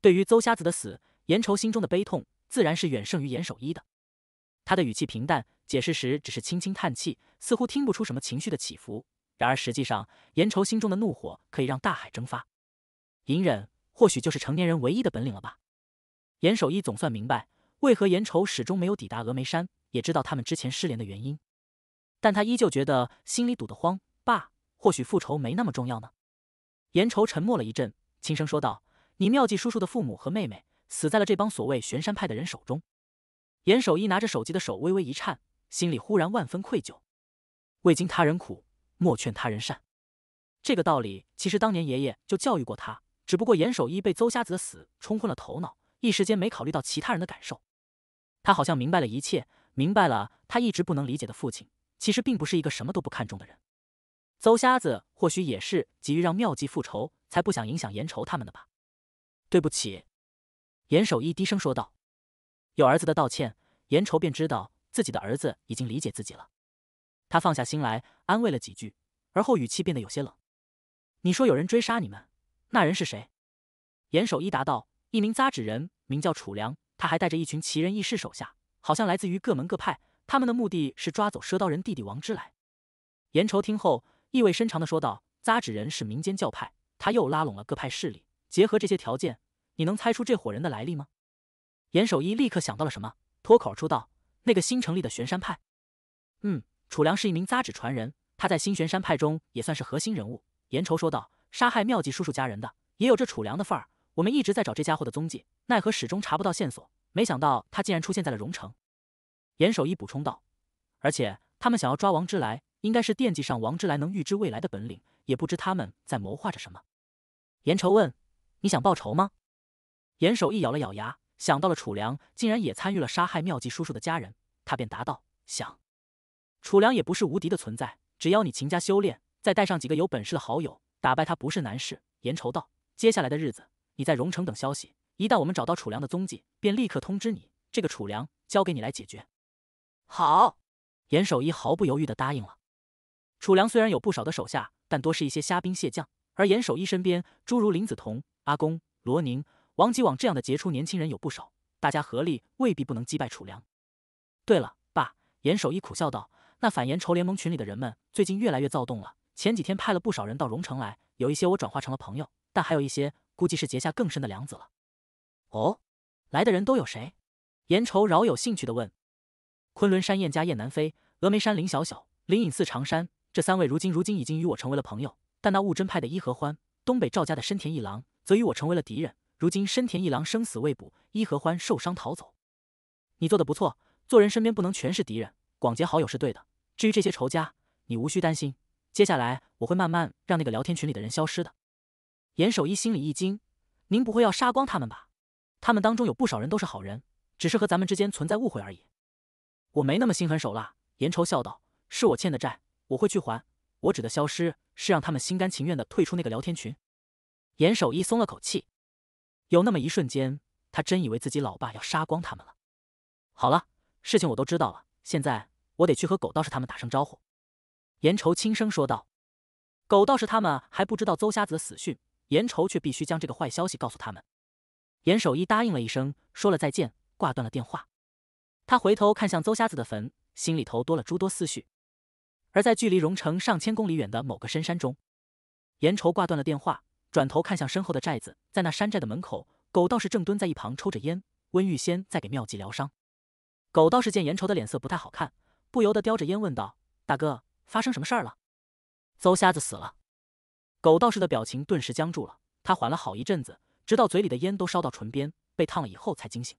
对于邹瞎子的死，严愁心中的悲痛自然是远胜于严守一的。他的语气平淡，解释时只是轻轻叹气，似乎听不出什么情绪的起伏。然而实际上，严愁心中的怒火可以让大海蒸发。隐忍，或许就是成年人唯一的本领了吧？严守一总算明白为何严愁始终没有抵达峨眉山，也知道他们之前失联的原因。但他依旧觉得心里堵得慌。爸，或许复仇没那么重要呢？严愁沉默了一阵，轻声说道。你妙计叔叔的父母和妹妹死在了这帮所谓玄山派的人手中。严守一拿着手机的手微微一颤，心里忽然万分愧疚。未经他人苦，莫劝他人善。这个道理其实当年爷爷就教育过他，只不过严守一被邹瞎子的死冲昏了头脑，一时间没考虑到其他人的感受。他好像明白了一切，明白了他一直不能理解的父亲其实并不是一个什么都不看重的人。邹瞎子或许也是急于让妙计复仇，才不想影响严仇他们的吧。对不起，严守一低声说道：“有儿子的道歉，严愁便知道自己的儿子已经理解自己了。他放下心来，安慰了几句，而后语气变得有些冷：‘你说有人追杀你们，那人是谁？’严守一答道：‘一名扎纸人，名叫楚良，他还带着一群奇人异士手下，好像来自于各门各派。他们的目的是抓走赊刀人弟弟王之来。’严愁听后意味深长的说道：‘扎纸人是民间教派，他又拉拢了各派势力，结合这些条件。’”你能猜出这伙人的来历吗？严守一立刻想到了什么，脱口而出道：“那个新成立的玄山派。”嗯，楚良是一名杂纸传人，他在新玄山派中也算是核心人物。严愁说道：“杀害妙计叔叔家人的，也有这楚良的份儿。我们一直在找这家伙的踪迹，奈何始终查不到线索。没想到他竟然出现在了荣城。”严守一补充道：“而且他们想要抓王之来，应该是惦记上王之来能预知未来的本领。也不知他们在谋划着什么。”严愁问：“你想报仇吗？”严守一咬了咬牙，想到了楚良竟然也参与了杀害妙计叔叔的家人，他便答道：“想。”楚良也不是无敌的存在，只要你勤加修炼，再带上几个有本事的好友，打败他不是难事。”严愁道：“接下来的日子，你在荣城等消息。一旦我们找到楚良的踪迹，便立刻通知你。这个楚良交给你来解决。”好，严守一毫不犹豫的答应了。楚良虽然有不少的手下，但多是一些虾兵蟹将，而严守一身边，诸如林子彤、阿公、罗宁。王吉往这样的杰出年轻人有不少，大家合力未必不能击败楚良。对了，爸，严守一苦笑道：“那反严仇联盟群里的人们最近越来越躁动了，前几天派了不少人到荣城来，有一些我转化成了朋友，但还有一些估计是结下更深的梁子了。”哦，来的人都有谁？严仇饶有兴趣的问：“昆仑山燕家燕南飞，峨眉山林小小，灵隐寺长山这三位如今如今已经与我成为了朋友，但那悟真派的伊和欢，东北赵家的深田一郎则与我成为了敌人。”如今深田一郎生死未卜，伊和欢受伤逃走。你做的不错，做人身边不能全是敌人，广结好友是对的。至于这些仇家，你无需担心。接下来我会慢慢让那个聊天群里的人消失的。严守一心里一惊：“您不会要杀光他们吧？他们当中有不少人都是好人，只是和咱们之间存在误会而已。”“我没那么心狠手辣。”严愁笑道：“是我欠的债，我会去还。我指的消失，是让他们心甘情愿的退出那个聊天群。”严守一松了口气。有那么一瞬间，他真以为自己老爸要杀光他们了。好了，事情我都知道了，现在我得去和狗道士他们打声招呼。”严愁轻声说道。狗道士他们还不知道邹瞎子的死讯，严愁却必须将这个坏消息告诉他们。严守一答应了一声，说了再见，挂断了电话。他回头看向邹瞎子的坟，心里头多了诸多思绪。而在距离荣城上千公里远的某个深山中，严愁挂断了电话。转头看向身后的寨子，在那山寨的门口，狗道士正蹲在一旁抽着烟，温玉仙在给妙计疗伤。狗道士见严愁的脸色不太好看，不由得叼着烟问道：“大哥，发生什么事儿了？”邹瞎子死了。狗道士的表情顿时僵住了，他缓了好一阵子，直到嘴里的烟都烧到唇边，被烫了以后才惊醒。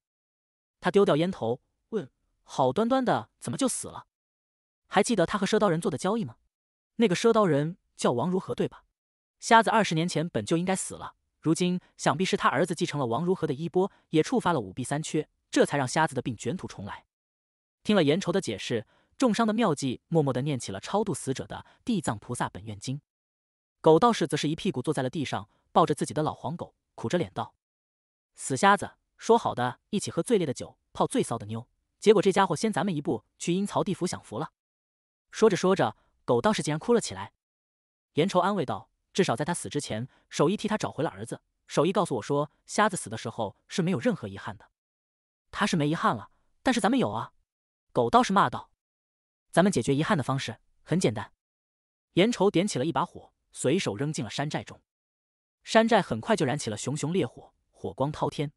他丢掉烟头，问：“好端端的怎么就死了？还记得他和赊刀人做的交易吗？那个赊刀人叫王如何，对吧？”瞎子二十年前本就应该死了，如今想必是他儿子继承了王如何的衣钵，也触发了五弊三缺，这才让瞎子的病卷土重来。听了严愁的解释，重伤的妙计默默的念起了超度死者的《地藏菩萨本愿经》，狗道士则是一屁股坐在了地上，抱着自己的老黄狗，苦着脸道：“死瞎子，说好的一起喝最烈的酒，泡最骚的妞，结果这家伙先咱们一步去阴曹地府享福了。”说着说着，狗道士竟然哭了起来。严愁安慰道。至少在他死之前，守一替他找回了儿子。守一告诉我说，瞎子死的时候是没有任何遗憾的。他是没遗憾了，但是咱们有啊！狗倒是骂道：“咱们解决遗憾的方式很简单。”严愁点起了一把火，随手扔进了山寨中。山寨很快就燃起了熊熊烈火，火光滔天。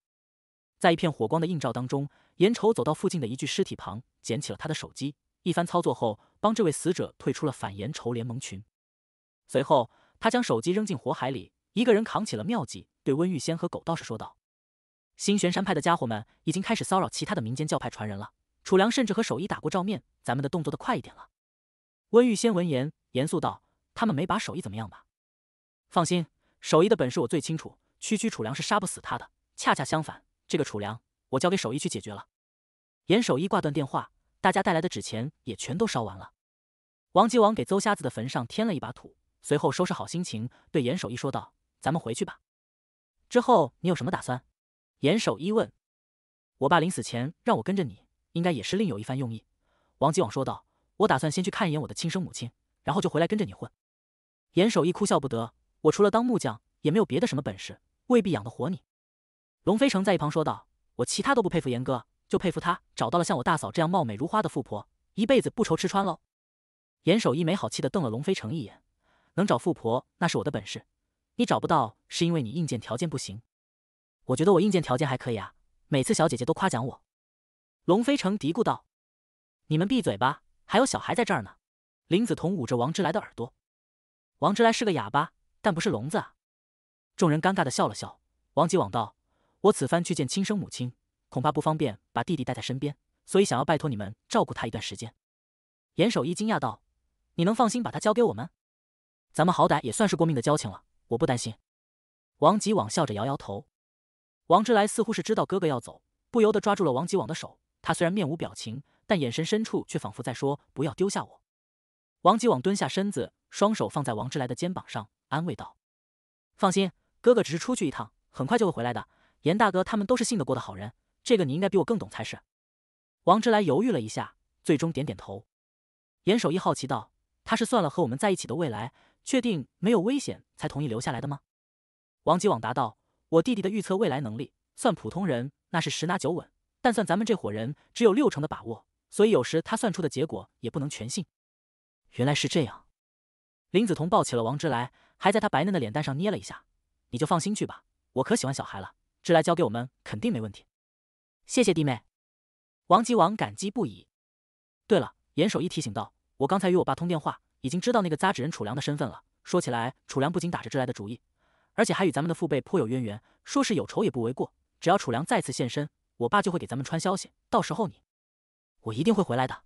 在一片火光的映照当中，严愁走到附近的一具尸体旁，捡起了他的手机，一番操作后，帮这位死者退出了反严愁联盟群。随后。他将手机扔进火海里，一个人扛起了妙计，对温玉仙和狗道士说道：“新玄山派的家伙们已经开始骚扰其他的民间教派传人了。楚良甚至和守艺打过照面，咱们的动作得快一点了。”温玉仙闻言严肃道：“他们没把手艺怎么样吧？”“放心，守艺的本事我最清楚，区区楚良是杀不死他的。恰恰相反，这个楚良我交给守艺去解决了。”严守一挂断电话，大家带来的纸钱也全都烧完了。王吉王给邹瞎子的坟上添了一把土。随后收拾好心情，对严守一说道：“咱们回去吧。之后你有什么打算？”严守一问。我爸临死前让我跟着你，应该也是另有一番用意。”王继往说道：“我打算先去看一眼我的亲生母亲，然后就回来跟着你混。”严守一哭笑不得：“我除了当木匠，也没有别的什么本事，未必养得活你。”龙飞成在一旁说道：“我其他都不佩服严哥，就佩服他找到了像我大嫂这样貌美如花的富婆，一辈子不愁吃穿喽。”严守一没好气的瞪了龙飞成一眼。能找富婆那是我的本事，你找不到是因为你硬件条件不行。我觉得我硬件条件还可以啊，每次小姐姐都夸奖我。龙飞成嘀咕道：“你们闭嘴吧，还有小孩在这儿呢。”林子彤捂着王之来的耳朵，王之来是个哑巴，但不是聋子啊。众人尴尬的笑了笑。王吉往道：“我此番去见亲生母亲，恐怕不方便把弟弟带在身边，所以想要拜托你们照顾他一段时间。”严守一惊讶道：“你能放心把他交给我们？”咱们好歹也算是过命的交情了，我不担心。王吉往笑着摇摇头，王之来似乎是知道哥哥要走，不由得抓住了王吉往的手。他虽然面无表情，但眼神深处却仿佛在说：“不要丢下我。”王吉往蹲下身子，双手放在王之来的肩膀上，安慰道：“放心，哥哥只是出去一趟，很快就会回来的。严大哥他们都是信得过的好人，这个你应该比我更懂才是。”王之来犹豫了一下，最终点点头。严守一好奇道：“他是算了和我们在一起的未来？”确定没有危险才同意留下来的吗？王吉网答道：“我弟弟的预测未来能力，算普通人那是十拿九稳，但算咱们这伙人只有六成的把握，所以有时他算出的结果也不能全信。”原来是这样。林子彤抱起了王之来，还在他白嫩的脸蛋上捏了一下。“你就放心去吧，我可喜欢小孩了，之来交给我们肯定没问题。”谢谢弟妹，王吉王感激不已。对了，严守一提醒道：“我刚才与我爸通电话。”已经知道那个扎纸人楚良的身份了。说起来，楚良不仅打着这来的主意，而且还与咱们的父辈颇有渊源，说是有仇也不为过。只要楚良再次现身，我爸就会给咱们传消息。到时候你，我一定会回来的。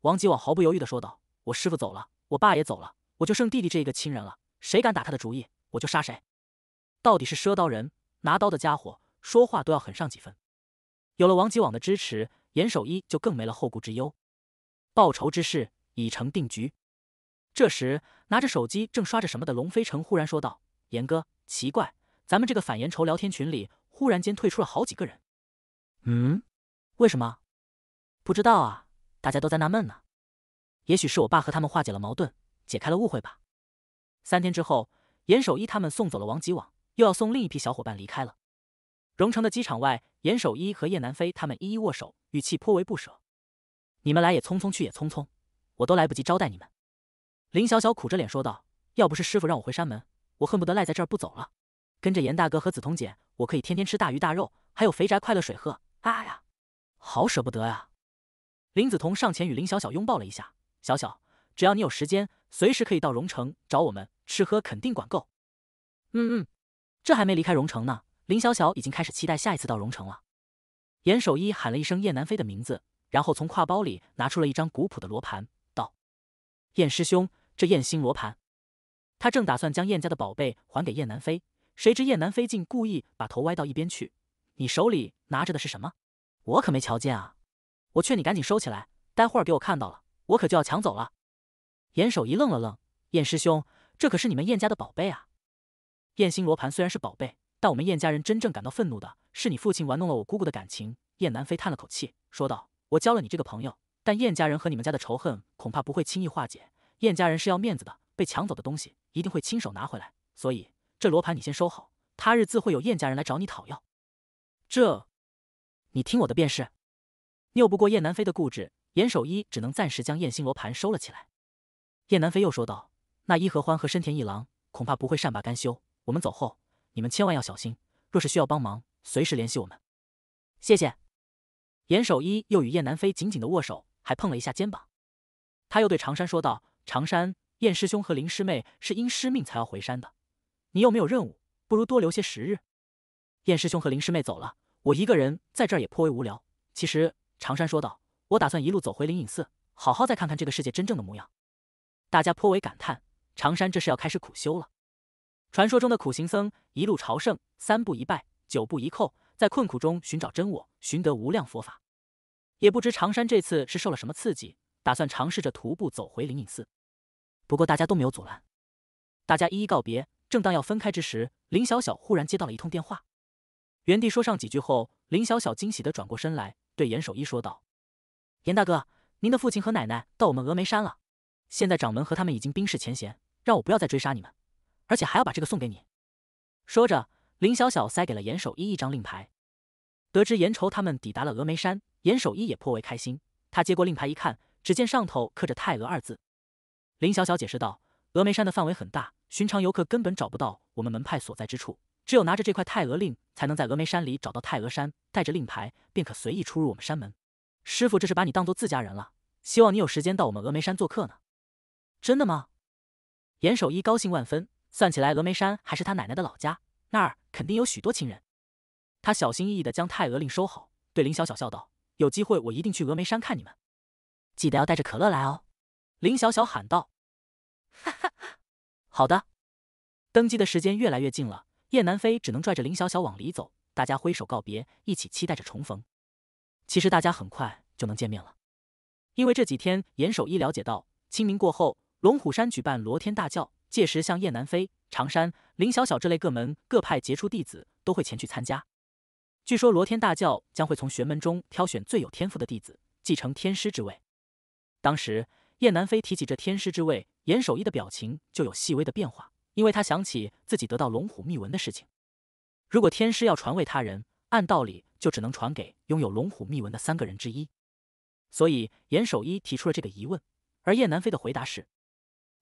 王吉往毫不犹豫地说道：“我师父走了，我爸也走了，我就剩弟弟这一个亲人了。谁敢打他的主意，我就杀谁。”到底是赊刀人，拿刀的家伙说话都要狠上几分。有了王吉往的支持，严守一就更没了后顾之忧，报仇之事已成定局。这时，拿着手机正刷着什么的龙飞城忽然说道：“严哥，奇怪，咱们这个反盐仇聊天群里忽然间退出了好几个人。嗯，为什么？不知道啊，大家都在纳闷呢。也许是我爸和他们化解了矛盾，解开了误会吧。”三天之后，严守一他们送走了王吉网，又要送另一批小伙伴离开了。荣城的机场外，严守一和叶南飞他们一一握手，语气颇为不舍：“你们来也匆匆，去也匆匆，我都来不及招待你们。”林小小苦着脸说道：“要不是师傅让我回山门，我恨不得赖在这儿不走了。跟着严大哥和紫彤姐，我可以天天吃大鱼大肉，还有肥宅快乐水喝。哎呀，好舍不得呀！”林子彤上前与林小小拥抱了一下：“小小，只要你有时间，随时可以到荣城找我们，吃喝肯定管够。”“嗯嗯，这还没离开荣城呢。”林小小已经开始期待下一次到荣城了。严守一喊了一声叶南飞的名字，然后从挎包里拿出了一张古朴的罗盘，道：“燕师兄。”这燕星罗盘，他正打算将燕家的宝贝还给燕南飞，谁知燕南飞竟故意把头歪到一边去。你手里拿着的是什么？我可没瞧见啊！我劝你赶紧收起来，待会儿给我看到了，我可就要抢走了。严守一愣了愣，燕师兄，这可是你们燕家的宝贝啊！燕星罗盘虽然是宝贝，但我们燕家人真正感到愤怒的是你父亲玩弄了我姑姑的感情。燕南飞叹了口气，说道：“我交了你这个朋友，但燕家人和你们家的仇恨恐怕不会轻易化解。”燕家人是要面子的，被抢走的东西一定会亲手拿回来，所以这罗盘你先收好，他日自会有燕家人来找你讨要。这，你听我的便是。拗不过燕南飞的固执，严守一只能暂时将燕心罗盘收了起来。燕南飞又说道：“那伊和欢和深田一郎恐怕不会善罢甘休，我们走后，你们千万要小心。若是需要帮忙，随时联系我们。”谢谢。严守一又与燕南飞紧紧的握手，还碰了一下肩膀。他又对长山说道。常山，燕师兄和林师妹是因师命才要回山的，你又没有任务，不如多留些时日。燕师兄和林师妹走了，我一个人在这儿也颇为无聊。其实，常山说道：“我打算一路走回灵隐寺，好好再看看这个世界真正的模样。”大家颇为感叹，常山这是要开始苦修了。传说中的苦行僧，一路朝圣，三步一拜，九步一叩，在困苦中寻找真我，寻得无量佛法。也不知常山这次是受了什么刺激。打算尝试着徒步走回灵隐寺，不过大家都没有阻拦，大家一一告别。正当要分开之时，林小小忽然接到了一通电话，原地说上几句后，林小小惊喜地转过身来，对严守一说道：“严大哥，您的父亲和奶奶到我们峨眉山了。现在掌门和他们已经冰释前嫌，让我不要再追杀你们，而且还要把这个送给你。”说着，林小小塞给了严守一一张令牌。得知严愁他们抵达了峨眉山，严守一也颇为开心。他接过令牌一看。只见上头刻着“泰峨”二字，林小小解释道：“峨眉山的范围很大，寻常游客根本找不到我们门派所在之处。只有拿着这块泰峨令，才能在峨眉山里找到泰峨山。带着令牌，便可随意出入我们山门。师傅，这是把你当做自家人了，希望你有时间到我们峨眉山做客呢。”真的吗？严守一高兴万分。算起来，峨眉山还是他奶奶的老家，那儿肯定有许多亲人。他小心翼翼地将泰峨令收好，对林小小笑道：“有机会，我一定去峨眉山看你们。”记得要带着可乐来哦，林小小喊道。哈哈，好的。登机的时间越来越近了，燕南飞只能拽着林小小往里走。大家挥手告别，一起期待着重逢。其实大家很快就能见面了，因为这几天严守一了解到，清明过后，龙虎山举办罗天大教，届时像燕南飞、常山、林小小这类各门各派杰出弟子都会前去参加。据说罗天大教将会从玄门中挑选最有天赋的弟子，继承天师之位。当时，叶南飞提起这天师之位，严守一的表情就有细微的变化，因为他想起自己得到龙虎秘文的事情。如果天师要传位他人，按道理就只能传给拥有龙虎秘文的三个人之一。所以，严守一提出了这个疑问，而叶南飞的回答是：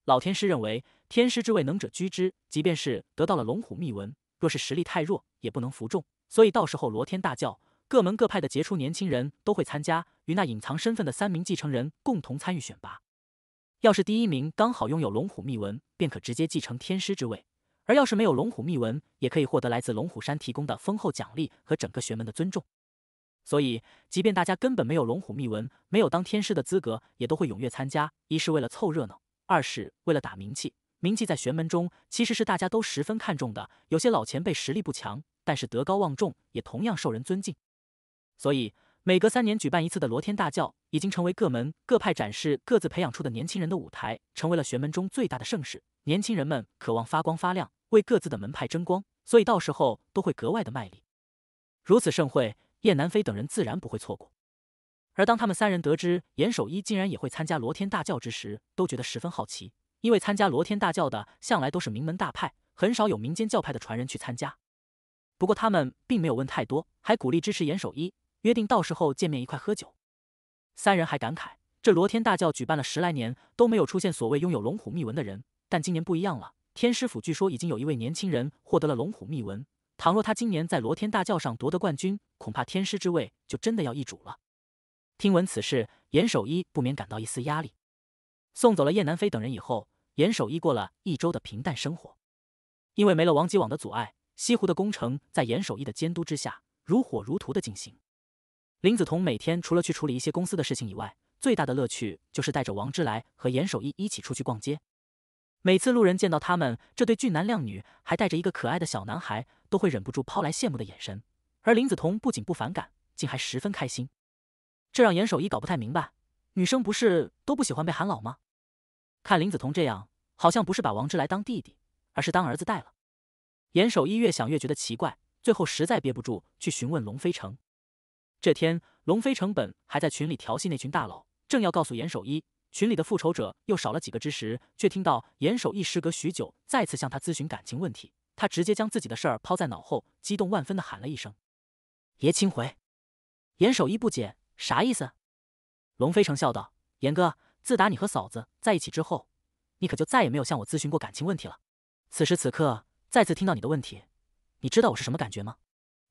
老天师认为，天师之位能者居之，即便是得到了龙虎秘文，若是实力太弱，也不能服众，所以到时候罗天大叫各门各派的杰出年轻人都会参加，与那隐藏身份的三名继承人共同参与选拔。要是第一名刚好拥有龙虎秘文，便可直接继承天师之位；而要是没有龙虎秘文，也可以获得来自龙虎山提供的丰厚奖励和整个玄门的尊重。所以，即便大家根本没有龙虎秘文，没有当天师的资格，也都会踊跃参加。一是为了凑热闹，二是为了打名气。名气在玄门中其实是大家都十分看重的。有些老前辈实力不强，但是德高望重，也同样受人尊敬。所以，每隔三年举办一次的罗天大教，已经成为各门各派展示各自培养出的年轻人的舞台，成为了玄门中最大的盛事。年轻人们渴望发光发亮，为各自的门派争光，所以到时候都会格外的卖力。如此盛会，叶南飞等人自然不会错过。而当他们三人得知严守一竟然也会参加罗天大教之时，都觉得十分好奇，因为参加罗天大教的向来都是名门大派，很少有民间教派的传人去参加。不过他们并没有问太多，还鼓励支持严守一。约定到时候见面一块喝酒。三人还感慨，这罗天大教举办了十来年都没有出现所谓拥有龙虎秘文的人，但今年不一样了。天师府据说已经有一位年轻人获得了龙虎秘文，倘若他今年在罗天大教上夺得冠军，恐怕天师之位就真的要易主了。听闻此事，严守一不免感到一丝压力。送走了燕南飞等人以后，严守一过了一周的平淡生活。因为没了王吉网的阻碍，西湖的工程在严守一的监督之下如火如荼的进行。林子彤每天除了去处理一些公司的事情以外，最大的乐趣就是带着王之来和严守一一起出去逛街。每次路人见到他们这对俊男靓女，还带着一个可爱的小男孩，都会忍不住抛来羡慕的眼神。而林子彤不仅不反感，竟还十分开心，这让严守一搞不太明白：女生不是都不喜欢被喊老吗？看林子彤这样，好像不是把王之来当弟弟，而是当儿子带了。严守一越想越觉得奇怪，最后实在憋不住，去询问龙飞城。这天，龙飞成本还在群里调戏那群大佬，正要告诉严守一群里的复仇者又少了几个之时，却听到严守一时隔许久再次向他咨询感情问题。他直接将自己的事儿抛在脑后，激动万分的喊了一声：“爷青回！”严守一不解，啥意思？龙飞成笑道：“严哥，自打你和嫂子在一起之后，你可就再也没有向我咨询过感情问题了。此时此刻，再次听到你的问题，你知道我是什么感觉吗？”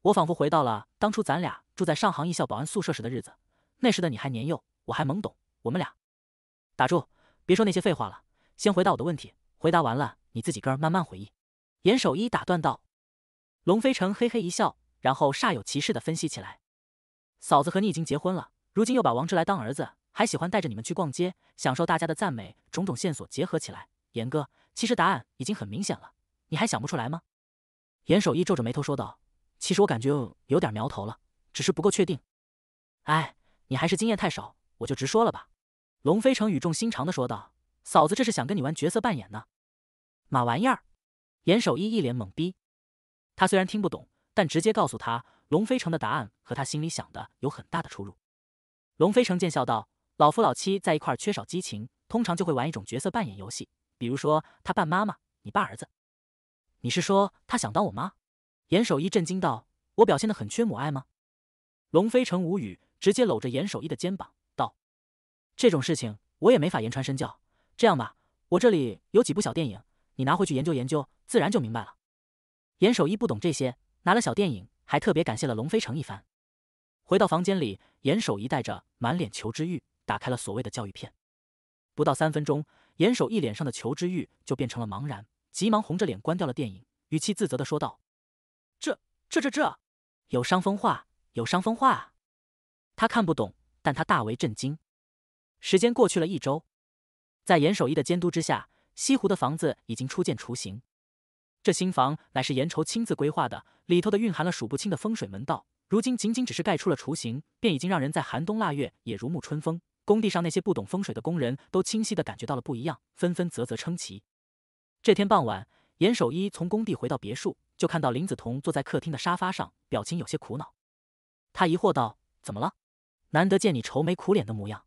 我仿佛回到了当初咱俩住在上杭艺校保安宿舍时的日子。那时的你还年幼，我还懵懂。我们俩，打住，别说那些废话了，先回答我的问题。回答完了，你自己跟慢慢回忆。”严守一打断道。龙飞成嘿嘿一笑，然后煞有其事的分析起来：“嫂子和你已经结婚了，如今又把王志来当儿子，还喜欢带着你们去逛街，享受大家的赞美。种种线索结合起来，严哥，其实答案已经很明显了，你还想不出来吗？”严守一皱着眉头说道。其实我感觉有点苗头了，只是不够确定。哎，你还是经验太少，我就直说了吧。”龙飞成语重心长的说道，“嫂子这是想跟你玩角色扮演呢，马玩意儿！”严守一一脸懵逼。他虽然听不懂，但直接告诉他，龙飞成的答案和他心里想的有很大的出入。龙飞成见笑道：“老夫老妻在一块儿缺少激情，通常就会玩一种角色扮演游戏，比如说他扮妈妈，你扮儿子。你是说他想当我妈？”严守一震惊道：“我表现得很缺母爱吗？”龙飞成无语，直接搂着严守一的肩膀道：“这种事情我也没法言传身教。这样吧，我这里有几部小电影，你拿回去研究研究，自然就明白了。”严守一不懂这些，拿了小电影，还特别感谢了龙飞成一番。回到房间里，严守一带着满脸求知欲打开了所谓的教育片。不到三分钟，严守一脸上的求知欲就变成了茫然，急忙红着脸关掉了电影，语气自责的说道。这这这这，有伤风化，有伤风化。他看不懂，但他大为震惊。时间过去了一周，在严守一的监督之下，西湖的房子已经初见雏形。这新房乃是严愁亲自规划的，里头的蕴含了数不清的风水门道。如今仅仅只是盖出了雏形，便已经让人在寒冬腊月也如沐春风。工地上那些不懂风水的工人都清晰的感觉到了不一样，纷纷啧啧称奇。这天傍晚，严守一从工地回到别墅。就看到林子彤坐在客厅的沙发上，表情有些苦恼。他疑惑道：“怎么了？难得见你愁眉苦脸的模样。”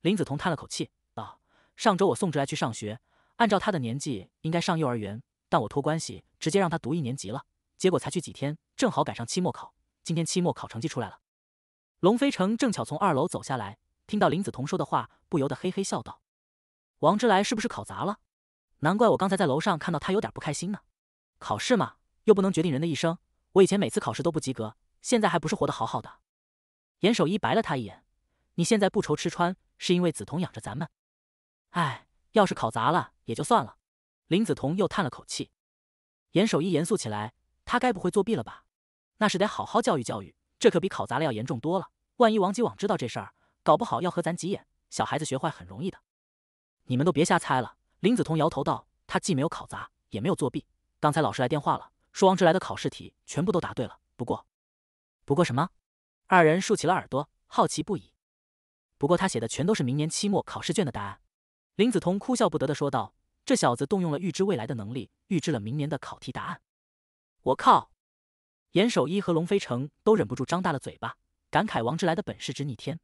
林子彤叹了口气道：“上周我送之来去上学，按照他的年纪应该上幼儿园，但我托关系直接让他读一年级了。结果才去几天，正好赶上期末考。今天期末考成绩出来了。”龙飞城正巧从二楼走下来，听到林子彤说的话，不由得嘿嘿笑道：“王之来是不是考砸了？难怪我刚才在楼上看到他有点不开心呢。考试嘛。”又不能决定人的一生。我以前每次考试都不及格，现在还不是活得好好的？严守一白了他一眼：“你现在不愁吃穿，是因为子彤养着咱们。哎，要是考砸了也就算了。”林子彤又叹了口气。严守一严肃起来：“他该不会作弊了吧？那是得好好教育教育，这可比考砸了要严重多了。万一王吉网知道这事儿，搞不好要和咱急眼。小孩子学坏很容易的，你们都别瞎猜了。”林子彤摇头道：“他既没有考砸，也没有作弊。刚才老师来电话了。”说王志来的考试题全部都答对了，不过，不过什么？二人竖起了耳朵，好奇不已。不过他写的全都是明年期末考试卷的答案。林子彤哭笑不得的说道：“这小子动用了预知未来的能力，预知了明年的考题答案。”我靠！严守一和龙飞成都忍不住张大了嘴巴，感慨王志来的本事之逆天。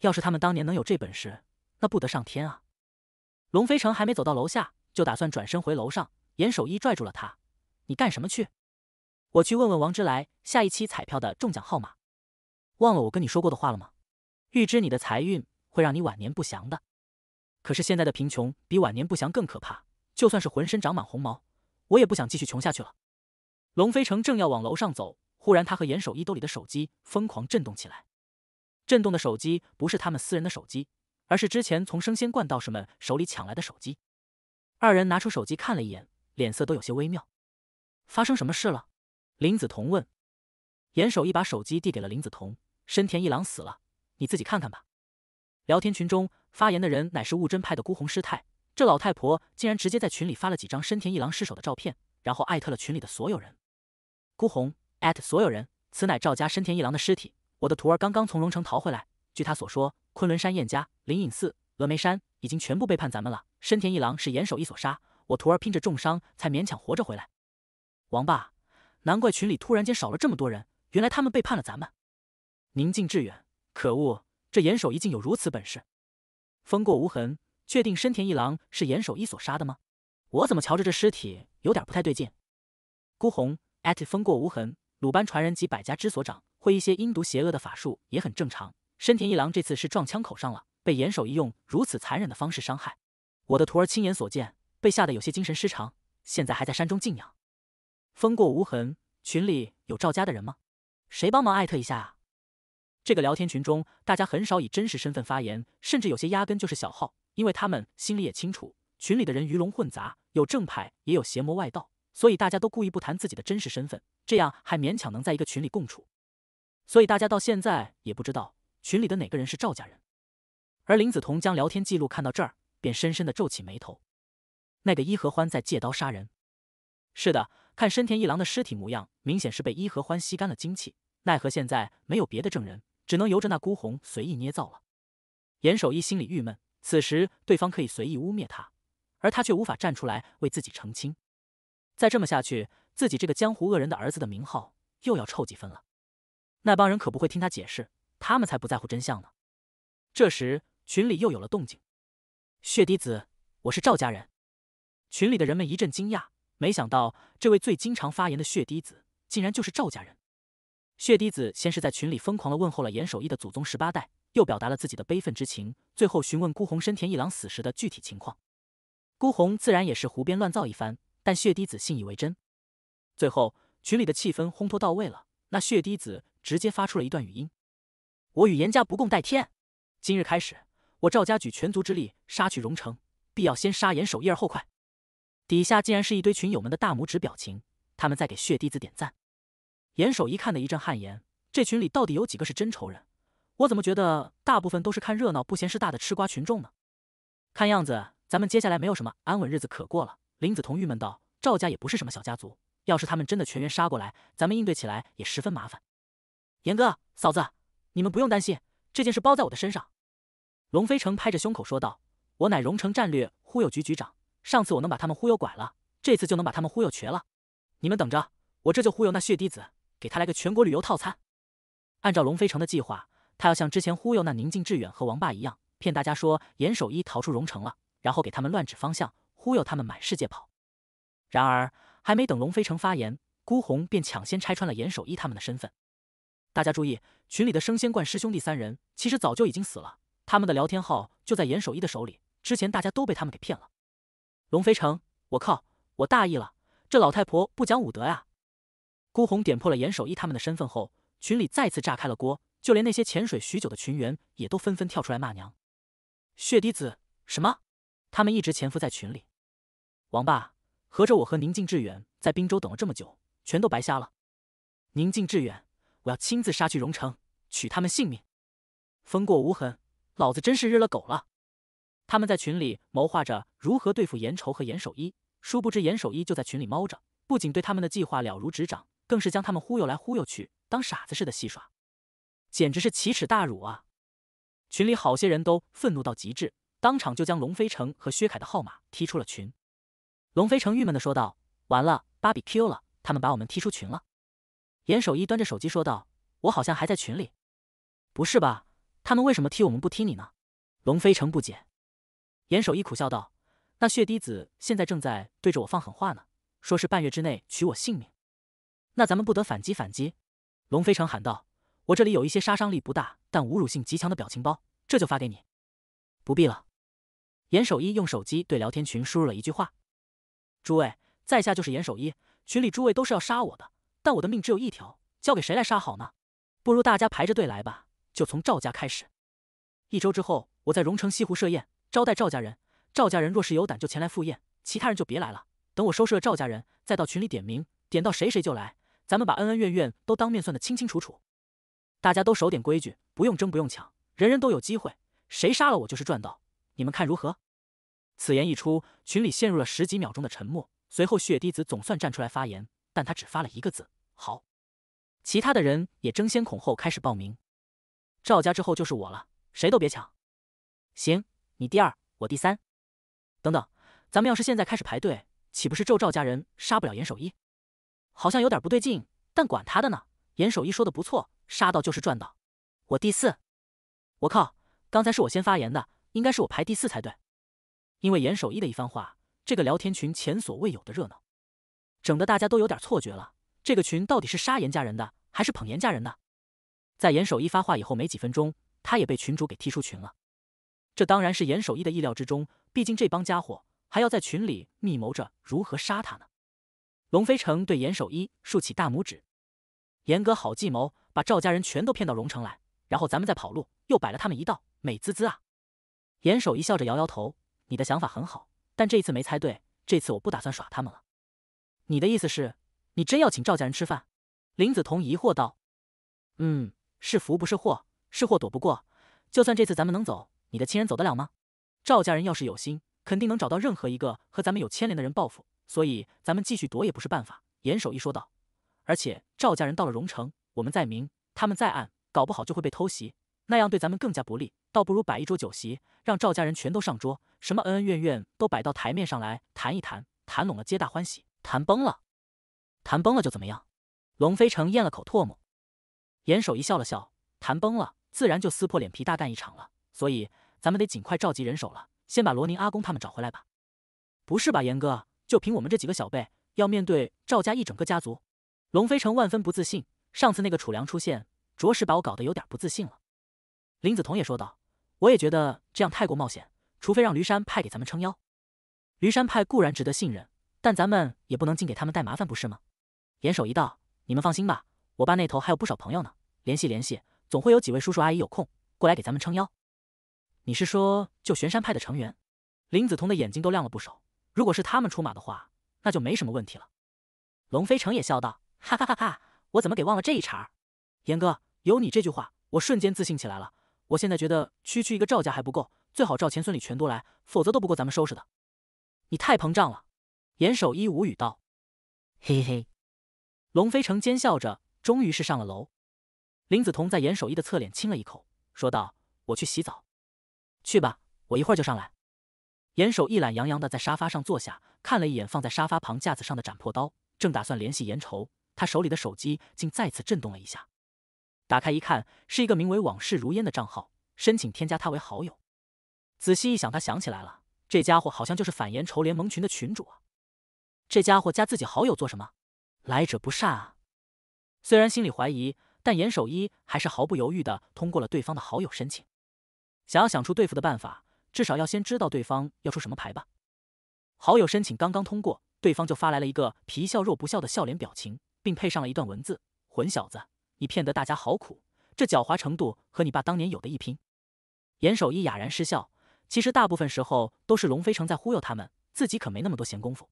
要是他们当年能有这本事，那不得上天啊！龙飞成还没走到楼下，就打算转身回楼上。严守一拽住了他。你干什么去？我去问问王之来下一期彩票的中奖号码。忘了我跟你说过的话了吗？预知你的财运会让你晚年不祥的。可是现在的贫穷比晚年不祥更可怕。就算是浑身长满红毛，我也不想继续穷下去了。龙飞城正要往楼上走，忽然他和严守一兜里的手机疯狂震动起来。震动的手机不是他们私人的手机，而是之前从升仙观道士们手里抢来的手机。二人拿出手机看了一眼，脸色都有些微妙。发生什么事了？林子彤问。严守一把手机递给了林子彤。深田一郎死了，你自己看看吧。聊天群中发言的人乃是悟真派的孤鸿师太。这老太婆竟然直接在群里发了几张深田一郎尸首的照片，然后艾特了群里的所有人。孤鸿艾特所有人，此乃赵家深田一郎的尸体。我的徒儿刚刚从荣城逃回来，据他所说，昆仑山燕家、灵隐寺、峨眉山已经全部背叛咱们了。深田一郎是严守一所杀，我徒儿拼着重伤才勉强活着回来。王霸，难怪群里突然间少了这么多人，原来他们背叛了咱们。宁静致远，可恶，这严守一竟有如此本事。风过无痕，确定深田一郎是严守一所杀的吗？我怎么瞧着这尸体有点不太对劲？孤鸿风过无痕，鲁班传人及百家之所长，会一些阴毒邪恶的法术也很正常。深田一郎这次是撞枪口上了，被严守一用如此残忍的方式伤害，我的徒儿亲眼所见，被吓得有些精神失常，现在还在山中静养。风过无痕，群里有赵家的人吗？谁帮忙艾特一下啊？这个聊天群中，大家很少以真实身份发言，甚至有些压根就是小号，因为他们心里也清楚，群里的人鱼龙混杂，有正派也有邪魔外道，所以大家都故意不谈自己的真实身份，这样还勉强能在一个群里共处。所以大家到现在也不知道群里的哪个人是赵家人。而林子彤将聊天记录看到这儿，便深深的皱起眉头。那个伊和欢在借刀杀人。是的。看深田一郎的尸体模样，明显是被伊和欢吸干了精气。奈何现在没有别的证人，只能由着那孤鸿随意捏造了。严守一心里郁闷，此时对方可以随意污蔑他，而他却无法站出来为自己澄清。再这么下去，自己这个江湖恶人的儿子的名号又要臭几分了。那帮人可不会听他解释，他们才不在乎真相呢。这时群里又有了动静，血滴子，我是赵家人。群里的人们一阵惊讶。没想到这位最经常发言的血滴子，竟然就是赵家人。血滴子先是在群里疯狂的问候了严守义的祖宗十八代，又表达了自己的悲愤之情，最后询问孤鸿深田一郎死时的具体情况。孤鸿自然也是胡编乱造一番，但血滴子信以为真。最后，群里的气氛烘托到位了，那血滴子直接发出了一段语音：“我与严家不共戴天，今日开始，我赵家举全族之力杀去荣城，必要先杀严守一而后快。”底下竟然是一堆群友们的大拇指表情，他们在给血滴子点赞。严守一看的一阵汗颜，这群里到底有几个是真仇人？我怎么觉得大部分都是看热闹不嫌事大的吃瓜群众呢？看样子咱们接下来没有什么安稳日子可过了。林子彤郁闷道：“赵家也不是什么小家族，要是他们真的全员杀过来，咱们应对起来也十分麻烦。”严哥、嫂子，你们不用担心，这件事包在我的身上。”龙飞成拍着胸口说道：“我乃荣城战略忽悠局局长。”上次我能把他们忽悠拐了，这次就能把他们忽悠瘸了。你们等着，我这就忽悠那血滴子，给他来个全国旅游套餐。按照龙飞城的计划，他要像之前忽悠那宁静致远和王霸一样，骗大家说严守一逃出荣城了，然后给他们乱指方向，忽悠他们满世界跑。然而，还没等龙飞城发言，孤鸿便抢先拆穿了严守一他们的身份。大家注意，群里的升仙观师兄弟三人其实早就已经死了，他们的聊天号就在严守一的手里。之前大家都被他们给骗了。龙飞城，我靠，我大意了，这老太婆不讲武德啊！孤鸿点破了严守义他们的身份后，群里再次炸开了锅，就连那些潜水许久的群员也都纷纷跳出来骂娘。血滴子什么？他们一直潜伏在群里？王八，合着我和宁静致远在滨州等了这么久，全都白瞎了！宁静致远，我要亲自杀去荣城，取他们性命！风过无痕，老子真是日了狗了！他们在群里谋划着如何对付严仇和严守一，殊不知严守一就在群里猫着，不仅对他们的计划了如指掌，更是将他们忽悠来忽悠去，当傻子似的戏耍，简直是奇耻大辱啊！群里好些人都愤怒到极致，当场就将龙飞成和薛凯的号码踢出了群。龙飞成郁闷的说道：“完了，芭比 Q 了，他们把我们踢出群了。”严守一端着手机说道：“我好像还在群里，不是吧？他们为什么踢我们不踢你呢？”龙飞成不解。严守一苦笑道：“那血滴子现在正在对着我放狠话呢，说是半月之内取我性命。那咱们不得反击？反击！”龙飞城喊道：“我这里有一些杀伤力不大但侮辱性极强的表情包，这就发给你。”“不必了。”严守一用手机对聊天群输入了一句话：“诸位，在下就是严守一。群里诸位都是要杀我的，但我的命只有一条，交给谁来杀好呢？不如大家排着队来吧，就从赵家开始。一周之后，我在荣城西湖设宴。”招待赵家人，赵家人若是有胆就前来赴宴，其他人就别来了。等我收拾了赵家人，再到群里点名，点到谁谁就来。咱们把恩恩怨怨都当面算得清清楚楚。大家都守点规矩，不用争，不用抢，人人都有机会。谁杀了我就是赚到。你们看如何？此言一出，群里陷入了十几秒钟的沉默。随后，血滴子总算站出来发言，但他只发了一个字：好。其他的人也争先恐后开始报名。赵家之后就是我了，谁都别抢。行。你第二，我第三，等等，咱们要是现在开始排队，岂不是咒赵家人杀不了严守一？好像有点不对劲，但管他的呢。严守一说的不错，杀到就是赚到。我第四，我靠，刚才是我先发言的，应该是我排第四才对。因为严守一的一番话，这个聊天群前所未有的热闹，整的大家都有点错觉了。这个群到底是杀严家人的，还是捧严家人的？在严守一发话以后没几分钟，他也被群主给踢出群了。这当然是严守一的意料之中，毕竟这帮家伙还要在群里密谋着如何杀他呢。龙飞成对严守一竖起大拇指：“严哥，好计谋，把赵家人全都骗到荣城来，然后咱们再跑路，又摆了他们一道，美滋滋啊！”严守一笑着摇摇头：“你的想法很好，但这次没猜对。这次我不打算耍他们了。你的意思是，你真要请赵家人吃饭？”林子彤疑惑道：“嗯，是福不是祸，是祸躲不过。就算这次咱们能走。”你的亲人走得了吗？赵家人要是有心，肯定能找到任何一个和咱们有牵连的人报复，所以咱们继续躲也不是办法。严守一说道。而且赵家人到了荣城，我们在明，他们在暗，搞不好就会被偷袭，那样对咱们更加不利。倒不如摆一桌酒席，让赵家人全都上桌，什么恩恩怨怨都摆到台面上来谈一谈，谈拢了，皆大欢喜；谈崩了，谈崩了就怎么样？龙飞成咽了口唾沫。严守一笑了笑，谈崩了，自然就撕破脸皮大干一场了。所以。咱们得尽快召集人手了，先把罗宁阿公他们找回来吧。不是吧，严哥？就凭我们这几个小辈，要面对赵家一整个家族？龙飞成万分不自信。上次那个楚良出现，着实把我搞得有点不自信了。林子彤也说道：“我也觉得这样太过冒险，除非让驴山派给咱们撑腰。驴山派固然值得信任，但咱们也不能尽给他们带麻烦，不是吗？”严守一道：“你们放心吧，我爸那头还有不少朋友呢，联系联系，总会有几位叔叔阿姨有空过来给咱们撑腰。”你是说就玄山派的成员？林子彤的眼睛都亮了不少。如果是他们出马的话，那就没什么问题了。龙飞城也笑道：“哈哈哈！哈我怎么给忘了这一茬儿？”严哥，有你这句话，我瞬间自信起来了。我现在觉得区区一个赵家还不够，最好赵钱孙李全都来，否则都不够咱们收拾的。你太膨胀了。”严守一无语道：“嘿嘿。”龙飞城奸笑着，终于是上了楼。林子彤在严守一的侧脸亲了一口，说道：“我去洗澡。”去吧，我一会儿就上来。严守一懒洋洋的在沙发上坐下，看了一眼放在沙发旁架子上的斩破刀，正打算联系严愁，他手里的手机竟再次震动了一下。打开一看，是一个名为“往事如烟”的账号，申请添加他为好友。仔细一想，他想起来了，这家伙好像就是反严愁联盟群的群主啊。这家伙加自己好友做什么？来者不善啊！虽然心里怀疑，但严守一还是毫不犹豫地通过了对方的好友申请。想要想出对付的办法，至少要先知道对方要出什么牌吧。好友申请刚刚通过，对方就发来了一个皮笑肉不笑的笑脸表情，并配上了一段文字：“混小子，你骗得大家好苦，这狡猾程度和你爸当年有的一拼。”严守一哑然失笑。其实大部分时候都是龙飞城在忽悠他们，自己可没那么多闲工夫。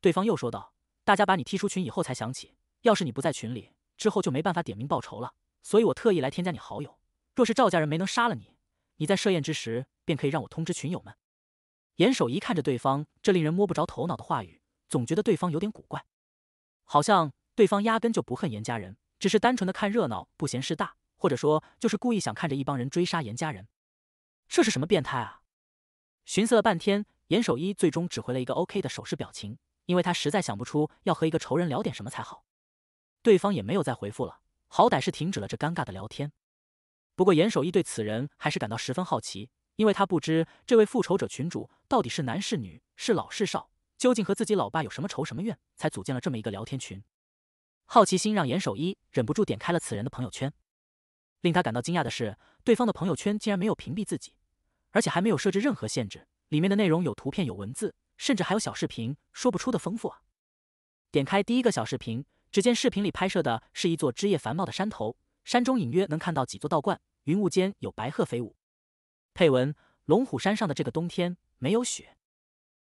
对方又说道：“大家把你踢出群以后才想起，要是你不在群里，之后就没办法点名报仇了。所以我特意来添加你好友。若是赵家人没能杀了你。”你在设宴之时，便可以让我通知群友们。严守一看着对方这令人摸不着头脑的话语，总觉得对方有点古怪，好像对方压根就不恨严家人，只是单纯的看热闹，不嫌事大，或者说就是故意想看着一帮人追杀严家人。这是什么变态啊！寻思了半天，严守一最终只回了一个 OK 的手势表情，因为他实在想不出要和一个仇人聊点什么才好。对方也没有再回复了，好歹是停止了这尴尬的聊天。不过严守一对此人还是感到十分好奇，因为他不知这位复仇者群主到底是男是女、是老是少，究竟和自己老爸有什么仇什么怨，才组建了这么一个聊天群。好奇心让严守一忍不住点开了此人的朋友圈。令他感到惊讶的是，对方的朋友圈竟然没有屏蔽自己，而且还没有设置任何限制，里面的内容有图片、有文字，甚至还有小视频，说不出的丰富啊！点开第一个小视频，只见视频里拍摄的是一座枝叶繁茂的山头，山中隐约能看到几座道观。云雾间有白鹤飞舞。配文：龙虎山上的这个冬天没有雪。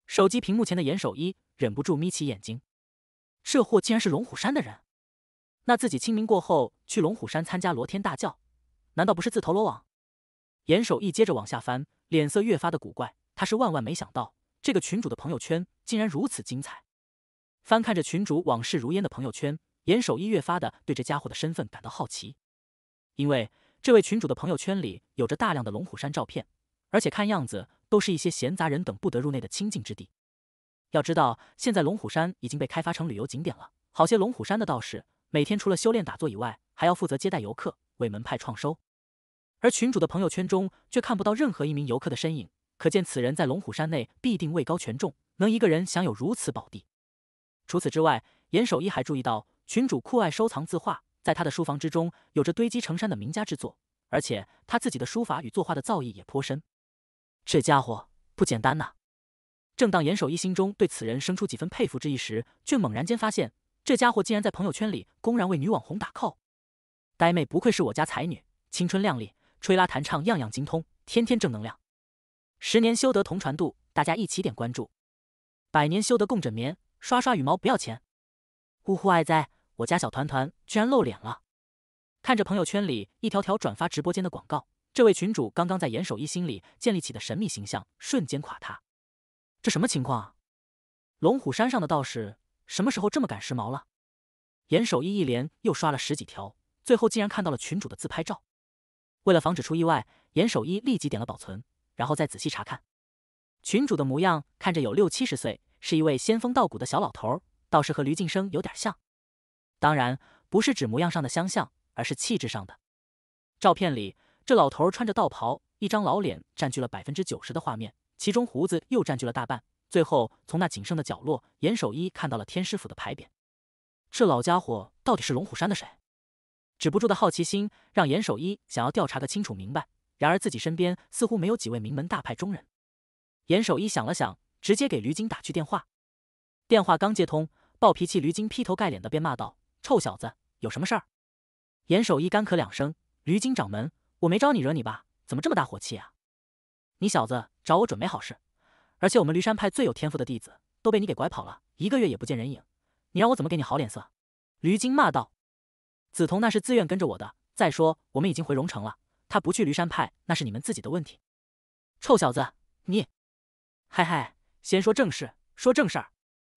手机屏幕前的严守一忍不住眯起眼睛，这货竟然是龙虎山的人？那自己清明过后去龙虎山参加罗天大醮，难道不是自投罗网？严守一接着往下翻，脸色越发的古怪。他是万万没想到，这个群主的朋友圈竟然如此精彩。翻看着群主往事如烟的朋友圈，严守一越发的对这家伙的身份感到好奇，因为。这位群主的朋友圈里有着大量的龙虎山照片，而且看样子都是一些闲杂人等不得入内的清净之地。要知道，现在龙虎山已经被开发成旅游景点了，好些龙虎山的道士每天除了修炼打坐以外，还要负责接待游客，为门派创收。而群主的朋友圈中却看不到任何一名游客的身影，可见此人在龙虎山内必定位高权重，能一个人享有如此宝地。除此之外，严守一还注意到群主酷爱收藏字画。在他的书房之中，有着堆积成山的名家之作，而且他自己的书法与作画的造诣也颇深。这家伙不简单呐！正当严守一心中对此人生出几分佩服之意时，却猛然间发现，这家伙竟然在朋友圈里公然为女网红打 call。呆妹不愧是我家才女，青春靓丽，吹拉弹唱样样精通，天天正能量。十年修得同船渡，大家一起点关注；百年修得共枕眠，刷刷羽毛不要钱。呜呼爱哉！我家小团团居然露脸了！看着朋友圈里一条条转发直播间的广告，这位群主刚刚在严守一心里建立起的神秘形象瞬间垮塌。这什么情况啊？龙虎山上的道士什么时候这么赶时髦了？严守一一连又刷了十几条，最后竟然看到了群主的自拍照。为了防止出意外，严守一立即点了保存，然后再仔细查看。群主的模样看着有六七十岁，是一位仙风道骨的小老头，倒是和吕晋生有点像。当然不是指模样上的相像，而是气质上的。照片里，这老头穿着道袍，一张老脸占据了百分之九十的画面，其中胡子又占据了大半。最后，从那仅剩的角落，严守一看到了天师府的牌匾。这老家伙到底是龙虎山的谁？止不住的好奇心让严守一想要调查个清楚明白。然而，自己身边似乎没有几位名门大派中人。严守一想了想，直接给驴晶打去电话。电话刚接通，暴脾气驴晶劈头盖脸的便骂道。臭小子，有什么事儿？严守一干咳两声。驴精掌门，我没招你惹你吧？怎么这么大火气啊？你小子找我准没好事。而且我们驴山派最有天赋的弟子都被你给拐跑了，一个月也不见人影，你让我怎么给你好脸色？驴精骂道。子彤那是自愿跟着我的。再说我们已经回荣城了，他不去驴山派那是你们自己的问题。臭小子，你……嗨嗨，先说正事，说正事儿。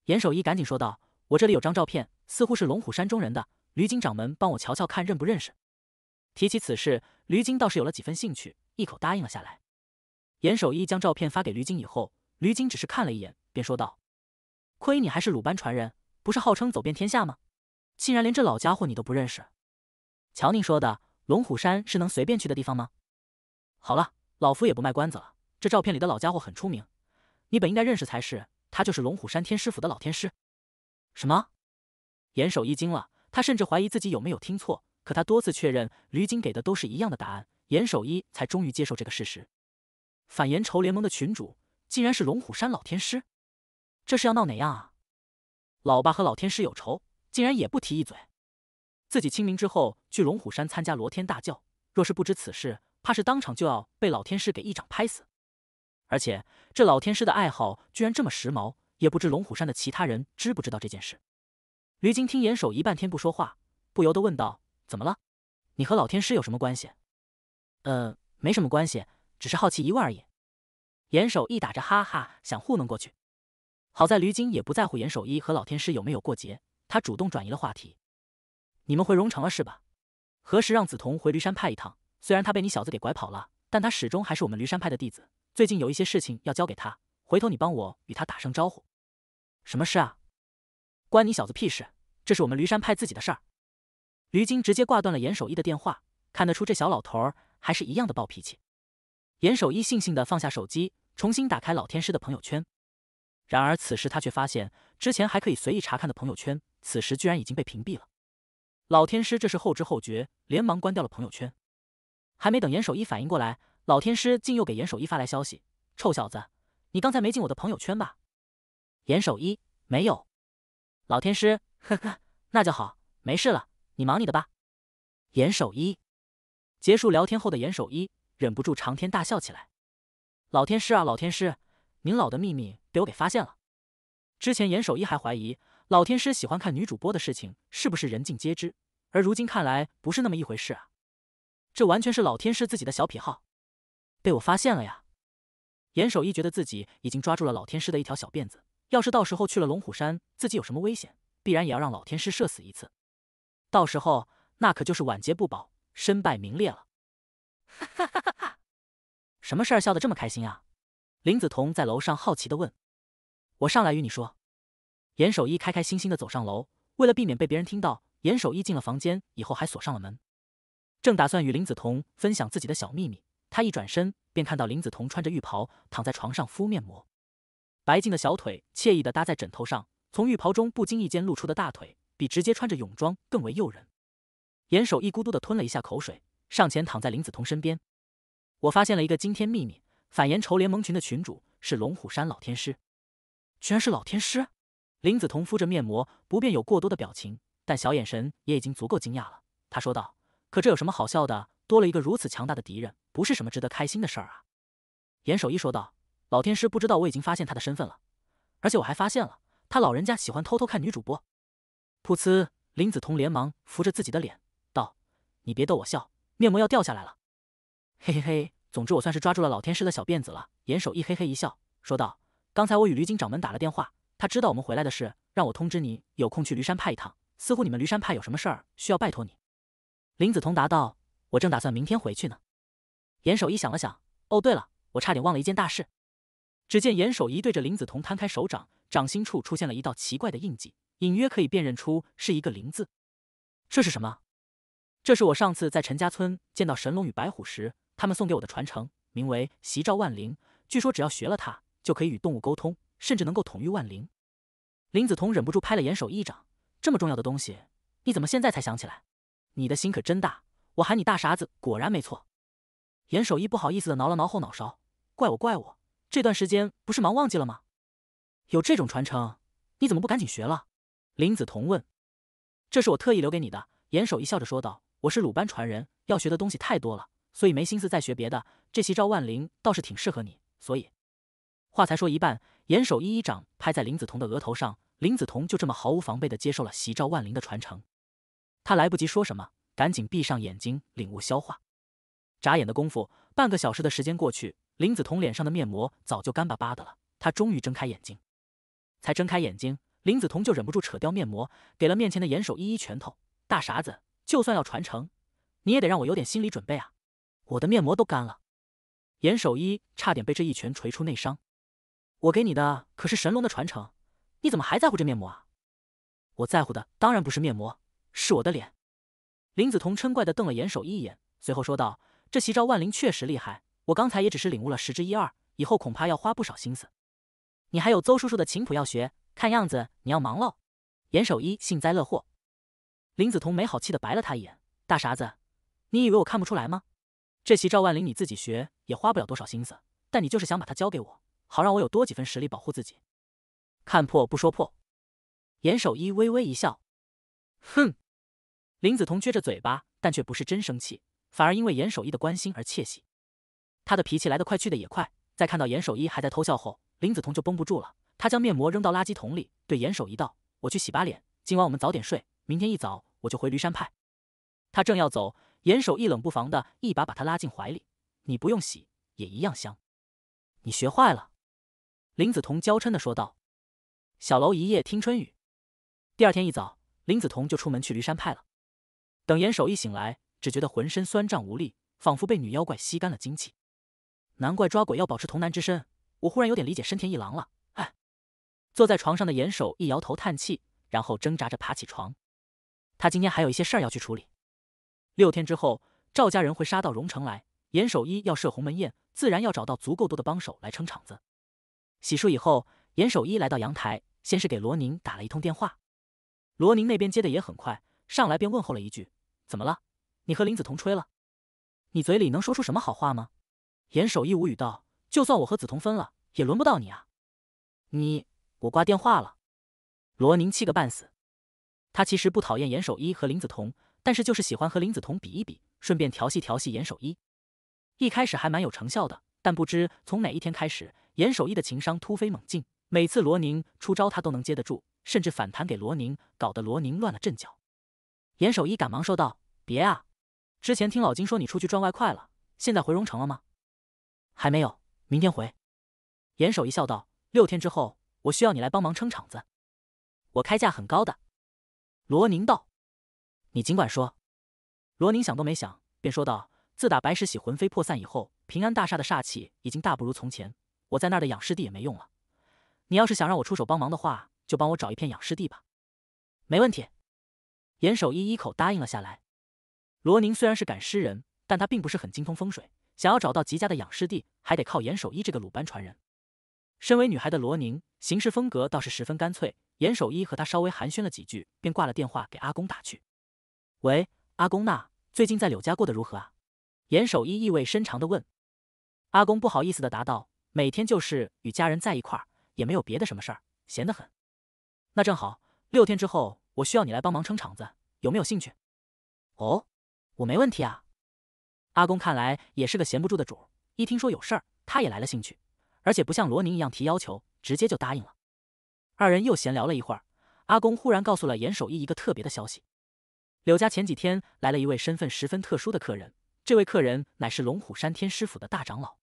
严守一赶紧说道：“我这里有张照片。”似乎是龙虎山中人的驴精掌门，帮我瞧瞧看认不认识。提起此事，驴精倒是有了几分兴趣，一口答应了下来。严守一将照片发给驴精以后，驴精只是看了一眼，便说道：“亏你还是鲁班传人，不是号称走遍天下吗？竟然连这老家伙你都不认识？瞧你说的，龙虎山是能随便去的地方吗？”好了，老夫也不卖关子了。这照片里的老家伙很出名，你本应该认识才是。他就是龙虎山天师府的老天师。什么？严守一惊了，他甚至怀疑自己有没有听错。可他多次确认，驴精给的都是一样的答案。严守一才终于接受这个事实：反延仇联盟的群主竟然是龙虎山老天师，这是要闹哪样啊？老爸和老天师有仇，竟然也不提一嘴。自己清明之后去龙虎山参加罗天大醮，若是不知此事，怕是当场就要被老天师给一掌拍死。而且这老天师的爱好居然这么时髦，也不知龙虎山的其他人知不知道这件事。驴精听严守一半天不说话，不由得问道：“怎么了？你和老天师有什么关系？”“呃，没什么关系，只是好奇一问而已。”严守一打着哈哈，想糊弄过去。好在驴精也不在乎严守一和老天师有没有过节，他主动转移了话题：“你们回荣城了是吧？何时让紫彤回驴山派一趟？虽然他被你小子给拐跑了，但他始终还是我们驴山派的弟子。最近有一些事情要交给他，回头你帮我与他打声招呼。什么事啊？”关你小子屁事！这是我们驴山派自己的事儿。驴精直接挂断了严守一的电话。看得出这小老头儿还是一样的暴脾气。严守一悻悻的放下手机，重新打开老天师的朋友圈。然而此时他却发现，之前还可以随意查看的朋友圈，此时居然已经被屏蔽了。老天师这是后知后觉，连忙关掉了朋友圈。还没等严守一反应过来，老天师竟又给严守一发来消息：“臭小子，你刚才没进我的朋友圈吧？”严守一没有。老天师，呵呵，那就好，没事了，你忙你的吧。严守一结束聊天后的严守一忍不住长天大笑起来。老天师啊，老天师，您老的秘密被我给发现了。之前严守一还怀疑老天师喜欢看女主播的事情是不是人尽皆知，而如今看来不是那么一回事啊。这完全是老天师自己的小癖好，被我发现了呀。严守一觉得自己已经抓住了老天师的一条小辫子。要是到时候去了龙虎山，自己有什么危险，必然也要让老天师射死一次。到时候那可就是晚节不保、身败名裂了。哈哈哈哈！什么事儿笑得这么开心啊？林子彤在楼上好奇地问。我上来与你说。严守一开开心心地走上楼，为了避免被别人听到，严守一进了房间以后还锁上了门。正打算与林子彤分享自己的小秘密，他一转身便看到林子彤穿着浴袍躺在床上敷面膜。白净的小腿惬意地搭在枕头上，从浴袍中不经意间露出的大腿，比直接穿着泳装更为诱人。严守一咕嘟的吞了一下口水，上前躺在林子彤身边。我发现了一个惊天秘密，反延仇联盟群的群主是龙虎山老天师，居然是老天师！林子彤敷着面膜，不便有过多的表情，但小眼神也已经足够惊讶了。他说道：“可这有什么好笑的？多了一个如此强大的敌人，不是什么值得开心的事儿啊！”严守一说道。老天师不知道我已经发现他的身份了，而且我还发现了他老人家喜欢偷偷看女主播。噗呲！林子彤连忙扶着自己的脸，道：“你别逗我笑，面膜要掉下来了。”嘿嘿嘿，总之我算是抓住了老天师的小辫子了。严守一嘿嘿一笑，说道：“刚才我与吕金掌门打了电话，他知道我们回来的事，让我通知你有空去驴山派一趟，似乎你们驴山派有什么事儿需要拜托你。”林子彤答道：“我正打算明天回去呢。”严守一想了想，哦，对了，我差点忘了一件大事。只见严守一对着林子彤摊开手掌，掌心处出现了一道奇怪的印记，隐约可以辨认出是一个“灵”字。这是什么？这是我上次在陈家村见到神龙与白虎时，他们送给我的传承，名为“习照万灵”。据说只要学了它，就可以与动物沟通，甚至能够统御万灵。林子彤忍不住拍了严守一掌：“这么重要的东西，你怎么现在才想起来？你的心可真大！我喊你大傻子果然没错。”严守一不好意思地挠了挠后脑勺：“怪我，怪我。”这段时间不是忙忘记了吗？有这种传承，你怎么不赶紧学了？林子彤问。这是我特意留给你的。严守一笑着说道：“我是鲁班传人，要学的东西太多了，所以没心思再学别的。这习照万灵倒是挺适合你，所以……”话才说一半，严守一一掌拍在林子彤的额头上，林子彤就这么毫无防备的接受了习照万灵的传承。他来不及说什么，赶紧闭上眼睛领悟消化。眨眼的功夫，半个小时的时间过去。林子彤脸上的面膜早就干巴巴的了，她终于睁开眼睛。才睁开眼睛，林子彤就忍不住扯掉面膜，给了面前的严守一一拳头。大傻子，就算要传承，你也得让我有点心理准备啊！我的面膜都干了。严守一差点被这一拳锤出内伤。我给你的可是神龙的传承，你怎么还在乎这面膜啊？我在乎的当然不是面膜，是我的脸。林子彤嗔怪的瞪了严守一眼，随后说道：“这奇照万灵确实厉害。”我刚才也只是领悟了十之一二，以后恐怕要花不少心思。你还有邹叔叔的琴谱要学，看样子你要忙喽。严守一幸灾乐祸。林子彤没好气的白了他一眼：“大傻子，你以为我看不出来吗？这棋赵万林你自己学也花不了多少心思，但你就是想把它交给我，好让我有多几分实力保护自己。看破不说破。”严守一微微一笑：“哼。”林子彤撅着嘴巴，但却不是真生气，反而因为严守一的关心而窃喜。他的脾气来得快，去得也快。在看到严守一还在偷笑后，林子彤就绷不住了。他将面膜扔到垃圾桶里，对严守一道：“我去洗把脸，今晚我们早点睡，明天一早我就回驴山派。”他正要走，严守一冷不防的一把把他拉进怀里：“你不用洗，也一样香。你学坏了。”林子彤娇嗔的说道：“小楼一夜听春雨。”第二天一早，林子彤就出门去驴山派了。等严守一醒来，只觉得浑身酸胀无力，仿佛被女妖怪吸干了精气。难怪抓鬼要保持童男之身，我忽然有点理解深田一郎了。哎，坐在床上的严守一摇头叹气，然后挣扎着爬起床。他今天还有一些事儿要去处理。六天之后，赵家人会杀到荣城来，严守一要设鸿门宴，自然要找到足够多的帮手来撑场子。洗漱以后，严守一来到阳台，先是给罗宁打了一通电话。罗宁那边接的也很快，上来便问候了一句：“怎么了？你和林子彤吹了？你嘴里能说出什么好话吗？”严守一无语道：“就算我和梓潼分了，也轮不到你啊！你……我挂电话了。”罗宁气个半死。他其实不讨厌严守一和林梓潼，但是就是喜欢和林梓潼比一比，顺便调戏调戏严守一。一开始还蛮有成效的，但不知从哪一天开始，严守一的情商突飞猛进，每次罗宁出招他都能接得住，甚至反弹给罗宁，搞得罗宁乱了阵脚。严守一赶忙说道：“别啊！之前听老金说你出去赚外快了，现在回荣城了吗？”还没有，明天回。严守一笑道：“六天之后，我需要你来帮忙撑场子，我开价很高的。”罗宁道：“你尽管说。”罗宁想都没想，便说道：“自打白石喜魂飞魄散以后，平安大厦的煞气已经大不如从前，我在那儿的养尸地也没用了。你要是想让我出手帮忙的话，就帮我找一片养尸地吧。”“没问题。”严守一一口答应了下来。罗宁虽然是赶尸人，但他并不是很精通风水。想要找到极佳的养尸地，还得靠严守一这个鲁班传人。身为女孩的罗宁，行事风格倒是十分干脆。严守一和他稍微寒暄了几句，便挂了电话给阿公打去。喂，阿公呐，最近在柳家过得如何啊？严守一意味深长的问。阿公不好意思的答道：“每天就是与家人在一块儿，也没有别的什么事儿，闲得很。”那正好，六天之后我需要你来帮忙撑场子，有没有兴趣？哦，我没问题啊。阿公看来也是个闲不住的主，一听说有事儿，他也来了兴趣，而且不像罗宁一样提要求，直接就答应了。二人又闲聊了一会儿，阿公忽然告诉了严守一一个特别的消息：柳家前几天来了一位身份十分特殊的客人，这位客人乃是龙虎山天师府的大长老。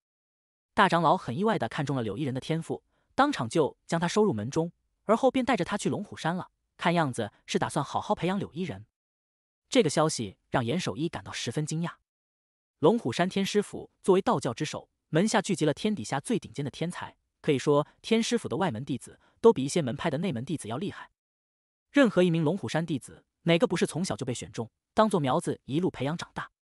大长老很意外的看中了柳依人的天赋，当场就将他收入门中，而后便带着他去龙虎山了。看样子是打算好好培养柳依人。这个消息让严守一感到十分惊讶。龙虎山天师府作为道教之首，门下聚集了天底下最顶尖的天才，可以说天师府的外门弟子都比一些门派的内门弟子要厉害。任何一名龙虎山弟子，哪个不是从小就被选中，当做苗子一路培养长大？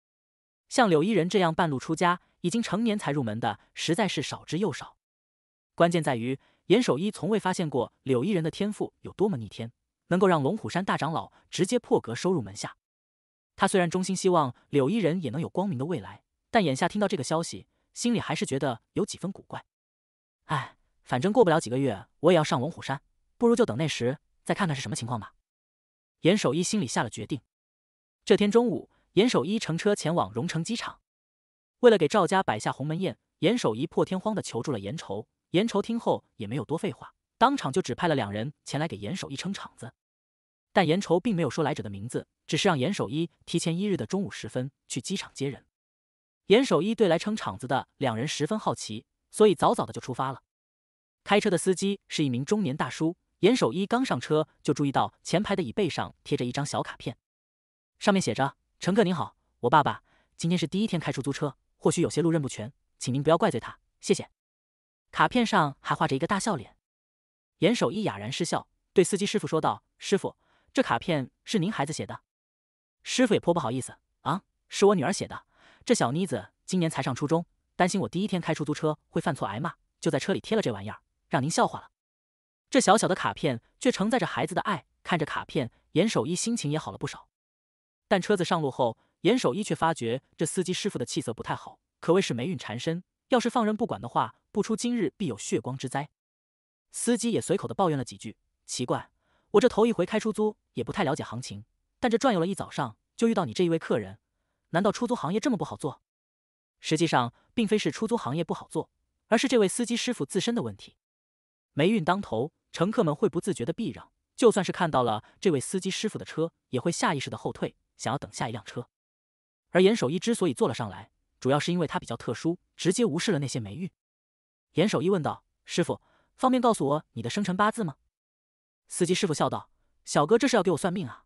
像柳依人这样半路出家，已经成年才入门的，实在是少之又少。关键在于，严守一从未发现过柳依人的天赋有多么逆天，能够让龙虎山大长老直接破格收入门下。他虽然衷心希望柳依人也能有光明的未来，但眼下听到这个消息，心里还是觉得有几分古怪。哎，反正过不了几个月，我也要上龙虎山，不如就等那时再看看是什么情况吧。严守一心里下了决定。这天中午，严守一乘车前往荣城机场。为了给赵家摆下鸿门宴，严守一破天荒的求助了严愁。严愁听后也没有多废话，当场就指派了两人前来给严守一撑场子。但严愁并没有说来者的名字，只是让严守一提前一日的中午时分去机场接人。严守一对来撑场子的两人十分好奇，所以早早的就出发了。开车的司机是一名中年大叔。严守一刚上车就注意到前排的椅背上贴着一张小卡片，上面写着：“乘客您好，我爸爸今天是第一天开出租车，或许有些路认不全，请您不要怪罪他，谢谢。”卡片上还画着一个大笑脸。严守一哑然失笑，对司机师傅说道：“师傅。”这卡片是您孩子写的，师傅也颇不好意思啊，是我女儿写的。这小妮子今年才上初中，担心我第一天开出租车会犯错挨骂，就在车里贴了这玩意儿，让您笑话了。这小小的卡片却承载着孩子的爱。看着卡片，严守一心情也好了不少。但车子上路后，严守一却发觉这司机师傅的气色不太好，可谓是霉运缠身。要是放任不管的话，不出今日必有血光之灾。司机也随口的抱怨了几句，奇怪。我这头一回开出租，也不太了解行情，但这转悠了一早上，就遇到你这一位客人。难道出租行业这么不好做？实际上，并非是出租行业不好做，而是这位司机师傅自身的问题。霉运当头，乘客们会不自觉的避让，就算是看到了这位司机师傅的车，也会下意识的后退，想要等下一辆车。而严守一之所以坐了上来，主要是因为他比较特殊，直接无视了那些霉运。严守一问道：“师傅，方便告诉我你的生辰八字吗？”司机师傅笑道：“小哥，这是要给我算命啊？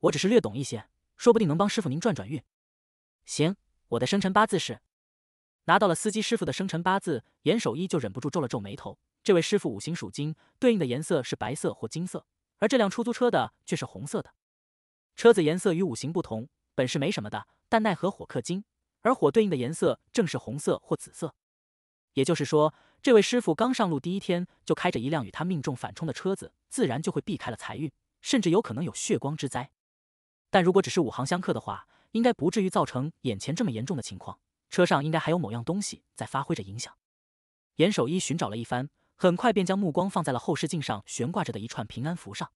我只是略懂一些，说不定能帮师傅您转转运。”行，我的生辰八字是……拿到了司机师傅的生辰八字，严守一就忍不住皱了皱眉头。这位师傅五行属金，对应的颜色是白色或金色，而这辆出租车的却是红色的。车子颜色与五行不同，本是没什么的，但奈何火克金，而火对应的颜色正是红色或紫色。也就是说，这位师傅刚上路第一天就开着一辆与他命中反冲的车子。自然就会避开了财运，甚至有可能有血光之灾。但如果只是五行相克的话，应该不至于造成眼前这么严重的情况。车上应该还有某样东西在发挥着影响。严守一寻找了一番，很快便将目光放在了后视镜上悬挂着的一串平安符上。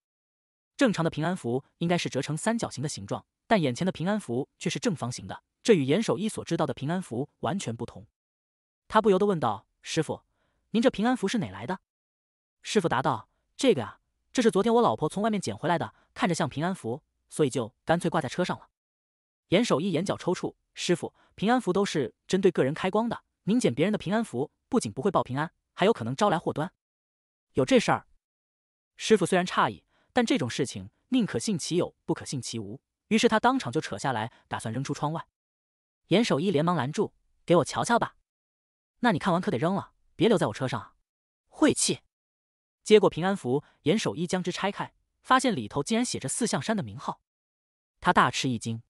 正常的平安符应该是折成三角形的形状，但眼前的平安符却是正方形的，这与严守一所知道的平安符完全不同。他不由得问道：“师傅，您这平安符是哪来的？”师傅答道：“这个啊。”这是昨天我老婆从外面捡回来的，看着像平安符，所以就干脆挂在车上了。严守一眼角抽搐，师傅，平安符都是针对个人开光的，您捡别人的平安符，不仅不会报平安，还有可能招来祸端。有这事儿？师傅虽然诧异，但这种事情宁可信其有，不可信其无，于是他当场就扯下来，打算扔出窗外。严守一连忙拦住：“给我瞧瞧吧。”那你看完可得扔了，别留在我车上，晦气。接过平安符，严守一将之拆开，发现里头竟然写着四象山的名号，他大吃一惊。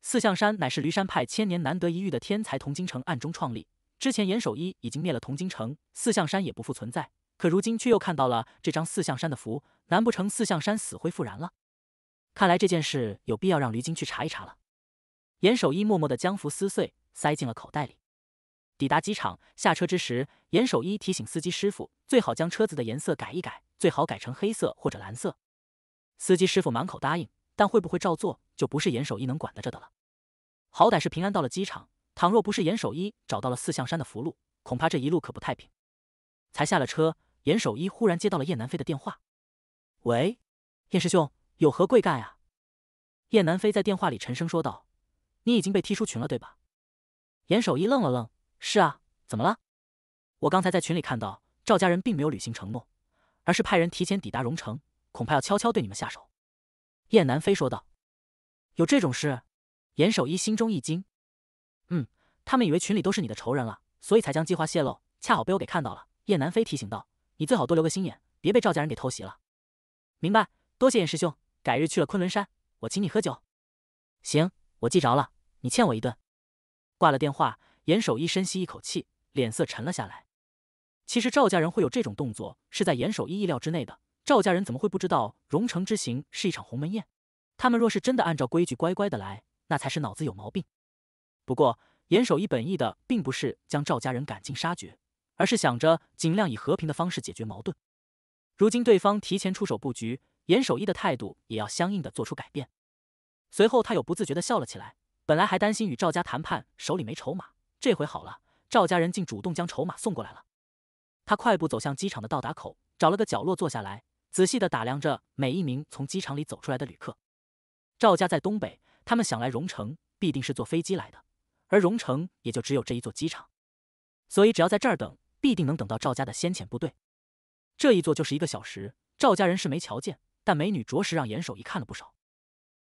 四象山乃是驴山派千年难得一遇的天才铜金城暗中创立，之前严守一已经灭了铜金城，四象山也不复存在。可如今却又看到了这张四象山的符，难不成四象山死灰复燃了？看来这件事有必要让驴金去查一查了。严守一默默地将符撕碎，塞进了口袋里。抵达机场下车之时，严守一提醒司机师傅，最好将车子的颜色改一改，最好改成黑色或者蓝色。司机师傅满口答应，但会不会照做就不是严守一能管得着的了。好歹是平安到了机场，倘若不是严守一找到了四象山的福禄，恐怕这一路可不太平。才下了车，严守一忽然接到了燕南飞的电话：“喂，燕师兄，有何贵干呀？”燕南飞在电话里沉声说道：“你已经被踢出群了，对吧？”严守一愣了愣。是啊，怎么了？我刚才在群里看到赵家人并没有履行承诺，而是派人提前抵达荣城，恐怕要悄悄对你们下手。”燕南飞说道。“有这种事？”严守一心中一惊。“嗯，他们以为群里都是你的仇人了，所以才将计划泄露，恰好被我给看到了。”燕南飞提醒道，“你最好多留个心眼，别被赵家人给偷袭了。”“明白，多谢燕师兄，改日去了昆仑山，我请你喝酒。”“行，我记着了，你欠我一顿。”挂了电话。严守一深吸一口气，脸色沉了下来。其实赵家人会有这种动作，是在严守一意料之内的。赵家人怎么会不知道荣城之行是一场鸿门宴？他们若是真的按照规矩乖乖的来，那才是脑子有毛病。不过严守一本意的并不是将赵家人赶尽杀绝，而是想着尽量以和平的方式解决矛盾。如今对方提前出手布局，严守一的态度也要相应的做出改变。随后他又不自觉的笑了起来，本来还担心与赵家谈判手里没筹码。这回好了，赵家人竟主动将筹码送过来了。他快步走向机场的到达口，找了个角落坐下来，仔细的打量着每一名从机场里走出来的旅客。赵家在东北，他们想来荣城，必定是坐飞机来的，而荣城也就只有这一座机场，所以只要在这儿等，必定能等到赵家的先遣部队。这一坐就是一个小时，赵家人是没瞧见，但美女着实让严守一看了不少。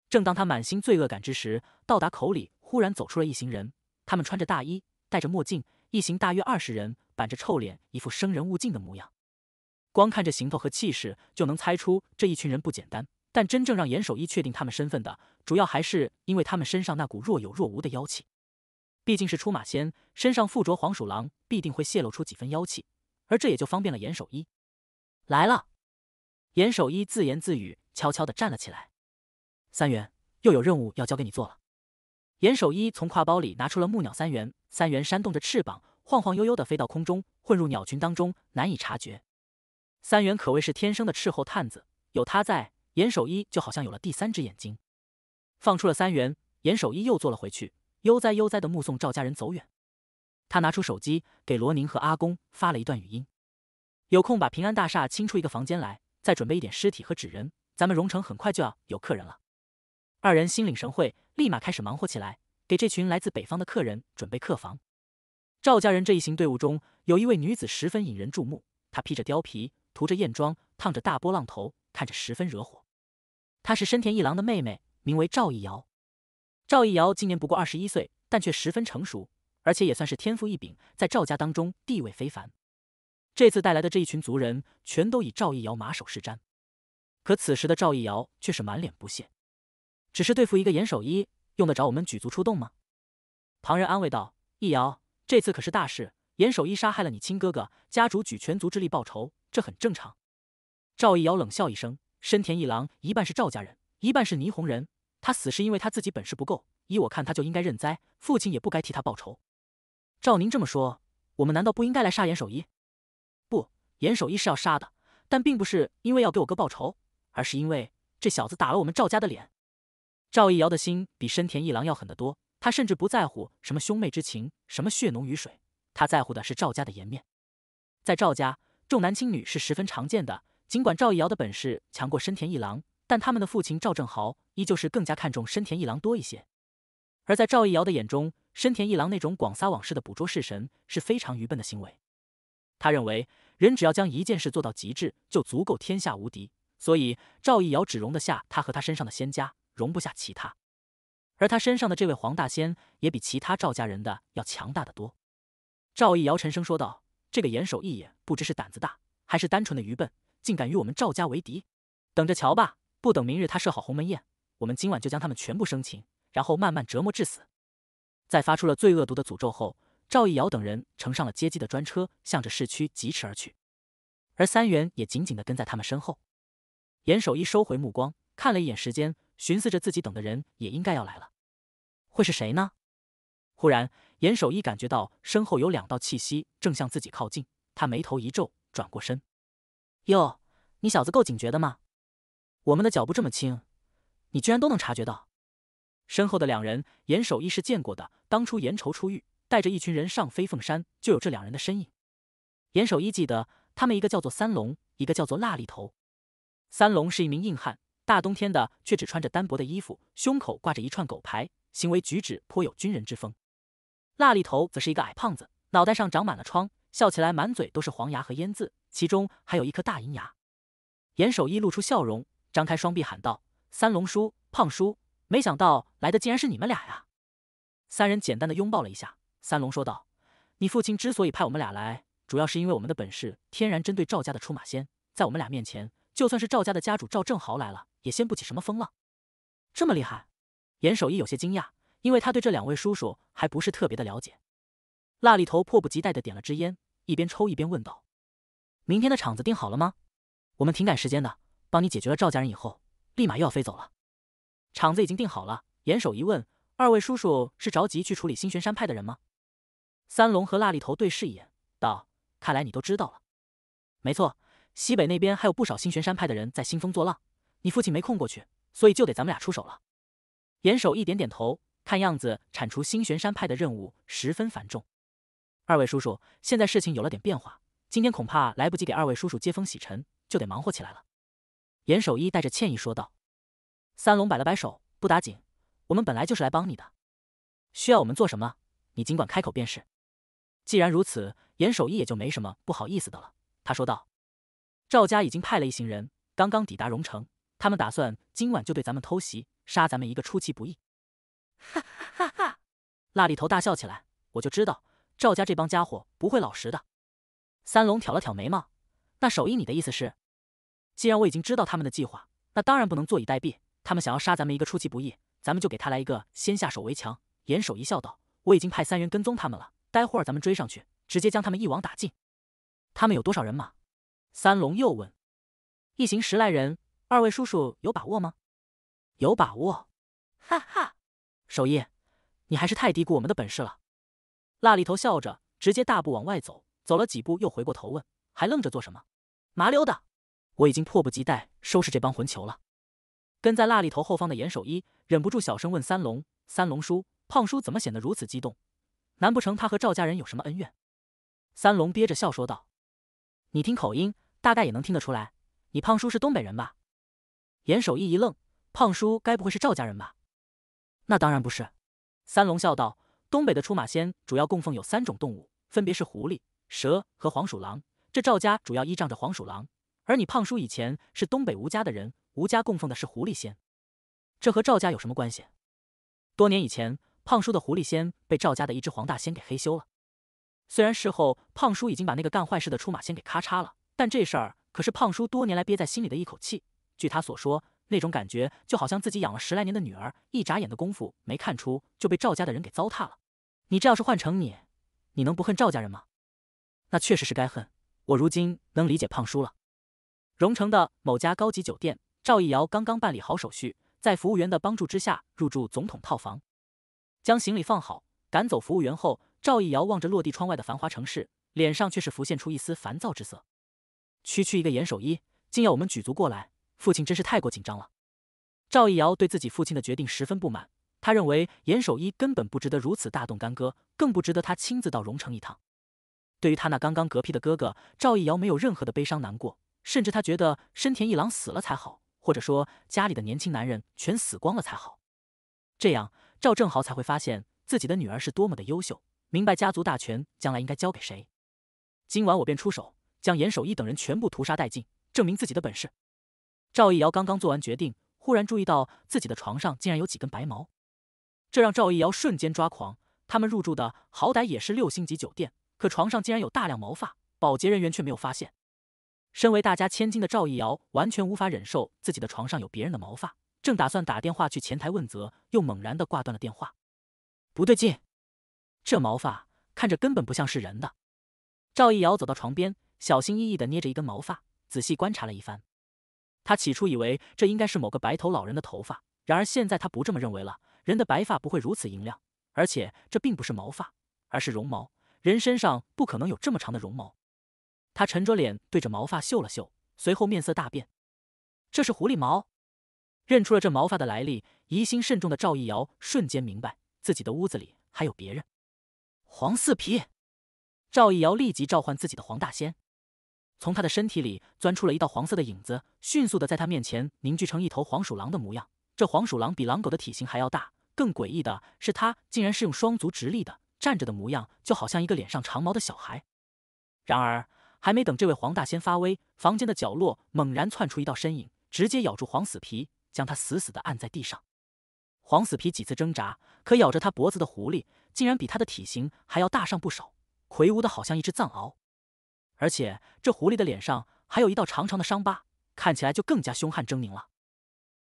正当他满心罪恶感之时，到达口里忽然走出了一行人。他们穿着大衣，戴着墨镜，一行大约二十人，板着臭脸，一副生人勿近的模样。光看这行头和气势，就能猜出这一群人不简单。但真正让严守一确定他们身份的，主要还是因为他们身上那股若有若无的妖气。毕竟是出马仙，身上附着黄鼠狼，必定会泄露出几分妖气，而这也就方便了严守一。来了，严守一自言自语，悄悄的站了起来。三元，又有任务要交给你做了。严守一从挎包里拿出了木鸟三元，三元扇动着翅膀，晃晃悠悠的飞到空中，混入鸟群当中，难以察觉。三元可谓是天生的斥候探子，有他在，严守一就好像有了第三只眼睛。放出了三元，严守一又坐了回去，悠哉悠哉的目送赵家人走远。他拿出手机，给罗宁和阿公发了一段语音：有空把平安大厦清出一个房间来，再准备一点尸体和纸人，咱们荣城很快就要有客人了。二人心领神会，立马开始忙活起来，给这群来自北方的客人准备客房。赵家人这一行队伍中，有一位女子十分引人注目，她披着貂皮，涂着艳妆，烫着大波浪头，看着十分惹火。她是深田一郎的妹妹，名为赵一瑶。赵一瑶今年不过二十一岁，但却十分成熟，而且也算是天赋异禀，在赵家当中地位非凡。这次带来的这一群族人，全都以赵一瑶马首是瞻。可此时的赵一瑶却是满脸不屑。只是对付一个严守一，用得着我们举族出动吗？旁人安慰道：“易遥，这次可是大事。严守一杀害了你亲哥哥，家主举全族之力报仇，这很正常。”赵易遥冷笑一声：“深田一郎一半是赵家人，一半是霓虹人。他死是因为他自己本事不够，依我看，他就应该认栽。父亲也不该替他报仇。照您这么说，我们难道不应该来杀严守一？不，严守一是要杀的，但并不是因为要给我哥报仇，而是因为这小子打了我们赵家的脸。”赵一尧的心比深田一郎要狠得多，他甚至不在乎什么兄妹之情，什么血浓于水，他在乎的是赵家的颜面。在赵家，重男轻女是十分常见的。尽管赵一尧的本事强过深田一郎，但他们的父亲赵正豪依旧是更加看重深田一郎多一些。而在赵一尧的眼中，深田一郎那种广撒网式的捕捉式神是非常愚笨的行为。他认为，人只要将一件事做到极致，就足够天下无敌。所以，赵一尧只容得下他和他身上的仙家。容不下其他，而他身上的这位黄大仙也比其他赵家人的要强大的多。赵义尧沉声说道：“这个严守义也，不知是胆子大，还是单纯的愚笨，竟敢与我们赵家为敌，等着瞧吧！不等明日他设好鸿门宴，我们今晚就将他们全部生擒，然后慢慢折磨致死。”在发出了最恶毒的诅咒后，赵义尧等人乘上了接机的专车，向着市区疾驰而去，而三元也紧紧的跟在他们身后。严守一收回目光，看了一眼时间。寻思着自己等的人也应该要来了，会是谁呢？忽然，严守一感觉到身后有两道气息正向自己靠近，他眉头一皱，转过身。哟，你小子够警觉的吗？我们的脚步这么轻，你居然都能察觉到。身后的两人，严守一是见过的。当初严愁出狱，带着一群人上飞凤山，就有这两人的身影。严守一记得，他们一个叫做三龙，一个叫做辣痢头。三龙是一名硬汉。大冬天的，却只穿着单薄的衣服，胸口挂着一串狗牌，行为举止颇有军人之风。辣里头则是一个矮胖子，脑袋上长满了疮，笑起来满嘴都是黄牙和烟渍，其中还有一颗大银牙。严守一露出笑容，张开双臂喊道：“三龙叔、胖叔，没想到来的竟然是你们俩呀！”三人简单的拥抱了一下。三龙说道：“你父亲之所以派我们俩来，主要是因为我们的本事天然针对赵家的出马仙，在我们俩面前，就算是赵家的家主赵正豪来了。”也掀不起什么风浪，这么厉害？严守一有些惊讶，因为他对这两位叔叔还不是特别的了解。辣里头迫不及待的点了支烟，一边抽一边问道：“明天的场子定好了吗？我们挺赶时间的，帮你解决了赵家人以后，立马又要飞走了。场子已经定好了。”严守一问：“二位叔叔是着急去处理星玄山派的人吗？”三龙和辣里头对视一眼，道：“看来你都知道了。没错，西北那边还有不少星玄山派的人在兴风作浪。”你父亲没空过去，所以就得咱们俩出手了。严守一点点头，看样子铲除新玄山派的任务十分繁重。二位叔叔，现在事情有了点变化，今天恐怕来不及给二位叔叔接风洗尘，就得忙活起来了。严守一带着歉意说道。三龙摆了摆手，不打紧，我们本来就是来帮你的，需要我们做什么，你尽管开口便是。既然如此，严守一也就没什么不好意思的了。他说道：“赵家已经派了一行人，刚刚抵达荣城。”他们打算今晚就对咱们偷袭，杀咱们一个出其不意。哈哈哈！哈，辣里头大笑起来。我就知道赵家这帮家伙不会老实的。三龙挑了挑眉毛，那首印，你的意思是，既然我已经知道他们的计划，那当然不能坐以待毙。他们想要杀咱们一个出其不意，咱们就给他来一个先下手为强。严守一笑道：“我已经派三人跟踪他们了，待会儿咱们追上去，直接将他们一网打尽。”他们有多少人马？三龙又问。一行十来人。二位叔叔有把握吗？有把握，哈哈！守义，你还是太低估我们的本事了。辣里头笑着，直接大步往外走。走了几步，又回过头问：“还愣着做什么？麻溜的！我已经迫不及待收拾这帮混球了。”跟在辣里头后方的严守一忍不住小声问：“三龙，三龙叔，胖叔怎么显得如此激动？难不成他和赵家人有什么恩怨？”三龙憋着笑说道：“你听口音，大概也能听得出来，你胖叔是东北人吧？”严守一一愣：“胖叔，该不会是赵家人吧？”“那当然不是。”三龙笑道：“东北的出马仙主要供奉有三种动物，分别是狐狸、蛇和黄鼠狼。这赵家主要依仗着黄鼠狼，而你胖叔以前是东北吴家的人，吴家供奉的是狐狸仙。这和赵家有什么关系？”“多年以前，胖叔的狐狸仙被赵家的一只黄大仙给黑修了。虽然事后胖叔已经把那个干坏事的出马仙给咔嚓了，但这事儿可是胖叔多年来憋在心里的一口气。”据他所说，那种感觉就好像自己养了十来年的女儿，一眨眼的功夫没看出就被赵家的人给糟蹋了。你这要是换成你，你能不恨赵家人吗？那确实是该恨。我如今能理解胖叔了。荣城的某家高级酒店，赵一瑶刚刚办理好手续，在服务员的帮助之下入住总统套房，将行李放好，赶走服务员后，赵一瑶望着落地窗外的繁华城市，脸上却是浮现出一丝烦躁之色。区区一个严守一，竟要我们举足过来。父亲真是太过紧张了。赵一瑶对自己父亲的决定十分不满，他认为严守一根本不值得如此大动干戈，更不值得他亲自到荣城一趟。对于他那刚刚嗝屁的哥哥，赵一瑶没有任何的悲伤难过，甚至他觉得深田一郎死了才好，或者说家里的年轻男人全死光了才好，这样赵正豪才会发现自己的女儿是多么的优秀，明白家族大权将来应该交给谁。今晚我便出手，将严守一等人全部屠杀殆尽，证明自己的本事。赵一瑶刚刚做完决定，忽然注意到自己的床上竟然有几根白毛，这让赵一瑶瞬间抓狂。他们入住的好歹也是六星级酒店，可床上竟然有大量毛发，保洁人员却没有发现。身为大家千金的赵一瑶完全无法忍受自己的床上有别人的毛发，正打算打电话去前台问责，又猛然的挂断了电话。不对劲，这毛发看着根本不像是人的。赵一瑶走到床边，小心翼翼的捏着一根毛发，仔细观察了一番。他起初以为这应该是某个白头老人的头发，然而现在他不这么认为了。人的白发不会如此莹亮，而且这并不是毛发，而是绒毛。人身上不可能有这么长的绒毛。他沉着脸对着毛发嗅了嗅，随后面色大变：“这是狐狸毛！”认出了这毛发的来历，疑心甚重的赵一瑶瞬间明白自己的屋子里还有别人。黄四皮，赵一瑶立即召唤自己的黄大仙。从他的身体里钻出了一道黄色的影子，迅速的在他面前凝聚成一头黄鼠狼的模样。这黄鼠狼比狼狗的体型还要大，更诡异的是，它竟然是用双足直立的站着的模样，就好像一个脸上长毛的小孩。然而，还没等这位黄大仙发威，房间的角落猛然窜出一道身影，直接咬住黄死皮，将他死死的按在地上。黄死皮几次挣扎，可咬着他脖子的狐狸竟然比他的体型还要大上不少，魁梧的好像一只藏獒。而且这狐狸的脸上还有一道长长的伤疤，看起来就更加凶悍狰狞了。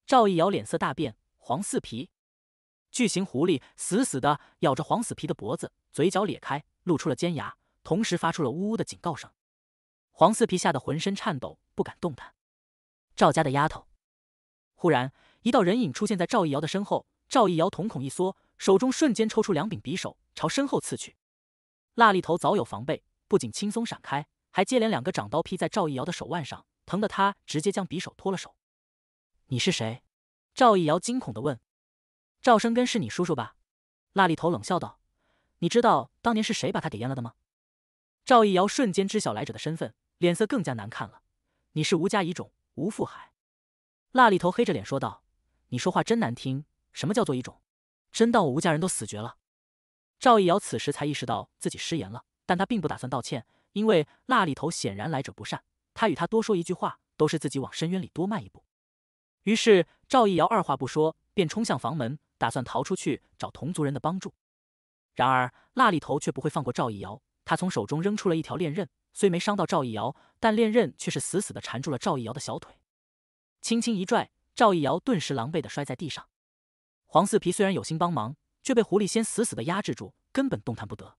赵一瑶脸色大变，黄四皮，巨型狐狸死死的咬着黄四皮的脖子，嘴角咧开，露出了尖牙，同时发出了呜呜的警告声。黄四皮吓得浑身颤抖，不敢动弹。赵家的丫头，忽然一道人影出现在赵一瑶的身后，赵一瑶瞳孔一缩，手中瞬间抽出两柄匕首，朝身后刺去。辣痢头早有防备，不仅轻松闪开。还接连两个掌刀劈在赵一瑶的手腕上，疼得他直接将匕首脱了手。“你是谁？”赵一瑶惊恐的问。“赵生根是你叔叔吧？”辣痢头冷笑道。“你知道当年是谁把他给阉了的吗？”赵一瑶瞬间知晓来者的身份，脸色更加难看了。“你是吴家遗种，吴富海。”辣痢头黑着脸说道。“你说话真难听！什么叫做遗种？真当我吴家人都死绝了？”赵一瑶此时才意识到自己失言了，但他并不打算道歉。因为辣里头显然来者不善，他与他多说一句话，都是自己往深渊里多迈一步。于是赵一瑶二话不说，便冲向房门，打算逃出去找同族人的帮助。然而辣里头却不会放过赵一瑶，他从手中扔出了一条链刃，虽没伤到赵一瑶，但链刃却是死死的缠住了赵一瑶的小腿。轻轻一拽，赵一瑶顿时狼狈的摔在地上。黄四皮虽然有心帮忙，却被狐狸仙死死的压制住，根本动弹不得。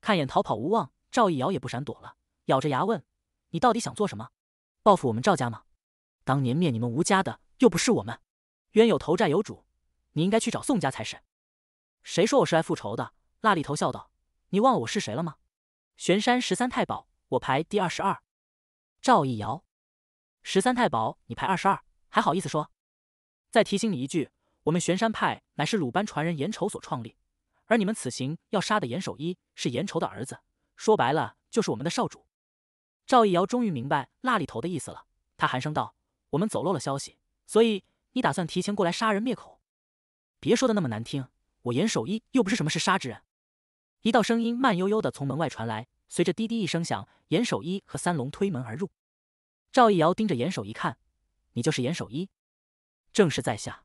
看眼逃跑无望。赵义瑶也不闪躲了，咬着牙问：“你到底想做什么？报复我们赵家吗？当年灭你们吴家的又不是我们。冤有头债有主，你应该去找宋家才是。”谁说我是来复仇的？辣里头笑道：“你忘了我是谁了吗？玄山十三太保，我排第二十二。”赵义瑶：“十三太保，你排二十二，还好意思说？再提醒你一句，我们玄山派乃是鲁班传人严愁所创立，而你们此行要杀的严守一，是严愁的儿子。”说白了就是我们的少主，赵一瑶终于明白辣里头的意思了。他寒声道：“我们走漏了消息，所以你打算提前过来杀人灭口。”别说的那么难听，我严守一又不是什么是杀之人。一道声音慢悠悠的从门外传来，随着滴滴一声响，严守一和三龙推门而入。赵一瑶盯着严守一看：“你就是严守一？”“正是在下。”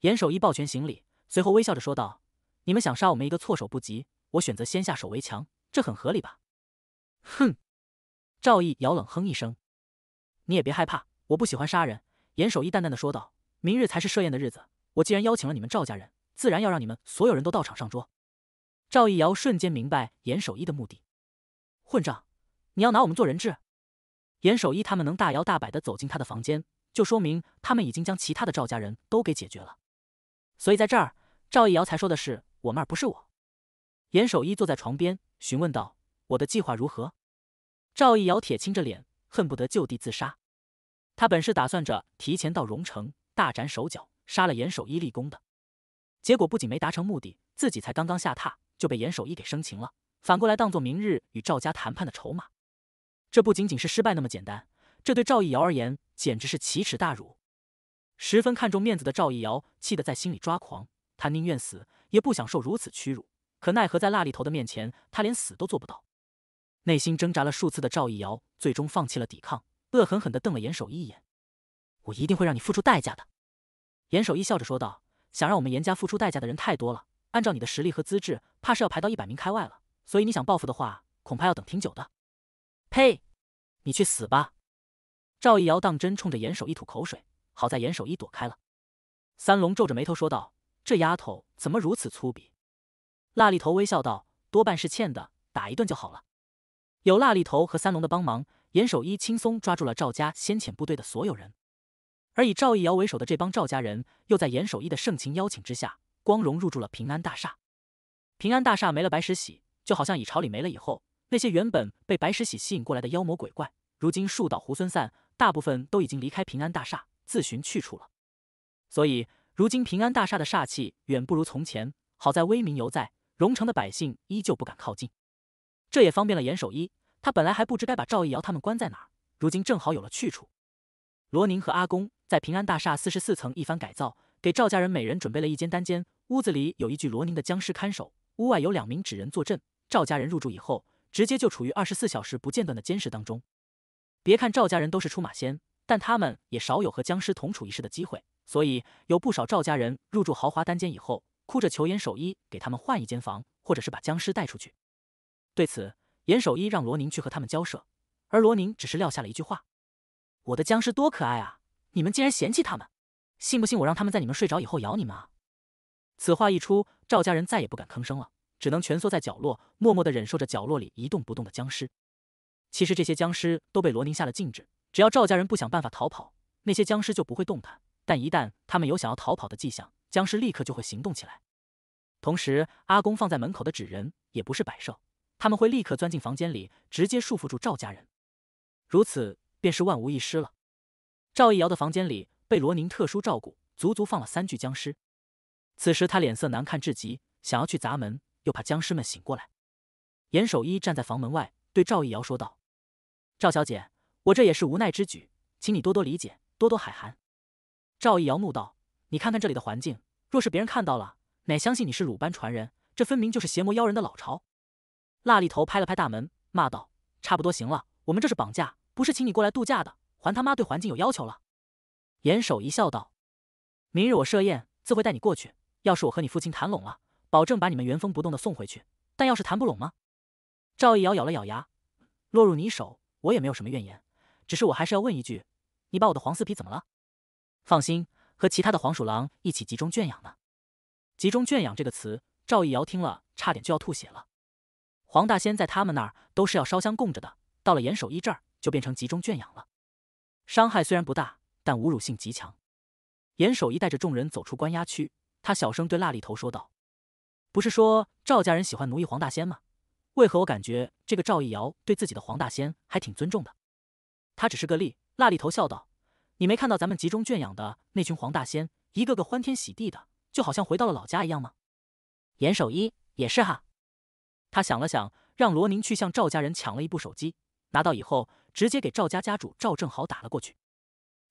严守一抱拳行礼，随后微笑着说道：“你们想杀我们一个措手不及，我选择先下手为强。”这很合理吧？哼，赵毅瑶冷哼一声。你也别害怕，我不喜欢杀人。严守一淡淡的说道：“明日才是设宴的日子，我既然邀请了你们赵家人，自然要让你们所有人都到场上桌。”赵一瑶瞬间明白严守一的目的。混账！你要拿我们做人质？严守一他们能大摇大摆的走进他的房间，就说明他们已经将其他的赵家人都给解决了。所以在这儿，赵一瑶才说的是我们，不是我。严守一坐在床边。询问道：“我的计划如何？”赵一尧铁青着脸，恨不得就地自杀。他本是打算着提前到荣城，大展手脚，杀了严守一立功的。结果不仅没达成目的，自己才刚刚下榻，就被严守一给生擒了，反过来当做明日与赵家谈判的筹码。这不仅仅是失败那么简单，这对赵一尧而言简直是奇耻大辱。十分看重面子的赵一尧气得在心里抓狂，他宁愿死，也不想受如此屈辱。可奈何在瘌里头的面前，他连死都做不到。内心挣扎了数次的赵毅瑶最终放弃了抵抗，恶狠狠地瞪了严守一一眼：“我一定会让你付出代价的。”严守一笑着说道：“想让我们严家付出代价的人太多了，按照你的实力和资质，怕是要排到一百名开外了。所以你想报复的话，恐怕要等挺久的。”“呸！你去死吧！”赵毅瑶当真冲着严守一吐口水，好在严守一躲开了。三龙皱着眉头说道：“这丫头怎么如此粗鄙？”辣痢头微笑道：“多半是欠的，打一顿就好了。”有辣痢头和三龙的帮忙，严守一轻松抓住了赵家先遣部队的所有人。而以赵义尧为首的这帮赵家人，又在严守一的盛情邀请之下，光荣入住了平安大厦。平安大厦没了白石喜，就好像蚁巢里没了以后，那些原本被白石喜吸引过来的妖魔鬼怪，如今树倒猢狲散，大部分都已经离开平安大厦，自寻去处了。所以，如今平安大厦的煞气远不如从前。好在威名犹在。荣城的百姓依旧不敢靠近，这也方便了严守一。他本来还不知该把赵一瑶他们关在哪儿，如今正好有了去处。罗宁和阿公在平安大厦四十四层一番改造，给赵家人每人准备了一间单间。屋子里有一具罗宁的僵尸看守，屋外有两名纸人坐镇。赵家人入住以后，直接就处于二十四小时不间断的监视当中。别看赵家人都是出马仙，但他们也少有和僵尸同处一室的机会，所以有不少赵家人入住豪华单间以后。哭着求严守一给他们换一间房，或者是把僵尸带出去。对此，严守一让罗宁去和他们交涉，而罗宁只是撂下了一句话：“我的僵尸多可爱啊！你们竟然嫌弃他们，信不信我让他们在你们睡着以后咬你们啊？”此话一出，赵家人再也不敢吭声了，只能蜷缩在角落，默默地忍受着角落里一动不动的僵尸。其实这些僵尸都被罗宁下了禁制，只要赵家人不想办法逃跑，那些僵尸就不会动弹。但一旦他们有想要逃跑的迹象，僵尸立刻就会行动起来，同时阿公放在门口的纸人也不是摆设，他们会立刻钻进房间里，直接束缚住赵家人，如此便是万无一失了。赵一瑶的房间里被罗宁特殊照顾，足足放了三具僵尸。此时他脸色难看至极，想要去砸门，又怕僵尸们醒过来。严守一站在房门外对赵一瑶说道：“赵小姐，我这也是无奈之举，请你多多理解，多多海涵。”赵一瑶怒道。你看看这里的环境，若是别人看到了，哪相信你是鲁班传人？这分明就是邪魔妖人的老巢！辣里头拍了拍大门，骂道：“差不多行了，我们这是绑架，不是请你过来度假的，还他妈对环境有要求了？”严守一笑道：“明日我设宴，自会带你过去。要是我和你父亲谈拢了，保证把你们原封不动的送回去。但要是谈不拢吗？”赵一瑶咬了咬牙，落入你手，我也没有什么怨言，只是我还是要问一句：你把我的黄四皮怎么了？放心。和其他的黄鼠狼一起集中圈养呢？集中圈养这个词，赵一瑶听了差点就要吐血了。黄大仙在他们那儿都是要烧香供着的，到了严守一这儿就变成集中圈养了，伤害虽然不大，但侮辱性极强。严守一带着众人走出关押区，他小声对辣里头说道：“不是说赵家人喜欢奴役黄大仙吗？为何我感觉这个赵一瑶对自己的黄大仙还挺尊重的？”他只是个例。辣里头笑道。你没看到咱们集中圈养的那群黄大仙，一个个欢天喜地的，就好像回到了老家一样吗？严守一也是哈。他想了想，让罗宁去向赵家人抢了一部手机，拿到以后直接给赵家家主赵正豪打了过去。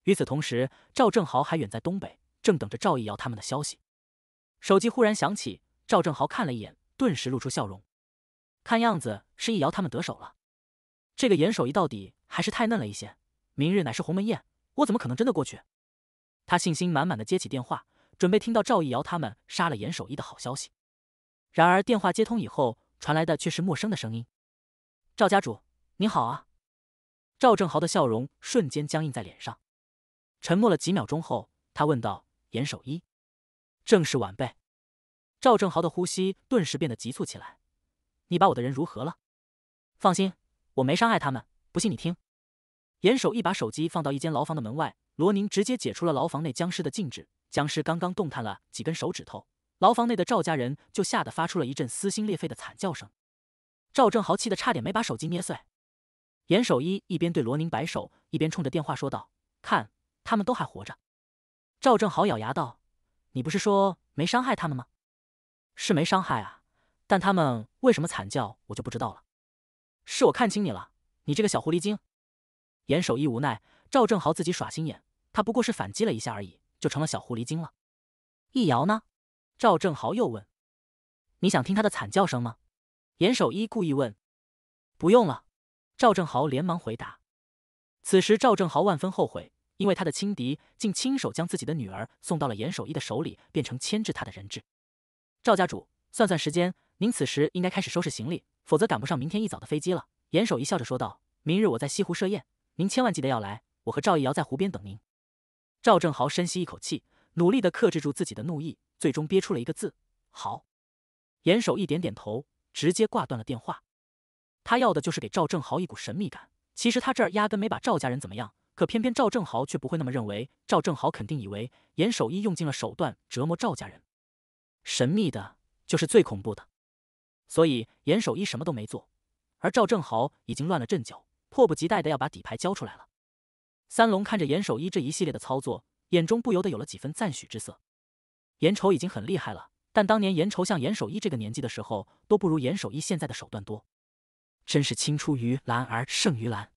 与此同时，赵正豪还远在东北，正等着赵毅瑶他们的消息。手机忽然响起，赵正豪看了一眼，顿时露出笑容。看样子是易瑶他们得手了。这个严守一到底还是太嫩了一些。明日乃是鸿门宴。我怎么可能真的过去？他信心满满的接起电话，准备听到赵毅瑶他们杀了严守一的好消息。然而电话接通以后，传来的却是陌生的声音：“赵家主，你好啊。”赵正豪的笑容瞬间僵硬在脸上，沉默了几秒钟后，他问道：“严守一，正是晚辈。”赵正豪的呼吸顿时变得急促起来：“你把我的人如何了？放心，我没伤害他们，不信你听。”严守一把手机放到一间牢房的门外，罗宁直接解除了牢房内僵尸的禁制。僵尸刚刚动弹了几根手指头，牢房内的赵家人就吓得发出了一阵撕心裂肺的惨叫声。赵正豪气得差点没把手机捏碎。严守一一边对罗宁摆手，一边冲着电话说道：“看，他们都还活着。”赵正豪咬牙道：“你不是说没伤害他们吗？是没伤害啊，但他们为什么惨叫，我就不知道了。是我看清你了，你这个小狐狸精。”严守一无奈，赵正豪自己耍心眼，他不过是反击了一下而已，就成了小狐狸精了。易遥呢？赵正豪又问：“你想听他的惨叫声吗？”严守一故意问。“不用了。”赵正豪连忙回答。此时赵正豪万分后悔，因为他的轻敌，竟亲手将自己的女儿送到了严守一的手里，变成牵制他的人质。赵家主，算算时间，您此时应该开始收拾行李，否则赶不上明天一早的飞机了。严守一笑着说道：“明日我在西湖设宴。”您千万记得要来，我和赵毅瑶在湖边等您。赵正豪深吸一口气，努力的克制住自己的怒意，最终憋出了一个字：“好。”严守一点点头，直接挂断了电话。他要的就是给赵正豪一股神秘感。其实他这儿压根没把赵家人怎么样，可偏偏赵正豪却不会那么认为。赵正豪肯定以为严守一用尽了手段折磨赵家人。神秘的就是最恐怖的，所以严守一什么都没做，而赵正豪已经乱了阵脚。迫不及待的要把底牌交出来了。三龙看着严守一这一系列的操作，眼中不由得有了几分赞许之色。严愁已经很厉害了，但当年严愁像严守一这个年纪的时候，都不如严守一现在的手段多。真是青出于蓝而胜于蓝。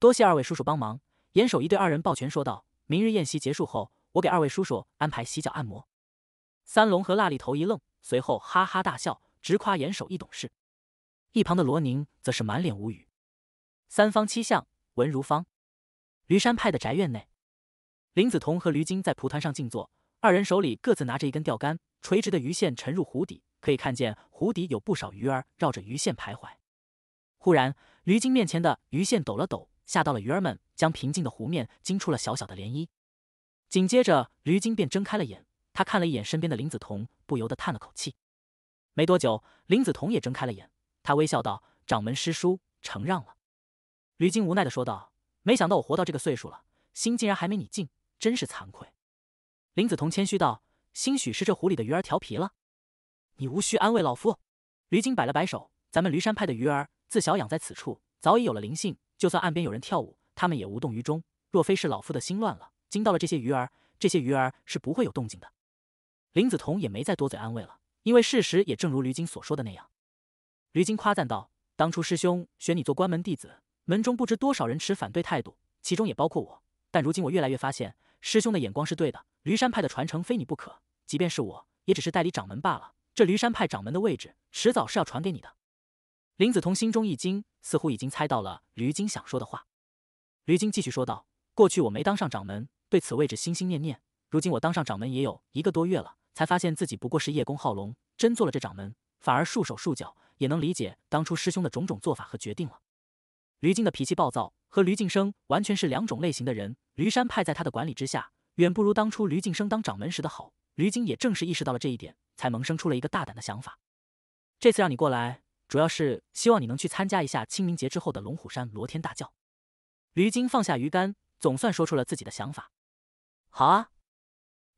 多谢二位叔叔帮忙，严守一对二人抱拳说道：“明日宴席结束后，我给二位叔叔安排洗脚按摩。”三龙和辣里头一愣，随后哈哈大笑，直夸严守一懂事。一旁的罗宁则是满脸无语。三方七相，文如方，驴山派的宅院内，林子彤和驴金在蒲团上静坐，二人手里各自拿着一根钓竿，垂直的鱼线沉入湖底，可以看见湖底有不少鱼儿绕着鱼线徘徊。忽然，驴金面前的鱼线抖了抖，吓到了鱼儿们，将平静的湖面惊出了小小的涟漪。紧接着，驴金便睁开了眼，他看了一眼身边的林子彤，不由得叹了口气。没多久，林子彤也睁开了眼，他微笑道：“掌门师叔，承让了。”驴精无奈的说道：“没想到我活到这个岁数了，心竟然还没你静，真是惭愧。”林子彤谦虚道：“兴许是这湖里的鱼儿调皮了，你无需安慰老夫。”驴精摆了摆手：“咱们驴山派的鱼儿自小养在此处，早已有了灵性。就算岸边有人跳舞，他们也无动于衷。若非是老夫的心乱了，惊到了这些鱼儿，这些鱼儿是不会有动静的。”林子彤也没再多嘴安慰了，因为事实也正如驴精所说的那样。驴精夸赞道：“当初师兄选你做关门弟子。”门中不知多少人持反对态度，其中也包括我。但如今我越来越发现，师兄的眼光是对的。驴山派的传承非你不可，即便是我，也只是代理掌门罢了。这驴山派掌门的位置，迟早是要传给你的。林子彤心中一惊，似乎已经猜到了驴精想说的话。驴精继续说道：“过去我没当上掌门，对此位置心心念念。如今我当上掌门也有一个多月了，才发现自己不过是叶公好龙。真做了这掌门，反而束手束脚。也能理解当初师兄的种种做法和决定了。”驴精的脾气暴躁，和驴晋生完全是两种类型的人。驴山派在他的管理之下，远不如当初驴晋生当掌门时的好。驴精也正是意识到了这一点，才萌生出了一个大胆的想法。这次让你过来，主要是希望你能去参加一下清明节之后的龙虎山罗天大教。驴精放下鱼竿，总算说出了自己的想法。好啊！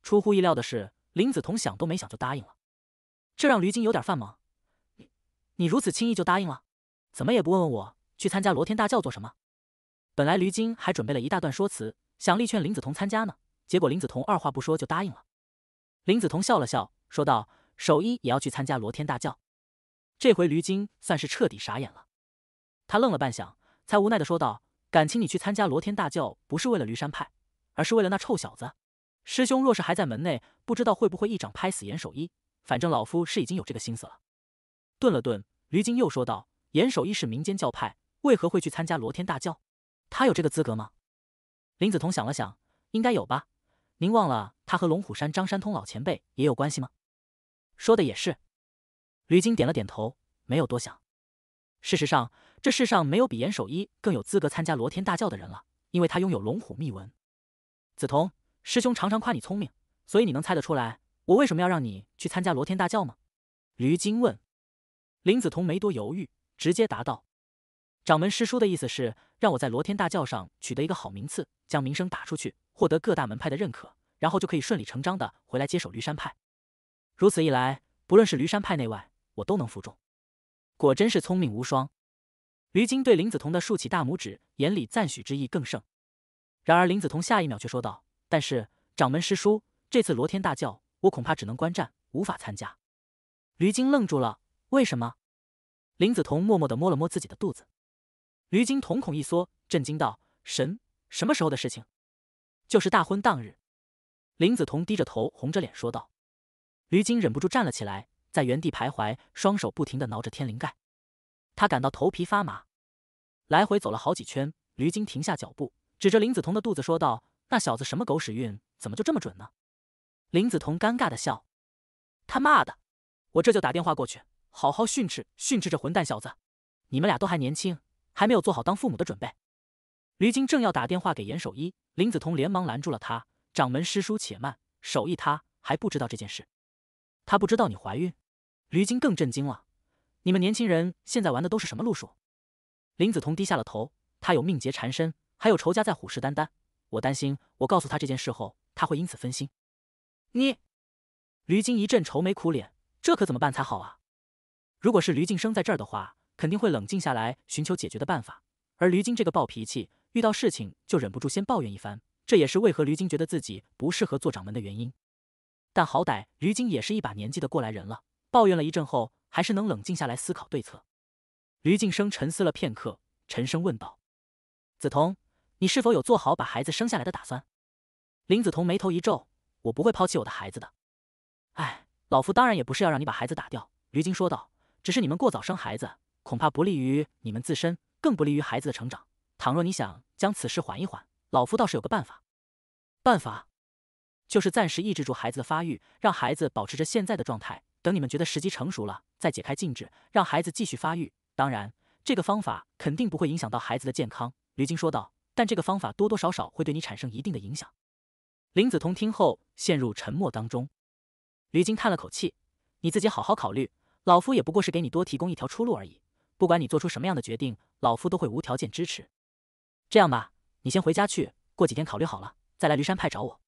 出乎意料的是，林子彤想都没想就答应了，这让驴精有点犯懵。你你如此轻易就答应了，怎么也不问问我？去参加罗天大教做什么？本来驴精还准备了一大段说辞，想力劝林子彤参加呢。结果林子彤二话不说就答应了。林子彤笑了笑，说道：“守一也要去参加罗天大教。”这回驴精算是彻底傻眼了。他愣了半晌，才无奈的说道：“敢情你去参加罗天大教，不是为了驴山派，而是为了那臭小子？师兄若是还在门内，不知道会不会一掌拍死严守一。反正老夫是已经有这个心思了。”顿了顿，驴精又说道：“严守一是民间教派。”为何会去参加罗天大教？他有这个资格吗？林子彤想了想，应该有吧。您忘了他和龙虎山张山通老前辈也有关系吗？说的也是。吕金点了点头，没有多想。事实上，这世上没有比严守一更有资格参加罗天大教的人了，因为他拥有龙虎秘文。子彤师兄常常夸你聪明，所以你能猜得出来我为什么要让你去参加罗天大教吗？吕晶问。林子彤没多犹豫，直接答道。掌门师叔的意思是让我在罗天大教上取得一个好名次，将名声打出去，获得各大门派的认可，然后就可以顺理成章的回来接手驴山派。如此一来，不论是驴山派内外，我都能服众。果真是聪明无双，驴精对林子彤的竖起大拇指，眼里赞许之意更盛。然而林子彤下一秒却说道：“但是掌门师叔，这次罗天大教我恐怕只能观战，无法参加。”驴精愣住了，为什么？林子彤默默地摸了摸自己的肚子。驴精瞳孔一缩，震惊道：“神，什么时候的事情？就是大婚当日。”林子彤低着头，红着脸说道。驴精忍不住站了起来，在原地徘徊，双手不停的挠着天灵盖，他感到头皮发麻，来回走了好几圈。驴精停下脚步，指着林子彤的肚子说道：“那小子什么狗屎运，怎么就这么准呢？”林子彤尴尬的笑。他妈的，我这就打电话过去，好好训斥训斥这混蛋小子。你们俩都还年轻。还没有做好当父母的准备，驴晶正要打电话给严守一，林子彤连忙拦住了他。掌门师叔且慢，守一他还不知道这件事，他不知道你怀孕。驴晶更震惊了，你们年轻人现在玩的都是什么路数？林子彤低下了头，他有命劫缠身，还有仇家在虎视眈眈，我担心我告诉他这件事后，他会因此分心。你，驴晶一阵愁眉苦脸，这可怎么办才好啊？如果是驴晋生在这儿的话。肯定会冷静下来，寻求解决的办法。而驴精这个暴脾气，遇到事情就忍不住先抱怨一番，这也是为何驴精觉得自己不适合做掌门的原因。但好歹驴精也是一把年纪的过来人了，抱怨了一阵后，还是能冷静下来思考对策。驴劲生沉思了片刻，沉声问道：“梓潼，你是否有做好把孩子生下来的打算？”林梓潼眉头一皱：“我不会抛弃我的孩子的。”“哎，老夫当然也不是要让你把孩子打掉。”驴精说道，“只是你们过早生孩子。”恐怕不利于你们自身，更不利于孩子的成长。倘若你想将此事缓一缓，老夫倒是有个办法。办法，就是暂时抑制住孩子的发育，让孩子保持着现在的状态。等你们觉得时机成熟了，再解开禁制，让孩子继续发育。当然，这个方法肯定不会影响到孩子的健康。”驴精说道。“但这个方法多多少少会对你产生一定的影响。”林子彤听后陷入沉默当中。驴精叹了口气：“你自己好好考虑，老夫也不过是给你多提供一条出路而已。”不管你做出什么样的决定，老夫都会无条件支持。这样吧，你先回家去，过几天考虑好了再来驴山派找我。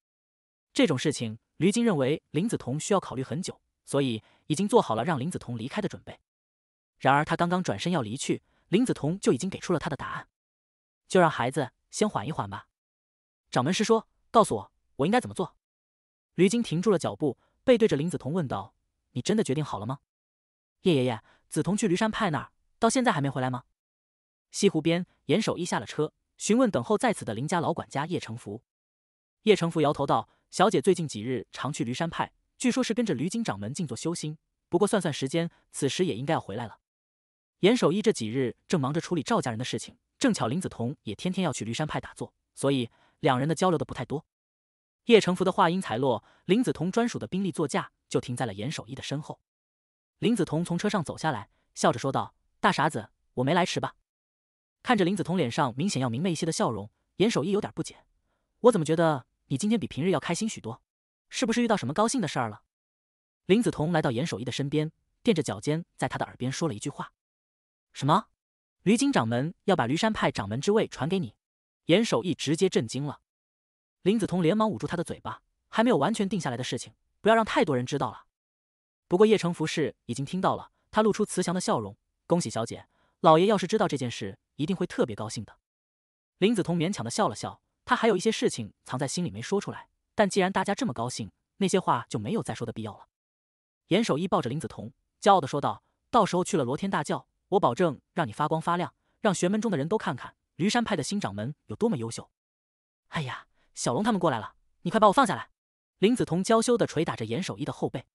这种事情，驴精认为林子彤需要考虑很久，所以已经做好了让林子彤离开的准备。然而他刚刚转身要离去，林子彤就已经给出了他的答案：就让孩子先缓一缓吧。掌门师说：“告诉我，我应该怎么做？”驴精停住了脚步，背对着林子彤问道：“你真的决定好了吗？”叶爷爷，子彤去驴山派那儿。到现在还没回来吗？西湖边，严守一下了车，询问等候在此的林家老管家叶成福。叶成福摇头道：“小姐最近几日常去驴山派，据说是跟着驴精掌门静坐修心。不过算算时间，此时也应该要回来了。”严守义这几日正忙着处理赵家人的事情，正巧林子彤也天天要去驴山派打坐，所以两人的交流的不太多。叶成福的话音才落，林子彤专属的宾利座驾就停在了严守义的身后。林子彤从车上走下来，笑着说道。大傻子，我没来迟吧？看着林子彤脸上明显要明媚一些的笑容，严守义有点不解，我怎么觉得你今天比平日要开心许多？是不是遇到什么高兴的事儿了？林子彤来到严守义的身边，垫着脚尖在他的耳边说了一句话：“什么？驴精掌门要把驴山派掌门之位传给你？”严守义直接震惊了。林子彤连忙捂住他的嘴巴，还没有完全定下来的事情，不要让太多人知道了。不过叶成服饰已经听到了，他露出慈祥的笑容。恭喜小姐，老爷要是知道这件事，一定会特别高兴的。林子彤勉强的笑了笑，他还有一些事情藏在心里没说出来，但既然大家这么高兴，那些话就没有再说的必要了。严守一抱着林子彤，骄傲的说道：“到时候去了罗天大教，我保证让你发光发亮，让玄门中的人都看看驴山派的新掌门有多么优秀。”哎呀，小龙他们过来了，你快把我放下来！林子彤娇羞的捶打着严守一的后背。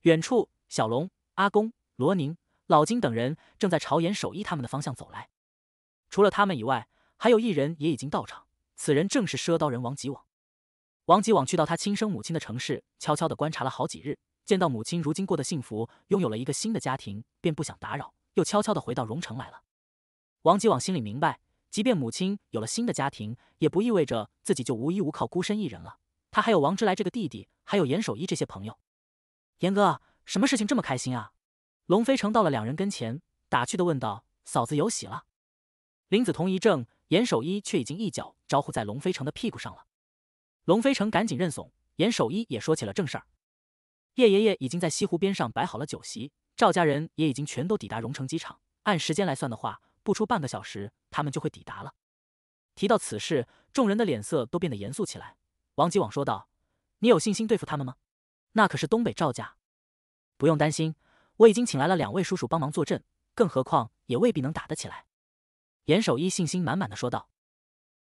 远处，小龙、阿公、罗宁。老金等人正在朝严守一他们的方向走来，除了他们以外，还有一人也已经到场。此人正是赊刀人王吉往。王吉往去到他亲生母亲的城市，悄悄地观察了好几日，见到母亲如今过得幸福，拥有了一个新的家庭，便不想打扰，又悄悄地回到荣城来了。王吉往心里明白，即便母亲有了新的家庭，也不意味着自己就无依无靠、孤身一人了。他还有王之来这个弟弟，还有严守一这些朋友。严哥，什么事情这么开心啊？龙飞城到了，两人跟前，打趣的问道：“嫂子有喜了？”林子彤一怔，严守一却已经一脚招呼在龙飞城的屁股上了。龙飞城赶紧认怂，严守一也说起了正事儿：“叶爷爷已经在西湖边上摆好了酒席，赵家人也已经全都抵达荣城机场。按时间来算的话，不出半个小时，他们就会抵达了。”提到此事，众人的脸色都变得严肃起来。王吉网说道：“你有信心对付他们吗？那可是东北赵家，不用担心。”我已经请来了两位叔叔帮忙坐镇，更何况也未必能打得起来。严守一信心满满的说道。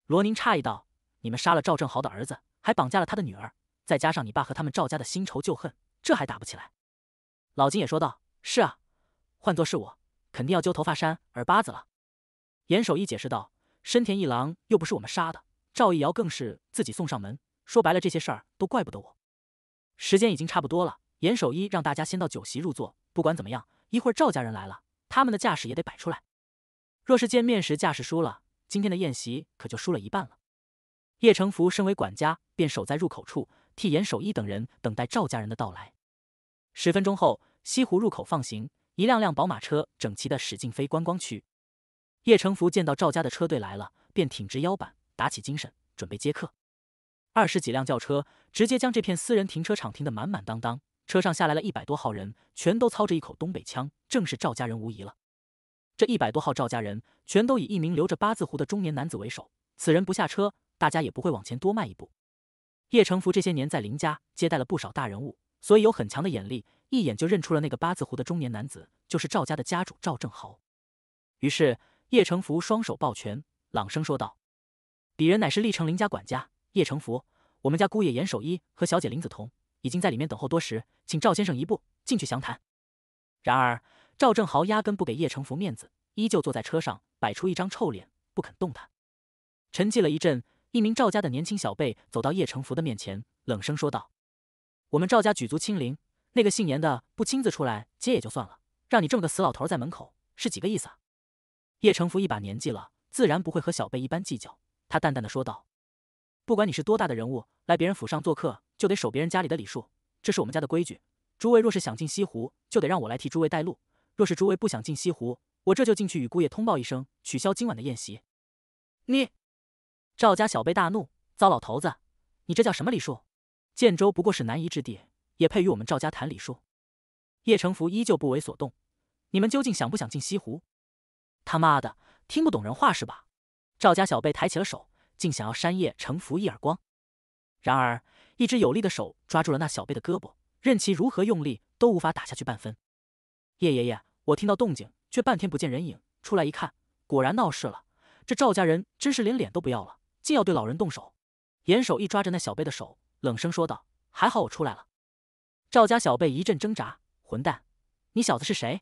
罗宁诧异道：“你们杀了赵正豪的儿子，还绑架了他的女儿，再加上你爸和他们赵家的新仇旧恨，这还打不起来？”老金也说道：“是啊，换作是我，肯定要揪头发、扇耳巴子了。”严守一解释道：“深田一郎又不是我们杀的，赵一瑶更是自己送上门。说白了，这些事儿都怪不得我。时间已经差不多了。”严守一让大家先到酒席入座，不管怎么样，一会儿赵家人来了，他们的架势也得摆出来。若是见面时架势输了，今天的宴席可就输了一半了。叶成福身为管家，便守在入口处，替严守一等人等待赵家人的到来。十分钟后，西湖入口放行，一辆辆宝马车整齐的驶进非观光区。叶成福见到赵家的车队来了，便挺直腰板，打起精神，准备接客。二十几辆轿车直接将这片私人停车场停得满满当当。车上下来了一百多号人，全都操着一口东北腔，正是赵家人无疑了。这一百多号赵家人，全都以一名留着八字胡的中年男子为首。此人不下车，大家也不会往前多迈一步。叶成福这些年在林家接待了不少大人物，所以有很强的眼力，一眼就认出了那个八字胡的中年男子就是赵家的家主赵正豪。于是，叶成福双手抱拳，朗声说道：“鄙人乃是历城林家管家叶成福，我们家姑爷严守一和小姐林子彤。”已经在里面等候多时，请赵先生一步进去详谈。然而赵正豪压根不给叶成福面子，依旧坐在车上，摆出一张臭脸，不肯动弹。沉寂了一阵，一名赵家的年轻小辈走到叶成福的面前，冷声说道：“我们赵家举足轻灵，那个姓严的不亲自出来接也就算了，让你这么个死老头在门口是几个意思啊？”叶成福一把年纪了，自然不会和小辈一般计较，他淡淡的说道：“不管你是多大的人物，来别人府上做客。”就得守别人家里的礼数，这是我们家的规矩。诸位若是想进西湖，就得让我来替诸位带路；若是诸位不想进西湖，我这就进去与姑爷通报一声，取消今晚的宴席。你，赵家小辈大怒：糟老头子，你这叫什么礼数？建州不过是南夷之地，也配与我们赵家谈礼数？叶成福依旧不为所动。你们究竟想不想进西湖？他妈的，听不懂人话是吧？赵家小辈抬起了手，竟想要扇叶成福一耳光。然而。一只有力的手抓住了那小辈的胳膊，任其如何用力都无法打下去半分。叶爷爷，我听到动静，却半天不见人影。出来一看，果然闹事了。这赵家人真是连脸都不要了，竟要对老人动手。严守一抓着那小辈的手，冷声说道：“还好我出来了。”赵家小辈一阵挣扎：“混蛋，你小子是谁？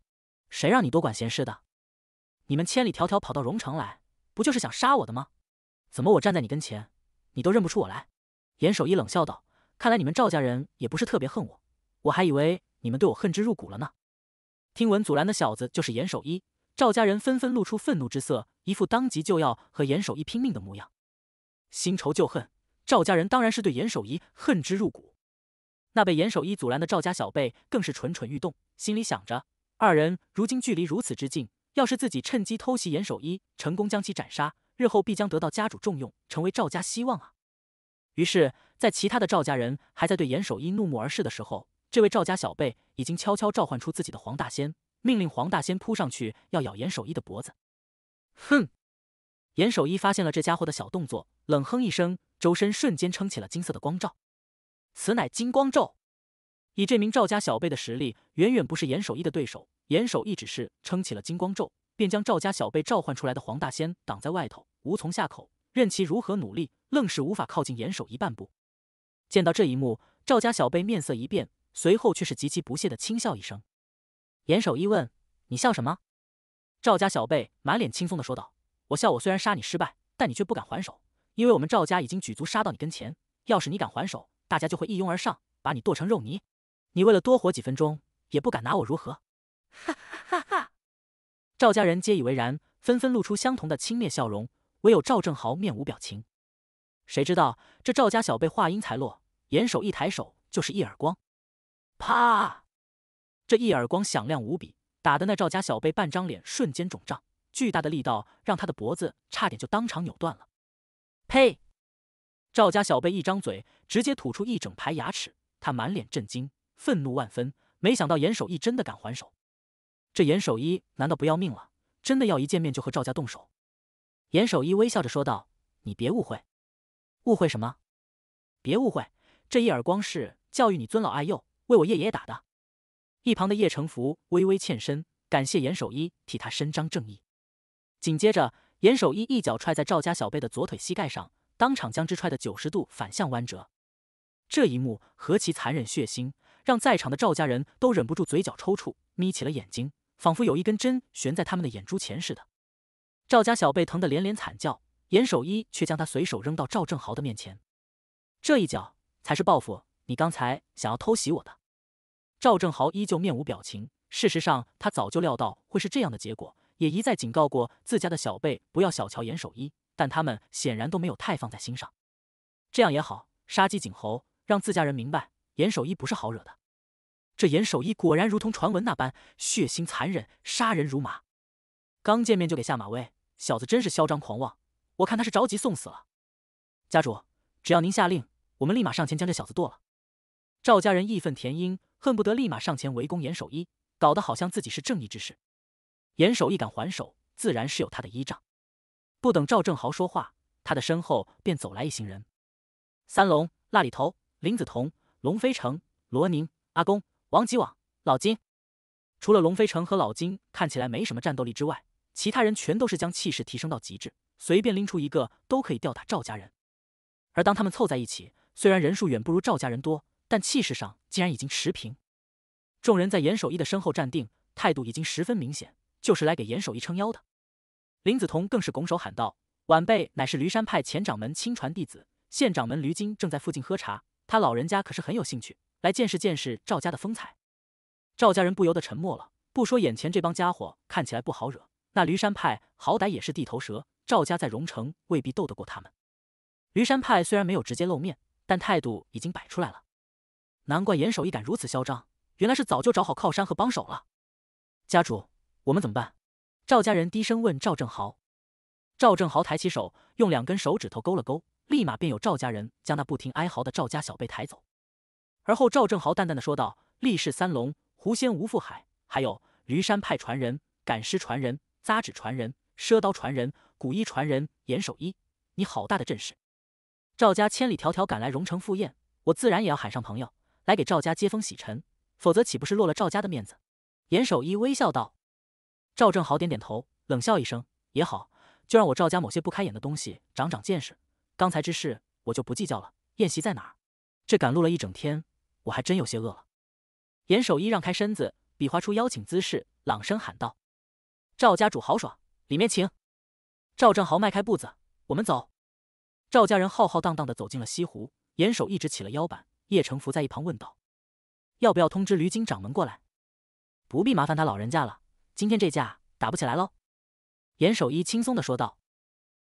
谁让你多管闲事的？你们千里迢迢跑到荣城来，不就是想杀我的吗？怎么我站在你跟前，你都认不出我来？”严守一冷笑道。看来你们赵家人也不是特别恨我，我还以为你们对我恨之入骨了呢。听闻阻拦的小子就是严守一，赵家人纷纷露出愤怒之色，一副当即就要和严守一拼命的模样。新仇旧恨，赵家人当然是对严守一恨之入骨。那被严守一阻拦的赵家小辈更是蠢蠢欲动，心里想着：二人如今距离如此之近，要是自己趁机偷袭严守一，成功将其斩杀，日后必将得到家主重用，成为赵家希望啊。于是。在其他的赵家人还在对严守一怒目而视的时候，这位赵家小辈已经悄悄召唤出自己的黄大仙，命令黄大仙扑上去要咬严守一的脖子。哼！严守一发现了这家伙的小动作，冷哼一声，周身瞬间撑起了金色的光罩。此乃金光咒。以这名赵家小辈的实力，远远不是严守一的对手。严守一只是撑起了金光咒，便将赵家小辈召唤出来的黄大仙挡在外头，无从下口，任其如何努力，愣是无法靠近严守一半步。见到这一幕，赵家小辈面色一变，随后却是极其不屑的轻笑一声。严守一问：“你笑什么？”赵家小辈满脸轻松的说道：“我笑我虽然杀你失败，但你却不敢还手，因为我们赵家已经举足杀到你跟前。要是你敢还手，大家就会一拥而上，把你剁成肉泥。你为了多活几分钟，也不敢拿我如何。”哈哈哈哈赵家人皆以为然，纷纷露出相同的轻蔑笑容，唯有赵正豪面无表情。谁知道这赵家小辈话音才落，严守一抬手就是一耳光，啪！这一耳光响亮无比，打的那赵家小辈半张脸瞬间肿胀，巨大的力道让他的脖子差点就当场扭断了。呸！赵家小辈一张嘴，直接吐出一整排牙齿，他满脸震惊，愤怒万分。没想到严守一真的敢还手，这严守一难道不要命了？真的要一见面就和赵家动手？严守一微笑着说道：“你别误会。”误会什么？别误会，这一耳光是教育你尊老爱幼，为我叶爷爷打的。一旁的叶成福微微欠身，感谢严守一替他伸张正义。紧接着，严守一一脚踹在赵家小辈的左腿膝盖上，当场将之踹的九十度反向弯折。这一幕何其残忍血腥，让在场的赵家人都忍不住嘴角抽搐，眯起了眼睛，仿佛有一根针悬在他们的眼珠前似的。赵家小辈疼得连连惨叫。严守一却将他随手扔到赵正豪的面前，这一脚才是报复。你刚才想要偷袭我的，赵正豪依旧面无表情。事实上，他早就料到会是这样的结果，也一再警告过自家的小辈不要小瞧严守一，但他们显然都没有太放在心上。这样也好，杀鸡儆猴，让自家人明白严守一不是好惹的。这严守一果然如同传闻那般血腥残忍，杀人如麻。刚见面就给下马威，小子真是嚣张狂妄。我看他是着急送死了。家主，只要您下令，我们立马上前将这小子剁了。赵家人义愤填膺，恨不得立马上前围攻严守一，搞得好像自己是正义之士。严守一敢还手，自然是有他的依仗。不等赵正豪说话，他的身后便走来一行人：三龙、辣里头、林子彤、龙飞城、罗宁、阿公、王吉网、老金。除了龙飞城和老金看起来没什么战斗力之外，其他人全都是将气势提升到极致。随便拎出一个都可以吊打赵家人，而当他们凑在一起，虽然人数远不如赵家人多，但气势上竟然已经持平。众人在严守一的身后站定，态度已经十分明显，就是来给严守一撑腰的。林子彤更是拱手喊道：“晚辈乃是驴山派前掌门亲传弟子，现掌门驴金正在附近喝茶，他老人家可是很有兴趣来见识见识赵家的风采。”赵家人不由得沉默了。不说眼前这帮家伙看起来不好惹，那驴山派好歹也是地头蛇。赵家在荣城未必斗得过他们。驴山派虽然没有直接露面，但态度已经摆出来了。难怪严守义敢如此嚣张，原来是早就找好靠山和帮手了。家主，我们怎么办？赵家人低声问赵正豪。赵正豪抬起手，用两根手指头勾了勾，立马便有赵家人将那不停哀嚎的赵家小辈抬走。而后赵正豪淡淡的说道：“力士三龙，狐仙吴富海，还有驴山派传人、赶尸传人、扎纸传人、赊刀传人。”古衣传人严守一，你好大的阵势！赵家千里迢迢赶来荣城赴宴，我自然也要喊上朋友来给赵家接风洗尘，否则岂不是落了赵家的面子？严守一微笑道。赵正豪点点头，冷笑一声：“也好，就让我赵家某些不开眼的东西长长见识。刚才之事我就不计较了。宴席在哪？这赶路了一整天，我还真有些饿了。”严守一让开身子，比划出邀请姿势，朗声喊道：“赵家主豪爽，里面请。”赵正豪迈开步子，我们走。赵家人浩浩荡荡的走进了西湖。严守一直起了腰板，叶城扶在一旁问道：“要不要通知吕金掌门过来？”“不必麻烦他老人家了，今天这架打不起来喽。”严守一轻松的说道。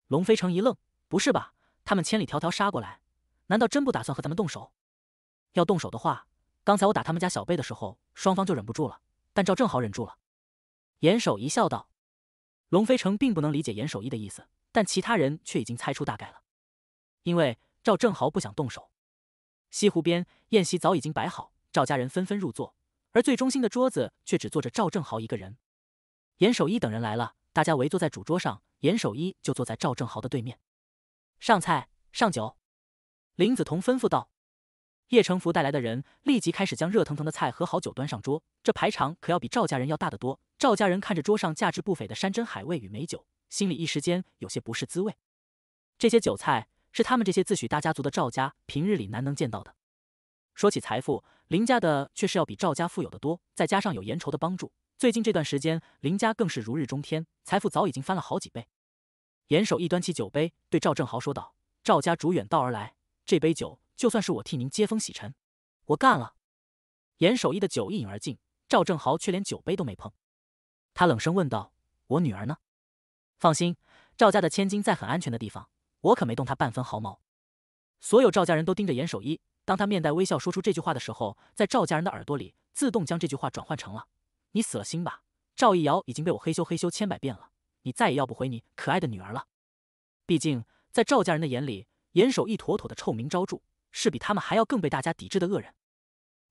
龙飞城一愣：“不是吧？他们千里迢迢杀过来，难道真不打算和咱们动手？要动手的话，刚才我打他们家小辈的时候，双方就忍不住了，但赵正豪忍住了。”严守一笑道。龙飞城并不能理解严守一的意思，但其他人却已经猜出大概了，因为赵正豪不想动手。西湖边宴席早已经摆好，赵家人纷纷入座，而最中心的桌子却只坐着赵正豪一个人。严守一等人来了，大家围坐在主桌上，严守一就坐在赵正豪的对面。上菜上酒，林子彤吩咐道。叶成福带来的人立即开始将热腾腾的菜和好酒端上桌，这排场可要比赵家人要大得多。赵家人看着桌上价值不菲的山珍海味与美酒，心里一时间有些不是滋味。这些酒菜是他们这些自诩大家族的赵家平日里难能见到的。说起财富，林家的却是要比赵家富有的多。再加上有严仇的帮助，最近这段时间，林家更是如日中天，财富早已经翻了好几倍。严守义端起酒杯，对赵正豪说道：“赵家主远道而来，这杯酒就算是我替您接风洗尘，我干了。”严守义的酒一饮而尽，赵正豪却连酒杯都没碰。他冷声问道：“我女儿呢？”放心，赵家的千金在很安全的地方，我可没动她半分毫毛。所有赵家人都盯着严守一。当他面带微笑说出这句话的时候，在赵家人的耳朵里，自动将这句话转换成了：“你死了心吧，赵一瑶已经被我黑修黑修千百遍了，你再也要不回你可爱的女儿了。”毕竟，在赵家人的眼里，严守一妥妥的臭名昭著，是比他们还要更被大家抵制的恶人。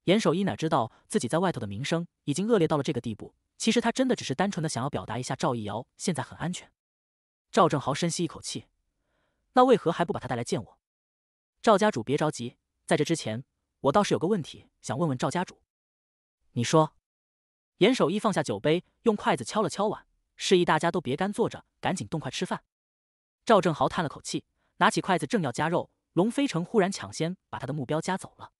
严守一哪知道自己在外头的名声已经恶劣到了这个地步。其实他真的只是单纯的想要表达一下，赵毅瑶现在很安全。赵正豪深吸一口气，那为何还不把他带来见我？赵家主别着急，在这之前，我倒是有个问题想问问赵家主。你说？严守一放下酒杯，用筷子敲了敲碗，示意大家都别干坐着，赶紧动筷吃饭。赵正豪叹了口气，拿起筷子正要夹肉，龙飞成忽然抢先把他的目标夹走了。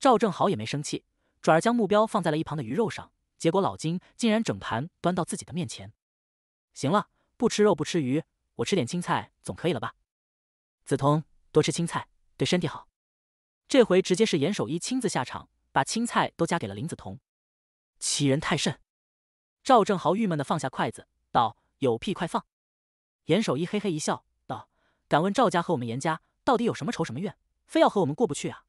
赵正豪也没生气，转而将目标放在了一旁的鱼肉上。结果老金竟然整盘端到自己的面前。行了，不吃肉不吃鱼，我吃点青菜总可以了吧？梓潼，多吃青菜，对身体好。这回直接是严守一亲自下场，把青菜都夹给了林梓潼。欺人太甚！赵正豪郁闷的放下筷子，道：“有屁快放！”严守一嘿嘿一笑，道：“敢问赵家和我们严家到底有什么仇什么怨，非要和我们过不去啊？”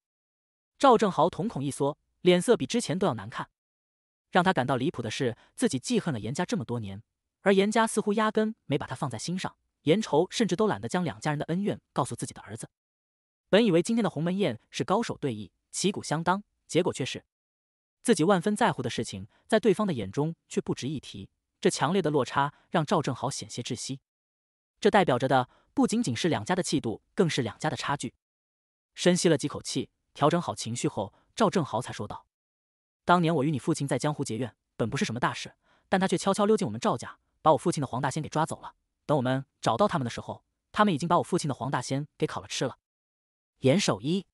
赵正豪瞳孔一缩，脸色比之前都要难看。让他感到离谱的是，自己记恨了严家这么多年，而严家似乎压根没把他放在心上。严愁甚至都懒得将两家人的恩怨告诉自己的儿子。本以为今天的鸿门宴是高手对弈，旗鼓相当，结果却是自己万分在乎的事情，在对方的眼中却不值一提。这强烈的落差让赵正豪险些窒息。这代表着的不仅仅是两家的气度，更是两家的差距。深吸了几口气，调整好情绪后，赵正豪才说道。当年我与你父亲在江湖结怨，本不是什么大事，但他却悄悄溜进我们赵家，把我父亲的黄大仙给抓走了。等我们找到他们的时候，他们已经把我父亲的黄大仙给烤了吃了。严守一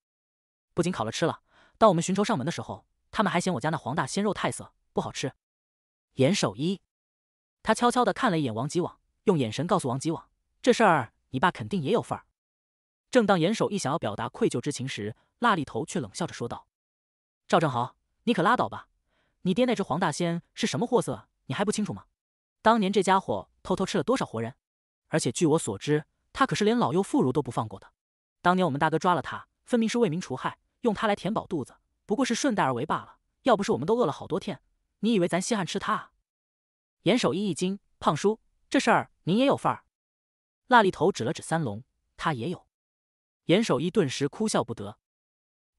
不仅烤了吃了，当我们寻仇上门的时候，他们还嫌我家那黄大仙肉太涩，不好吃。严守一，他悄悄地看了一眼王吉网，用眼神告诉王吉网，这事儿你爸肯定也有份儿。正当严守一想要表达愧疚之情时，辣痢头却冷笑着说道：“赵正豪。”你可拉倒吧！你爹那只黄大仙是什么货色，你还不清楚吗？当年这家伙偷偷吃了多少活人？而且据我所知，他可是连老幼妇孺都不放过的。当年我们大哥抓了他，分明是为民除害，用他来填饱肚子，不过是顺带而为罢了。要不是我们都饿了好多天，你以为咱稀罕吃他？严守一一惊，胖叔，这事儿您也有份儿？辣痢头指了指三龙，他也有。严守一顿时哭笑不得。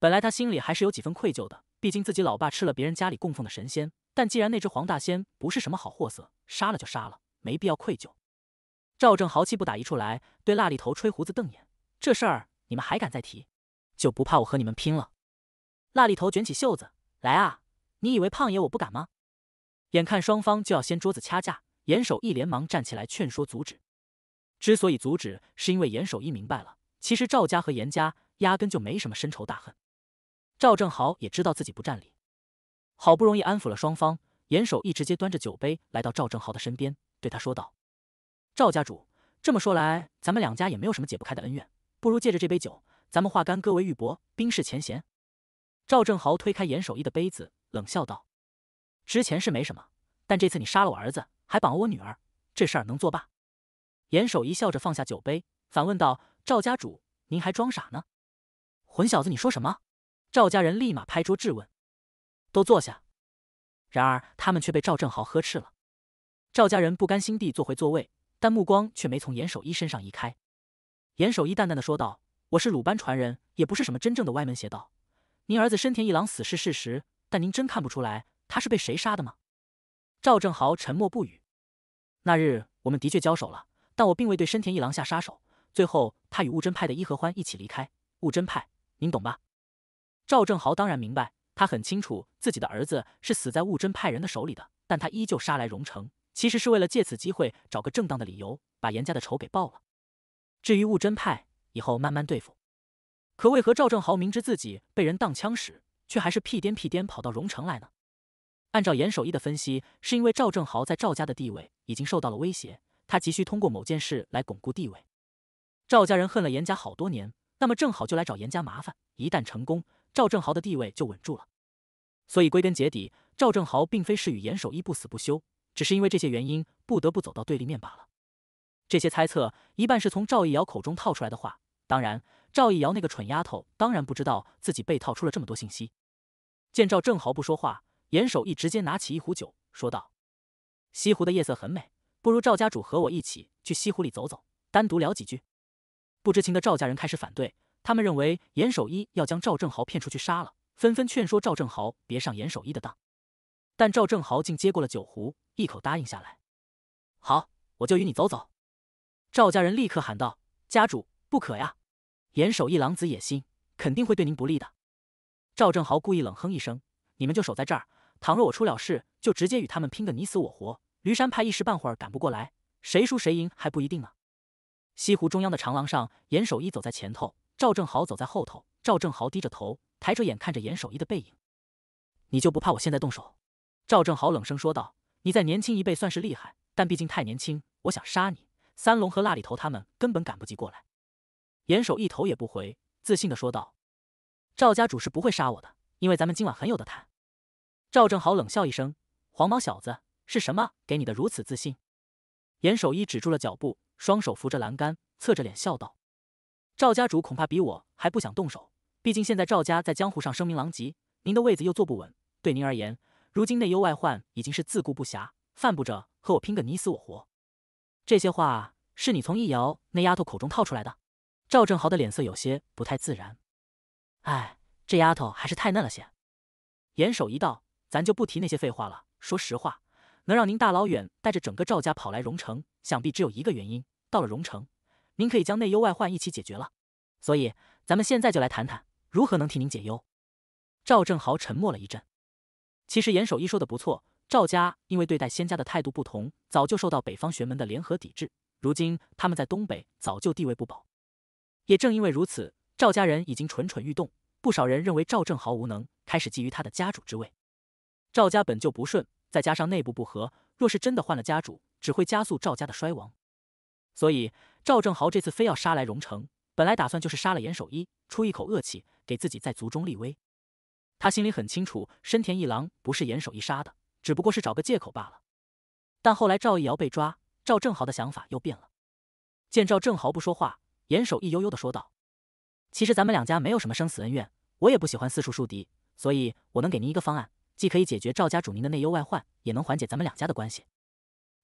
本来他心里还是有几分愧疚的。毕竟自己老爸吃了别人家里供奉的神仙，但既然那只黄大仙不是什么好货色，杀了就杀了，没必要愧疚。赵正豪气不打一处来，对蜡力头吹胡子瞪眼：“这事儿你们还敢再提，就不怕我和你们拼了？”蜡力头卷起袖子：“来啊，你以为胖爷我不敢吗？”眼看双方就要掀桌子掐架，严守一连忙站起来劝说阻止。之所以阻止，是因为严守一明白了，其实赵家和严家压根就没什么深仇大恨。赵正豪也知道自己不占理，好不容易安抚了双方，严守义直接端着酒杯来到赵正豪的身边，对他说道：“赵家主，这么说来，咱们两家也没有什么解不开的恩怨，不如借着这杯酒，咱们化干戈为玉帛，冰释前嫌。”赵正豪推开严守义的杯子，冷笑道：“之前是没什么，但这次你杀了我儿子，还绑了我女儿，这事儿能作罢？”严守义笑着放下酒杯，反问道：“赵家主，您还装傻呢？混小子，你说什么？”赵家人立马拍桌质问：“都坐下！”然而他们却被赵正豪呵斥了。赵家人不甘心地坐回座位，但目光却没从严守一身上移开。严守一淡淡的说道：“我是鲁班传人，也不是什么真正的歪门邪道。您儿子深田一郎死是事实，但您真看不出来他是被谁杀的吗？”赵正豪沉默不语。那日我们的确交手了，但我并未对深田一郎下杀手。最后他与雾真派的伊和欢一起离开雾真派，您懂吧？赵正豪当然明白，他很清楚自己的儿子是死在悟真派人的手里的，但他依旧杀来荣城，其实是为了借此机会找个正当的理由，把严家的仇给报了。至于悟真派，以后慢慢对付。可为何赵正豪明知自己被人当枪使，却还是屁颠屁颠跑到荣城来呢？按照严守义的分析，是因为赵正豪在赵家的地位已经受到了威胁，他急需通过某件事来巩固地位。赵家人恨了严家好多年，那么正好就来找严家麻烦，一旦成功。赵正豪的地位就稳住了，所以归根结底，赵正豪并非是与严守一不死不休，只是因为这些原因不得不走到对立面罢了。这些猜测一半是从赵义瑶口中套出来的话，当然，赵义瑶那个蠢丫头当然不知道自己被套出了这么多信息。见赵正豪不说话，严守一直接拿起一壶酒，说道：“西湖的夜色很美，不如赵家主和我一起去西湖里走走，单独聊几句。”不知情的赵家人开始反对。他们认为严守一要将赵正豪骗出去杀了，纷纷劝说赵正豪别上严守一的当。但赵正豪竟接过了酒壶，一口答应下来：“好，我就与你走走。”赵家人立刻喊道：“家主不可呀！严守一狼子野心，肯定会对您不利的。”赵正豪故意冷哼一声：“你们就守在这儿，倘若我出了事，就直接与他们拼个你死我活。驴山派一时半会儿赶不过来，谁输谁赢还不一定呢。”西湖中央的长廊上，严守一走在前头。赵正豪走在后头，赵正豪低着头，抬着眼看着严守一的背影。你就不怕我现在动手？赵正豪冷声说道。你在年轻一辈算是厉害，但毕竟太年轻，我想杀你。三龙和辣里头他们根本赶不及过来。严守一头也不回，自信的说道：“赵家主是不会杀我的，因为咱们今晚很有的谈。”赵正豪冷笑一声：“黄毛小子，是什么给你的如此自信？”严守一止住了脚步，双手扶着栏杆，侧着脸笑道。赵家主恐怕比我还不想动手，毕竟现在赵家在江湖上声名狼藉，您的位子又坐不稳，对您而言，如今内忧外患已经是自顾不暇，犯不着和我拼个你死我活。这些话是你从易瑶那丫头口中套出来的？赵正豪的脸色有些不太自然。哎，这丫头还是太嫩了些。严守一道，咱就不提那些废话了。说实话，能让您大老远带着整个赵家跑来荣城，想必只有一个原因。到了荣城。您可以将内忧外患一起解决了，所以咱们现在就来谈谈如何能替您解忧。赵正豪沉默了一阵，其实严守一说的不错，赵家因为对待仙家的态度不同，早就受到北方玄门的联合抵制。如今他们在东北早就地位不保，也正因为如此，赵家人已经蠢蠢欲动，不少人认为赵正豪无能，开始觊觎他的家主之位。赵家本就不顺，再加上内部不和，若是真的换了家主，只会加速赵家的衰亡。所以。赵正豪这次非要杀来荣城，本来打算就是杀了严守一，出一口恶气，给自己在族中立威。他心里很清楚，深田一郎不是严守一杀的，只不过是找个借口罢了。但后来赵一瑶被抓，赵正豪的想法又变了。见赵正豪不说话，严守一悠悠的说道：“其实咱们两家没有什么生死恩怨，我也不喜欢四处树敌，所以我能给您一个方案，既可以解决赵家主您的内忧外患，也能缓解咱们两家的关系。”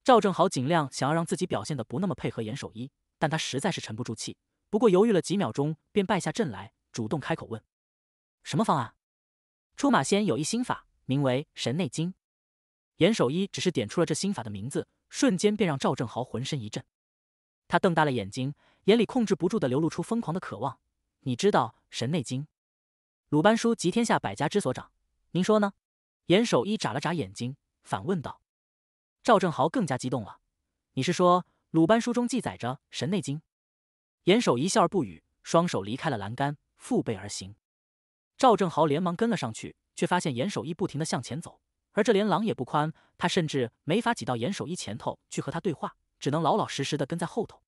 赵正豪尽量想要让自己表现得不那么配合严守一。但他实在是沉不住气，不过犹豫了几秒钟，便败下阵来，主动开口问：“什么方案？”出马仙有一心法，名为《神内经》。严守一只是点出了这心法的名字，瞬间便让赵正豪浑身一震，他瞪大了眼睛，眼里控制不住的流露出疯狂的渴望。你知道《神内经》，鲁班书集天下百家之所长，您说呢？严守一眨了眨眼睛，反问道。赵正豪更加激动了：“你是说？”鲁班书中记载着《神内经》，严守一笑而不语，双手离开了栏杆，负背而行。赵正豪连忙跟了上去，却发现严守一不停的向前走，而这连廊也不宽，他甚至没法挤到严守一前头去和他对话，只能老老实实的跟在后头。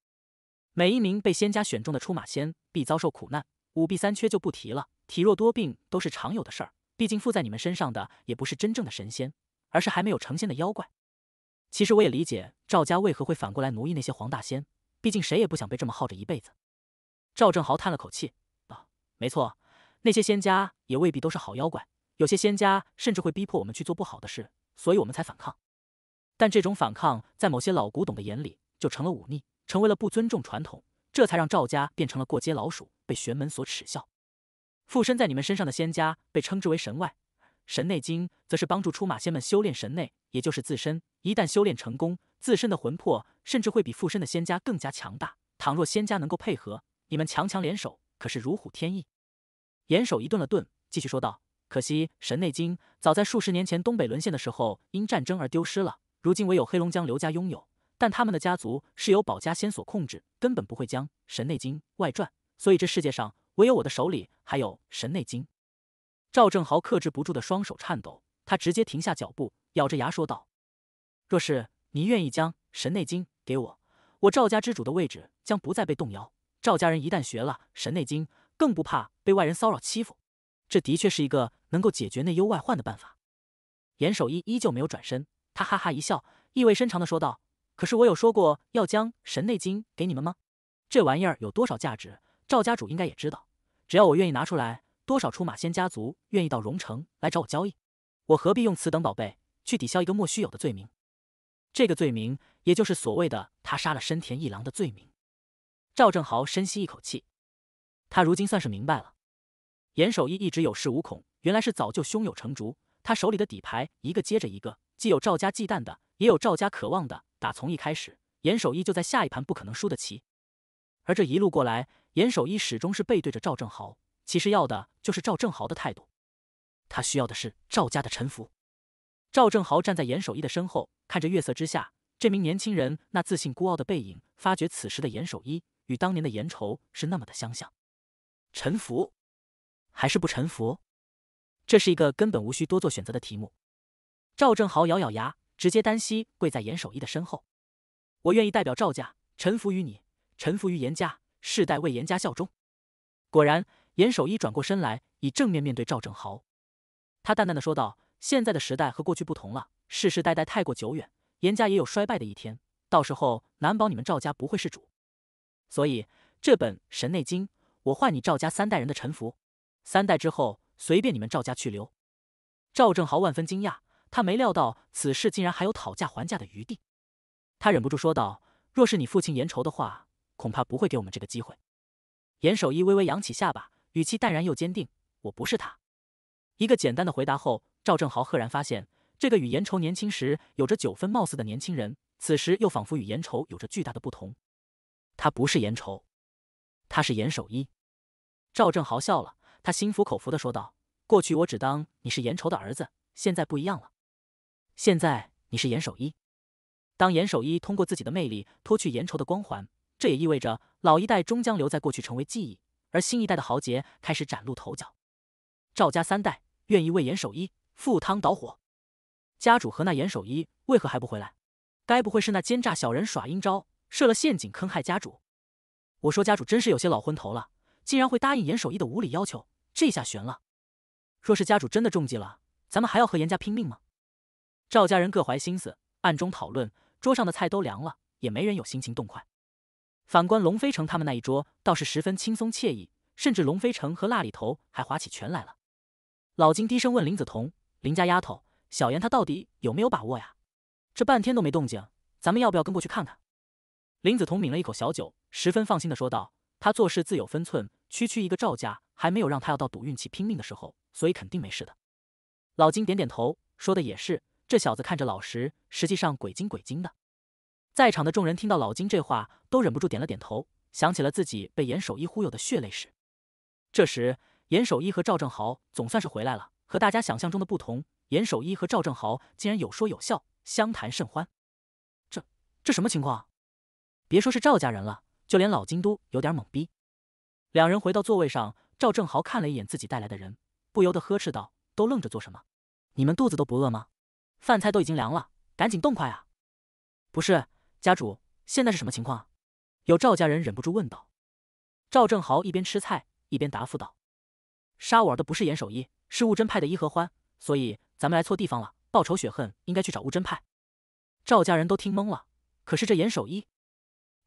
每一名被仙家选中的出马仙，必遭受苦难，五弊三缺就不提了，体弱多病都是常有的事儿。毕竟附在你们身上的也不是真正的神仙，而是还没有成仙的妖怪。其实我也理解赵家为何会反过来奴役那些黄大仙，毕竟谁也不想被这么耗着一辈子。赵正豪叹了口气，啊，没错，那些仙家也未必都是好妖怪，有些仙家甚至会逼迫我们去做不好的事，所以我们才反抗。但这种反抗在某些老古董的眼里就成了忤逆，成为了不尊重传统，这才让赵家变成了过街老鼠，被玄门所耻笑。附身在你们身上的仙家被称之为神外。神内经则是帮助出马仙们修炼神内，也就是自身。一旦修炼成功，自身的魂魄甚至会比附身的仙家更加强大。倘若仙家能够配合你们，强强联手，可是如虎添翼。严守一顿了顿，继续说道：“可惜神内经早在数十年前东北沦陷的时候，因战争而丢失了。如今唯有黑龙江刘家拥有，但他们的家族是由保家仙所控制，根本不会将神内经外传。所以这世界上唯有我的手里还有神内经。”赵正豪克制不住的双手颤抖，他直接停下脚步，咬着牙说道：“若是你愿意将《神内经》给我，我赵家之主的位置将不再被动摇。赵家人一旦学了《神内经》，更不怕被外人骚扰欺负。这的确是一个能够解决内忧外患的办法。”严守一依旧没有转身，他哈哈一笑，意味深长的说道：“可是我有说过要将《神内经》给你们吗？这玩意儿有多少价值，赵家主应该也知道。只要我愿意拿出来。”多少出马仙家族愿意到荣城来找我交易？我何必用此等宝贝去抵消一个莫须有的罪名？这个罪名，也就是所谓的他杀了深田一郎的罪名。赵正豪深吸一口气，他如今算是明白了，严守一一直有恃无恐，原来是早就胸有成竹。他手里的底牌一个接着一个，既有赵家忌惮的，也有赵家渴望的。打从一开始，严守一就在下一盘不可能输的棋。而这一路过来，严守一始终是背对着赵正豪。其实要的就是赵正豪的态度，他需要的是赵家的臣服。赵正豪站在严守一的身后，看着月色之下这名年轻人那自信孤傲的背影，发觉此时的严守一与当年的严仇是那么的相像。臣服，还是不臣服？这是一个根本无需多做选择的题目。赵正豪咬咬牙，直接单膝跪在严守一的身后：“我愿意代表赵家臣服于你，臣服于严家，世代为严家效忠。”果然。严守一转过身来，以正面面对赵正豪，他淡淡的说道：“现在的时代和过去不同了，世世代代太过久远，严家也有衰败的一天，到时候难保你们赵家不会是主。所以这本《神内经》，我换你赵家三代人的臣服，三代之后，随便你们赵家去留。”赵正豪万分惊讶，他没料到此事竟然还有讨价还价的余地，他忍不住说道：“若是你父亲严仇的话，恐怕不会给我们这个机会。”严守一微微扬起下巴。语气淡然又坚定：“我不是他。”一个简单的回答后，赵正豪赫然发现，这个与严愁年轻时有着九分貌似的年轻人，此时又仿佛与严愁有着巨大的不同。他不是严愁，他是严守一。赵正豪笑了，他心服口服地说道：“过去我只当你是严愁的儿子，现在不一样了。现在你是严守一。”当严守一通过自己的魅力脱去严愁的光环，这也意味着老一代终将留在过去，成为记忆。而新一代的豪杰开始崭露头角，赵家三代愿意为严守一赴汤蹈火。家主和那严守一为何还不回来？该不会是那奸诈小人耍阴招，设了陷阱坑害家主？我说家主真是有些老昏头了，竟然会答应严守一的无理要求，这下悬了。若是家主真的中计了，咱们还要和严家拼命吗？赵家人各怀心思，暗中讨论。桌上的菜都凉了，也没人有心情动筷。反观龙飞城他们那一桌，倒是十分轻松惬意，甚至龙飞城和辣里头还划起拳来了。老金低声问林子彤：“林家丫头，小严他到底有没有把握呀？这半天都没动静，咱们要不要跟过去看看？”林子彤抿了一口小酒，十分放心的说道：“他做事自有分寸，区区一个赵家还没有让他要到赌运气拼命的时候，所以肯定没事的。”老金点点头，说的也是，这小子看着老实，实际上鬼精鬼精的。在场的众人听到老金这话，都忍不住点了点头，想起了自己被严守一忽悠的血泪史。这时，严守一和赵正豪总算是回来了。和大家想象中的不同，严守一和赵正豪竟然有说有笑，相谈甚欢。这这什么情况？别说是赵家人了，就连老金都有点懵逼。两人回到座位上，赵正豪看了一眼自己带来的人，不由得呵斥道：“都愣着做什么？你们肚子都不饿吗？饭菜都已经凉了，赶紧动筷啊！”不是。家主，现在是什么情况有赵家人忍不住问道。赵正豪一边吃菜一边答复道：“杀我儿的不是严守一，是悟真派的伊和欢，所以咱们来错地方了。报仇雪恨，应该去找悟真派。”赵家人都听懵了。可是这严守一，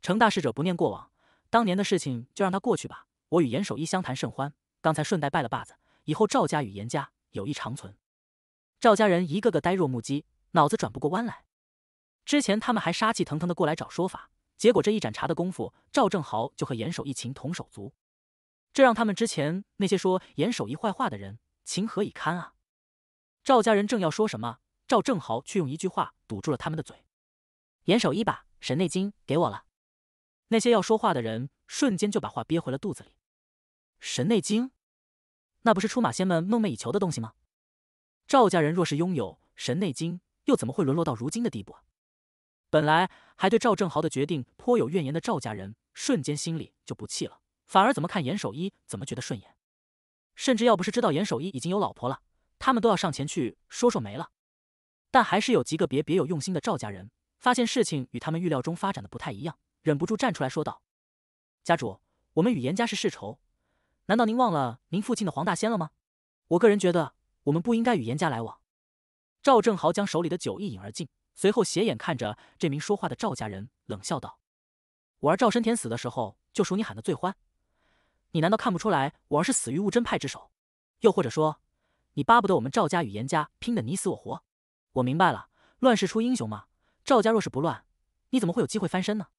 成大事者不念过往，当年的事情就让他过去吧。我与严守一相谈甚欢，刚才顺带拜了把子，以后赵家与严家友谊长存。赵家人一个个呆若木鸡，脑子转不过弯来。之前他们还杀气腾腾的过来找说法，结果这一盏茶的功夫，赵正豪就和严守一情同手足，这让他们之前那些说严守一坏话的人情何以堪啊？赵家人正要说什么，赵正豪却用一句话堵住了他们的嘴：“严守一把《神内经》给我了。”那些要说话的人瞬间就把话憋回了肚子里。《神内经》，那不是出马仙们梦寐以求的东西吗？赵家人若是拥有《神内经》，又怎么会沦落到如今的地步？本来还对赵正豪的决定颇有怨言的赵家人，瞬间心里就不气了，反而怎么看严守一怎么觉得顺眼，甚至要不是知道严守一已经有老婆了，他们都要上前去说说媒了。但还是有极个别别有用心的赵家人，发现事情与他们预料中发展的不太一样，忍不住站出来说道：“家主，我们与严家是世仇，难道您忘了您父亲的黄大仙了吗？我个人觉得，我们不应该与严家来往。”赵正豪将手里的酒一饮而尽。随后斜眼看着这名说话的赵家人，冷笑道：“我儿赵深田死的时候，就属你喊的最欢。你难道看不出来，我儿是死于物真派之手？又或者说，你巴不得我们赵家与严家拼得你死我活？我明白了，乱世出英雄嘛。赵家若是不乱，你怎么会有机会翻身呢？”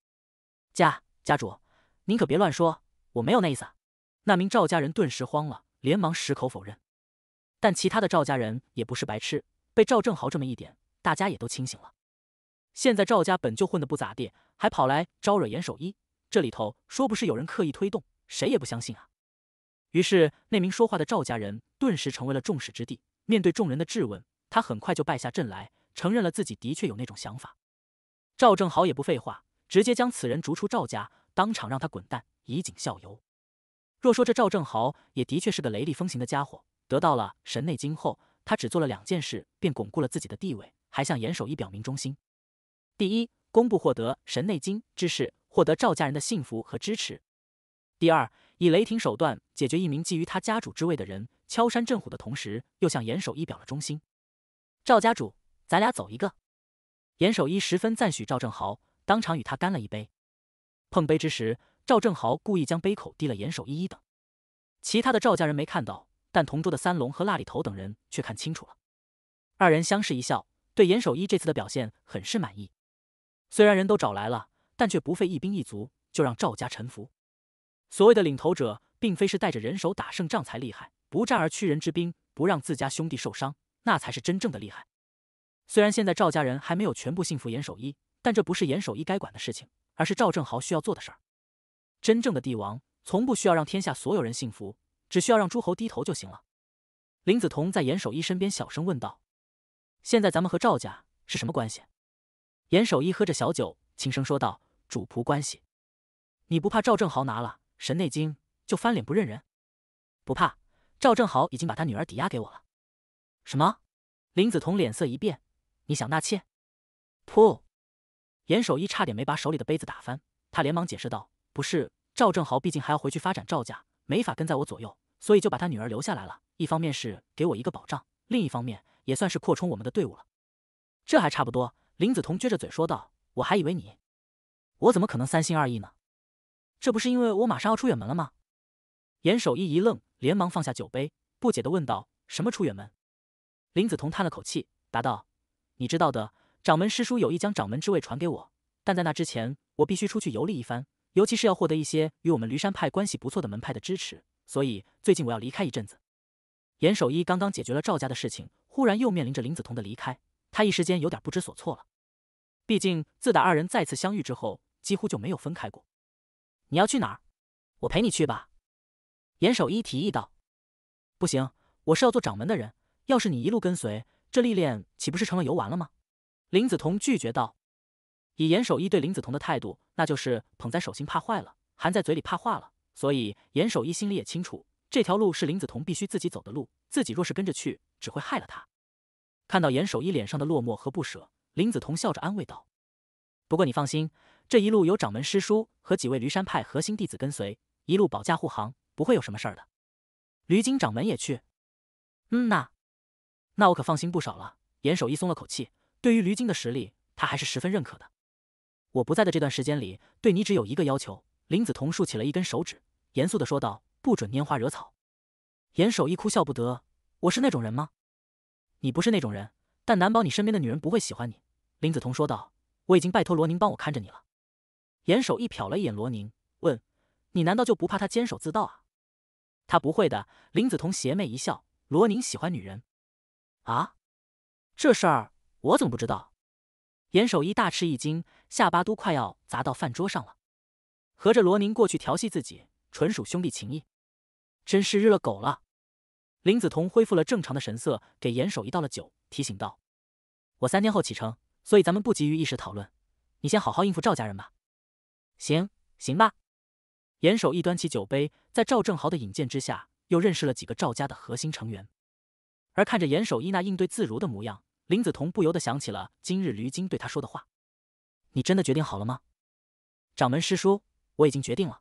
家家主，您可别乱说，我没有那意思。”那名赵家人顿时慌了，连忙矢口否认。但其他的赵家人也不是白痴，被赵正豪这么一点。大家也都清醒了。现在赵家本就混得不咋地，还跑来招惹严守一，这里头说不是有人刻意推动，谁也不相信啊。于是那名说话的赵家人顿时成为了众矢之的。面对众人的质问，他很快就败下阵来，承认了自己的确有那种想法。赵正豪也不废话，直接将此人逐出赵家，当场让他滚蛋，以儆效尤。若说这赵正豪也的确是个雷厉风行的家伙，得到了《神内经》后，他只做了两件事，便巩固了自己的地位。还向严守一表明忠心：第一，公布获得《神内经》之事，获得赵家人的信服和支持；第二，以雷霆手段解决一名觊觎他家主之位的人，敲山震虎的同时，又向严守一表了忠心。赵家主，咱俩走一个！严守一十分赞许赵正豪，当场与他干了一杯。碰杯之时，赵正豪故意将杯口低了严守一一等。其他的赵家人没看到，但同桌的三龙和辣里头等人却看清楚了。二人相视一笑。对严守一这次的表现很是满意，虽然人都找来了，但却不费一兵一卒就让赵家臣服。所谓的领头者，并非是带着人手打胜仗才厉害，不战而屈人之兵，不让自家兄弟受伤，那才是真正的厉害。虽然现在赵家人还没有全部信服严守一，但这不是严守一该管的事情，而是赵正豪需要做的事儿。真正的帝王，从不需要让天下所有人信服，只需要让诸侯低头就行了。林子彤在严守一身边小声问道。现在咱们和赵家是什么关系？严守一喝着小酒，轻声说道：“主仆关系。”你不怕赵正豪拿了《神内经》就翻脸不认人？不怕？赵正豪已经把他女儿抵押给我了。什么？林子彤脸色一变：“你想纳妾？”噗！严守一差点没把手里的杯子打翻，他连忙解释道：“不是，赵正豪毕竟还要回去发展赵家，没法跟在我左右，所以就把他女儿留下来了。一方面是给我一个保障，另一方面……”也算是扩充我们的队伍了，这还差不多。林子彤撅着嘴说道：“我还以为你，我怎么可能三心二意呢？这不是因为我马上要出远门了吗？”严守一一愣，连忙放下酒杯，不解地问道：“什么出远门？”林子彤叹了口气，答道：“你知道的，掌门师叔有意将掌门之位传给我，但在那之前，我必须出去游历一番，尤其是要获得一些与我们驴山派关系不错的门派的支持。所以最近我要离开一阵子。”严守一刚刚解决了赵家的事情。忽然又面临着林子彤的离开，他一时间有点不知所措了。毕竟自打二人再次相遇之后，几乎就没有分开过。你要去哪儿？我陪你去吧。严守一提议道。不行，我是要做掌门的人，要是你一路跟随，这历练岂不是成了游玩了吗？林子彤拒绝道。以严守一对林子彤的态度，那就是捧在手心怕坏了，含在嘴里怕化了。所以严守一心里也清楚，这条路是林子彤必须自己走的路。自己若是跟着去，只会害了他。看到严守一脸上的落寞和不舍，林子彤笑着安慰道：“不过你放心，这一路有掌门师叔和几位驴山派核心弟子跟随，一路保驾护航，不会有什么事儿的。”驴精掌门也去。嗯呐，那我可放心不少了。严守一松了口气。对于驴精的实力，他还是十分认可的。我不在的这段时间里，对你只有一个要求。林子彤竖起了一根手指，严肃的说道：“不准拈花惹草。”严守一哭笑不得：“我是那种人吗？你不是那种人，但难保你身边的女人不会喜欢你。”林子彤说道：“我已经拜托罗宁帮我看着你了。”严守一瞟了一眼罗宁，问：“你难道就不怕他监守自盗啊？”“他不会的。”林子彤邪魅一笑：“罗宁喜欢女人啊，这事儿我怎么不知道？”严守一大吃一惊，下巴都快要砸到饭桌上了。合着罗宁过去调戏自己，纯属兄弟情谊？真是日了狗了！林子彤恢复了正常的神色，给严守一倒了酒，提醒道：“我三天后启程，所以咱们不急于一时讨论。你先好好应付赵家人吧。”“行行吧。”严守一端起酒杯，在赵正豪的引荐之下，又认识了几个赵家的核心成员。而看着严守一那应对自如的模样，林子彤不由得想起了今日驴精对他说的话：“你真的决定好了吗？”“掌门师叔，我已经决定了。”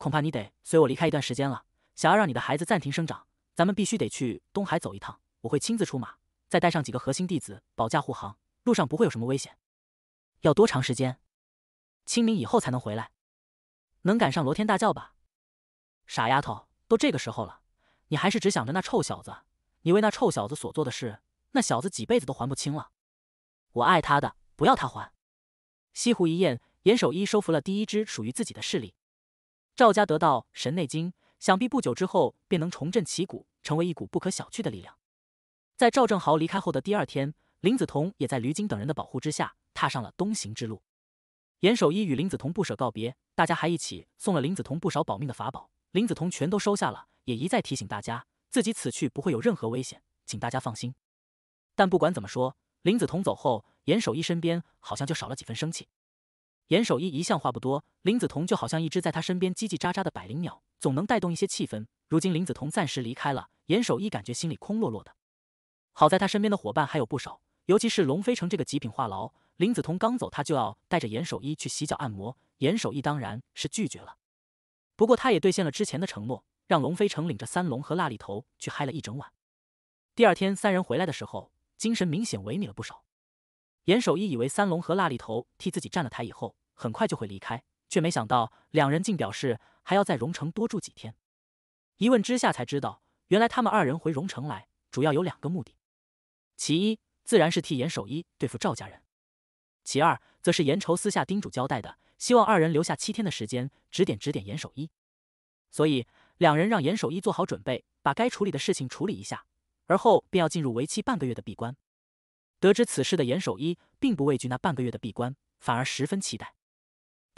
恐怕你得随我离开一段时间了。想要让你的孩子暂停生长，咱们必须得去东海走一趟。我会亲自出马，再带上几个核心弟子保驾护航，路上不会有什么危险。要多长时间？清明以后才能回来，能赶上罗天大教吧？傻丫头，都这个时候了，你还是只想着那臭小子？你为那臭小子所做的事，那小子几辈子都还不清了。我爱他的，不要他还。西湖一宴，严守一收服了第一支属于自己的势力。赵家得到《神内经》，想必不久之后便能重振旗鼓，成为一股不可小觑的力量。在赵正豪离开后的第二天，林子彤也在驴精等人的保护之下，踏上了东行之路。严守一与林子彤不舍告别，大家还一起送了林子彤不少保命的法宝，林子彤全都收下了，也一再提醒大家自己此去不会有任何危险，请大家放心。但不管怎么说，林子彤走后，严守一身边好像就少了几分生气。严守一一向话不多，林子彤就好像一只在他身边叽叽喳喳的百灵鸟，总能带动一些气氛。如今林子彤暂时离开了，严守一感觉心里空落落的。好在他身边的伙伴还有不少，尤其是龙飞城这个极品话痨。林子彤刚走，他就要带着严守一去洗脚按摩，严守一当然是拒绝了。不过他也兑现了之前的承诺，让龙飞城领着三龙和辣里头去嗨了一整晚。第二天三人回来的时候，精神明显萎靡了不少。严守一以为三龙和辣里头替自己站了台以后。很快就会离开，却没想到两人竟表示还要在荣城多住几天。一问之下才知道，原来他们二人回荣城来主要有两个目的：其一自然是替严守一对付赵家人；其二则是严愁私下叮嘱交代的，希望二人留下七天的时间指点指点严守一。所以两人让严守一做好准备，把该处理的事情处理一下，而后便要进入为期半个月的闭关。得知此事的严守一并不畏惧那半个月的闭关，反而十分期待。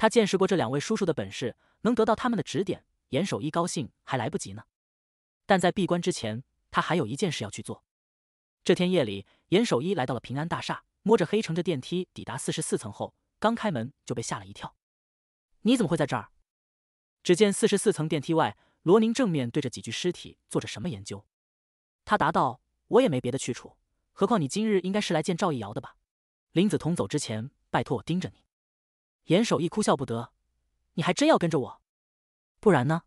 他见识过这两位叔叔的本事，能得到他们的指点，严守一高兴还来不及呢。但在闭关之前，他还有一件事要去做。这天夜里，严守一来到了平安大厦，摸着黑乘着电梯抵达四十四层后，刚开门就被吓了一跳。你怎么会在这儿？只见四十四层电梯外，罗宁正面对着几具尸体做着什么研究。他答道：“我也没别的去处，何况你今日应该是来见赵毅瑶的吧？林子彤走之前，拜托我盯着你。”严守义哭笑不得，你还真要跟着我？不然呢？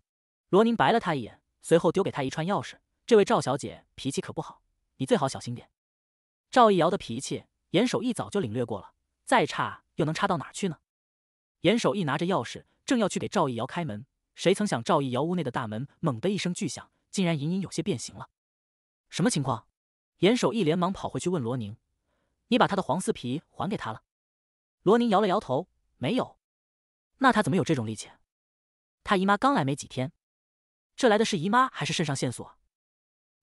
罗宁白了他一眼，随后丢给他一串钥匙。这位赵小姐脾气可不好，你最好小心点。赵一瑶的脾气，严守义早就领略过了，再差又能差到哪儿去呢？严守义拿着钥匙，正要去给赵一瑶开门，谁曾想赵一瑶屋内的大门猛地一声巨响，竟然隐隐有些变形了。什么情况？严守义连忙跑回去问罗宁：“你把他的黄丝皮还给他了？”罗宁摇了摇头。没有，那他怎么有这种力气？他姨妈刚来没几天，这来的是姨妈还是肾上腺素啊？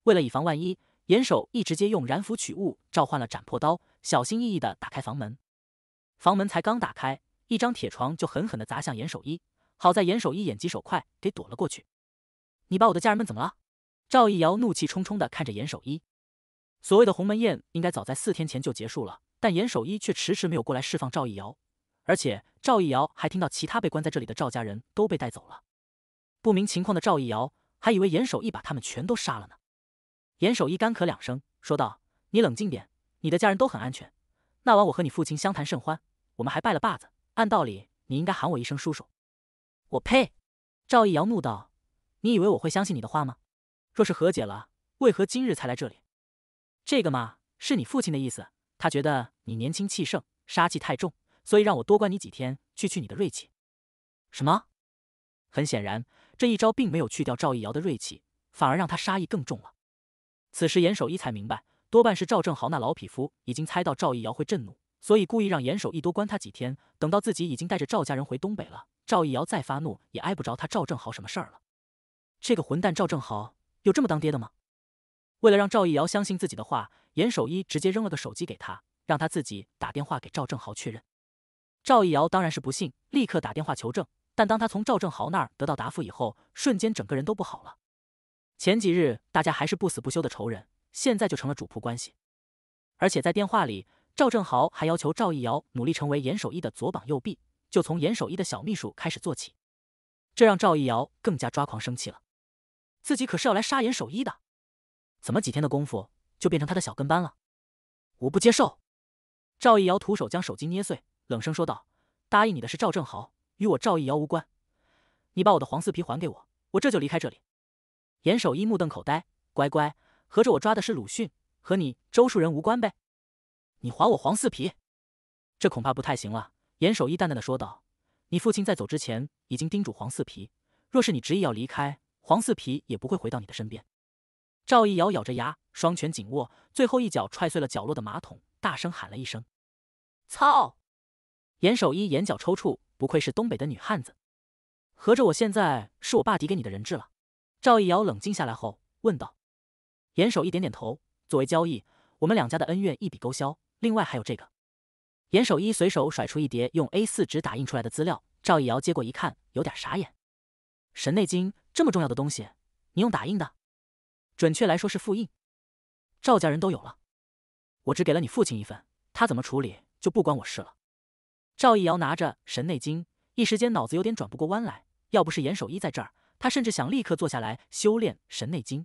为了以防万一，严守一直接用燃符取物，召唤了斩破刀，小心翼翼的打开房门。房门才刚打开，一张铁床就狠狠的砸向严守一，好在严守一眼疾手快，给躲了过去。你把我的家人们怎么了？赵一瑶怒气冲冲的看着严守一。所谓的鸿门宴应该早在四天前就结束了，但严守一却迟迟没有过来释放赵一瑶。而且赵一瑶还听到其他被关在这里的赵家人都被带走了，不明情况的赵一瑶还以为严守义把他们全都杀了呢。严守义干咳两声，说道：“你冷静点，你的家人都很安全。那晚我和你父亲相谈甚欢，我们还拜了把子。按道理，你应该喊我一声叔叔。”我呸！赵一瑶怒道：“你以为我会相信你的话吗？若是和解了，为何今日才来这里？”这个嘛，是你父亲的意思，他觉得你年轻气盛，杀气太重。所以让我多关你几天，去去你的锐气。什么？很显然，这一招并没有去掉赵毅瑶的锐气，反而让他杀意更重了。此时严守一才明白，多半是赵正豪那老匹夫已经猜到赵毅瑶会震怒，所以故意让严守一多关他几天。等到自己已经带着赵家人回东北了，赵毅瑶再发怒也挨不着他赵正豪什么事儿了。这个混蛋赵正豪有这么当爹的吗？为了让赵毅瑶相信自己的话，严守一直接扔了个手机给他，让他自己打电话给赵正豪确认。赵一瑶当然是不信，立刻打电话求证。但当他从赵正豪那儿得到答复以后，瞬间整个人都不好了。前几日大家还是不死不休的仇人，现在就成了主仆关系。而且在电话里，赵正豪还要求赵一瑶努力成为严守一的左膀右臂，就从严守一的小秘书开始做起。这让赵一瑶更加抓狂生气了。自己可是要来杀严守一的，怎么几天的功夫就变成他的小跟班了？我不接受！赵一瑶徒手将手机捏碎。冷声说道：“答应你的是赵正豪，与我赵毅瑶无关。你把我的黄四皮还给我，我这就离开这里。”严守一目瞪口呆：“乖乖，合着我抓的是鲁迅，和你周树人无关呗？你还我黄四皮？这恐怕不太行了。”严守一淡淡的说道：“你父亲在走之前已经叮嘱黄四皮，若是你执意要离开，黄四皮也不会回到你的身边。”赵毅瑶咬着牙，双拳紧握，最后一脚踹碎了角落的马桶，大声喊了一声：“操！”严守一眼角抽搐，不愧是东北的女汉子。合着我现在是我爸抵给你的人质了？赵一瑶冷静下来后问道。严守一点点头，作为交易，我们两家的恩怨一笔勾销。另外还有这个。严守一随手甩出一叠用 A 四纸打印出来的资料。赵一瑶接过一看，有点傻眼。《神内经》这么重要的东西，你用打印的？准确来说是复印。赵家人都有了，我只给了你父亲一份，他怎么处理就不关我事了。赵毅瑶拿着《神内经》，一时间脑子有点转不过弯来。要不是严守一在这儿，他甚至想立刻坐下来修炼《神内经》。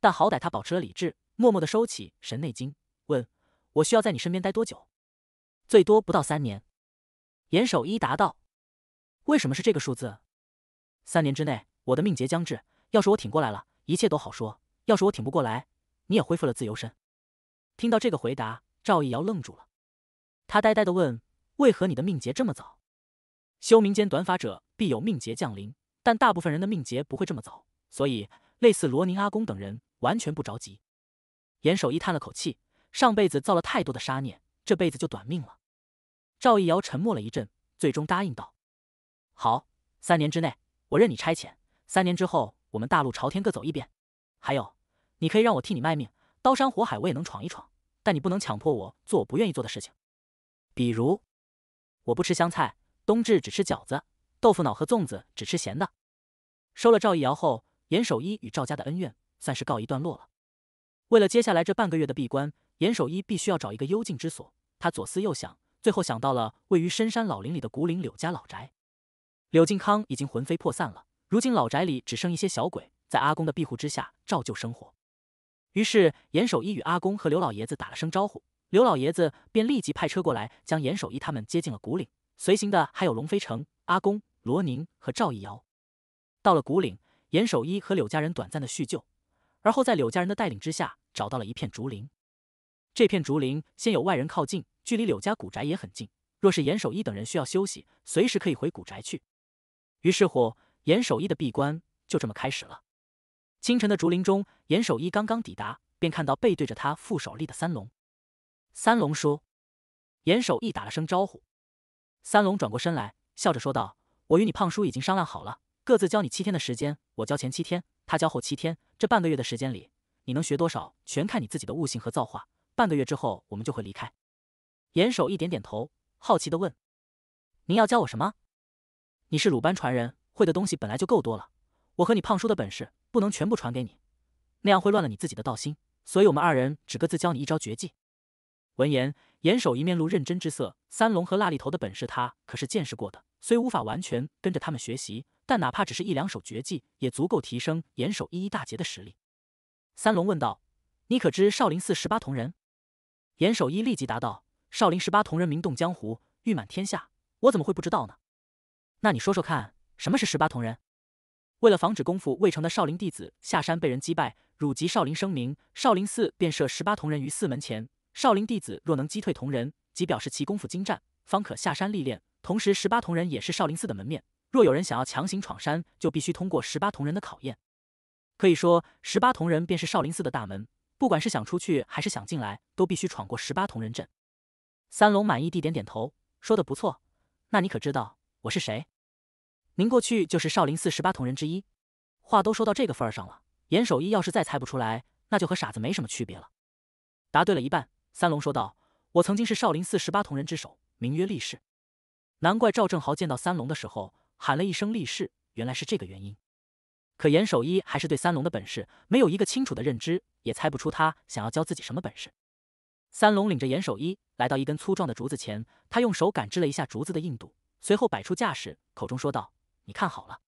但好歹他保持了理智，默默的收起《神内经》，问我需要在你身边待多久？最多不到三年。严守一答道：“为什么是这个数字？三年之内，我的命劫将至。要是我挺过来了，一切都好说；要是我挺不过来，你也恢复了自由身。”听到这个回答，赵毅瑶愣住了，他呆呆的问。为何你的命劫这么早？修民间短法者必有命劫降临，但大部分人的命劫不会这么早，所以类似罗宁阿公等人完全不着急。严守一叹了口气，上辈子造了太多的杀孽，这辈子就短命了。赵一瑶沉默了一阵，最终答应道：“好，三年之内我任你差遣，三年之后我们大路朝天各走一边。还有，你可以让我替你卖命，刀山火海我也能闯一闯，但你不能强迫我做我不愿意做的事情，比如。”我不吃香菜，冬至只吃饺子，豆腐脑和粽子只吃咸的。收了赵一瑶后，严守一与赵家的恩怨算是告一段落了。为了接下来这半个月的闭关，严守一必须要找一个幽静之所。他左思右想，最后想到了位于深山老林里的古岭柳家老宅。柳靖康已经魂飞魄散了，如今老宅里只剩一些小鬼在阿公的庇护之下照旧生活。于是严守一与阿公和刘老爷子打了声招呼。刘老爷子便立即派车过来，将严守一他们接进了古岭。随行的还有龙飞城、阿公、罗宁和赵一瑶。到了古岭，严守一和柳家人短暂的叙旧，而后在柳家人的带领之下，找到了一片竹林。这片竹林先有外人靠近，距离柳家古宅也很近。若是严守一等人需要休息，随时可以回古宅去。于是乎，严守一的闭关就这么开始了。清晨的竹林中，严守一刚刚抵达，便看到背对着他负手立的三龙。三龙叔，严守义打了声招呼，三龙转过身来，笑着说道：“我与你胖叔已经商量好了，各自教你七天的时间，我教前七天，他教后七天。这半个月的时间里，你能学多少，全看你自己的悟性和造化。半个月之后，我们就会离开。”严守义点点头，好奇的问：“您要教我什么？”“你是鲁班传人，会的东西本来就够多了。我和你胖叔的本事不能全部传给你，那样会乱了你自己的道心。所以，我们二人只各自教你一招绝技。”闻言，严守一面露认真之色。三龙和辣力头的本事，他可是见识过的。虽无法完全跟着他们学习，但哪怕只是一两手绝技，也足够提升严守一一大截的实力。三龙问道：“你可知少林寺十八铜人？”严守一立即答道：“少林十八铜人名动江湖，誉满天下，我怎么会不知道呢？那你说说看，什么是十八铜人？”为了防止功夫未成的少林弟子下山被人击败，辱及少林声名，少林寺便设十八铜人于寺门前。少林弟子若能击退同人，即表示其功夫精湛，方可下山历练。同时，十八铜人也是少林寺的门面。若有人想要强行闯山，就必须通过十八铜人的考验。可以说，十八铜人便是少林寺的大门。不管是想出去还是想进来，都必须闯过十八铜人阵。三龙满意地点点头，说的不错。那你可知道我是谁？您过去就是少林寺十八铜人之一。话都说到这个份儿上了，严守一要是再猜不出来，那就和傻子没什么区别了。答对了一半。三龙说道：“我曾经是少林寺十八铜人之首，名曰力士。难怪赵正豪见到三龙的时候喊了一声‘力士’，原来是这个原因。可严守一还是对三龙的本事没有一个清楚的认知，也猜不出他想要教自己什么本事。”三龙领着严守一来到一根粗壮的竹子前，他用手感知了一下竹子的硬度，随后摆出架势，口中说道：“你看好了。”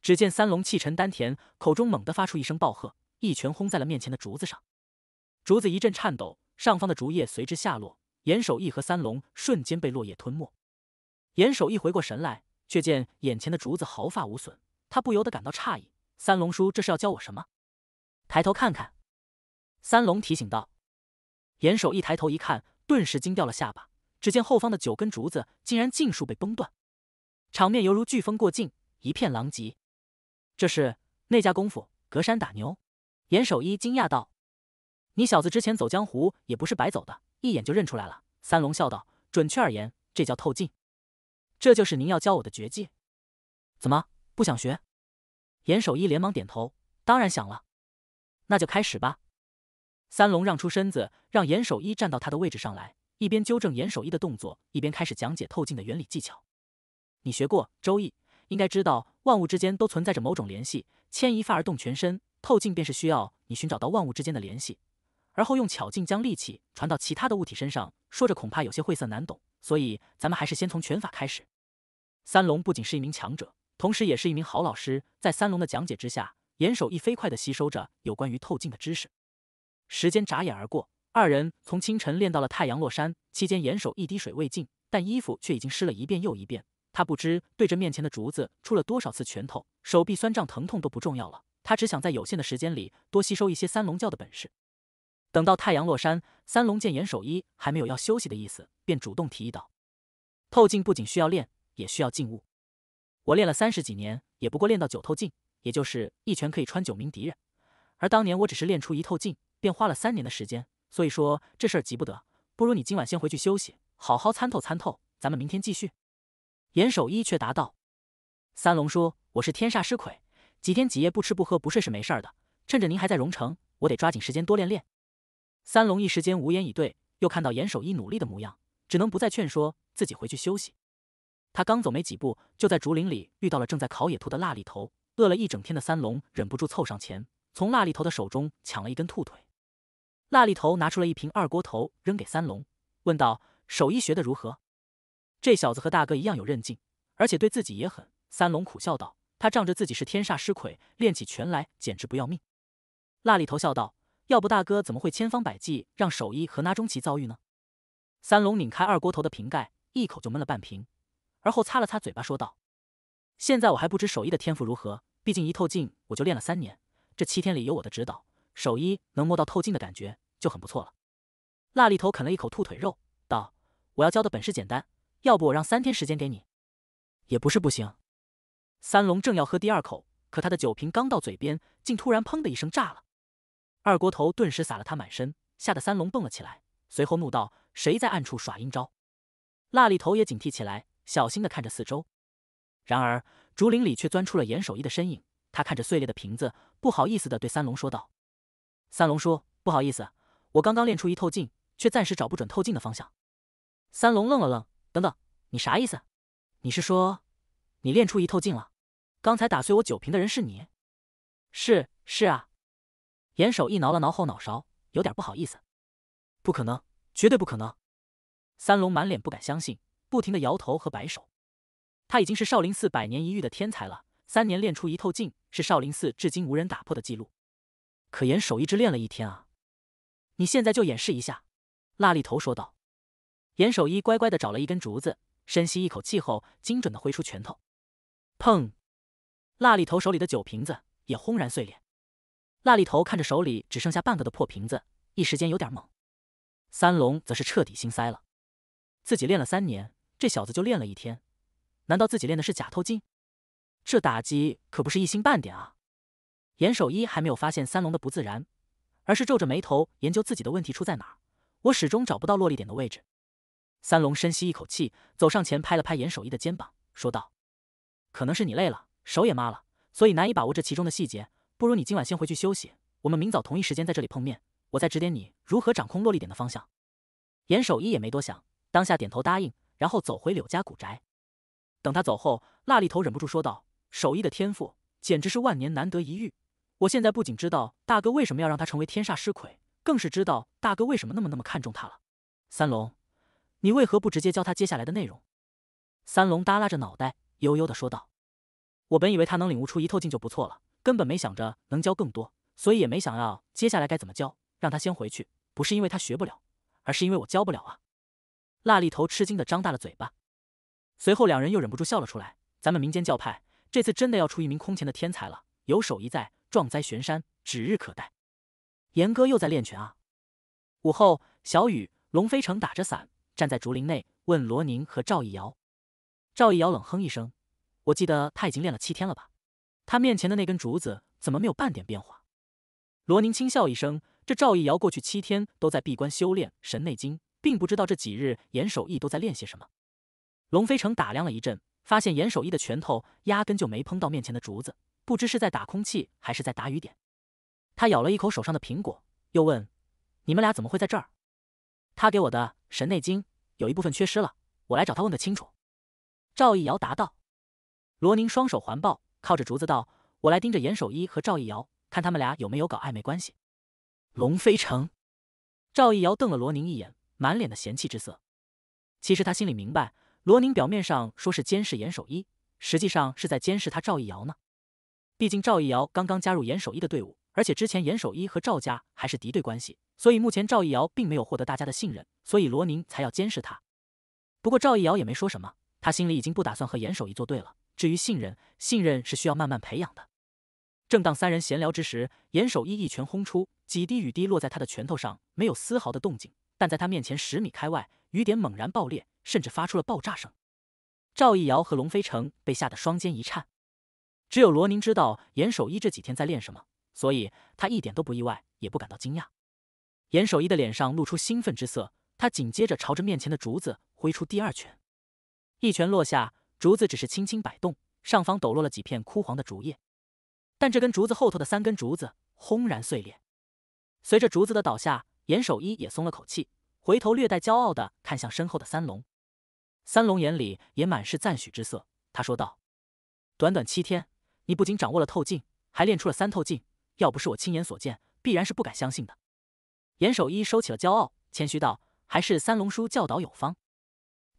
只见三龙气沉丹田，口中猛地发出一声暴喝，一拳轰在了面前的竹子上，竹子一阵颤抖。上方的竹叶随之下落，严守义和三龙瞬间被落叶吞没。严守义回过神来，却见眼前的竹子毫发无损，他不由得感到诧异：“三龙叔，这是要教我什么？”抬头看看，三龙提醒道。严守义抬头一看，顿时惊掉了下巴。只见后方的九根竹子竟然尽数被崩断，场面犹如飓风过境，一片狼藉。这是那家功夫隔山打牛？严守一惊讶道。你小子之前走江湖也不是白走的，一眼就认出来了。三龙笑道：“准确而言，这叫透镜。这就是您要教我的绝技，怎么不想学？”严守一连忙点头：“当然想了。”那就开始吧。三龙让出身子，让严守一站到他的位置上来，一边纠正严守一的动作，一边开始讲解透镜的原理技巧。你学过《周易》，应该知道万物之间都存在着某种联系，牵一发而动全身。透镜便是需要你寻找到万物之间的联系。而后用巧劲将力气传到其他的物体身上，说着恐怕有些晦涩难懂，所以咱们还是先从拳法开始。三龙不仅是一名强者，同时也是一名好老师。在三龙的讲解之下，严守一飞快地吸收着有关于透镜的知识。时间眨眼而过，二人从清晨练到了太阳落山。期间，严守一滴水未进，但衣服却已经湿了一遍又一遍。他不知对着面前的竹子出了多少次拳头，手臂酸胀疼痛都不重要了。他只想在有限的时间里多吸收一些三龙教的本事。等到太阳落山，三龙见严守一还没有要休息的意思，便主动提议道：“透镜不仅需要练，也需要静悟。我练了三十几年，也不过练到九透镜，也就是一拳可以穿九名敌人。而当年我只是练出一透镜，便花了三年的时间。所以说这事儿急不得。不如你今晚先回去休息，好好参透参透，咱们明天继续。”严守一却答道：“三龙说我是天煞尸魁，几天几夜不吃不喝不睡是没事儿的。趁着您还在荣城，我得抓紧时间多练练。”三龙一时间无言以对，又看到严守一努力的模样，只能不再劝说，自己回去休息。他刚走没几步，就在竹林里遇到了正在烤野兔的辣里头。饿了一整天的三龙忍不住凑上前，从辣里头的手中抢了一根兔腿。辣里头拿出了一瓶二锅头，扔给三龙，问道：“手艺学的如何？”这小子和大哥一样有韧劲，而且对自己也狠。三龙苦笑道：“他仗着自己是天煞尸魁，练起拳来简直不要命。”辣里头笑道。要不大哥怎么会千方百计让守一和那中奇遭遇呢？三龙拧开二锅头的瓶盖，一口就闷了半瓶，而后擦了擦嘴巴说道：“现在我还不知守一的天赋如何，毕竟一透镜我就练了三年，这七天里有我的指导，守一能摸到透镜的感觉就很不错了。”辣里头啃了一口兔腿肉，道：“我要教的本事简单，要不我让三天时间给你，也不是不行。”三龙正要喝第二口，可他的酒瓶刚到嘴边，竟突然砰的一声炸了。二锅头顿时洒了他满身，吓得三龙蹦了起来，随后怒道：“谁在暗处耍阴招？”辣里头也警惕起来，小心的看着四周。然而，竹林里却钻出了严守一的身影。他看着碎裂的瓶子，不好意思的对三龙说道：“三龙叔，不好意思，我刚刚练出一透镜，却暂时找不准透镜的方向。”三龙愣了愣：“等等，你啥意思？你是说，你练出一透镜了？刚才打碎我酒瓶的人是你？是是啊。”严守一挠了挠后脑勺，有点不好意思。不可能，绝对不可能！三龙满脸不敢相信，不停的摇头和摆手。他已经是少林寺百年一遇的天才了，三年练出一透镜，是少林寺至今无人打破的记录。可严守一只练了一天啊！你现在就演示一下。”辣力头说道。严守一乖乖的找了一根竹子，深吸一口气后，精准的挥出拳头。砰！辣力头手里的酒瓶子也轰然碎裂。辣痢头看着手里只剩下半个的破瓶子，一时间有点懵。三龙则是彻底心塞了，自己练了三年，这小子就练了一天，难道自己练的是假透镜？这打击可不是一星半点啊！严守一还没有发现三龙的不自然，而是皱着眉头研究自己的问题出在哪儿。我始终找不到落力点的位置。三龙深吸一口气，走上前拍了拍严守一的肩膀，说道：“可能是你累了，手也麻了，所以难以把握这其中的细节。”不如你今晚先回去休息，我们明早同一时间在这里碰面，我再指点你如何掌控落力点的方向。严守一也没多想，当下点头答应，然后走回柳家古宅。等他走后，蜡力头忍不住说道：“手艺的天赋简直是万年难得一遇。我现在不仅知道大哥为什么要让他成为天煞尸魁，更是知道大哥为什么那么那么看重他了。”三龙，你为何不直接教他接下来的内容？三龙耷拉着脑袋，悠悠的说道：“我本以为他能领悟出一透镜就不错了。”根本没想着能教更多，所以也没想要接下来该怎么教，让他先回去。不是因为他学不了，而是因为我教不了啊！辣痢头吃惊的张大了嘴巴，随后两人又忍不住笑了出来。咱们民间教派这次真的要出一名空前的天才了，有手艺在，壮哉玄山，指日可待。严哥又在练拳啊！午后，小雨，龙飞城打着伞站在竹林内，问罗宁和赵一瑶。赵一瑶冷哼一声：“我记得他已经练了七天了吧？”他面前的那根竹子怎么没有半点变化？罗宁轻笑一声：“这赵一瑶过去七天都在闭关修炼《神内经》，并不知道这几日严守义都在练些什么。”龙飞城打量了一阵，发现严守义的拳头压根就没碰到面前的竹子，不知是在打空气还是在打雨点。他咬了一口手上的苹果，又问：“你们俩怎么会在这儿？”“他给我的《神内经》有一部分缺失了，我来找他问个清楚。”赵一瑶答道。罗宁双手环抱。靠着竹子道：“我来盯着严守一和赵一瑶，看他们俩有没有搞暧昧关系。”龙飞城，赵一瑶瞪了罗宁一眼，满脸的嫌弃之色。其实他心里明白，罗宁表面上说是监视严守一，实际上是在监视他赵一瑶呢。毕竟赵一瑶刚刚加入严守一的队伍，而且之前严守一和赵家还是敌对关系，所以目前赵一瑶并没有获得大家的信任，所以罗宁才要监视他。不过赵一瑶也没说什么，他心里已经不打算和严守一作对了。至于信任，信任是需要慢慢培养的。正当三人闲聊之时，严守一一拳轰出，几滴雨滴落在他的拳头上，没有丝毫的动静；但在他面前十米开外，雨点猛然爆裂，甚至发出了爆炸声。赵一瑶和龙飞城被吓得双肩一颤，只有罗宁知道严守一这几天在练什么，所以他一点都不意外，也不感到惊讶。严守一的脸上露出兴奋之色，他紧接着朝着面前的竹子挥出第二拳，一拳落下。竹子只是轻轻摆动，上方抖落了几片枯黄的竹叶，但这根竹子后头的三根竹子轰然碎裂。随着竹子的倒下，严守一也松了口气，回头略带骄傲的看向身后的三龙。三龙眼里也满是赞许之色，他说道：“短短七天，你不仅掌握了透镜，还练出了三透镜。要不是我亲眼所见，必然是不敢相信的。”严守一收起了骄傲，谦虚道：“还是三龙叔教导有方。”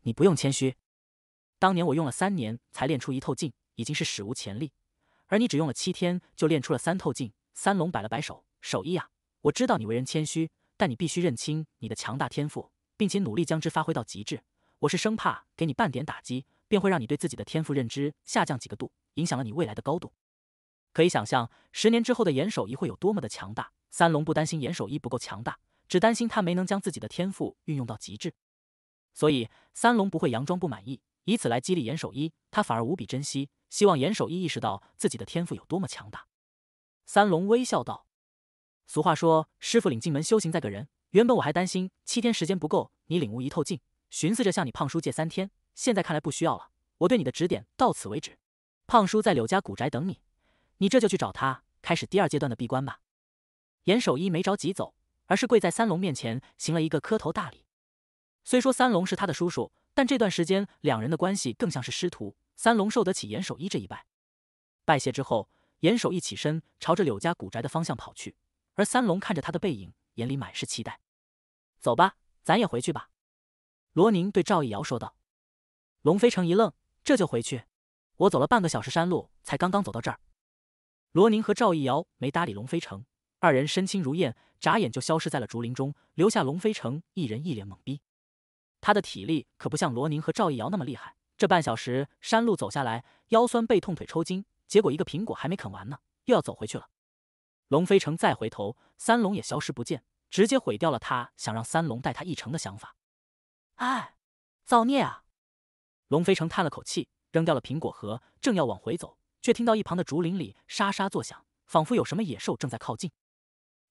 你不用谦虚。当年我用了三年才练出一透镜，已经是史无前例，而你只用了七天就练出了三透镜。三龙摆了摆手，手艺呀，我知道你为人谦虚，但你必须认清你的强大天赋，并且努力将之发挥到极致。我是生怕给你半点打击，便会让你对自己的天赋认知下降几个度，影响了你未来的高度。可以想象，十年之后的严守一会有多么的强大。三龙不担心严守一不够强大，只担心他没能将自己的天赋运用到极致，所以三龙不会佯装不满意。以此来激励严守一，他反而无比珍惜，希望严守一意识到自己的天赋有多么强大。三龙微笑道：“俗话说，师傅领进门，修行在个人。原本我还担心七天时间不够，你领悟一透劲，寻思着向你胖叔借三天，现在看来不需要了。我对你的指点到此为止。胖叔在柳家古宅等你，你这就去找他，开始第二阶段的闭关吧。”严守一没着急走，而是跪在三龙面前行了一个磕头大礼。虽说三龙是他的叔叔。但这段时间，两人的关系更像是师徒。三龙受得起严守一这一拜，拜谢之后，严守一起身，朝着柳家古宅的方向跑去。而三龙看着他的背影，眼里满是期待。走吧，咱也回去吧。罗宁对赵毅瑶说道。龙飞城一愣：“这就回去？我走了半个小时山路，才刚刚走到这儿。”罗宁和赵毅瑶没搭理龙飞城，二人身轻如燕，眨眼就消失在了竹林中，留下龙飞城一人一脸懵逼。他的体力可不像罗宁和赵一瑶那么厉害，这半小时山路走下来，腰酸背痛，腿抽筋，结果一个苹果还没啃完呢，又要走回去了。龙飞城再回头，三龙也消失不见，直接毁掉了他想让三龙带他一程的想法。哎，造孽啊！龙飞城叹了口气，扔掉了苹果核，正要往回走，却听到一旁的竹林里沙沙作响，仿佛有什么野兽正在靠近。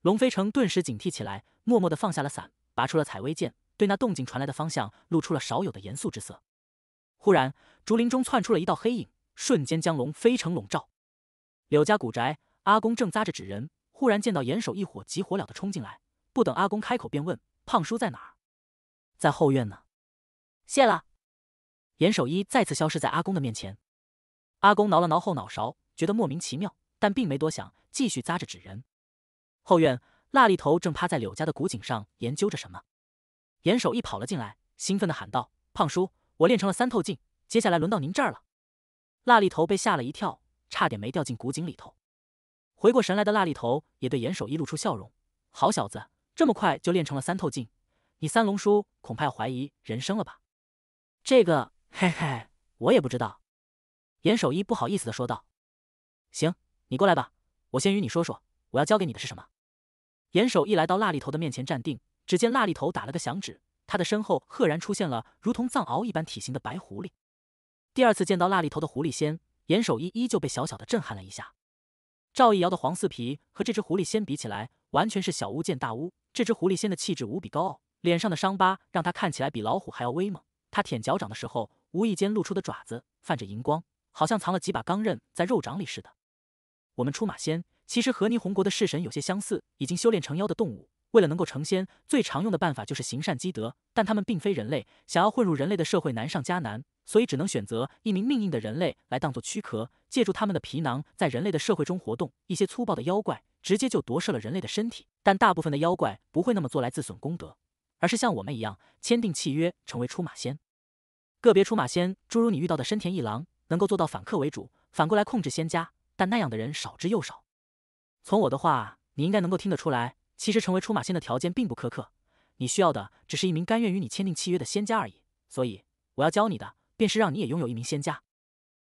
龙飞城顿时警惕起来，默默地放下了伞，拔出了采薇剑。对那动静传来的方向露出了少有的严肃之色。忽然，竹林中窜出了一道黑影，瞬间将龙飞成笼罩。柳家古宅，阿公正扎着纸人，忽然见到严守一伙急火燎的冲进来，不等阿公开口，便问：“胖叔在哪？”“在后院呢。”“谢了。”严守一再次消失在阿公的面前。阿公挠了挠后脑勺，觉得莫名其妙，但并没多想，继续扎着纸人。后院，辣痢头正趴在柳家的古井上研究着什么。严守一跑了进来，兴奋的喊道：“胖叔，我练成了三透镜，接下来轮到您这儿了。”辣力头被吓了一跳，差点没掉进古井里头。回过神来的辣力头也对严守一露出笑容：“好小子，这么快就练成了三透镜，你三龙叔恐怕要怀疑人生了吧？”“这个，嘿嘿，我也不知道。”严守一不好意思的说道。“行，你过来吧，我先与你说说，我要教给你的是什么。”严守一来到辣力头的面前站定。只见蜡力头打了个响指，他的身后赫然出现了如同藏獒一般体型的白狐狸。第二次见到蜡力头的狐狸仙，严守一依旧被小小的震撼了一下。赵一瑶的黄四皮和这只狐狸仙比起来，完全是小巫见大巫。这只狐狸仙的气质无比高傲，脸上的伤疤让他看起来比老虎还要威猛。他舔脚掌的时候，无意间露出的爪子泛着银光，好像藏了几把钢刃在肉掌里似的。我们出马仙其实和霓虹国的式神有些相似，已经修炼成妖的动物。为了能够成仙，最常用的办法就是行善积德。但他们并非人类，想要混入人类的社会难上加难，所以只能选择一名命硬的人类来当做躯壳，借助他们的皮囊在人类的社会中活动。一些粗暴的妖怪直接就夺舍了人类的身体，但大部分的妖怪不会那么做，来自损功德，而是像我们一样签订契约，成为出马仙。个别出马仙，诸如你遇到的深田一郎，能够做到反客为主，反过来控制仙家，但那样的人少之又少。从我的话，你应该能够听得出来。其实成为出马仙的条件并不苛刻，你需要的只是一名甘愿与你签订契约的仙家而已。所以我要教你的，便是让你也拥有一名仙家。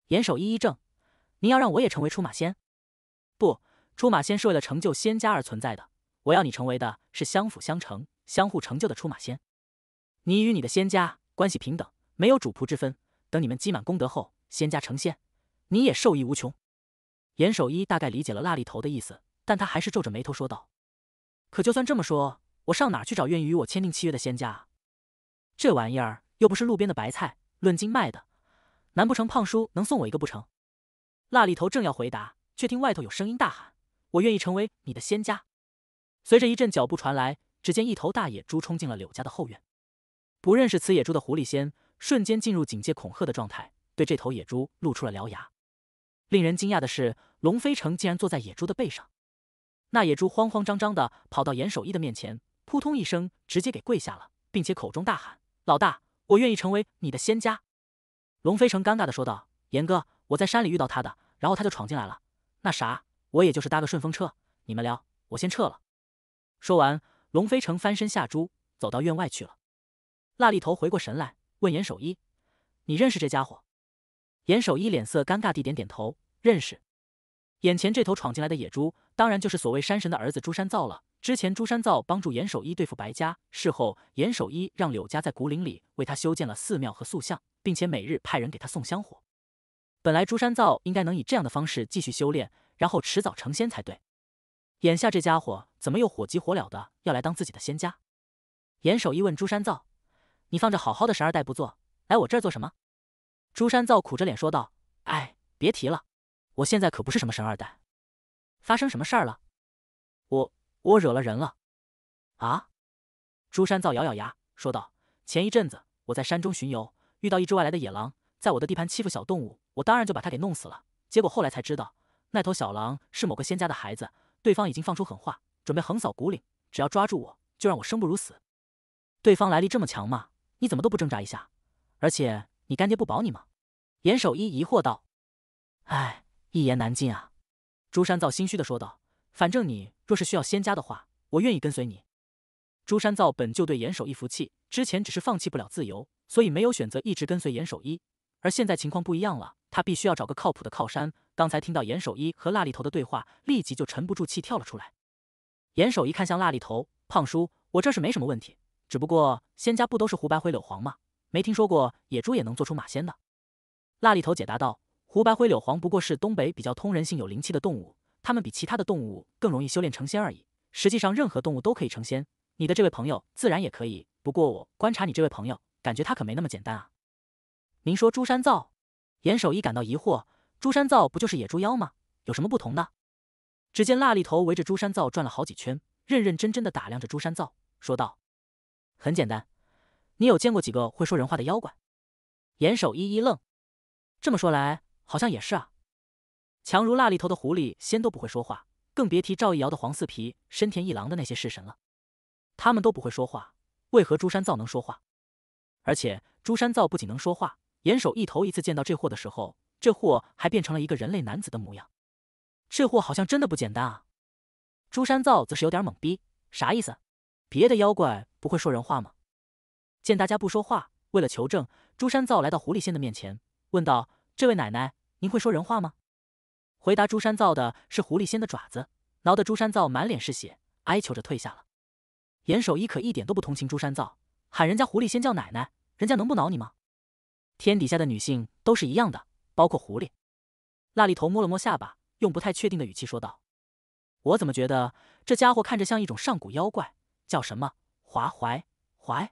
严守一，一正，您要让我也成为出马仙？不出马仙是为了成就仙家而存在的，我要你成为的是相辅相成、相互成就的出马仙。你与你的仙家关系平等，没有主仆之分。等你们积满功德后，仙家成仙，你也受益无穷。严守一大概理解了瘌痢头的意思，但他还是皱着眉头说道。可就算这么说，我上哪去找愿意与我签订契约的仙家啊？这玩意儿又不是路边的白菜，论斤卖的。难不成胖叔能送我一个不成？辣里头正要回答，却听外头有声音大喊：“我愿意成为你的仙家！”随着一阵脚步传来，只见一头大野猪冲进了柳家的后院。不认识此野猪的狐狸仙，瞬间进入警戒恐吓的状态，对这头野猪露出了獠牙。令人惊讶的是，龙飞城竟然坐在野猪的背上。那野猪慌慌张张的跑到严守一的面前，扑通一声直接给跪下了，并且口中大喊：“老大，我愿意成为你的仙家。”龙飞城尴尬的说道：“严哥，我在山里遇到他的，然后他就闯进来了。那啥，我也就是搭个顺风车，你们聊，我先撤了。”说完，龙飞城翻身下猪，走到院外去了。辣力头回过神来，问严守一：“你认识这家伙？”严守一脸色尴尬地点点头：“认识。”眼前这头闯进来的野猪，当然就是所谓山神的儿子朱山造了。之前朱山造帮助严守一对付白家，事后严守一让柳家在古林里为他修建了寺庙和塑像，并且每日派人给他送香火。本来朱山造应该能以这样的方式继续修炼，然后迟早成仙才对。眼下这家伙怎么又火急火燎的要来当自己的仙家？严守一问朱山造：“你放着好好的十二代不做，来我这儿做什么？”朱山造苦着脸说道：“哎，别提了。”我现在可不是什么神二代，发生什么事儿了？我我惹了人了？啊！朱山造咬咬牙说道：“前一阵子我在山中巡游，遇到一只外来的野狼，在我的地盘欺负小动物，我当然就把他给弄死了。结果后来才知道，那头小狼是某个仙家的孩子，对方已经放出狠话，准备横扫古岭，只要抓住我，就让我生不如死。对方来历这么强吗？你怎么都不挣扎一下？而且你干爹不保你吗？”严守一疑惑道：“哎。”一言难尽啊，朱山造心虚的说道。反正你若是需要仙家的话，我愿意跟随你。朱山造本就对严守一服气，之前只是放弃不了自由，所以没有选择一直跟随严守一。而现在情况不一样了，他必须要找个靠谱的靠山。刚才听到严守一和辣里头的对话，立即就沉不住气跳了出来。严守一看向辣里头，胖叔，我这是没什么问题，只不过仙家不都是胡白灰柳黄吗？没听说过野猪也能做出马仙的。辣里头解答道。胡白灰、柳黄不过是东北比较通人性、有灵气的动物，它们比其他的动物更容易修炼成仙而已。实际上，任何动物都可以成仙，你的这位朋友自然也可以。不过，我观察你这位朋友，感觉他可没那么简单啊。您说朱山皂？严守一感到疑惑，朱山皂不就是野猪妖吗？有什么不同的？只见辣痢头围着朱山灶转了好几圈，认认真真的打量着朱山灶，说道：“很简单，你有见过几个会说人话的妖怪？”严守一一愣，这么说来。好像也是啊，强如蜡里头的狐狸仙都不会说话，更别提赵一瑶的黄四皮、深田一郎的那些式神了，他们都不会说话。为何朱山造能说话？而且朱山造不仅能说话，严守一头一次见到这货的时候，这货还变成了一个人类男子的模样。这货好像真的不简单啊！朱山造则是有点懵逼，啥意思？别的妖怪不会说人话吗？见大家不说话，为了求证，朱山造来到狐狸仙的面前，问道：“这位奶奶。”您会说人话吗？回答朱山造的是狐狸仙的爪子，挠得朱山造满脸是血，哀求着退下了。严守一可一点都不同情朱山造，喊人家狐狸仙叫奶奶，人家能不挠你吗？天底下的女性都是一样的，包括狐狸。那里头摸了摸下巴，用不太确定的语气说道：“我怎么觉得这家伙看着像一种上古妖怪？叫什么华怀怀？《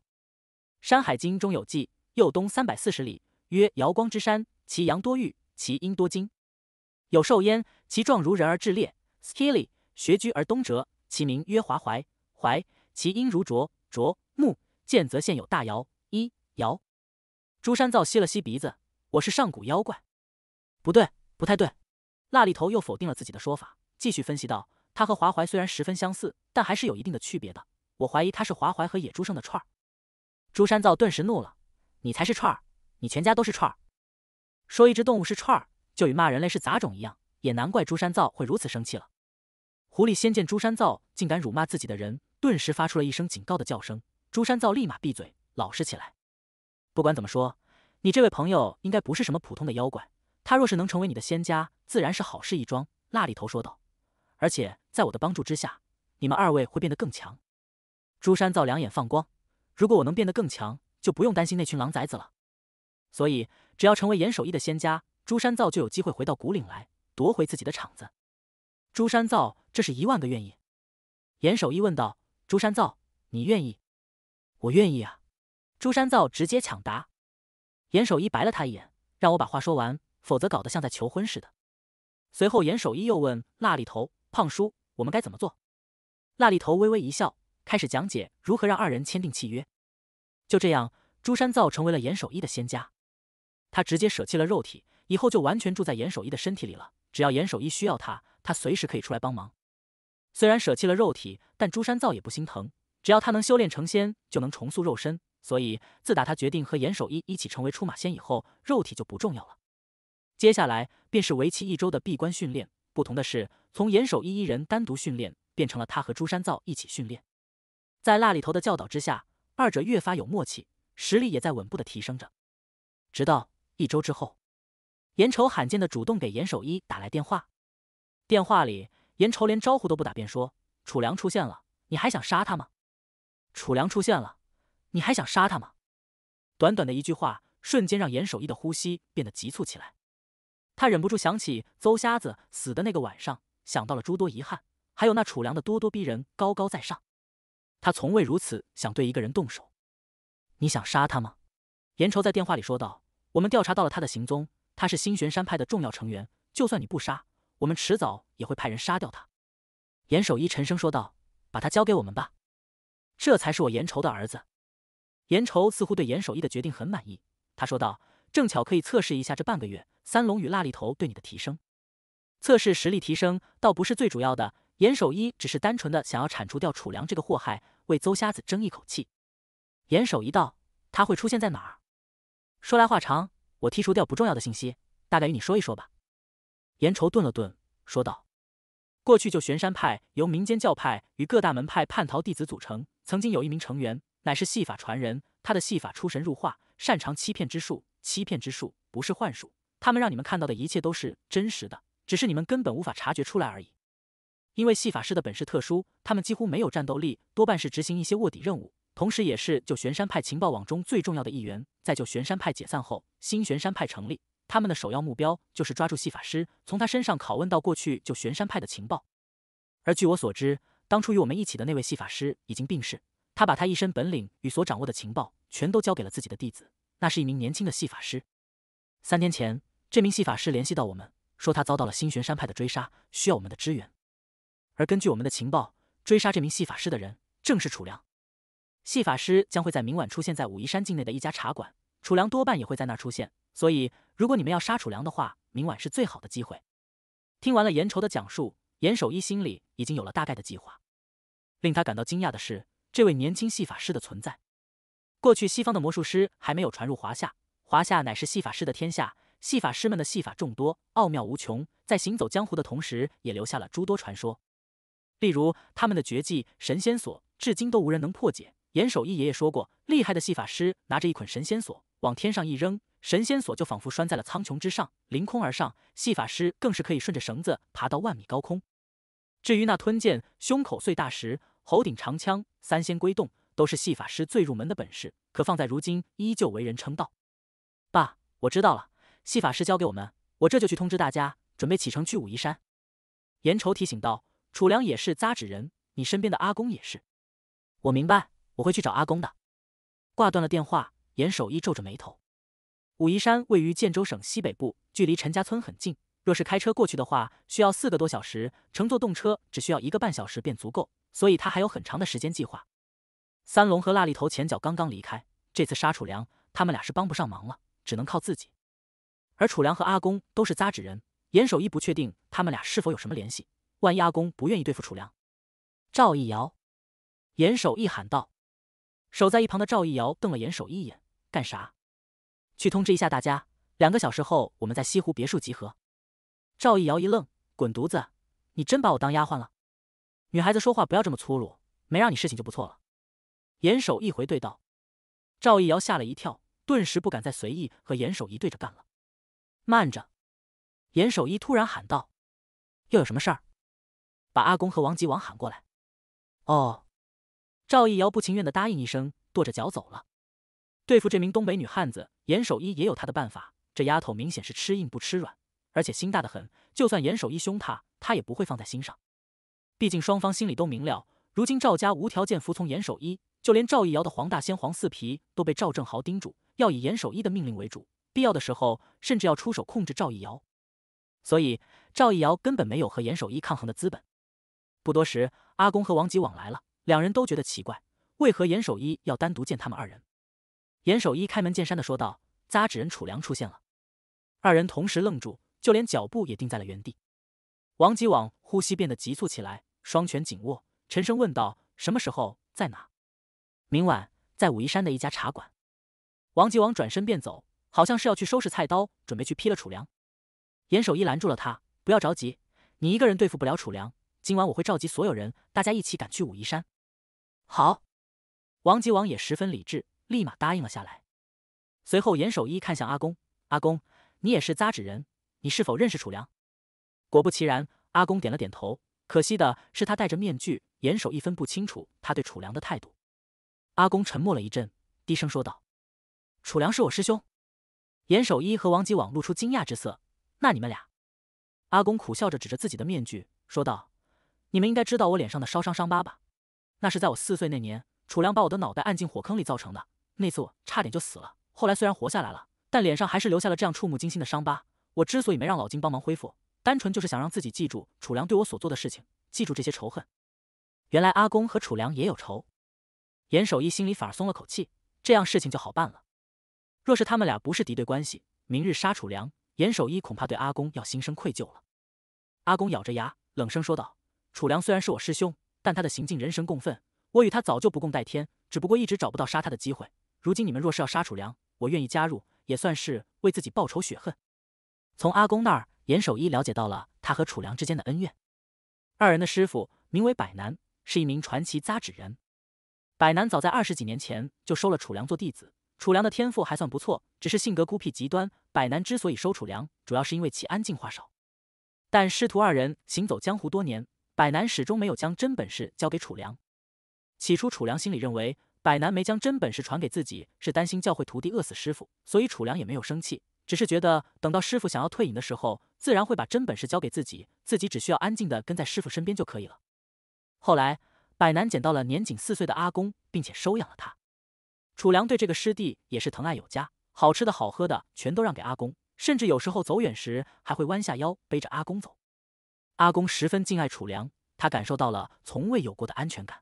山海经》中有记，右东三百四十里，曰瑶光之山，其阳多玉。”其音多金，有兽焉，其状如人而至烈。斯 y 学居而东折，其名曰华怀怀。其音如浊浊木。剑泽现有大摇一摇。朱山造吸了吸鼻子，我是上古妖怪，不对，不太对。蜡里头又否定了自己的说法，继续分析道：他和华怀虽然十分相似，但还是有一定的区别的。我怀疑他是华怀和野猪生的串儿。朱山造顿时怒了：你才是串儿，你全家都是串儿。说一只动物是串儿，就与骂人类是杂种一样，也难怪朱山造会如此生气了。狐狸先见朱山造竟敢辱骂自己的人，顿时发出了一声警告的叫声。朱山造立马闭嘴，老实起来。不管怎么说，你这位朋友应该不是什么普通的妖怪。他若是能成为你的仙家，自然是好事一桩。辣里头说道。而且在我的帮助之下，你们二位会变得更强。朱山造两眼放光。如果我能变得更强，就不用担心那群狼崽子了。所以。只要成为严守一的仙家，朱山造就有机会回到古岭来夺回自己的场子。朱山造，这是一万个愿意。严守一问道：“朱山造，你愿意？”“我愿意啊！”朱山造直接抢答。严守一白了他一眼：“让我把话说完，否则搞得像在求婚似的。”随后，严守一又问：“辣里头，胖叔，我们该怎么做？”辣里头微微一笑，开始讲解如何让二人签订契约。就这样，朱山造成为了严守一的仙家。他直接舍弃了肉体，以后就完全住在严守一的身体里了。只要严守一需要他，他随时可以出来帮忙。虽然舍弃了肉体，但朱山造也不心疼。只要他能修炼成仙，就能重塑肉身。所以，自打他决定和严守一一起成为出马仙以后，肉体就不重要了。接下来便是为期一周的闭关训练。不同的是，从严守一一人单独训练，变成了他和朱山造一起训练。在辣里头的教导之下，二者越发有默契，实力也在稳步的提升着。直到。一周之后，严愁罕见的主动给严守一打来电话。电话里，严愁连招呼都不打，便说：“楚良出现了，你还想杀他吗？”楚良出现了，你还想杀他吗？短短的一句话，瞬间让严守一的呼吸变得急促起来。他忍不住想起邹瞎子死的那个晚上，想到了诸多遗憾，还有那楚良的咄咄逼人、高高在上。他从未如此想对一个人动手。你想杀他吗？严愁在电话里说道。我们调查到了他的行踪，他是星玄山派的重要成员。就算你不杀，我们迟早也会派人杀掉他。严守一沉声说道：“把他交给我们吧，这才是我严仇的儿子。”严仇似乎对严守一的决定很满意，他说道：“正巧可以测试一下这半个月三龙与蜡粒头对你的提升。测试实力提升倒不是最主要的，严守一只是单纯的想要铲除掉楚良这个祸害，为邹瞎子争一口气。”严守一道：“他会出现在哪儿？”说来话长，我剔除掉不重要的信息，大概与你说一说吧。严愁顿了顿，说道：“过去就玄山派由民间教派与各大门派叛逃弟子组成。曾经有一名成员乃是戏法传人，他的戏法出神入化，擅长欺骗之术。欺骗之术不是幻术，他们让你们看到的一切都是真实的，只是你们根本无法察觉出来而已。因为戏法师的本事特殊，他们几乎没有战斗力，多半是执行一些卧底任务。”同时，也是旧玄山派情报网中最重要的一员。在旧玄山派解散后，新玄山派成立，他们的首要目标就是抓住戏法师，从他身上拷问到过去旧玄山派的情报。而据我所知，当初与我们一起的那位戏法师已经病逝，他把他一身本领与所掌握的情报全都交给了自己的弟子。那是一名年轻的戏法师。三天前，这名戏法师联系到我们，说他遭到了新玄山派的追杀，需要我们的支援。而根据我们的情报，追杀这名戏法师的人正是楚良。戏法师将会在明晚出现在武夷山境内的一家茶馆，楚良多半也会在那儿出现。所以，如果你们要杀楚良的话，明晚是最好的机会。听完了严愁的讲述，严守一心里已经有了大概的计划。令他感到惊讶的是，这位年轻戏法师的存在。过去西方的魔术师还没有传入华夏，华夏乃是戏法师的天下。戏法师们的戏法众多，奥妙无穷，在行走江湖的同时，也留下了诸多传说。例如他们的绝技“神仙锁”，至今都无人能破解。严守义爷爷说过，厉害的戏法师拿着一捆神仙锁往天上一扔，神仙锁就仿佛拴在了苍穹之上，凌空而上。戏法师更是可以顺着绳子爬到万米高空。至于那吞剑、胸口碎大石、喉顶长枪、三仙归洞，都是戏法师最入门的本事，可放在如今依旧为人称道。爸，我知道了，戏法师交给我们，我这就去通知大家，准备启程去武夷山。严愁提醒道：“楚良也是扎纸人，你身边的阿公也是。”我明白。我会去找阿公的。挂断了电话，严守一皱着眉头。武夷山位于建州省西北部，距离陈家村很近。若是开车过去的话，需要四个多小时；乘坐动车只需要一个半小时便足够。所以他还有很长的时间计划。三龙和辣痢头前脚刚刚离开，这次杀楚良，他们俩是帮不上忙了，只能靠自己。而楚良和阿公都是扎纸人，严守一不确定他们俩是否有什么联系。万一阿公不愿意对付楚良，赵一瑶，严守一喊道。守在一旁的赵一瑶瞪了严守一眼，干啥？去通知一下大家，两个小时后我们在西湖别墅集合。赵一瑶一愣，滚犊子！你真把我当丫鬟了？女孩子说话不要这么粗鲁，没让你事情就不错了。严守一回对道。赵一瑶吓了一跳，顿时不敢再随意和严守一对着干了。慢着！严守一突然喊道：“又有什么事儿？把阿公和王吉王喊过来。”哦。赵一瑶不情愿的答应一声，跺着脚走了。对付这名东北女汉子，严守一也有他的办法。这丫头明显是吃硬不吃软，而且心大的很，就算严守一凶她，她也不会放在心上。毕竟双方心里都明了，如今赵家无条件服从严守一，就连赵一瑶的黄大仙黄四皮都被赵正豪叮嘱要以严守一的命令为主，必要的时候甚至要出手控制赵一瑶。所以赵一瑶根本没有和严守一抗衡的资本。不多时，阿公和王吉往来了。两人都觉得奇怪，为何严守一要单独见他们二人？严守一开门见山的说道：“扎纸人楚良出现了。”二人同时愣住，就连脚步也定在了原地。王吉往呼吸变得急促起来，双拳紧握，沉声问道：“什么时候，在哪？”“明晚，在武夷山的一家茶馆。”王吉往转身便走，好像是要去收拾菜刀，准备去劈了楚良。严守一拦住了他：“不要着急，你一个人对付不了楚良。今晚我会召集所有人，大家一起赶去武夷山。”好，王吉王也十分理智，立马答应了下来。随后严守一看向阿公：“阿公，你也是扎纸人，你是否认识楚良？”果不其然，阿公点了点头。可惜的是，他戴着面具，严守一分不清楚他对楚良的态度。阿公沉默了一阵，低声说道：“楚良是我师兄。”严守一和王吉王露出惊讶之色。那你们俩？阿公苦笑着指着自己的面具，说道：“你们应该知道我脸上的烧伤伤疤吧？”那是在我四岁那年，楚良把我的脑袋按进火坑里造成的。那次我差点就死了，后来虽然活下来了，但脸上还是留下了这样触目惊心的伤疤。我之所以没让老金帮忙恢复，单纯就是想让自己记住楚良对我所做的事情，记住这些仇恨。原来阿公和楚良也有仇，严守一心里反而松了口气，这样事情就好办了。若是他们俩不是敌对关系，明日杀楚良，严守一恐怕对阿公要心生愧疚了。阿公咬着牙，冷声说道：“楚良虽然是我师兄。”但他的行径人神共愤，我与他早就不共戴天，只不过一直找不到杀他的机会。如今你们若是要杀楚良，我愿意加入，也算是为自己报仇雪恨。从阿公那儿，严守一了解到了他和楚良之间的恩怨。二人的师傅名为百南，是一名传奇扎纸人。百南早在二十几年前就收了楚良做弟子。楚良的天赋还算不错，只是性格孤僻极端。百南之所以收楚良，主要是因为其安静话少。但师徒二人行走江湖多年。百南始终没有将真本事交给楚良。起初，楚良心里认为百南没将真本事传给自己，是担心教会徒弟饿死师傅，所以楚良也没有生气，只是觉得等到师傅想要退隐的时候，自然会把真本事交给自己，自己只需要安静的跟在师傅身边就可以了。后来，百南捡到了年仅四岁的阿公，并且收养了他。楚良对这个师弟也是疼爱有加，好吃的好喝的全都让给阿公，甚至有时候走远时还会弯下腰背着阿公走。阿公十分敬爱楚良，他感受到了从未有过的安全感。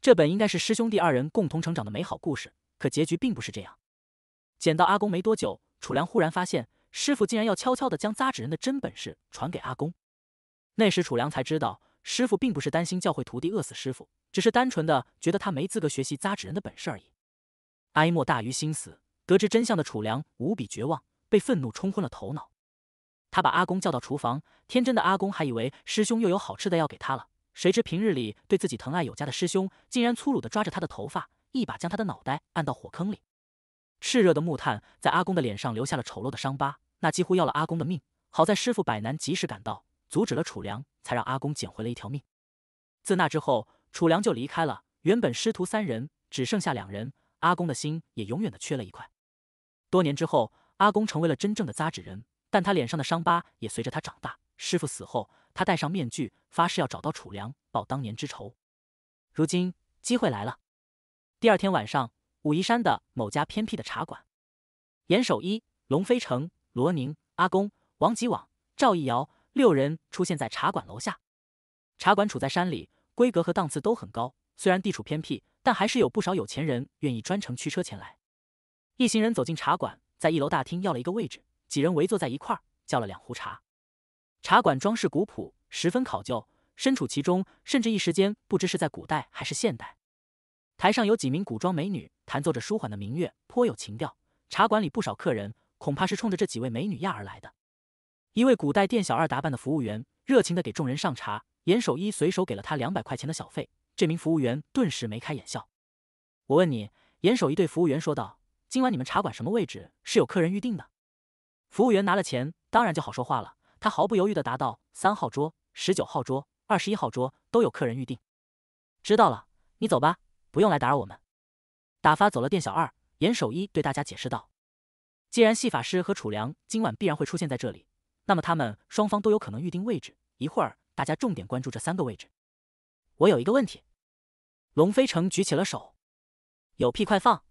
这本应该是师兄弟二人共同成长的美好故事，可结局并不是这样。捡到阿公没多久，楚良忽然发现师傅竟然要悄悄的将扎纸人的真本事传给阿公。那时楚良才知道，师傅并不是担心教会徒弟饿死师傅，只是单纯的觉得他没资格学习扎纸人的本事而已。哀莫大于心死，得知真相的楚良无比绝望，被愤怒冲昏了头脑。他把阿公叫到厨房，天真的阿公还以为师兄又有好吃的要给他了。谁知平日里对自己疼爱有加的师兄，竟然粗鲁地抓着他的头发，一把将他的脑袋按到火坑里。炽热的木炭在阿公的脸上留下了丑陋的伤疤，那几乎要了阿公的命。好在师傅百南及时赶到，阻止了楚良，才让阿公捡回了一条命。自那之后，楚良就离开了。原本师徒三人只剩下两人，阿公的心也永远的缺了一块。多年之后，阿公成为了真正的扎纸人。但他脸上的伤疤也随着他长大。师傅死后，他戴上面具，发誓要找到楚良，报当年之仇。如今机会来了。第二天晚上，武夷山的某家偏僻的茶馆，严守一、龙飞城、罗宁、阿公、王吉网、赵一瑶六人出现在茶馆楼下。茶馆处在山里，规格和档次都很高。虽然地处偏僻，但还是有不少有钱人愿意专程驱车前来。一行人走进茶馆，在一楼大厅要了一个位置。几人围坐在一块儿，叫了两壶茶。茶馆装饰古朴，十分考究，身处其中，甚至一时间不知是在古代还是现代。台上有几名古装美女弹奏着舒缓的民乐，颇有情调。茶馆里不少客人，恐怕是冲着这几位美女亚而来的。一位古代店小二打扮的服务员热情的给众人上茶。严守一随手给了他两百块钱的小费，这名服务员顿时眉开眼笑。我问你，严守一对服务员说道：“今晚你们茶馆什么位置是有客人预定的？”服务员拿了钱，当然就好说话了。他毫不犹豫地答道：“三号桌、十九号桌、二十一号桌都有客人预定。”知道了，你走吧，不用来打扰我们。打发走了店小二，严守一对大家解释道：“既然戏法师和楚良今晚必然会出现在这里，那么他们双方都有可能预定位置。一会儿大家重点关注这三个位置。”我有一个问题，龙飞城举起了手：“有屁快放，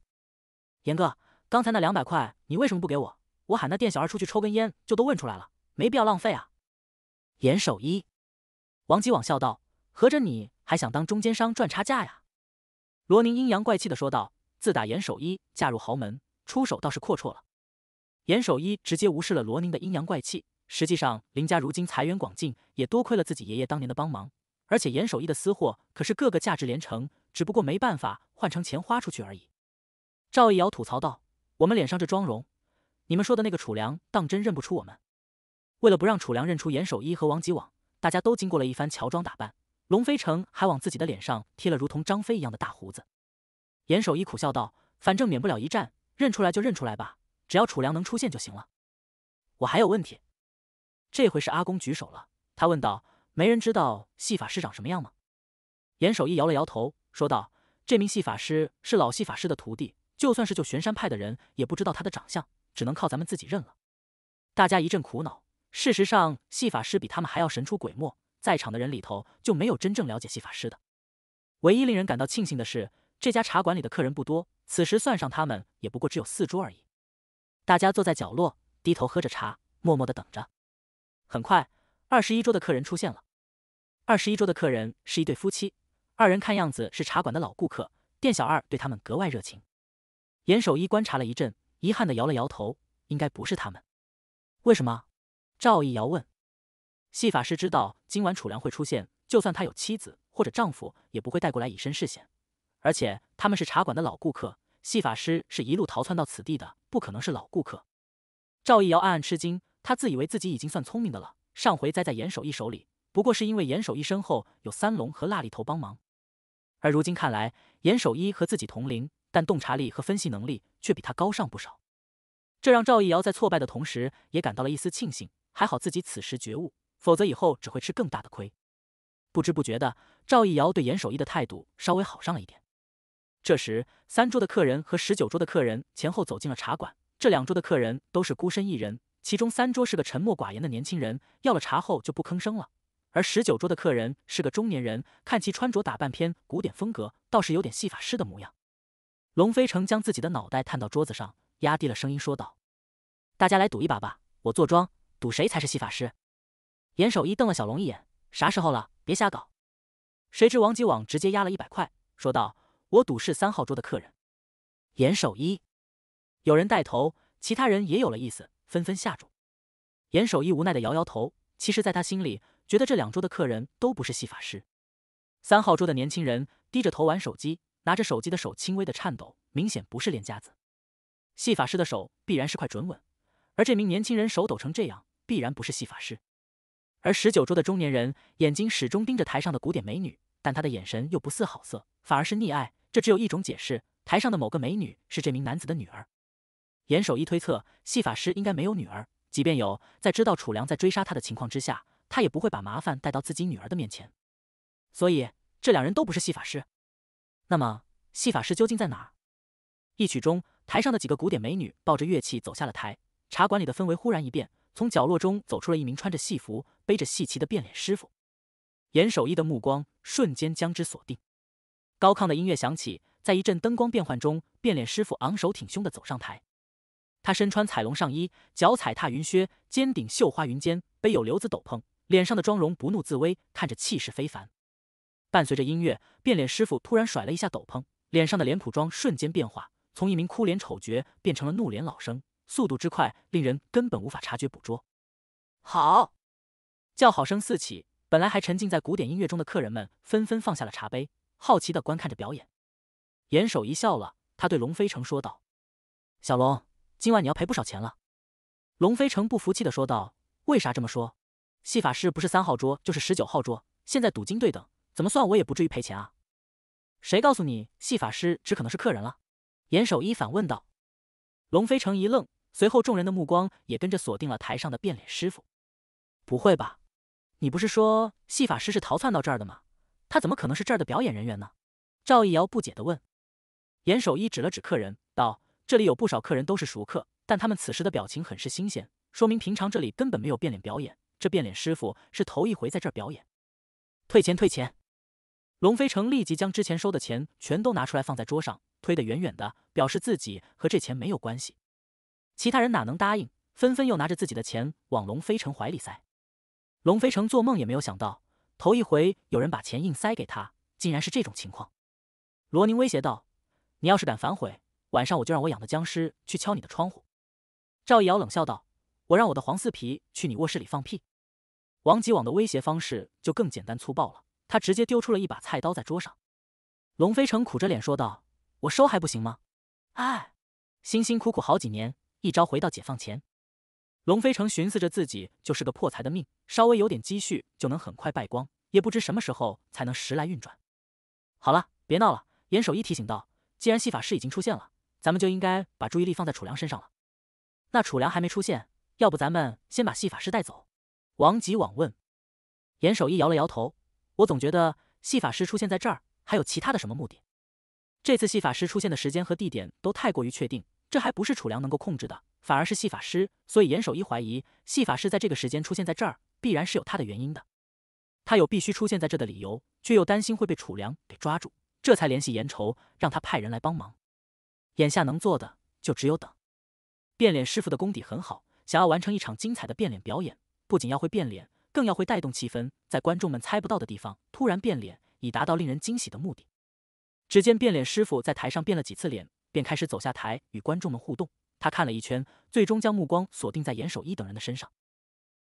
严哥，刚才那两百块你为什么不给我？”我喊那店小二出去抽根烟，就都问出来了，没必要浪费啊！严守一，王吉网笑道：“合着你还想当中间商赚差价呀？”罗宁阴阳怪气的说道：“自打严守一嫁入豪门，出手倒是阔绰了。”严守一直接无视了罗宁的阴阳怪气。实际上，林家如今财源广进，也多亏了自己爷爷当年的帮忙。而且严守一的私货可是个个价值连城，只不过没办法换成钱花出去而已。赵一瑶吐槽道：“我们脸上这妆容。”你们说的那个楚良，当真认不出我们？为了不让楚良认出严守一和王吉网，大家都经过了一番乔装打扮。龙飞城还往自己的脸上贴了如同张飞一样的大胡子。严守一苦笑道：“反正免不了一战，认出来就认出来吧，只要楚良能出现就行了。”我还有问题。这回是阿公举手了，他问道：“没人知道戏法师长什么样吗？”严守一摇了摇头，说道：“这名戏法师是老戏法师的徒弟，就算是就玄山派的人也不知道他的长相。”只能靠咱们自己认了。大家一阵苦恼。事实上，戏法师比他们还要神出鬼没，在场的人里头就没有真正了解戏法师的。唯一令人感到庆幸的是，这家茶馆里的客人不多，此时算上他们，也不过只有四桌而已。大家坐在角落，低头喝着茶，默默的等着。很快，二十一桌的客人出现了。二十一桌的客人是一对夫妻，二人看样子是茶馆的老顾客，店小二对他们格外热情。严守一观察了一阵。遗憾的摇了摇头，应该不是他们。为什么？赵一瑶问。戏法师知道今晚楚良会出现，就算他有妻子或者丈夫，也不会带过来以身试险。而且他们是茶馆的老顾客，戏法师是一路逃窜到此地的，不可能是老顾客。赵一瑶暗暗吃惊，他自以为自己已经算聪明的了，上回栽在严守一手里，不过是因为严守一身后有三龙和蜡里头帮忙，而如今看来，严守一和自己同龄。但洞察力和分析能力却比他高上不少，这让赵毅瑶在挫败的同时也感到了一丝庆幸，还好自己此时觉悟，否则以后只会吃更大的亏。不知不觉的，赵毅瑶对严守一的态度稍微好上了一点。这时，三桌的客人和十九桌的客人前后走进了茶馆。这两桌的客人都是孤身一人，其中三桌是个沉默寡言的年轻人，要了茶后就不吭声了；而十九桌的客人是个中年人，看其穿着打扮偏古典风格，倒是有点戏法师的模样。龙飞成将自己的脑袋探到桌子上，压低了声音说道：“大家来赌一把吧，我坐庄，赌谁才是戏法师。”严守一瞪了小龙一眼：“啥时候了，别瞎搞！”谁知王吉网直接压了一百块，说道：“我赌是三号桌的客人。”严守一，有人带头，其他人也有了意思，纷纷下注。严守一无奈的摇摇头，其实，在他心里，觉得这两桌的客人都不是戏法师。三号桌的年轻人低着头玩手机。拿着手机的手轻微的颤抖，明显不是练家子。戏法师的手必然是块准稳，而这名年轻人手抖成这样，必然不是戏法师。而十九桌的中年人眼睛始终盯着台上的古典美女，但他的眼神又不似好色，反而是溺爱。这只有一种解释：台上的某个美女是这名男子的女儿。严守一推测，戏法师应该没有女儿。即便有，在知道楚良在追杀他的情况之下，他也不会把麻烦带到自己女儿的面前。所以这两人都不是戏法师。那么，戏法师究竟在哪？一曲中，台上的几个古典美女抱着乐器走下了台。茶馆里的氛围忽然一变，从角落中走出了一名穿着戏服、背着戏旗的变脸师傅。严守义的目光瞬间将之锁定。高亢的音乐响起，在一阵灯光变换中，变脸师傅昂首挺胸的走上台。他身穿彩龙上衣，脚踩踏云靴，肩顶绣花云肩，背有瘤子斗篷，脸上的妆容不怒自威，看着气势非凡。伴随着音乐，变脸师傅突然甩了一下斗篷，脸上的脸谱妆瞬间变化，从一名哭脸丑角变成了怒脸老生，速度之快，令人根本无法察觉捕捉。好，叫好声四起。本来还沉浸在古典音乐中的客人们纷纷放下了茶杯，好奇的观看着表演。严守一笑了，他对龙飞城说道：“小龙，今晚你要赔不少钱了。”龙飞城不服气的说道：“为啥这么说？戏法师不是三号桌，就是十九号桌，现在赌金对等。”怎么算我也不至于赔钱啊！谁告诉你戏法师只可能是客人了？严守一反问道。龙飞成一愣，随后众人的目光也跟着锁定了台上的变脸师傅。不会吧？你不是说戏法师是逃窜到这儿的吗？他怎么可能是这儿的表演人员呢？赵一瑶不解的问。严守一指了指客人，道：“这里有不少客人都是熟客，但他们此时的表情很是新鲜，说明平常这里根本没有变脸表演。这变脸师傅是头一回在这儿表演。”退钱，退钱！龙飞成立即将之前收的钱全都拿出来放在桌上，推得远远的，表示自己和这钱没有关系。其他人哪能答应，纷纷又拿着自己的钱往龙飞成怀里塞。龙飞成做梦也没有想到，头一回有人把钱硬塞给他，竟然是这种情况。罗宁威胁道：“你要是敢反悔，晚上我就让我养的僵尸去敲你的窗户。”赵一瑶冷笑道：“我让我的黄四皮去你卧室里放屁。”王吉网的威胁方式就更简单粗暴了。他直接丢出了一把菜刀在桌上，龙飞城苦着脸说道：“我收还不行吗？哎，辛辛苦苦好几年，一朝回到解放前。”龙飞城寻思着自己就是个破财的命，稍微有点积蓄就能很快败光，也不知什么时候才能时来运转。好了，别闹了，严守一提醒道：“既然戏法师已经出现了，咱们就应该把注意力放在楚良身上了。”那楚良还没出现，要不咱们先把戏法师带走？王吉网问，严守一摇了摇头。我总觉得戏法师出现在这儿，还有其他的什么目的？这次戏法师出现的时间和地点都太过于确定，这还不是楚良能够控制的，反而是戏法师。所以严守一怀疑戏法师在这个时间出现在这儿，必然是有他的原因的。他有必须出现在这的理由，却又担心会被楚良给抓住，这才联系严愁，让他派人来帮忙。眼下能做的就只有等。变脸师傅的功底很好，想要完成一场精彩的变脸表演，不仅要会变脸。更要会带动气氛，在观众们猜不到的地方突然变脸，以达到令人惊喜的目的。只见变脸师傅在台上变了几次脸，便开始走下台与观众们互动。他看了一圈，最终将目光锁定在严守一等人的身上。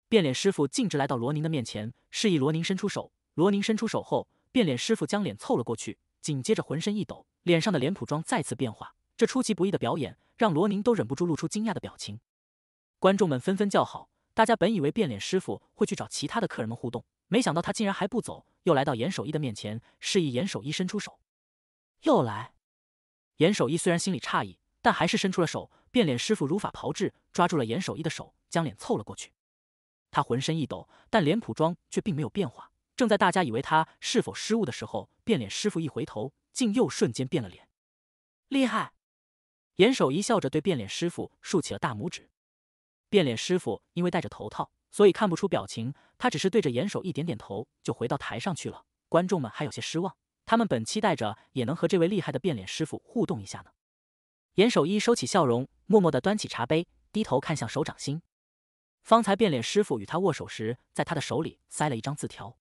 变脸师傅径直来到罗宁的面前，示意罗宁伸出手。罗宁伸出手后，变脸师傅将脸凑了过去，紧接着浑身一抖，脸上的脸谱妆再次变化。这出其不意的表演让罗宁都忍不住露出惊讶的表情。观众们纷纷叫好。大家本以为变脸师傅会去找其他的客人们互动，没想到他竟然还不走，又来到严守一的面前，示意严守一伸出手。又来。严守一虽然心里诧异，但还是伸出了手。变脸师傅如法炮制，抓住了严守一的手，将脸凑了过去。他浑身一抖，但脸谱妆却并没有变化。正在大家以为他是否失误的时候，变脸师傅一回头，竟又瞬间变了脸。厉害！严守一笑着对变脸师傅竖起了大拇指。变脸师傅因为戴着头套，所以看不出表情。他只是对着严守一点点头，就回到台上去了。观众们还有些失望，他们本期待着也能和这位厉害的变脸师傅互动一下呢。严守一收起笑容，默默地端起茶杯，低头看向手掌心。方才变脸师傅与他握手时，在他的手里塞了一张字条。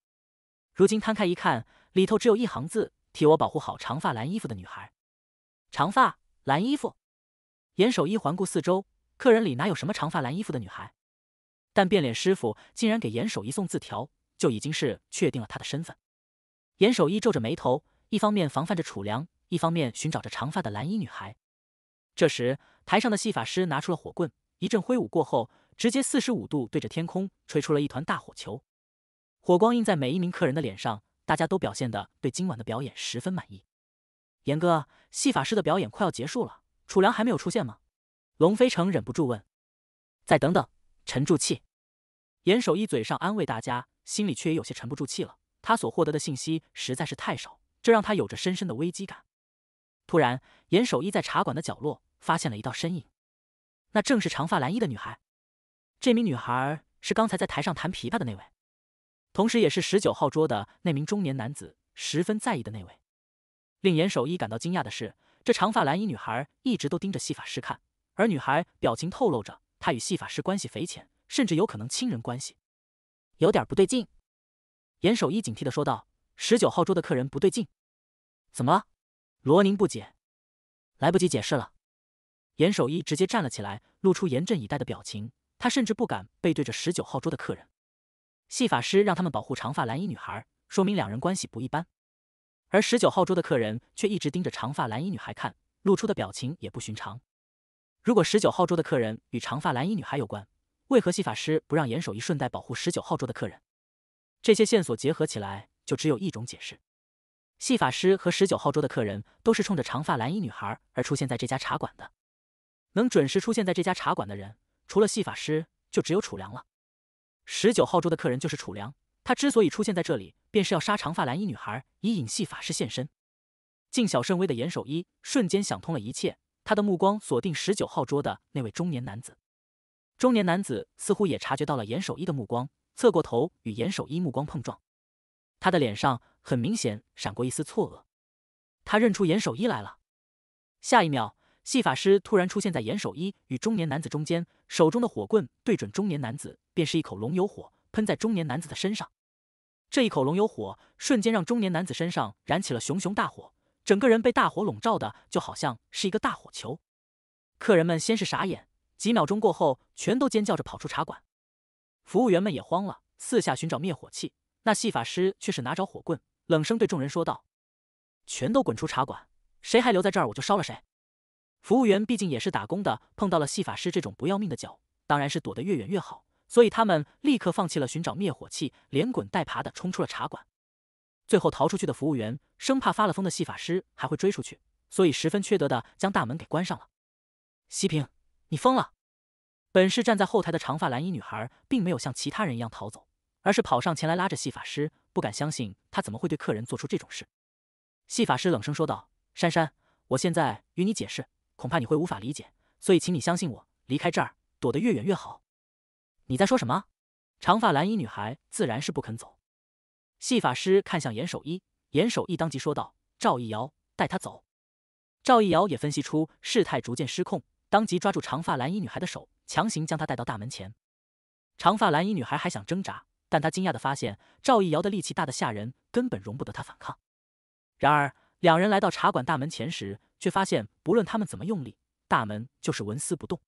如今摊开一看，里头只有一行字：替我保护好长发蓝衣服的女孩。长发蓝衣服。严守一环顾四周。客人里哪有什么长发蓝衣服的女孩？但变脸师傅竟然给严守一送字条，就已经是确定了他的身份。严守一皱着眉头，一方面防范着楚良，一方面寻找着长发的蓝衣女孩。这时，台上的戏法师拿出了火棍，一阵挥舞过后，直接四十五度对着天空吹出了一团大火球。火光映在每一名客人的脸上，大家都表现的对今晚的表演十分满意。严哥，戏法师的表演快要结束了，楚良还没有出现吗？龙飞城忍不住问：“再等等，沉住气。”严守一嘴上安慰大家，心里却也有些沉不住气了。他所获得的信息实在是太少，这让他有着深深的危机感。突然，严守一在茶馆的角落发现了一道身影，那正是长发蓝衣的女孩。这名女孩是刚才在台上弹琵琶的那位，同时也是十九号桌的那名中年男子十分在意的那位。令严守一感到惊讶的是，这长发蓝衣女孩一直都盯着戏法师看。而女孩表情透露着她与戏法师关系匪浅，甚至有可能亲人关系，有点不对劲。严守一警惕的说道：“十九号桌的客人不对劲，怎么？”罗宁不解。来不及解释了，严守一直接站了起来，露出严阵以待的表情。他甚至不敢背对着十九号桌的客人。戏法师让他们保护长发蓝衣女孩，说明两人关系不一般。而十九号桌的客人却一直盯着长发蓝衣女孩看，露出的表情也不寻常。如果十九号桌的客人与长发蓝衣女孩有关，为何戏法师不让严守一顺带保护十九号桌的客人？这些线索结合起来，就只有一种解释：戏法师和十九号桌的客人都是冲着长发蓝衣女孩而出现在这家茶馆的。能准时出现在这家茶馆的人，除了戏法师，就只有楚良了。十九号桌的客人就是楚良，他之所以出现在这里，便是要杀长发蓝衣女孩，以引戏法师现身。谨小慎微的严守一瞬间想通了一切。他的目光锁定十九号桌的那位中年男子，中年男子似乎也察觉到了严守一的目光，侧过头与严守一目光碰撞，他的脸上很明显闪过一丝错愕，他认出严守一来了。下一秒，戏法师突然出现在严守一与中年男子中间，手中的火棍对准中年男子，便是一口龙油火喷在中年男子的身上，这一口龙油火瞬间让中年男子身上燃起了熊熊大火。整个人被大火笼罩的，就好像是一个大火球。客人们先是傻眼，几秒钟过后，全都尖叫着跑出茶馆。服务员们也慌了，四下寻找灭火器。那戏法师却是拿着火棍，冷声对众人说道：“全都滚出茶馆，谁还留在这儿，我就烧了谁。”服务员毕竟也是打工的，碰到了戏法师这种不要命的脚，当然是躲得越远越好。所以他们立刻放弃了寻找灭火器，连滚带爬的冲出了茶馆。最后逃出去的服务员生怕发了疯的戏法师还会追出去，所以十分缺德的将大门给关上了。西平，你疯了！本是站在后台的长发蓝衣女孩，并没有像其他人一样逃走，而是跑上前来拉着戏法师，不敢相信他怎么会对客人做出这种事。戏法师冷声说道：“珊珊，我现在与你解释，恐怕你会无法理解，所以请你相信我，离开这儿，躲得越远越好。”你在说什么？长发蓝衣女孩自然是不肯走。戏法师看向严守一，严守一当即说道：“赵一瑶，带他走。”赵一瑶也分析出事态逐渐失控，当即抓住长发蓝衣女孩的手，强行将她带到大门前。长发蓝衣女孩还想挣扎，但她惊讶的发现赵一瑶的力气大得吓人，根本容不得她反抗。然而，两人来到茶馆大门前时，却发现不论他们怎么用力，大门就是纹丝不动。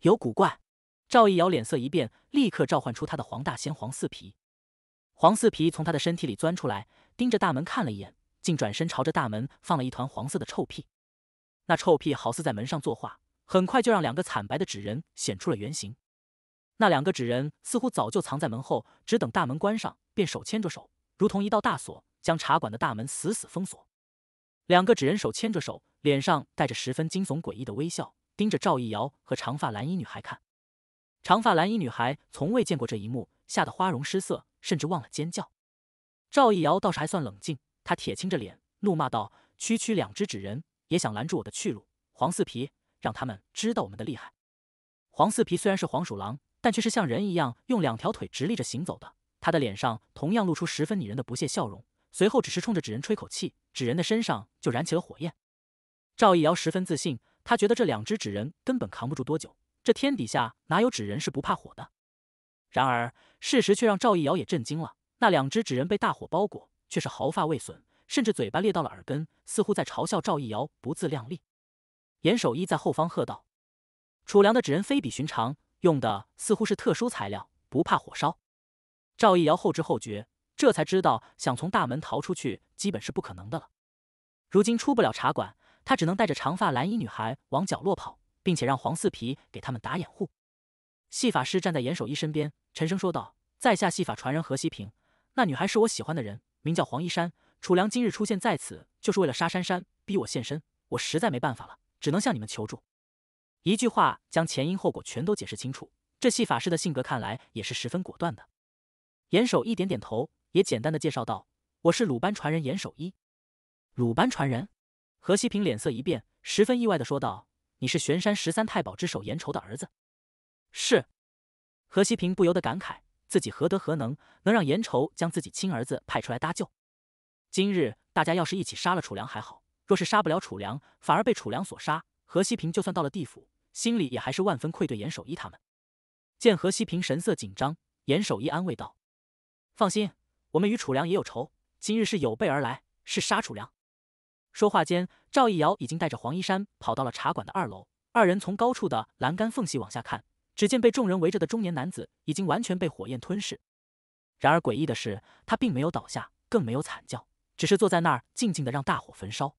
有古怪！赵一瑶脸色一变，立刻召唤出他的黄大仙黄四皮。黄四皮从他的身体里钻出来，盯着大门看了一眼，竟转身朝着大门放了一团黄色的臭屁。那臭屁好似在门上作画，很快就让两个惨白的纸人显出了原形。那两个纸人似乎早就藏在门后，只等大门关上，便手牵着手，如同一道大锁，将茶馆的大门死死封锁。两个纸人手牵着手，脸上带着十分惊悚诡异的微笑，盯着赵一瑶和长发蓝衣女孩看。长发蓝衣女孩从未见过这一幕，吓得花容失色。甚至忘了尖叫。赵毅瑶倒是还算冷静，他铁青着脸怒骂道：“区区两只纸人也想拦住我的去路？黄四皮，让他们知道我们的厉害！”黄四皮虽然是黄鼠狼，但却是像人一样用两条腿直立着行走的。他的脸上同样露出十分拟人的不屑笑容。随后，只是冲着纸人吹口气，纸人的身上就燃起了火焰。赵毅瑶十分自信，他觉得这两只纸人根本扛不住多久。这天底下哪有纸人是不怕火的？然而，事实却让赵一瑶也震惊了。那两只纸人被大火包裹，却是毫发未损，甚至嘴巴裂到了耳根，似乎在嘲笑赵一瑶不自量力。严守一在后方喝道：“楚良的纸人非比寻常，用的似乎是特殊材料，不怕火烧。”赵一瑶后知后觉，这才知道想从大门逃出去基本是不可能的了。如今出不了茶馆，他只能带着长发蓝衣女孩往角落跑，并且让黄四皮给他们打掩护。戏法师站在严守一身边，沉声说道：“在下戏法传人何西平，那女孩是我喜欢的人，名叫黄一山。楚良今日出现在此，就是为了杀珊珊，逼我现身。我实在没办法了，只能向你们求助。”一句话将前因后果全都解释清楚。这戏法师的性格看来也是十分果断的。严守一点点头，也简单的介绍道：“我是鲁班传人严守一。”鲁班传人何西平脸色一变，十分意外的说道：“你是玄山十三太保之首严仇的儿子？”是，何西平不由得感慨自己何德何能，能让严愁将自己亲儿子派出来搭救。今日大家要是一起杀了楚良还好，若是杀不了楚良，反而被楚良所杀，何西平就算到了地府，心里也还是万分愧对严守一他们。见何西平神色紧张，严守一安慰道：“放心，我们与楚良也有仇，今日是有备而来，是杀楚良。”说话间，赵一瑶已经带着黄一山跑到了茶馆的二楼，二人从高处的栏杆缝隙往下看。只见被众人围着的中年男子已经完全被火焰吞噬，然而诡异的是，他并没有倒下，更没有惨叫，只是坐在那儿静静的让大火焚烧。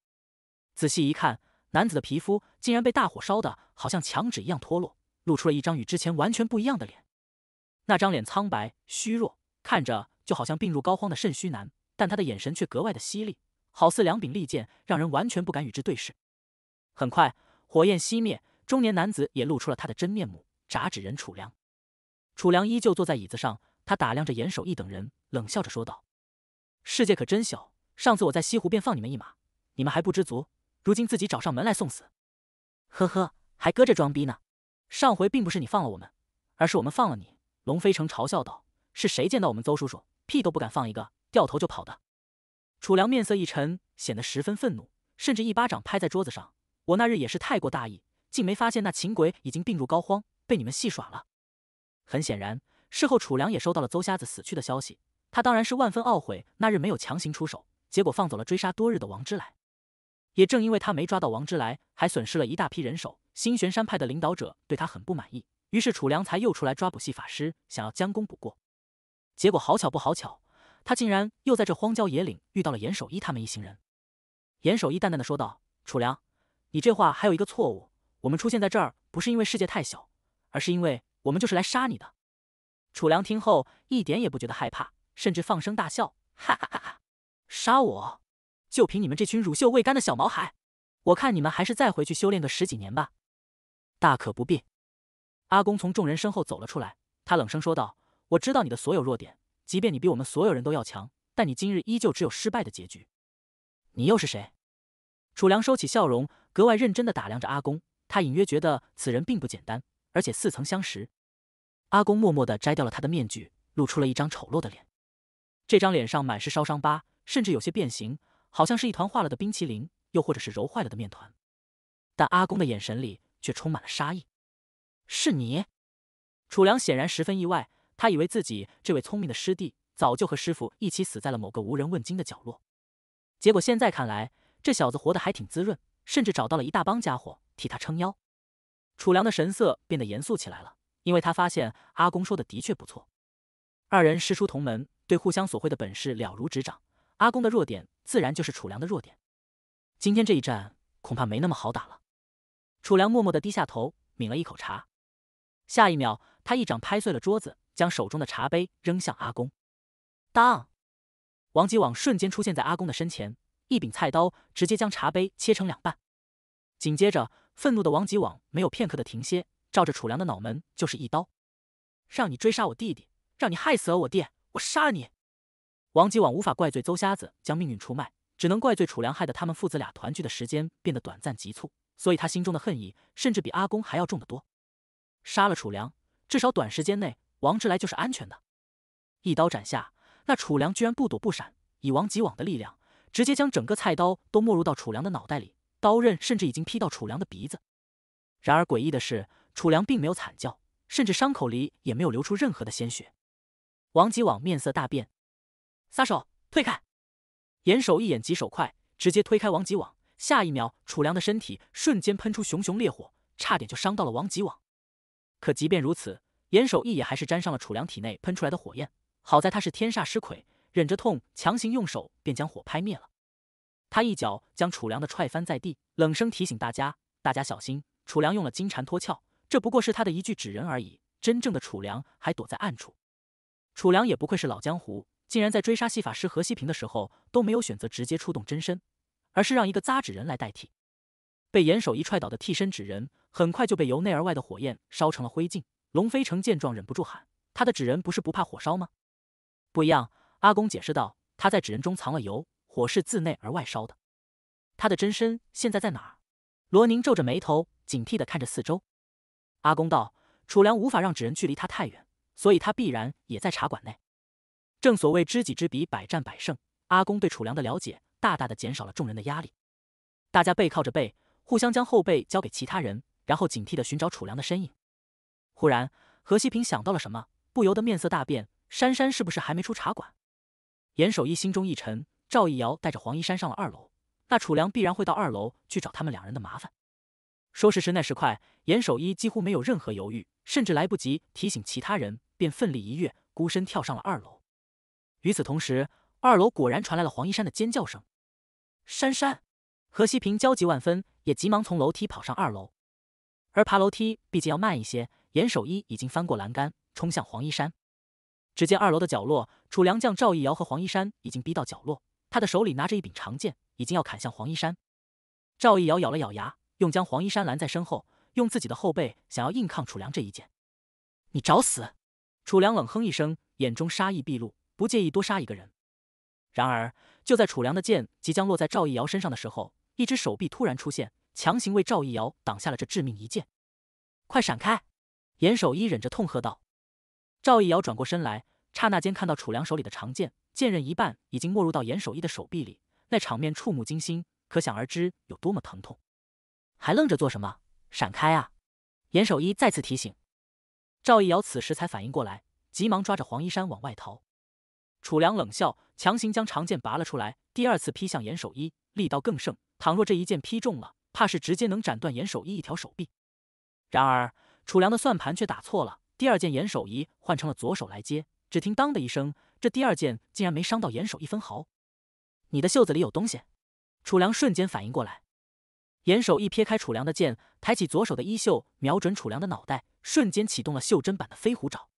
仔细一看，男子的皮肤竟然被大火烧的好像墙纸一样脱落，露出了一张与之前完全不一样的脸。那张脸苍白虚弱，看着就好像病入膏肓的肾虚男，但他的眼神却格外的犀利，好似两柄利剑，让人完全不敢与之对视。很快，火焰熄灭，中年男子也露出了他的真面目。札纸人楚良，楚良依旧坐在椅子上，他打量着严守义等人，冷笑着说道：“世界可真小！上次我在西湖便放你们一马，你们还不知足，如今自己找上门来送死，呵呵，还搁着装逼呢！上回并不是你放了我们，而是我们放了你。”龙飞成嘲笑道：“是谁见到我们邹叔叔，屁都不敢放一个，掉头就跑的？”楚良面色一沉，显得十分愤怒，甚至一巴掌拍在桌子上：“我那日也是太过大意，竟没发现那秦鬼已经病入膏肓。”被你们戏耍了。很显然，事后楚良也收到了邹瞎子死去的消息，他当然是万分懊悔那日没有强行出手，结果放走了追杀多日的王之来。也正因为他没抓到王之来，还损失了一大批人手，新玄山派的领导者对他很不满意，于是楚良才又出来抓捕戏法师，想要将功补过。结果好巧不好巧，他竟然又在这荒郊野岭遇到了严守一他们一行人。严守一淡淡的说道：“楚良，你这话还有一个错误，我们出现在这儿不是因为世界太小。”而是因为我们就是来杀你的。楚良听后一点也不觉得害怕，甚至放声大笑，哈哈哈哈！杀我？就凭你们这群乳臭未干的小毛孩？我看你们还是再回去修炼个十几年吧。大可不必。阿公从众人身后走了出来，他冷声说道：“我知道你的所有弱点，即便你比我们所有人都要强，但你今日依旧只有失败的结局。你又是谁？”楚良收起笑容，格外认真的打量着阿公，他隐约觉得此人并不简单。而且似曾相识，阿公默默的摘掉了他的面具，露出了一张丑陋的脸。这张脸上满是烧伤疤，甚至有些变形，好像是一团化了的冰淇淋，又或者是揉坏了的面团。但阿公的眼神里却充满了杀意。是你？楚良显然十分意外，他以为自己这位聪明的师弟早就和师傅一起死在了某个无人问津的角落。结果现在看来，这小子活得还挺滋润，甚至找到了一大帮家伙替他撑腰。楚良的神色变得严肃起来了，因为他发现阿公说的的确不错。二人师出同门，对互相所会的本事了如指掌。阿公的弱点，自然就是楚良的弱点。今天这一战，恐怕没那么好打了。楚良默默的低下头，抿了一口茶。下一秒，他一掌拍碎了桌子，将手中的茶杯扔向阿公。当，王吉网瞬间出现在阿公的身前，一柄菜刀直接将茶杯切成两半。紧接着。愤怒的王吉往没有片刻的停歇，照着楚良的脑门就是一刀，让你追杀我弟弟，让你害死了我爹，我杀了你！王吉往无法怪罪邹瞎子将命运出卖，只能怪罪楚良害得他们父子俩团聚的时间变得短暂急促，所以他心中的恨意甚至比阿公还要重得多。杀了楚良，至少短时间内王志来就是安全的。一刀斩下，那楚良居然不躲不闪，以王吉往的力量，直接将整个菜刀都没入到楚良的脑袋里。刀刃甚至已经劈到楚良的鼻子，然而诡异的是，楚良并没有惨叫，甚至伤口里也没有流出任何的鲜血。王吉网面色大变，撒手退开。严守一眼疾手快，直接推开王吉网。下一秒，楚良的身体瞬间喷出熊熊烈火，差点就伤到了王吉网。可即便如此，严守一也还是沾上了楚良体内喷出来的火焰。好在他是天煞尸魁，忍着痛强行用手便将火拍灭了。他一脚将楚良的踹翻在地，冷声提醒大家：“大家小心，楚良用了金蝉脱壳，这不过是他的一具纸人而已，真正的楚良还躲在暗处。”楚良也不愧是老江湖，竟然在追杀戏法师何西平的时候都没有选择直接出动真身，而是让一个扎纸人来代替。被严守一踹倒的替身纸人很快就被由内而外的火焰烧成了灰烬。龙飞城见状忍不住喊：“他的纸人不是不怕火烧吗？”“不一样。”阿公解释道，“他在纸人中藏了油。”火是自内而外烧的，他的真身现在在哪儿？罗宁皱着眉头，警惕的看着四周。阿公道：“楚良无法让纸人距离他太远，所以他必然也在茶馆内。”正所谓知己知彼，百战百胜。阿公对楚良的了解，大大的减少了众人的压力。大家背靠着背，互相将后背交给其他人，然后警惕地寻找楚良的身影。忽然，何西平想到了什么，不由得面色大变：“珊珊是不是还没出茶馆？”严守一心中一沉。赵一瑶带着黄一山上了二楼，那楚良必然会到二楼去找他们两人的麻烦。说时迟，那时快，严守一几乎没有任何犹豫，甚至来不及提醒其他人，便奋力一跃，孤身跳上了二楼。与此同时，二楼果然传来了黄一山的尖叫声。珊珊，何西平焦急万分，也急忙从楼梯跑上二楼。而爬楼梯毕竟要慢一些，严守一已经翻过栏杆，冲向黄一山。只见二楼的角落，楚良将赵一瑶和黄一山已经逼到角落。他的手里拿着一柄长剑，已经要砍向黄一山。赵一瑶咬了咬牙，用将黄一山拦在身后，用自己的后背想要硬抗楚良这一剑。你找死！楚良冷哼一声，眼中杀意毕露，不介意多杀一个人。然而，就在楚良的剑即将落在赵一瑶身上的时候，一只手臂突然出现，强行为赵一瑶挡下了这致命一剑。快闪开！严守一忍着痛喝道。赵一瑶转过身来。刹那间看到楚良手里的长剑，剑刃一半已经没入到严守一的手臂里，那场面触目惊心，可想而知有多么疼痛。还愣着做什么？闪开啊！严守一再次提醒。赵一瑶此时才反应过来，急忙抓着黄衣衫往外逃。楚良冷笑，强行将长剑拔了出来，第二次劈向严守一，力道更盛。倘若这一剑劈中了，怕是直接能斩断严守一一条手臂。然而楚良的算盘却打错了，第二剑严守一换成了左手来接。只听“当”的一声，这第二剑竟然没伤到严守一分毫。你的袖子里有东西！楚良瞬间反应过来，严守一撇开楚良的剑，抬起左手的衣袖，瞄准楚良的脑袋，瞬间启动了袖珍版的飞虎爪。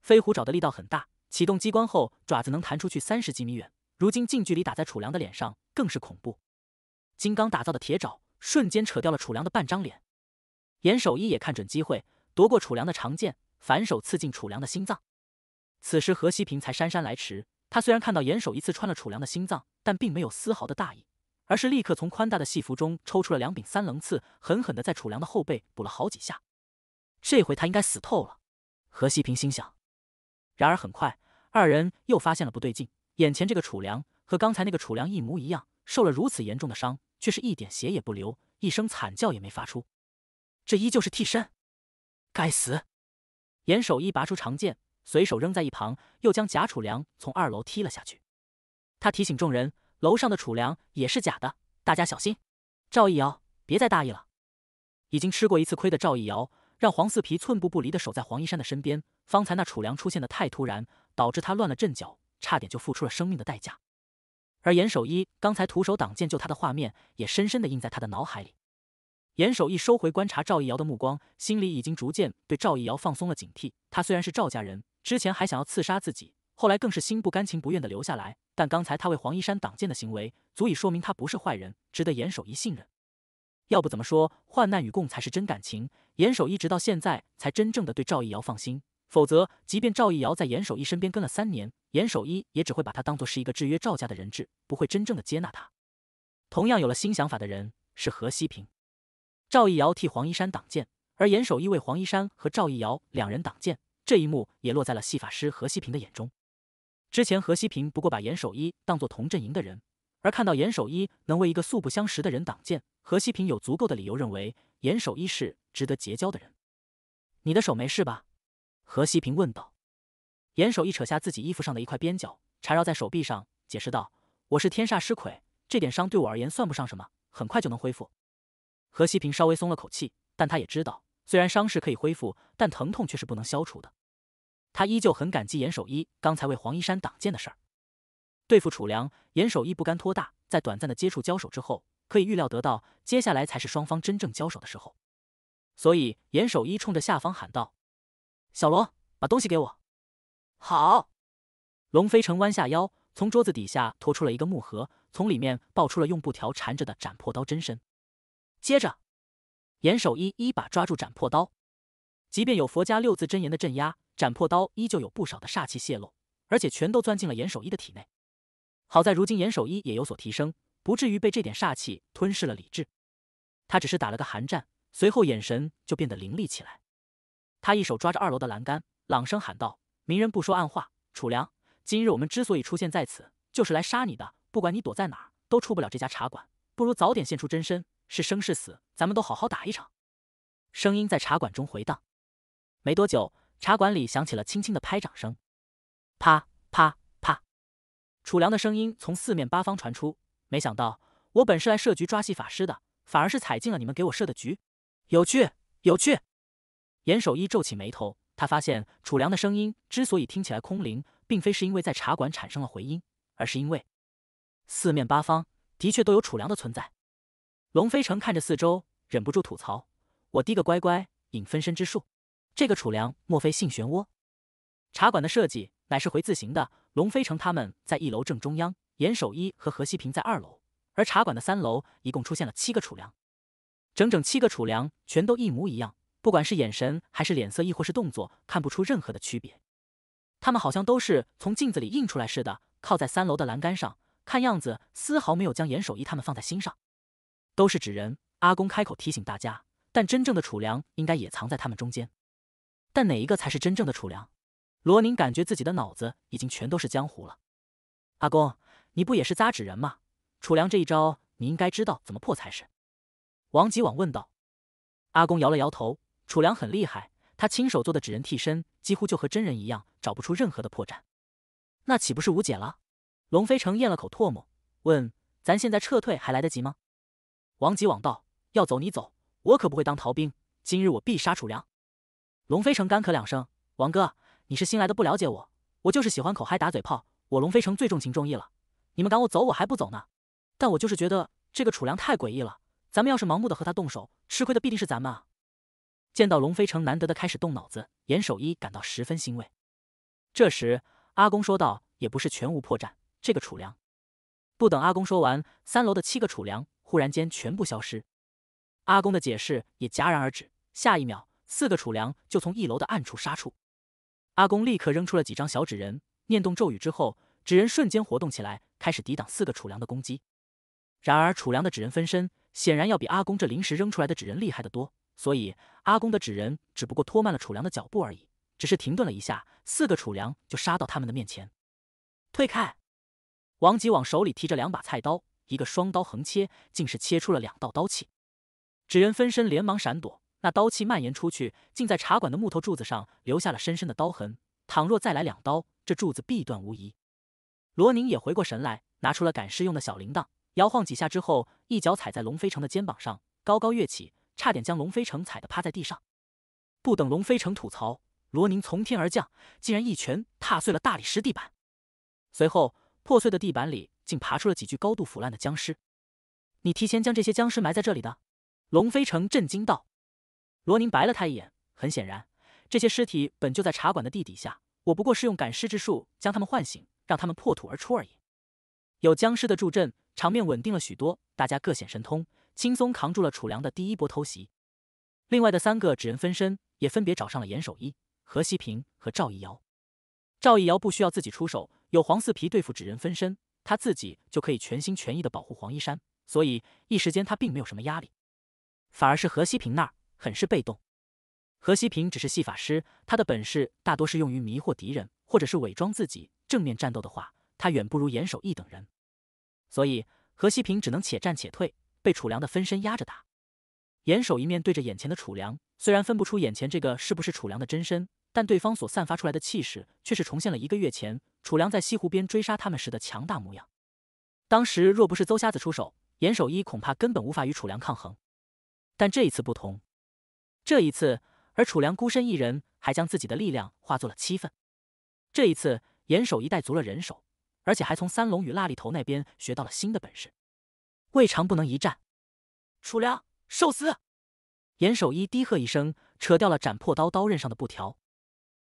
飞虎爪的力道很大，启动机关后，爪子能弹出去三十几米远。如今近距离打在楚良的脸上，更是恐怖。金刚打造的铁爪瞬间扯掉了楚良的半张脸。严守一也看准机会，夺过楚良的长剑，反手刺进楚良的心脏。此时何西平才姗姗来迟。他虽然看到严守一刺穿了楚良的心脏，但并没有丝毫的大意，而是立刻从宽大的戏服中抽出了两柄三棱刺，狠狠的在楚良的后背补了好几下。这回他应该死透了，何西平心想。然而很快，二人又发现了不对劲。眼前这个楚良和刚才那个楚良一模一样，受了如此严重的伤，却是一点血也不流，一声惨叫也没发出。这依旧是替身！该死！严守一拔出长剑。随手扔在一旁，又将假储粮从二楼踢了下去。他提醒众人：“楼上的储粮也是假的，大家小心。”赵一瑶，别再大意了。已经吃过一次亏的赵一瑶，让黄四皮寸步不离的守在黄一山的身边。方才那储粮出现的太突然，导致他乱了阵脚，差点就付出了生命的代价。而严守一刚才徒手挡剑救他的画面，也深深地印在他的脑海里。严守一收回观察赵一瑶的目光，心里已经逐渐对赵一瑶放松了警惕。他虽然是赵家人，之前还想要刺杀自己，后来更是心不甘情不愿的留下来。但刚才他为黄一山挡剑的行为，足以说明他不是坏人，值得严守一信任。要不怎么说患难与共才是真感情？严守一直到现在才真正的对赵一瑶放心。否则，即便赵一瑶在严守一身边跟了三年，严守一也只会把他当作是一个制约赵家的人质，不会真正的接纳他。同样有了新想法的人是何西平。赵一瑶替黄一山挡剑，而严守一为黄一山和赵一瑶两人挡剑。这一幕也落在了戏法师何西平的眼中。之前何西平不过把严守一当做同阵营的人，而看到严守一能为一个素不相识的人挡剑，何西平有足够的理由认为严守一是值得结交的人。你的手没事吧？何西平问道。严守一扯下自己衣服上的一块边角，缠绕在手臂上，解释道：“我是天煞尸魁，这点伤对我而言算不上什么，很快就能恢复。”何西平稍微松了口气，但他也知道。虽然伤势可以恢复，但疼痛却是不能消除的。他依旧很感激严守一刚才为黄一山挡剑的事儿。对付楚良，严守一不甘拖大，在短暂的接触交手之后，可以预料得到接下来才是双方真正交手的时候。所以严守一冲着下方喊道：“小罗，把东西给我。”“好。”龙飞成弯下腰，从桌子底下拖出了一个木盒，从里面抱出了用布条缠着的斩破刀真身。接着。严守一一把抓住斩破刀，即便有佛家六字真言的镇压，斩破刀依旧有不少的煞气泄露，而且全都钻进了严守一的体内。好在如今严守一也有所提升，不至于被这点煞气吞噬了理智。他只是打了个寒战，随后眼神就变得凌厉起来。他一手抓着二楼的栏杆，朗声喊道：“明人不说暗话，楚良，今日我们之所以出现在此，就是来杀你的。不管你躲在哪，都出不了这家茶馆。不如早点现出真身。”是生是死，咱们都好好打一场。声音在茶馆中回荡，没多久，茶馆里响起了轻轻的拍掌声，啪啪啪。楚良的声音从四面八方传出。没想到，我本是来设局抓戏法师的，反而是踩进了你们给我设的局。有趣，有趣。严守一皱起眉头，他发现楚良的声音之所以听起来空灵，并非是因为在茶馆产生了回音，而是因为四面八方的确都有楚良的存在。龙飞城看着四周，忍不住吐槽：“我滴个乖乖，影分身之术！这个楚良莫非性漩涡？”茶馆的设计乃是回字形的，龙飞城他们在一楼正中央，严守一和何西平在二楼，而茶馆的三楼一共出现了七个楚良，整整七个楚良全都一模一样，不管是眼神还是脸色，亦或是动作，看不出任何的区别。他们好像都是从镜子里映出来似的，靠在三楼的栏杆上，看样子丝毫没有将严守一他们放在心上。都是纸人，阿公开口提醒大家，但真正的楚良应该也藏在他们中间。但哪一个才是真正的楚良？罗宁感觉自己的脑子已经全都是江湖了。阿公，你不也是扎纸人吗？楚良这一招，你应该知道怎么破才是。王吉网问道。阿公摇了摇头。楚良很厉害，他亲手做的纸人替身几乎就和真人一样，找不出任何的破绽。那岂不是无解了？龙飞成咽了口唾沫，问：“咱现在撤退还来得及吗？”王吉往道要走你走，我可不会当逃兵。今日我必杀楚良。龙飞城干咳两声，王哥，你是新来的不了解我，我就是喜欢口嗨打嘴炮。我龙飞城最重情重义了，你们赶我走我还不走呢。但我就是觉得这个楚良太诡异了，咱们要是盲目的和他动手，吃亏的必定是咱们啊。见到龙飞城难得的开始动脑子，严守一感到十分欣慰。这时阿公说道：“也不是全无破绽，这个楚良。”不等阿公说完，三楼的七个楚良。忽然间全部消失，阿公的解释也戛然而止。下一秒，四个楚良就从一楼的暗处杀出。阿公立刻扔出了几张小纸人，念动咒语之后，纸人瞬间活动起来，开始抵挡四个楚良的攻击。然而，楚良的纸人分身显然要比阿公这临时扔出来的纸人厉害得多，所以阿公的纸人只不过拖慢了楚良的脚步而已，只是停顿了一下，四个楚良就杀到他们的面前。退开！王吉往手里提着两把菜刀。一个双刀横切，竟是切出了两道刀气。纸人分身连忙闪躲，那刀气蔓延出去，竟在茶馆的木头柱子上留下了深深的刀痕。倘若再来两刀，这柱子必断无疑。罗宁也回过神来，拿出了赶尸用的小铃铛，摇晃几下之后，一脚踩在龙飞城的肩膀上，高高跃起，差点将龙飞城踩得趴在地上。不等龙飞城吐槽，罗宁从天而降，竟然一拳踏碎了大理石地板。随后破碎的地板里。竟爬出了几具高度腐烂的僵尸。你提前将这些僵尸埋在这里的？龙飞成震惊道。罗宁白了他一眼。很显然，这些尸体本就在茶馆的地底下，我不过是用赶尸之术将他们唤醒，让他们破土而出而已。有僵尸的助阵，场面稳定了许多。大家各显神通，轻松扛住了楚良的第一波偷袭。另外的三个纸人分身也分别找上了严守一、何西平和赵一瑶。赵一瑶不需要自己出手，有黄四皮对付纸人分身。他自己就可以全心全意的保护黄一山，所以一时间他并没有什么压力，反而是何西平那儿很是被动。何西平只是戏法师，他的本事大多是用于迷惑敌人或者是伪装自己，正面战斗的话，他远不如严守义等人，所以何西平只能且战且退，被楚良的分身压着打。严守一面对着眼前的楚良，虽然分不出眼前这个是不是楚良的真身，但对方所散发出来的气势却是重现了一个月前。楚良在西湖边追杀他们时的强大模样，当时若不是邹瞎子出手，严守一恐怕根本无法与楚良抗衡。但这一次不同，这一次，而楚良孤身一人，还将自己的力量化作了七份。这一次，严守一带足了人手，而且还从三龙与蜡痢头那边学到了新的本事，未尝不能一战。楚良，受死！严守一低喝一声，扯掉了斩破刀刀刃上的布条，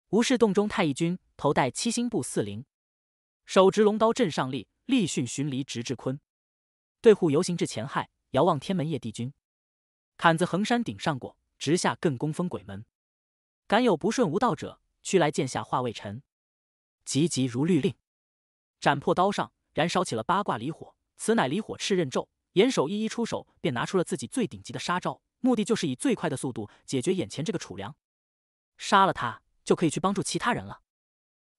无视洞中太乙军。头戴七星步四灵，手执龙刀镇上立，力训寻离直至坤，对户游行至前亥，遥望天门夜帝君，砍子横山顶上过，直下艮宫封鬼门，敢有不顺无道者，驱来剑下化为尘，急急如律令，斩破刀上燃烧起了八卦离火，此乃离火赤刃咒。严守一一出手，便拿出了自己最顶级的杀招，目的就是以最快的速度解决眼前这个楚良，杀了他就可以去帮助其他人了。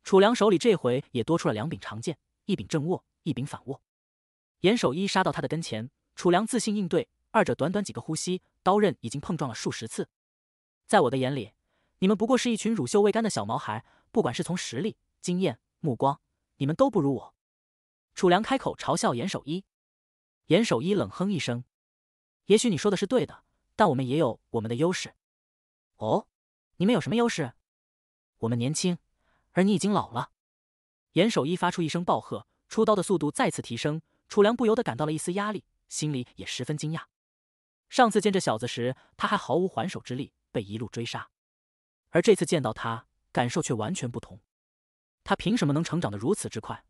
楚良手里这回也多出了两柄长剑，一柄正握，一柄反握。严守一杀到他的跟前，楚良自信应对，二者短短几个呼吸，刀刃已经碰撞了数十次。在我的眼里，你们不过是一群乳臭未干的小毛孩，不管是从实力、经验、目光，你们都不如我。楚良开口嘲笑严守一，严守一冷哼一声：“也许你说的是对的，但我们也有我们的优势。”“哦，你们有什么优势？”“我们年轻。”而你已经老了，严守一发出一声暴喝，出刀的速度再次提升。楚良不由得感到了一丝压力，心里也十分惊讶。上次见这小子时，他还毫无还手之力，被一路追杀；而这次见到他，感受却完全不同。他凭什么能成长得如此之快？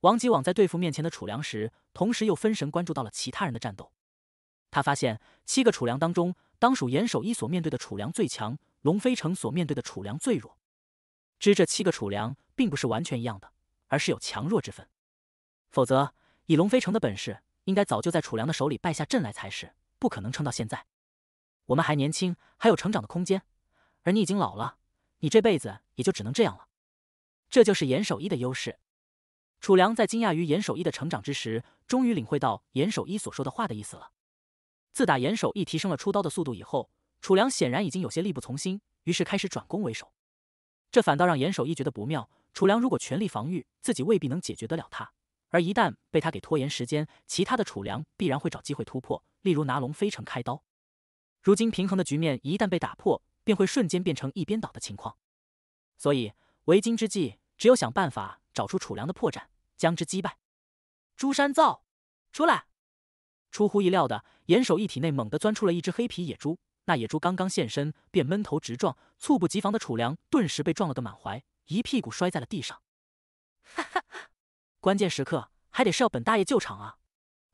王吉往在对付面前的楚良时，同时又分神关注到了其他人的战斗。他发现七个楚良当中，当属严守一所面对的楚良最强，龙飞城所面对的楚良最弱。知这七个楚梁并不是完全一样的，而是有强弱之分。否则，以龙飞城的本事，应该早就在楚良的手里败下阵来才是，不可能撑到现在。我们还年轻，还有成长的空间，而你已经老了，你这辈子也就只能这样了。这就是严守一的优势。楚良在惊讶于严守一的成长之时，终于领会到严守一所说的话的意思了。自打严守一提升了出刀的速度以后，楚良显然已经有些力不从心，于是开始转攻为守。这反倒让严守义觉得不妙。楚良如果全力防御，自己未必能解决得了他；而一旦被他给拖延时间，其他的楚良必然会找机会突破，例如拿龙飞城开刀。如今平衡的局面一旦被打破，便会瞬间变成一边倒的情况。所以，为今之计，只有想办法找出楚良的破绽，将之击败。朱山造，出来！出乎意料的，严守义体内猛地钻出了一只黑皮野猪。那野猪刚刚现身，便闷头直撞，猝不及防的楚良顿时被撞了个满怀，一屁股摔在了地上。哈哈，关键时刻还得是要本大爷救场啊！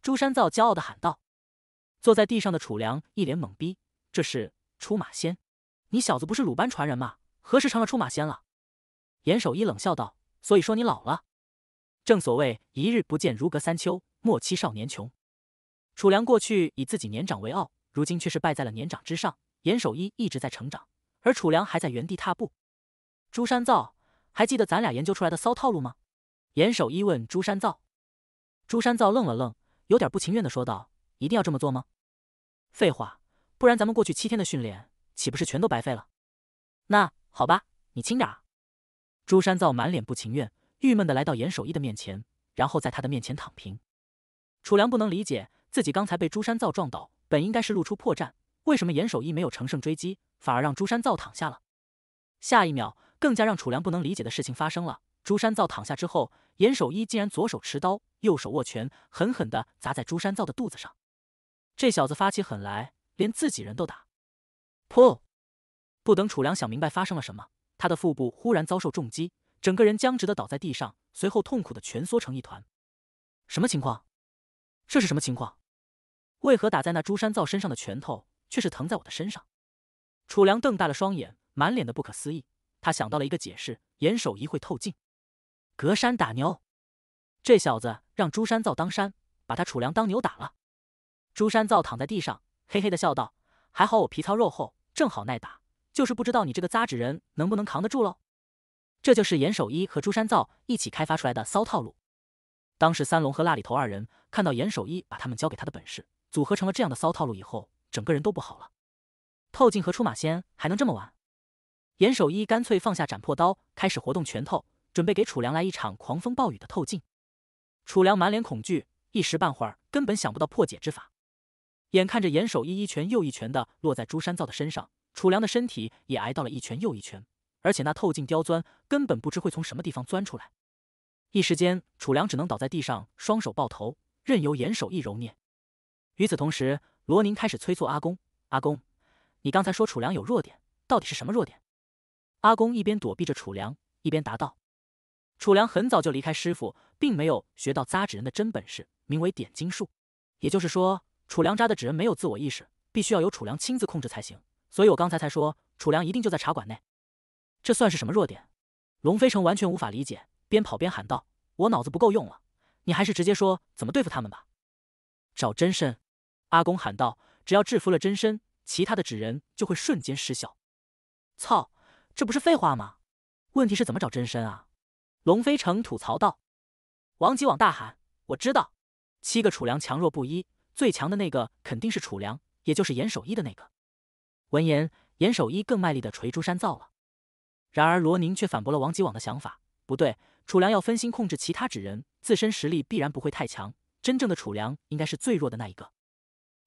朱山造骄傲的喊道。坐在地上的楚良一脸懵逼，这是出马仙？你小子不是鲁班传人吗？何时成了出马仙了？严守一冷笑道：“所以说你老了。正所谓一日不见如隔三秋，莫欺少年穷。”楚良过去以自己年长为傲。如今却是败在了年长之上。严守一一直在成长，而楚良还在原地踏步。朱山造，还记得咱俩研究出来的骚套路吗？严守一问朱山造。朱山造愣了愣，有点不情愿的说道：“一定要这么做吗？”“废话，不然咱们过去七天的训练岂不是全都白费了？”“那好吧，你轻点。”朱山造满脸不情愿，郁闷的来到严守一的面前，然后在他的面前躺平。楚良不能理解，自己刚才被朱山造撞倒。本应该是露出破绽，为什么严守一没有乘胜追击，反而让朱山造躺下了？下一秒，更加让楚良不能理解的事情发生了：朱山造躺下之后，严守一竟然左手持刀，右手握拳，狠狠的砸在朱山造的肚子上。这小子发起狠来，连自己人都打！噗！不等楚良想明白发生了什么，他的腹部忽然遭受重击，整个人僵直的倒在地上，随后痛苦的蜷缩成一团。什么情况？这是什么情况？为何打在那朱山造身上的拳头，却是疼在我的身上？楚良瞪大了双眼，满脸的不可思议。他想到了一个解释：严守一会透镜，隔山打牛。这小子让朱山造当山，把他楚良当牛打了。朱山造躺在地上，嘿嘿的笑道：“还好我皮糙肉厚，正好耐打，就是不知道你这个扎纸人能不能扛得住喽。”这就是严守一和朱山造一起开发出来的骚套路。当时三龙和辣里头二人看到严守一把他们交给他的本事。组合成了这样的骚套路以后，整个人都不好了。透镜和出马仙还能这么玩？严守一干脆放下斩破刀，开始活动拳头，准备给楚良来一场狂风暴雨的透镜。楚良满脸恐惧，一时半会儿根本想不到破解之法。眼看着严守一一拳又一拳的落在朱山造的身上，楚良的身体也挨到了一拳又一拳，而且那透镜刁钻，根本不知会从什么地方钻出来。一时间，楚良只能倒在地上，双手抱头，任由严守一揉捏。与此同时，罗宁开始催促阿公：“阿公，你刚才说楚良有弱点，到底是什么弱点？”阿公一边躲避着楚良，一边答道：“楚良很早就离开师傅，并没有学到扎纸人的真本事，名为点睛术。也就是说，楚良扎的纸人没有自我意识，必须要由楚良亲自控制才行。所以我刚才才说，楚良一定就在茶馆内。这算是什么弱点？”龙飞城完全无法理解，边跑边喊道：“我脑子不够用了，你还是直接说怎么对付他们吧。”找真身，阿公喊道：“只要制服了真身，其他的纸人就会瞬间失效。”操，这不是废话吗？问题是怎么找真身啊？龙飞城吐槽道。王吉往大喊：“我知道，七个楚良强弱不一，最强的那个肯定是楚良，也就是严守一的那个。”闻言，严守一更卖力的锤朱山造了。然而罗宁却反驳了王吉往的想法：“不对，楚良要分心控制其他纸人，自身实力必然不会太强。”真正的楚良应该是最弱的那一个，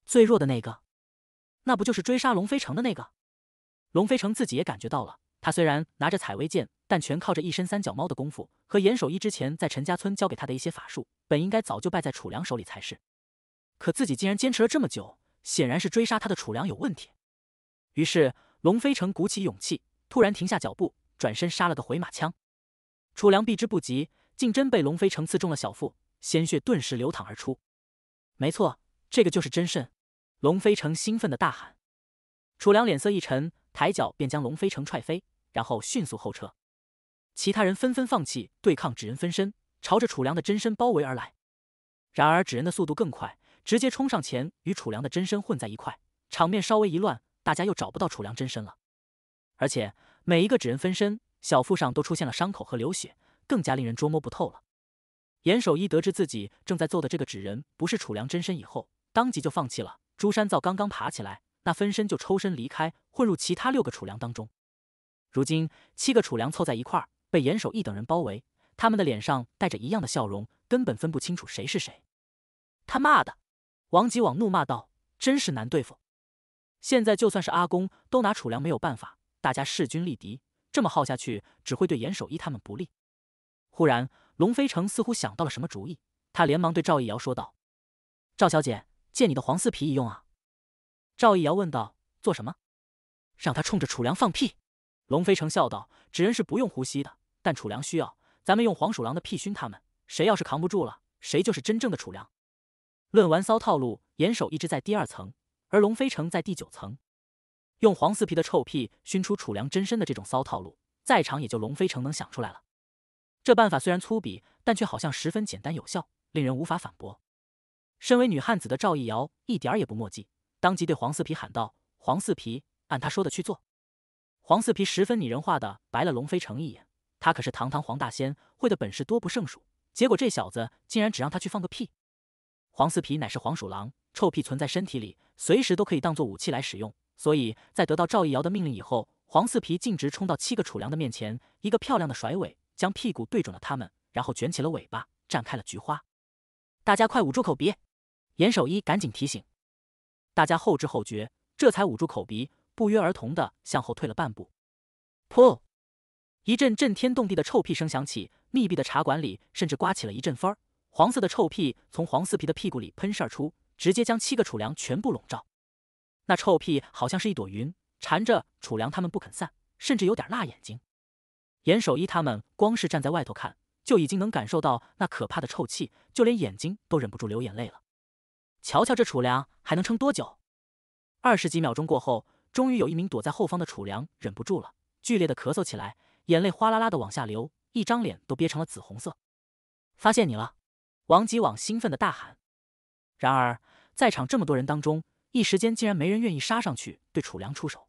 最弱的那个，那不就是追杀龙飞城的那个？龙飞城自己也感觉到了，他虽然拿着采薇剑，但全靠着一身三脚猫的功夫和严守一之前在陈家村教给他的一些法术，本应该早就败在楚良手里才是。可自己竟然坚持了这么久，显然是追杀他的楚良有问题。于是龙飞城鼓起勇气，突然停下脚步，转身杀了个回马枪。楚良避之不及，竟真被龙飞城刺中了小腹。鲜血顿时流淌而出。没错，这个就是真身！龙飞城兴奋的大喊。楚良脸色一沉，抬脚便将龙飞城踹飞，然后迅速后撤。其他人纷纷放弃对抗纸人分身，朝着楚良的真身包围而来。然而纸人的速度更快，直接冲上前与楚良的真身混在一块，场面稍微一乱，大家又找不到楚良真身了。而且每一个纸人分身小腹上都出现了伤口和流血，更加令人捉摸不透了。严守一得知自己正在揍的这个纸人不是楚良真身以后，当即就放弃了。朱山造刚刚爬起来，那分身就抽身离开，混入其他六个楚良当中。如今七个楚良凑在一块儿，被严守一等人包围，他们的脸上带着一样的笑容，根本分不清楚谁是谁。他妈的！王吉往怒骂道：“真是难对付！现在就算是阿公都拿楚良没有办法，大家势均力敌，这么耗下去只会对严守一他们不利。”忽然。龙飞成似乎想到了什么主意，他连忙对赵毅瑶说道：“赵小姐，借你的黄四皮一用啊。”赵毅瑶问道：“做什么？”“让他冲着楚良放屁。”龙飞成笑道：“纸人是不用呼吸的，但楚良需要。咱们用黄鼠狼的屁熏他们，谁要是扛不住了，谁就是真正的楚良。”论玩骚套路，严守一直在第二层，而龙飞成在第九层，用黄四皮的臭屁熏出楚良真身的这种骚套路，在场也就龙飞成能想出来了。这办法虽然粗鄙，但却好像十分简单有效，令人无法反驳。身为女汉子的赵一瑶一点儿也不墨迹，当即对黄四皮喊道：“黄四皮，按他说的去做。”黄四皮十分拟人化的白了龙飞成一眼，他可是堂堂黄大仙，会的本事多不胜数，结果这小子竟然只让他去放个屁。黄四皮乃是黄鼠狼，臭屁存在身体里，随时都可以当做武器来使用。所以在得到赵一瑶的命令以后，黄四皮径直冲到七个储粮的面前，一个漂亮的甩尾。将屁股对准了他们，然后卷起了尾巴，绽开了菊花。大家快捂住口鼻！严守一赶紧提醒。大家后知后觉，这才捂住口鼻，不约而同的向后退了半步。噗！一阵震天动地的臭屁声响起，密闭的茶馆里甚至刮起了一阵风儿。黄色的臭屁从黄四皮的屁股里喷射而出，直接将七个楚良全部笼罩。那臭屁好像是一朵云，缠着楚良他们不肯散，甚至有点辣眼睛。严守一他们光是站在外头看，就已经能感受到那可怕的臭气，就连眼睛都忍不住流眼泪了。瞧瞧这储粮还能撑多久？二十几秒钟过后，终于有一名躲在后方的储粮忍不住了，剧烈的咳嗽起来，眼泪哗啦啦的往下流，一张脸都憋成了紫红色。发现你了！王吉网兴奋的大喊。然而，在场这么多人当中，一时间竟然没人愿意杀上去对楚良出手。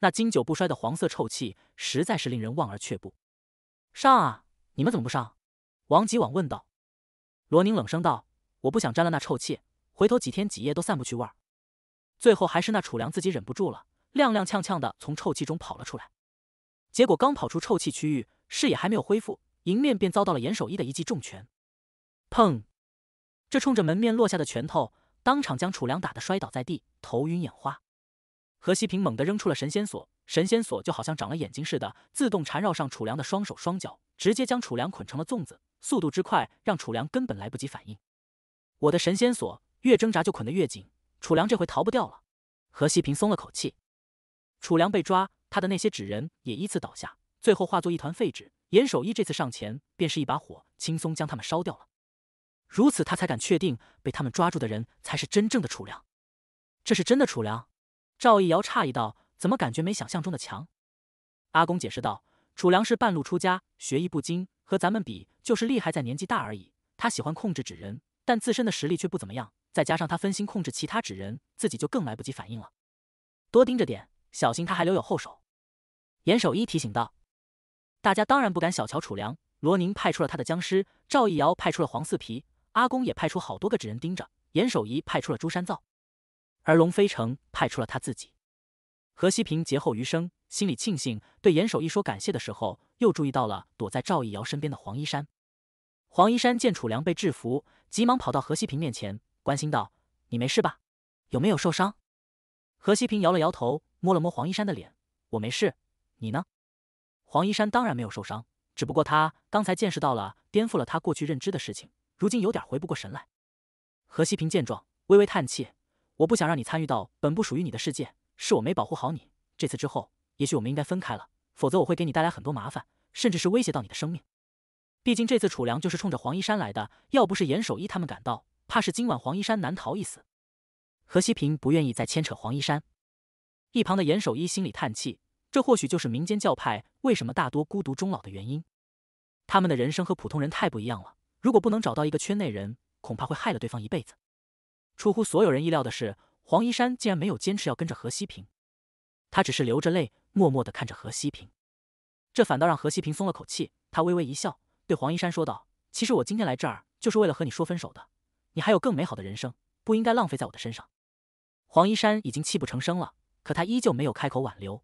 那经久不衰的黄色臭气，实在是令人望而却步。上啊！你们怎么不上？王吉网问道。罗宁冷声道：“我不想沾了那臭气，回头几天几夜都散不去味儿。”最后还是那楚良自己忍不住了，踉踉跄跄的从臭气中跑了出来。结果刚跑出臭气区域，视野还没有恢复，迎面便遭到了严守一的一记重拳。砰！这冲着门面落下的拳头，当场将楚良打得摔倒在地，头晕眼花。何西平猛地扔出了神仙锁，神仙锁就好像长了眼睛似的，自动缠绕上楚良的双手双脚，直接将楚良捆成了粽子。速度之快，让楚良根本来不及反应。我的神仙锁越挣扎就捆得越紧，楚良这回逃不掉了。何西平松了口气。楚良被抓，他的那些纸人也依次倒下，最后化作一团废纸。严守一这次上前，便是一把火，轻松将他们烧掉了。如此，他才敢确定被他们抓住的人才是真正的楚良。这是真的楚良。赵一瑶诧异道：“怎么感觉没想象中的强？”阿公解释道：“楚良是半路出家，学艺不精，和咱们比就是厉害在年纪大而已。他喜欢控制纸人，但自身的实力却不怎么样。再加上他分心控制其他纸人，自己就更来不及反应了。多盯着点，小心他还留有后手。”严守一提醒道。大家当然不敢小瞧楚良。罗宁派出了他的僵尸，赵一瑶派出了黄四皮，阿公也派出好多个纸人盯着，严守一派出了朱山灶。而龙飞城派出了他自己。何西平劫后余生，心里庆幸，对严守一说感谢的时候，又注意到了躲在赵毅瑶身边的黄一山。黄一山见楚良被制服，急忙跑到何西平面前，关心道：“你没事吧？有没有受伤？”何西平摇了摇头，摸了摸黄一山的脸：“我没事，你呢？”黄一山当然没有受伤，只不过他刚才见识到了颠覆了他过去认知的事情，如今有点回不过神来。何西平见状，微微叹气。我不想让你参与到本不属于你的世界，是我没保护好你。这次之后，也许我们应该分开了，否则我会给你带来很多麻烦，甚至是威胁到你的生命。毕竟这次楚良就是冲着黄一山来的，要不是严守一他们赶到，怕是今晚黄一山难逃一死。何西平不愿意再牵扯黄一山，一旁的严守一心里叹气：这或许就是民间教派为什么大多孤独终老的原因。他们的人生和普通人太不一样了，如果不能找到一个圈内人，恐怕会害了对方一辈子。出乎所有人意料的是，黄一山竟然没有坚持要跟着何西平，他只是流着泪，默默的看着何西平。这反倒让何西平松了口气。他微微一笑，对黄一山说道：“其实我今天来这儿就是为了和你说分手的。你还有更美好的人生，不应该浪费在我的身上。”黄一山已经泣不成声了，可他依旧没有开口挽留。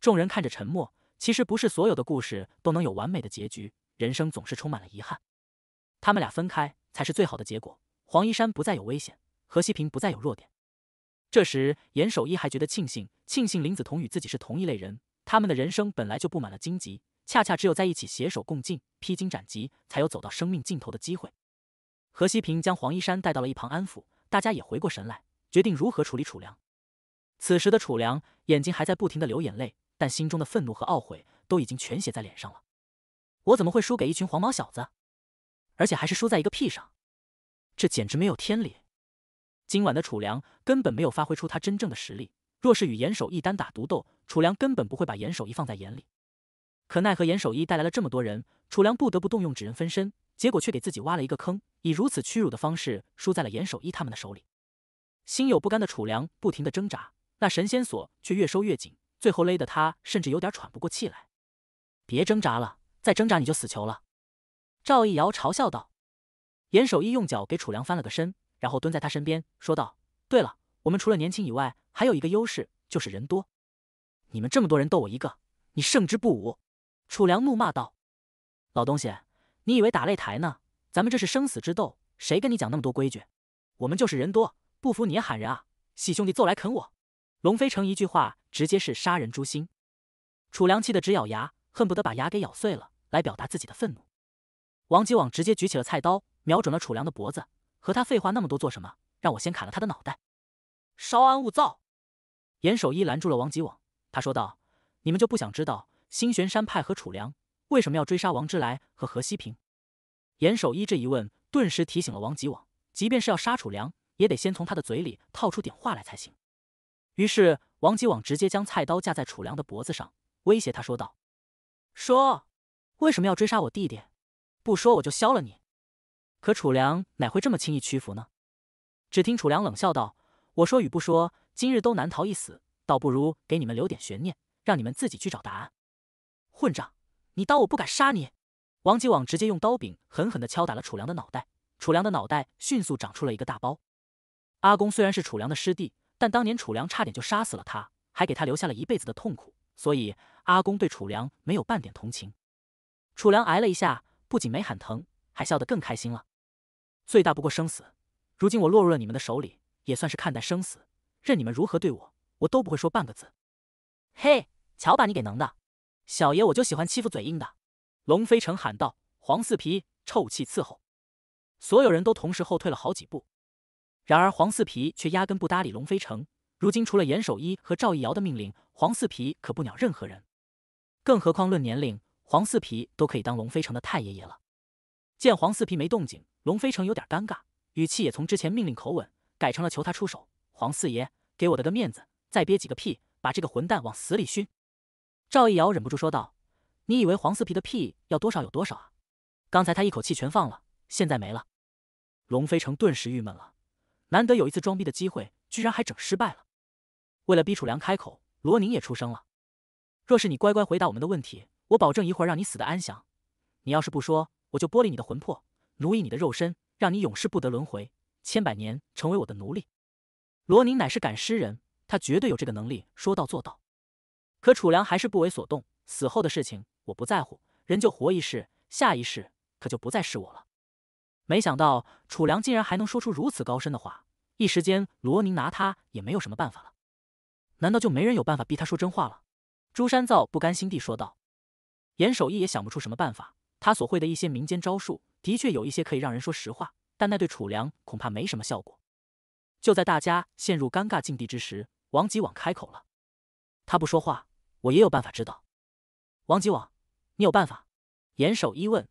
众人看着沉默。其实不是所有的故事都能有完美的结局，人生总是充满了遗憾。他们俩分开才是最好的结果。黄一山不再有危险。何西平不再有弱点。这时，严守一还觉得庆幸，庆幸林子彤与自己是同一类人。他们的人生本来就布满了荆棘，恰恰只有在一起携手共进、披荆斩棘，才有走到生命尽头的机会。何西平将黄一山带到了一旁安抚，大家也回过神来，决定如何处理楚良。此时的楚良眼睛还在不停的流眼泪，但心中的愤怒和懊悔都已经全写在脸上了。我怎么会输给一群黄毛小子？而且还是输在一个屁上？这简直没有天理！今晚的楚良根本没有发挥出他真正的实力。若是与严守一单打独斗，楚良根本不会把严守一放在眼里。可奈何严守一带来了这么多人，楚良不得不动用纸人分身，结果却给自己挖了一个坑，以如此屈辱的方式输在了严守一他们的手里。心有不甘的楚良不停的挣扎，那神仙锁却越收越紧，最后勒得他甚至有点喘不过气来。别挣扎了，再挣扎你就死球了。”赵一瑶嘲笑道。严守一用脚给楚良翻了个身。然后蹲在他身边说道：“对了，我们除了年轻以外，还有一个优势就是人多。你们这么多人斗我一个，你胜之不武。”楚良怒骂道：“老东西，你以为打擂台呢？咱们这是生死之斗，谁跟你讲那么多规矩？我们就是人多，不服你也喊人啊！喜兄弟，揍来啃我！”龙飞成一句话直接是杀人诛心，楚良气得直咬牙，恨不得把牙给咬碎了来表达自己的愤怒。王吉网直接举起了菜刀，瞄准了楚良的脖子。和他废话那么多做什么？让我先砍了他的脑袋！稍安勿躁。严守一拦住了王吉网，他说道：“你们就不想知道新玄山派和楚良为什么要追杀王之来和何西平？”严守一这一问，顿时提醒了王吉网，即便是要杀楚良，也得先从他的嘴里套出点话来才行。于是，王吉网直接将菜刀架在楚良的脖子上，威胁他说道：“说，为什么要追杀我弟弟？不说我就削了你！”可楚良哪会这么轻易屈服呢？只听楚良冷笑道：“我说与不说，今日都难逃一死，倒不如给你们留点悬念，让你们自己去找答案。”混账！你当我不敢杀你？王吉往直接用刀柄狠狠地敲打了楚良的脑袋，楚良的脑袋迅速长出了一个大包。阿公虽然是楚良的师弟，但当年楚良差点就杀死了他，还给他留下了一辈子的痛苦，所以阿公对楚良没有半点同情。楚良挨了一下，不仅没喊疼。还笑得更开心了。最大不过生死，如今我落入了你们的手里，也算是看待生死。任你们如何对我，我都不会说半个字。嘿，瞧把你给能的！小爷我就喜欢欺负嘴硬的。龙飞城喊道：“黄四皮，臭气伺候！”所有人都同时后退了好几步。然而黄四皮却压根不搭理龙飞城。如今除了严守一和赵一尧的命令，黄四皮可不鸟任何人。更何况论年龄，黄四皮都可以当龙飞城的太爷爷了。见黄四皮没动静，龙飞成有点尴尬，语气也从之前命令口吻改成了求他出手：“黄四爷，给我的个面子，再憋几个屁，把这个混蛋往死里熏！赵一瑶忍不住说道：“你以为黄四皮的屁要多少有多少啊？刚才他一口气全放了，现在没了。”龙飞成顿时郁闷了，难得有一次装逼的机会，居然还整失败了。为了逼楚良开口，罗宁也出声了：“若是你乖乖回答我们的问题，我保证一会儿让你死的安详。你要是不说……”我就剥离你的魂魄，奴役你的肉身，让你永世不得轮回，千百年成为我的奴隶。罗宁乃是赶尸人，他绝对有这个能力，说到做到。可楚良还是不为所动。死后的事情我不在乎，人就活一世，下一世可就不再是我了。没想到楚良竟然还能说出如此高深的话，一时间罗宁拿他也没有什么办法了。难道就没人有办法逼他说真话了？朱山造不甘心地说道。严守义也想不出什么办法。他所会的一些民间招数，的确有一些可以让人说实话，但那对楚良恐怕没什么效果。就在大家陷入尴尬境地之时，王吉往开口了。他不说话，我也有办法知道。王吉往，你有办法？严守一问。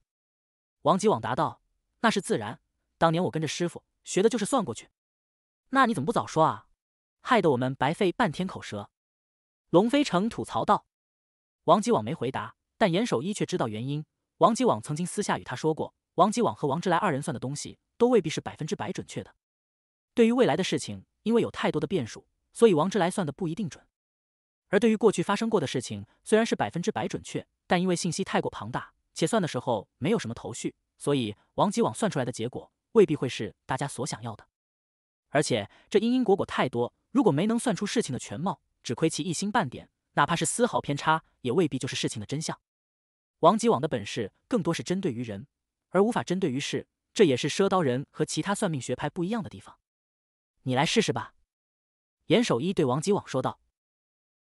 王吉往答道：“那是自然，当年我跟着师傅学的就是算过去。”那你怎么不早说啊？害得我们白费半天口舌。龙飞成吐槽道。王吉往没回答，但严守一却知道原因。王吉网曾经私下与他说过，王吉网和王之来二人算的东西都未必是百分之百准确的。对于未来的事情，因为有太多的变数，所以王之来算的不一定准；而对于过去发生过的事情，虽然是百分之百准确，但因为信息太过庞大，且算的时候没有什么头绪，所以王吉网算出来的结果未必会是大家所想要的。而且这因因果果太多，如果没能算出事情的全貌，只亏其一星半点，哪怕是丝毫偏差，也未必就是事情的真相。王吉网的本事更多是针对于人，而无法针对于事，这也是赊刀人和其他算命学派不一样的地方。你来试试吧。”严守一对王吉网说道。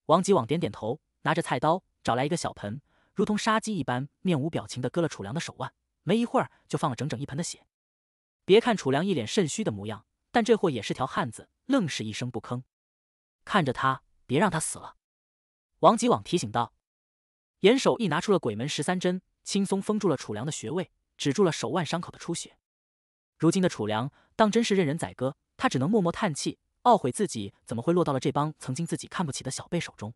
王吉网点点头，拿着菜刀，找来一个小盆，如同杀鸡一般，面无表情地割了楚良的手腕。没一会儿，就放了整整一盆的血。别看楚良一脸肾虚的模样，但这货也是条汉子，愣是一声不吭。看着他，别让他死了。”王吉网提醒道。严守一拿出了鬼门十三针，轻松封住了楚良的穴位，止住了手腕伤口的出血。如今的楚良当真是任人宰割，他只能默默叹气，懊悔自己怎么会落到了这帮曾经自己看不起的小辈手中。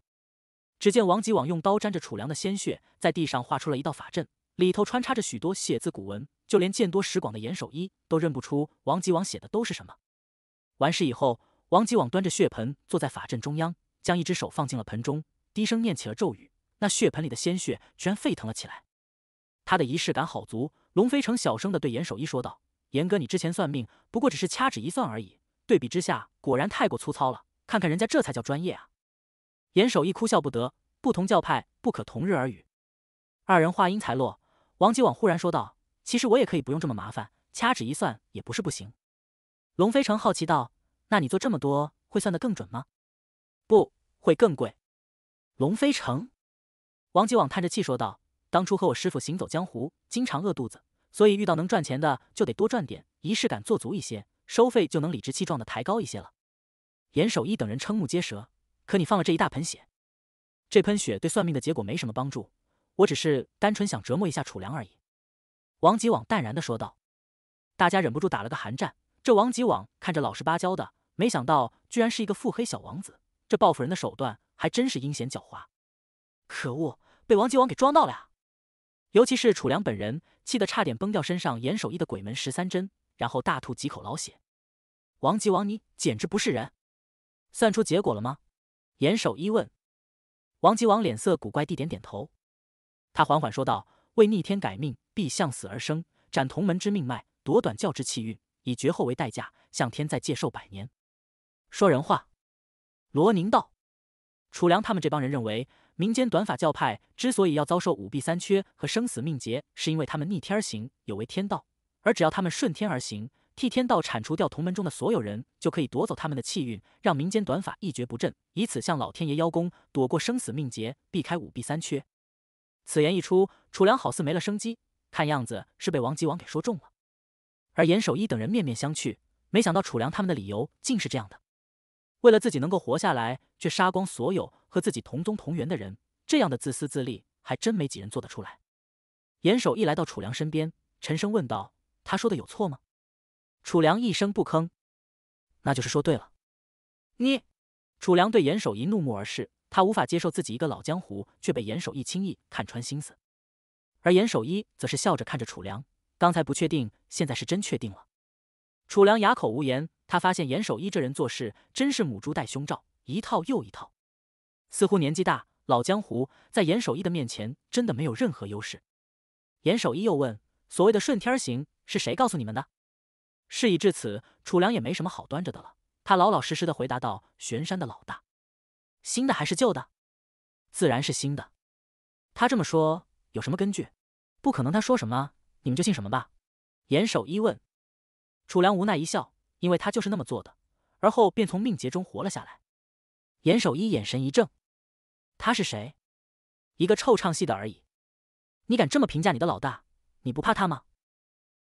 只见王吉往用刀沾着楚良的鲜血，在地上画出了一道法阵，里头穿插着许多血字古文，就连见多识广的严守一都认不出王吉往写的都是什么。完事以后，王吉往端着血盆坐在法阵中央，将一只手放进了盆中，低声念起了咒语。那血盆里的鲜血居然沸腾了起来，他的仪式感好足。龙飞成小声的对严守一说道：“严哥，你之前算命不过只是掐指一算而已，对比之下果然太过粗糙了。看看人家，这才叫专业啊！”严守一哭笑不得，不同教派不可同日而语。二人话音才落，王吉网忽然说道：“其实我也可以不用这么麻烦，掐指一算也不是不行。”龙飞成好奇道：“那你做这么多，会算得更准吗？”“不会更贵。”龙飞成。王吉往叹着气说道：“当初和我师傅行走江湖，经常饿肚子，所以遇到能赚钱的就得多赚点，仪式感做足一些，收费就能理直气壮的抬高一些了。”严守一等人瞠目结舌：“可你放了这一大盆血，这盆血对算命的结果没什么帮助，我只是单纯想折磨一下楚良而已。”王吉往淡然的说道。大家忍不住打了个寒战。这王吉网看着老实巴交的，没想到居然是一个腹黑小王子，这报复人的手段还真是阴险狡猾。可恶！被王吉王给装到了呀！尤其是楚良本人，气得差点崩掉身上严守一的鬼门十三针，然后大吐几口老血。王吉王，你简直不是人！算出结果了吗？严守一问。王吉王脸色古怪地点点头，他缓缓说道：“为逆天改命，必向死而生，斩同门之命脉，夺短教之气运，以绝后为代价，向天再借寿百年。”说人话，罗宁道。楚良他们这帮人认为。民间短法教派之所以要遭受五弊三缺和生死命劫，是因为他们逆天而行，有违天道。而只要他们顺天而行，替天道铲除掉同门中的所有人，就可以夺走他们的气运，让民间短法一蹶不振，以此向老天爷邀功，躲过生死命劫，避开五弊三缺。此言一出，楚良好似没了生机，看样子是被王吉王给说中了。而严守一等人面面相觑，没想到楚良他们的理由竟是这样的：为了自己能够活下来，却杀光所有。和自己同宗同源的人，这样的自私自利还真没几人做得出来。严守一来到楚良身边，沉声问道：“他说的有错吗？”楚良一声不吭。那就是说对了。你，楚良对严守一怒目而视。他无法接受自己一个老江湖却被严守一轻易看穿心思。而严守一则是笑着看着楚良。刚才不确定，现在是真确定了。楚良哑口无言。他发现严守一这人做事真是母猪戴胸罩，一套又一套。似乎年纪大、老江湖，在严守一的面前真的没有任何优势。严守一又问：“所谓的顺天行是谁告诉你们的？”事已至此，楚良也没什么好端着的了。他老老实实的回答道：“玄山的老大，新的还是旧的？自然是新的。”他这么说有什么根据？不可能，他说什么你们就信什么吧。”严守一问。楚良无奈一笑，因为他就是那么做的，而后便从命劫中活了下来。严守一眼神一怔：“他是谁？一个臭唱戏的而已。你敢这么评价你的老大？你不怕他吗？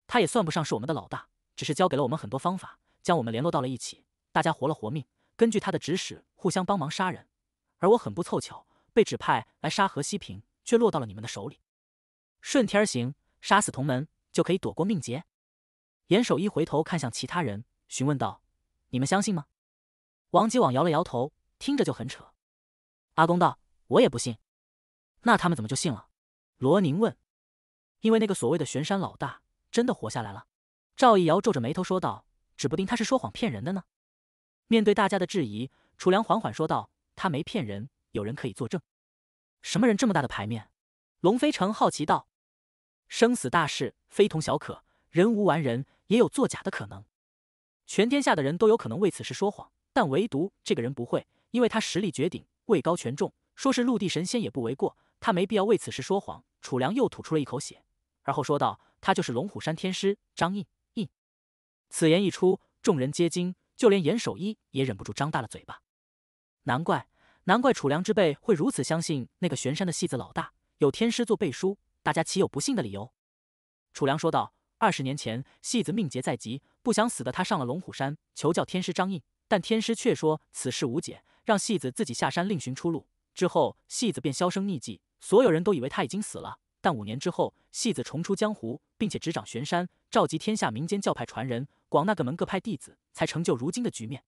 他也算不上是我们的老大，只是教给了我们很多方法，将我们联络到了一起。大家活了活命，根据他的指使，互相帮忙杀人。而我很不凑巧，被指派来杀何西平，却落到了你们的手里。顺天行，杀死同门就可以躲过命劫。”严守一回头看向其他人，询问道：“你们相信吗？”王吉网摇了摇头。听着就很扯，阿公道我也不信，那他们怎么就信了？罗宁问。因为那个所谓的玄山老大真的活下来了，赵一瑶皱着眉头说道：“指不定他是说谎骗人的呢。”面对大家的质疑，楚良缓缓说道：“他没骗人，有人可以作证。”什么人这么大的牌面？龙飞城好奇道：“生死大事非同小可，人无完人，也有作假的可能，全天下的人都有可能为此事说谎，但唯独这个人不会。”因为他实力绝顶，位高权重，说是陆地神仙也不为过。他没必要为此事说谎。楚良又吐出了一口血，而后说道：“他就是龙虎山天师张印印。”此言一出，众人皆惊，就连严守一也忍不住张大了嘴巴。难怪，难怪楚良之辈会如此相信那个玄山的戏子老大，有天师做背书，大家岂有不信的理由？楚良说道：“二十年前，戏子命劫在即，不想死的他上了龙虎山求教天师张印，但天师却说此事无解。”让戏子自己下山另寻出路。之后，戏子便销声匿迹，所有人都以为他已经死了。但五年之后，戏子重出江湖，并且执掌玄山，召集天下民间教派传人，广纳各门各派弟子，才成就如今的局面。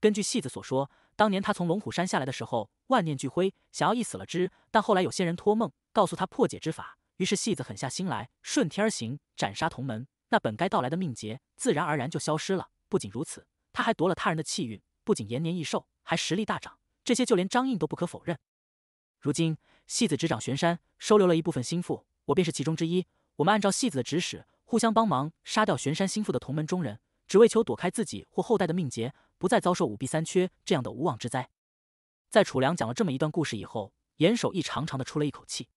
根据戏子所说，当年他从龙虎山下来的时候，万念俱灰，想要一死了之。但后来有些人托梦，告诉他破解之法。于是戏子狠下心来，顺天而行，斩杀同门，那本该到来的命劫自然而然就消失了。不仅如此，他还夺了他人的气运，不仅延年益寿。还实力大涨，这些就连张印都不可否认。如今戏子执掌玄山，收留了一部分心腹，我便是其中之一。我们按照戏子的指使，互相帮忙杀掉玄山心腹的同门中人，只为求躲开自己或后代的命劫，不再遭受五弊三缺这样的无妄之灾。在楚良讲了这么一段故事以后，严守义长长的出了一口气，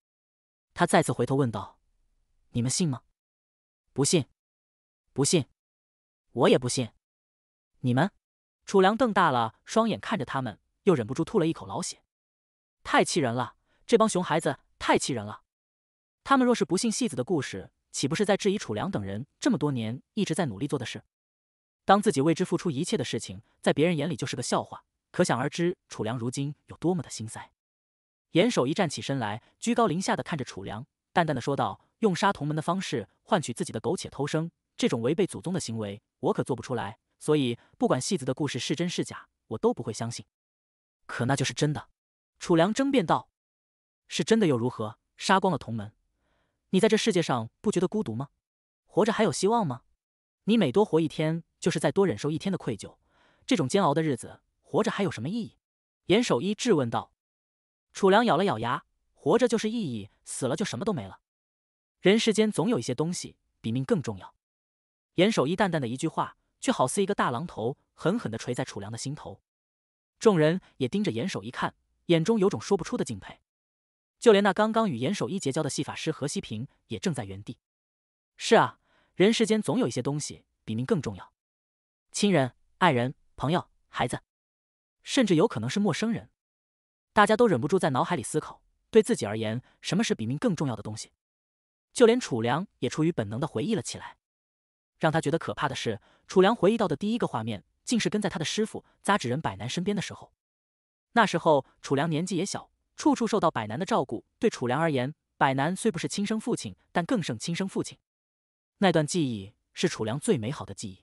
他再次回头问道：“你们信吗？”“不信，不信，我也不信。”“你们？”楚良瞪大了双眼看着他们，又忍不住吐了一口老血。太气人了，这帮熊孩子太气人了。他们若是不信戏子的故事，岂不是在质疑楚良等人这么多年一直在努力做的事？当自己为之付出一切的事情，在别人眼里就是个笑话，可想而知楚良如今有多么的心塞。严守一站起身来，居高临下的看着楚良，淡淡的说道：“用杀同门的方式换取自己的苟且偷生，这种违背祖宗的行为，我可做不出来。”所以，不管戏子的故事是真是假，我都不会相信。可那就是真的。楚良争辩道：“是真的又如何？杀光了同门，你在这世界上不觉得孤独吗？活着还有希望吗？你每多活一天，就是再多忍受一天的愧疚。这种煎熬的日子，活着还有什么意义？”严守一质问道。楚良咬了咬牙：“活着就是意义，死了就什么都没了。人世间总有一些东西比命更重要。”严守一淡淡的一句话。却好似一个大榔头，狠狠的锤在楚良的心头。众人也盯着严守一看，眼中有种说不出的敬佩。就连那刚刚与严守一结交的戏法师何西平，也正在原地。是啊，人世间总有一些东西比命更重要。亲人、爱人、朋友、孩子，甚至有可能是陌生人。大家都忍不住在脑海里思考，对自己而言，什么是比命更重要的东西？就连楚良也出于本能的回忆了起来。让他觉得可怕的是，楚良回忆到的第一个画面，竟是跟在他的师傅扎纸人百南身边的时候。那时候楚良年纪也小，处处受到百南的照顾。对楚良而言，百南虽不是亲生父亲，但更胜亲生父亲。那段记忆是楚良最美好的记忆。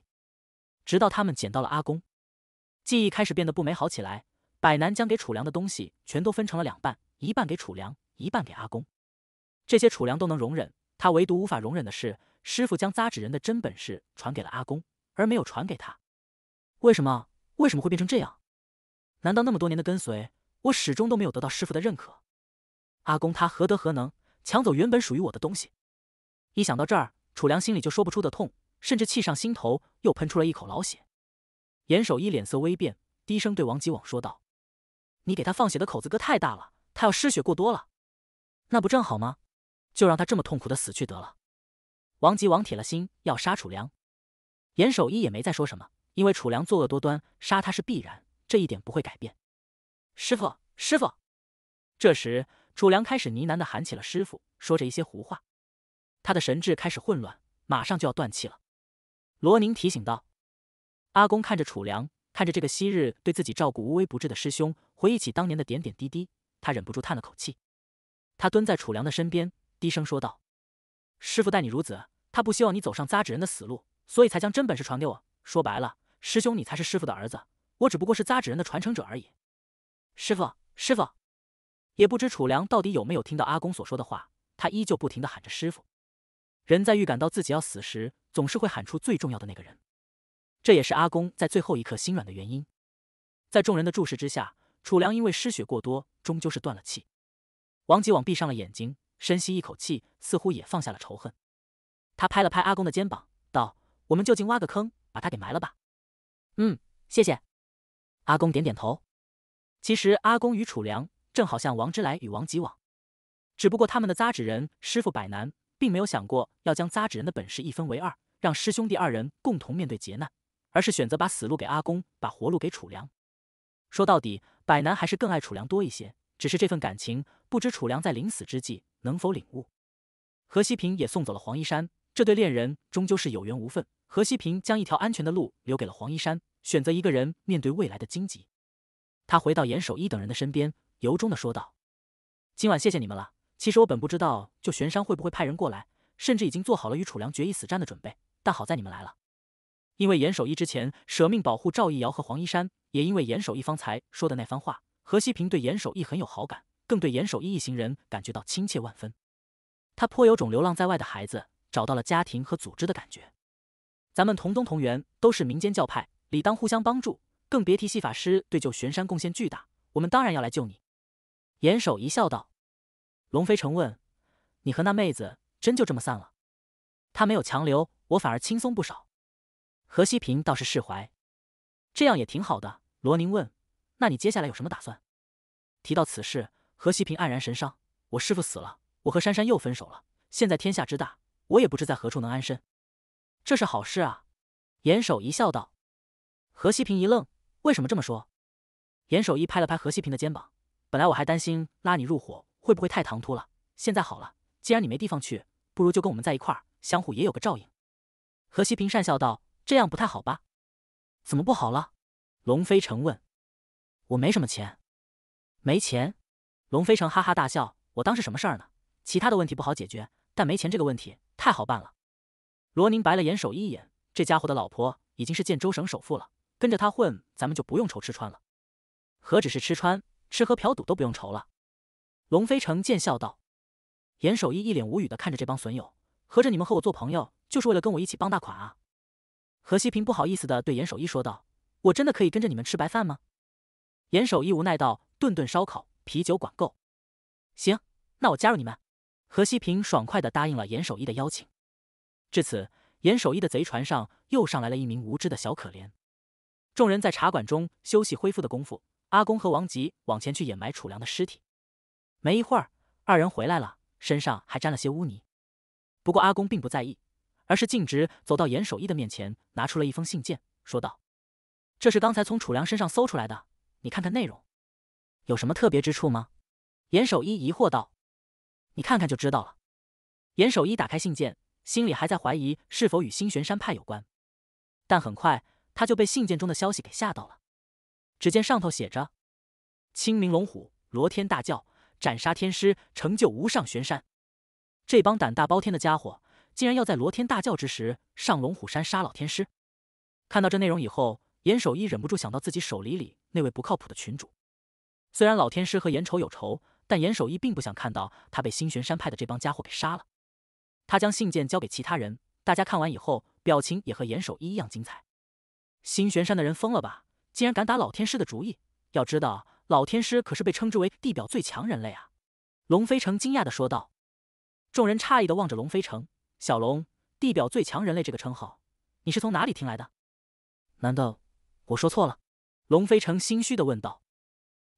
直到他们捡到了阿公，记忆开始变得不美好起来。百南将给楚良的东西全都分成了两半，一半给楚良，一半给阿公。这些楚良都能容忍，他唯独无法容忍的是。师傅将扎纸人的真本事传给了阿公，而没有传给他。为什么？为什么会变成这样？难道那么多年的跟随，我始终都没有得到师傅的认可？阿公他何德何能，抢走原本属于我的东西？一想到这儿，楚良心里就说不出的痛，甚至气上心头，又喷出了一口老血。严守一脸色微变，低声对王吉网说道：“你给他放血的口子割太大了，他要失血过多了。那不正好吗？就让他这么痛苦的死去得了。”王吉王铁了心要杀楚良，严守一也没再说什么，因为楚良作恶多端，杀他是必然，这一点不会改变。师傅，师傅！这时，楚良开始呢喃的喊起了师傅，说着一些胡话，他的神智开始混乱，马上就要断气了。罗宁提醒道：“阿公，看着楚良，看着这个昔日对自己照顾无微不至的师兄，回忆起当年的点点滴滴，他忍不住叹了口气。他蹲在楚良的身边，低声说道。”师傅待你如此，他不希望你走上扎纸人的死路，所以才将真本事传给我。说白了，师兄你才是师傅的儿子，我只不过是扎纸人的传承者而已。师傅，师傅！也不知楚良到底有没有听到阿公所说的话，他依旧不停地喊着师傅。人在预感到自己要死时，总是会喊出最重要的那个人，这也是阿公在最后一刻心软的原因。在众人的注视之下，楚良因为失血过多，终究是断了气。王吉往闭上了眼睛。深吸一口气，似乎也放下了仇恨。他拍了拍阿公的肩膀，道：“我们就近挖个坑，把他给埋了吧。”“嗯，谢谢。”阿公点点头。其实阿公与楚良，正好像王之来与王吉往，只不过他们的扎纸人师傅百南，并没有想过要将扎纸人的本事一分为二，让师兄弟二人共同面对劫难，而是选择把死路给阿公，把活路给楚良。说到底，百南还是更爱楚良多一些，只是这份感情。不知楚良在临死之际能否领悟？何西平也送走了黄一山，这对恋人终究是有缘无分。何西平将一条安全的路留给了黄一山，选择一个人面对未来的荆棘。他回到严守一等人的身边，由衷的说道：“今晚谢谢你们了。其实我本不知道就玄山会不会派人过来，甚至已经做好了与楚良决一死战的准备。但好在你们来了，因为严守一之前舍命保护赵义瑶和黄一山，也因为严守一方才说的那番话，何西平对严守一很有好感。”更对严守一一行人感觉到亲切万分，他颇有种流浪在外的孩子找到了家庭和组织的感觉。咱们同宗同源，都是民间教派，理当互相帮助。更别提戏法师对救玄山贡献巨大，我们当然要来救你。”严守一笑道。龙飞成问：“你和那妹子真就这么散了？”他没有强留我，反而轻松不少。何西平倒是释怀，这样也挺好的。罗宁问：“那你接下来有什么打算？”提到此事。何西平黯然神伤，我师父死了，我和珊珊又分手了。现在天下之大，我也不知在何处能安身。这是好事啊！严守一笑道。何西平一愣：“为什么这么说？”严守一拍了拍何西平的肩膀：“本来我还担心拉你入伙会不会太唐突了。现在好了，既然你没地方去，不如就跟我们在一块儿，相互也有个照应。”何西平讪笑道：“这样不太好吧？”“怎么不好了？”龙飞成问。“我没什么钱。”“没钱。”龙飞成哈哈大笑：“我当是什么事儿呢？其他的问题不好解决，但没钱这个问题太好办了。”罗宁白了严守一一眼：“这家伙的老婆已经是建州省首富了，跟着他混，咱们就不用愁吃穿了。何止是吃穿，吃喝嫖赌都不用愁了。”龙飞成见笑道。严守一一脸无语的看着这帮损友：“合着你们和我做朋友，就是为了跟我一起傍大款啊？”何西平不好意思的对严守一说道：“我真的可以跟着你们吃白饭吗？”严守一无奈道：“顿顿烧烤。”啤酒管够，行，那我加入你们。何西平爽快的答应了严守一的邀请。至此，严守一的贼船上又上来了一名无知的小可怜。众人在茶馆中休息恢复的功夫，阿公和王吉往前去掩埋楚良的尸体。没一会儿，二人回来了，身上还沾了些污泥。不过阿公并不在意，而是径直走到严守一的面前，拿出了一封信件，说道：“这是刚才从楚良身上搜出来的，你看看内容。”有什么特别之处吗？严守一疑惑道：“你看看就知道了。”严守一打开信件，心里还在怀疑是否与星玄山派有关，但很快他就被信件中的消息给吓到了。只见上头写着：“清明龙虎罗天大教斩杀天师，成就无上玄山。”这帮胆大包天的家伙，竟然要在罗天大教之时上龙虎山杀老天师！看到这内容以后，严守一忍不住想到自己手里里那位不靠谱的群主。虽然老天师和严丑有仇，但严守一并不想看到他被星玄山派的这帮家伙给杀了。他将信件交给其他人，大家看完以后，表情也和严守一一样精彩。星玄山的人疯了吧？竟然敢打老天师的主意！要知道，老天师可是被称之为地表最强人类啊！龙飞城惊讶的说道。众人诧异的望着龙飞城：“小龙，地表最强人类这个称号，你是从哪里听来的？难道我说错了？”龙飞城心虚的问道。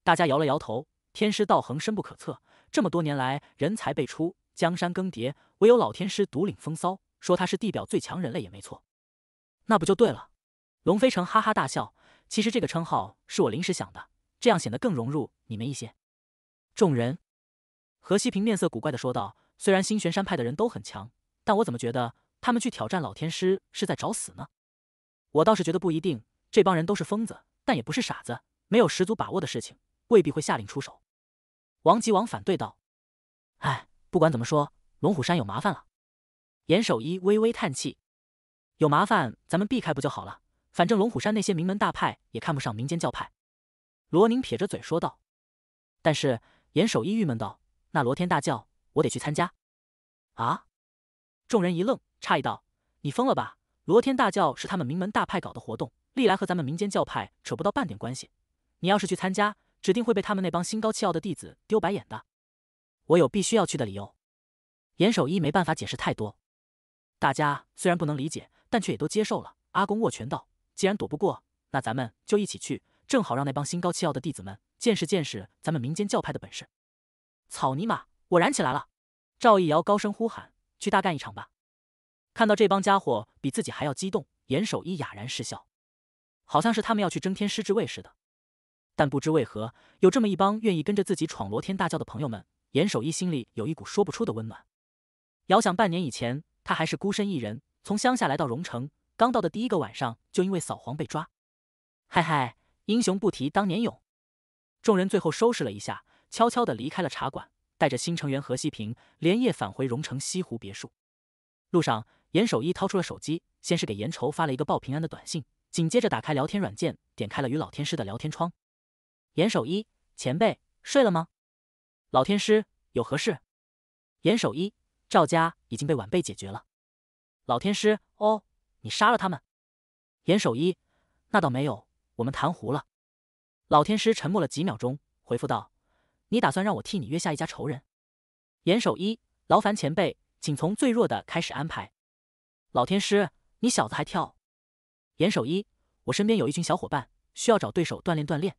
大家摇了摇头。天师道恒深不可测，这么多年来人才辈出，江山更迭，唯有老天师独领风骚。说他是地表最强人类也没错，那不就对了？龙飞城哈哈大笑。其实这个称号是我临时想的，这样显得更融入你们一些。众人，何西平面色古怪的说道：“虽然星玄山派的人都很强，但我怎么觉得他们去挑战老天师是在找死呢？”我倒是觉得不一定，这帮人都是疯子，但也不是傻子，没有十足把握的事情。未必会下令出手，王吉王反对道：“哎，不管怎么说，龙虎山有麻烦了。”严守一微微叹气：“有麻烦，咱们避开不就好了？反正龙虎山那些名门大派也看不上民间教派。”罗宁撇着嘴说道：“但是严守一郁闷道：‘那罗天大教，我得去参加。’啊！”众人一愣，诧异道：“你疯了吧？罗天大教是他们名门大派搞的活动，历来和咱们民间教派扯不到半点关系。你要是去参加……”指定会被他们那帮心高气傲的弟子丢白眼的，我有必须要去的理由。严守一没办法解释太多，大家虽然不能理解，但却也都接受了。阿公握拳道：“既然躲不过，那咱们就一起去，正好让那帮心高气傲的弟子们见识见识咱们民间教派的本事。”草泥马，我燃起来了！赵一瑶高声呼喊：“去大干一场吧！”看到这帮家伙比自己还要激动，严守一哑然失笑，好像是他们要去争天师之位似的。但不知为何，有这么一帮愿意跟着自己闯罗天大教的朋友们，严守一心里有一股说不出的温暖。遥想半年以前，他还是孤身一人，从乡下来到荣城，刚到的第一个晚上就因为扫黄被抓。嗨嗨，英雄不提当年勇。众人最后收拾了一下，悄悄的离开了茶馆，带着新成员何西平连夜返回荣城西湖别墅。路上，严守一掏出了手机，先是给严愁发了一个报平安的短信，紧接着打开聊天软件，点开了与老天师的聊天窗。严守一前辈睡了吗？老天师有何事？严守一，赵家已经被晚辈解决了。老天师，哦，你杀了他们？严守一，那倒没有，我们谈糊了。老天师沉默了几秒钟，回复道：“你打算让我替你约下一家仇人？”严守一，劳烦前辈，请从最弱的开始安排。老天师，你小子还跳？严守一，我身边有一群小伙伴，需要找对手锻炼锻炼。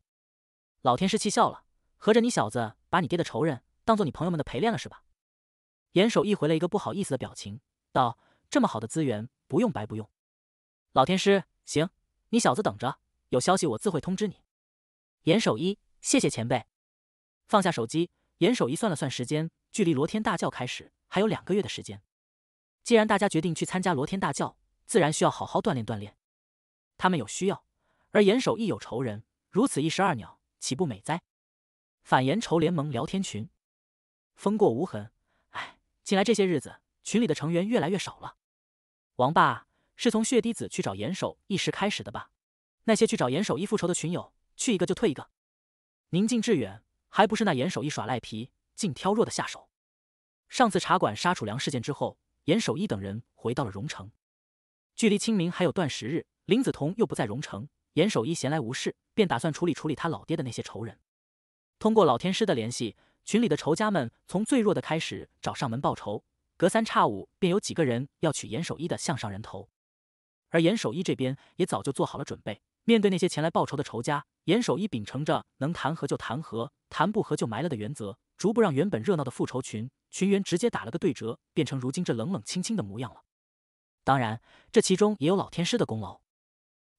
老天师气笑了：“合着你小子把你爹的仇人当做你朋友们的陪练了是吧？”严守一回了一个不好意思的表情，道：“这么好的资源不用白不用。”老天师：“行，你小子等着，有消息我自会通知你。”严守一：“谢谢前辈。”放下手机，严守一算了算时间，距离罗天大教开始还有两个月的时间。既然大家决定去参加罗天大教，自然需要好好锻炼锻炼。他们有需要，而严守一有仇人，如此一石二鸟。岂不美哉？反颜仇联盟聊天群，风过无痕。哎，近来这些日子，群里的成员越来越少了。王霸是从血滴子去找颜守一时开始的吧？那些去找颜守一复仇的群友，去一个就退一个。宁静致远，还不是那颜守一耍赖皮，竟挑弱的下手。上次茶馆杀楚良事件之后，颜守一等人回到了荣城。距离清明还有段时日，林子彤又不在荣城。严守一闲来无事，便打算处理处理他老爹的那些仇人。通过老天师的联系，群里的仇家们从最弱的开始找上门报仇，隔三差五便有几个人要取严守一的项上人头。而严守一这边也早就做好了准备，面对那些前来报仇的仇家，严守一秉承着能谈和就谈和，谈不和就埋了的原则，逐步让原本热闹的复仇群群员直接打了个对折，变成如今这冷冷清清的模样了。当然，这其中也有老天师的功劳。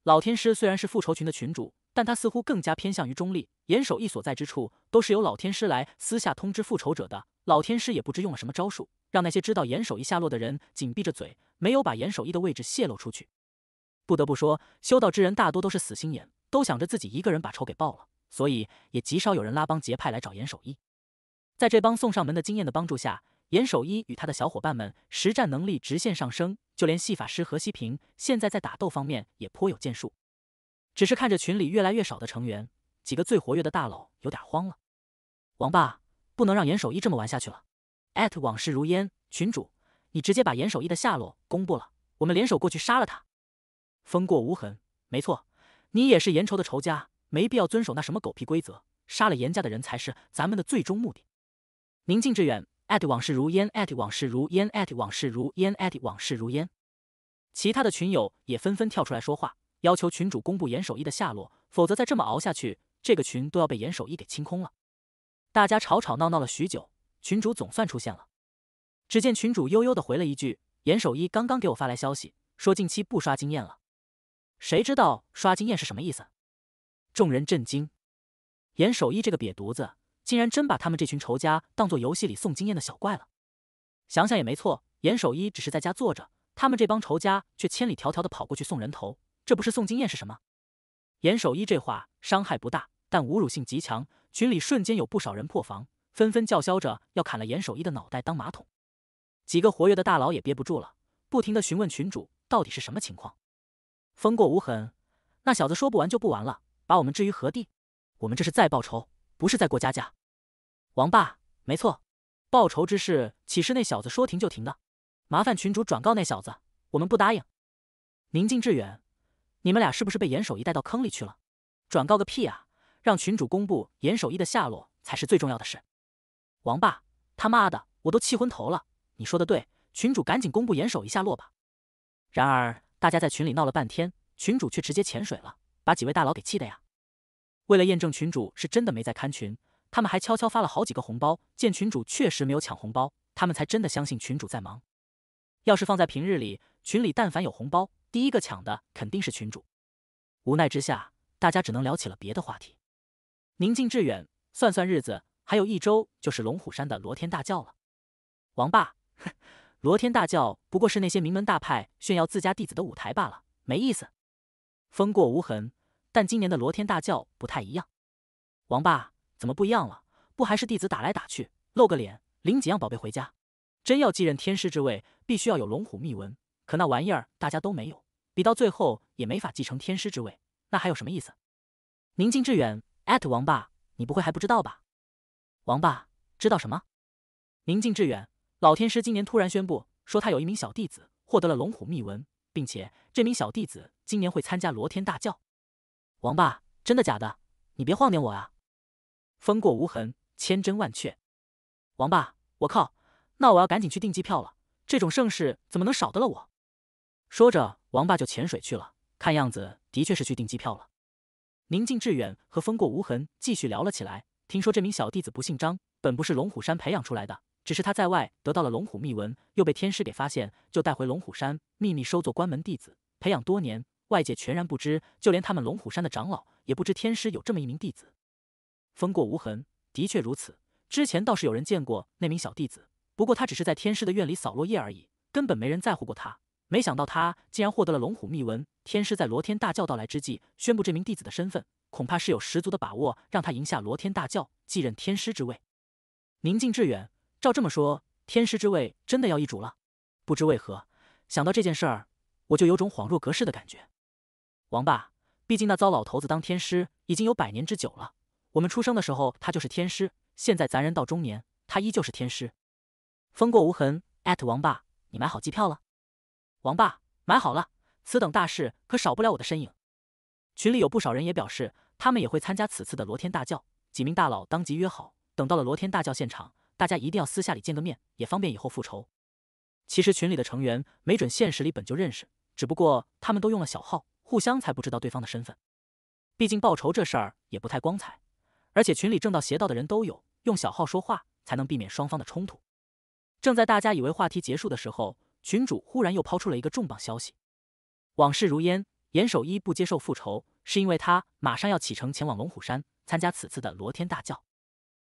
老天师虽然是复仇群的群主，但他似乎更加偏向于中立。严守义所在之处，都是由老天师来私下通知复仇者的。老天师也不知用了什么招数，让那些知道严守义下落的人紧闭着嘴，没有把严守义的位置泄露出去。不得不说，修道之人大多都是死心眼，都想着自己一个人把仇给报了，所以也极少有人拉帮结派来找严守义。在这帮送上门的经验的帮助下。严守一与他的小伙伴们实战能力直线上升，就连戏法师何西平现在在打斗方面也颇有建树。只是看着群里越来越少的成员，几个最活跃的大佬有点慌了。王霸，不能让严守一这么玩下去了。往事如烟群主，你直接把严守一的下落公布了，我们联手过去杀了他。风过无痕，没错，你也是严仇的仇家，没必要遵守那什么狗屁规则，杀了严家的人才是咱们的最终目的。宁静致远。at 往事如烟，at 往事如烟，at 往事如烟，at 往事如烟。其他的群友也纷纷跳出来说话，要求群主公布严守一的下落，否则再这么熬下去，这个群都要被严守一给清空了。大家吵吵闹闹了许久，群主总算出现了。只见群主悠悠的回了一句：“严守一刚刚给我发来消息，说近期不刷经验了。”谁知道刷经验是什么意思？众人震惊。严守一这个瘪犊子。竟然真把他们这群仇家当做游戏里送经验的小怪了，想想也没错。严守一只是在家坐着，他们这帮仇家却千里迢迢的跑过去送人头，这不是送经验是什么？严守一这话伤害不大，但侮辱性极强，群里瞬间有不少人破防，纷纷叫嚣着要砍了严守一的脑袋当马桶。几个活跃的大佬也憋不住了，不停的询问群主到底是什么情况。风过无痕，那小子说不完就不玩了，把我们置于何地？我们这是在报仇。不是在过家家，王霸，没错，报仇之事岂是那小子说停就停的？麻烦群主转告那小子，我们不答应。宁静致远，你们俩是不是被严守一带到坑里去了？转告个屁啊！让群主公布严守一的下落才是最重要的事。王霸，他妈的，我都气昏头了。你说的对，群主赶紧公布严守一下落吧。然而，大家在群里闹了半天，群主却直接潜水了，把几位大佬给气的呀。为了验证群主是真的没在看群，他们还悄悄发了好几个红包。见群主确实没有抢红包，他们才真的相信群主在忙。要是放在平日里，群里但凡有红包，第一个抢的肯定是群主。无奈之下，大家只能聊起了别的话题。宁静致远，算算日子，还有一周就是龙虎山的罗天大教了。王霸，罗天大教不过是那些名门大派炫耀自家弟子的舞台罢了，没意思。风过无痕。但今年的罗天大教不太一样，王霸怎么不一样了？不还是弟子打来打去，露个脸，领几样宝贝回家？真要继任天师之位，必须要有龙虎秘文，可那玩意儿大家都没有，比到最后也没法继承天师之位，那还有什么意思？宁静致远，@艾王霸，你不会还不知道吧？王霸知道什么？宁静致远，老天师今年突然宣布，说他有一名小弟子获得了龙虎秘文，并且这名小弟子今年会参加罗天大教。王爸，真的假的？你别晃点我啊！风过无痕，千真万确。王爸，我靠！那我要赶紧去订机票了。这种盛世怎么能少得了我？说着，王爸就潜水去了。看样子的确是去订机票了。宁静致远和风过无痕继续聊了起来。听说这名小弟子不姓张，本不是龙虎山培养出来的，只是他在外得到了龙虎秘文，又被天师给发现，就带回龙虎山秘密收做关门弟子，培养多年。外界全然不知，就连他们龙虎山的长老也不知天师有这么一名弟子。风过无痕，的确如此。之前倒是有人见过那名小弟子，不过他只是在天师的院里扫落叶而已，根本没人在乎过他。没想到他竟然获得了龙虎秘文。天师在罗天大教到来之际宣布这名弟子的身份，恐怕是有十足的把握让他赢下罗天大教继任天师之位。宁静致远，照这么说，天师之位真的要易主了。不知为何，想到这件事儿，我就有种恍若隔世的感觉。王霸，毕竟那糟老头子当天师已经有百年之久了，我们出生的时候他就是天师，现在咱人到中年，他依旧是天师。风过无痕艾特王霸，你买好机票了？王霸买好了，此等大事可少不了我的身影。群里有不少人也表示，他们也会参加此次的罗天大教。几名大佬当即约好，等到了罗天大教现场，大家一定要私下里见个面，也方便以后复仇。其实群里的成员，没准现实里本就认识，只不过他们都用了小号。互相才不知道对方的身份，毕竟报仇这事儿也不太光彩。而且群里正道邪道的人都有，用小号说话才能避免双方的冲突。正在大家以为话题结束的时候，群主忽然又抛出了一个重磅消息：往事如烟，严守一不接受复仇，是因为他马上要启程前往龙虎山参加此次的罗天大教。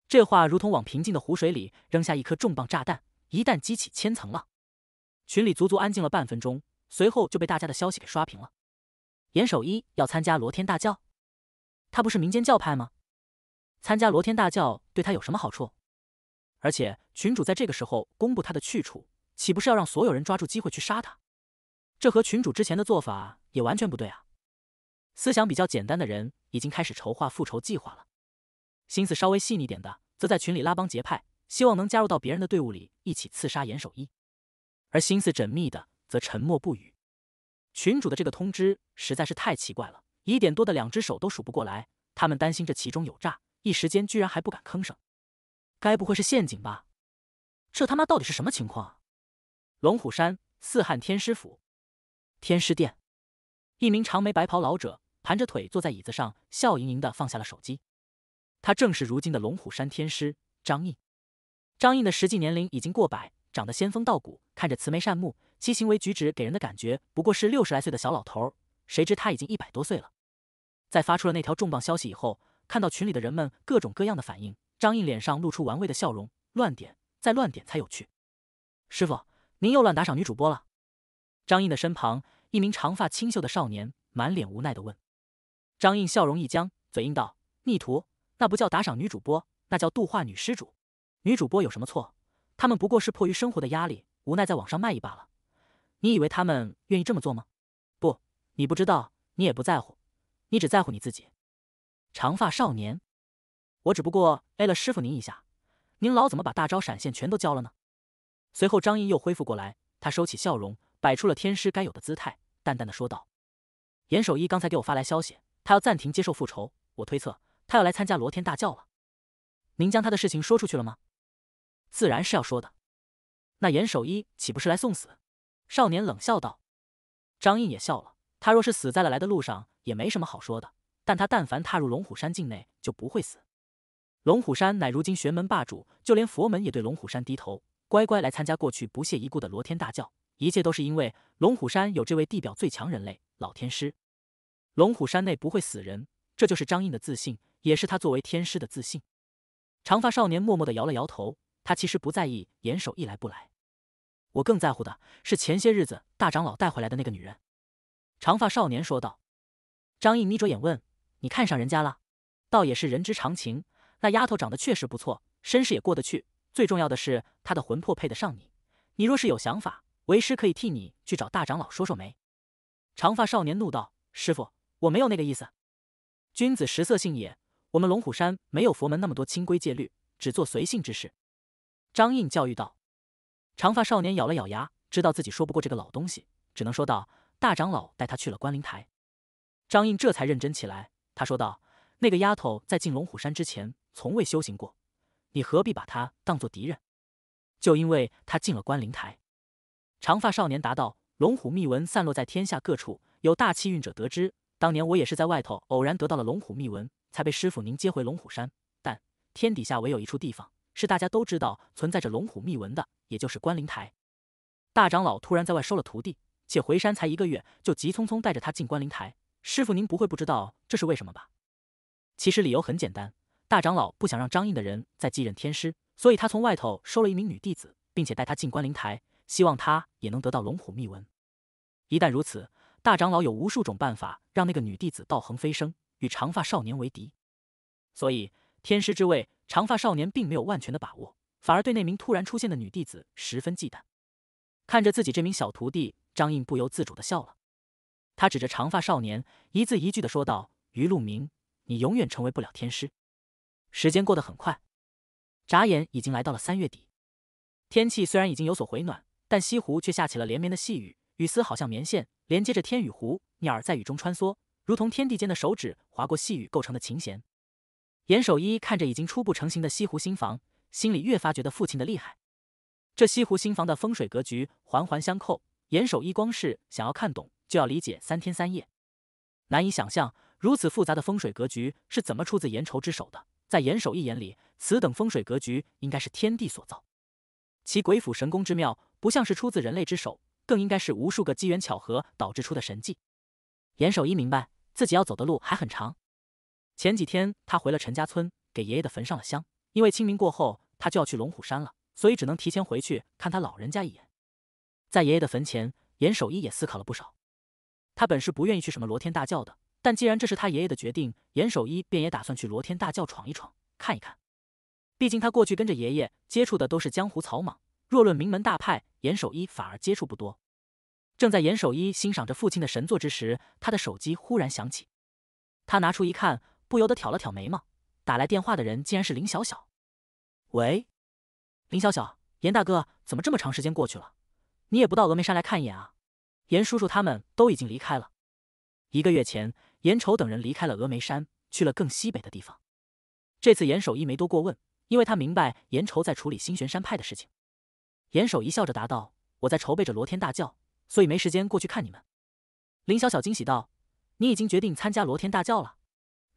这话如同往平静的湖水里扔下一颗重磅炸弹，一旦激起千层浪。群里足足安静了半分钟，随后就被大家的消息给刷屏了。严守一要参加罗天大教，他不是民间教派吗？参加罗天大教对他有什么好处？而且群主在这个时候公布他的去处，岂不是要让所有人抓住机会去杀他？这和群主之前的做法也完全不对啊！思想比较简单的人已经开始筹划复仇计划了，心思稍微细腻点的则在群里拉帮结派，希望能加入到别人的队伍里一起刺杀严守一，而心思缜密的则沉默不语。群主的这个通知实在是太奇怪了，疑点多的两只手都数不过来。他们担心这其中有诈，一时间居然还不敢吭声。该不会是陷阱吧？这他妈到底是什么情况？龙虎山四汉天师府天师殿，一名长眉白袍老者盘着腿坐在椅子上，笑盈盈地放下了手机。他正是如今的龙虎山天师张印。张印的实际年龄已经过百，长得仙风道骨，看着慈眉善目。其行为举止给人的感觉不过是六十来岁的小老头，谁知他已经一百多岁了。在发出了那条重磅消息以后，看到群里的人们各种各样的反应，张印脸上露出玩味的笑容：“乱点，再乱点才有趣。”师傅，您又乱打赏女主播了。”张印的身旁，一名长发清秀的少年满脸无奈地问。张印笑容一僵，嘴硬道：“逆徒，那不叫打赏女主播，那叫度化女施主。女主播有什么错？他们不过是迫于生活的压力，无奈在网上卖艺罢了。”你以为他们愿意这么做吗？不，你不知道，你也不在乎，你只在乎你自己。长发少年，我只不过 A 了师傅您一下，您老怎么把大招闪现全都交了呢？随后张毅又恢复过来，他收起笑容，摆出了天师该有的姿态，淡淡的说道：“严守一刚才给我发来消息，他要暂停接受复仇。我推测他要来参加罗天大教了。您将他的事情说出去了吗？自然是要说的。那严守一岂不是来送死？”少年冷笑道：“张印也笑了。他若是死在了来的路上，也没什么好说的。但他但凡踏入龙虎山境内，就不会死。龙虎山乃如今玄门霸主，就连佛门也对龙虎山低头，乖乖来参加。过去不屑一顾的罗天大教，一切都是因为龙虎山有这位地表最强人类老天师。龙虎山内不会死人，这就是张印的自信，也是他作为天师的自信。”长发少年默默的摇了摇头，他其实不在意严守一来不来。我更在乎的是前些日子大长老带回来的那个女人。”长发少年说道。张印眯着眼问：“你看上人家了？”“倒也是人之常情。那丫头长得确实不错，身世也过得去。最重要的是，她的魂魄配得上你。你若是有想法，为师可以替你去找大长老说说媒。”长发少年怒道：“师傅，我没有那个意思。君子食色性也。我们龙虎山没有佛门那么多清规戒律，只做随性之事。”张印教育道。长发少年咬了咬牙，知道自己说不过这个老东西，只能说道：“大长老带他去了观灵台。”张印这才认真起来，他说道：“那个丫头在进龙虎山之前从未修行过，你何必把她当作敌人？就因为她进了观灵台。”长发少年答道：“龙虎秘文散落在天下各处，有大气运者得知。当年我也是在外头偶然得到了龙虎秘文，才被师傅您接回龙虎山。但天底下唯有一处地方。”是大家都知道存在着龙虎秘文的，也就是观灵台。大长老突然在外收了徒弟，且回山才一个月，就急匆匆带着他进观灵台。师傅，您不会不知道这是为什么吧？其实理由很简单，大长老不想让张印的人再继任天师，所以他从外头收了一名女弟子，并且带她进观灵台，希望她也能得到龙虎秘文。一旦如此，大长老有无数种办法让那个女弟子道恒飞升，与长发少年为敌。所以天师之位。长发少年并没有万全的把握，反而对那名突然出现的女弟子十分忌惮。看着自己这名小徒弟，张印不由自主的笑了。他指着长发少年，一字一句的说道：“于路明，你永远成为不了天师。”时间过得很快，眨眼已经来到了三月底。天气虽然已经有所回暖，但西湖却下起了连绵的细雨，雨丝好像棉线，连接着天与湖。鸟儿在雨中穿梭，如同天地间的手指划过细雨构成的琴弦。严守一看着已经初步成型的西湖新房，心里越发觉得父亲的厉害。这西湖新房的风水格局环环相扣，严守一光是想要看懂，就要理解三天三夜。难以想象如此复杂的风水格局是怎么出自严愁之手的。在严守一眼里，此等风水格局应该是天地所造，其鬼斧神工之妙，不像是出自人类之手，更应该是无数个机缘巧合导致出的神迹。严守一明白，自己要走的路还很长。前几天他回了陈家村，给爷爷的坟上了香。因为清明过后他就要去龙虎山了，所以只能提前回去看他老人家一眼。在爷爷的坟前，严守一也思考了不少。他本是不愿意去什么罗天大教的，但既然这是他爷爷的决定，严守一便也打算去罗天大教闯一闯，看一看。毕竟他过去跟着爷爷接触的都是江湖草莽，若论名门大派，严守一反而接触不多。正在严守一欣赏着父亲的神作之时，他的手机忽然响起。他拿出一看。不由得挑了挑眉毛，打来电话的人竟然是林小小。喂，林小小，严大哥，怎么这么长时间过去了？你也不到峨眉山来看一眼啊？严叔叔他们都已经离开了。一个月前，严愁等人离开了峨眉山，去了更西北的地方。这次严守一没多过问，因为他明白严愁在处理星玄山派的事情。严守一笑着答道：“我在筹备着罗天大教，所以没时间过去看你们。”林小小惊喜道：“你已经决定参加罗天大教了？”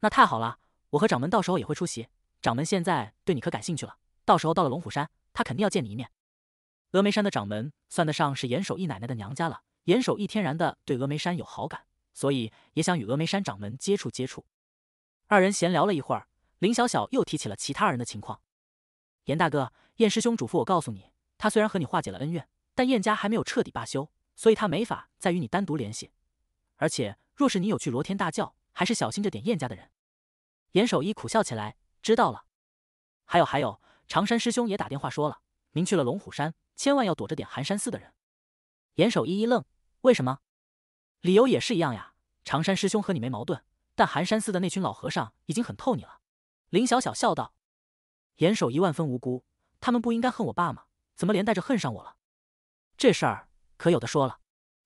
那太好了，我和掌门到时候也会出席。掌门现在对你可感兴趣了，到时候到了龙虎山，他肯定要见你一面。峨眉山的掌门算得上是严守义奶奶的娘家了，严守义天然的对峨眉山有好感，所以也想与峨眉山掌门接触接触。二人闲聊了一会儿，林小小又提起了其他二人的情况。严大哥，燕师兄嘱咐我告诉你，他虽然和你化解了恩怨，但燕家还没有彻底罢休，所以他没法再与你单独联系。而且，若是你有去罗天大教，还是小心着点燕家的人。严守一苦笑起来，知道了。还有还有，长山师兄也打电话说了，您去了龙虎山，千万要躲着点寒山寺的人。严守一一愣，为什么？理由也是一样呀。长山师兄和你没矛盾，但寒山寺的那群老和尚已经很透你了。林小小笑道。严守一万分无辜，他们不应该恨我爸吗？怎么连带着恨上我了？这事儿可有的说了。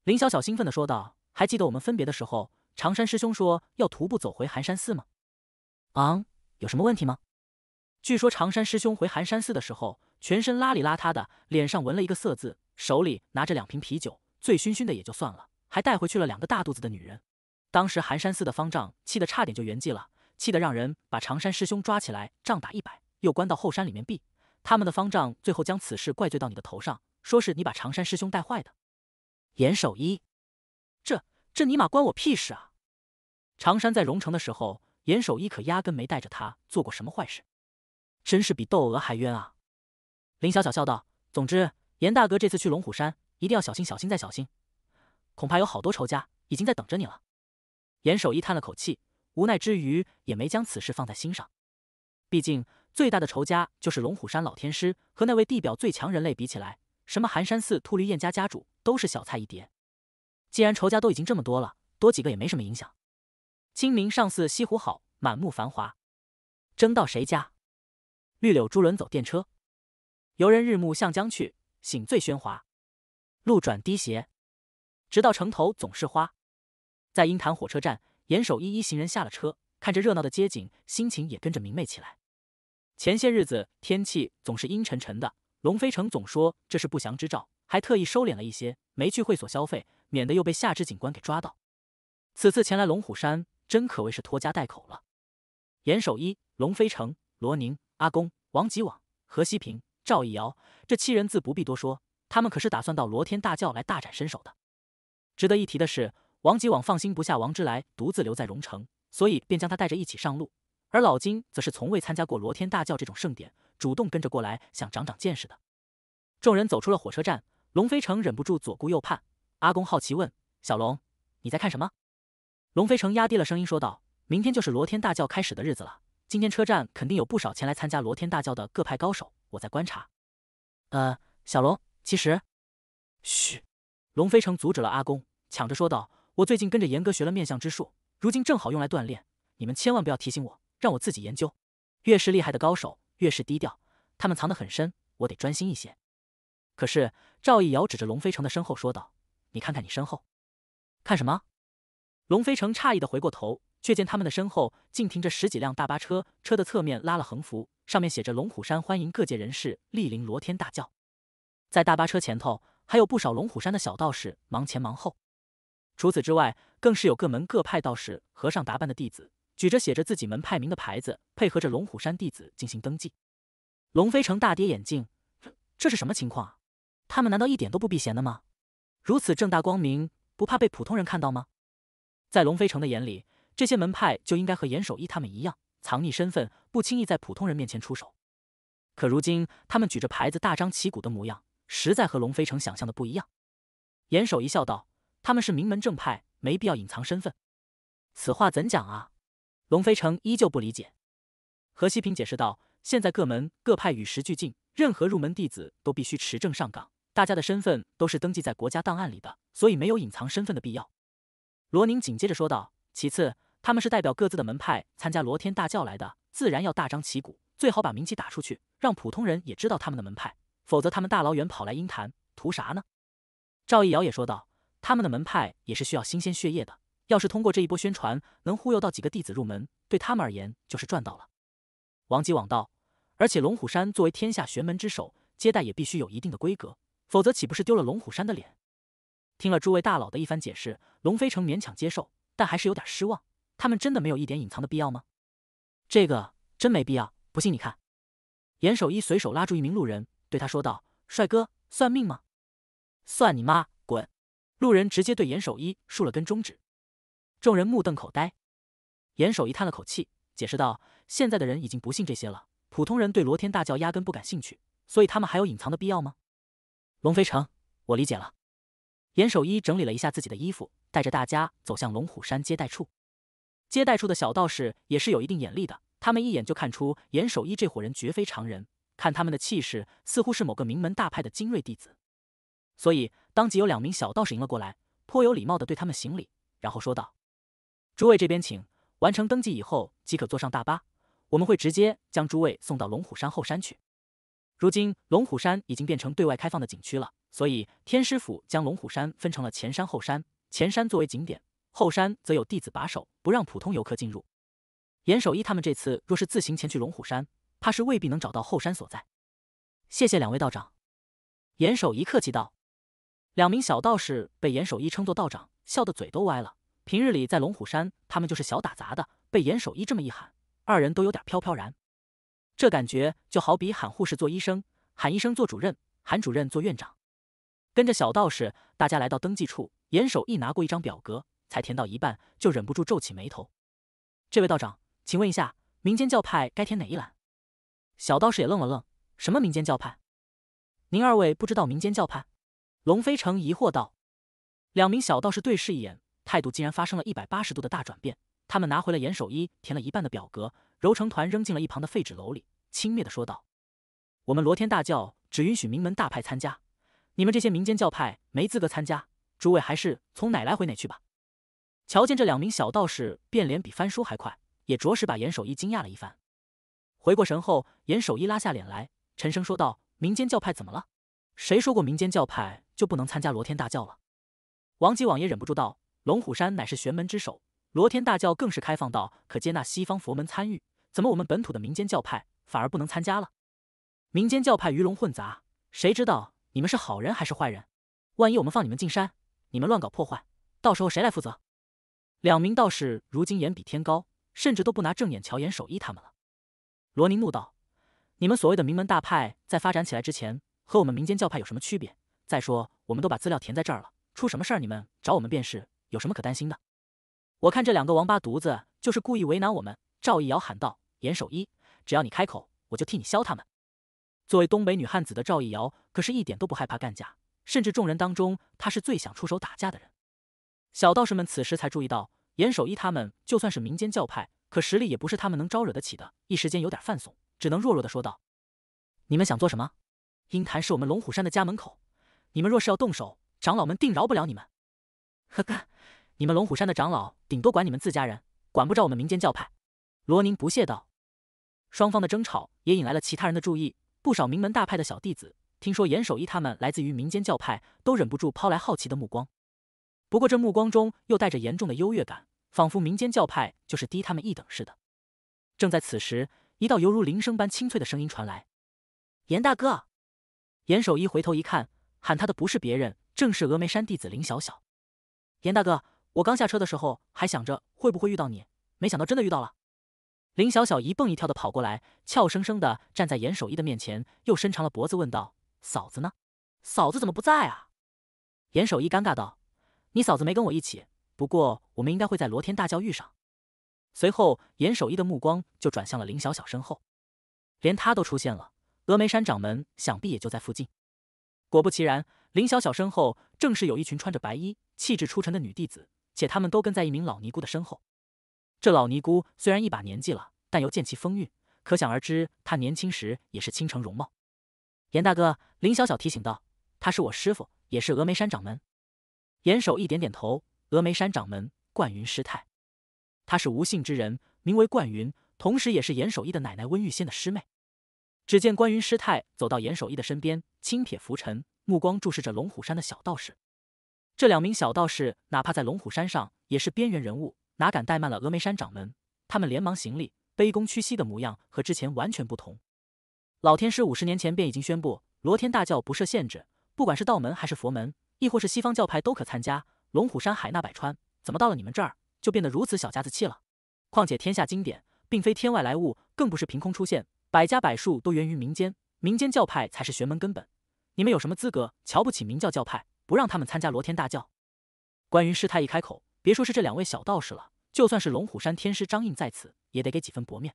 林小小兴奋的说道：“还记得我们分别的时候，长山师兄说要徒步走回寒山寺吗？”昂，有什么问题吗？据说长山师兄回寒山寺的时候，全身邋里邋遢的，脸上纹了一个色字，手里拿着两瓶啤酒，醉醺醺的也就算了，还带回去了两个大肚子的女人。当时寒山寺的方丈气得差点就圆寂了，气得让人把长山师兄抓起来杖打一百，又关到后山里面避。他们的方丈最后将此事怪罪到你的头上，说是你把长山师兄带坏的。严守一，这这尼玛关我屁事啊！长山在荣城的时候。严守一可压根没带着他做过什么坏事，真是比窦娥还冤啊！林小小笑道：“总之，严大哥这次去龙虎山，一定要小心，小心再小心，恐怕有好多仇家已经在等着你了。”严守一叹了口气，无奈之余也没将此事放在心上。毕竟最大的仇家就是龙虎山老天师，和那位地表最强人类比起来，什么寒山寺秃驴、燕家家主都是小菜一碟。既然仇家都已经这么多了，多几个也没什么影响。清明上似西湖好，满目繁华，争到谁家？绿柳朱轮走电车，游人日暮向江去，醒醉喧哗。路转低斜，直到城头总是花。在鹰潭火车站，严守一一行人下了车，看着热闹的街景，心情也跟着明媚起来。前些日子天气总是阴沉沉的，龙飞城总说这是不祥之兆，还特意收敛了一些，没去会所消费，免得又被夏之警官给抓到。此次前来龙虎山。真可谓是拖家带口了。严守一、龙飞城、罗宁、阿公、王吉往、何西平、赵一瑶这七人自不必多说，他们可是打算到罗天大教来大展身手的。值得一提的是，王吉往放心不下王之来独自留在荣城，所以便将他带着一起上路。而老金则是从未参加过罗天大教这种盛典，主动跟着过来想长长见识的。众人走出了火车站，龙飞城忍不住左顾右盼，阿公好奇问：“小龙，你在看什么？”龙飞城压低了声音说道：“明天就是罗天大教开始的日子了，今天车站肯定有不少前来参加罗天大教的各派高手。我在观察。”呃，小龙，其实，嘘！龙飞城阻止了阿公，抢着说道：“我最近跟着严哥学了面相之术，如今正好用来锻炼。你们千万不要提醒我，让我自己研究。越是厉害的高手，越是低调，他们藏得很深，我得专心一些。”可是赵毅瑶指着龙飞城的身后说道：“你看看你身后，看什么？”龙飞城诧异的回过头，却见他们的身后竟停着十几辆大巴车，车的侧面拉了横幅，上面写着“龙虎山欢迎各界人士莅临罗天大教”。在大巴车前头还有不少龙虎山的小道士忙前忙后。除此之外，更是有各门各派道士、和尚打扮的弟子举着写着自己门派名的牌子，配合着龙虎山弟子进行登记。龙飞城大跌眼镜，这是什么情况？他们难道一点都不避嫌的吗？如此正大光明，不怕被普通人看到吗？在龙飞城的眼里，这些门派就应该和严守一他们一样，藏匿身份，不轻易在普通人面前出手。可如今，他们举着牌子大张旗鼓的模样，实在和龙飞城想象的不一样。严守一笑道：“他们是名门正派，没必要隐藏身份。”此话怎讲啊？龙飞城依旧不理解。何西平解释道：“现在各门各派与时俱进，任何入门弟子都必须持证上岗，大家的身份都是登记在国家档案里的，所以没有隐藏身份的必要。”罗宁紧接着说道：“其次，他们是代表各自的门派参加罗天大教来的，自然要大张旗鼓，最好把名气打出去，让普通人也知道他们的门派。否则，他们大老远跑来鹰潭，图啥呢？”赵一瑶也说道：“他们的门派也是需要新鲜血液的，要是通过这一波宣传，能忽悠到几个弟子入门，对他们而言就是赚到了。”王吉往道：“而且龙虎山作为天下玄门之首，接待也必须有一定的规格，否则岂不是丢了龙虎山的脸？”听了诸位大佬的一番解释，龙飞成勉强接受，但还是有点失望。他们真的没有一点隐藏的必要吗？这个真没必要，不信你看。严守一随手拉住一名路人，对他说道：“帅哥，算命吗？”“算你妈，滚！”路人直接对严守一竖了根中指。众人目瞪口呆。严守一叹了口气，解释道：“现在的人已经不信这些了，普通人对罗天大教压根不感兴趣，所以他们还有隐藏的必要吗？”龙飞成，我理解了。严守一整理了一下自己的衣服，带着大家走向龙虎山接待处。接待处的小道士也是有一定眼力的，他们一眼就看出严守一这伙人绝非常人，看他们的气势，似乎是某个名门大派的精锐弟子。所以，当即有两名小道士迎了过来，颇有礼貌的对他们行礼，然后说道：“诸位这边请，完成登记以后即可坐上大巴，我们会直接将诸位送到龙虎山后山去。如今龙虎山已经变成对外开放的景区了。”所以，天师府将龙虎山分成了前山后山。前山作为景点，后山则有弟子把守，不让普通游客进入。严守一他们这次若是自行前去龙虎山，怕是未必能找到后山所在。谢谢两位道长，严守一客气道。两名小道士被严守一称作道长，笑得嘴都歪了。平日里在龙虎山，他们就是小打杂的，被严守一这么一喊，二人都有点飘飘然。这感觉就好比喊护士做医生，喊医生做主任，喊主任做院长。跟着小道士，大家来到登记处。严守一拿过一张表格，才填到一半，就忍不住皱起眉头。这位道长，请问一下，民间教派该填哪一栏？小道士也愣了愣：“什么民间教派？您二位不知道民间教派？”龙飞成疑惑道。两名小道士对视一眼，态度竟然发生了一百八十度的大转变。他们拿回了严守一填了一半的表格，揉成团扔进了一旁的废纸篓里，轻蔑的说道：“我们罗天大教只允许名门大派参加。”你们这些民间教派没资格参加，诸位还是从哪来回哪去吧。瞧见这两名小道士变脸比翻书还快，也着实把严守一惊讶了一番。回过神后，严守一拉下脸来，沉声说道：“民间教派怎么了？谁说过民间教派就不能参加罗天大教了？”王吉网也忍不住道：“龙虎山乃是玄门之首，罗天大教更是开放到可接纳西方佛门参与，怎么我们本土的民间教派反而不能参加了？”民间教派鱼龙混杂，谁知道？你们是好人还是坏人？万一我们放你们进山，你们乱搞破坏，到时候谁来负责？两名道士如今眼比天高，甚至都不拿正眼瞧严守一他们了。罗宁怒道：“你们所谓的名门大派，在发展起来之前，和我们民间教派有什么区别？再说，我们都把资料填在这儿了，出什么事儿你们找我们便是，有什么可担心的？”我看这两个王八犊子就是故意为难我们。”赵一瑶喊道：“严守一，只要你开口，我就替你削他们。”作为东北女汉子的赵一瑶，可是一点都不害怕干架，甚至众人当中，她是最想出手打架的人。小道士们此时才注意到，严守一他们就算是民间教派，可实力也不是他们能招惹得起的，一时间有点犯怂，只能弱弱的说道：“你们想做什么？鹰潭是我们龙虎山的家门口，你们若是要动手，长老们定饶不了你们。”“呵呵，你们龙虎山的长老顶多管你们自家人，管不着我们民间教派。”罗宁不屑道。双方的争吵也引来了其他人的注意。不少名门大派的小弟子听说严守一他们来自于民间教派，都忍不住抛来好奇的目光。不过这目光中又带着严重的优越感，仿佛民间教派就是低他们一等似的。正在此时，一道犹如铃声般清脆的声音传来：“严大哥！”严守一回头一看，喊他的不是别人，正是峨眉山弟子林小小。“严大哥，我刚下车的时候还想着会不会遇到你，没想到真的遇到了。”林小小一蹦一跳的跑过来，俏生生的站在严守一的面前，又伸长了脖子问道：“嫂子呢？嫂子怎么不在啊？”严守一尴尬道：“你嫂子没跟我一起，不过我们应该会在罗天大教遇上。”随后，严守一的目光就转向了林小小身后，连他都出现了，峨眉山掌门想必也就在附近。果不其然，林小小身后正是有一群穿着白衣、气质出尘的女弟子，且他们都跟在一名老尼姑的身后。这老尼姑虽然一把年纪了，但又见其风韵，可想而知，她年轻时也是倾城容貌。严大哥，林小小提醒道：“她是我师父，也是峨眉山掌门。”严守一点点头：“峨眉山掌门冠云师太，她是无姓之人，名为冠云，同时也是严守义的奶奶温玉仙的师妹。”只见关云师太走到严守义的身边，轻撇拂尘，目光注视着龙虎山的小道士。这两名小道士，哪怕在龙虎山上，也是边缘人物。哪敢怠慢了峨眉山掌门？他们连忙行礼，卑躬屈膝的模样和之前完全不同。老天师五十年前便已经宣布，罗天大教不设限制，不管是道门还是佛门，亦或是西方教派，都可参加。龙虎山海纳百川，怎么到了你们这儿就变得如此小家子气了？况且天下经典并非天外来物，更不是凭空出现，百家百术都源于民间，民间教派才是玄门根本。你们有什么资格瞧不起明教教派，不让他们参加罗天大教？关云师太一开口。别说是这两位小道士了，就算是龙虎山天师张印在此，也得给几分薄面。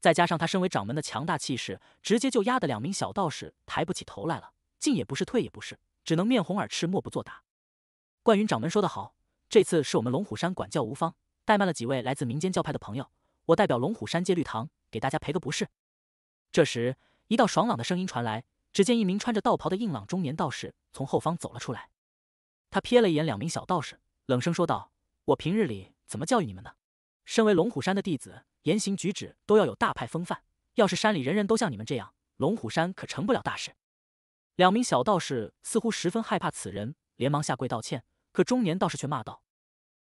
再加上他身为掌门的强大气势，直接就压得两名小道士抬不起头来了，进也不是，退也不是，只能面红耳赤，默不作答。冠云掌门说得好，这次是我们龙虎山管教无方，怠慢了几位来自民间教派的朋友，我代表龙虎山戒律堂给大家赔个不是。这时，一道爽朗的声音传来，只见一名穿着道袍的硬朗中年道士从后方走了出来，他瞥了一眼两名小道士。冷声说道：“我平日里怎么教育你们呢？身为龙虎山的弟子，言行举止都要有大派风范。要是山里人人都像你们这样，龙虎山可成不了大事。”两名小道士似乎十分害怕此人，连忙下跪道歉。可中年道士却骂道：“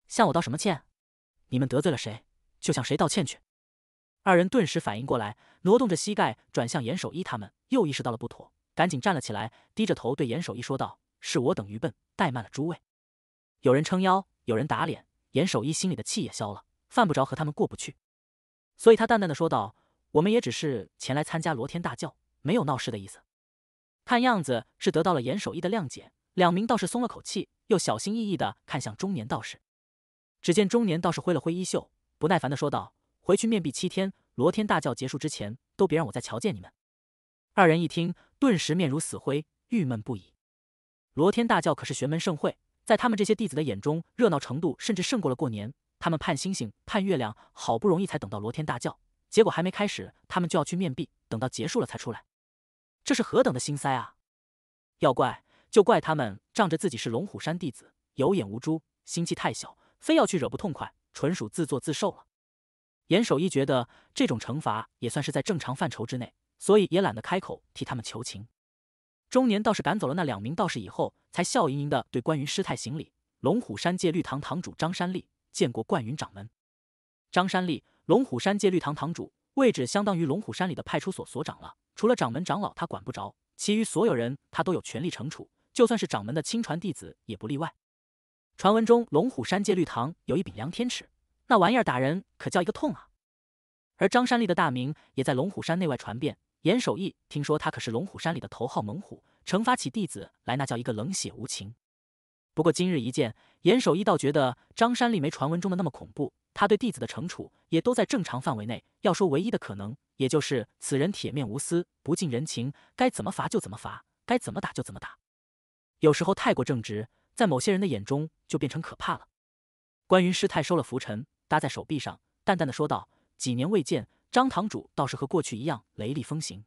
向我道什么歉？你们得罪了谁，就向谁道歉去。”二人顿时反应过来，挪动着膝盖转向严守一，他们又意识到了不妥，赶紧站了起来，低着头对严守一说道：“是我等愚笨，怠慢了诸位。”有人撑腰，有人打脸，严守一心里的气也消了，犯不着和他们过不去。所以他淡淡的说道：“我们也只是前来参加罗天大教，没有闹事的意思。”看样子是得到了严守一的谅解，两名道士松了口气，又小心翼翼的看向中年道士。只见中年道士挥了挥衣袖，不耐烦的说道：“回去面壁七天，罗天大教结束之前，都别让我再瞧见你们。”二人一听，顿时面如死灰，郁闷不已。罗天大教可是玄门盛会。在他们这些弟子的眼中，热闹程度甚至胜过了过年。他们盼星星盼月亮，好不容易才等到罗天大教，结果还没开始，他们就要去面壁，等到结束了才出来，这是何等的心塞啊！要怪就怪他们仗着自己是龙虎山弟子，有眼无珠，心气太小，非要去惹不痛快，纯属自作自受了。严守一觉得这种惩罚也算是在正常范畴之内，所以也懒得开口替他们求情。中年道士赶走了那两名道士以后，才笑盈盈地对关云师太行礼：“龙虎山戒律堂堂主张山立见过冠云掌门。”张山立，龙虎山戒律堂堂主，位置相当于龙虎山里的派出所所长了。除了掌门长老，他管不着，其余所有人他都有权利惩处，就算是掌门的亲传弟子也不例外。传闻中，龙虎山戒律堂有一柄量天尺，那玩意儿打人可叫一个痛啊！而张山立的大名也在龙虎山内外传遍。严守义听说他可是龙虎山里的头号猛虎，惩罚起弟子来那叫一个冷血无情。不过今日一见，严守义倒觉得张山立没传闻中的那么恐怖，他对弟子的惩处也都在正常范围内。要说唯一的可能，也就是此人铁面无私，不近人情，该怎么罚就怎么罚，该怎么打就怎么打。有时候太过正直，在某些人的眼中就变成可怕了。关云师太收了拂尘，搭在手臂上，淡淡的说道：“几年未见。”张堂主倒是和过去一样雷厉风行，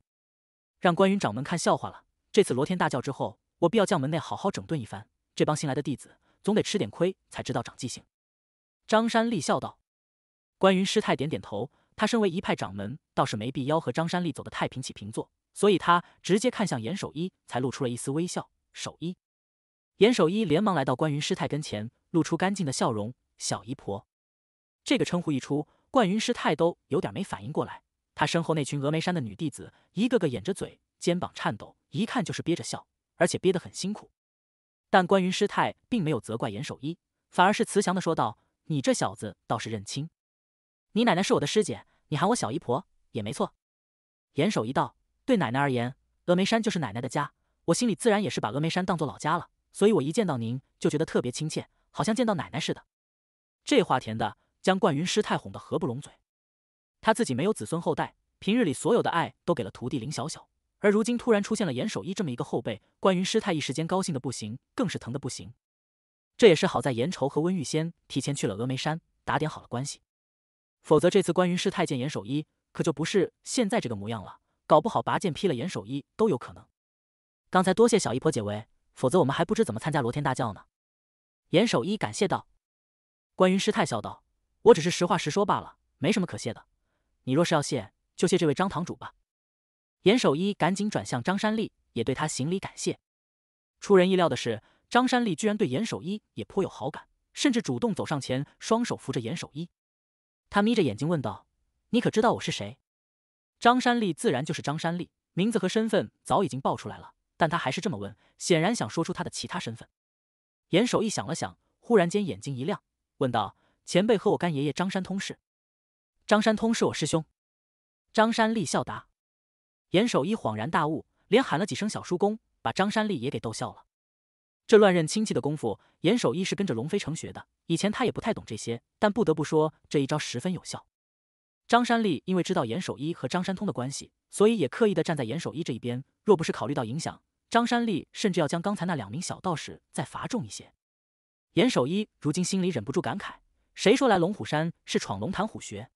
让关云掌门看笑话了。这次罗天大教之后，我必要将门内好好整顿一番。这帮新来的弟子，总得吃点亏，才知道长记性。张山立笑道。关云师太点点头，他身为一派掌门，倒是没必要和张山立走得太平起平坐，所以他直接看向严守一，才露出了一丝微笑。守一，严守一连忙来到关云师太跟前，露出干净的笑容。小姨婆，这个称呼一出。冠云师太都有点没反应过来，他身后那群峨眉山的女弟子一个个掩着嘴，肩膀颤抖，一看就是憋着笑，而且憋得很辛苦。但冠云师太并没有责怪严守一，反而是慈祥的说道：“你这小子倒是认亲，你奶奶是我的师姐，你喊我小姨婆也没错。”严守一道：“对奶奶而言，峨眉山就是奶奶的家，我心里自然也是把峨眉山当做老家了，所以我一见到您就觉得特别亲切，好像见到奶奶似的。”这话甜的。将冠云师太哄得合不拢嘴，他自己没有子孙后代，平日里所有的爱都给了徒弟林小小，而如今突然出现了严守一这么一个后辈，冠云师太一时间高兴的不行，更是疼的不行。这也是好在严愁和温玉仙提前去了峨眉山，打点好了关系，否则这次关云师太见严守一，可就不是现在这个模样了，搞不好拔剑劈了严守一都有可能。刚才多谢小姨婆解围，否则我们还不知怎么参加罗天大教呢。严守一感谢道，关云师太笑道。我只是实话实说罢了，没什么可谢的。你若是要谢，就谢这位张堂主吧。严守一赶紧转向张山立，也对他行礼感谢。出人意料的是，张山立居然对严守一也颇有好感，甚至主动走上前，双手扶着严守一。他眯着眼睛问道：“你可知道我是谁？”张山立自然就是张山立，名字和身份早已经爆出来了，但他还是这么问，显然想说出他的其他身份。严守一想了想，忽然间眼睛一亮，问道。前辈和我干爷爷张山通是，张山通是我师兄。张山立笑答。严守一恍然大悟，连喊了几声“小叔公”，把张山立也给逗笑了。这乱认亲戚的功夫，严守一是跟着龙飞成学的。以前他也不太懂这些，但不得不说，这一招十分有效。张山立因为知道严守一和张山通的关系，所以也刻意的站在严守一这一边。若不是考虑到影响，张山立甚至要将刚才那两名小道士再罚重一些。严守一如今心里忍不住感慨。谁说来龙虎山是闯龙潭虎穴？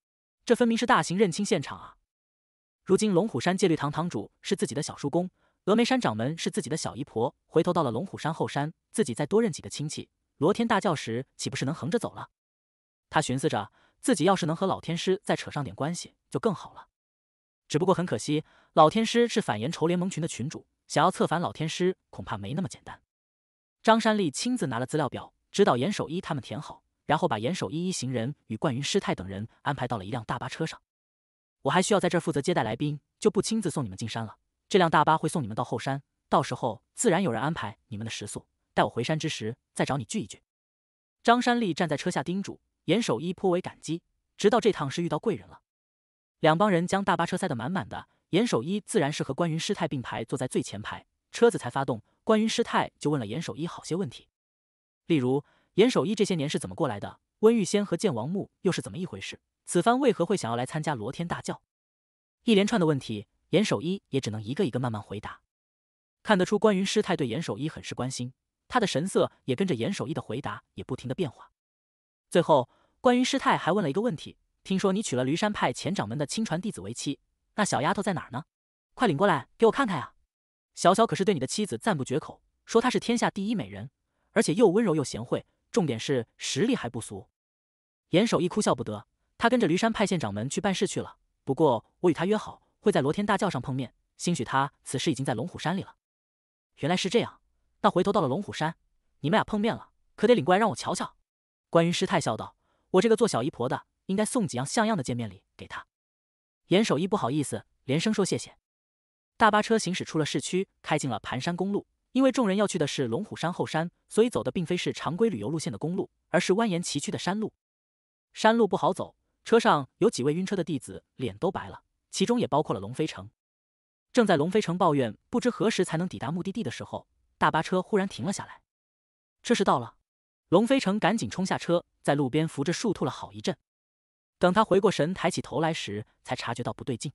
这分明是大型认亲现场啊！如今龙虎山戒律堂堂主是自己的小叔公，峨眉山掌门是自己的小姨婆。回头到了龙虎山后山，自己再多认几个亲戚，罗天大教时岂不是能横着走了？他寻思着，自己要是能和老天师再扯上点关系，就更好了。只不过很可惜，老天师是反炎仇联盟群的群主，想要策反老天师，恐怕没那么简单。张山立亲自拿了资料表，指导严守一他们填好。然后把严守一一行人与冠云师太等人安排到了一辆大巴车上。我还需要在这儿负责接待来宾，就不亲自送你们进山了。这辆大巴会送你们到后山，到时候自然有人安排你们的食宿。待我回山之时，再找你聚一聚。张山立站在车下叮嘱，严守一颇为感激，直到这趟是遇到贵人了。两帮人将大巴车塞得满满的，严守一自然是和关云师太并排坐在最前排。车子才发动，关云师太就问了严守一好些问题，例如。严守一这些年是怎么过来的？温玉仙和剑王墓又是怎么一回事？此番为何会想要来参加罗天大教？一连串的问题，严守一也只能一个一个慢慢回答。看得出关云师太对严守一很是关心，他的神色也跟着严守一的回答也不停的变化。最后，关云师太还问了一个问题：听说你娶了驴山派前掌门的亲传弟子为妻，那小丫头在哪儿呢？快领过来给我看看呀！小小可是对你的妻子赞不绝口，说她是天下第一美人，而且又温柔又贤惠。重点是实力还不俗，严守一哭笑不得。他跟着驴山派县掌门去办事去了。不过我与他约好，会在罗天大轿上碰面。兴许他此时已经在龙虎山里了。原来是这样，那回头到了龙虎山，你们俩碰面了，可得领过来让我瞧瞧。关云师太笑道：“我这个做小姨婆的，应该送几样像样的见面礼给他。”严守一不好意思，连声说谢谢。大巴车行驶出了市区，开进了盘山公路。因为众人要去的是龙虎山后山，所以走的并非是常规旅游路线的公路，而是蜿蜒崎岖的山路。山路不好走，车上有几位晕车的弟子脸都白了，其中也包括了龙飞城。正在龙飞城抱怨不知何时才能抵达目的地的时候，大巴车忽然停了下来。这是到了？龙飞城赶紧冲下车，在路边扶着树吐了好一阵。等他回过神，抬起头来时，才察觉到不对劲，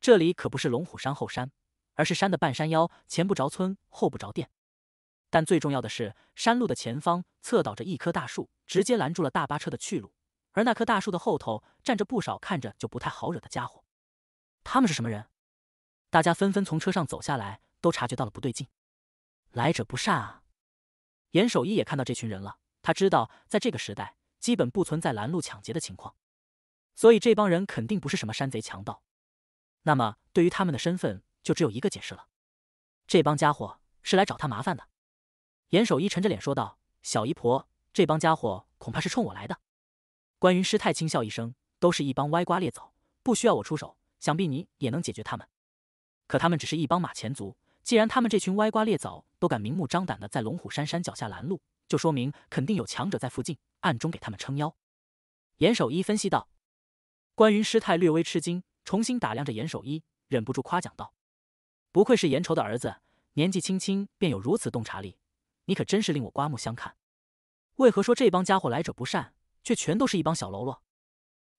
这里可不是龙虎山后山。而是山的半山腰，前不着村后不着店。但最重要的是，山路的前方侧倒着一棵大树，直接拦住了大巴车的去路。而那棵大树的后头站着不少看着就不太好惹的家伙。他们是什么人？大家纷纷从车上走下来，都察觉到了不对劲，来者不善啊！严守一也看到这群人了，他知道在这个时代，基本不存在拦路抢劫的情况，所以这帮人肯定不是什么山贼强盗。那么，对于他们的身份？就只有一个解释了，这帮家伙是来找他麻烦的。严守一沉着脸说道：“小姨婆，这帮家伙恐怕是冲我来的。”关云师太轻笑一声：“都是一帮歪瓜裂枣，不需要我出手，想必你也能解决他们。可他们只是一帮马前卒，既然他们这群歪瓜裂枣都敢明目张胆的在龙虎山山脚下拦路，就说明肯定有强者在附近暗中给他们撑腰。”严守一分析道。关云师太略微吃惊，重新打量着严守一，忍不住夸奖道。不愧是严仇的儿子，年纪轻轻便有如此洞察力，你可真是令我刮目相看。为何说这帮家伙来者不善，却全都是一帮小喽啰？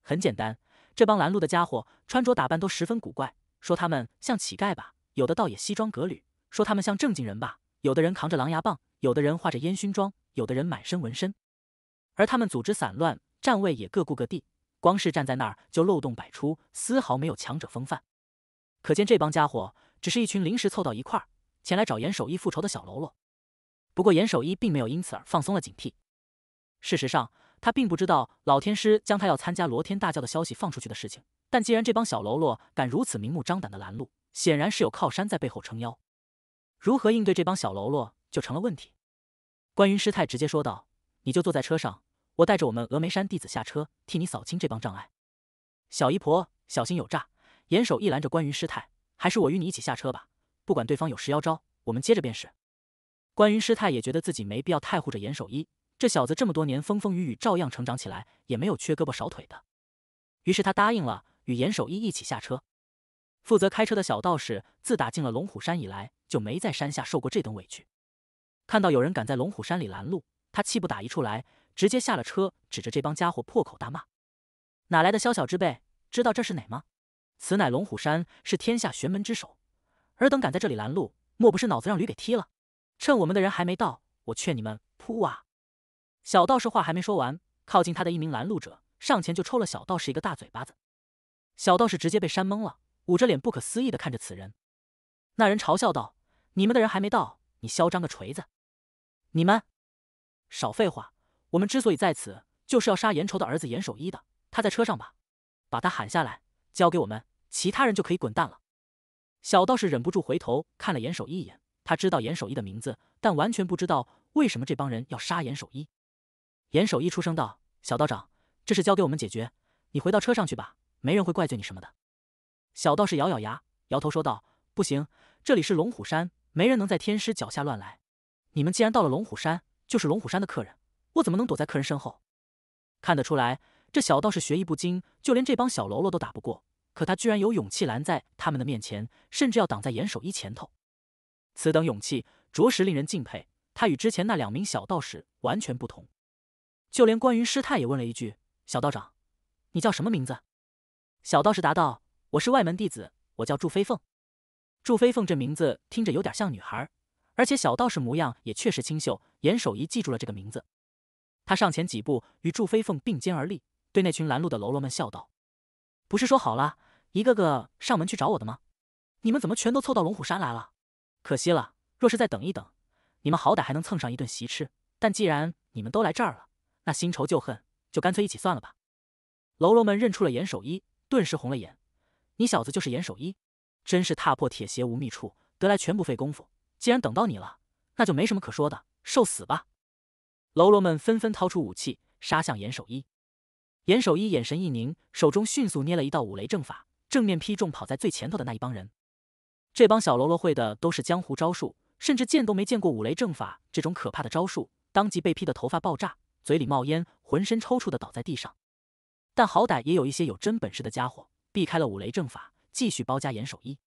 很简单，这帮拦路的家伙穿着打扮都十分古怪。说他们像乞丐吧，有的倒也西装革履；说他们像正经人吧，有的人扛着狼牙棒，有的人画着烟熏妆，有的人满身纹身。而他们组织散乱，站位也各顾各地，光是站在那儿就漏洞百出，丝毫没有强者风范。可见这帮家伙。只是一群临时凑到一块儿前来找严守一复仇的小喽啰。不过严守一并没有因此而放松了警惕。事实上，他并不知道老天师将他要参加罗天大醮的消息放出去的事情。但既然这帮小喽啰敢如此明目张胆的拦路，显然是有靠山在背后撑腰。如何应对这帮小喽啰就成了问题。关云师太直接说道：“你就坐在车上，我带着我们峨眉山弟子下车，替你扫清这帮障碍。”小姨婆，小心有诈！严守一拦着关云师太。还是我与你一起下车吧。不管对方有什妖招，我们接着便是。关云师太也觉得自己没必要太护着严守一，这小子这么多年风风雨雨，照样成长起来，也没有缺胳膊少腿的。于是他答应了，与严守一一起下车。负责开车的小道士自打进了龙虎山以来，就没在山下受过这等委屈。看到有人敢在龙虎山里拦路，他气不打一处来，直接下了车，指着这帮家伙破口大骂：“哪来的宵小之辈？知道这是哪吗？”此乃龙虎山，是天下玄门之首。尔等敢在这里拦路，莫不是脑子让驴给踢了？趁我们的人还没到，我劝你们扑啊！小道士话还没说完，靠近他的一名拦路者上前就抽了小道士一个大嘴巴子。小道士直接被扇懵了，捂着脸不可思议的看着此人。那人嘲笑道：“你们的人还没到，你嚣张个锤子！你们少废话，我们之所以在此，就是要杀严仇的儿子严守一的。他在车上吧，把他喊下来，交给我们。”其他人就可以滚蛋了。小道士忍不住回头看了严守一眼，他知道严守一的名字，但完全不知道为什么这帮人要杀严守一。严守一出声道：“小道长，这事交给我们解决，你回到车上去吧，没人会怪罪你什么的。”小道士咬咬牙，摇头说道：“不行，这里是龙虎山，没人能在天师脚下乱来。你们既然到了龙虎山，就是龙虎山的客人，我怎么能躲在客人身后？”看得出来，这小道士学艺不精，就连这帮小喽啰都打不过。可他居然有勇气拦在他们的面前，甚至要挡在严守一前头。此等勇气，着实令人敬佩。他与之前那两名小道士完全不同。就连关云师太也问了一句：“小道长，你叫什么名字？”小道士答道：“我是外门弟子，我叫祝飞凤。”祝飞凤这名字听着有点像女孩，而且小道士模样也确实清秀。严守一记住了这个名字。他上前几步，与祝飞凤并肩而立，对那群拦路的喽啰们笑道。不是说好了，一个个上门去找我的吗？你们怎么全都凑到龙虎山来了？可惜了，若是再等一等，你们好歹还能蹭上一顿席吃。但既然你们都来这儿了，那新仇旧恨就干脆一起算了吧。喽啰们认出了严守一，顿时红了眼。你小子就是严守一，真是踏破铁鞋无觅处，得来全不费功夫。既然等到你了，那就没什么可说的，受死吧！喽啰们纷纷掏出武器，杀向严守一。严守一眼神一凝，手中迅速捏了一道五雷正法，正面劈中跑在最前头的那一帮人。这帮小喽啰会的都是江湖招数，甚至见都没见过五雷正法这种可怕的招数，当即被劈的头发爆炸，嘴里冒烟，浑身抽搐的倒在地上。但好歹也有一些有真本事的家伙避开了五雷正法，继续包夹严守一。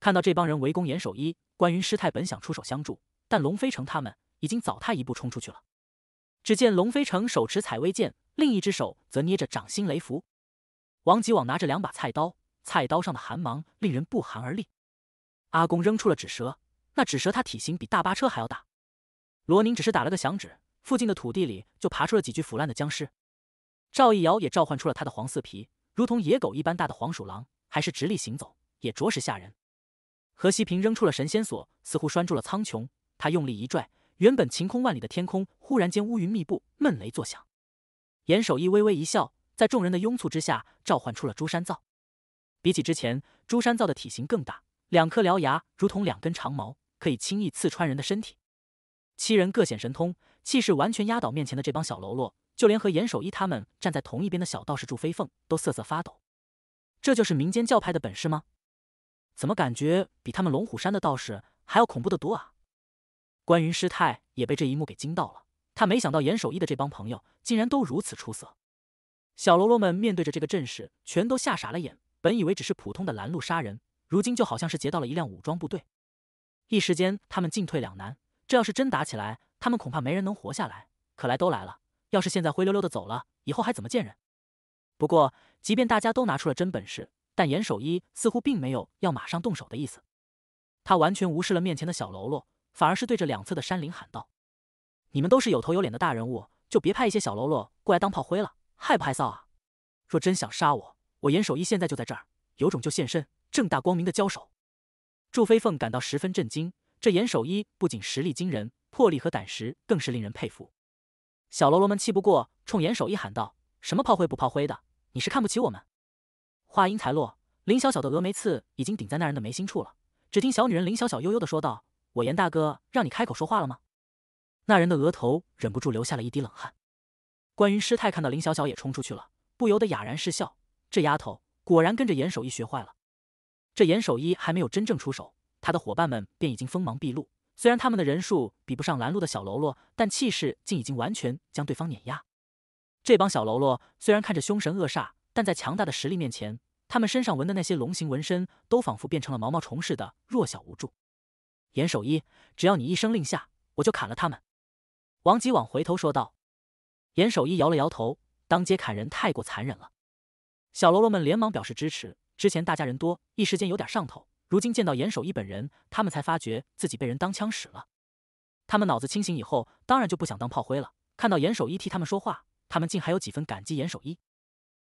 看到这帮人围攻严守一，关云师太本想出手相助，但龙飞城他们已经早他一步冲出去了。只见龙飞城手持采薇剑。另一只手则捏着掌心雷符，王吉往拿着两把菜刀，菜刀上的寒芒令人不寒而栗。阿公扔出了纸蛇，那纸蛇它体型比大巴车还要大。罗宁只是打了个响指，附近的土地里就爬出了几具腐烂的僵尸。赵一瑶也召唤出了他的黄四皮，如同野狗一般大的黄鼠狼，还是直立行走，也着实吓人。何西平扔出了神仙锁，似乎拴住了苍穹。他用力一拽，原本晴空万里的天空忽然间乌云密布，闷雷作响。严守一微微一笑，在众人的拥簇之下，召唤出了朱山造。比起之前，朱山造的体型更大，两颗獠牙如同两根长矛，可以轻易刺穿人的身体。七人各显神通，气势完全压倒面前的这帮小喽啰，就连和严守一他们站在同一边的小道士祝飞凤都瑟瑟发抖。这就是民间教派的本事吗？怎么感觉比他们龙虎山的道士还要恐怖的多啊？关云师太也被这一幕给惊到了。他没想到严守一的这帮朋友竟然都如此出色，小喽啰们面对着这个阵势，全都吓傻了眼。本以为只是普通的拦路杀人，如今就好像是劫到了一辆武装部队，一时间他们进退两难。这要是真打起来，他们恐怕没人能活下来。可来都来了，要是现在灰溜溜的走了，以后还怎么见人？不过，即便大家都拿出了真本事，但严守一似乎并没有要马上动手的意思。他完全无视了面前的小喽啰，反而是对着两侧的山林喊道。你们都是有头有脸的大人物，就别派一些小喽啰过来当炮灰了，害不害臊啊？若真想杀我，我严守一现在就在这儿，有种就现身，正大光明的交手。祝飞凤感到十分震惊，这严守一不仅实力惊人，魄力和胆识更是令人佩服。小喽啰们气不过，冲严守一喊道：“什么炮灰不炮灰的？你是看不起我们？”话音才落，林小小的峨眉刺已经顶在那人的眉心处了。只听小女人林小小悠悠的说道：“我严大哥，让你开口说话了吗？”那人的额头忍不住流下了一滴冷汗。关云师太看到林小小也冲出去了，不由得哑然失笑：这丫头果然跟着严守一学坏了。这严守一还没有真正出手，他的伙伴们便已经锋芒毕露。虽然他们的人数比不上拦路的小喽啰，但气势竟已经完全将对方碾压。这帮小喽啰虽然看着凶神恶煞，但在强大的实力面前，他们身上纹的那些龙形纹身都仿佛变成了毛毛虫似的弱小无助。严守一，只要你一声令下，我就砍了他们。王吉往回头说道：“严守一摇了摇头，当街砍人太过残忍了。”小喽啰们连忙表示支持。之前大家人多，一时间有点上头，如今见到严守一本人，他们才发觉自己被人当枪使了。他们脑子清醒以后，当然就不想当炮灰了。看到严守一替他们说话，他们竟还有几分感激严守一。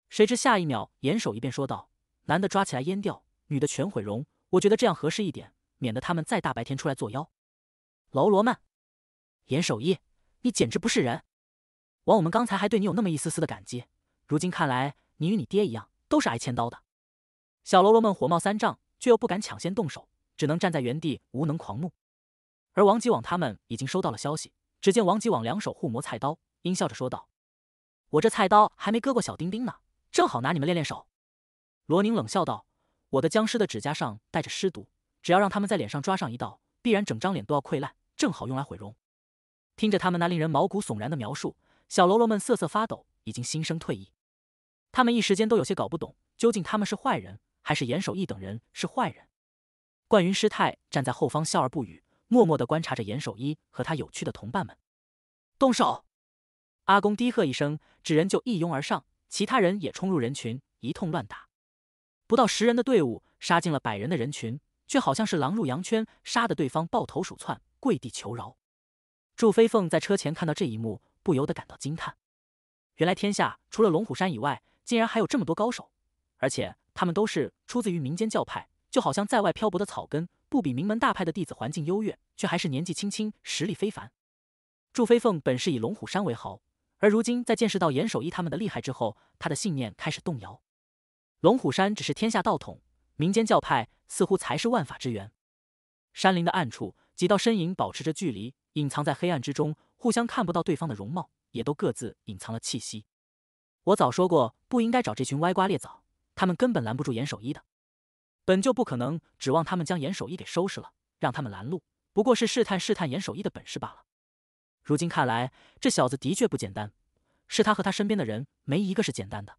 谁知下一秒，严守一便说道：“男的抓起来阉掉，女的全毁容。我觉得这样合适一点，免得他们再大白天出来作妖。”喽啰们，严守一。你简直不是人！枉我们刚才还对你有那么一丝丝的感激，如今看来，你与你爹一样，都是挨千刀的。小喽啰们火冒三丈，却又不敢抢先动手，只能站在原地无能狂怒。而王吉往他们已经收到了消息，只见王吉往两手互磨菜刀，阴笑着说道：“我这菜刀还没割过小丁丁呢，正好拿你们练练手。”罗宁冷笑道：“我的僵尸的指甲上带着尸毒，只要让他们在脸上抓上一道，必然整张脸都要溃烂，正好用来毁容。”听着他们那令人毛骨悚然的描述，小喽啰们瑟瑟发抖，已经心生退意。他们一时间都有些搞不懂，究竟他们是坏人，还是严守一等人是坏人。冠云师太站在后方笑而不语，默默地观察着严守一和他有趣的同伴们。动手！阿公低喝一声，纸人就一拥而上，其他人也冲入人群，一通乱打。不到十人的队伍杀进了百人的人群，却好像是狼入羊圈，杀得对方抱头鼠窜，跪地求饶。祝飞凤在车前看到这一幕，不由得感到惊叹。原来天下除了龙虎山以外，竟然还有这么多高手，而且他们都是出自于民间教派，就好像在外漂泊的草根，不比名门大派的弟子环境优越，却还是年纪轻轻，实力非凡。祝飞凤本是以龙虎山为豪，而如今在见识到严守一他们的厉害之后，他的信念开始动摇。龙虎山只是天下道统，民间教派似乎才是万法之源。山林的暗处，几道身影保持着距离。隐藏在黑暗之中，互相看不到对方的容貌，也都各自隐藏了气息。我早说过，不应该找这群歪瓜裂枣，他们根本拦不住严守一的。本就不可能指望他们将严守一给收拾了，让他们拦路，不过是试探试探严守一的本事罢了。如今看来，这小子的确不简单，是他和他身边的人没一个是简单的。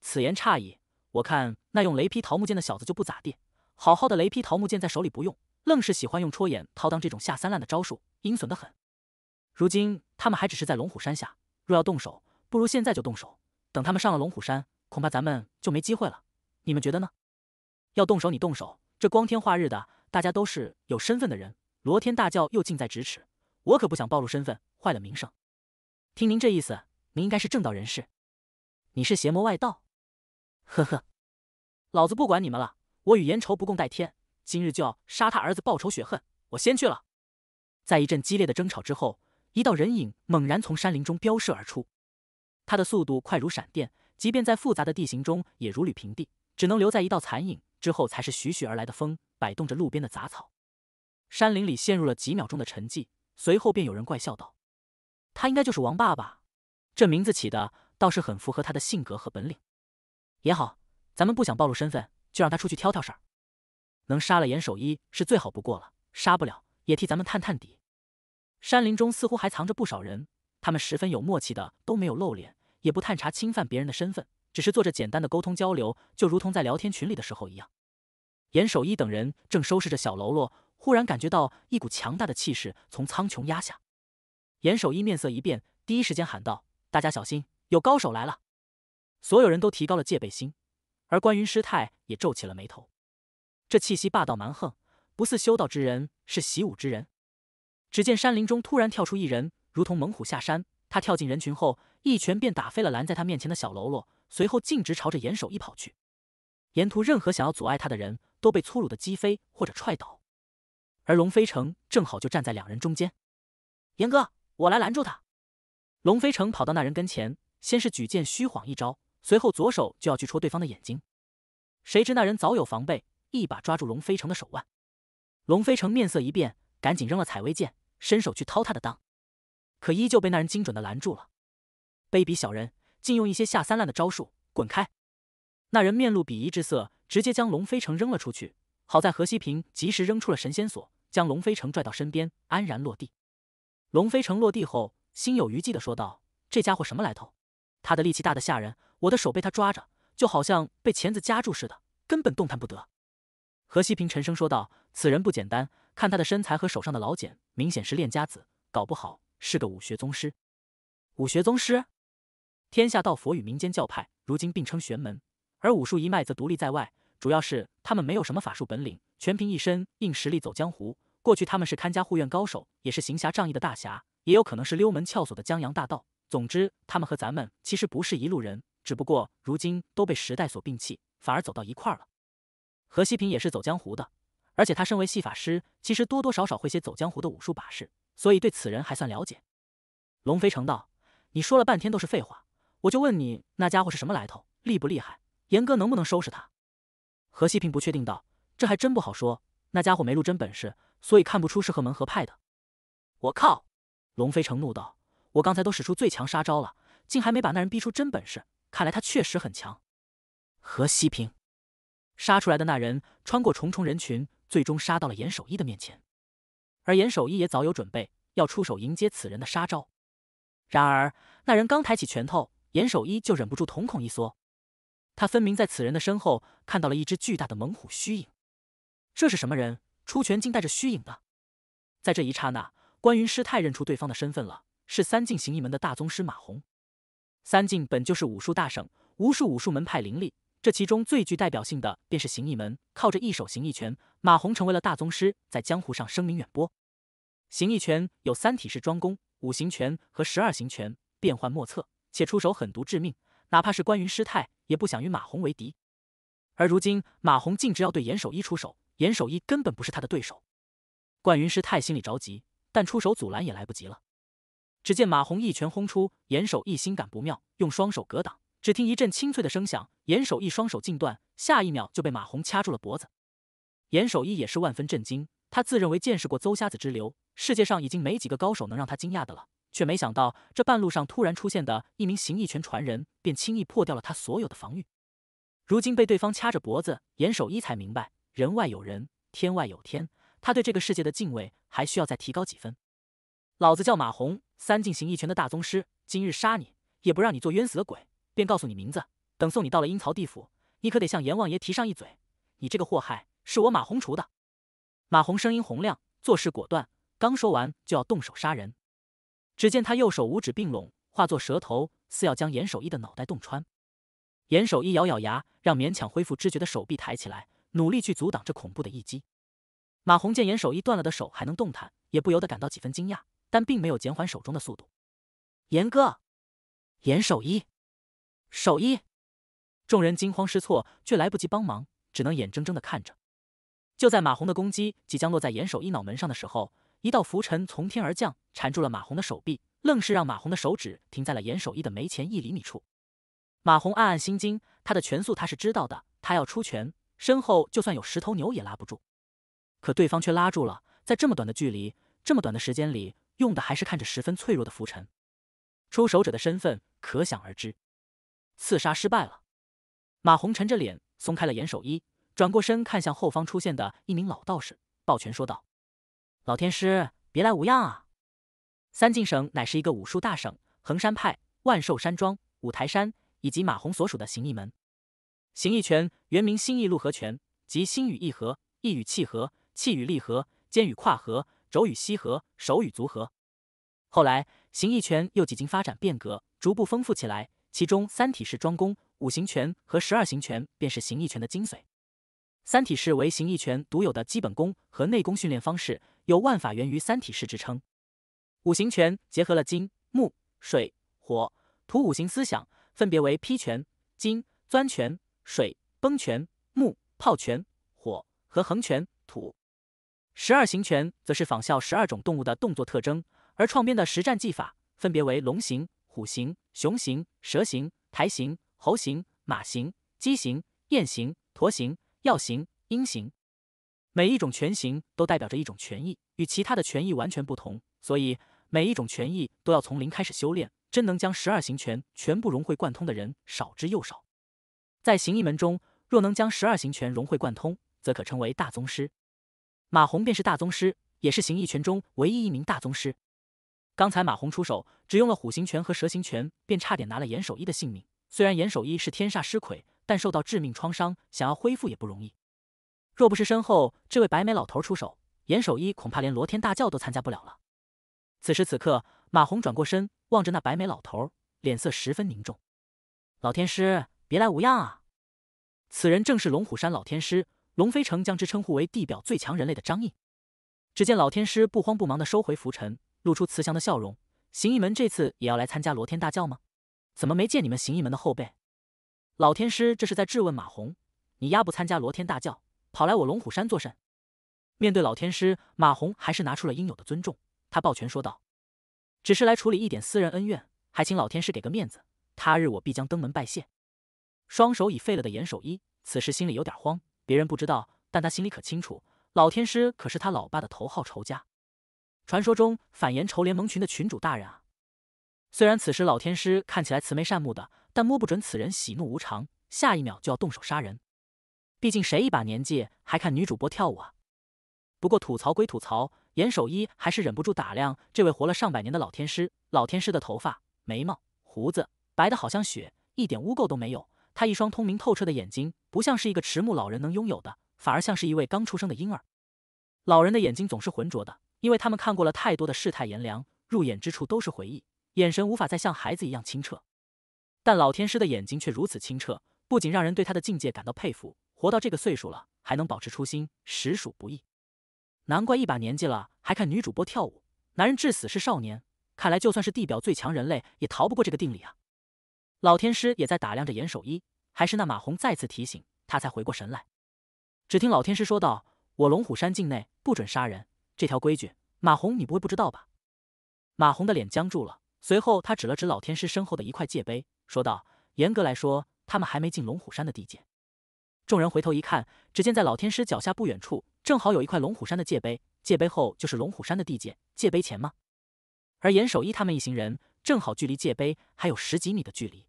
此言差矣，我看那用雷劈桃木剑的小子就不咋地，好好的雷劈桃木剑在手里不用。愣是喜欢用戳眼掏裆这种下三滥的招数，阴损的很。如今他们还只是在龙虎山下，若要动手，不如现在就动手。等他们上了龙虎山，恐怕咱们就没机会了。你们觉得呢？要动手你动手，这光天化日的，大家都是有身份的人，罗天大教又近在咫尺，我可不想暴露身份，坏了名声。听您这意思，您应该是正道人士，你是邪魔外道。呵呵，老子不管你们了，我与颜仇不共戴天。今日就要杀他儿子报仇雪恨，我先去了。在一阵激烈的争吵之后，一道人影猛然从山林中飙射而出，他的速度快如闪电，即便在复杂的地形中也如履平地，只能留在一道残影之后，才是徐徐而来的风摆动着路边的杂草。山林里陷入了几秒钟的沉寂，随后便有人怪笑道：“他应该就是王爸爸，这名字起的倒是很符合他的性格和本领。”也好，咱们不想暴露身份，就让他出去挑挑事儿。能杀了严守一，是最好不过了。杀不了，也替咱们探探底。山林中似乎还藏着不少人，他们十分有默契的都没有露脸，也不探查侵犯别人的身份，只是做着简单的沟通交流，就如同在聊天群里的时候一样。严守一等人正收拾着小喽啰，忽然感觉到一股强大的气势从苍穹压下。严守一面色一变，第一时间喊道：“大家小心，有高手来了！”所有人都提高了戒备心，而关云师太也皱起了眉头。这气息霸道蛮横，不似修道之人，是习武之人。只见山林中突然跳出一人，如同猛虎下山。他跳进人群后，一拳便打飞了拦在他面前的小喽啰，随后径直朝着严守一跑去。沿途任何想要阻碍他的人都被粗鲁的击飞或者踹倒。而龙飞城正好就站在两人中间。严哥，我来拦住他。龙飞城跑到那人跟前，先是举剑虚晃一招，随后左手就要去戳对方的眼睛，谁知那人早有防备。一把抓住龙飞城的手腕，龙飞城面色一变，赶紧扔了采薇剑，伸手去掏他的裆，可依旧被那人精准的拦住了。卑鄙小人，竟用一些下三滥的招数！滚开！那人面露鄙夷之色，直接将龙飞城扔了出去。好在何西平及时扔出了神仙锁，将龙飞城拽到身边，安然落地。龙飞城落地后，心有余悸的说道：“这家伙什么来头？他的力气大得吓人，我的手被他抓着，就好像被钳子夹住似的，根本动弹不得。”何西平沉声说道：“此人不简单，看他的身材和手上的老茧，明显是练家子，搞不好是个武学宗师。武学宗师，天下道佛与民间教派如今并称玄门，而武术一脉则独立在外。主要是他们没有什么法术本领，全凭一身硬实力走江湖。过去他们是看家护院高手，也是行侠仗义的大侠，也有可能是溜门撬锁的江洋大盗。总之，他们和咱们其实不是一路人，只不过如今都被时代所摒弃，反而走到一块儿了。”何西平也是走江湖的，而且他身为戏法师，其实多多少少会些走江湖的武术把式，所以对此人还算了解。龙飞成道，你说了半天都是废话，我就问你，那家伙是什么来头，厉不厉害？严哥能不能收拾他？何西平不确定道，这还真不好说。那家伙没露真本事，所以看不出是和门合派的。我靠！龙飞成怒道，我刚才都使出最强杀招了，竟还没把那人逼出真本事，看来他确实很强。何西平。杀出来的那人穿过重重人群，最终杀到了严守一的面前。而严守一也早有准备，要出手迎接此人的杀招。然而，那人刚抬起拳头，严守一就忍不住瞳孔一缩。他分明在此人的身后看到了一只巨大的猛虎虚影。这是什么人？出拳竟带着虚影的？在这一刹那，关云师太认出对方的身份了，是三晋行意门的大宗师马洪。三晋本就是武术大省，无数武术门派林立。这其中最具代表性的便是形意门，靠着一手形意拳，马红成为了大宗师，在江湖上声名远播。形意拳有三体式桩功、五行拳和十二行拳，变幻莫测，且出手狠毒致命。哪怕是关云师太也不想与马红为敌。而如今马红径直要对严守一出手，严守一根本不是他的对手。关云师太心里着急，但出手阻拦也来不及了。只见马红一拳轰出，严守一心感不妙，用双手格挡，只听一阵清脆的声响。严守一双手尽断，下一秒就被马红掐住了脖子。严守一也是万分震惊，他自认为见识过邹瞎子之流，世界上已经没几个高手能让他惊讶的了，却没想到这半路上突然出现的一名形意拳传人，便轻易破掉了他所有的防御。如今被对方掐着脖子，严守一才明白人外有人，天外有天，他对这个世界的敬畏还需要再提高几分。老子叫马红，三进形意拳的大宗师，今日杀你，也不让你做冤死的鬼，便告诉你名字。等送你到了阴曹地府，你可得向阎王爷提上一嘴，你这个祸害是我马红除的。马红声音洪亮，做事果断，刚说完就要动手杀人。只见他右手五指并拢，化作蛇头，似要将严守一的脑袋洞穿。严守一咬咬牙，让勉强恢复知觉的手臂抬起来，努力去阻挡这恐怖的一击。马红见严守一断了的手还能动弹，也不由得感到几分惊讶，但并没有减缓手中的速度。严哥，严守一，守一。众人惊慌失措，却来不及帮忙，只能眼睁睁地看着。就在马红的攻击即将落在严守一脑门上的时候，一道浮尘从天而降，缠住了马红的手臂，愣是让马红的手指停在了严守一的眉前一厘米处。马红暗暗心惊，他的拳速他是知道的，他要出拳，身后就算有十头牛也拉不住。可对方却拉住了，在这么短的距离、这么短的时间里，用的还是看着十分脆弱的浮尘，出手者的身份可想而知。刺杀失败了。马红沉着脸，松开了严守一，转过身看向后方出现的一名老道士，抱拳说道：“老天师，别来无恙啊！”三晋省乃是一个武术大省，衡山派、万寿山庄、五台山以及马红所属的形意门。形意拳原名心意六合拳，即心与意合，意与气合，气与力合，肩与胯合，肘与膝合，手与足合。后来，形意拳又几经发展变革，逐步丰富起来。其中，三体式桩功。五行拳和十二行拳便是形意拳的精髓，三体式为形意拳独有的基本功和内功训练方式，有万法源于三体式之称。五行拳结合了金、木、水、火、土五行思想，分别为劈拳、金、钻拳、水、崩拳、木、炮拳、火和横拳、土。十二行拳则是仿效十二种动物的动作特征，而创编的实战技法分别为龙形、虎形、熊形、蛇形、台形。猴形、马形、鸡形、雁形、驼形、鹞形、鹰形，每一种拳形都代表着一种权益，与其他的权益完全不同。所以每一种权益都要从零开始修炼。真能将十二形拳全部融会贯通的人少之又少。在形意门中，若能将十二形拳融会贯通，则可称为大宗师。马红便是大宗师，也是形意拳中唯一一名大宗师。刚才马红出手，只用了虎形拳和蛇形拳，便差点拿了严守一的性命。虽然严守一是天煞尸魁，但受到致命创伤，想要恢复也不容易。若不是身后这位白眉老头出手，严守一恐怕连罗天大教都参加不了了。此时此刻，马红转过身，望着那白眉老头，脸色十分凝重。老天师，别来无恙啊！此人正是龙虎山老天师龙飞城，将之称呼为地表最强人类的张印。只见老天师不慌不忙地收回拂尘，露出慈祥的笑容。形意门这次也要来参加罗天大教吗？怎么没见你们行义门的后辈？老天师这是在质问马红，你压不参加罗天大教，跑来我龙虎山作甚？面对老天师，马红还是拿出了应有的尊重，他抱拳说道：“只是来处理一点私人恩怨，还请老天师给个面子，他日我必将登门拜谢。”双手已废了的严守一，此时心里有点慌。别人不知道，但他心里可清楚，老天师可是他老爸的头号仇家，传说中反严仇联盟群的群主大人啊。虽然此时老天师看起来慈眉善目的，但摸不准此人喜怒无常，下一秒就要动手杀人。毕竟谁一把年纪还看女主播跳舞啊？不过吐槽归吐槽，严守一还是忍不住打量这位活了上百年的老天师。老天师的头发、眉毛、胡子白的好像雪，一点污垢都没有。他一双通明透彻的眼睛，不像是一个迟暮老人能拥有的，反而像是一位刚出生的婴儿。老人的眼睛总是浑浊的，因为他们看过了太多的世态炎凉，入眼之处都是回忆。眼神无法再像孩子一样清澈，但老天师的眼睛却如此清澈，不仅让人对他的境界感到佩服，活到这个岁数了还能保持初心，实属不易。难怪一把年纪了还看女主播跳舞，男人至死是少年。看来就算是地表最强人类，也逃不过这个定理啊！老天师也在打量着严守一，还是那马红再次提醒他才回过神来。只听老天师说道：“我龙虎山境内不准杀人，这条规矩，马红你不会不知道吧？”马红的脸僵住了。随后，他指了指老天师身后的一块界碑，说道：“严格来说，他们还没进龙虎山的地界。”众人回头一看，只见在老天师脚下不远处，正好有一块龙虎山的界碑。界碑后就是龙虎山的地界，界碑前吗？而严守一他们一行人正好距离界碑还有十几米的距离。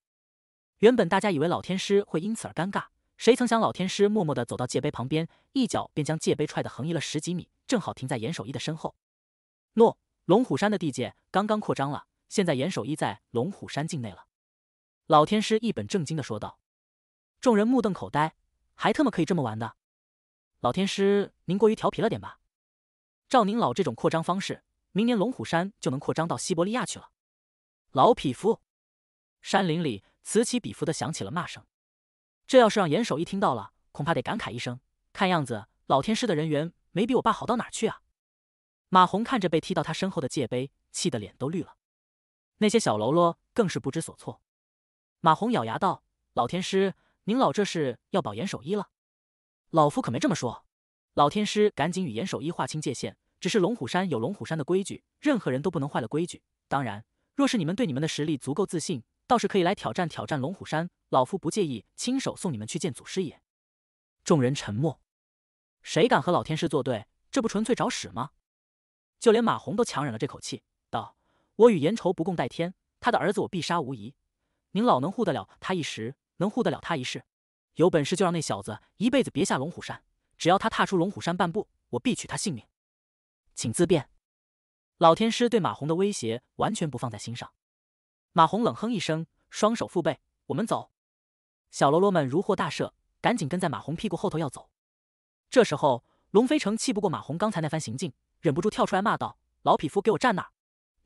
原本大家以为老天师会因此而尴尬，谁曾想老天师默默的走到界碑旁边，一脚便将界碑踹得横移了十几米，正好停在严守一的身后。诺，龙虎山的地界刚刚扩张了。现在严守一在龙虎山境内了，老天师一本正经的说道。众人目瞪口呆，还特么可以这么玩的？老天师您过于调皮了点吧？照您老这种扩张方式，明年龙虎山就能扩张到西伯利亚去了。老匹夫！山林里此起彼伏的响起了骂声。这要是让严守一听到了，恐怕得感慨一声：看样子老天师的人缘没比我爸好到哪去啊！马红看着被踢到他身后的界碑，气得脸都绿了。那些小喽啰更是不知所措。马红咬牙道：“老天师，您老这是要保严守一了？老夫可没这么说。”老天师赶紧与严守一划清界限。只是龙虎山有龙虎山的规矩，任何人都不能坏了规矩。当然，若是你们对你们的实力足够自信，倒是可以来挑战挑战龙虎山。老夫不介意亲手送你们去见祖师爷。众人沉默。谁敢和老天师作对？这不纯粹找死吗？就连马红都强忍了这口气。我与严仇不共戴天，他的儿子我必杀无疑。您老能护得了他一时，能护得了他一世？有本事就让那小子一辈子别下龙虎山，只要他踏出龙虎山半步，我必取他性命。请自便。老天师对马红的威胁完全不放在心上。马红冷哼一声，双手负背，我们走。小喽啰们如获大赦，赶紧跟在马红屁股后头要走。这时候，龙飞成气不过马红刚才那番行径，忍不住跳出来骂道：“老匹夫，给我站那！”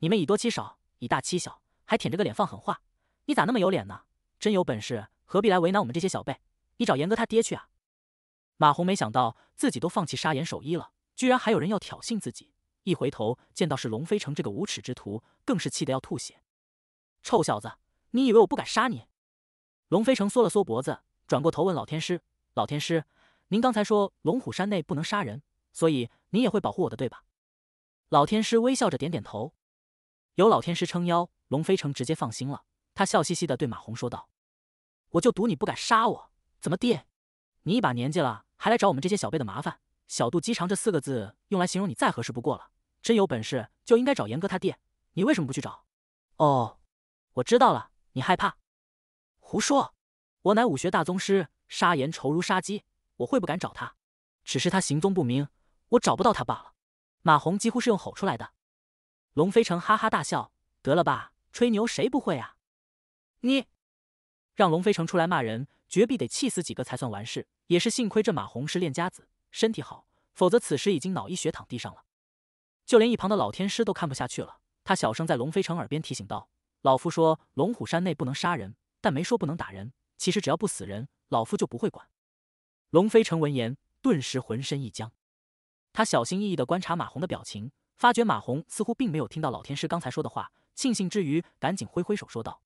你们以多欺少，以大欺小，还舔着个脸放狠话，你咋那么有脸呢？真有本事何必来为难我们这些小辈？你找严哥他爹去啊！马红没想到自己都放弃杀严守一了，居然还有人要挑衅自己。一回头见到是龙飞城这个无耻之徒，更是气得要吐血。臭小子，你以为我不敢杀你？龙飞城缩了缩脖子，转过头问老天师：“老天师，您刚才说龙虎山内不能杀人，所以您也会保护我的对吧？”老天师微笑着点点头。有老天师撑腰，龙飞成直接放心了。他笑嘻嘻的对马红说道：“我就赌你不敢杀我，怎么地？你一把年纪了，还来找我们这些小辈的麻烦，小肚鸡肠这四个字用来形容你再合适不过了。真有本事就应该找严哥他爹，你为什么不去找？哦，我知道了，你害怕？胡说！我乃武学大宗师，杀严仇如杀鸡，我会不敢找他？只是他行踪不明，我找不到他罢了。”马红几乎是用吼出来的。龙飞城哈哈大笑：“得了吧，吹牛谁不会啊！”你让龙飞城出来骂人，绝必得气死几个才算完事。也是幸亏这马红是练家子，身体好，否则此时已经脑溢血躺地上了。就连一旁的老天师都看不下去了，他小声在龙飞城耳边提醒道：“老夫说龙虎山内不能杀人，但没说不能打人。其实只要不死人，老夫就不会管。”龙飞城闻言，顿时浑身一僵，他小心翼翼的观察马红的表情。发觉马红似乎并没有听到老天师刚才说的话，庆幸之余，赶紧挥挥手说道：“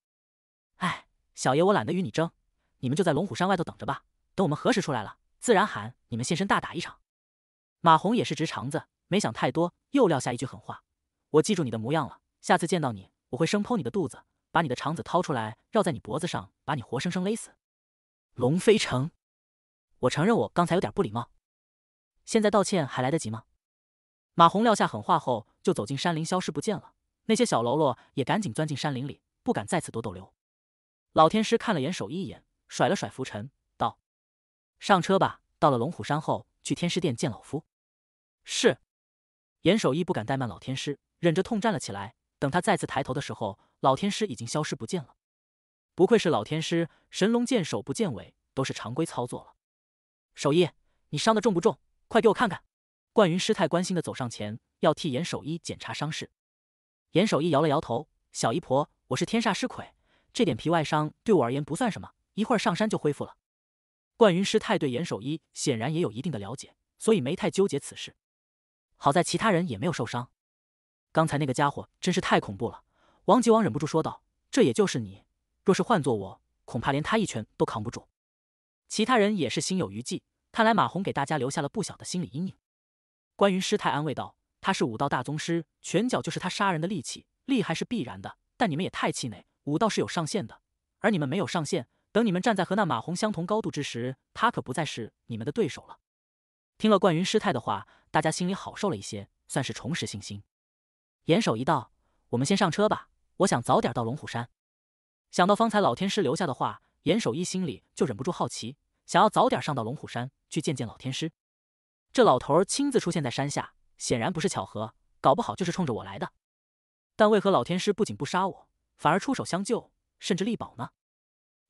哎，小爷我懒得与你争，你们就在龙虎山外头等着吧。等我们何时出来了，自然喊你们现身大打一场。”马红也是直肠子，没想太多，又撂下一句狠话：“我记住你的模样了，下次见到你，我会生剖你的肚子，把你的肠子掏出来绕在你脖子上，把你活生生勒死。”龙飞城，我承认我刚才有点不礼貌，现在道歉还来得及吗？马红撂下狠话后，就走进山林，消失不见了。那些小喽啰也赶紧钻进山林里，不敢再次多逗留。老天师看了眼守艺一眼，甩了甩拂尘，道：“上车吧，到了龙虎山后，去天师殿见老夫。”是。严守义不敢怠慢老天师，忍着痛站了起来。等他再次抬头的时候，老天师已经消失不见了。不愧是老天师，神龙见首不见尾，都是常规操作了。守义，你伤的重不重？快给我看看。冠云师太关心的走上前，要替严守一检查伤势。严守一摇了摇头：“小姨婆，我是天煞尸魁，这点皮外伤对我而言不算什么，一会儿上山就恢复了。”冠云师太对严守一显然也有一定的了解，所以没太纠结此事。好在其他人也没有受伤。刚才那个家伙真是太恐怖了，王吉王忍不住说道：“这也就是你，若是换做我，恐怕连他一拳都扛不住。”其他人也是心有余悸。看来马红给大家留下了不小的心理阴影。关云师太安慰道：“他是武道大宗师，拳脚就是他杀人的利器，厉害是必然的。但你们也太气馁，武道是有上限的，而你们没有上限。等你们站在和那马洪相同高度之时，他可不再是你们的对手了。”听了冠云师太的话，大家心里好受了一些，算是重拾信心。严守一道：“我们先上车吧，我想早点到龙虎山。”想到方才老天师留下的话，严守一心里就忍不住好奇，想要早点上到龙虎山去见见老天师。这老头儿亲自出现在山下，显然不是巧合，搞不好就是冲着我来的。但为何老天师不仅不杀我，反而出手相救，甚至力保呢？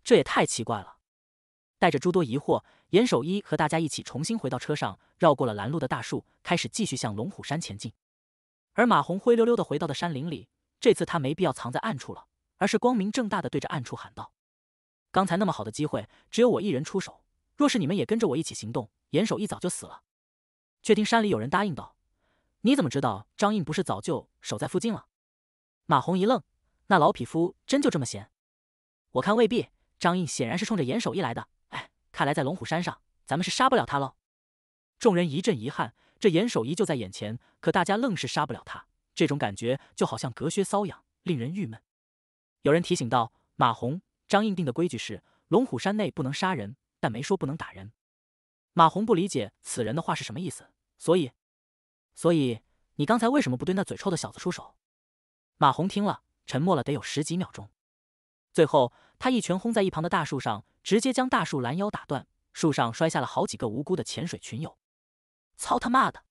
这也太奇怪了。带着诸多疑惑，严守一和大家一起重新回到车上，绕过了拦路的大树，开始继续向龙虎山前进。而马红灰溜溜的回到了山林里，这次他没必要藏在暗处了，而是光明正大的对着暗处喊道：“刚才那么好的机会，只有我一人出手。若是你们也跟着我一起行动，严守一早就死了。”却听山里有人答应道：“你怎么知道张印不是早就守在附近了？”马红一愣：“那老匹夫真就这么闲？”“我看未必。”张印显然是冲着严守义来的。哎，看来在龙虎山上咱们是杀不了他喽。众人一阵遗憾：这严守义就在眼前，可大家愣是杀不了他。这种感觉就好像隔靴搔痒，令人郁闷。有人提醒道：“马红，张印定的规矩是龙虎山内不能杀人，但没说不能打人。”马红不理解此人的话是什么意思。所以，所以你刚才为什么不对那嘴臭的小子出手？马红听了，沉默了得有十几秒钟，最后他一拳轰在一旁的大树上，直接将大树拦腰打断，树上摔下了好几个无辜的潜水群友。操他妈的！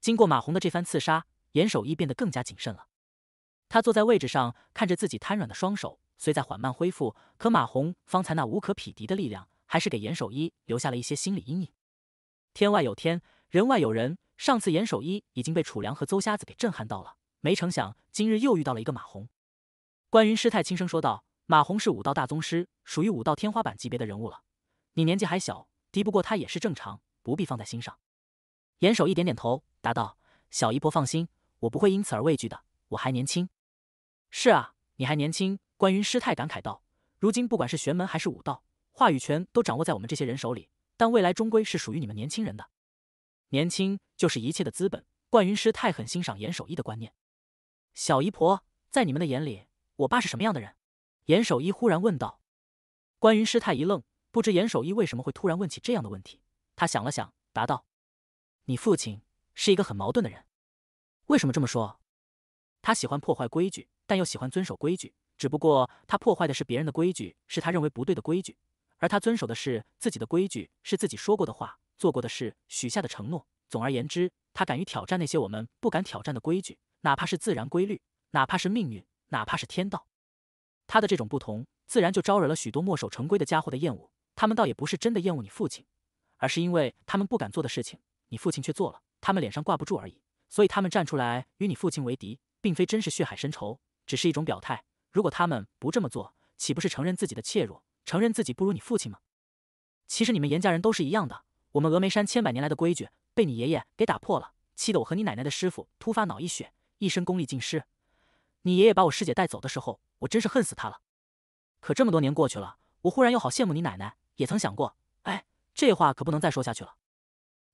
经过马红的这番刺杀，严守一变得更加谨慎了。他坐在位置上，看着自己瘫软的双手，虽在缓慢恢复，可马红方才那无可匹敌的力量，还是给严守一留下了一些心理阴影。天外有天。人外有人，上次严守一已经被楚良和邹瞎子给震撼到了，没成想今日又遇到了一个马红。关云师太轻声说道：“马红是武道大宗师，属于武道天花板级别的人物了。你年纪还小，敌不过他也是正常，不必放在心上。”严守一点点头，答道：“小姨婆放心，我不会因此而畏惧的。我还年轻。”“是啊，你还年轻。”关云师太感慨道：“如今不管是玄门还是武道，话语权都掌握在我们这些人手里，但未来终归是属于你们年轻人的。”年轻就是一切的资本。冠云师太很欣赏严守一的观念。小姨婆，在你们的眼里，我爸是什么样的人？严守一忽然问道。关云师太一愣，不知严守一为什么会突然问起这样的问题。他想了想，答道：“你父亲是一个很矛盾的人。为什么这么说？他喜欢破坏规矩，但又喜欢遵守规矩。只不过他破坏的是别人的规矩，是他认为不对的规矩；而他遵守的是自己的规矩，是自己说过的话。”做过的事，许下的承诺。总而言之，他敢于挑战那些我们不敢挑战的规矩，哪怕是自然规律，哪怕是命运，哪怕是天道。他的这种不同，自然就招惹了许多墨守成规的家伙的厌恶。他们倒也不是真的厌恶你父亲，而是因为他们不敢做的事情，你父亲却做了，他们脸上挂不住而已。所以他们站出来与你父亲为敌，并非真是血海深仇，只是一种表态。如果他们不这么做，岂不是承认自己的怯弱，承认自己不如你父亲吗？其实你们严家人都是一样的。我们峨眉山千百年来的规矩被你爷爷给打破了，气得我和你奶奶的师傅突发脑溢血，一身功力尽失。你爷爷把我师姐带走的时候，我真是恨死他了。可这么多年过去了，我忽然又好羡慕你奶奶，也曾想过，哎，这话可不能再说下去了。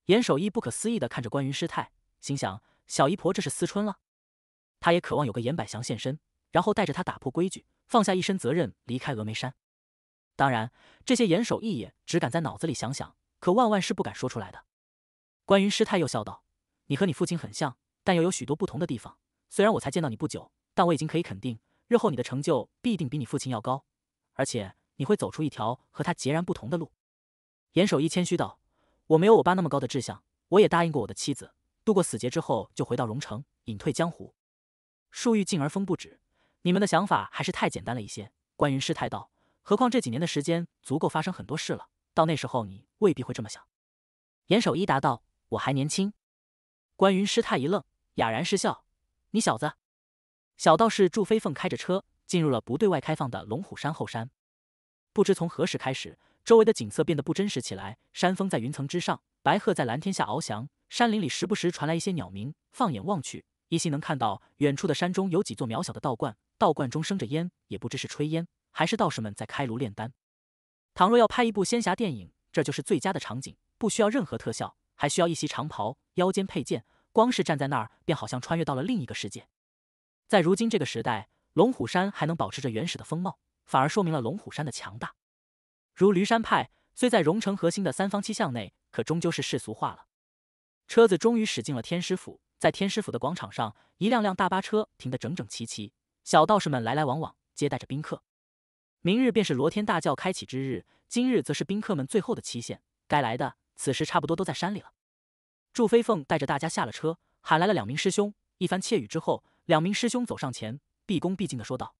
严守义不可思议的看着关云师太，心想：小姨婆这是思春了。他也渴望有个严百祥现身，然后带着他打破规矩，放下一身责任，离开峨眉山。当然，这些严守义也只敢在脑子里想想。可万万是不敢说出来的。关云师太又笑道：“你和你父亲很像，但又有许多不同的地方。虽然我才见到你不久，但我已经可以肯定，日后你的成就必定比你父亲要高，而且你会走出一条和他截然不同的路。”严守一谦虚道：“我没有我爸那么高的志向，我也答应过我的妻子，度过死劫之后就回到荣城，隐退江湖。树欲静而风不止，你们的想法还是太简单了一些。”关云师太道：“何况这几年的时间足够发生很多事了。”到那时候，你未必会这么想。”严守一答道，“我还年轻。”关云师太一愣，哑然失笑：“你小子！”小道士祝飞凤开着车进入了不对外开放的龙虎山后山。不知从何时开始，周围的景色变得不真实起来。山峰在云层之上，白鹤在蓝天下翱翔，山林里时不时传来一些鸟鸣。放眼望去，依稀能看到远处的山中有几座渺小的道观，道观中生着烟，也不知是炊烟还是道士们在开炉炼丹。倘若要拍一部仙侠电影，这就是最佳的场景，不需要任何特效，还需要一袭长袍，腰间佩剑，光是站在那儿，便好像穿越到了另一个世界。在如今这个时代，龙虎山还能保持着原始的风貌，反而说明了龙虎山的强大。如驴山派虽在蓉城核心的三方七巷内，可终究是世俗化了。车子终于驶进了天师府，在天师府的广场上，一辆辆大巴车停得整整齐齐，小道士们来来往往，接待着宾客。明日便是罗天大教开启之日，今日则是宾客们最后的期限。该来的此时差不多都在山里了。祝飞凤带着大家下了车，喊来了两名师兄，一番窃语之后，两名师兄走上前，毕恭毕敬地说道：“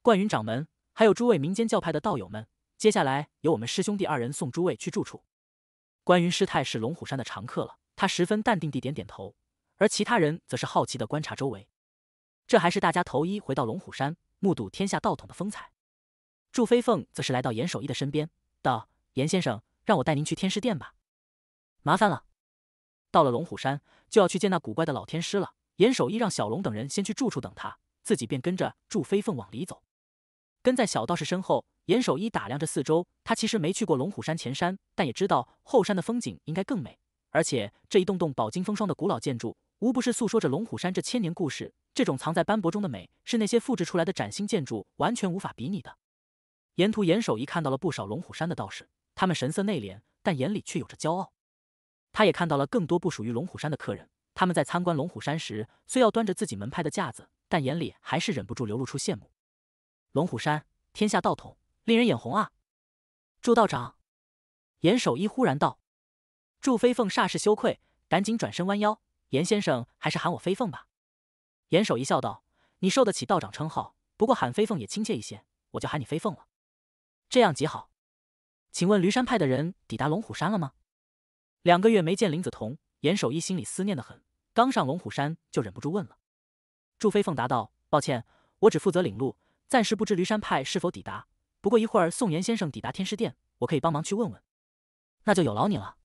冠云掌门，还有诸位民间教派的道友们，接下来由我们师兄弟二人送诸位去住处。”关云师太是龙虎山的常客了，他十分淡定地点点头，而其他人则是好奇地观察周围。这还是大家头一回到龙虎山，目睹天下道统的风采。祝飞凤则是来到严守一的身边，道：“严先生，让我带您去天师殿吧。”麻烦了。到了龙虎山，就要去见那古怪的老天师了。严守一让小龙等人先去住处等他，自己便跟着祝飞凤往里走。跟在小道士身后，严守一打量着四周。他其实没去过龙虎山前山，但也知道后山的风景应该更美。而且这一栋栋饱经风霜的古老建筑，无不是诉说着龙虎山这千年故事。这种藏在斑驳中的美，是那些复制出来的崭新建筑完全无法比拟的。沿途，严守一看到了不少龙虎山的道士，他们神色内敛，但眼里却有着骄傲。他也看到了更多不属于龙虎山的客人，他们在参观龙虎山时，虽要端着自己门派的架子，但眼里还是忍不住流露出羡慕。龙虎山，天下道统，令人眼红啊！祝道长，严守一忽然道。祝飞凤煞是羞愧，赶紧转身弯腰。严先生还是喊我飞凤吧。严守一笑道：“你受得起道长称号，不过喊飞凤也亲切一些，我就喊你飞凤了。”这样极好，请问驴山派的人抵达龙虎山了吗？两个月没见林子彤，严守一心里思念的很，刚上龙虎山就忍不住问了。祝飞凤答道：“抱歉，我只负责领路，暂时不知驴山派是否抵达。不过一会儿宋岩先生抵达天师殿，我可以帮忙去问问。”那就有劳你了。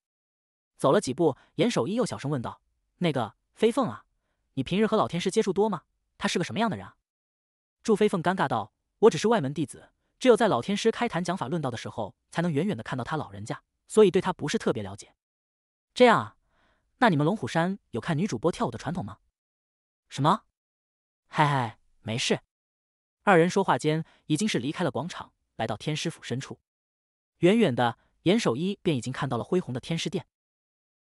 走了几步，严守一又小声问道：“那个飞凤啊，你平日和老天师接触多吗？他是个什么样的人？”祝飞凤尴尬道：“我只是外门弟子。”只有在老天师开坛讲法论道的时候，才能远远的看到他老人家，所以对他不是特别了解。这样啊，那你们龙虎山有看女主播跳舞的传统吗？什么？嗨嗨，没事。二人说话间，已经是离开了广场，来到天师府深处。远远的，严守一便已经看到了恢宏的天师殿。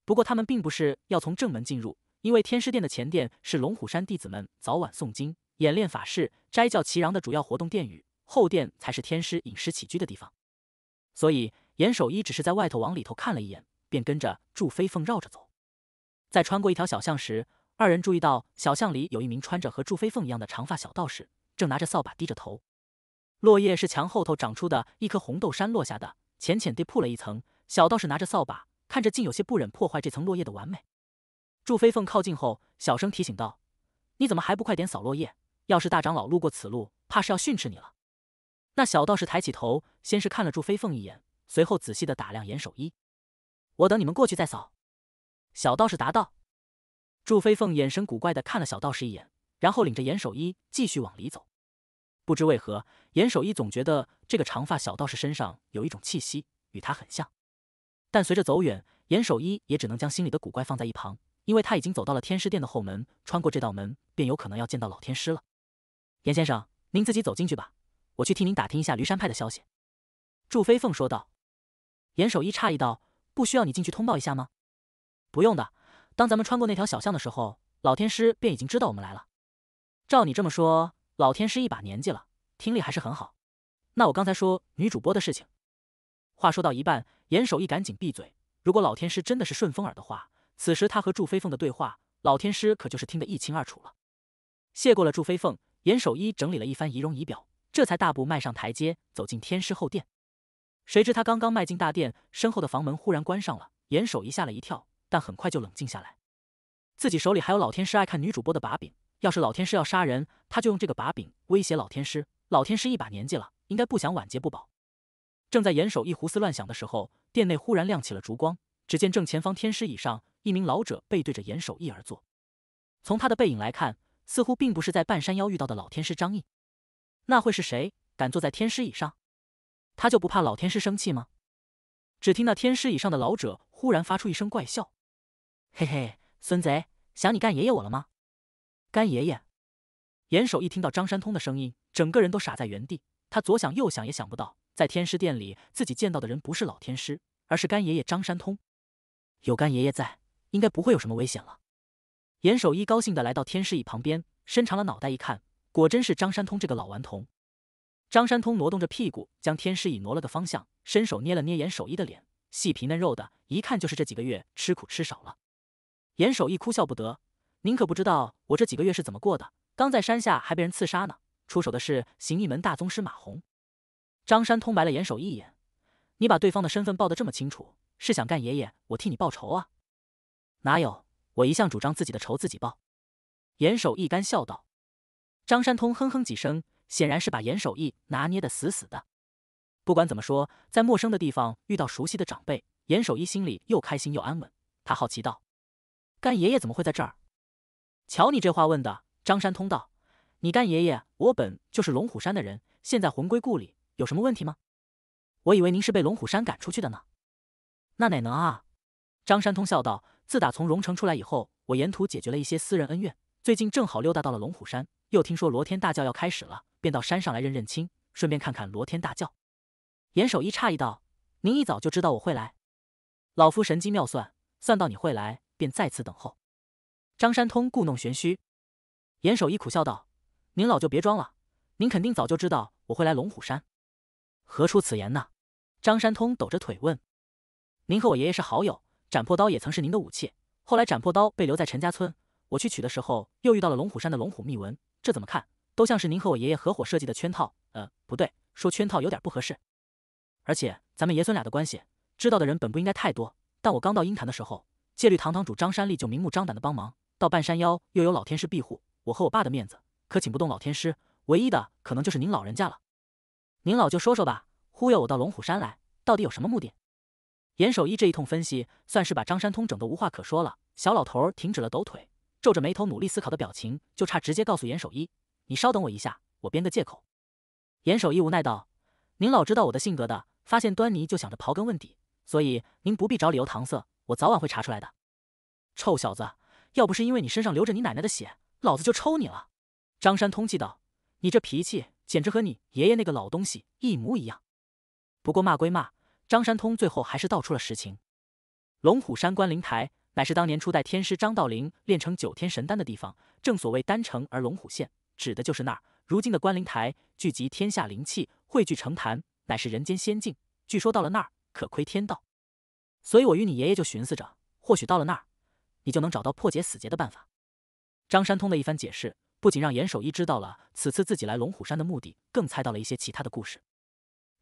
不过他们并不是要从正门进入，因为天师殿的前殿是龙虎山弟子们早晚诵经、演练法事、斋教祈禳的主要活动殿宇。后殿才是天师饮食起居的地方，所以严守一只是在外头往里头看了一眼，便跟着祝飞凤绕着走。在穿过一条小巷时，二人注意到小巷里有一名穿着和祝飞凤一样的长发小道士，正拿着扫把低着头。落叶是墙后头长出的一颗红豆杉落下的，浅浅地铺了一层。小道士拿着扫把，看着竟有些不忍破坏这层落叶的完美。祝飞凤靠近后，小声提醒道：“你怎么还不快点扫落叶？要是大长老路过此路，怕是要训斥你了。”那小道士抬起头，先是看了祝飞凤一眼，随后仔细的打量严守一。我等你们过去再扫。”小道士答道。祝飞凤眼神古怪的看了小道士一眼，然后领着严守一继续往里走。不知为何，严守一总觉得这个长发小道士身上有一种气息与他很像。但随着走远，严守一也只能将心里的古怪放在一旁，因为他已经走到了天师殿的后门，穿过这道门，便有可能要见到老天师了。严先生，您自己走进去吧。我去替您打听一下驴山派的消息。”祝飞凤说道。严守一诧异道：“不需要你进去通报一下吗？”“不用的，当咱们穿过那条小巷的时候，老天师便已经知道我们来了。照你这么说，老天师一把年纪了，听力还是很好。那我刚才说女主播的事情……话说到一半，严守一赶紧闭嘴。如果老天师真的是顺风耳的话，此时他和祝飞凤的对话，老天师可就是听得一清二楚了。谢过了，祝飞凤。严守一整理了一番仪容仪表。”这才大步迈上台阶，走进天师后殿。谁知他刚刚迈进大殿，身后的房门忽然关上了。严守一吓了一跳，但很快就冷静下来。自己手里还有老天师爱看女主播的把柄，要是老天师要杀人，他就用这个把柄威胁老天师。老天师一把年纪了，应该不想晚节不保。正在严守一胡思乱想的时候，殿内忽然亮起了烛光。只见正前方天师椅上，一名老者背对着严守一而坐。从他的背影来看，似乎并不是在半山腰遇到的老天师张毅。那会是谁敢坐在天师椅上？他就不怕老天师生气吗？只听那天师椅上的老者忽然发出一声怪笑：“嘿嘿，孙贼，想你干爷爷我了吗？”干爷爷严守一听到张山通的声音，整个人都傻在原地。他左想右想也想不到，在天师殿里自己见到的人不是老天师，而是干爷爷张山通。有干爷爷在，应该不会有什么危险了。严守一高兴的来到天师椅旁边，伸长了脑袋一看。果真是张山通这个老顽童。张山通挪动着屁股，将天师椅挪了个方向，伸手捏了捏严守一的脸，细皮嫩肉的，一看就是这几个月吃苦吃少了。严守一哭笑不得：“您可不知道我这几个月是怎么过的，刚在山下还被人刺杀呢，出手的是形意门大宗师马红。张山通白了严守一眼：“你把对方的身份报得这么清楚，是想干爷爷我替你报仇啊？”“哪有，我一向主张自己的仇自己报。”严守一干笑道。张山通哼哼几声，显然是把严守义拿捏的死死的。不管怎么说，在陌生的地方遇到熟悉的长辈，严守义心里又开心又安稳。他好奇道：“干爷爷怎么会在这儿？”瞧你这话问的。张山通道：“你干爷爷，我本就是龙虎山的人，现在魂归故里，有什么问题吗？”我以为您是被龙虎山赶出去的呢。那哪能啊？张山通笑道：“自打从荣城出来以后，我沿途解决了一些私人恩怨，最近正好溜达到了龙虎山。”又听说罗天大教要开始了，便到山上来认认亲，顺便看看罗天大教。严守一诧异道：“您一早就知道我会来？”老夫神机妙算，算到你会来，便在此等候。张山通故弄玄虚。严守一苦笑道：“您老就别装了，您肯定早就知道我会来龙虎山。”何出此言呢？张山通抖着腿问：“您和我爷爷是好友，斩破刀也曾是您的武器，后来斩破刀被留在陈家村，我去取的时候，又遇到了龙虎山的龙虎秘文。”这怎么看都像是您和我爷爷合伙设计的圈套。呃，不对，说圈套有点不合适。而且咱们爷孙俩的关系，知道的人本不应该太多。但我刚到鹰潭的时候，戒律堂堂主张山立就明目张胆的帮忙。到半山腰又有老天师庇护，我和我爸的面子可请不动老天师。唯一的可能就是您老人家了。您老就说说吧，忽悠我到龙虎山来，到底有什么目的？严守一这一通分析，算是把张山通整得无话可说了。小老头儿停止了抖腿。皱着眉头努力思考的表情，就差直接告诉严守一：“你稍等我一下，我编个借口。”严守一无奈道：“您老知道我的性格的，发现端倪就想着刨根问底，所以您不必找理由搪塞，我早晚会查出来的。”臭小子，要不是因为你身上流着你奶奶的血，老子就抽你了。张山通气道：“你这脾气简直和你爷爷那个老东西一模一样。”不过骂归骂，张山通最后还是道出了实情：龙虎山观灵台。乃是当年初代天师张道陵炼成九天神丹的地方，正所谓丹城而龙虎现，指的就是那儿。如今的观灵台聚集天下灵气，汇聚成潭，乃是人间仙境。据说到了那儿可窥天道，所以我与你爷爷就寻思着，或许到了那儿，你就能找到破解死结的办法。张山通的一番解释，不仅让严守一知道了此次自己来龙虎山的目的，更猜到了一些其他的故事，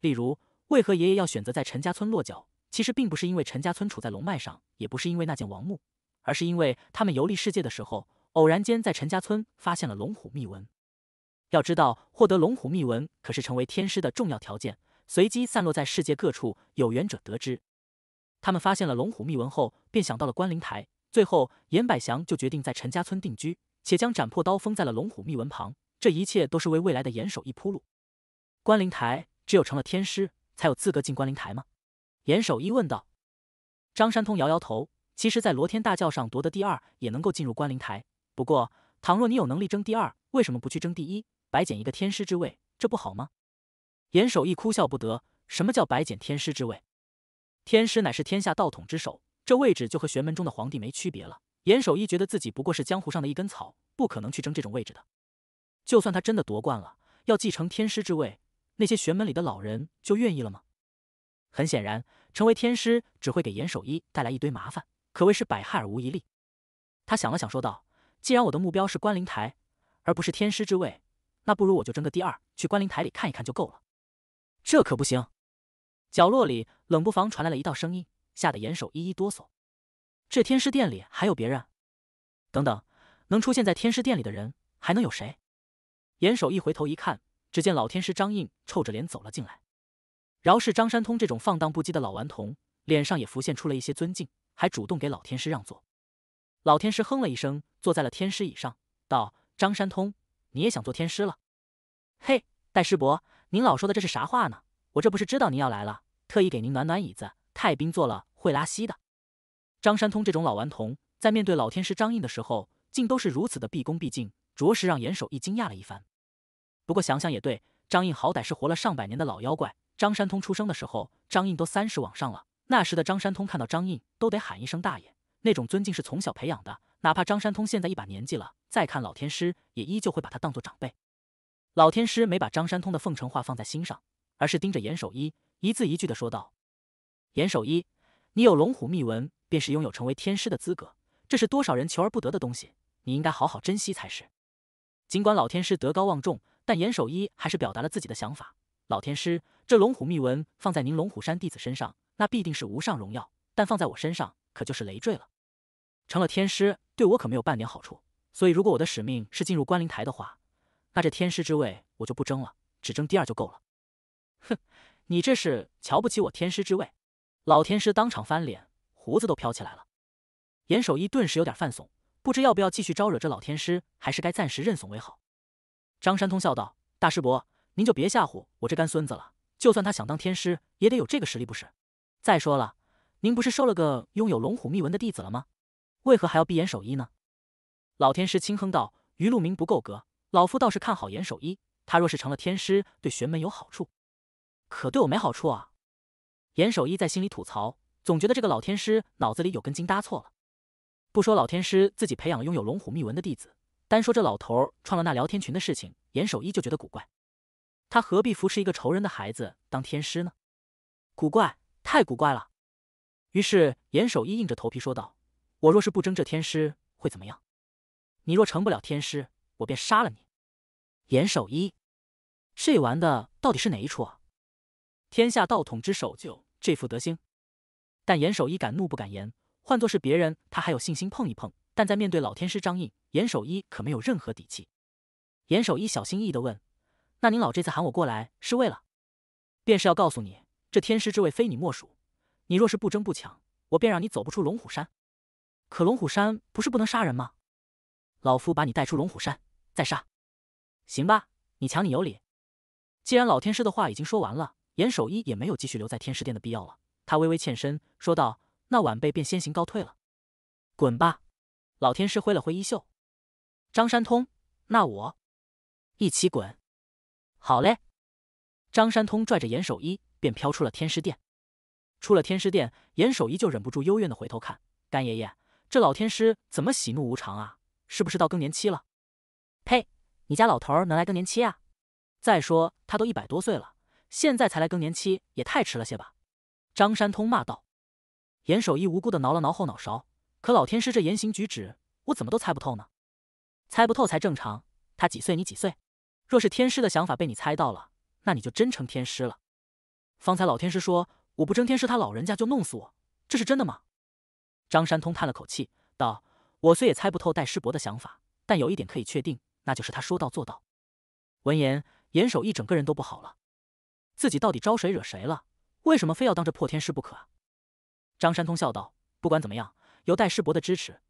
例如为何爷爷要选择在陈家村落脚。其实并不是因为陈家村处在龙脉上，也不是因为那件王墓，而是因为他们游历世界的时候，偶然间在陈家村发现了龙虎秘文。要知道，获得龙虎秘文可是成为天师的重要条件，随机散落在世界各处，有缘者得知。他们发现了龙虎秘文后，便想到了关灵台。最后，严百祥就决定在陈家村定居，且将斩破刀封在了龙虎秘文旁。这一切都是为未来的严守一铺路。关灵台只有成了天师，才有资格进关灵台吗？严守一问道：“张山通摇摇头，其实，在罗天大教上夺得第二，也能够进入观灵台。不过，倘若你有能力争第二，为什么不去争第一，白捡一个天师之位？这不好吗？”严守一哭笑不得：“什么叫白捡天师之位？天师乃是天下道统之首，这位置就和玄门中的皇帝没区别了。”严守一觉得自己不过是江湖上的一根草，不可能去争这种位置的。就算他真的夺冠了，要继承天师之位，那些玄门里的老人就愿意了吗？很显然，成为天师只会给严守一带来一堆麻烦，可谓是百害而无一利。他想了想，说道：“既然我的目标是观灵台，而不是天师之位，那不如我就争个第二，去观灵台里看一看就够了。”这可不行！角落里冷不防传来了一道声音，吓得严守一一哆嗦。这天师殿里还有别人？等等，能出现在天师殿里的人还能有谁？严守一回头一看，只见老天师张印臭着脸走了进来。饶是张山通这种放荡不羁的老顽童，脸上也浮现出了一些尊敬，还主动给老天师让座。老天师哼了一声，坐在了天师椅上，道：“张山通，你也想做天师了？”“嘿，戴师伯，您老说的这是啥话呢？我这不是知道您要来了，特意给您暖暖椅子，太冰坐了会拉稀的。”张山通这种老顽童，在面对老天师张印的时候，竟都是如此的毕恭毕敬，着实让严守义惊讶了一番。不过想想也对，张印好歹是活了上百年的老妖怪。张山通出生的时候，张印都三十往上了。那时的张山通看到张印，都得喊一声大爷，那种尊敬是从小培养的。哪怕张山通现在一把年纪了，再看老天师，也依旧会把他当做长辈。老天师没把张山通的奉承话放在心上，而是盯着严守一，一字一句的说道：“严守一，你有龙虎秘文，便是拥有成为天师的资格。这是多少人求而不得的东西，你应该好好珍惜才是。”尽管老天师德高望重，但严守一还是表达了自己的想法。老天师，这龙虎秘文放在您龙虎山弟子身上，那必定是无上荣耀；但放在我身上，可就是累赘了。成了天师，对我可没有半点好处。所以，如果我的使命是进入观灵台的话，那这天师之位我就不争了，只争第二就够了。哼，你这是瞧不起我天师之位？老天师当场翻脸，胡子都飘起来了。严守一顿时有点犯怂，不知要不要继续招惹这老天师，还是该暂时认怂为好。张山通笑道：“大师伯。”您就别吓唬我这干孙子了。就算他想当天师，也得有这个实力不是？再说了，您不是收了个拥有龙虎秘文的弟子了吗？为何还要闭眼守一呢？老天师轻哼道：“余路明不够格，老夫倒是看好严守一。他若是成了天师，对玄门有好处，可对我没好处啊。”严守一在心里吐槽，总觉得这个老天师脑子里有根筋搭错了。不说老天师自己培养了拥有龙虎秘文的弟子，单说这老头儿创了那聊天群的事情，严守一就觉得古怪。他何必服侍一个仇人的孩子当天师呢？古怪，太古怪了。于是严守一硬着头皮说道：“我若是不争这天师，会怎么样？你若成不了天师，我便杀了你。”严守一，这玩的到底是哪一出啊？天下道统之首就这副德行？但严守一敢怒不敢言。换作是别人，他还有信心碰一碰，但在面对老天师张印，严守一可没有任何底气。严守一小心翼翼地问。那您老这次喊我过来是为了，便是要告诉你，这天师之位非你莫属。你若是不争不抢，我便让你走不出龙虎山。可龙虎山不是不能杀人吗？老夫把你带出龙虎山再杀，行吧？你抢你有理。既然老天师的话已经说完了，严守一也没有继续留在天师殿的必要了。他微微欠身说道：“那晚辈便先行告退了，滚吧。”老天师挥了挥衣袖。张山通，那我一起滚。好嘞，张山通拽着严守一便飘出了天师殿。出了天师殿，严守一就忍不住幽怨的回头看：“干爷爷，这老天师怎么喜怒无常啊？是不是到更年期了？”“呸，你家老头儿能来更年期啊？再说他都一百多岁了，现在才来更年期也太迟了些吧？”张山通骂道。严守一无辜的挠了挠后脑勺，可老天师这言行举止，我怎么都猜不透呢？猜不透才正常。他几岁？你几岁？若是天师的想法被你猜到了，那你就真成天师了。方才老天师说我不争天师，他老人家就弄死我，这是真的吗？张山通叹了口气道：“我虽也猜不透戴师伯的想法，但有一点可以确定，那就是他说到做到。”闻言，严守义整个人都不好了。自己到底招谁惹谁了？为什么非要当这破天师不可？张山通笑道：“不管怎么样，有戴师伯的支持，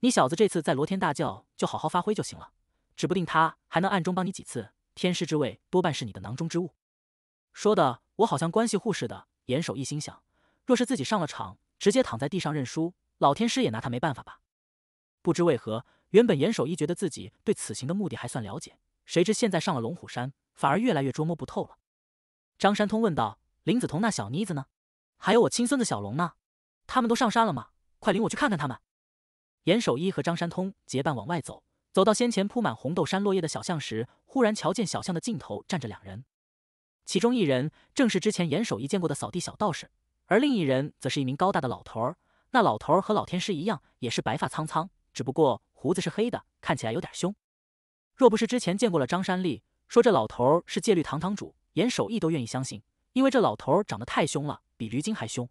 你小子这次在罗天大教就好好发挥就行了。”指不定他还能暗中帮你几次，天师之位多半是你的囊中之物。说的我好像关系户似的。严守一心想，若是自己上了场，直接躺在地上认输，老天师也拿他没办法吧？不知为何，原本严守一觉得自己对此行的目的还算了解，谁知现在上了龙虎山，反而越来越捉摸不透了。张山通问道：“林子彤那小妮子呢？还有我亲孙子小龙呢？他们都上山了吗？快领我去看看他们。”严守一和张山通结伴往外走。走到先前铺满红豆杉落叶的小巷时，忽然瞧见小巷的尽头站着两人，其中一人正是之前严守一见过的扫地小道士，而另一人则是一名高大的老头儿。那老头儿和老天师一样，也是白发苍苍，只不过胡子是黑的，看起来有点凶。若不是之前见过了张山立说这老头儿是戒律堂堂主，严守义都愿意相信，因为这老头儿长得太凶了，比驴精还凶。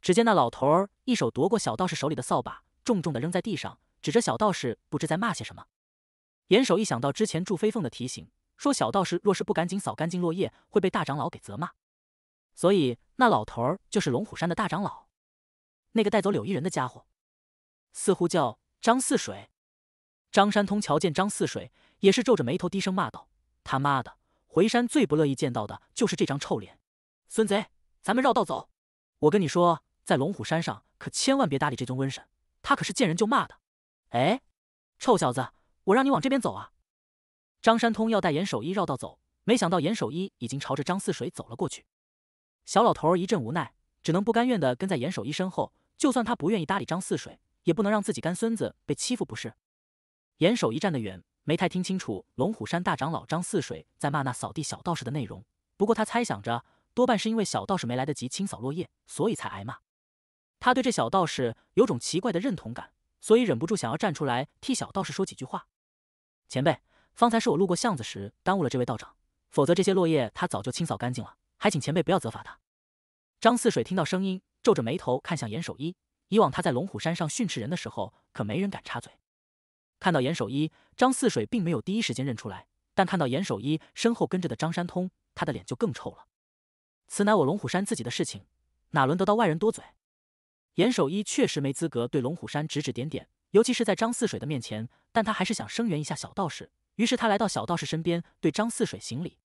只见那老头儿一手夺过小道士手里的扫把，重重的扔在地上。指着小道士，不知在骂些什么。严守一想到之前祝飞凤的提醒，说小道士若是不赶紧扫干净落叶，会被大长老给责骂。所以那老头儿就是龙虎山的大长老，那个带走柳依人的家伙，似乎叫张四水。张山通瞧见张四水，也是皱着眉头低声骂道：“他妈的，回山最不乐意见到的就是这张臭脸，孙贼，咱们绕道走。我跟你说，在龙虎山上可千万别搭理这尊瘟神，他可是见人就骂的。”哎，臭小子，我让你往这边走啊！张山通要带严守一绕道走，没想到严守一已经朝着张四水走了过去。小老头儿一阵无奈，只能不甘愿的跟在严守一身后。就算他不愿意搭理张四水，也不能让自己干孙子被欺负，不是？严守一站得远，没太听清楚龙虎山大长老张四水在骂那扫地小道士的内容。不过他猜想着，多半是因为小道士没来得及清扫落叶，所以才挨骂。他对这小道士有种奇怪的认同感。所以忍不住想要站出来替小道士说几句话。前辈，方才是我路过巷子时耽误了这位道长，否则这些落叶他早就清扫干净了。还请前辈不要责罚他。张四水听到声音，皱着眉头看向严守一。以往他在龙虎山上训斥人的时候，可没人敢插嘴。看到严守一，张四水并没有第一时间认出来，但看到严守一身后跟着的张山通，他的脸就更臭了。此乃我龙虎山自己的事情，哪轮得到外人多嘴？严守一确实没资格对龙虎山指指点点，尤其是在张四水的面前。但他还是想声援一下小道士，于是他来到小道士身边，对张四水行礼：“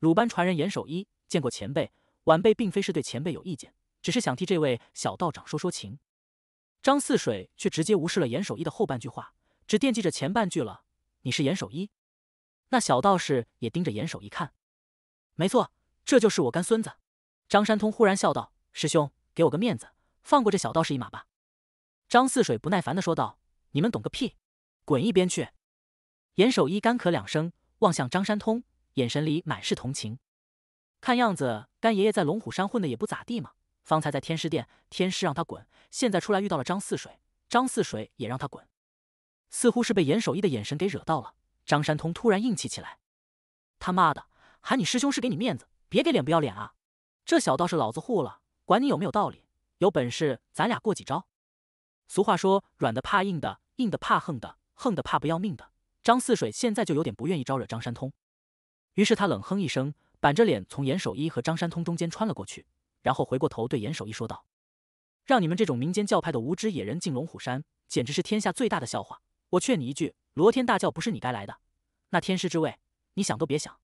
鲁班传人严守一见过前辈，晚辈并非是对前辈有意见，只是想替这位小道长说说情。”张四水却直接无视了严守一的后半句话，只惦记着前半句了。你是严守一？那小道士也盯着严守一看，没错，这就是我干孙子。张山通忽然笑道：“师兄，给我个面子。”放过这小道士一马吧，张四水不耐烦的说道：“你们懂个屁，滚一边去！”严守一干咳两声，望向张山通，眼神里满是同情。看样子，干爷爷在龙虎山混的也不咋地嘛。方才在天师殿，天师让他滚；现在出来遇到了张四水，张四水也让他滚。似乎是被严守一的眼神给惹到了，张山通突然硬气起来：“他妈的，喊你师兄是给你面子，别给脸不要脸啊！这小道士老子护了，管你有没有道理。”有本事，咱俩过几招。俗话说，软的怕硬的，硬的怕横的，横的怕不要命的。张四水现在就有点不愿意招惹张山通，于是他冷哼一声，板着脸从严守一和张山通中间穿了过去，然后回过头对严守一说道：“让你们这种民间教派的无知野人进龙虎山，简直是天下最大的笑话。我劝你一句，罗天大教不是你该来的，那天师之位，你想都别想。”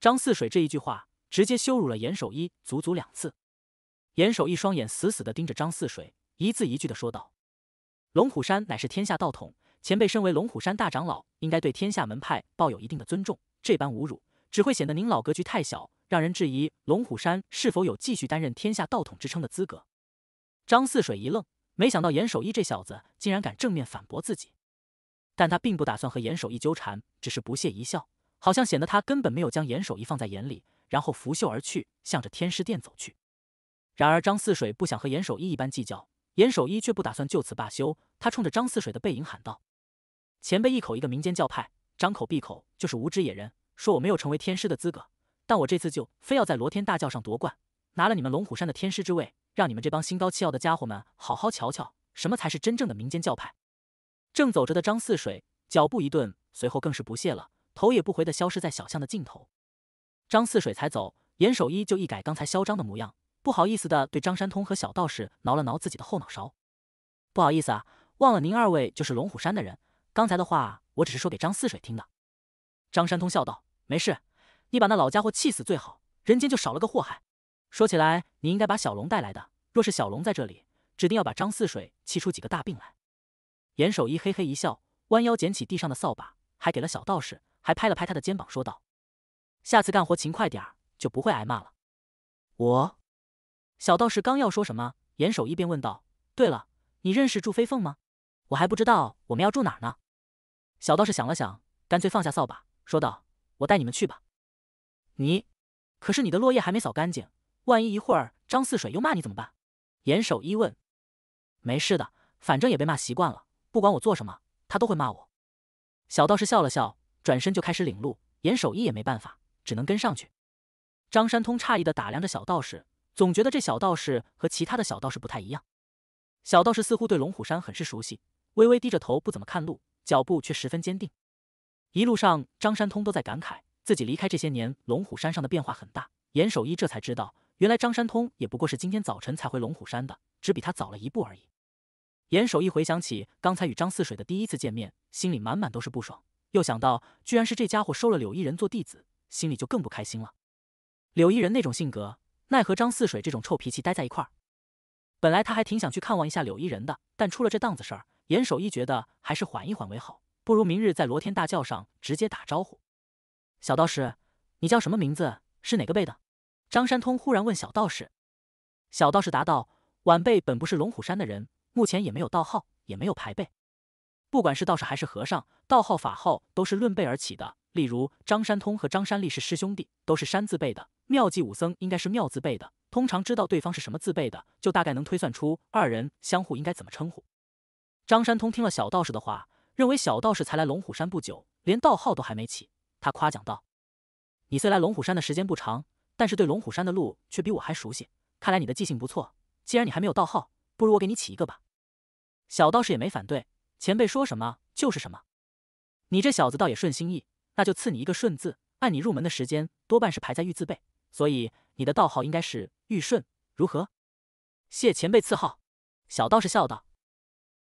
张四水这一句话，直接羞辱了严守一足足两次。严守一双眼死死地盯着张四水，一字一句地说道：“龙虎山乃是天下道统，前辈身为龙虎山大长老，应该对天下门派抱有一定的尊重。这般侮辱，只会显得您老格局太小，让人质疑龙虎山是否有继续担任天下道统之称的资格。”张四水一愣，没想到严守一这小子竟然敢正面反驳自己，但他并不打算和严守一纠缠，只是不屑一笑，好像显得他根本没有将严守一放在眼里，然后拂袖而去，向着天师殿走去。然而张四水不想和严守一一般计较，严守一却不打算就此罢休。他冲着张四水的背影喊道：“前辈，一口一个民间教派，张口闭口就是无知野人，说我没有成为天师的资格。但我这次就非要在罗天大教上夺冠，拿了你们龙虎山的天师之位，让你们这帮心高气傲的家伙们好好瞧瞧，什么才是真正的民间教派。”正走着的张四水脚步一顿，随后更是不屑了，头也不回的消失在小巷的尽头。张四水才走，严守一就一改刚才嚣张的模样。不好意思的，对张山通和小道士挠了挠自己的后脑勺，不好意思啊，忘了您二位就是龙虎山的人，刚才的话我只是说给张四水听的。张山通笑道：“没事，你把那老家伙气死最好，人间就少了个祸害。说起来，你应该把小龙带来的，若是小龙在这里，指定要把张四水气出几个大病来。”严守一嘿嘿一笑，弯腰捡起地上的扫把，还给了小道士，还拍了拍他的肩膀，说道：“下次干活勤快点儿，就不会挨骂了。”我。小道士刚要说什么，严守一便问道：“对了，你认识祝飞凤吗？”“我还不知道我们要住哪儿呢。”小道士想了想，干脆放下扫把，说道：“我带你们去吧。”“你可是你的落叶还没扫干净，万一一会儿张四水又骂你怎么办？”严守一问。“没事的，反正也被骂习惯了，不管我做什么，他都会骂我。”小道士笑了笑，转身就开始领路。严守一也没办法，只能跟上去。张山通诧异的打量着小道士。总觉得这小道士和其他的小道士不太一样。小道士似乎对龙虎山很是熟悉，微微低着头，不怎么看路，脚步却十分坚定。一路上，张山通都在感慨自己离开这些年，龙虎山上的变化很大。严守一这才知道，原来张山通也不过是今天早晨才回龙虎山的，只比他早了一步而已。严守一回想起刚才与张四水的第一次见面，心里满满都是不爽。又想到居然是这家伙收了柳依人做弟子，心里就更不开心了。柳依人那种性格。奈何张四水这种臭脾气待在一块儿。本来他还挺想去看望一下柳依人的，但出了这档子事儿，严守一觉得还是缓一缓为好。不如明日在罗天大教上直接打招呼。小道士，你叫什么名字？是哪个辈的？张山通忽然问小道士。小道士答道：“晚辈本不是龙虎山的人，目前也没有道号，也没有排辈。不管是道士还是和尚，道号法号都是论辈而起的。例如张山通和张山立是师兄弟，都是山字辈的。”妙计武僧应该是妙字辈的，通常知道对方是什么字辈的，就大概能推算出二人相互应该怎么称呼。张山通听了小道士的话，认为小道士才来龙虎山不久，连道号都还没起，他夸奖道：“你虽来龙虎山的时间不长，但是对龙虎山的路却比我还熟悉，看来你的记性不错。既然你还没有道号，不如我给你起一个吧。”小道士也没反对，前辈说什么就是什么。你这小子倒也顺心意，那就赐你一个顺字。按你入门的时间，多半是排在玉字辈。所以你的道号应该是玉顺，如何？谢前辈赐号。小道士笑道：“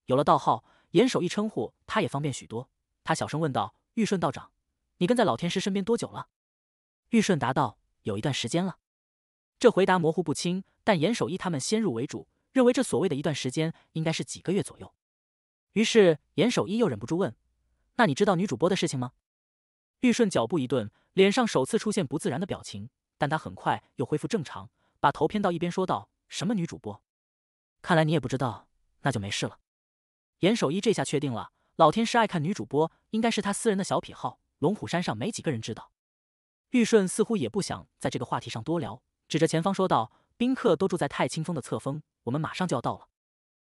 有了道号，严守一称呼他也方便许多。”他小声问道：“玉顺道长，你跟在老天师身边多久了？”玉顺答道：“有一段时间了。”这回答模糊不清，但严守一他们先入为主，认为这所谓的一段时间应该是几个月左右。于是严守一又忍不住问：“那你知道女主播的事情吗？”玉顺脚步一顿，脸上首次出现不自然的表情。但他很快又恢复正常，把头偏到一边说道：“什么女主播？看来你也不知道，那就没事了。”严守一这下确定了，老天师爱看女主播应该是他私人的小癖好，龙虎山上没几个人知道。玉顺似乎也不想在这个话题上多聊，指着前方说道：“宾客都住在太清峰的侧峰，我们马上就要到了。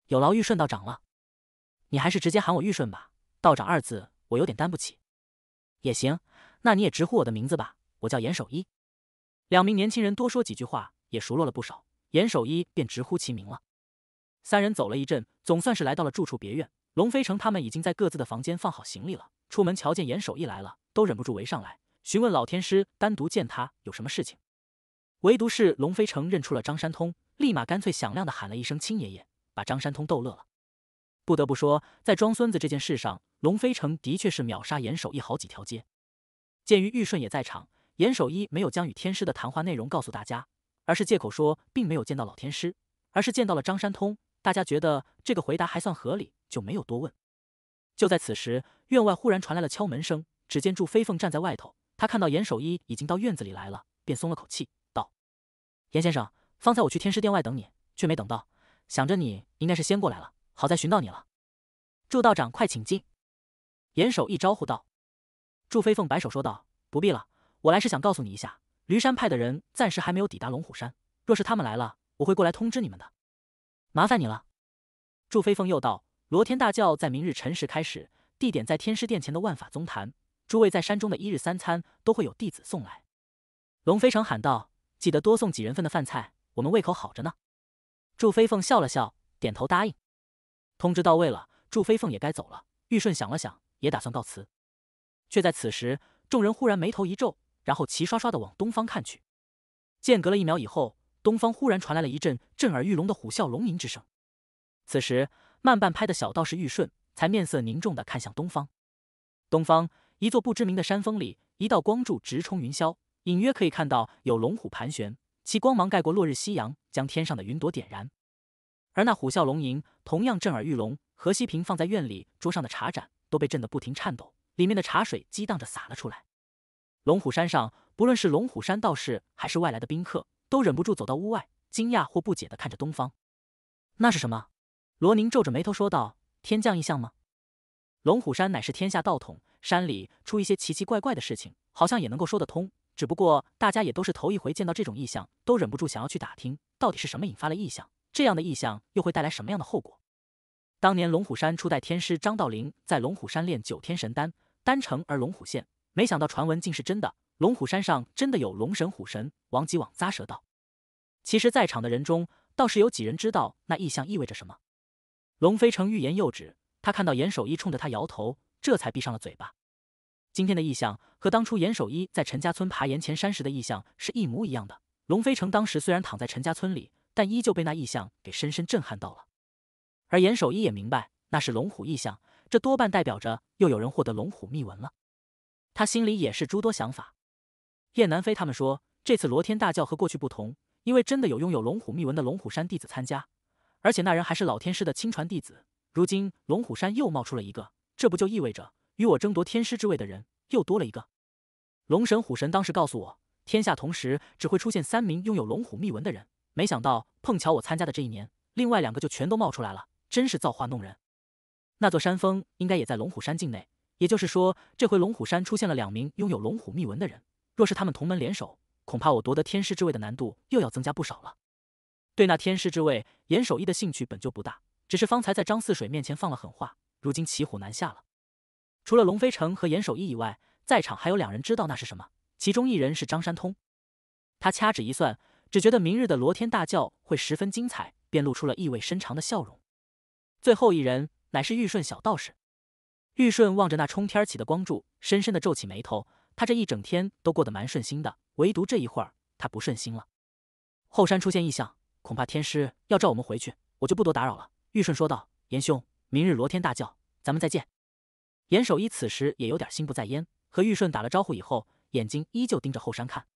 有劳玉顺道长了，你还是直接喊我玉顺吧，道长二字我有点担不起。也行，那你也直呼我的名字吧，我叫严守一。”两名年轻人多说几句话，也熟络了不少。严守一便直呼其名了。三人走了一阵，总算是来到了住处别院。龙飞城他们已经在各自的房间放好行李了。出门瞧见严守一来了，都忍不住围上来询问老天师单独见他有什么事情。唯独是龙飞城认出了张山通，立马干脆响亮的喊了一声“亲爷爷”，把张山通逗乐了。不得不说，在装孙子这件事上，龙飞城的确是秒杀严守一好几条街。鉴于玉顺也在场。严守一没有将与天师的谈话内容告诉大家，而是借口说并没有见到老天师，而是见到了张山通。大家觉得这个回答还算合理，就没有多问。就在此时，院外忽然传来了敲门声。只见祝飞凤站在外头，他看到严守一已经到院子里来了，便松了口气，道：“严先生，方才我去天师殿外等你，却没等到，想着你应该是先过来了，好在寻到你了。”祝道长，快请进。”严守一招呼道。祝飞凤摆手说道：“不必了。”我来是想告诉你一下，驴山派的人暂时还没有抵达龙虎山。若是他们来了，我会过来通知你们的。麻烦你了。祝飞凤又道：“罗天大教在明日辰时开始，地点在天师殿前的万法宗坛。诸位在山中的一日三餐都会有弟子送来。”龙飞城喊道：“记得多送几人份的饭菜，我们胃口好着呢。”祝飞凤笑了笑，点头答应。通知到位了，祝飞凤也该走了。玉顺想了想，也打算告辞。却在此时，众人忽然眉头一皱。然后齐刷刷的往东方看去，间隔了一秒以后，东方忽然传来了一阵震耳欲聋的虎啸龙吟之声。此时，慢半拍的小道士玉顺才面色凝重的看向东方。东方，一座不知名的山峰里，一道光柱直冲云霄，隐约可以看到有龙虎盘旋，其光芒盖过落日夕阳，将天上的云朵点燃。而那虎啸龙吟同样震耳欲聋，何西平放在院里桌上的茶盏都被震得不停颤抖，里面的茶水激荡着洒了出来。龙虎山上，不论是龙虎山道士还是外来的宾客，都忍不住走到屋外，惊讶或不解地看着东方。那是什么？罗宁皱着眉头说道：“天降异象吗？”龙虎山乃是天下道统，山里出一些奇奇怪怪的事情，好像也能够说得通。只不过大家也都是头一回见到这种异象，都忍不住想要去打听，到底是什么引发了异象，这样的异象又会带来什么样的后果？当年龙虎山初代天师张道陵在龙虎山炼九天神丹，丹成而龙虎现。没想到传闻竟是真的，龙虎山上真的有龙神虎神。王吉往咂舌道：“其实，在场的人中，倒是有几人知道那异象意味着什么。”龙飞城欲言又止，他看到严守一冲着他摇头，这才闭上了嘴巴。今天的异象和当初严守一在陈家村爬岩前山时的异象是一模一样的。龙飞城当时虽然躺在陈家村里，但依旧被那异象给深深震撼到了。而严守一也明白，那是龙虎异象，这多半代表着又有人获得龙虎秘文了。他心里也是诸多想法。燕南飞他们说，这次罗天大教和过去不同，因为真的有拥有龙虎秘文的龙虎山弟子参加，而且那人还是老天师的亲传弟子。如今龙虎山又冒出了一个，这不就意味着与我争夺天师之位的人又多了一个？龙神虎神当时告诉我，天下同时只会出现三名拥有龙虎秘文的人，没想到碰巧我参加的这一年，另外两个就全都冒出来了，真是造化弄人。那座山峰应该也在龙虎山境内。也就是说，这回龙虎山出现了两名拥有龙虎秘文的人，若是他们同门联手，恐怕我夺得天师之位的难度又要增加不少了。对那天师之位，严守义的兴趣本就不大，只是方才在张四水面前放了狠话，如今骑虎难下了。除了龙飞城和严守义以外，在场还有两人知道那是什么，其中一人是张山通，他掐指一算，只觉得明日的罗天大教会十分精彩，便露出了意味深长的笑容。最后一人乃是玉顺小道士。玉顺望着那冲天起的光柱，深深的皱起眉头。他这一整天都过得蛮顺心的，唯独这一会儿他不顺心了。后山出现异象，恐怕天师要召我们回去，我就不多打扰了。”玉顺说道。“严兄，明日罗天大教，咱们再见。”严守一此时也有点心不在焉，和玉顺打了招呼以后，眼睛依旧盯着后山看。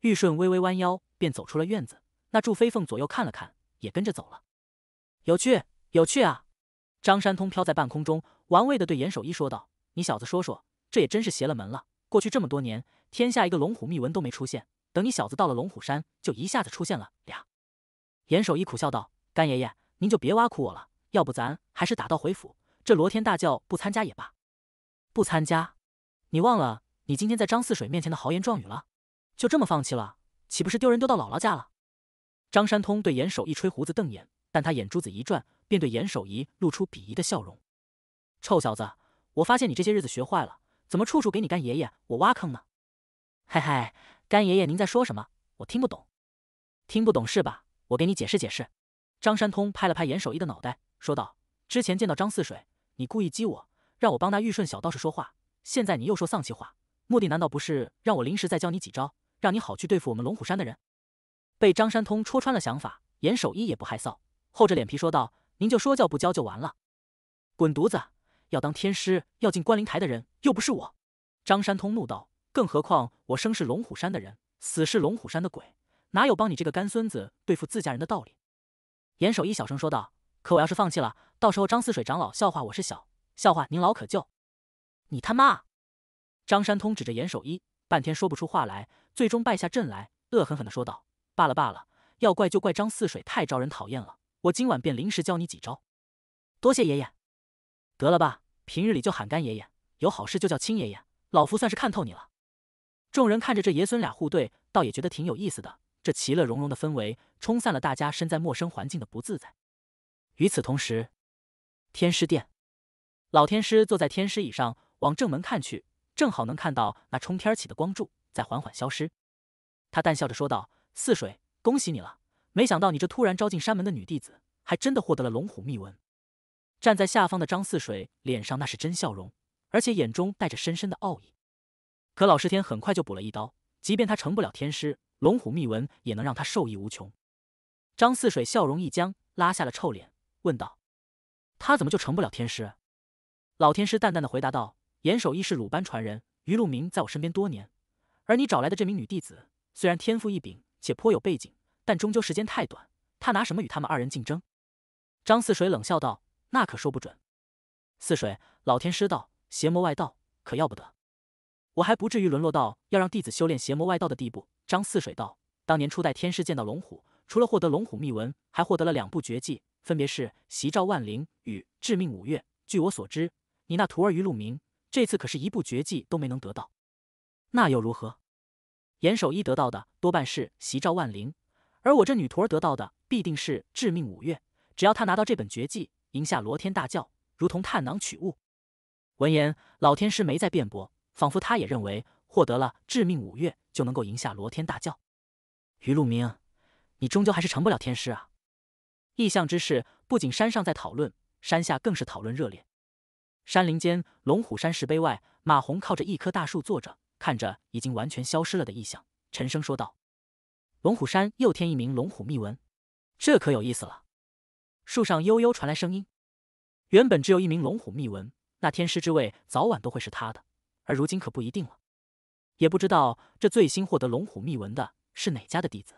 玉顺微微弯腰，便走出了院子。那祝飞凤左右看了看，也跟着走了。有趣，有趣啊！张山通飘在半空中。玩味地对严守一说道：“你小子说说，这也真是邪了门了！过去这么多年，天下一个龙虎秘文都没出现，等你小子到了龙虎山，就一下子出现了俩。”严守一苦笑道：“干爷爷，您就别挖苦我了。要不咱还是打道回府，这罗天大教不参加也罢。”“不参加？你忘了你今天在张四水面前的豪言壮语了？就这么放弃了，岂不是丢人丢到姥姥家了？”张山通对严守一吹胡子瞪眼，但他眼珠子一转，便对严守一露出鄙夷的笑容。臭小子，我发现你这些日子学坏了，怎么处处给你干爷爷我挖坑呢？嘿嘿，干爷爷您在说什么？我听不懂，听不懂是吧？我给你解释解释。张山通拍了拍严守一的脑袋，说道：“之前见到张四水，你故意激我，让我帮那玉顺小道士说话。现在你又说丧气话，目的难道不是让我临时再教你几招，让你好去对付我们龙虎山的人？”被张山通戳穿了想法，严守一也不害臊，厚着脸皮说道：“您就说教不教就完了，滚犊子！”要当天师，要进观灵台的人又不是我。张山通怒道：“更何况我生是龙虎山的人，死是龙虎山的鬼，哪有帮你这个干孙子对付自家人的道理？”严守一小声说道：“可我要是放弃了，到时候张四水长老笑话我是小笑话，您老可就……你他妈！”张山通指着严守一，半天说不出话来，最终败下阵来，恶狠狠的说道：“罢了罢了，要怪就怪张四水太招人讨厌了。我今晚便临时教你几招，多谢爷爷。”得了吧，平日里就喊干爷爷，有好事就叫亲爷爷，老夫算是看透你了。众人看着这爷孙俩互对，倒也觉得挺有意思的。这其乐融融的氛围，冲散了大家身在陌生环境的不自在。与此同时，天师殿，老天师坐在天师椅上，往正门看去，正好能看到那冲天起的光柱在缓缓消失。他淡笑着说道：“四水，恭喜你了！没想到你这突然招进山门的女弟子，还真的获得了龙虎秘文。”站在下方的张四水脸上那是真笑容，而且眼中带着深深的傲意。可老师天很快就补了一刀，即便他成不了天师，龙虎秘文也能让他受益无穷。张四水笑容一僵，拉下了臭脸，问道：“他怎么就成不了天师？”老天师淡淡的回答道：“严守义是鲁班传人，于路明在我身边多年，而你找来的这名女弟子虽然天赋异禀，且颇有背景，但终究时间太短，她拿什么与他们二人竞争？”张四水冷笑道。那可说不准。四水老天师道邪魔外道可要不得，我还不至于沦落到要让弟子修炼邪魔外道的地步。张四水道，当年初代天师见到龙虎，除了获得龙虎秘文，还获得了两部绝技，分别是袭照万灵与致命五岳。据我所知，你那徒儿于路明这次可是一部绝技都没能得到。那又如何？严守一得到的多半是袭照万灵，而我这女徒儿得到的必定是致命五岳。只要他拿到这本绝技，赢下罗天大教，如同探囊取物。闻言，老天师没再辩驳，仿佛他也认为获得了致命五岳就能够赢下罗天大教。于路明，你终究还是成不了天师啊！异象之事不仅山上在讨论，山下更是讨论热烈。山林间，龙虎山石碑外，马洪靠着一棵大树坐着，看着已经完全消失了的异象，沉声说道：“龙虎山又添一名龙虎秘闻，这可有意思了。”树上悠悠传来声音。原本只有一名龙虎秘文，那天师之位早晚都会是他的，而如今可不一定了。也不知道这最新获得龙虎秘文的是哪家的弟子。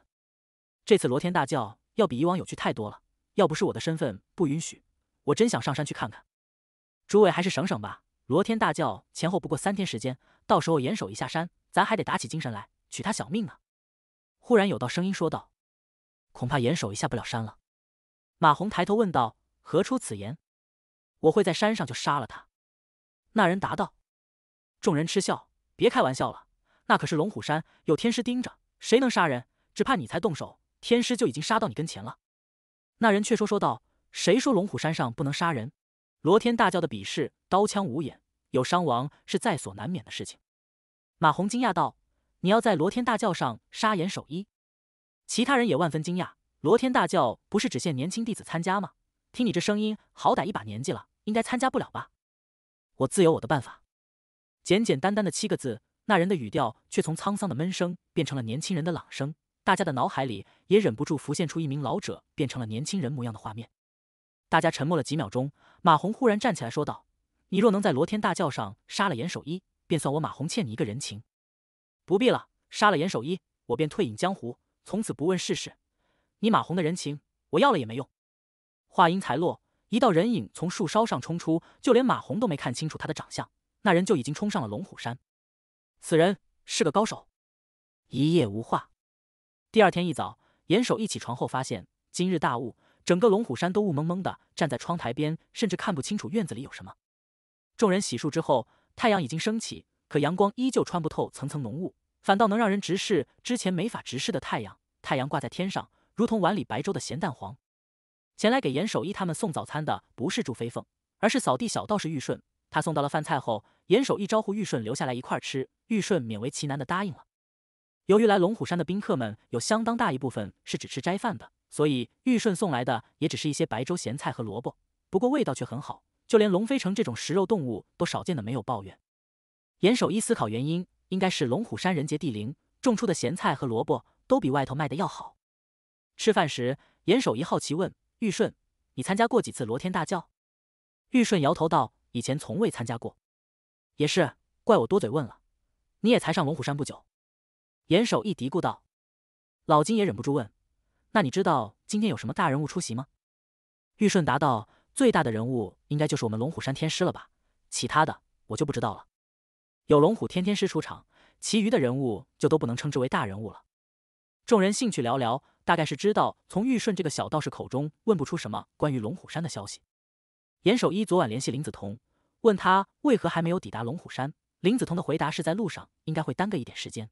这次罗天大教要比以往有趣太多了。要不是我的身份不允许，我真想上山去看看。诸位还是省省吧。罗天大教前后不过三天时间，到时候严守一下山，咱还得打起精神来取他小命呢。忽然有道声音说道：“恐怕严守一下不了山了。”马红抬头问道：“何出此言？”“我会在山上就杀了他。”那人答道。众人嗤笑：“别开玩笑了，那可是龙虎山有天师盯着，谁能杀人？只怕你才动手，天师就已经杀到你跟前了。”那人却说：“说道，谁说龙虎山上不能杀人？”罗天大叫的比试，刀枪无眼，有伤亡是在所难免的事情。马红惊讶道：“你要在罗天大教上杀严守一？”其他人也万分惊讶。罗天大教不是只限年轻弟子参加吗？听你这声音，好歹一把年纪了，应该参加不了吧？我自有我的办法。简简单单的七个字，那人的语调却从沧桑的闷声变成了年轻人的朗声。大家的脑海里也忍不住浮现出一名老者变成了年轻人模样的画面。大家沉默了几秒钟，马红忽然站起来说道：“你若能在罗天大教上杀了严守一，便算我马红欠你一个人情。”不必了，杀了严守一，我便退隐江湖，从此不问世事。你马红的人情，我要了也没用。话音才落，一道人影从树梢上冲出，就连马红都没看清楚他的长相，那人就已经冲上了龙虎山。此人是个高手。一夜无话。第二天一早，严守一起床后发现今日大雾，整个龙虎山都雾蒙蒙的，站在窗台边甚至看不清楚院子里有什么。众人洗漱之后，太阳已经升起，可阳光依旧穿不透层层浓雾，反倒能让人直视之前没法直视的太阳。太阳挂在天上。如同碗里白粥的咸蛋黄，前来给严守一他们送早餐的不是祝飞凤，而是扫地小道士玉顺。他送到了饭菜后，严守一招呼玉顺留下来一块吃。玉顺勉为其难的答应了。由于来龙虎山的宾客们有相当大一部分是只吃斋饭的，所以玉顺送来的也只是一些白粥、咸菜和萝卜，不过味道却很好，就连龙飞城这种食肉动物都少见的没有抱怨。严守一思考原因，应该是龙虎山人杰地灵，种出的咸菜和萝卜都比外头卖的要好。吃饭时，严守一好奇问玉顺：“你参加过几次罗天大教？”玉顺摇头道：“以前从未参加过。”也是，怪我多嘴问了。你也才上龙虎山不久。”严守一嘀咕道。老金也忍不住问：“那你知道今天有什么大人物出席吗？”玉顺答道：“最大的人物应该就是我们龙虎山天师了吧？其他的我就不知道了。有龙虎天天师出场，其余的人物就都不能称之为大人物了。”众人兴趣寥寥。大概是知道从玉顺这个小道士口中问不出什么关于龙虎山的消息。严守一昨晚联系林子彤，问他为何还没有抵达龙虎山。林子彤的回答是在路上应该会耽搁一点时间，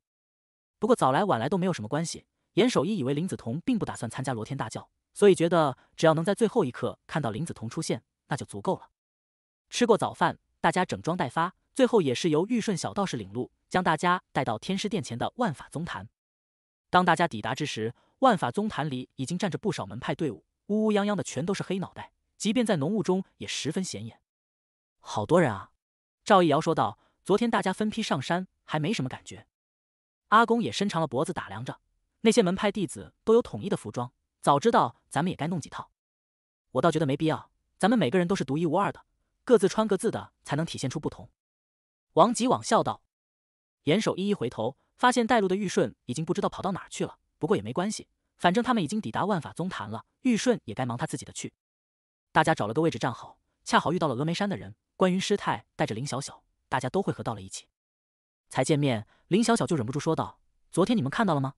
不过早来晚来都没有什么关系。严守一以为林子彤并不打算参加罗天大醮，所以觉得只要能在最后一刻看到林子彤出现，那就足够了。吃过早饭，大家整装待发，最后也是由玉顺小道士领路，将大家带到天师殿前的万法宗坛。当大家抵达之时，万法宗坛里已经站着不少门派队伍，乌乌泱泱的全都是黑脑袋，即便在浓雾中也十分显眼。好多人啊！赵一瑶说道：“昨天大家分批上山，还没什么感觉。”阿公也伸长了脖子打量着那些门派弟子，都有统一的服装。早知道咱们也该弄几套。我倒觉得没必要，咱们每个人都是独一无二的，各自穿各自的，才能体现出不同。王吉往笑道。严守一一回头，发现带路的玉顺已经不知道跑到哪儿去了。不过也没关系，反正他们已经抵达万法宗坛了，玉顺也该忙他自己的去。大家找了个位置站好，恰好遇到了峨眉山的人，关云师太带着林小小，大家都会合到了一起。才见面，林小小就忍不住说道：“昨天你们看到了吗？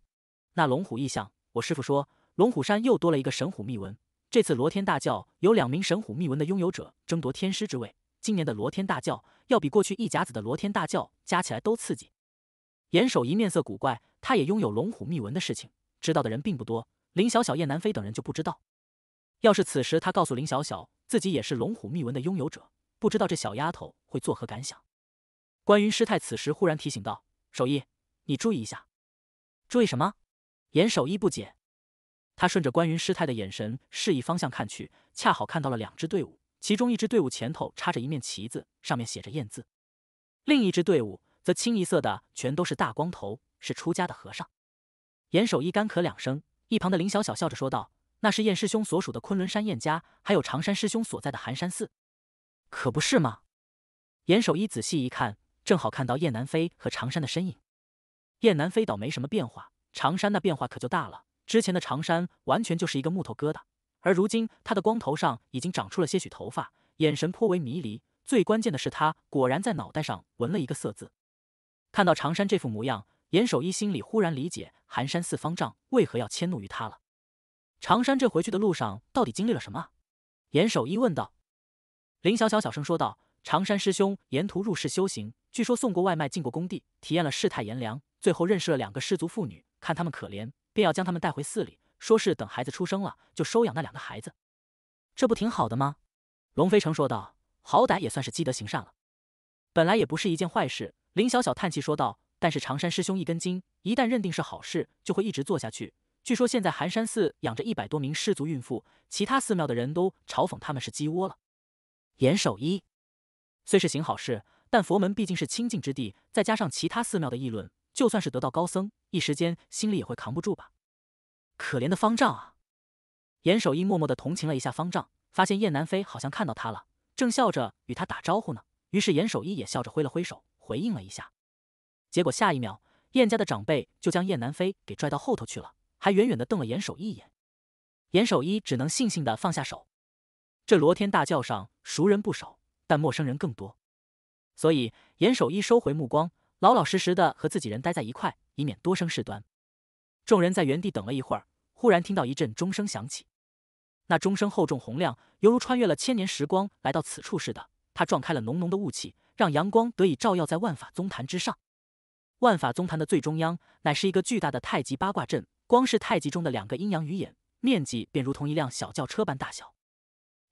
那龙虎异象，我师傅说龙虎山又多了一个神虎秘文。这次罗天大教有两名神虎秘文的拥有者争夺天师之位，今年的罗天大教要比过去一甲子的罗天大教加起来都刺激。”严守一面色古怪。他也拥有龙虎秘文的事情，知道的人并不多。林小小、燕南飞等人就不知道。要是此时他告诉林小小自己也是龙虎秘文的拥有者，不知道这小丫头会作何感想？关云师太此时忽然提醒道：“守义，你注意一下，注意什么？”严守义不解，他顺着关云师太的眼神示意方向看去，恰好看到了两支队伍，其中一支队伍前头插着一面旗子，上面写着“燕”字；另一支队伍则清一色的全都是大光头。是出家的和尚，严守一干咳两声，一旁的林小小笑着说道：“那是燕师兄所属的昆仑山燕家，还有长山师兄所在的寒山寺，可不是吗？”严守一仔细一看，正好看到燕南飞和长山的身影。燕南飞倒没什么变化，长山那变化可就大了。之前的长山完全就是一个木头疙瘩，而如今他的光头上已经长出了些许头发，眼神颇为迷离。最关键的是，他果然在脑袋上纹了一个“色”字。看到长山这副模样。严守一心里忽然理解寒山寺方丈为何要迁怒于他了。长山这回去的路上到底经历了什么？严守一问道。林小小小声说道：“长山师兄沿途入世修行，据说送过外卖，进过工地，体验了世态炎凉。最后认识了两个失足妇女，看他们可怜，便要将他们带回寺里，说是等孩子出生了就收养那两个孩子。这不挺好的吗？”龙飞成说道：“好歹也算是积德行善了，本来也不是一件坏事。”林小小叹气说道。但是长山师兄一根筋，一旦认定是好事，就会一直做下去。据说现在寒山寺养着一百多名失足孕妇，其他寺庙的人都嘲讽他们是鸡窝了。严守一虽是行好事，但佛门毕竟是清净之地，再加上其他寺庙的议论，就算是得道高僧，一时间心里也会扛不住吧。可怜的方丈啊！严守一默默地同情了一下方丈，发现燕南飞好像看到他了，正笑着与他打招呼呢。于是严守一也笑着挥了挥手，回应了一下。结果下一秒，燕家的长辈就将燕南飞给拽到后头去了，还远远的瞪了严守一眼。严守一只能悻悻的放下手。这罗天大教上熟人不少，但陌生人更多，所以严守一收回目光，老老实实的和自己人待在一块，以免多生事端。众人在原地等了一会儿，忽然听到一阵钟声响起。那钟声厚重洪亮，犹如穿越了千年时光来到此处似的。它撞开了浓浓的雾气，让阳光得以照耀在万法宗坛之上。万法宗坛的最中央，乃是一个巨大的太极八卦阵。光是太极中的两个阴阳鱼眼，面积便如同一辆小轿车般大小。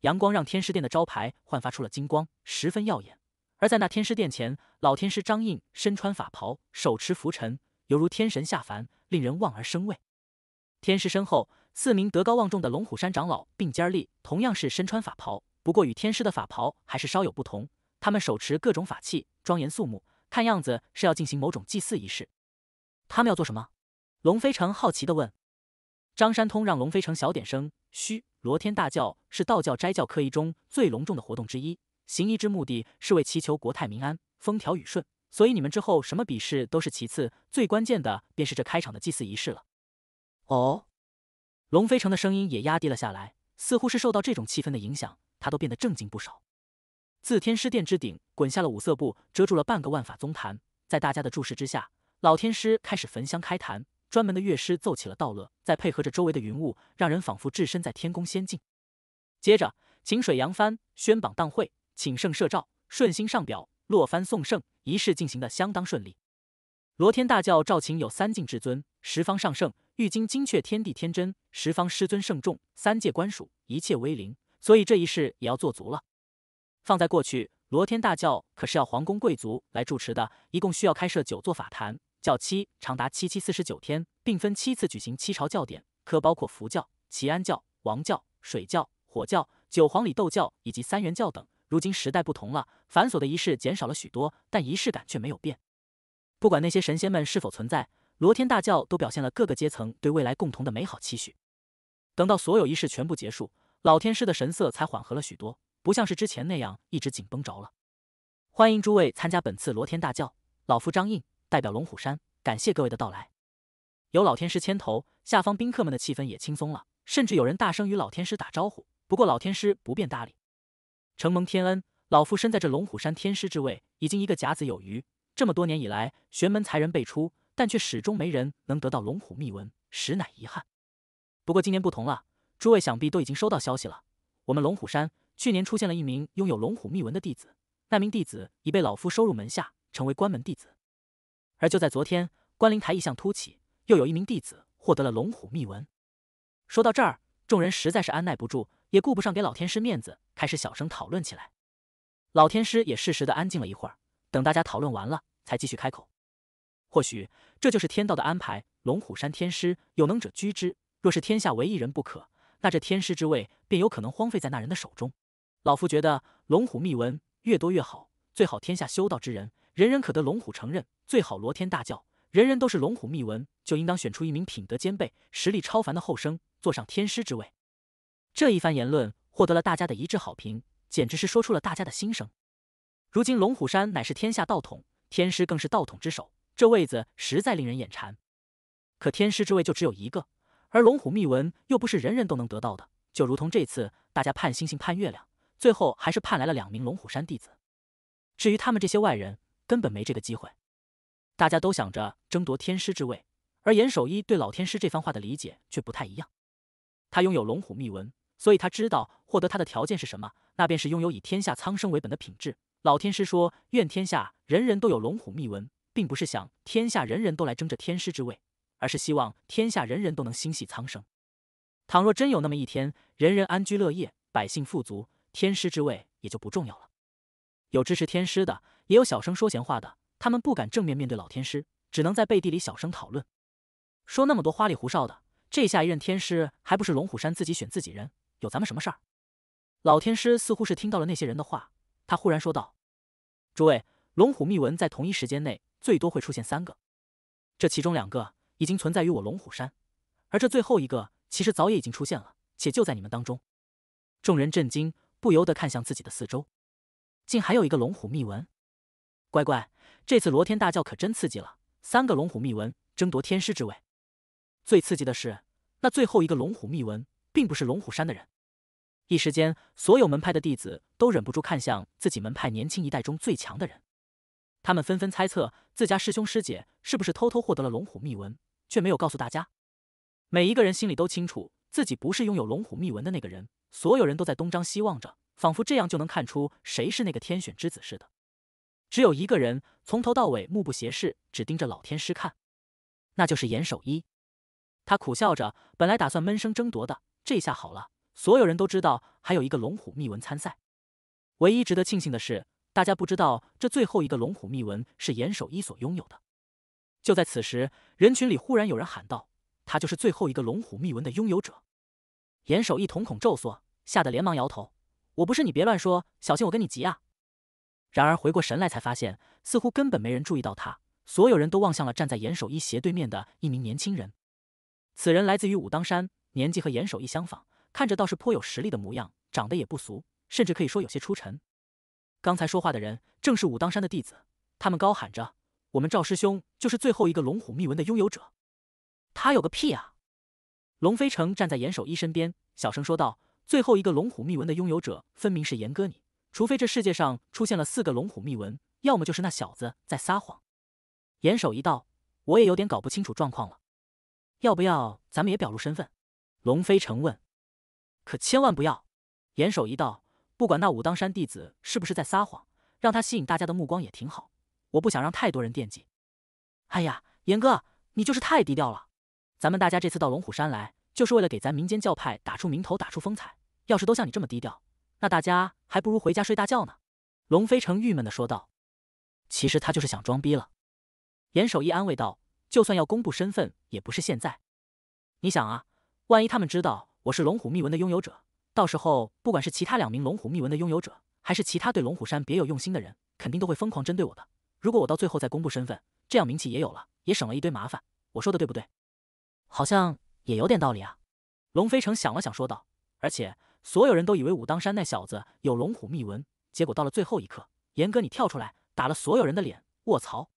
阳光让天师殿的招牌焕发出了金光，十分耀眼。而在那天师殿前，老天师张印身穿法袍，手持拂尘，犹如天神下凡，令人望而生畏。天师身后，四名德高望重的龙虎山长老并肩立，同样是身穿法袍，不过与天师的法袍还是稍有不同。他们手持各种法器，庄严肃穆。看样子是要进行某种祭祀仪式，他们要做什么？龙飞成好奇的问。张山通让龙飞成小点声，嘘。罗天大教是道教斋教科仪中最隆重的活动之一，行仪之目的是为祈求国泰民安、风调雨顺，所以你们之后什么比试都是其次，最关键的便是这开场的祭祀仪式了。哦。龙飞成的声音也压低了下来，似乎是受到这种气氛的影响，他都变得正经不少。自天师殿之顶滚下了五色布，遮住了半个万法宗坛。在大家的注视之下，老天师开始焚香开坛，专门的乐师奏起了道乐，再配合着周围的云雾，让人仿佛置身在天宫仙境。接着，请水扬帆，宣榜荡会，请圣设照，顺心上表，落帆送圣，仪式进行的相当顺利。罗天大教召请有三境至尊、十方上圣、玉京精阙天地天真、十方师尊圣众、三界官属，一切威灵，所以这一世也要做足了。放在过去，罗天大教可是要皇宫贵族来主持的，一共需要开设九座法坛，教期长达七七四十九天，并分七次举行七朝教典，可包括佛教、齐安教、王教、水教、火教、九皇里斗教以及三元教等。如今时代不同了，繁琐的仪式减少了许多，但仪式感却没有变。不管那些神仙们是否存在，罗天大教都表现了各个阶层对未来共同的美好期许。等到所有仪式全部结束，老天师的神色才缓和了许多。不像是之前那样一直紧绷着了。欢迎诸位参加本次罗天大教，老夫张印代表龙虎山，感谢各位的到来。有老天师牵头，下方宾客们的气氛也轻松了，甚至有人大声与老天师打招呼。不过老天师不便搭理。承蒙天恩，老夫身在这龙虎山天师之位已经一个甲子有余，这么多年以来，玄门才人辈出，但却始终没人能得到龙虎秘文，实乃遗憾。不过今年不同了，诸位想必都已经收到消息了，我们龙虎山。去年出现了一名拥有龙虎秘文的弟子，那名弟子已被老夫收入门下，成为关门弟子。而就在昨天，观灵台异象突起，又有一名弟子获得了龙虎秘文。说到这儿，众人实在是按耐不住，也顾不上给老天师面子，开始小声讨论起来。老天师也适时的安静了一会儿，等大家讨论完了，才继续开口。或许这就是天道的安排。龙虎山天师，有能者居之。若是天下唯一人不可，那这天师之位便有可能荒废在那人的手中。老夫觉得龙虎秘文越多越好，最好天下修道之人，人人可得龙虎承认；最好罗天大教，人人都是龙虎秘文，就应当选出一名品德兼备、实力超凡的后生，坐上天师之位。这一番言论获得了大家的一致好评，简直是说出了大家的心声。如今龙虎山乃是天下道统，天师更是道统之首，这位子实在令人眼馋。可天师之位就只有一个，而龙虎秘文又不是人人都能得到的，就如同这次大家盼星星盼月亮。最后还是派来了两名龙虎山弟子。至于他们这些外人，根本没这个机会。大家都想着争夺天师之位，而严守一对老天师这番话的理解却不太一样。他拥有龙虎秘文，所以他知道获得他的条件是什么。那便是拥有以天下苍生为本的品质。老天师说：“愿天下人人都有龙虎秘文，并不是想天下人人都来争这天师之位，而是希望天下人人都能心系苍生。倘若真有那么一天，人人安居乐业，百姓富足。”天师之位也就不重要了。有支持天师的，也有小声说闲话的。他们不敢正面面对老天师，只能在背地里小声讨论，说那么多花里胡哨的。这下一任天师还不是龙虎山自己选自己人，有咱们什么事儿？老天师似乎是听到了那些人的话，他忽然说道：“诸位，龙虎秘文在同一时间内最多会出现三个，这其中两个已经存在于我龙虎山，而这最后一个其实早也已经出现了，且就在你们当中。”众人震惊。不由得看向自己的四周，竟还有一个龙虎秘文。乖乖，这次罗天大教可真刺激了，三个龙虎秘文争夺天师之位。最刺激的是，那最后一个龙虎秘文并不是龙虎山的人。一时间，所有门派的弟子都忍不住看向自己门派年轻一代中最强的人，他们纷纷猜测自家师兄师姐是不是偷偷获得了龙虎秘文，却没有告诉大家。每一个人心里都清楚，自己不是拥有龙虎秘文的那个人。所有人都在东张西望着，仿佛这样就能看出谁是那个天选之子似的。只有一个人从头到尾目不斜视，只盯着老天师看，那就是严守一。他苦笑着，本来打算闷声争夺的，这下好了，所有人都知道还有一个龙虎秘文参赛。唯一值得庆幸的是，大家不知道这最后一个龙虎秘文是严守一所拥有的。就在此时，人群里忽然有人喊道：“他就是最后一个龙虎秘文的拥有者。”严守一瞳孔骤缩，吓得连忙摇头：“我不是你，别乱说，小心我跟你急啊！”然而回过神来，才发现似乎根本没人注意到他，所有人都望向了站在严守一斜对面的一名年轻人。此人来自于武当山，年纪和严守一相仿，看着倒是颇有实力的模样，长得也不俗，甚至可以说有些出尘。刚才说话的人正是武当山的弟子，他们高喊着：“我们赵师兄就是最后一个龙虎秘文的拥有者，他有个屁啊！”龙飞城站在严守一身边，小声说道：“最后一个龙虎秘文的拥有者，分明是严哥你。除非这世界上出现了四个龙虎秘文，要么就是那小子在撒谎。”严守一道：“我也有点搞不清楚状况了，要不要咱们也表露身份？”龙飞城问：“可千万不要。”严守一道：“不管那武当山弟子是不是在撒谎，让他吸引大家的目光也挺好。我不想让太多人惦记。”哎呀，严哥，你就是太低调了。咱们大家这次到龙虎山来，就是为了给咱民间教派打出名头、打出风采。要是都像你这么低调，那大家还不如回家睡大觉呢。”龙飞城郁闷地说道。其实他就是想装逼了。”严守一安慰道：“就算要公布身份，也不是现在。你想啊，万一他们知道我是龙虎秘文的拥有者，到时候不管是其他两名龙虎秘文的拥有者，还是其他对龙虎山别有用心的人，肯定都会疯狂针对我的。如果我到最后再公布身份，这样名气也有了，也省了一堆麻烦。我说的对不对？”好像也有点道理啊，龙飞城想了想说道。而且所有人都以为武当山那小子有龙虎秘闻，结果到了最后一刻，严哥你跳出来打了所有人的脸。卧槽，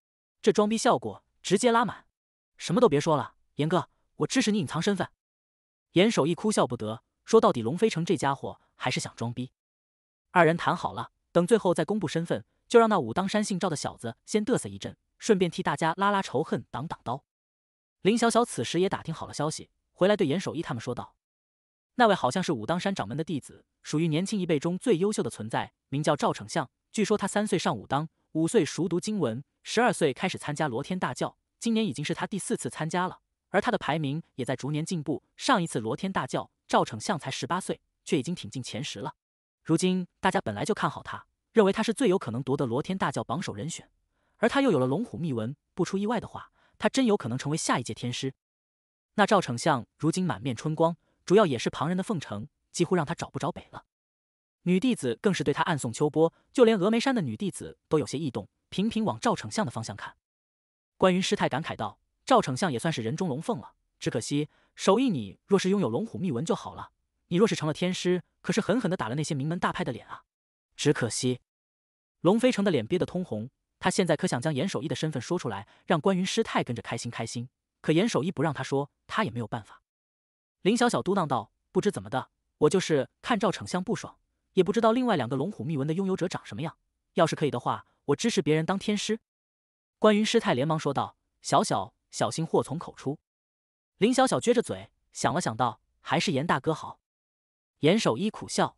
这装逼效果直接拉满！什么都别说了，严哥，我支持你隐藏身份。严守义哭笑不得，说到底龙飞城这家伙还是想装逼。二人谈好了，等最后再公布身份，就让那武当山姓赵的小子先嘚瑟一阵，顺便替大家拉拉仇恨，挡挡刀。林小小此时也打听好了消息，回来对严守一他们说道：“那位好像是武当山掌门的弟子，属于年轻一辈中最优秀的存在，名叫赵丞相。据说他三岁上武当，五岁熟读经文，十二岁开始参加罗天大教，今年已经是他第四次参加了，而他的排名也在逐年进步。上一次罗天大教，赵丞相才十八岁，却已经挺进前十了。如今大家本来就看好他，认为他是最有可能夺得罗天大教榜首人选。而他又有了龙虎秘文，不出意外的话。”他真有可能成为下一届天师，那赵丞相如今满面春光，主要也是旁人的奉承，几乎让他找不着北了。女弟子更是对他暗送秋波，就连峨眉山的女弟子都有些异动，频频往赵丞相的方向看。关云师太感慨道：“赵丞相也算是人中龙凤了，只可惜，手艺你若是拥有龙虎秘文就好了。你若是成了天师，可是狠狠地打了那些名门大派的脸啊！只可惜，龙飞城的脸憋得通红。”他现在可想将严守一的身份说出来，让关云师太跟着开心开心。可严守一不让他说，他也没有办法。林小小嘟囔道：“不知怎么的，我就是看赵丞相不爽，也不知道另外两个龙虎秘文的拥有者长什么样。要是可以的话，我支持别人当天师。”关云师太连忙说道：“小小，小心祸从口出。”林小小撅着嘴，想了想道：“还是严大哥好。”严守一苦笑。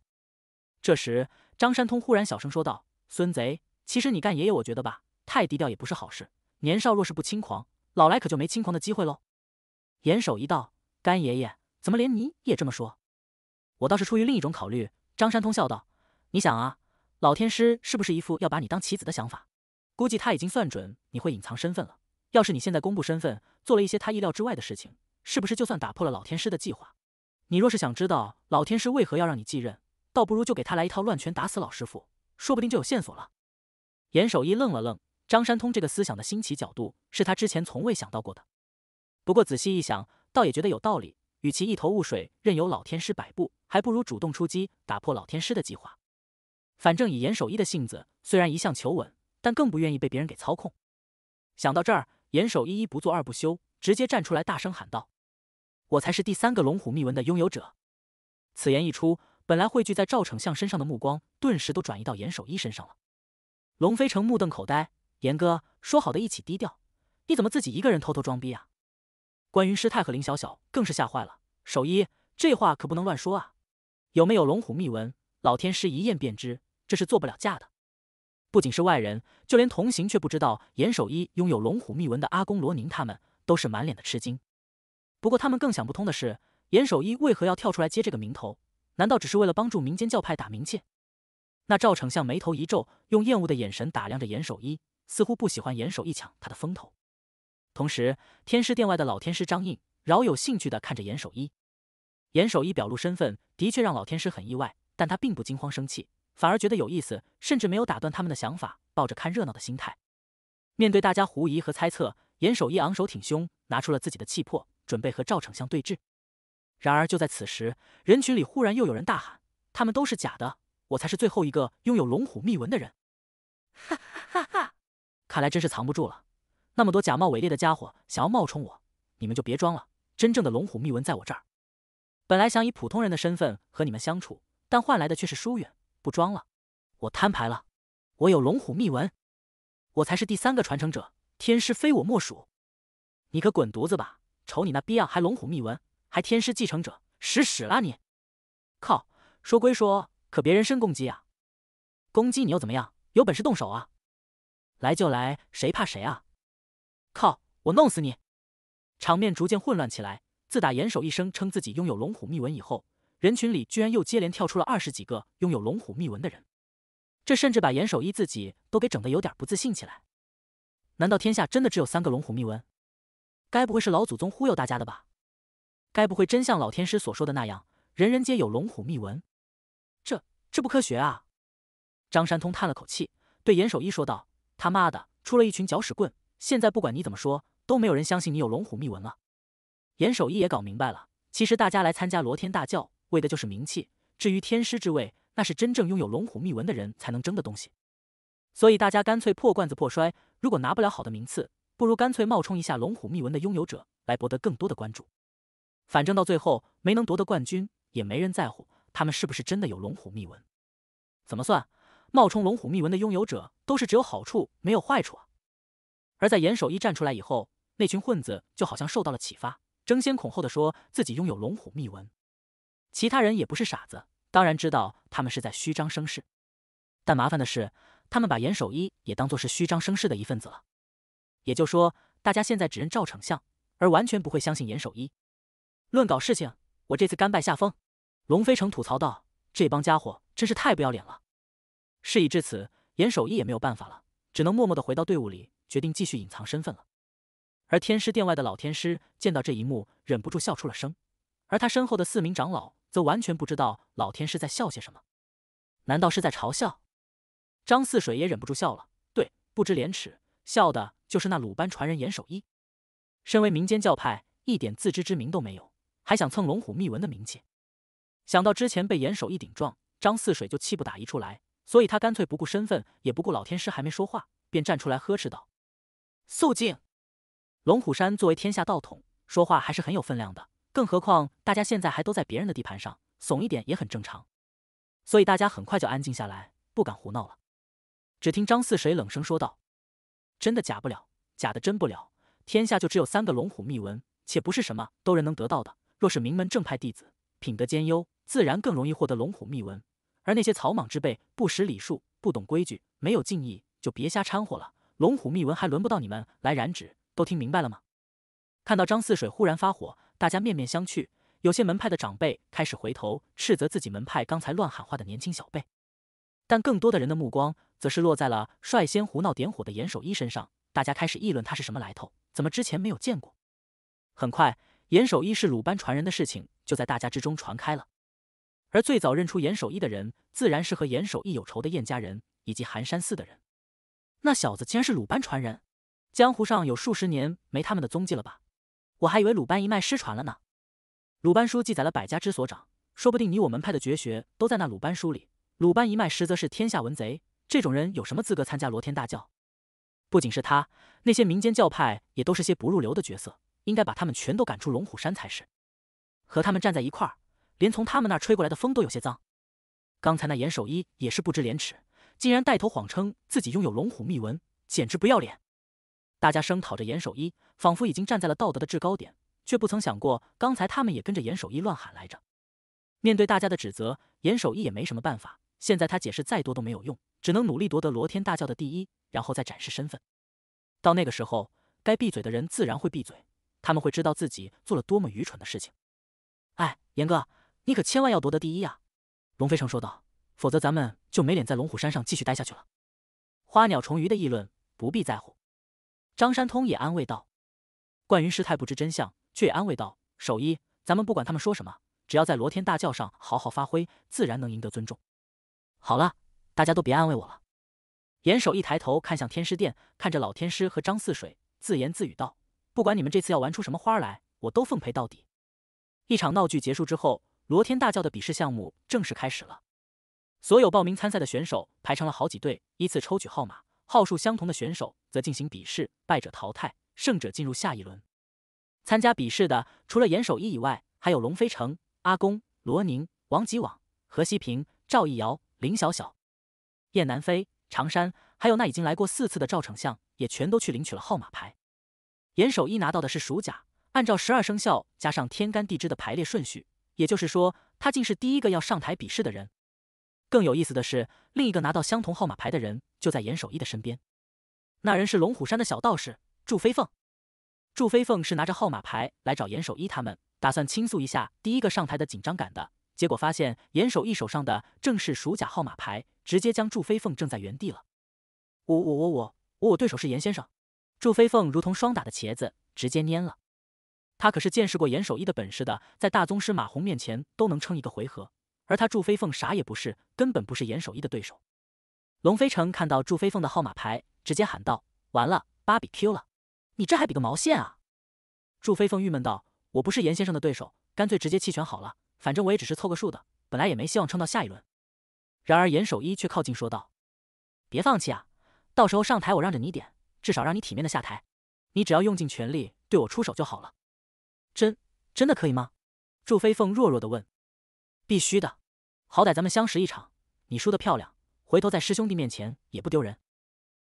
这时，张山通忽然小声说道：“孙贼。”其实你干爷爷，我觉得吧，太低调也不是好事。年少若是不轻狂，老来可就没轻狂的机会喽。严守一道，干爷爷怎么连你也这么说？我倒是出于另一种考虑。张山通笑道：“你想啊，老天师是不是一副要把你当棋子的想法？估计他已经算准你会隐藏身份了。要是你现在公布身份，做了一些他意料之外的事情，是不是就算打破了老天师的计划？你若是想知道老天师为何要让你继任，倒不如就给他来一套乱拳打死老师傅，说不定就有线索了。”严守一愣了愣，张山通这个思想的新奇角度是他之前从未想到过的。不过仔细一想，倒也觉得有道理。与其一头雾水，任由老天师摆布，还不如主动出击，打破老天师的计划。反正以严守一的性子，虽然一向求稳，但更不愿意被别人给操控。想到这儿，严守一一不做二不休，直接站出来，大声喊道：“我才是第三个龙虎秘文的拥有者！”此言一出，本来汇聚在赵丞相身上的目光，顿时都转移到严守一身上了。龙飞成目瞪口呆，严哥说好的一起低调，你怎么自己一个人偷偷装逼啊？关云师太和林小小更是吓坏了，守一这话可不能乱说啊！有没有龙虎秘闻，老天师一验便知，这是做不了假的。不仅是外人，就连同行却不知道严守一拥有龙虎秘闻的阿公罗宁，他们都是满脸的吃惊。不过他们更想不通的是，严守一为何要跳出来接这个名头？难道只是为了帮助民间教派打名气？那赵丞相眉头一皱，用厌恶的眼神打量着严守一，似乎不喜欢严守一抢他的风头。同时，天师殿外的老天师张印饶有兴趣地看着严守一。严守一表露身份，的确让老天师很意外，但他并不惊慌生气，反而觉得有意思，甚至没有打断他们的想法，抱着看热闹的心态。面对大家狐疑和猜测，严守一昂首挺胸，拿出了自己的气魄，准备和赵丞相对峙。然而，就在此时，人群里忽然又有人大喊：“他们都是假的！”我才是最后一个拥有龙虎秘文的人，哈哈哈！看来真是藏不住了。那么多假冒伪劣的家伙想要冒充我，你们就别装了。真正的龙虎秘文在我这儿。本来想以普通人的身份和你们相处，但换来的却是疏远。不装了，我摊牌了。我有龙虎秘文，我才是第三个传承者，天师非我莫属。你可滚犊子吧！瞅你那逼样，还龙虎秘文，还天师继承者，屎屎啦你！靠，说归说。可别人身攻击啊，攻击你又怎么样？有本事动手啊！来就来，谁怕谁啊！靠，我弄死你！场面逐渐混乱起来。自打严守一生称自己拥有龙虎秘文以后，人群里居然又接连跳出了二十几个拥有龙虎秘文的人，这甚至把严守一自己都给整得有点不自信起来。难道天下真的只有三个龙虎秘文？该不会是老祖宗忽悠大家的吧？该不会真像老天师所说的那样，人人皆有龙虎秘文？这不科学啊！张山通叹了口气，对严守一说道：“他妈的，出了一群搅屎棍！现在不管你怎么说，都没有人相信你有龙虎秘文了。”严守一也搞明白了，其实大家来参加罗天大教，为的就是名气。至于天师之位，那是真正拥有龙虎秘文的人才能争的东西。所以大家干脆破罐子破摔，如果拿不了好的名次，不如干脆冒充一下龙虎秘文的拥有者，来博得更多的关注。反正到最后没能夺得冠军，也没人在乎。他们是不是真的有龙虎秘文？怎么算？冒充龙虎秘文的拥有者都是只有好处没有坏处啊！而在严守一站出来以后，那群混子就好像受到了启发，争先恐后的说自己拥有龙虎秘文。其他人也不是傻子，当然知道他们是在虚张声势。但麻烦的是，他们把严守一也当做是虚张声势的一份子了。也就说，大家现在只认赵丞相，而完全不会相信严守一。论搞事情，我这次甘拜下风。龙飞城吐槽道：“这帮家伙真是太不要脸了。”事已至此，严守一也没有办法了，只能默默的回到队伍里，决定继续隐藏身份了。而天师殿外的老天师见到这一幕，忍不住笑出了声。而他身后的四名长老则完全不知道老天师在笑些什么。难道是在嘲笑？张四水也忍不住笑了。对，不知廉耻，笑的就是那鲁班传人严守一。身为民间教派，一点自知之明都没有，还想蹭龙虎秘闻的名气。想到之前被严守一顶撞，张四水就气不打一处来，所以他干脆不顾身份，也不顾老天师还没说话，便站出来呵斥道：“肃静！”龙虎山作为天下道统，说话还是很有分量的，更何况大家现在还都在别人的地盘上，怂一点也很正常。所以大家很快就安静下来，不敢胡闹了。只听张四水冷声说道：“真的假不了，假的真不了。天下就只有三个龙虎秘文，且不是什么都人能得到的。若是名门正派弟子……”品德兼优，自然更容易获得龙虎秘闻。而那些草莽之辈，不识礼数，不懂规矩，没有敬意，就别瞎掺和了。龙虎秘闻还轮不到你们来染指，都听明白了吗？看到张四水忽然发火，大家面面相觑。有些门派的长辈开始回头斥责自己门派刚才乱喊话的年轻小辈，但更多的人的目光则是落在了率先胡闹点火的严守一身上。大家开始议论他是什么来头，怎么之前没有见过？很快。严守一是鲁班传人的事情，就在大家之中传开了。而最早认出严守一的人，自然是和严守一有仇的燕家人以及寒山寺的人。那小子竟然是鲁班传人，江湖上有数十年没他们的踪迹了吧？我还以为鲁班一脉失传了呢。鲁班书记载了百家之所长，说不定你我门派的绝学都在那鲁班书里。鲁班一脉实则是天下文贼，这种人有什么资格参加罗天大教？不仅是他，那些民间教派也都是些不入流的角色。应该把他们全都赶出龙虎山才是。和他们站在一块儿，连从他们那儿吹过来的风都有些脏。刚才那严守一也是不知廉耻，竟然带头谎称自己拥有龙虎秘文，简直不要脸！大家声讨着严守一，仿佛已经站在了道德的制高点，却不曾想过，刚才他们也跟着严守一乱喊来着。面对大家的指责，严守一也没什么办法。现在他解释再多都没有用，只能努力夺得罗天大教的第一，然后再展示身份。到那个时候，该闭嘴的人自然会闭嘴。他们会知道自己做了多么愚蠢的事情。哎，严哥，你可千万要夺得第一呀！龙飞成说道，否则咱们就没脸在龙虎山上继续待下去了。花鸟虫鱼的议论不必在乎，张山通也安慰道。冠云师太不知真相，却也安慰道：“守一，咱们不管他们说什么，只要在罗天大教上好好发挥，自然能赢得尊重。”好了，大家都别安慰我了。严守一抬头看向天师殿，看着老天师和张四水，自言自语道。不管你们这次要玩出什么花来，我都奉陪到底。一场闹剧结束之后，罗天大教的比试项目正式开始了。所有报名参赛的选手排成了好几队，依次抽取号码。号数相同的选手则进行比试，败者淘汰，胜者进入下一轮。参加比试的除了严守一以外，还有龙飞城、阿公、罗宁、王吉网、何西平、赵一瑶、林小小、燕南飞、常山，还有那已经来过四次的赵丞相，也全都去领取了号码牌。严守一拿到的是属甲，按照十二生肖加上天干地支的排列顺序，也就是说，他竟是第一个要上台比试的人。更有意思的是，另一个拿到相同号码牌的人就在严守一的身边。那人是龙虎山的小道士祝飞凤。祝飞凤是拿着号码牌来找严守一，他们打算倾诉一下第一个上台的紧张感的，结果发现严守一手上的正是属甲号码牌，直接将祝飞凤正在原地了。我我我我我我对手是严先生。祝飞凤如同霜打的茄子，直接蔫了。他可是见识过严守一的本事的，在大宗师马红面前都能撑一个回合，而他祝飞凤啥也不是，根本不是严守一的对手。龙飞城看到祝飞凤的号码牌，直接喊道：“完了，八比 Q 了，你这还比个毛线啊？”祝飞凤郁闷道：“我不是严先生的对手，干脆直接弃权好了，反正我也只是凑个数的，本来也没希望撑到下一轮。”然而严守一却靠近说道：“别放弃啊，到时候上台我让着你点。”至少让你体面的下台，你只要用尽全力对我出手就好了。真真的可以吗？祝飞凤弱弱的问。必须的，好歹咱们相识一场，你输的漂亮，回头在师兄弟面前也不丢人。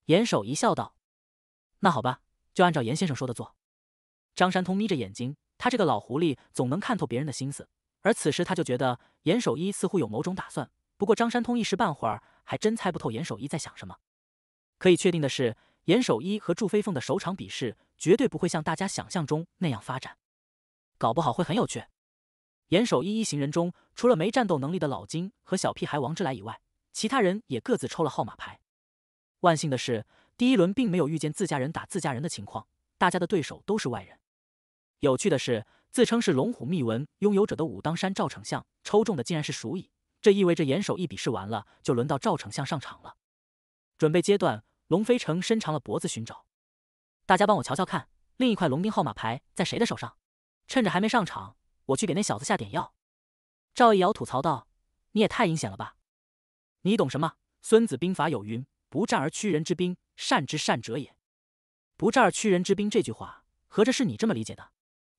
严守一笑道：“那好吧，就按照严先生说的做。”张山通眯着眼睛，他这个老狐狸总能看透别人的心思，而此时他就觉得严守一似乎有某种打算。不过张山通一时半会儿还真猜不透严守一在想什么。可以确定的是。严守一和祝飞凤的首场比试绝对不会像大家想象中那样发展，搞不好会很有趣。严守一一行人中，除了没战斗能力的老金和小屁孩王之来以外，其他人也各自抽了号码牌。万幸的是，第一轮并没有遇见自家人打自家人的情况，大家的对手都是外人。有趣的是，自称是龙虎秘文拥有者的武当山赵丞相抽中的竟然是鼠蚁，这意味着严守一比试完了，就轮到赵丞相上场了。准备阶段。龙飞成伸长了脖子寻找，大家帮我瞧瞧看，另一块龙兵号码牌在谁的手上？趁着还没上场，我去给那小子下点药。赵一瑶吐槽道：“你也太阴险了吧！你懂什么？孙子兵法有云：‘不战而屈人之兵，善之善者也。’不战而屈人之兵这句话，合着是你这么理解的？”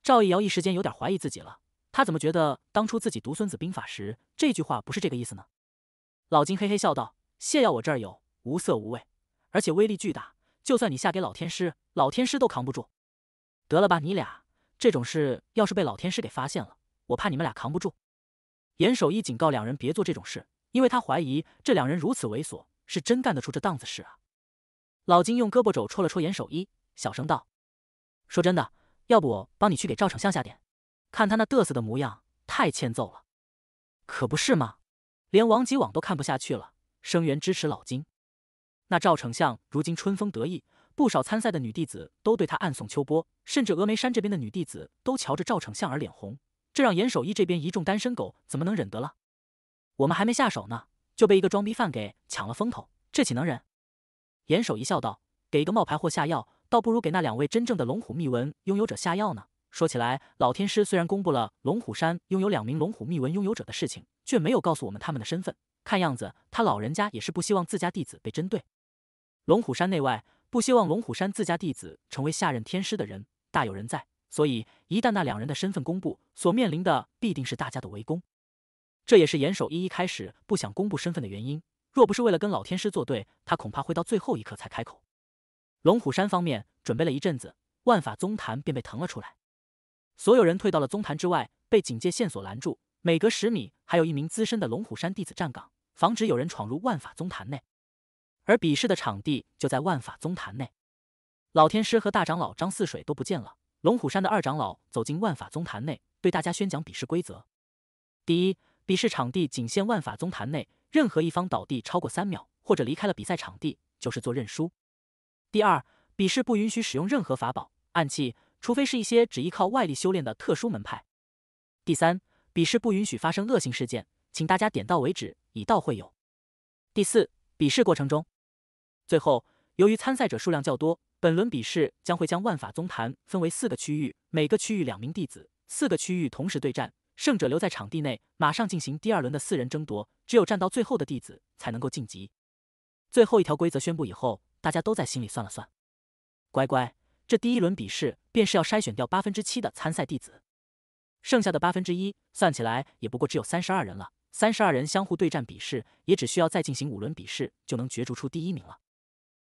赵一瑶一时间有点怀疑自己了，他怎么觉得当初自己读孙子兵法时这句话不是这个意思呢？老金嘿嘿笑道：“泻药我这儿有，无色无味。”而且威力巨大，就算你下给老天师，老天师都扛不住。得了吧，你俩这种事，要是被老天师给发现了，我怕你们俩扛不住。严守一警告两人别做这种事，因为他怀疑这两人如此猥琐，是真干得出这档子事啊。老金用胳膊肘戳了戳严守一，小声道：“说真的，要不我帮你去给赵丞相下点，看他那得瑟的模样，太欠揍了。可不是吗？连王吉网都看不下去了，声援支持老金。”那赵丞相如今春风得意，不少参赛的女弟子都对他暗送秋波，甚至峨眉山这边的女弟子都瞧着赵丞相而脸红。这让严守一这边一众单身狗怎么能忍得了？我们还没下手呢，就被一个装逼犯给抢了风头，这岂能忍？严守一笑道：“给一个冒牌货下药，倒不如给那两位真正的龙虎秘文拥有者下药呢。”说起来，老天师虽然公布了龙虎山拥有两名龙虎秘文拥有者的事情，却没有告诉我们他们的身份。看样子，他老人家也是不希望自家弟子被针对。龙虎山内外，不希望龙虎山自家弟子成为下任天师的人大有人在，所以一旦那两人的身份公布，所面临的必定是大家的围攻。这也是严守一一开始不想公布身份的原因。若不是为了跟老天师作对，他恐怕会到最后一刻才开口。龙虎山方面准备了一阵子，万法宗坛便被腾了出来。所有人退到了宗坛之外，被警戒线索拦住。每隔十米，还有一名资深的龙虎山弟子站岗，防止有人闯入万法宗坛内。而比试的场地就在万法宗坛内，老天师和大长老张四水都不见了。龙虎山的二长老走进万法宗坛内，对大家宣讲比试规则：第一，比试场地仅限万法宗坛内，任何一方倒地超过三秒或者离开了比赛场地，就是做认输。第二，比试不允许使用任何法宝、暗器，除非是一些只依靠外力修炼的特殊门派。第三，比试不允许发生恶性事件，请大家点到为止，以道会友。第四，比试过程中。最后，由于参赛者数量较多，本轮比试将会将万法宗坛分为四个区域，每个区域两名弟子，四个区域同时对战，胜者留在场地内，马上进行第二轮的四人争夺。只有战到最后的弟子才能够晋级。最后一条规则宣布以后，大家都在心里算了算：乖乖，这第一轮比试便是要筛选掉八分之七的参赛弟子，剩下的八分之一，算起来也不过只有三十二人了。三十二人相互对战比试，也只需要再进行五轮比试就能角逐出第一名了。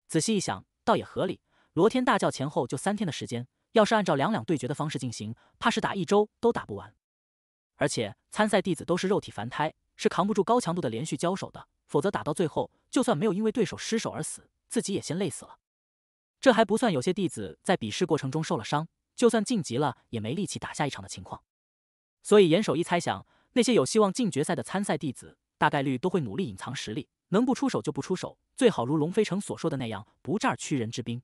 仔细一想，倒也合理。罗天大教前后就三天的时间，要是按照两两对决的方式进行，怕是打一周都打不完。而且参赛弟子都是肉体凡胎，是扛不住高强度的连续交手的，否则打到最后，就算没有因为对手失手而死，自己也先累死了。这还不算，有些弟子在比试过程中受了伤，就算晋级了，也没力气打下一场的情况。所以严守一猜想，那些有希望进决赛的参赛弟子，大概率都会努力隐藏实力，能不出手就不出手。最好如龙飞城所说的那样，不战而屈人之兵。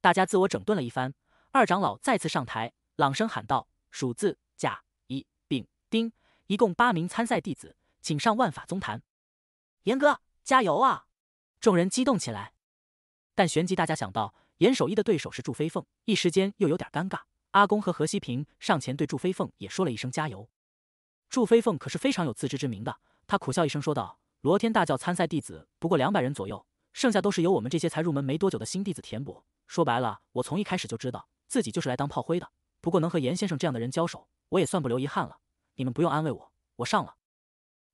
大家自我整顿了一番，二长老再次上台，朗声喊道：“属字甲、乙、丙、丁，一共八名参赛弟子，请上万法宗坛。”严哥，加油啊！众人激动起来，但旋即大家想到严守一的对手是祝飞凤，一时间又有点尴尬。阿公和何西平上前对祝飞凤也说了一声加油。祝飞凤可是非常有自知之明的，他苦笑一声说道。罗天大教参赛弟子不过两百人左右，剩下都是由我们这些才入门没多久的新弟子填补。说白了，我从一开始就知道自己就是来当炮灰的。不过能和严先生这样的人交手，我也算不留遗憾了。你们不用安慰我，我上了。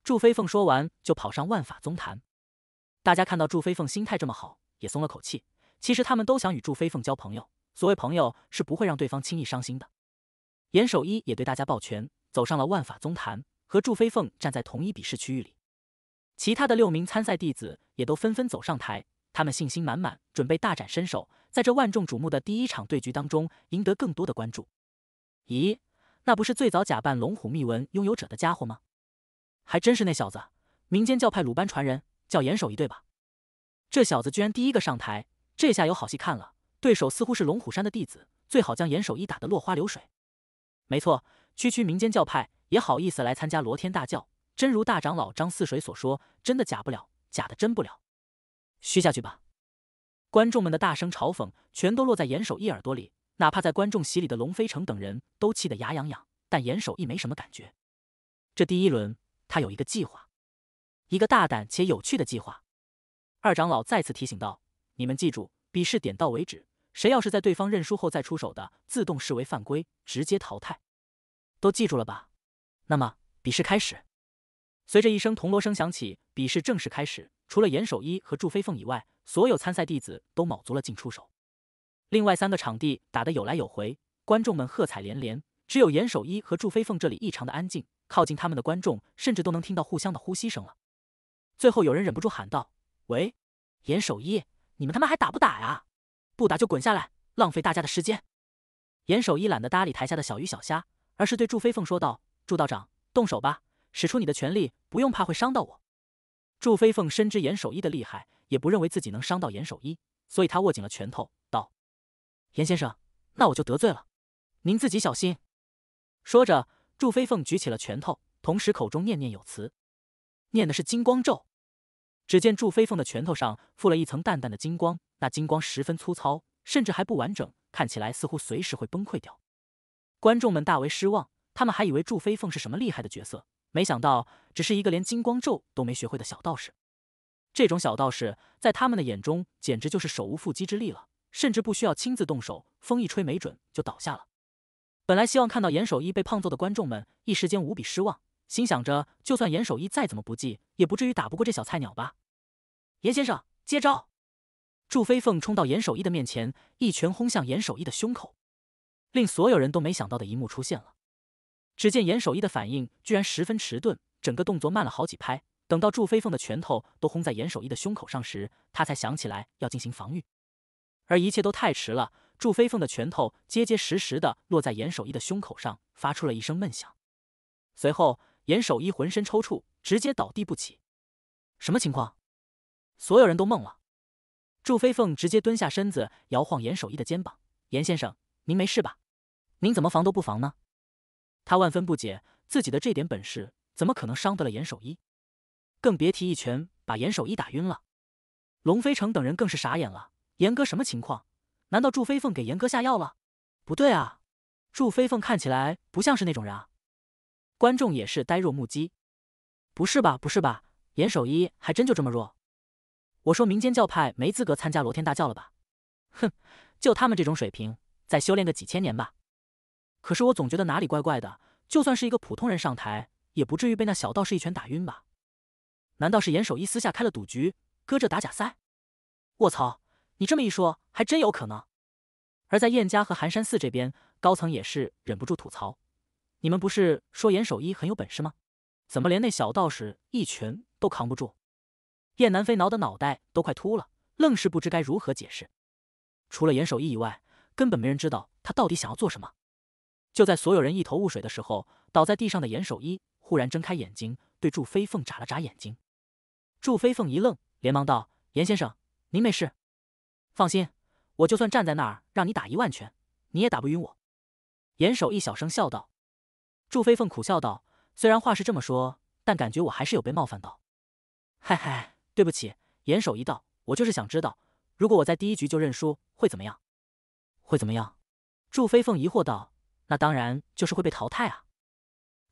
祝飞凤说完，就跑上万法宗坛。大家看到祝飞凤心态这么好，也松了口气。其实他们都想与祝飞凤交朋友，所谓朋友是不会让对方轻易伤心的。严守一也对大家抱拳，走上了万法宗坛，和祝飞凤站在同一比试区域里。其他的六名参赛弟子也都纷纷走上台，他们信心满满，准备大展身手，在这万众瞩目的第一场对局当中赢得更多的关注。咦，那不是最早假扮龙虎秘文拥有者的家伙吗？还真是那小子，民间教派鲁班传人，叫严守一，对吧？这小子居然第一个上台，这下有好戏看了。对手似乎是龙虎山的弟子，最好将严守一打得落花流水。没错，区区民间教派也好意思来参加罗天大教。真如大长老张四水所说，真的假不了，假的真不了。虚下去吧！观众们的大声嘲讽全都落在严守义耳朵里，哪怕在观众席里的龙飞成等人都气得牙痒痒，但严守义没什么感觉。这第一轮，他有一个计划，一个大胆且有趣的计划。二长老再次提醒道：“你们记住，比试点到为止，谁要是在对方认输后再出手的，自动视为犯规，直接淘汰。都记住了吧？那么，比试开始。”随着一声铜锣声响起，比试正式开始。除了严守一和祝飞凤以外，所有参赛弟子都卯足了劲出手。另外三个场地打得有来有回，观众们喝彩连连。只有严守一和祝飞凤这里异常的安静，靠近他们的观众甚至都能听到互相的呼吸声了。最后有人忍不住喊道：“喂，严守一，你们他妈还打不打呀？不打就滚下来，浪费大家的时间。”严守一懒得搭理台下的小鱼小虾，而是对祝飞凤说道：“祝道长，动手吧。”使出你的全力，不用怕会伤到我。祝飞凤深知严守一的厉害，也不认为自己能伤到严守一，所以他握紧了拳头，道：“严先生，那我就得罪了，您自己小心。”说着，祝飞凤举起了拳头，同时口中念念有词，念的是金光咒。只见祝飞凤的拳头上附了一层淡淡的金光，那金光十分粗糙，甚至还不完整，看起来似乎随时会崩溃掉。观众们大为失望，他们还以为祝飞凤是什么厉害的角色。没想到，只是一个连金光咒都没学会的小道士，这种小道士在他们的眼中简直就是手无缚鸡之力了，甚至不需要亲自动手，风一吹没准就倒下了。本来希望看到严守一被胖揍的观众们，一时间无比失望，心想着就算严守一再怎么不济，也不至于打不过这小菜鸟吧。严先生接招！祝飞凤冲到严守一的面前，一拳轰向严守一的胸口。令所有人都没想到的一幕出现了。只见严守一的反应居然十分迟钝，整个动作慢了好几拍。等到祝飞凤的拳头都轰在严守一的胸口上时，他才想起来要进行防御，而一切都太迟了。祝飞凤的拳头结结实实的落在严守一的胸口上，发出了一声闷响。随后，严守一浑身抽搐，直接倒地不起。什么情况？所有人都懵了。祝飞凤直接蹲下身子，摇晃严守一的肩膀：“严先生，您没事吧？您怎么防都不防呢？”他万分不解，自己的这点本事怎么可能伤得了严守一？更别提一拳把严守一打晕了。龙飞成等人更是傻眼了：严哥什么情况？难道祝飞凤给严哥下药了？不对啊，祝飞凤看起来不像是那种人啊！观众也是呆若木鸡。不是吧？不是吧？严守一还真就这么弱？我说民间教派没资格参加罗天大教了吧？哼，就他们这种水平，再修炼个几千年吧。可是我总觉得哪里怪怪的，就算是一个普通人上台，也不至于被那小道士一拳打晕吧？难道是严守一私下开了赌局，搁这打假赛？我操！你这么一说，还真有可能。而在燕家和寒山寺这边，高层也是忍不住吐槽：“你们不是说严守一很有本事吗？怎么连那小道士一拳都扛不住？”燕南飞挠的脑袋都快秃了，愣是不知该如何解释。除了严守一以外，根本没人知道他到底想要做什么。就在所有人一头雾水的时候，倒在地上的严守一忽然睁开眼睛，对祝飞凤眨了眨眼睛。祝飞凤一愣，连忙道：“严先生，您没事？放心，我就算站在那儿让你打一万拳，你也打不晕我。”严守一小声笑道。祝飞凤苦笑道：“虽然话是这么说，但感觉我还是有被冒犯到。”“嗨嗨，对不起。”严守一道，“我就是想知道，如果我在第一局就认输，会怎么样？会怎么样？”祝飞凤疑惑道。那当然就是会被淘汰啊，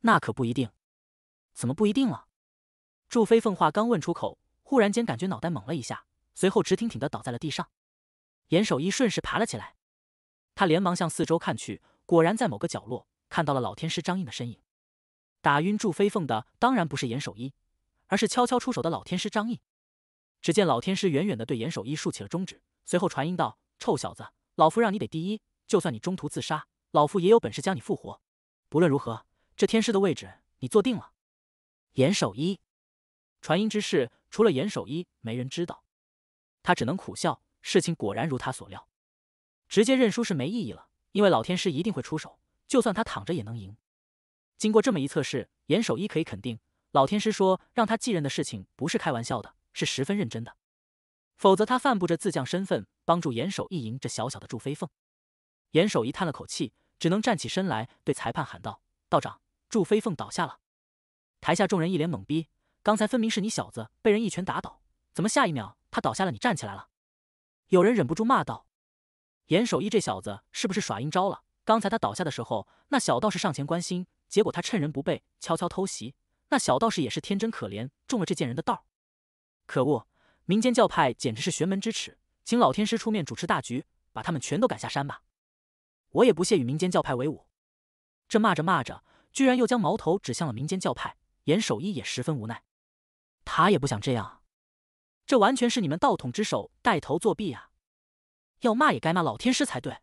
那可不一定。怎么不一定了？祝飞凤话刚问出口，忽然间感觉脑袋猛了一下，随后直挺挺的倒在了地上。严守一顺势爬了起来，他连忙向四周看去，果然在某个角落看到了老天师张印的身影。打晕祝飞凤的当然不是严守一，而是悄悄出手的老天师张印。只见老天师远远的对严守一竖起了中指，随后传音道：“臭小子，老夫让你得第一，就算你中途自杀。”老夫也有本事将你复活，不论如何，这天师的位置你坐定了。严守一传音之事，除了严守一，没人知道。他只能苦笑，事情果然如他所料，直接认输是没意义了，因为老天师一定会出手，就算他躺着也能赢。经过这么一测试，严守一可以肯定，老天师说让他继任的事情不是开玩笑的，是十分认真的，否则他犯不着自降身份帮助严守一赢这小小的祝飞凤。严守一叹了口气，只能站起身来，对裁判喊道：“道长，祝飞凤倒下了。”台下众人一脸懵逼。刚才分明是你小子被人一拳打倒，怎么下一秒他倒下了，你站起来了？有人忍不住骂道：“严守一这小子是不是耍阴招了？刚才他倒下的时候，那小道士上前关心，结果他趁人不备悄悄偷袭，那小道士也是天真可怜，中了这贱人的道。可恶！民间教派简直是玄门之耻，请老天师出面主持大局，把他们全都赶下山吧。”我也不屑与民间教派为伍，这骂着骂着，居然又将矛头指向了民间教派。严守一也十分无奈，他也不想这样，这完全是你们道统之首带头作弊啊！要骂也该骂老天师才对。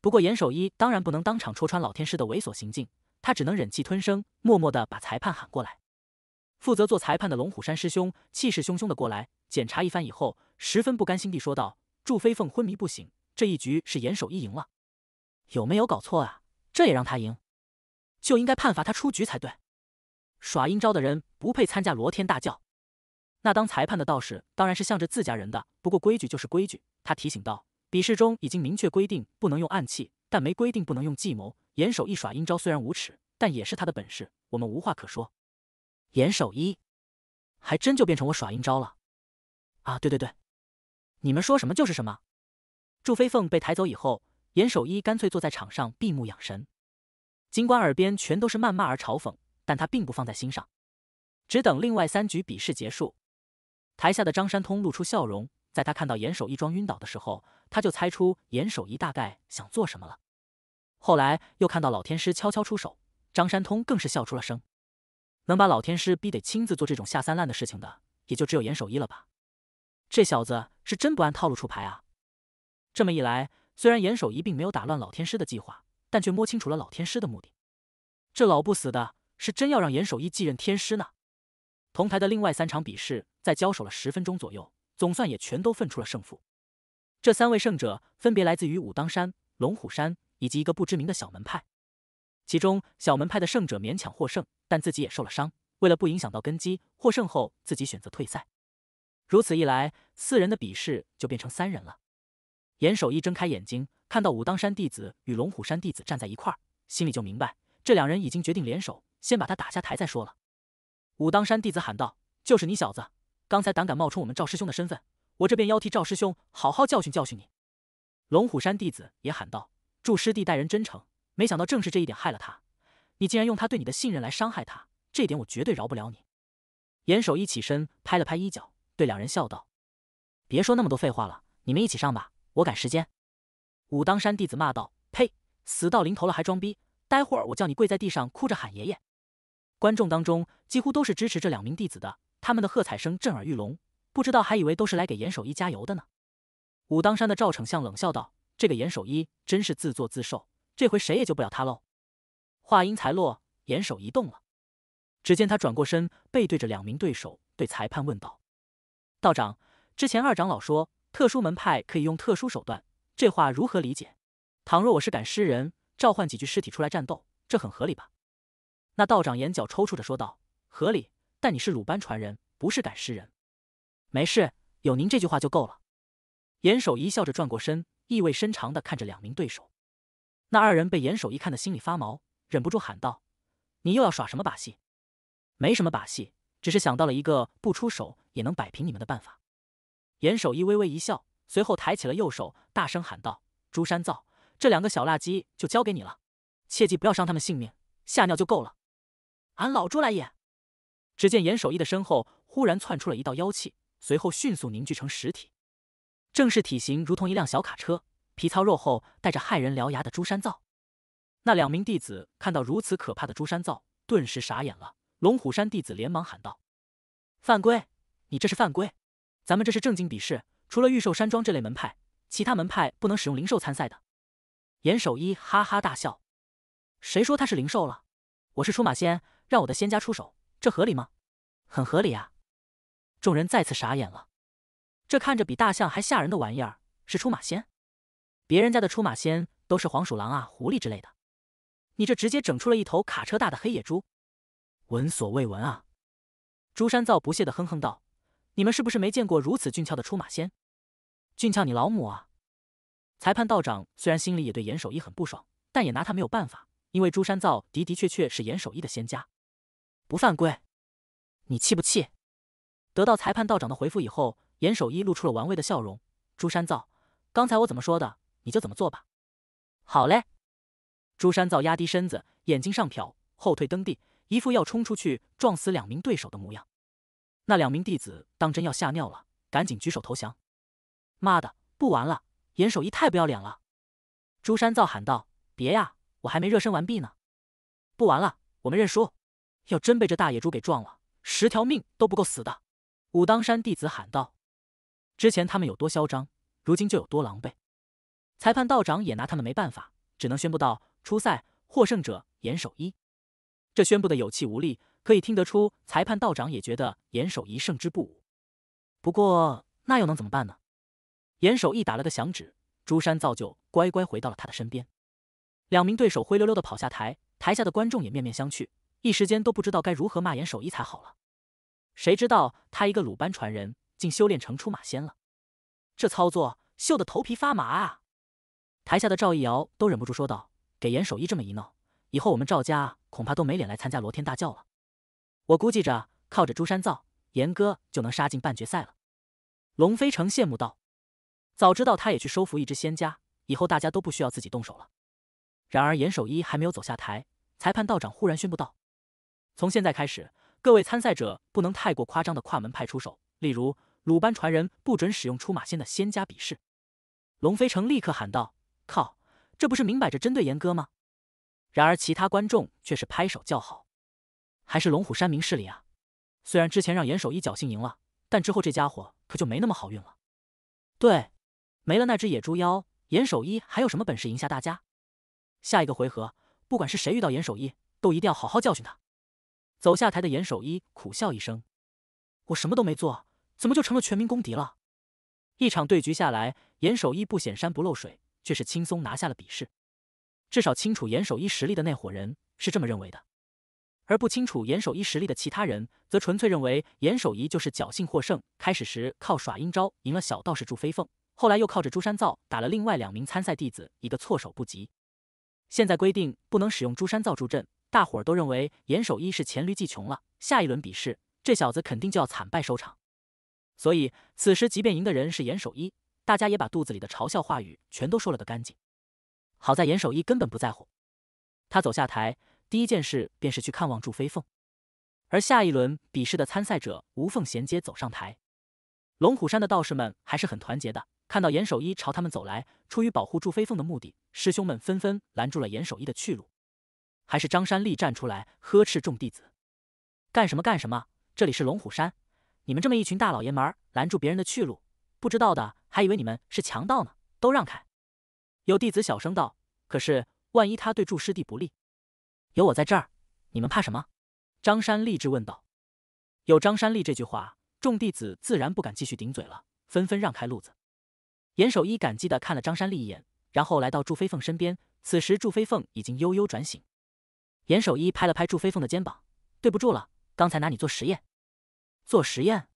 不过严守一当然不能当场戳穿老天师的猥琐行径，他只能忍气吞声，默默地把裁判喊过来。负责做裁判的龙虎山师兄气势汹汹地过来检查一番以后，十分不甘心地说道：“祝飞凤昏迷不醒，这一局是严守一赢了。”有没有搞错啊？这也让他赢，就应该判罚他出局才对。耍阴招的人不配参加罗天大教。那当裁判的道士当然是向着自家人的，不过规矩就是规矩。他提醒道：“比试中已经明确规定不能用暗器，但没规定不能用计谋。”严守一耍阴招虽然无耻，但也是他的本事，我们无话可说。严守一，还真就变成我耍阴招了。啊，对对对，你们说什么就是什么。祝飞凤被抬走以后。严守一干脆坐在场上闭目养神，尽管耳边全都是谩骂而嘲讽，但他并不放在心上，只等另外三局比试结束。台下的张山通露出笑容，在他看到严守一装晕倒的时候，他就猜出严守一大概想做什么了。后来又看到老天师悄悄出手，张山通更是笑出了声。能把老天师逼得亲自做这种下三滥的事情的，也就只有严守一了吧？这小子是真不按套路出牌啊！这么一来。虽然严守一并没有打乱老天师的计划，但却摸清楚了老天师的目的。这老不死的是真要让严守一继任天师呢？同台的另外三场比试，在交手了十分钟左右，总算也全都分出了胜负。这三位胜者分别来自于武当山、龙虎山以及一个不知名的小门派。其中小门派的胜者勉强获胜，但自己也受了伤。为了不影响到根基，获胜后自己选择退赛。如此一来，四人的比试就变成三人了。严守一睁开眼睛，看到武当山弟子与龙虎山弟子站在一块儿，心里就明白，这两人已经决定联手，先把他打下台再说了。武当山弟子喊道：“就是你小子，刚才胆敢冒充我们赵师兄的身份，我这便要替赵师兄好好教训教训你。”龙虎山弟子也喊道：“祝师弟待人真诚，没想到正是这一点害了他。你竟然用他对你的信任来伤害他，这点我绝对饶不了你。”严守一起身，拍了拍衣角，对两人笑道：“别说那么多废话了，你们一起上吧。”我赶时间，武当山弟子骂道：“呸！死到临头了还装逼！待会儿我叫你跪在地上哭着喊爷爷！”观众当中几乎都是支持这两名弟子的，他们的喝彩声震耳欲聋，不知道还以为都是来给严守一加油的呢。武当山的赵丞相冷笑道：“这个严守一真是自作自受，这回谁也救不了他喽！”话音才落，严守一动了，只见他转过身，背对着两名对手，对裁判问道：“道长，之前二长老说……”特殊门派可以用特殊手段，这话如何理解？倘若我是赶尸人，召唤几具尸体出来战斗，这很合理吧？那道长眼角抽搐着说道：“合理，但你是鲁班传人，不是赶尸人。”“没事，有您这句话就够了。”严守一笑着转过身，意味深长的看着两名对手。那二人被严守一看的心里发毛，忍不住喊道：“你又要耍什么把戏？”“没什么把戏，只是想到了一个不出手也能摆平你们的办法。”严守一微微一笑，随后抬起了右手，大声喊道：“朱山造，这两个小垃圾就交给你了，切记不要伤他们性命，吓尿就够了。”“俺老朱来也！”只见严守一的身后忽然窜出了一道妖气，随后迅速凝聚成实体，正是体型如同一辆小卡车、皮糙肉厚、带着骇人獠牙的朱山造。那两名弟子看到如此可怕的朱山造，顿时傻眼了。龙虎山弟子连忙喊道：“犯规！你这是犯规！”咱们这是正经比试，除了御兽山庄这类门派，其他门派不能使用灵兽参赛的。严守一哈哈大笑：“谁说他是灵兽了？我是出马仙，让我的仙家出手，这合理吗？很合理啊！”众人再次傻眼了。这看着比大象还吓人的玩意儿是出马仙？别人家的出马仙都是黄鼠狼啊、狐狸之类的，你这直接整出了一头卡车大的黑野猪，闻所未闻啊！朱山造不屑的哼哼道。你们是不是没见过如此俊俏的出马仙？俊俏，你老母啊！裁判道长虽然心里也对严守一很不爽，但也拿他没有办法，因为朱山造的的确确是严守一的仙家，不犯规。你气不气？得到裁判道长的回复以后，严守一露出了玩味的笑容。朱山造，刚才我怎么说的，你就怎么做吧。好嘞！朱山造压低身子，眼睛上瞟，后退蹬地，一副要冲出去撞死两名对手的模样。那两名弟子当真要吓尿了，赶紧举手投降！妈的，不玩了！严守一太不要脸了！朱山造喊道：“别呀，我还没热身完毕呢！”不玩了，我们认输！要真被这大野猪给撞了，十条命都不够死的！”武当山弟子喊道：“之前他们有多嚣张，如今就有多狼狈。”裁判道长也拿他们没办法，只能宣布道：“初赛获胜者严守一。”这宣布的有气无力。可以听得出，裁判道长也觉得严守一胜之不武。不过，那又能怎么办呢？严守一打了个响指，朱山造就乖乖回到了他的身边。两名对手灰溜溜的跑下台，台下的观众也面面相觑，一时间都不知道该如何骂严守一才好了。谁知道他一个鲁班传人，竟修炼成出马仙了？这操作秀的头皮发麻啊！台下的赵一瑶都忍不住说道：“给严守一这么一闹，以后我们赵家恐怕都没脸来参加罗天大教了。”我估计着，靠着朱山灶，严哥就能杀进半决赛了。龙飞城羡慕道：“早知道他也去收服一只仙家，以后大家都不需要自己动手了。”然而严守一还没有走下台，裁判道长忽然宣布道：“从现在开始，各位参赛者不能太过夸张的跨门派出手，例如鲁班传人不准使用出马仙的仙家比试。”龙飞城立刻喊道：“靠！这不是明摆着针对严哥吗？”然而其他观众却是拍手叫好。还是龙虎山明事理啊！虽然之前让严守一侥幸赢了，但之后这家伙可就没那么好运了。对，没了那只野猪妖，严守一还有什么本事赢下大家？下一个回合，不管是谁遇到严守一，都一定要好好教训他。走下台的严守一苦笑一声：“我什么都没做，怎么就成了全民公敌了？”一场对局下来，严守一不显山不漏水，却是轻松拿下了比试。至少清楚严守一实力的那伙人是这么认为的。而不清楚严守一实力的其他人，则纯粹认为严守一就是侥幸获胜。开始时靠耍阴招赢了小道士祝飞凤，后来又靠着朱山灶打了另外两名参赛弟子一个措手不及。现在规定不能使用朱山灶助阵，大伙儿都认为严守一是黔驴技穷了。下一轮比试，这小子肯定就要惨败收场。所以，此时即便赢的人是严守一，大家也把肚子里的嘲笑话语全都说了个干净。好在严守一根本不在乎，他走下台。第一件事便是去看望祝飞凤，而下一轮比试的参赛者无缝衔接走上台。龙虎山的道士们还是很团结的，看到严守一朝他们走来，出于保护祝飞凤的目的，师兄们纷纷拦住了严守一的去路。还是张山立站出来呵斥众弟子：“干什么干什么？这里是龙虎山，你们这么一群大老爷们拦住别人的去路，不知道的还以为你们是强盗呢！都让开！”有弟子小声道：“可是万一他对祝师弟不利？”有我在这儿，你们怕什么？张山立志问道。有张山立这句话，众弟子自然不敢继续顶嘴了，纷纷让开路子。严守一感激地看了张山立一眼，然后来到祝飞凤身边。此时祝飞凤已经悠悠转醒，严守一拍了拍祝飞凤的肩膀：“对不住了，刚才拿你做实验。”做实验？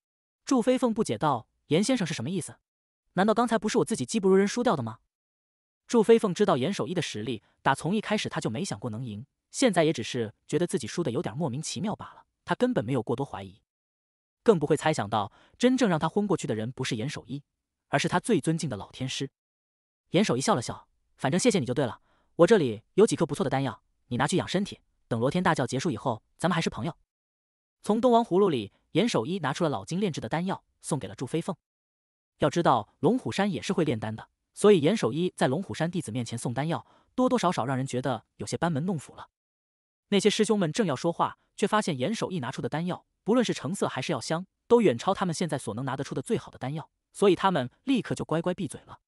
祝飞凤不解道：“严先生是什么意思？难道刚才不是我自己技不如人输掉的吗？”祝飞凤知道严守一的实力，打从一开始他就没想过能赢。现在也只是觉得自己输的有点莫名其妙罢了，他根本没有过多怀疑，更不会猜想到真正让他昏过去的人不是严守一，而是他最尊敬的老天师严守一笑了笑，反正谢谢你就对了，我这里有几颗不错的丹药，你拿去养身体。等罗天大教结束以后，咱们还是朋友。从东王葫芦里，严守一拿出了老金炼制的丹药，送给了祝飞凤。要知道龙虎山也是会炼丹的，所以严守一在龙虎山弟子面前送丹药，多多少少让人觉得有些班门弄斧了。那些师兄们正要说话，却发现严守一拿出的丹药，不论是成色还是药香，都远超他们现在所能拿得出的最好的丹药，所以他们立刻就乖乖闭嘴了。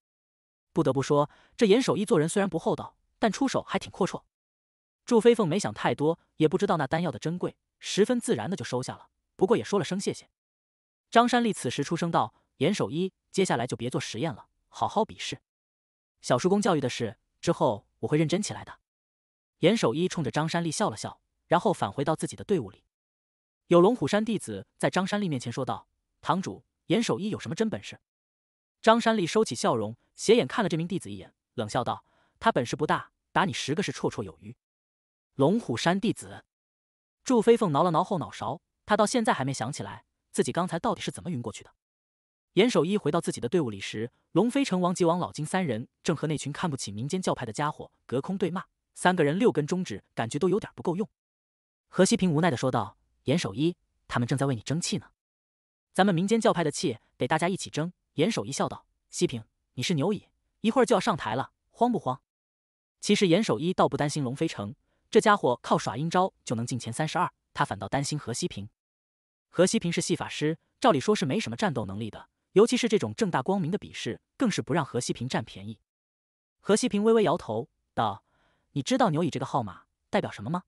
不得不说，这严守一做人虽然不厚道，但出手还挺阔绰。祝飞凤没想太多，也不知道那丹药的珍贵，十分自然的就收下了，不过也说了声谢谢。张山立此时出声道：“严守一，接下来就别做实验了，好好比试。小叔公教育的是，之后我会认真起来的。”严守一冲着张山立笑了笑，然后返回到自己的队伍里。有龙虎山弟子在张山立面前说道：“堂主严守一有什么真本事？”张山立收起笑容，斜眼看了这名弟子一眼，冷笑道：“他本事不大，打你十个是绰绰有余。”龙虎山弟子祝飞凤挠了挠后脑勺，他到现在还没想起来自己刚才到底是怎么晕过去的。严守一回到自己的队伍里时，龙飞城王吉王老金三人正和那群看不起民间教派的家伙隔空对骂。三个人六根中指，感觉都有点不够用。何西平无奈地说道：“严守一，他们正在为你争气呢。咱们民间教派的气得大家一起争。”严守一笑道：“西平，你是牛也，一会儿就要上台了，慌不慌？”其实严守一倒不担心龙飞城这家伙靠耍阴招就能进前三十二，他反倒担心何西平。何西平是戏法师，照理说是没什么战斗能力的，尤其是这种正大光明的比试，更是不让何西平占便宜。何西平微微摇头道。你知道牛乙这个号码代表什么吗？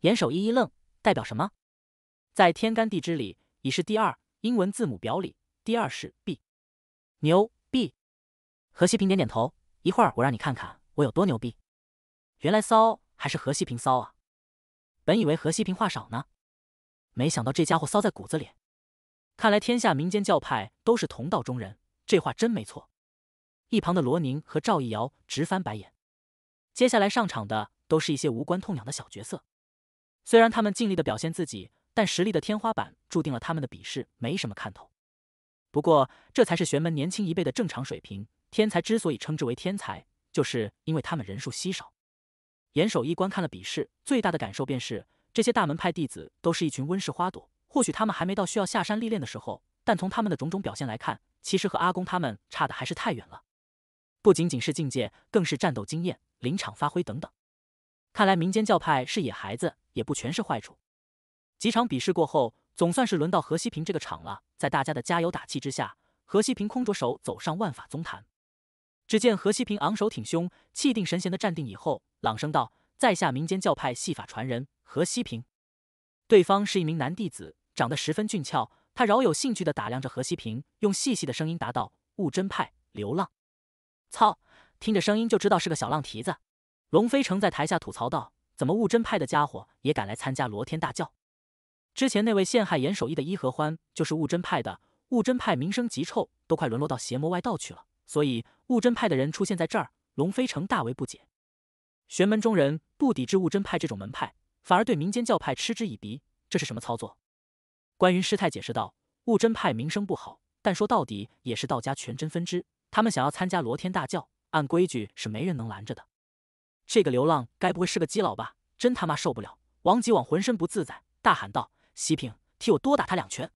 严守一一愣，代表什么？在天干地支里，乙是第二；英文字母表里，第二是 B，牛 B。何西平点点头，一会儿我让你看看我有多牛逼。原来骚还是何西平骚啊！本以为何西平话少呢，没想到这家伙骚在骨子里。看来天下民间教派都是同道中人，这话真没错。一旁的罗宁和赵一瑶直翻白眼。接下来上场的都是一些无关痛痒的小角色，虽然他们尽力的表现自己，但实力的天花板注定了他们的比试没什么看头。不过，这才是玄门年轻一辈的正常水平。天才之所以称之为天才，就是因为他们人数稀少。严守一观看了比试，最大的感受便是这些大门派弟子都是一群温室花朵。或许他们还没到需要下山历练的时候，但从他们的种种表现来看，其实和阿公他们差的还是太远了。不仅仅是境界，更是战斗经验。临场发挥等等，看来民间教派是野孩子，也不全是坏处。几场比试过后，总算是轮到何西平这个场了。在大家的加油打气之下，何西平空着手走上万法宗坛。只见何西平昂首挺胸，气定神闲的站定以后，朗声道：“在下民间教派戏法传人何西平。”对方是一名男弟子，长得十分俊俏。他饶有兴趣地打量着何西平，用细细的声音答道：“悟真派流浪，操。”听着声音就知道是个小浪蹄子，龙飞成在台下吐槽道：“怎么悟真派的家伙也敢来参加罗天大教？之前那位陷害严守义的伊和欢就是悟真派的。悟真派名声极臭，都快沦落到邪魔外道去了。所以悟真派的人出现在这儿，龙飞成大为不解。玄门中人不抵制悟真派这种门派，反而对民间教派嗤之以鼻，这是什么操作？”关云师太解释道：“悟真派名声不好，但说到底也是道家全真分支。他们想要参加罗天大教。”按规矩是没人能拦着的。这个流浪该不会是个基佬吧？真他妈受不了！王吉网浑身不自在，大喊道：“西平，替我多打他两拳！”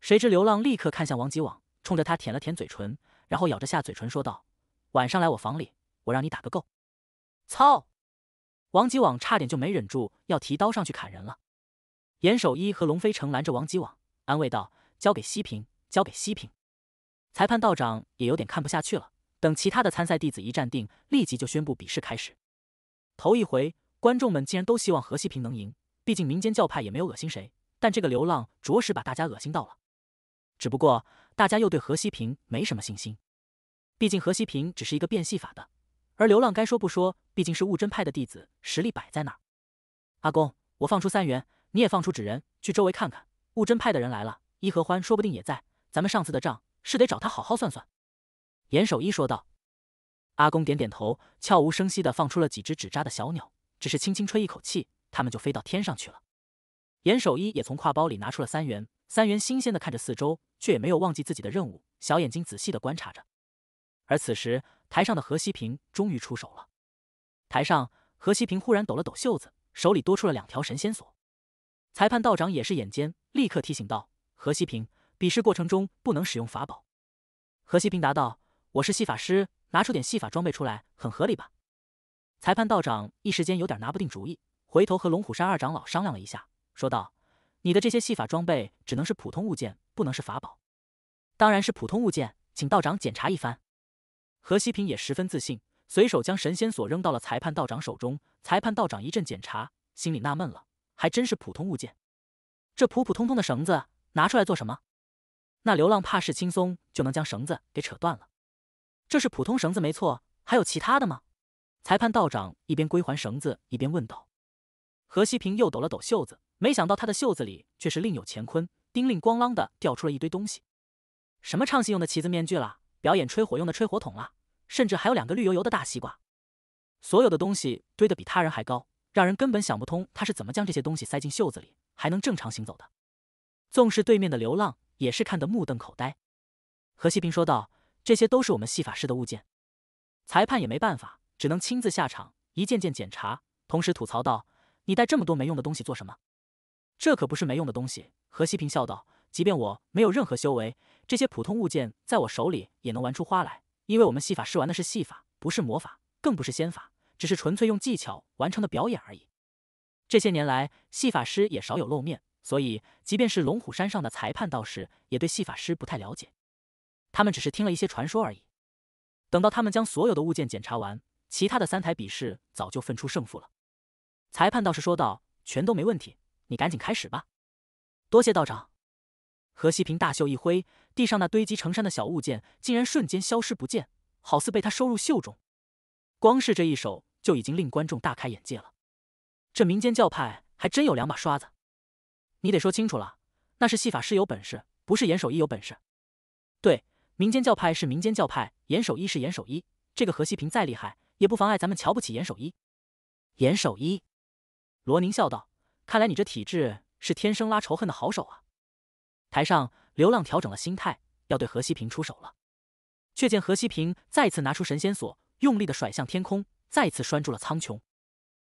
谁知流浪立刻看向王吉网，冲着他舔了舔嘴唇，然后咬着下嘴唇说道：“晚上来我房里，我让你打个够！”操！王吉网差点就没忍住要提刀上去砍人了。严守一和龙飞成拦着王吉网，安慰道：“交给西平，交给西平。”裁判道长也有点看不下去了。等其他的参赛弟子一站定，立即就宣布比试开始。头一回，观众们竟然都希望何西平能赢，毕竟民间教派也没有恶心谁。但这个流浪着实把大家恶心到了。只不过，大家又对何西平没什么信心，毕竟何西平只是一个变戏法的。而流浪该说不说，毕竟是悟真派的弟子，实力摆在那儿。阿公，我放出三元，你也放出纸人，去周围看看。悟真派的人来了，伊和欢说不定也在。咱们上次的账是得找他好好算算。严守一说道：“阿公点点头，悄无声息地放出了几只纸扎的小鸟，只是轻轻吹一口气，它们就飞到天上去了。”严守一也从挎包里拿出了三元，三元新鲜的看着四周，却也没有忘记自己的任务，小眼睛仔细地观察着。而此时，台上的何西平终于出手了。台上，何西平忽然抖了抖袖子，手里多出了两条神仙锁。裁判道长也是眼尖，立刻提醒道：“何西平，比试过程中不能使用法宝。”何西平答道。我是戏法师，拿出点戏法装备出来，很合理吧？裁判道长一时间有点拿不定主意，回头和龙虎山二长老商量了一下，说道：“你的这些戏法装备只能是普通物件，不能是法宝。”“当然是普通物件，请道长检查一番。”何西平也十分自信，随手将神仙锁扔到了裁判道长手中。裁判道长一阵检查，心里纳闷了：“还真是普通物件，这普普通通的绳子拿出来做什么？那流浪怕是轻松就能将绳子给扯断了。”这是普通绳子，没错。还有其他的吗？裁判道长一边归还绳子，一边问道。何西平又抖了抖袖子，没想到他的袖子里却是另有乾坤，叮铃咣啷的掉出了一堆东西。什么唱戏用的旗子、面具啦，表演吹火用的吹火筒啦，甚至还有两个绿油油的大西瓜。所有的东西堆得比他人还高，让人根本想不通他是怎么将这些东西塞进袖子里，还能正常行走的。纵使对面的流浪也是看得目瞪口呆。何西平说道。这些都是我们戏法师的物件，裁判也没办法，只能亲自下场一件件检查，同时吐槽道：“你带这么多没用的东西做什么？”这可不是没用的东西。”何西平笑道：“即便我没有任何修为，这些普通物件在我手里也能玩出花来。因为我们戏法师玩的是戏法，不是魔法，更不是仙法，只是纯粹用技巧完成的表演而已。”这些年来，戏法师也少有露面，所以即便是龙虎山上的裁判道士也对戏法师不太了解。他们只是听了一些传说而已。等到他们将所有的物件检查完，其他的三台比试早就分出胜负了。裁判倒是说道：“全都没问题，你赶紧开始吧。”多谢道长。何西平大袖一挥，地上那堆积成山的小物件竟然瞬间消失不见，好似被他收入袖中。光是这一手就已经令观众大开眼界了。这民间教派还真有两把刷子。你得说清楚了，那是戏法师有本事，不是严守一有本事。对。民间教派是民间教派，严守一是严守一。这个何西平再厉害，也不妨碍咱们瞧不起严守一。严守一，罗宁笑道：“看来你这体质是天生拉仇恨的好手啊！”台上，流浪调整了心态，要对何西平出手了。却见何西平再次拿出神仙索，用力的甩向天空，再次拴住了苍穹。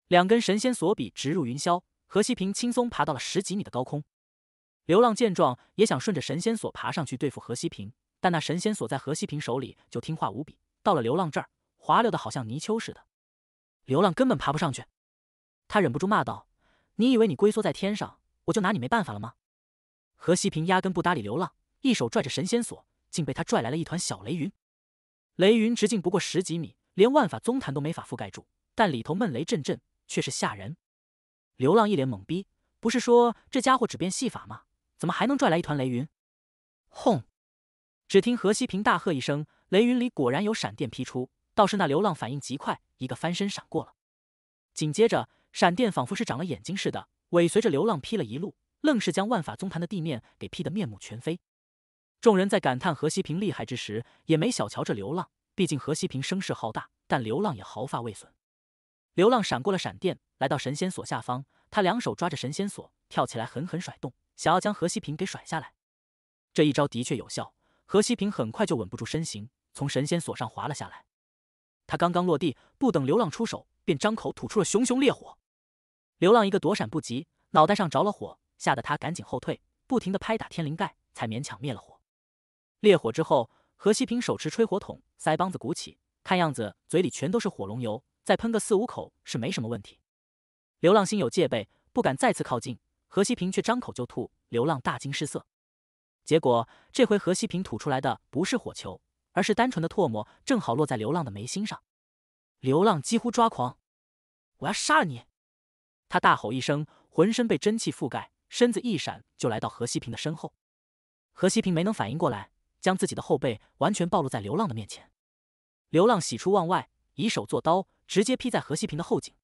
两根神仙索笔直入云霄，何西平轻松爬到了十几米的高空。流浪见状，也想顺着神仙索爬上去对付何西平。但那神仙锁在何西平手里就听话无比，到了流浪这儿滑溜的，好像泥鳅似的。流浪根本爬不上去，他忍不住骂道：“你以为你龟缩在天上，我就拿你没办法了吗？”何西平压根不搭理流浪，一手拽着神仙锁，竟被他拽来了一团小雷云。雷云直径不过十几米，连万法宗坛都没法覆盖住，但里头闷雷阵阵，却是吓人。流浪一脸懵逼：“不是说这家伙只变戏法吗？怎么还能拽来一团雷云？”轰！只听何西平大喝一声，雷云里果然有闪电劈出。倒是那流浪反应极快，一个翻身闪过了。紧接着，闪电仿佛是长了眼睛似的，尾随着流浪劈了一路，愣是将万法宗坛的地面给劈得面目全非。众人在感叹何西平厉害之时，也没小瞧这流浪。毕竟何西平声势浩大，但流浪也毫发未损。流浪闪过了闪电，来到神仙锁下方，他两手抓着神仙锁，跳起来狠狠甩动，想要将何西平给甩下来。这一招的确有效。何西平很快就稳不住身形，从神仙锁上滑了下来。他刚刚落地，不等流浪出手，便张口吐出了熊熊烈火。流浪一个躲闪不及，脑袋上着了火，吓得他赶紧后退，不停的拍打天灵盖，才勉强灭了火。烈火之后，何西平手持吹火筒，腮帮子鼓起，看样子嘴里全都是火龙油，再喷个四五口是没什么问题。流浪心有戒备，不敢再次靠近。何西平却张口就吐，流浪大惊失色。结果，这回何西平吐出来的不是火球，而是单纯的唾沫，正好落在流浪的眉心上。流浪几乎抓狂，我要杀了你！他大吼一声，浑身被真气覆盖，身子一闪就来到何西平的身后。何西平没能反应过来，将自己的后背完全暴露在流浪的面前。流浪喜出望外，以手做刀，直接劈在何西平的后颈。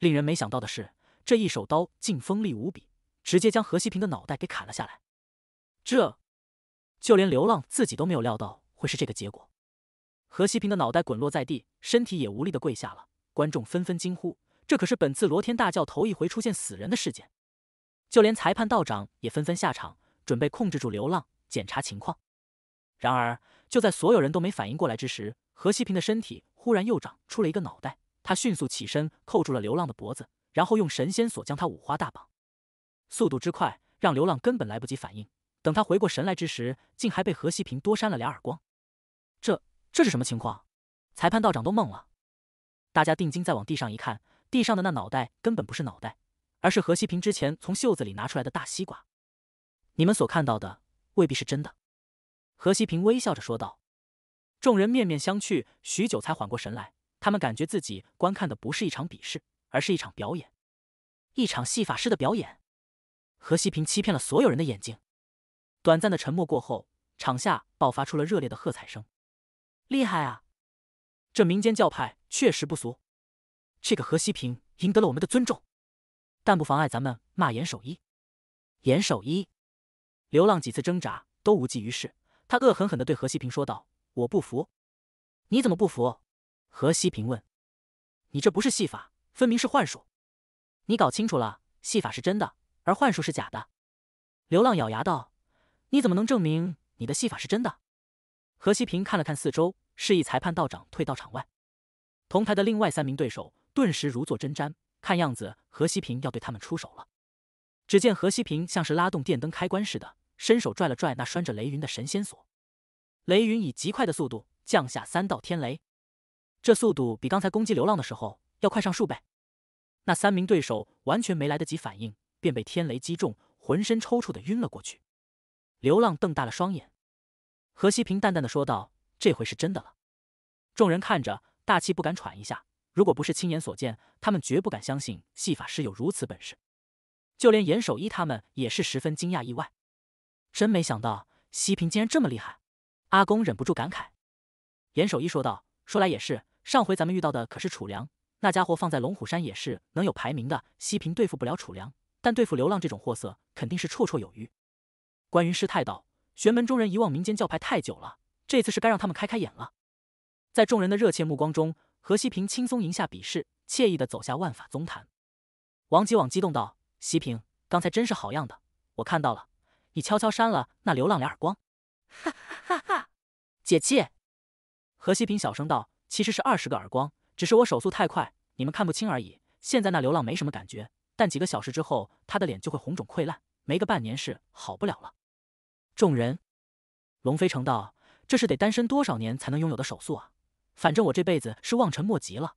令人没想到的是，这一手刀竟锋利无比，直接将何西平的脑袋给砍了下来。这，就连流浪自己都没有料到会是这个结果。何西平的脑袋滚落在地，身体也无力的跪下了。观众纷纷惊呼：“这可是本次罗天大教头一回出现死人的事件。”就连裁判道长也纷纷下场，准备控制住流浪，检查情况。然而，就在所有人都没反应过来之时，何西平的身体忽然又长出了一个脑袋。他迅速起身，扣住了流浪的脖子，然后用神仙锁将他五花大绑。速度之快，让流浪根本来不及反应。等他回过神来之时，竟还被何西平多扇了俩耳光。这这是什么情况？裁判道长都懵了。大家定睛再往地上一看，地上的那脑袋根本不是脑袋，而是何西平之前从袖子里拿出来的大西瓜。你们所看到的未必是真的。何西平微笑着说道。众人面面相觑，许久才缓过神来。他们感觉自己观看的不是一场比试，而是一场表演，一场戏法师的表演。何西平欺骗了所有人的眼睛。短暂的沉默过后，场下爆发出了热烈的喝彩声。厉害啊！这民间教派确实不俗。这个何西平赢得了我们的尊重，但不妨碍咱们骂严守一。严守一，流浪几次挣扎都无济于事。他恶狠狠的对何西平说道：“我不服！”“你怎么不服？”何西平问。“你这不是戏法，分明是幻术。你搞清楚了，戏法是真的，而幻术是假的。”流浪咬牙道。你怎么能证明你的戏法是真的？何西平看了看四周，示意裁判道长退到场外。同台的另外三名对手顿时如坐针毡，看样子何西平要对他们出手了。只见何西平像是拉动电灯开关似的，伸手拽了拽那拴着雷云的神仙锁，雷云以极快的速度降下三道天雷，这速度比刚才攻击流浪的时候要快上数倍。那三名对手完全没来得及反应，便被天雷击中，浑身抽搐的晕了过去。流浪瞪大了双眼，何西平淡淡的说道：“这回是真的了。”众人看着，大气不敢喘一下。如果不是亲眼所见，他们绝不敢相信戏法师有如此本事。就连严守一他们也是十分惊讶意外，真没想到西平竟然这么厉害。阿公忍不住感慨。严守一说道：“说来也是，上回咱们遇到的可是楚良，那家伙放在龙虎山也是能有排名的。西平对付不了楚良，但对付流浪这种货色，肯定是绰绰有余。”关云师太道：“玄门中人遗忘民间教派太久了，这次是该让他们开开眼了。”在众人的热切目光中，何西平轻松赢下比试，惬意的走下万法宗坛。王吉往激动道：“西平，刚才真是好样的！我看到了，你悄悄扇了那流浪俩耳光，哈哈哈哈！解气。”何西平小声道：“其实是二十个耳光，只是我手速太快，你们看不清而已。现在那流浪没什么感觉，但几个小时之后，他的脸就会红肿溃烂，没个半年是好不了了。”众人，龙飞成道，这是得单身多少年才能拥有的手速啊！反正我这辈子是望尘莫及了。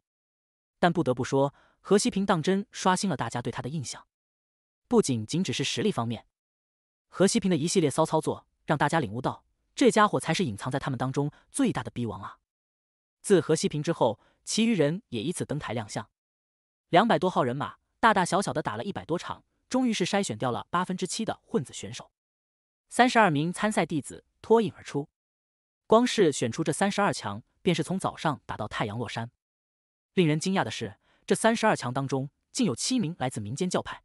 但不得不说，何西平当真刷新了大家对他的印象，不仅仅只是实力方面，何西平的一系列骚操作，让大家领悟到这家伙才是隐藏在他们当中最大的逼王啊！自何西平之后，其余人也依次登台亮相，两百多号人马，大大小小的打了一百多场，终于是筛选掉了八分之七的混子选手。三十二名参赛弟子脱颖而出，光是选出这三十二强，便是从早上打到太阳落山。令人惊讶的是，这三十二强当中竟有七名来自民间教派，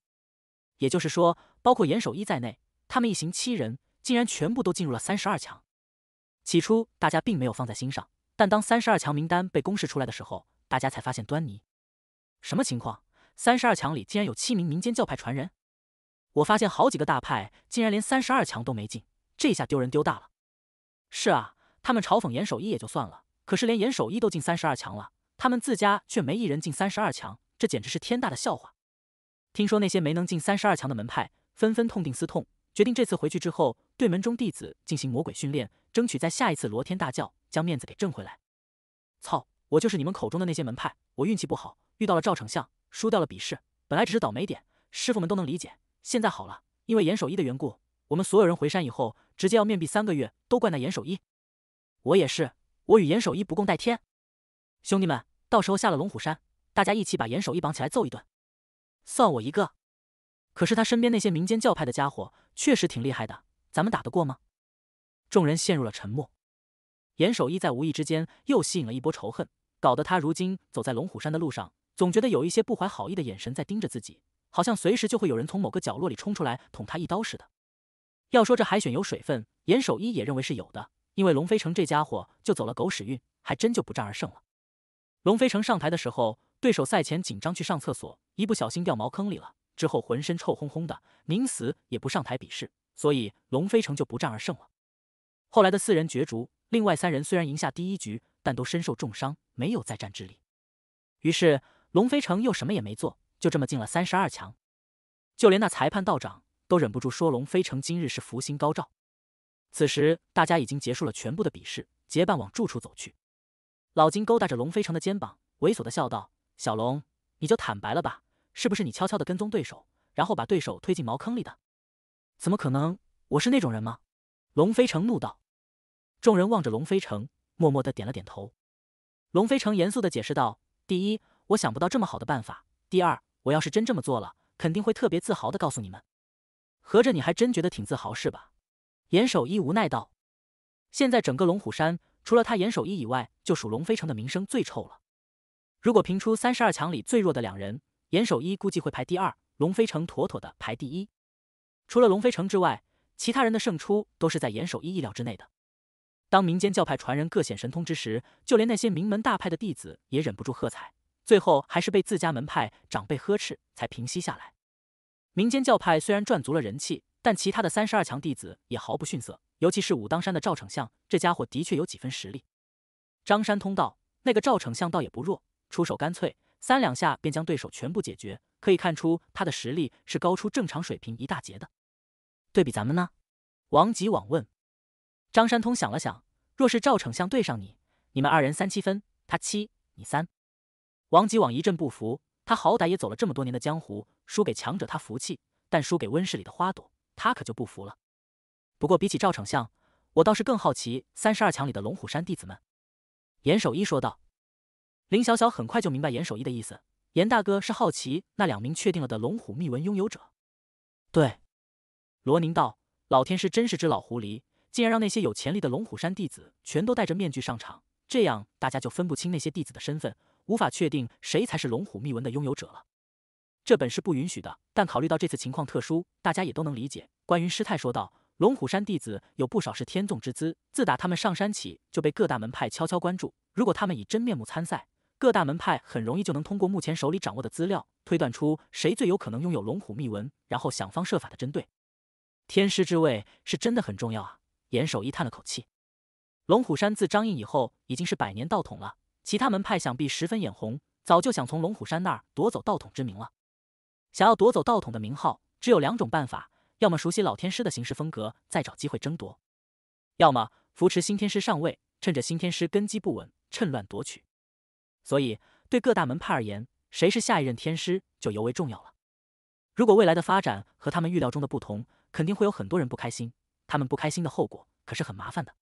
也就是说，包括严守一在内，他们一行七人竟然全部都进入了三十二强。起初大家并没有放在心上，但当三十二强名单被公示出来的时候，大家才发现端倪：什么情况？三十二强里竟然有七名民间教派传人？我发现好几个大派竟然连三十二强都没进，这下丢人丢大了。是啊，他们嘲讽严守一也就算了，可是连严守一都进三十二强了，他们自家却没一人进三十二强，这简直是天大的笑话。听说那些没能进三十二强的门派，纷纷痛定思痛，决定这次回去之后，对门中弟子进行魔鬼训练，争取在下一次罗天大教将面子给挣回来。操！我就是你们口中的那些门派，我运气不好，遇到了赵丞相，输掉了比试，本来只是倒霉点，师傅们都能理解。现在好了，因为严守一的缘故，我们所有人回山以后直接要面壁三个月，都怪那严守一。我也是，我与严守一不共戴天。兄弟们，到时候下了龙虎山，大家一起把严守一绑起来揍一顿，算我一个。可是他身边那些民间教派的家伙确实挺厉害的，咱们打得过吗？众人陷入了沉默。严守一在无意之间又吸引了一波仇恨，搞得他如今走在龙虎山的路上，总觉得有一些不怀好意的眼神在盯着自己。好像随时就会有人从某个角落里冲出来捅他一刀似的。要说这海选有水分，严守一也认为是有的。因为龙飞城这家伙就走了狗屎运，还真就不战而胜了。龙飞城上台的时候，对手赛前紧张去上厕所，一不小心掉茅坑里了，之后浑身臭烘烘的，宁死也不上台比试，所以龙飞城就不战而胜了。后来的四人角逐，另外三人虽然赢下第一局，但都身受重伤，没有再战之力。于是龙飞城又什么也没做。就这么进了三十二强，就连那裁判道长都忍不住说：“龙飞城今日是福星高照。”此时，大家已经结束了全部的比试，结伴往住处走去。老金勾搭着龙飞城的肩膀，猥琐的笑道：“小龙，你就坦白了吧，是不是你悄悄的跟踪对手，然后把对手推进茅坑里的？”“怎么可能？我是那种人吗？”龙飞城怒道。众人望着龙飞城，默默的点了点头。龙飞城严肃的解释道：“第一，我想不到这么好的办法；第二。”我要是真这么做了，肯定会特别自豪的告诉你们。合着你还真觉得挺自豪是吧？严守一无奈道。现在整个龙虎山，除了他严守一以外，就属龙飞城的名声最臭了。如果评出三十二强里最弱的两人，严守一估计会排第二，龙飞城妥妥的排第一。除了龙飞城之外，其他人的胜出都是在严守一意料之内的。当民间教派传人各显神通之时，就连那些名门大派的弟子也忍不住喝彩。最后还是被自家门派长辈呵斥，才平息下来。民间教派虽然赚足了人气，但其他的三十二强弟子也毫不逊色，尤其是武当山的赵丞相，这家伙的确有几分实力。张山通道，那个赵丞相倒也不弱，出手干脆，三两下便将对手全部解决，可以看出他的实力是高出正常水平一大截的。对比咱们呢？王吉网问。张山通想了想，若是赵丞相对上你，你们二人三七分，他七，你三。王吉往一阵不服，他好歹也走了这么多年的江湖，输给强者他服气，但输给温室里的花朵，他可就不服了。不过比起赵丞相，我倒是更好奇三十二强里的龙虎山弟子们。”严守一说道。林小小很快就明白严守一的意思，严大哥是好奇那两名确定了的龙虎秘文拥有者。”对，罗宁道：“老天师真是只老狐狸，竟然让那些有潜力的龙虎山弟子全都戴着面具上场，这样大家就分不清那些弟子的身份。”无法确定谁才是龙虎秘文的拥有者了，这本是不允许的，但考虑到这次情况特殊，大家也都能理解。关云师太说道：“龙虎山弟子有不少是天纵之资，自打他们上山起就被各大门派悄悄关注。如果他们以真面目参赛，各大门派很容易就能通过目前手里掌握的资料推断出谁最有可能拥有龙虎秘文，然后想方设法的针对。”天师之位是真的很重要啊！严守一叹了口气：“龙虎山自张印以后已经是百年道统了。”其他门派想必十分眼红，早就想从龙虎山那儿夺走道统之名了。想要夺走道统的名号，只有两种办法：要么熟悉老天师的行事风格，再找机会争夺；要么扶持新天师上位，趁着新天师根基不稳，趁乱夺取。所以，对各大门派而言，谁是下一任天师就尤为重要了。如果未来的发展和他们预料中的不同，肯定会有很多人不开心。他们不开心的后果可是很麻烦的。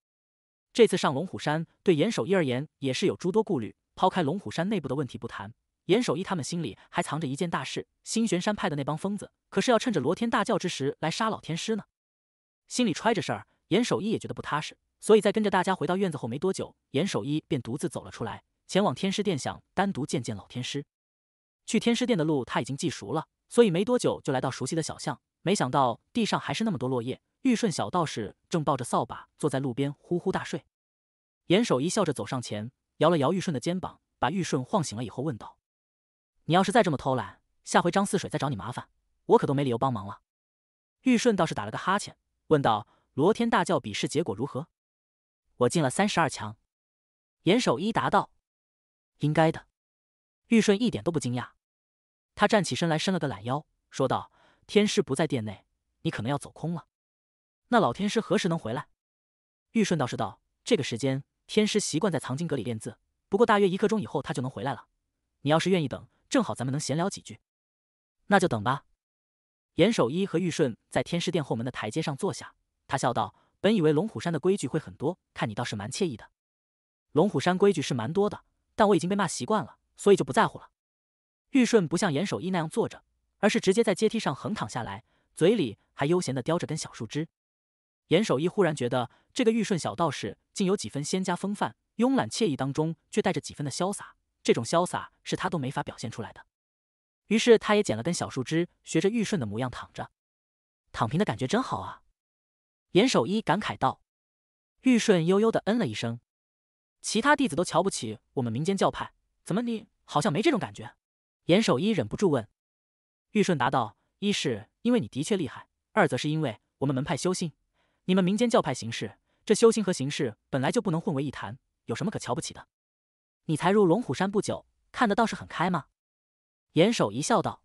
这次上龙虎山，对严守一而言也是有诸多顾虑。抛开龙虎山内部的问题不谈，严守一他们心里还藏着一件大事：星玄山派的那帮疯子，可是要趁着罗天大教之时来杀老天师呢。心里揣着事儿，严守一也觉得不踏实，所以在跟着大家回到院子后没多久，严守一便独自走了出来，前往天师殿，想单独见见老天师。去天师殿的路他已经记熟了，所以没多久就来到熟悉的小巷。没想到地上还是那么多落叶。玉顺小道士正抱着扫把坐在路边呼呼大睡。严守一笑着走上前，摇了摇玉顺的肩膀，把玉顺晃醒了以后问道：“你要是再这么偷懒，下回张四水再找你麻烦，我可都没理由帮忙了。”玉顺倒是打了个哈欠，问道：“罗天大教比试结果如何？”“我进了三十二强。”严守一答道。“应该的。”玉顺一点都不惊讶，他站起身来伸了个懒腰，说道。天师不在殿内，你可能要走空了。那老天师何时能回来？玉顺道士道：“这个时间，天师习惯在藏经阁里练字。不过大约一刻钟以后，他就能回来了。你要是愿意等，正好咱们能闲聊几句。那就等吧。”严守一和玉顺在天师殿后门的台阶上坐下，他笑道：“本以为龙虎山的规矩会很多，看你倒是蛮惬意的。龙虎山规矩是蛮多的，但我已经被骂习惯了，所以就不在乎了。”玉顺不像严守一那样坐着。而是直接在阶梯上横躺下来，嘴里还悠闲地叼着根小树枝。严守一忽然觉得这个玉顺小道士竟有几分仙家风范，慵懒惬意当中却带着几分的潇洒，这种潇洒是他都没法表现出来的。于是他也捡了根小树枝，学着玉顺的模样躺着。躺平的感觉真好啊！严守一感慨道。玉顺悠悠的嗯了一声。其他弟子都瞧不起我们民间教派，怎么你好像没这种感觉？严守一忍不住问。玉顺答道：“一是因为你的确厉害，二则是因为我们门派修心，你们民间教派行事，这修心和行事本来就不能混为一谈，有什么可瞧不起的？你才入龙虎山不久，看得倒是很开吗？”严守一笑道。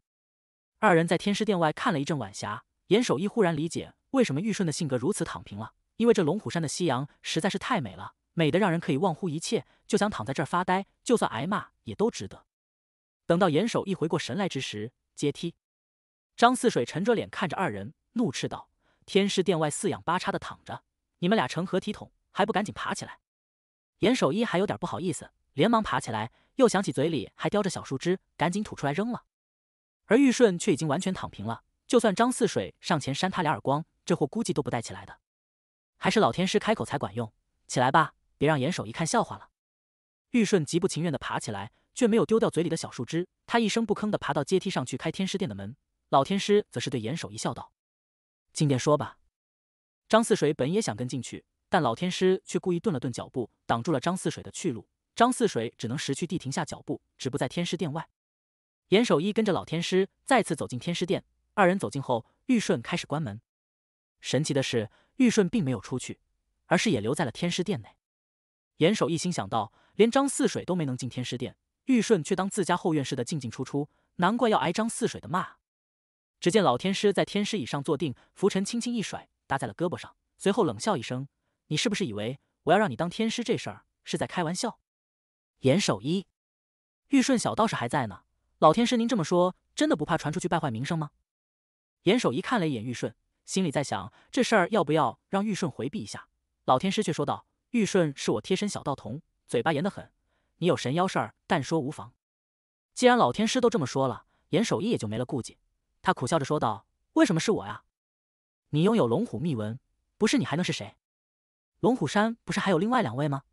二人在天师殿外看了一阵晚霞，严守一忽然理解为什么玉顺的性格如此躺平了，因为这龙虎山的夕阳实在是太美了，美得让人可以忘乎一切，就想躺在这儿发呆，就算挨骂也都值得。等到严守一回过神来之时，阶梯，张四水沉着脸看着二人，怒斥道：“天师殿外四仰八叉的躺着，你们俩成何体统？还不赶紧爬起来！”严守一还有点不好意思，连忙爬起来，又想起嘴里还叼着小树枝，赶紧吐出来扔了。而玉顺却已经完全躺平了，就算张四水上前扇他俩耳光，这货估计都不带起来的。还是老天师开口才管用，起来吧，别让严守一看笑话了。玉顺极不情愿的爬起来。却没有丢掉嘴里的小树枝，他一声不吭地爬到阶梯上去开天师殿的门。老天师则是对严守一笑道：“进殿说吧。”张四水本也想跟进去，但老天师却故意顿了顿脚步，挡住了张四水的去路。张四水只能识趣地停下脚步，止步在天师殿外。严守一跟着老天师再次走进天师殿。二人走进后，玉顺开始关门。神奇的是，玉顺并没有出去，而是也留在了天师殿内。严守一心想到，连张四水都没能进天师殿。玉顺却当自家后院似的进进出出，难怪要挨张四水的骂。只见老天师在天师椅上坐定，拂尘轻轻一甩，搭在了胳膊上，随后冷笑一声：“你是不是以为我要让你当天师这事儿是在开玩笑？”严守一，玉顺小道士还在呢。老天师您这么说，真的不怕传出去败坏名声吗？严守一看了一眼玉顺，心里在想这事儿要不要让玉顺回避一下。老天师却说道：“玉顺是我贴身小道童，嘴巴严得很。”你有神妖事儿，但说无妨。既然老天师都这么说了，严守一也就没了顾忌。他苦笑着说道：“为什么是我呀？你拥有龙虎秘文，不是你还能是谁？龙虎山不是还有另外两位吗？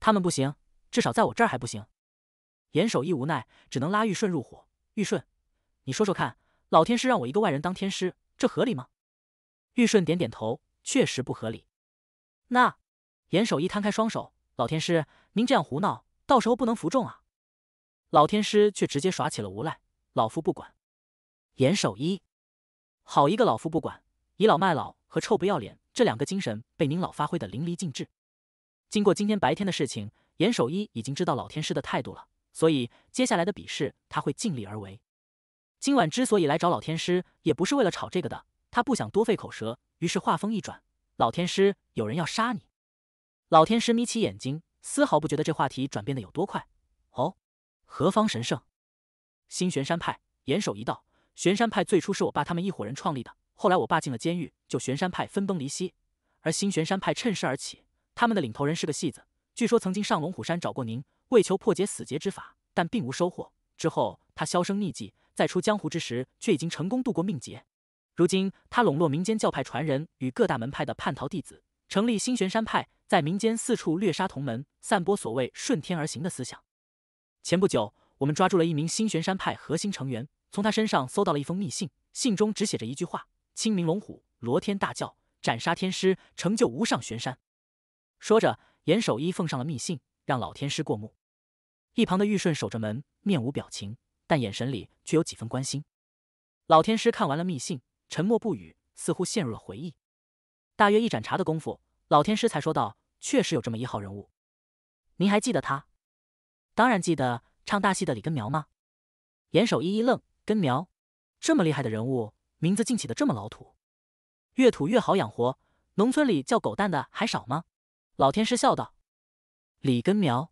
他们不行，至少在我这儿还不行。”严守一无奈，只能拉玉顺入伙。玉顺，你说说看，老天师让我一个外人当天师，这合理吗？玉顺点点头，确实不合理。那严守一摊开双手：“老天师，您这样胡闹。”到时候不能服众啊！老天师却直接耍起了无赖：“老夫不管。”严守一，好一个“老夫不管”，倚老卖老和臭不要脸这两个精神被您老发挥的淋漓尽致。经过今天白天的事情，严守一已经知道老天师的态度了，所以接下来的比试他会尽力而为。今晚之所以来找老天师，也不是为了吵这个的，他不想多费口舌，于是话锋一转：“老天师，有人要杀你。”老天师眯起眼睛。丝毫不觉得这话题转变的有多快，哦，何方神圣？新玄山派严守一道。玄山派最初是我爸他们一伙人创立的，后来我爸进了监狱，就玄山派分崩离析，而新玄山派趁势而起。他们的领头人是个戏子，据说曾经上龙虎山找过您，为求破解死劫之法，但并无收获。之后他销声匿迹，再出江湖之时，却已经成功度过命劫。如今他笼络民间教派传人与各大门派的叛逃弟子，成立新玄山派。在民间四处掠杀同门，散播所谓“顺天而行”的思想。前不久，我们抓住了一名新玄山派核心成员，从他身上搜到了一封密信，信中只写着一句话：“清明龙虎，罗天大教，斩杀天师，成就无上玄山。”说着，严守一奉上了密信，让老天师过目。一旁的玉顺守着门，面无表情，但眼神里却有几分关心。老天师看完了密信，沉默不语，似乎陷入了回忆。大约一盏茶的功夫。老天师才说道：“确实有这么一号人物，您还记得他？当然记得，唱大戏的李根苗吗？”严守一一愣：“根苗，这么厉害的人物，名字竟起的这么老土，越土越好养活。农村里叫狗蛋的还少吗？”老天师笑道：“李根苗。”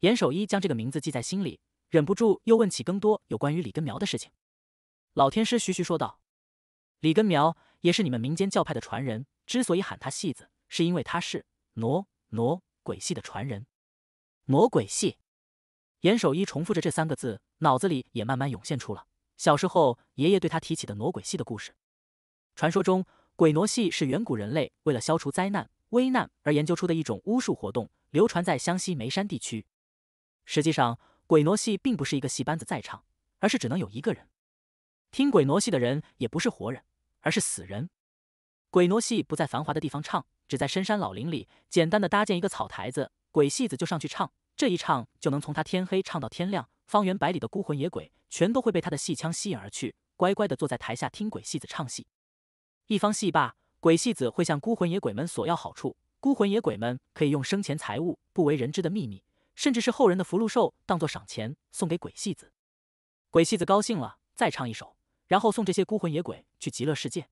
严守一将这个名字记在心里，忍不住又问起更多有关于李根苗的事情。老天师徐徐说道：“李根苗也是你们民间教派的传人，之所以喊他戏子。”是因为他是傩傩鬼戏的传人。傩鬼戏，严守一重复着这三个字，脑子里也慢慢涌现出了小时候爷爷对他提起的傩鬼戏的故事。传说中，鬼傩戏是远古人类为了消除灾难、危难而研究出的一种巫术活动，流传在湘西梅山地区。实际上，鬼傩戏并不是一个戏班子在唱，而是只能有一个人。听鬼傩戏的人也不是活人，而是死人。鬼傩戏不在繁华的地方唱。只在深山老林里简单的搭建一个草台子，鬼戏子就上去唱，这一唱就能从他天黑唱到天亮，方圆百里的孤魂野鬼全都会被他的戏腔吸引而去，乖乖的坐在台下听鬼戏子唱戏。一方戏罢，鬼戏子会向孤魂野鬼们索要好处，孤魂野鬼们可以用生前财物、不为人知的秘密，甚至是后人的福禄寿当做赏钱送给鬼戏子。鬼戏子高兴了，再唱一首，然后送这些孤魂野鬼去极乐世界。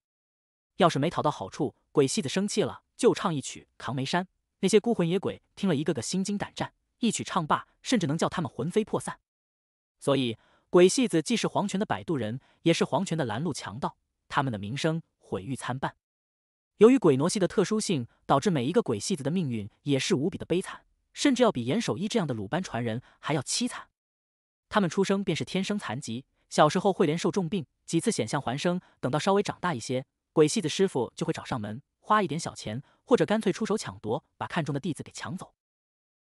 要是没讨到好处，鬼戏子生气了。就唱一曲《扛眉山》，那些孤魂野鬼听了一个个心惊胆战，一曲唱罢，甚至能叫他们魂飞魄散。所以，鬼戏子既是黄泉的摆渡人，也是黄泉的拦路强盗，他们的名声毁誉参半。由于鬼傩戏的特殊性，导致每一个鬼戏子的命运也是无比的悲惨，甚至要比严守一这样的鲁班传人还要凄惨。他们出生便是天生残疾，小时候会连受重病，几次险象环生。等到稍微长大一些，鬼戏子师傅就会找上门。花一点小钱，或者干脆出手抢夺，把看中的弟子给抢走。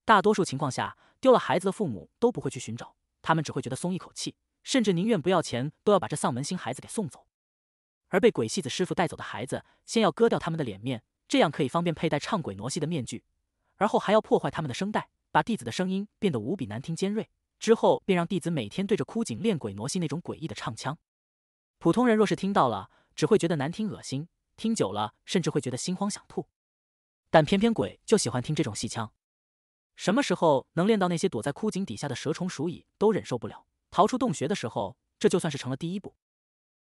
大多数情况下，丢了孩子的父母都不会去寻找，他们只会觉得松一口气，甚至宁愿不要钱，都要把这丧门星孩子给送走。而被鬼戏子师傅带走的孩子，先要割掉他们的脸面，这样可以方便佩戴唱鬼傩戏的面具；而后还要破坏他们的声带，把弟子的声音变得无比难听尖锐。之后便让弟子每天对着枯井练鬼傩戏那种诡异的唱腔。普通人若是听到了，只会觉得难听恶心。听久了，甚至会觉得心慌想吐，但偏偏鬼就喜欢听这种戏腔。什么时候能练到那些躲在枯井底下的蛇虫鼠蚁都忍受不了，逃出洞穴的时候，这就算是成了第一步。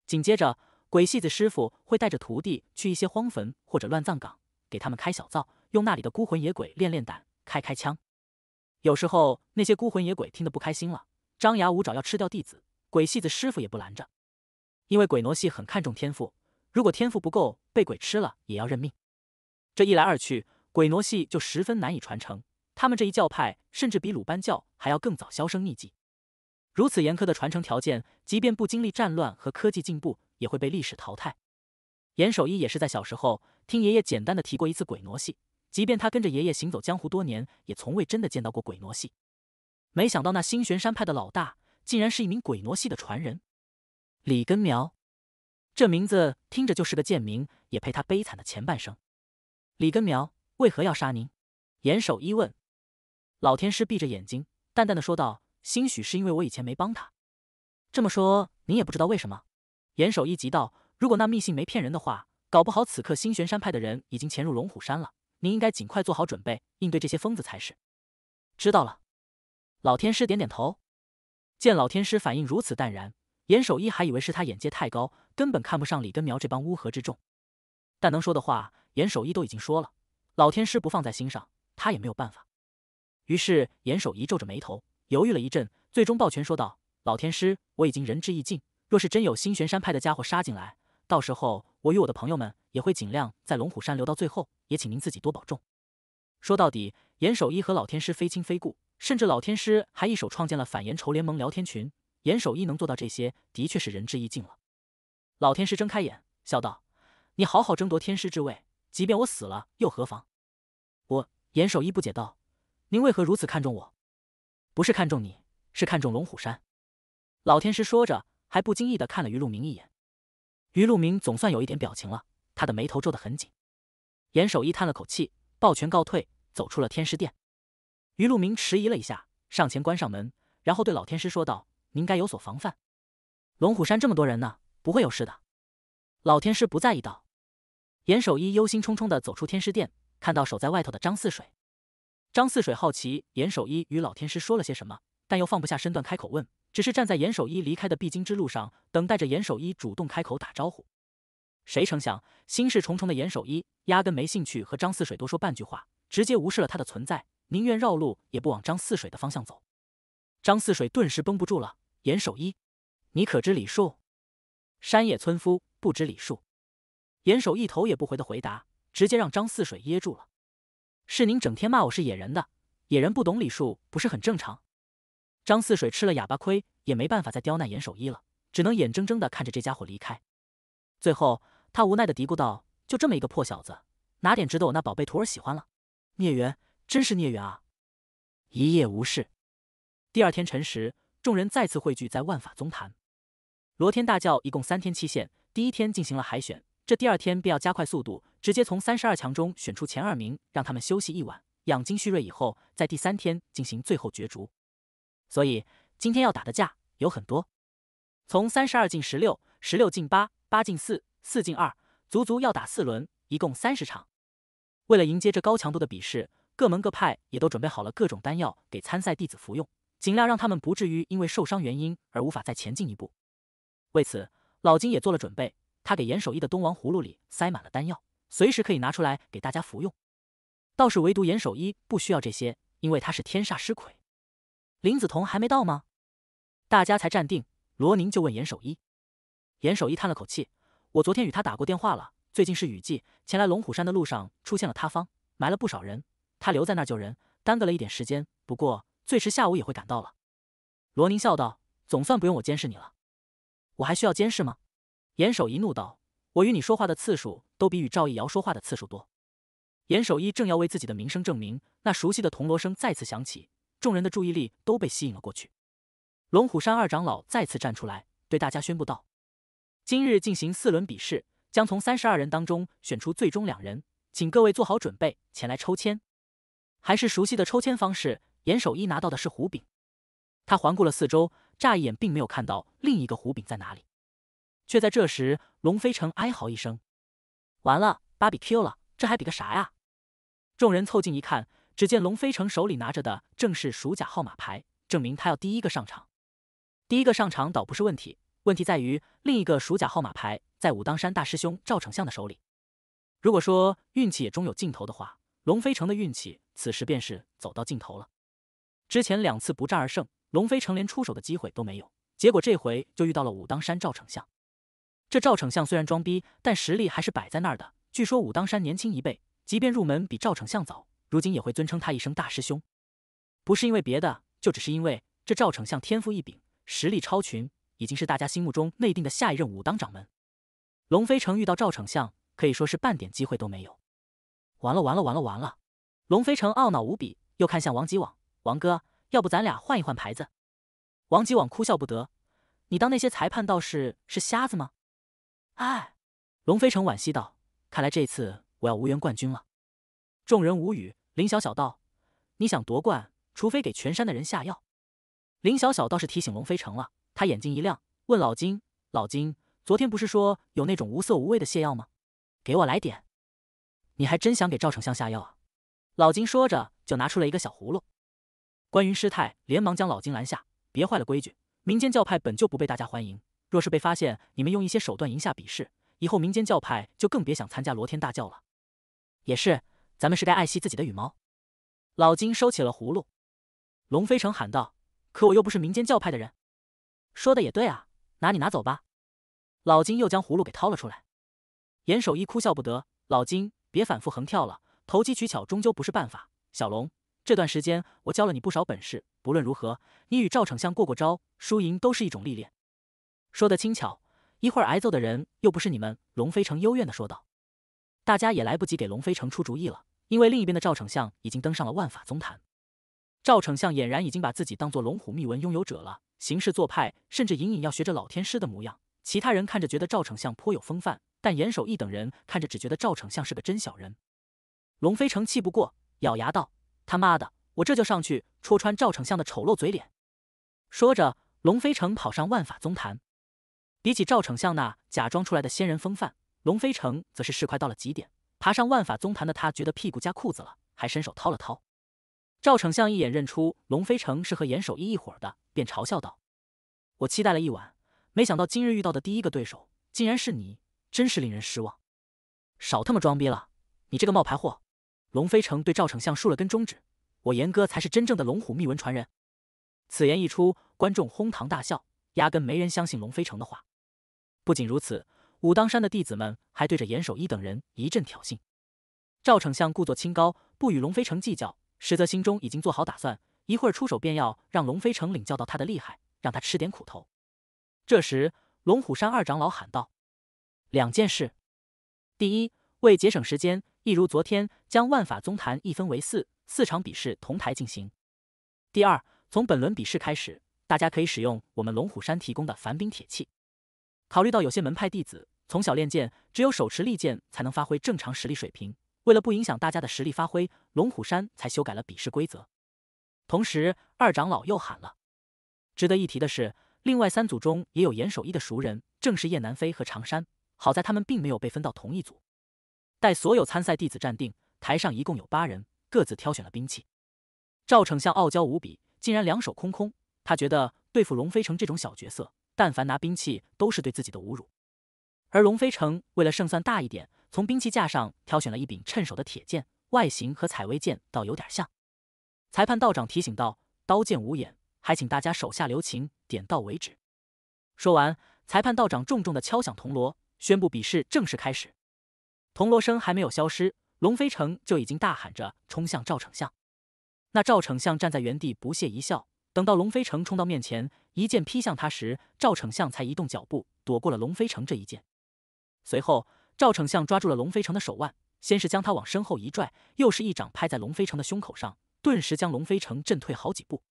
紧接着，鬼戏子师傅会带着徒弟去一些荒坟或者乱葬岗，给他们开小灶，用那里的孤魂野鬼练练胆，开开枪。有时候那些孤魂野鬼听得不开心了，张牙舞爪要吃掉弟子，鬼戏子师傅也不拦着，因为鬼挪戏很看重天赋。如果天赋不够，被鬼吃了也要认命。这一来二去，鬼挪系就十分难以传承。他们这一教派甚至比鲁班教还要更早销声匿迹。如此严苛的传承条件，即便不经历战乱和科技进步，也会被历史淘汰。严守一也是在小时候听爷爷简单的提过一次鬼挪系，即便他跟着爷爷行走江湖多年，也从未真的见到过鬼挪系。没想到那星玄山派的老大竟然是一名鬼挪系的传人，李根苗。这名字听着就是个贱名，也配他悲惨的前半生。李根苗为何要杀您？严守一问。老天师闭着眼睛，淡淡的说道：“兴许是因为我以前没帮他。”这么说，您也不知道为什么？严守一急道：“如果那密信没骗人的话，搞不好此刻星玄山派的人已经潜入龙虎山了。您应该尽快做好准备，应对这些疯子才是。”知道了。老天师点点头。见老天师反应如此淡然，严守一还以为是他眼界太高。根本看不上李根苗这帮乌合之众，但能说的话严守一都已经说了，老天师不放在心上，他也没有办法。于是严守一皱着眉头，犹豫了一阵，最终抱拳说道：“老天师，我已经仁至义尽。若是真有星玄山派的家伙杀进来，到时候我与我的朋友们也会尽量在龙虎山留到最后。也请您自己多保重。”说到底，严守一和老天师非亲非故，甚至老天师还一手创建了反严仇联盟聊天群。严守一能做到这些，的确是仁至义尽了。老天师睁开眼，笑道：“你好好争夺天师之位，即便我死了又何妨？”我严守一不解道：“您为何如此看重我？不是看重你，是看重龙虎山。”老天师说着，还不经意的看了于路明一眼。于路明总算有一点表情了，他的眉头皱得很紧。严守一叹了口气，抱拳告退，走出了天师殿。于路明迟疑了一下，上前关上门，然后对老天师说道：“您该有所防范，龙虎山这么多人呢。”不会有事的，老天师不在意道。严守一忧心忡忡的走出天师殿，看到守在外头的张四水。张四水好奇严守一与老天师说了些什么，但又放不下身段，开口问，只是站在严守一离开的必经之路上，等待着严守一主动开口打招呼。谁成想，心事重重的严守一压根没兴趣和张四水多说半句话，直接无视了他的存在，宁愿绕路也不往张四水的方向走。张四水顿时绷不住了：“严守一，你可知礼数？”山野村夫不知礼数，严守一头也不回的回答，直接让张四水噎住了。是您整天骂我是野人的，野人不懂礼数，不是很正常？张四水吃了哑巴亏，也没办法再刁难严守一了，只能眼睁睁的看着这家伙离开。最后，他无奈的嘀咕道：“就这么一个破小子，哪点值得我那宝贝徒儿喜欢了？孽缘，真是孽缘啊！”一夜无事，第二天辰时，众人再次汇聚在万法宗坛。罗天大教一共三天期限，第一天进行了海选，这第二天便要加快速度，直接从三十二强中选出前二名，让他们休息一晚，养精蓄锐，以后在第三天进行最后角逐。所以今天要打的架有很多，从三十二进十六，十六进八，八进四，四进二，足足要打四轮，一共三十场。为了迎接这高强度的比试，各门各派也都准备好了各种丹药给参赛弟子服用，尽量让他们不至于因为受伤原因而无法再前进一步。为此，老金也做了准备。他给严守一的东王葫芦里塞满了丹药，随时可以拿出来给大家服用。倒是唯独严守一不需要这些，因为他是天煞尸魁。林子彤还没到吗？大家才站定，罗宁就问严守一。严守一叹了口气：“我昨天与他打过电话了。最近是雨季，前来龙虎山的路上出现了塌方，埋了不少人。他留在那儿救人，耽搁了一点时间。不过最迟下午也会赶到了。”罗宁笑道：“总算不用我监视你了。”我还需要监视吗？严守一怒道：“我与你说话的次数都比与赵毅瑶说话的次数多。”严守一正要为自己的名声证明，那熟悉的铜锣声再次响起，众人的注意力都被吸引了过去。龙虎山二长老再次站出来，对大家宣布道：“今日进行四轮比试，将从三十二人当中选出最终两人，请各位做好准备，前来抽签。”还是熟悉的抽签方式，严守一拿到的是胡饼。他环顾了四周。乍一眼并没有看到另一个胡饼在哪里，却在这时，龙飞城哀嚎一声：“完了，芭比 Q 了，这还比个啥呀？”众人凑近一看，只见龙飞城手里拿着的正是数甲号码牌，证明他要第一个上场。第一个上场倒不是问题，问题在于另一个数甲号码牌在武当山大师兄赵丞相的手里。如果说运气也终有尽头的话，龙飞城的运气此时便是走到尽头了。之前两次不战而胜。龙飞成连出手的机会都没有，结果这回就遇到了武当山赵丞相。这赵丞相虽然装逼，但实力还是摆在那儿的。据说武当山年轻一辈，即便入门比赵丞相早，如今也会尊称他一声大师兄。不是因为别的，就只是因为这赵丞相天赋异禀，实力超群，已经是大家心目中内定的下一任武当掌门。龙飞成遇到赵丞相，可以说是半点机会都没有。完了完了完了完了！龙飞成懊恼无比，又看向王吉网，王哥。要不咱俩换一换牌子？王吉网哭笑不得：“你当那些裁判道士是瞎子吗？”哎，龙飞城惋惜道：“看来这次我要无缘冠军了。”众人无语。林小小道：“你想夺冠，除非给全山的人下药。”林小小倒是提醒龙飞城了，他眼睛一亮，问老金：“老金，昨天不是说有那种无色无味的泻药吗？给我来点。”你还真想给赵丞相下药啊？老金说着就拿出了一个小葫芦。关云师太连忙将老金拦下，别坏了规矩。民间教派本就不被大家欢迎，若是被发现你们用一些手段赢下比试，以后民间教派就更别想参加罗天大教了。也是，咱们是该爱惜自己的羽毛。老金收起了葫芦，龙飞城喊道：“可我又不是民间教派的人。”说的也对啊，拿你拿走吧。老金又将葫芦给掏了出来。严守一哭笑不得：“老金，别反复横跳了，投机取巧终究不是办法。”小龙。这段时间我教了你不少本事，不论如何，你与赵丞相过过招，输赢都是一种历练。说得轻巧，一会儿挨揍的人又不是你们。龙飞城幽怨的说道。大家也来不及给龙飞城出主意了，因为另一边的赵丞相已经登上了万法宗坛。赵丞相俨然已经把自己当做龙虎秘文拥有者了，行事做派甚至隐隐要学着老天师的模样。其他人看着觉得赵丞相颇有风范，但严守义等人看着只觉得赵丞相是个真小人。龙飞城气不过，咬牙道。他妈的，我这就上去戳穿赵丞相的丑陋嘴脸！说着，龙飞城跑上万法宗坛。比起赵丞相那假装出来的仙人风范，龙飞城则是市快到了极点。爬上万法宗坛的他觉得屁股夹裤子了，还伸手掏了掏。赵丞相一眼认出龙飞城是和严守一一伙的，便嘲笑道：“我期待了一晚，没想到今日遇到的第一个对手竟然是你，真是令人失望。少他妈装逼了，你这个冒牌货！”龙飞城对赵丞相竖了根中指，我严哥才是真正的龙虎秘闻传人。此言一出，观众哄堂大笑，压根没人相信龙飞城的话。不仅如此，武当山的弟子们还对着严守一等人一阵挑衅。赵丞相故作清高，不与龙飞城计较，实则心中已经做好打算，一会儿出手便要让龙飞城领教到他的厉害，让他吃点苦头。这时，龙虎山二长老喊道：“两件事，第一，为节省时间。”一如昨天，将万法宗坛一分为四，四场比试同台进行。第二，从本轮比试开始，大家可以使用我们龙虎山提供的凡兵铁器。考虑到有些门派弟子从小练剑，只有手持利剑才能发挥正常实力水平，为了不影响大家的实力发挥，龙虎山才修改了比试规则。同时，二长老又喊了。值得一提的是，另外三组中也有严守一的熟人，正是叶南飞和常山。好在他们并没有被分到同一组。待所有参赛弟子站定，台上一共有八人，各自挑选了兵器。赵丞相傲娇无比，竟然两手空空。他觉得对付龙飞城这种小角色，但凡拿兵器都是对自己的侮辱。而龙飞城为了胜算大一点，从兵器架上挑选了一柄趁手的铁剑，外形和采薇剑倒有点像。裁判道长提醒道：“刀剑无眼，还请大家手下留情，点到为止。”说完，裁判道长重重的敲响铜锣，宣布比试正式开始。铜锣声还没有消失，龙飞成就已经大喊着冲向赵丞相。那赵丞相站在原地不屑一笑。等到龙飞成冲到面前，一剑劈向他时，赵丞相才移动脚步躲过了龙飞成这一剑。随后，赵丞相抓住了龙飞成的手腕，先是将他往身后一拽，又是一掌拍在龙飞成的胸口上，顿时将龙飞成震退好几步。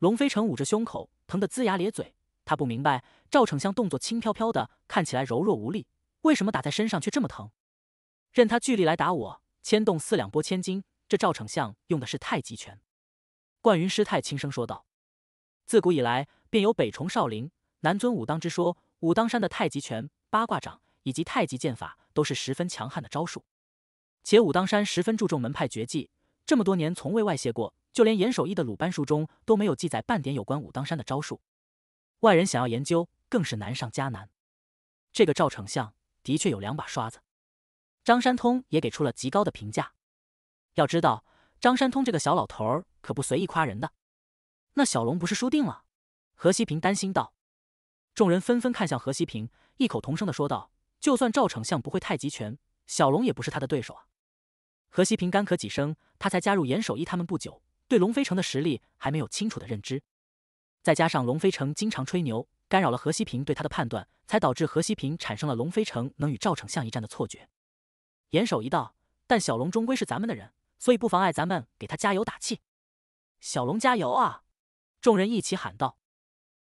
龙飞成捂着胸口，疼得龇牙咧嘴。他不明白，赵丞相动作轻飘飘的，看起来柔弱无力，为什么打在身上却这么疼？任他巨力来打我，牵动四两拨千斤。这赵丞相用的是太极拳。冠云师太轻声说道：“自古以来便有北重少林，南尊武当之说。武当山的太极拳、八卦掌以及太极剑法都是十分强悍的招数。且武当山十分注重门派绝技，这么多年从未外泄过，就连严守义的鲁班术中都没有记载半点有关武当山的招数。外人想要研究，更是难上加难。这个赵丞相的确有两把刷子。”张山通也给出了极高的评价。要知道，张山通这个小老头儿可不随意夸人的。那小龙不是输定了？何西平担心道。众人纷纷看向何西平，异口同声的说道：“就算赵丞相不会太极拳，小龙也不是他的对手啊！”何西平干咳几声，他才加入严守一他们不久，对龙飞城的实力还没有清楚的认知。再加上龙飞城经常吹牛，干扰了何西平对他的判断，才导致何西平产生了龙飞城能与赵丞相一战的错觉。严守一道，但小龙终归是咱们的人，所以不妨碍咱们给他加油打气。小龙加油啊！众人一起喊道。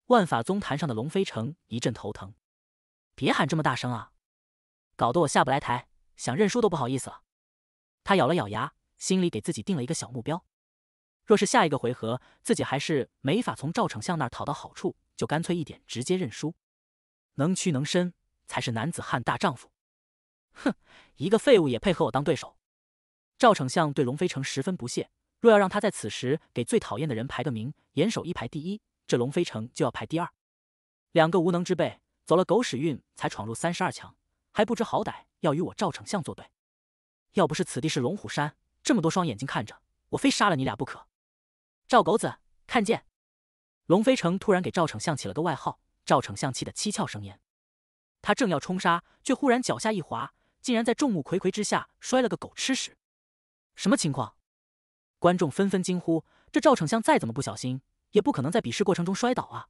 万法宗坛上的龙飞成一阵头疼，别喊这么大声啊，搞得我下不来台，想认输都不好意思了。他咬了咬牙，心里给自己定了一个小目标：，若是下一个回合自己还是没法从赵丞相那儿讨到好处，就干脆一点，直接认输。能屈能伸，才是男子汉大丈夫。哼，一个废物也配和我当对手？赵丞相对龙飞城十分不屑。若要让他在此时给最讨厌的人排个名，严守一排第一，这龙飞城就要排第二。两个无能之辈，走了狗屎运才闯入三十二强，还不知好歹，要与我赵丞相作对。要不是此地是龙虎山，这么多双眼睛看着，我非杀了你俩不可。赵狗子，看见？龙飞城突然给赵丞相起了个外号，赵丞相气得七窍生烟。他正要冲杀，却忽然脚下一滑。竟然在众目睽睽之下摔了个狗吃屎！什么情况？观众纷纷惊呼：“这赵丞相再怎么不小心，也不可能在比试过程中摔倒啊！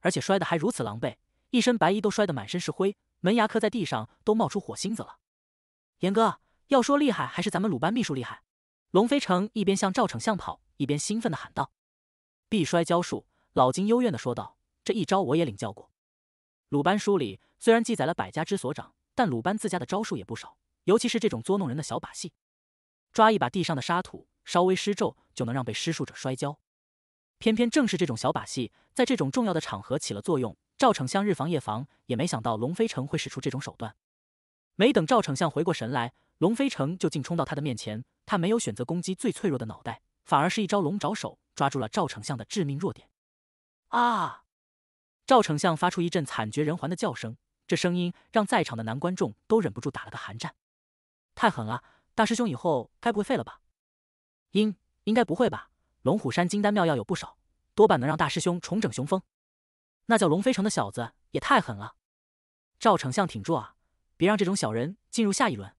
而且摔得还如此狼狈，一身白衣都摔得满身是灰，门牙磕在地上都冒出火星子了。”严哥，要说厉害，还是咱们鲁班秘书厉害。龙飞城一边向赵丞相跑，一边兴奋的喊道：“必摔跤术。”老金幽怨的说道：“这一招我也领教过，《鲁班书》里虽然记载了百家之所长。”但鲁班自家的招数也不少，尤其是这种捉弄人的小把戏，抓一把地上的沙土，稍微施咒就能让被施术者摔跤。偏偏正是这种小把戏，在这种重要的场合起了作用。赵丞相日防夜防，也没想到龙飞城会使出这种手段。没等赵丞相回过神来，龙飞城就竟冲到他的面前。他没有选择攻击最脆弱的脑袋，反而是一招龙爪手抓住了赵丞相的致命弱点。啊！赵丞相发出一阵惨绝人寰的叫声。这声音让在场的男观众都忍不住打了个寒战，太狠了！大师兄以后该不会废了吧？应应该不会吧？龙虎山金丹妙药有不少，多半能让大师兄重整雄风。那叫龙飞城的小子也太狠了！赵丞相挺住啊，别让这种小人进入下一轮！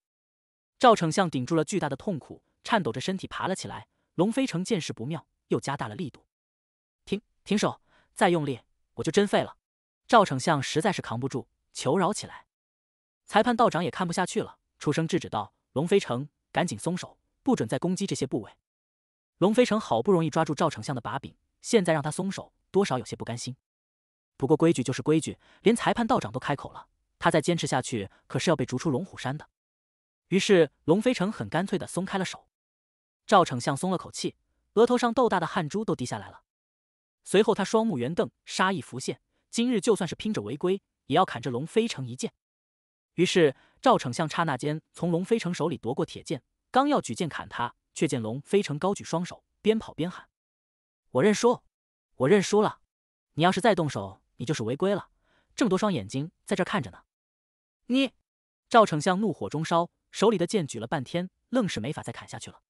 赵丞相顶住了巨大的痛苦，颤抖着身体爬了起来。龙飞城见势不妙，又加大了力度。停停手，再用力我就真废了！赵丞相实在是扛不住。求饶起来，裁判道长也看不下去了，出声制止道：“龙飞城，赶紧松手，不准再攻击这些部位。”龙飞城好不容易抓住赵丞相的把柄，现在让他松手，多少有些不甘心。不过规矩就是规矩，连裁判道长都开口了，他再坚持下去可是要被逐出龙虎山的。于是龙飞城很干脆的松开了手。赵丞相松了口气，额头上豆大的汗珠都滴下来了。随后他双目圆瞪，杀意浮现。今日就算是拼着违规。也要砍这龙飞城一剑。于是赵丞相刹那间从龙飞城手里夺过铁剑，刚要举剑砍他，却见龙飞城高举双手，边跑边喊：“我认输，我认输了！你要是再动手，你就是违规了。这么多双眼睛在这看着呢。”你，赵丞相怒火中烧，手里的剑举了半天，愣是没法再砍下去了。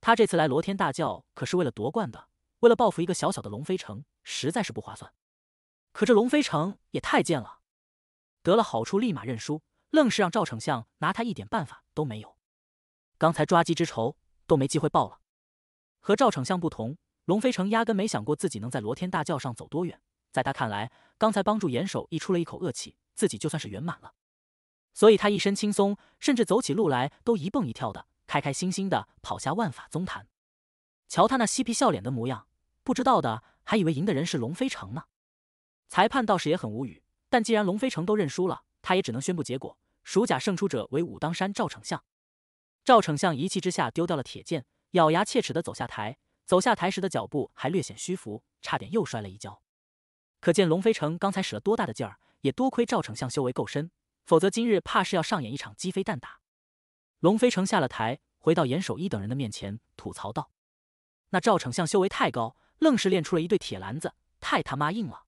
他这次来罗天大教可是为了夺冠的，为了报复一个小小的龙飞城，实在是不划算。可这龙飞城也太贱了，得了好处立马认输，愣是让赵丞相拿他一点办法都没有。刚才抓鸡之仇都没机会报了。和赵丞相不同，龙飞城压根没想过自己能在罗天大轿上走多远，在他看来，刚才帮助严守一出了一口恶气，自己就算是圆满了。所以他一身轻松，甚至走起路来都一蹦一跳的，开开心心的跑下万法宗坛。瞧他那嬉皮笑脸的模样，不知道的还以为赢的人是龙飞城呢。裁判倒是也很无语，但既然龙飞成都认输了，他也只能宣布结果，属甲胜出者为武当山赵丞相。赵丞相一气之下丢掉了铁剑，咬牙切齿地走下台，走下台时的脚步还略显虚浮，差点又摔了一跤。可见龙飞城刚才使了多大的劲儿，也多亏赵丞相修为够深，否则今日怕是要上演一场鸡飞蛋打。龙飞城下了台，回到严守一等人的面前，吐槽道：“那赵丞相修为太高，愣是练出了一对铁篮子，太他妈硬了。”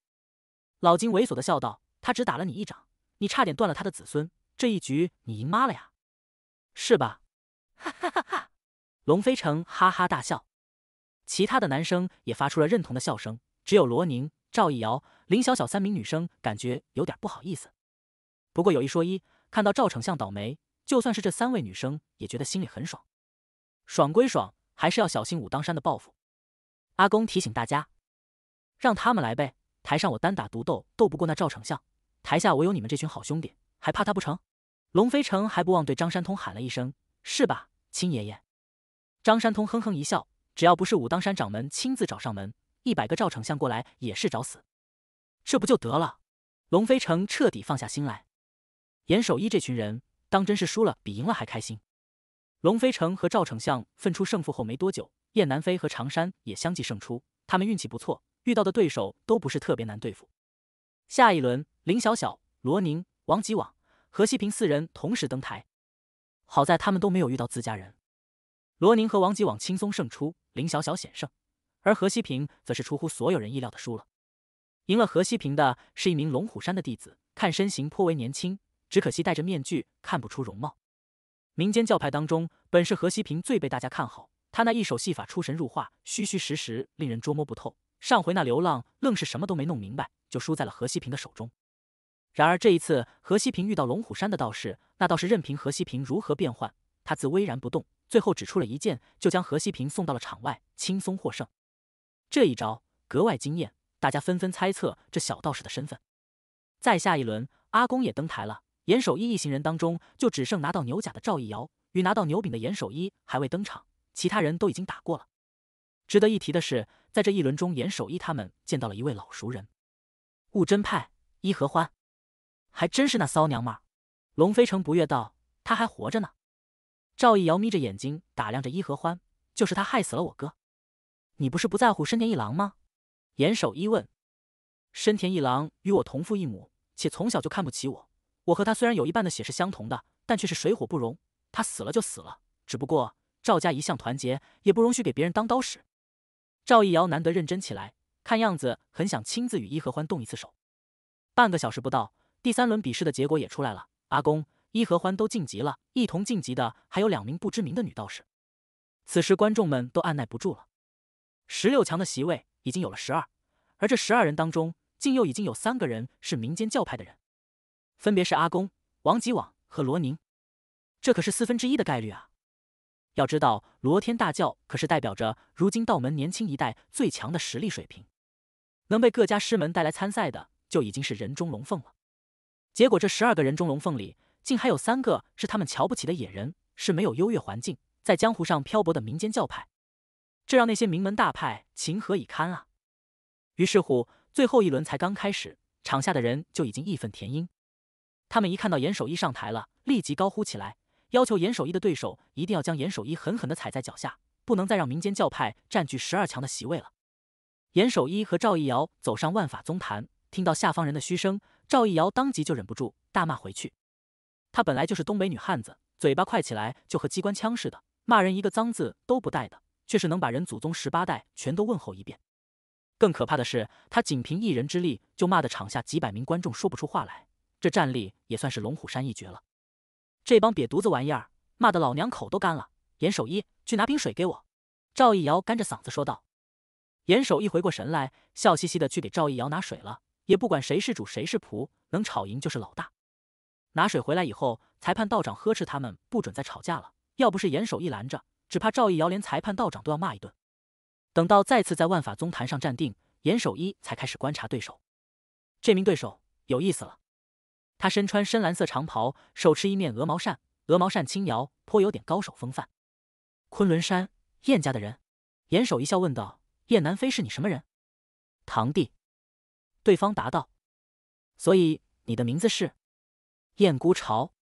老金猥琐的笑道：“他只打了你一掌，你差点断了他的子孙，这一局你赢妈了呀，是吧？”哈哈哈！哈龙飞成哈哈大笑，其他的男生也发出了认同的笑声。只有罗宁、赵一瑶、林小小三名女生感觉有点不好意思。不过有一说一，看到赵丞相倒霉，就算是这三位女生也觉得心里很爽。爽归爽，还是要小心武当山的报复。阿公提醒大家，让他们来呗。台上我单打独斗，斗不过那赵丞相；台下我有你们这群好兄弟，还怕他不成？龙飞城还不忘对张山通喊了一声：“是吧，亲爷爷？”张山通哼哼一笑：“只要不是武当山掌门亲自找上门，一百个赵丞相过来也是找死。”这不就得了？龙飞城彻底放下心来。严守一这群人，当真是输了比赢了还开心。龙飞城和赵丞相分出胜负后没多久，燕南飞和常山也相继胜出，他们运气不错。遇到的对手都不是特别难对付。下一轮，林小小、罗宁、王吉网、何西平四人同时登台。好在他们都没有遇到自家人。罗宁和王吉网轻松胜出，林小小险胜，而何西平则是出乎所有人意料的输了。赢了何西平的是一名龙虎山的弟子，看身形颇为年轻，只可惜戴着面具，看不出容貌。民间教派当中，本是何西平最被大家看好，他那一手戏法出神入化，虚虚实实，令人捉摸不透。上回那流浪愣是什么都没弄明白，就输在了何西平的手中。然而这一次，何西平遇到龙虎山的道士，那道士任凭何西平如何变换，他自巍然不动。最后只出了一剑，就将何西平送到了场外，轻松获胜。这一招格外惊艳，大家纷纷猜测这小道士的身份。再下一轮，阿公也登台了。严守一一行人当中，就只剩拿到牛甲的赵一瑶与拿到牛柄的严守一还未登场，其他人都已经打过了。值得一提的是。在这一轮中，严守一他们见到了一位老熟人，悟真派伊和欢，还真是那骚娘们儿。龙飞城不悦道：“他还活着呢。”赵毅瑶眯着眼睛打量着伊和欢，就是他害死了我哥。你不是不在乎深田一郎吗？严守一问。深田一郎与我同父异母，且从小就看不起我。我和他虽然有一半的血是相同的，但却是水火不容。他死了就死了，只不过赵家一向团结，也不容许给别人当刀使。赵一瑶难得认真起来，看样子很想亲自与伊合欢动一次手。半个小时不到，第三轮比试的结果也出来了。阿公、伊合欢都晋级了，一同晋级的还有两名不知名的女道士。此时，观众们都按耐不住了。十六强的席位已经有了十二，而这十二人当中，竟又已经有三个人是民间教派的人，分别是阿公、王吉网和罗宁。这可是四分之一的概率啊！要知道，罗天大教可是代表着如今道门年轻一代最强的实力水平，能被各家师门带来参赛的，就已经是人中龙凤了。结果这十二个人中龙凤里，竟还有三个是他们瞧不起的野人，是没有优越环境在江湖上漂泊的民间教派，这让那些名门大派情何以堪啊！于是乎，最后一轮才刚开始，场下的人就已经义愤填膺。他们一看到严守一上台了，立即高呼起来。要求严守一的对手一定要将严守一狠狠地踩在脚下，不能再让民间教派占据十二强的席位了。严守一和赵一瑶走上万法宗坛，听到下方人的嘘声，赵一瑶当即就忍不住大骂回去。她本来就是东北女汉子，嘴巴快起来就和机关枪似的，骂人一个脏字都不带的，却是能把人祖宗十八代全都问候一遍。更可怕的是，她仅凭一人之力就骂得场下几百名观众说不出话来，这战力也算是龙虎山一绝了。这帮瘪犊子玩意儿，骂的老娘口都干了。严守一，去拿瓶水给我。赵一瑶干着嗓子说道。严守一回过神来，笑嘻嘻的去给赵一瑶拿水了，也不管谁是主谁是仆，能吵赢就是老大。拿水回来以后，裁判道长呵斥他们不准再吵架了。要不是严守一拦着，只怕赵一瑶连裁判道长都要骂一顿。等到再次在万法宗坛上站定，严守一才开始观察对手。这名对手有意思了。他身穿深蓝色长袍，手持一面鹅毛扇，鹅毛扇轻摇，颇有点高手风范。昆仑山，燕家的人，严守一笑问道：“燕南飞是你什么人？”堂弟，对方答道。所以你的名字是燕孤潮。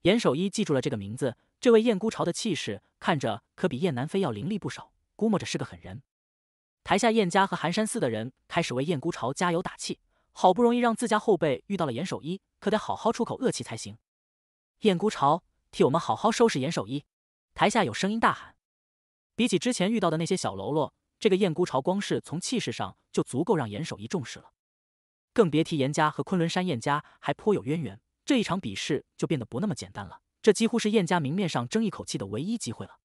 严守一记住了这个名字。这位燕孤潮的气势看着可比燕南飞要凌厉不少，估摸着是个狠人。台下燕家和寒山寺的人开始为燕孤潮加油打气。好不容易让自家后辈遇到了严守一，可得好好出口恶气才行。燕孤潮，替我们好好收拾严守一！台下有声音大喊。比起之前遇到的那些小喽啰，这个燕孤潮光是从气势上就足够让严守一重视了，更别提严家和昆仑山燕家还颇有渊源，这一场比试就变得不那么简单了。这几乎是燕家明面上争一口气的唯一机会了，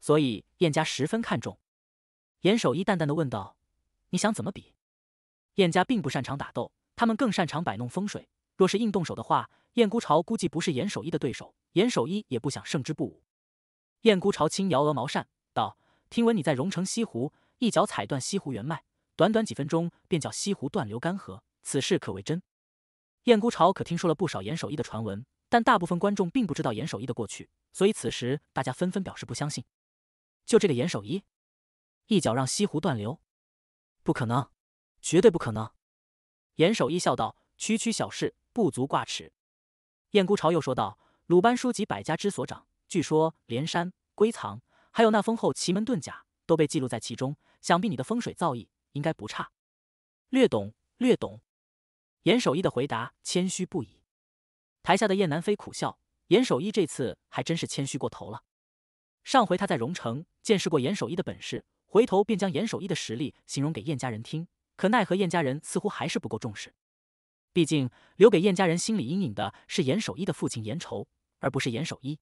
所以燕家十分看重。严守一淡淡的问道：“你想怎么比？”燕家并不擅长打斗，他们更擅长摆弄风水。若是硬动手的话，燕孤潮估计不是严守一的对手。严守一也不想胜之不武。燕孤潮轻摇鹅毛扇，道：“听闻你在荣城西湖一脚踩断西湖原脉，短短几分钟便叫西湖断流干涸，此事可为真？”燕孤潮可听说了不少严守一的传闻，但大部分观众并不知道严守一的过去，所以此时大家纷纷表示不相信：“就这个严守一，一脚让西湖断流，不可能！”绝对不可能，严守一笑道：“区区小事，不足挂齿。”燕孤巢又说道：“鲁班书籍百家之所长，据说连山归藏，还有那丰厚奇门遁甲，都被记录在其中。想必你的风水造诣应该不差。”“略懂，略懂。”严守一的回答谦虚不已。台下的燕南飞苦笑：“严守一这次还真是谦虚过头了。上回他在荣城见识过严守一的本事，回头便将严守一的实力形容给燕家人听。”可奈何，燕家人似乎还是不够重视。毕竟，留给燕家人心理阴影的是严守一的父亲严愁，而不是严守一。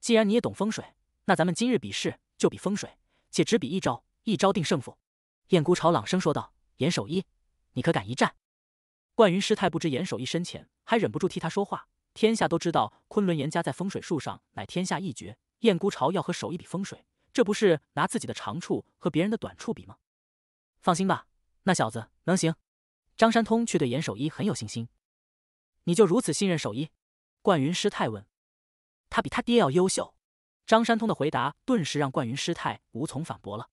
既然你也懂风水，那咱们今日比试就比风水，且只比一招，一招定胜负。燕孤潮朗声说道：“严守一，你可敢一战？”冠云师太不知严守一深浅，还忍不住替他说话。天下都知道，昆仑严家在风水术上乃天下一绝。燕孤潮要和守一比风水，这不是拿自己的长处和别人的短处比吗？放心吧。那小子能行？张山通却对严守一很有信心。你就如此信任守一？冠云师太问。他比他爹要优秀。张山通的回答顿时让冠云师太无从反驳了。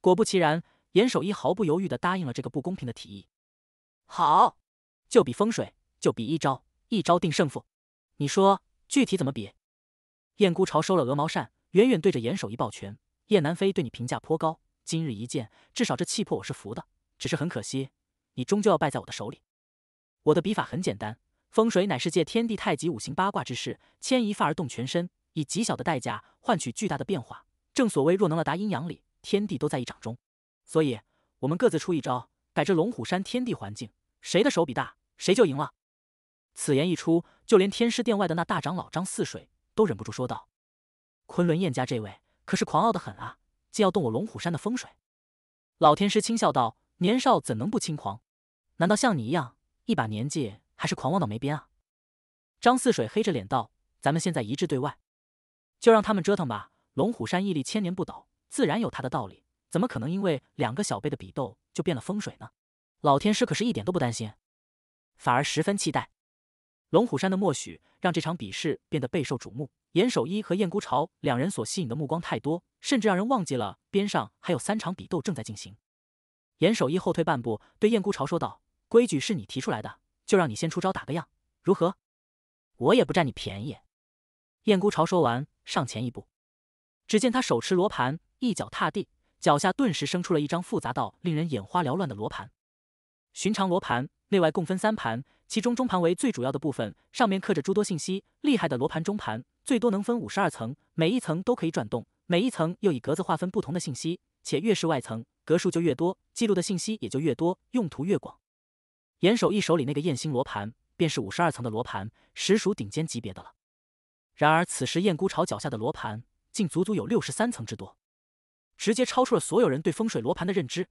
果不其然，严守一毫不犹豫的答应了这个不公平的提议。好，就比风水，就比一招，一招定胜负。你说具体怎么比？燕孤潮收了鹅毛扇，远远对着严守一抱拳。叶南飞对你评价颇高，今日一见，至少这气魄我是服的。只是很可惜，你终究要败在我的手里。我的笔法很简单，风水乃是借天地太极、五行八卦之势，牵一发而动全身，以极小的代价换取巨大的变化。正所谓，若能了达阴阳理，天地都在一掌中。所以，我们各自出一招，改这龙虎山天地环境，谁的手笔大，谁就赢了。此言一出，就连天师殿外的那大长老张四水都忍不住说道：“昆仑燕家这位可是狂傲的很啊，竟要动我龙虎山的风水。”老天师轻笑道。年少怎能不轻狂？难道像你一样，一把年纪还是狂妄到没边啊？张四水黑着脸道：“咱们现在一致对外，就让他们折腾吧。龙虎山屹立千年不倒，自然有它的道理。怎么可能因为两个小辈的比斗就变了风水呢？”老天师可是一点都不担心，反而十分期待。龙虎山的默许让这场比试变得备受瞩目。严守一和燕孤巢两人所吸引的目光太多，甚至让人忘记了边上还有三场比斗正在进行。严守一后退半步，对燕孤潮说道：“规矩是你提出来的，就让你先出招打个样，如何？我也不占你便宜。”燕孤潮说完，上前一步。只见他手持罗盘，一脚踏地，脚下顿时生出了一张复杂到令人眼花缭乱的罗盘。寻常罗盘内外共分三盘，其中中盘为最主要的部分，上面刻着诸多信息。厉害的罗盘中盘最多能分五十二层，每一层都可以转动，每一层又以格子划分不同的信息，且越是外层。格数就越多，记录的信息也就越多，用途越广。严守义手里那个燕星罗盘便是五十二层的罗盘，实属顶尖级别的了。然而此时燕孤巢脚下的罗盘竟足足有六十三层之多，直接超出了所有人对风水罗盘的认知。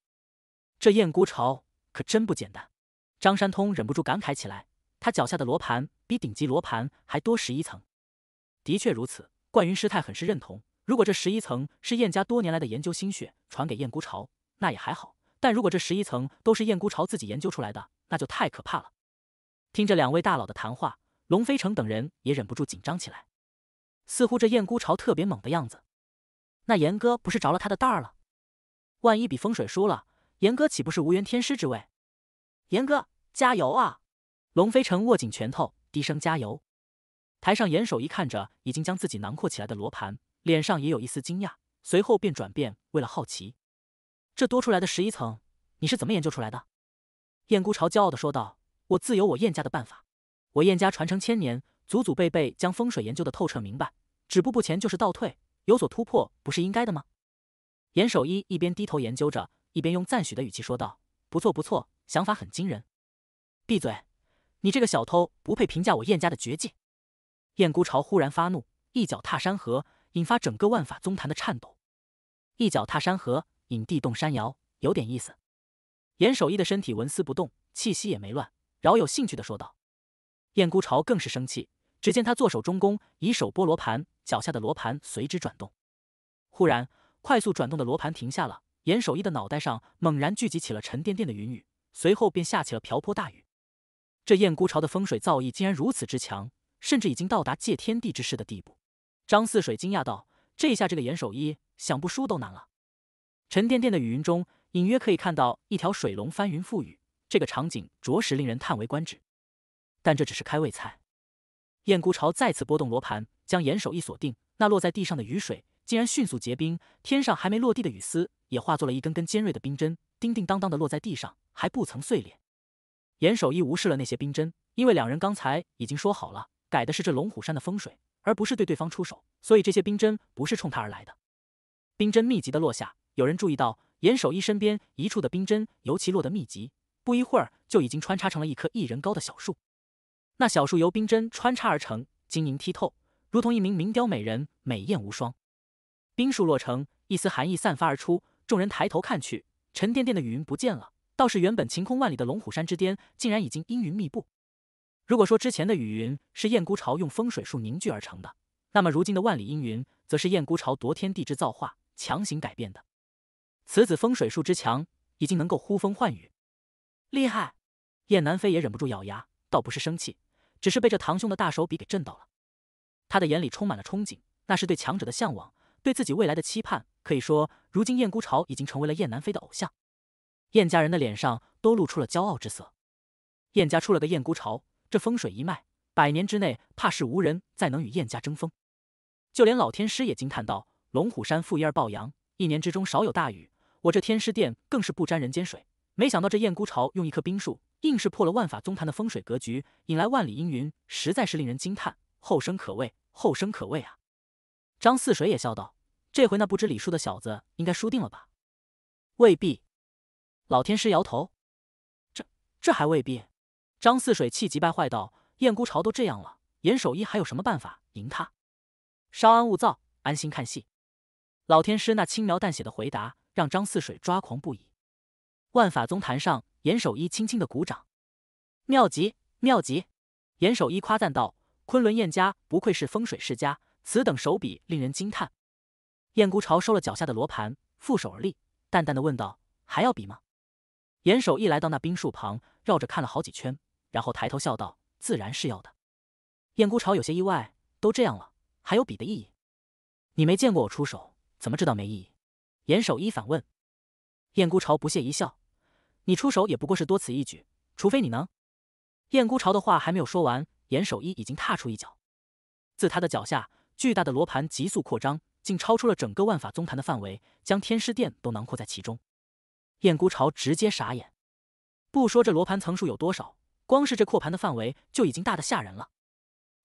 这燕孤巢可真不简单，张山通忍不住感慨起来。他脚下的罗盘比顶级罗盘还多十一层，的确如此。冠云师太很是认同，如果这十一层是燕家多年来的研究心血传给燕孤巢。那也还好，但如果这十一层都是燕孤巢自己研究出来的，那就太可怕了。听着两位大佬的谈话，龙飞城等人也忍不住紧张起来，似乎这燕孤巢特别猛的样子。那严哥不是着了他的道儿了？万一比风水输了，严哥岂不是无缘天师之位？严哥加油啊！龙飞城握紧拳头，低声加油。台上严守一看着已经将自己囊括起来的罗盘，脸上也有一丝惊讶，随后便转变为了好奇。这多出来的十一层，你是怎么研究出来的？燕孤巢骄傲的说道：“我自有我燕家的办法。我燕家传承千年，祖祖辈辈将风水研究的透彻明白。止步不前就是倒退，有所突破不是应该的吗？”严守一一边低头研究着，一边用赞许的语气说道：“不错，不错，想法很惊人。”闭嘴！你这个小偷不配评价我燕家的绝技！燕孤巢忽然发怒，一脚踏山河，引发整个万法宗坛的颤抖。一脚踏山河。引地动山摇，有点意思。严守一的身体纹丝不动，气息也没乱，饶有兴趣的说道。燕孤潮更是生气，只见他坐手中弓，以手拨罗盘，脚下的罗盘随之转动。忽然，快速转动的罗盘停下了。严守一的脑袋上猛然聚集起了沉甸甸的云雨，随后便下起了瓢泼大雨。这燕孤潮的风水造诣竟然如此之强，甚至已经到达借天地之势的地步。张四水惊讶道：“这下这个严守一想不输都难了。”沉甸甸的雨云中，隐约可以看到一条水龙翻云覆雨，这个场景着实令人叹为观止。但这只是开胃菜。燕孤潮再次拨动罗盘，将严守一锁定。那落在地上的雨水竟然迅速结冰，天上还没落地的雨丝也化作了一根根尖锐的冰针，叮叮当当的落在地上，还不曾碎裂。严守义无视了那些冰针，因为两人刚才已经说好了，改的是这龙虎山的风水，而不是对对方出手，所以这些冰针不是冲他而来的。冰针密集的落下。有人注意到严守一身边一处的冰针尤其落得密集，不一会儿就已经穿插成了一棵一人高的小树。那小树由冰针穿插而成，晶莹剔透，如同一名名雕美人，美艳无双。冰树落成，一丝寒意散发而出。众人抬头看去，沉甸甸的雨云不见了，倒是原本晴空万里的龙虎山之巅，竟然已经阴云密布。如果说之前的雨云是燕孤巢用风水术凝聚而成的，那么如今的万里阴云，则是燕孤巢夺天地之造化，强行改变的。此子风水术之强，已经能够呼风唤雨，厉害！燕南飞也忍不住咬牙，倒不是生气，只是被这堂兄的大手笔给震到了。他的眼里充满了憧憬，那是对强者的向往，对自己未来的期盼。可以说，如今燕孤巢已经成为了燕南飞的偶像。燕家人的脸上都露出了骄傲之色。燕家出了个燕孤巢，这风水一脉，百年之内怕是无人再能与燕家争锋。就连老天师也惊叹道：“龙虎山负一二暴阳，一年之中少有大雨。”我这天师殿更是不沾人间水，没想到这燕孤潮用一棵冰树，硬是破了万法宗坛的风水格局，引来万里阴云，实在是令人惊叹。后生可畏，后生可畏啊！张四水也笑道：“这回那不知礼数的小子，应该输定了吧？”未必。老天师摇头：“这、这还未必。”张四水气急败坏道：“燕孤潮都这样了，严守一还有什么办法赢他？”稍安勿躁，安心看戏。老天师那轻描淡写的回答。让张四水抓狂不已。万法宗坛上，严守一轻轻的鼓掌，妙极，妙极！严守一夸赞道：“昆仑燕家不愧是风水世家，此等手笔令人惊叹。”燕孤潮收了脚下的罗盘，负手而立，淡淡的问道：“还要比吗？”严守一来到那冰树旁，绕着看了好几圈，然后抬头笑道：“自然是要的。”燕孤潮有些意外：“都这样了，还有比的意义？你没见过我出手，怎么知道没意义？”严守一反问，燕孤潮不屑一笑：“你出手也不过是多此一举，除非你能。”燕孤潮的话还没有说完，严守一已经踏出一脚，自他的脚下，巨大的罗盘急速扩张，竟超出了整个万法宗坛的范围，将天师殿都囊括在其中。燕孤潮直接傻眼，不说这罗盘层数有多少，光是这扩盘的范围就已经大得吓人了。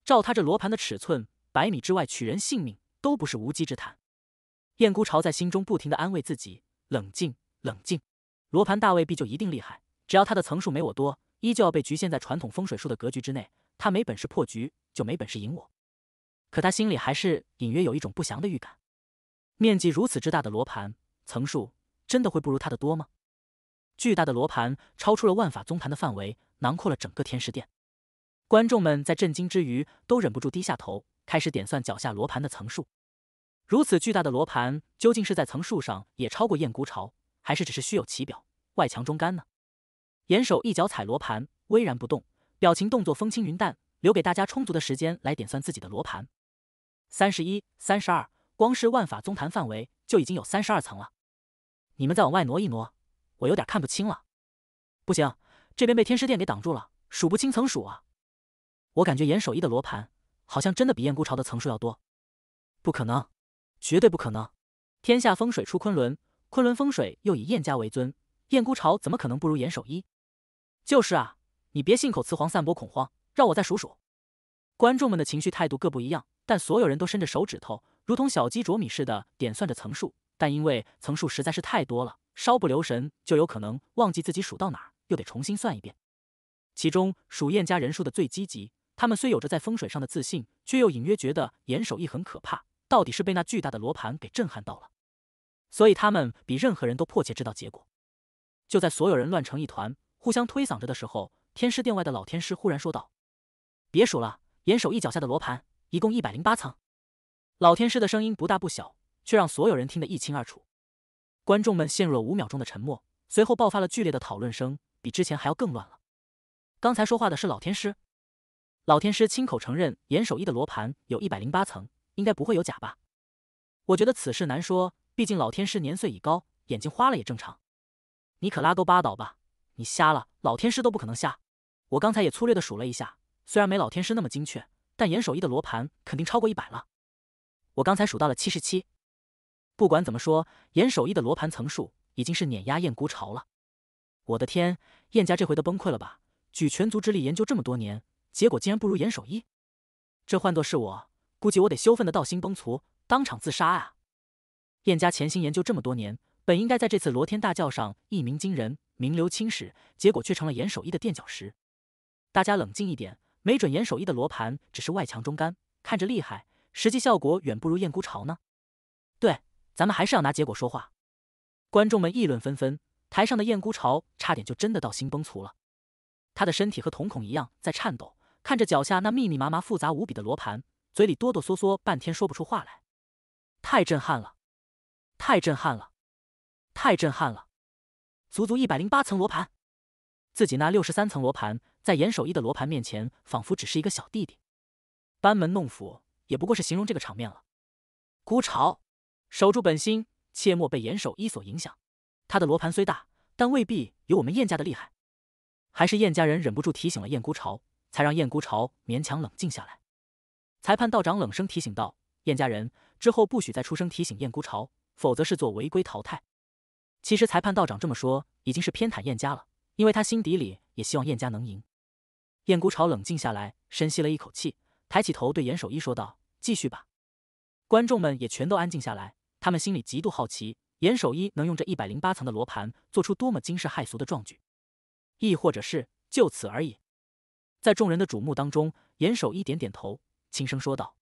照他这罗盘的尺寸，百米之外取人性命都不是无稽之谈。燕孤潮在心中不停地安慰自己：冷静，冷静。罗盘大未必就一定厉害，只要他的层数没我多，依旧要被局限在传统风水术的格局之内。他没本事破局，就没本事赢我。可他心里还是隐约有一种不祥的预感：面积如此之大的罗盘，层数真的会不如他的多吗？巨大的罗盘超出了万法宗盘的范围，囊括了整个天师殿。观众们在震惊之余，都忍不住低下头，开始点算脚下罗盘的层数。如此巨大的罗盘，究竟是在层数上也超过燕孤巢，还是只是虚有其表，外强中干呢？严守一脚踩罗盘，巍然不动，表情动作风轻云淡，留给大家充足的时间来点算自己的罗盘。三十一、三十二，光是万法宗坛范围就已经有三十二层了。你们再往外挪一挪，我有点看不清了。不行，这边被天师殿给挡住了，数不清层数啊！我感觉严守一的罗盘好像真的比燕孤巢的层数要多。不可能。绝对不可能！天下风水出昆仑，昆仑风水又以燕家为尊，燕孤巢怎么可能不如严守一？就是啊，你别信口雌黄，散播恐慌。让我再数数。观众们的情绪态度各不一样，但所有人都伸着手指头，如同小鸡啄米似的点算着层数。但因为层数实在是太多了，稍不留神就有可能忘记自己数到哪儿，又得重新算一遍。其中数燕家人数的最积极，他们虽有着在风水上的自信，却又隐约觉得严守一很可怕。到底是被那巨大的罗盘给震撼到了，所以他们比任何人都迫切知道结果。就在所有人乱成一团，互相推搡着的时候，天师殿外的老天师忽然说道：“别数了，严守一脚下的罗盘一共一百零八层。”老天师的声音不大不小，却让所有人听得一清二楚。观众们陷入了五秒钟的沉默，随后爆发了剧烈的讨论声，比之前还要更乱了。刚才说话的是老天师，老天师亲口承认严守一的罗盘有一百零八层。应该不会有假吧？我觉得此事难说，毕竟老天师年岁已高，眼睛花了也正常。你可拉钩巴倒吧！你瞎了，老天师都不可能瞎。我刚才也粗略的数了一下，虽然没老天师那么精确，但严守一的罗盘肯定超过一百了。我刚才数到了七十七。不管怎么说，严守一的罗盘层数已经是碾压燕孤巢了。我的天，燕家这回都崩溃了吧？举全族之力研究这么多年，结果竟然不如严守一？这换作是我……估计我得羞愤的道心崩殂，当场自杀啊！燕家潜心研究这么多年，本应该在这次罗天大教上一鸣惊人，名留青史，结果却成了严守一的垫脚石。大家冷静一点，没准严守一的罗盘只是外强中干，看着厉害，实际效果远不如燕孤巢呢。对，咱们还是要拿结果说话。观众们议论纷纷，台上的燕孤巢差点就真的道心崩殂了。他的身体和瞳孔一样在颤抖，看着脚下那密密麻麻、复杂无比的罗盘。嘴里哆哆嗦嗦，半天说不出话来。太震撼了，太震撼了，太震撼了！足足一百零八层罗盘，自己那六十三层罗盘，在严守一的罗盘面前，仿佛只是一个小弟弟。班门弄斧，也不过是形容这个场面了。孤潮，守住本心，切莫被严守一所影响。他的罗盘虽大，但未必有我们燕家的厉害。还是燕家人忍不住提醒了燕孤潮，才让燕孤潮勉强冷静下来。裁判道长冷声提醒道：“燕家人，之后不许再出声提醒燕孤巢，否则是做违规淘汰。”其实，裁判道长这么说，已经是偏袒燕家了，因为他心底里也希望燕家能赢。燕孤巢冷静下来，深吸了一口气，抬起头对严守一说道：“继续吧。”观众们也全都安静下来，他们心里极度好奇，严守一能用这一百零八层的罗盘做出多么惊世骇俗的壮举，亦或者是就此而已。在众人的瞩目当中，严守一点点头。轻声说道：“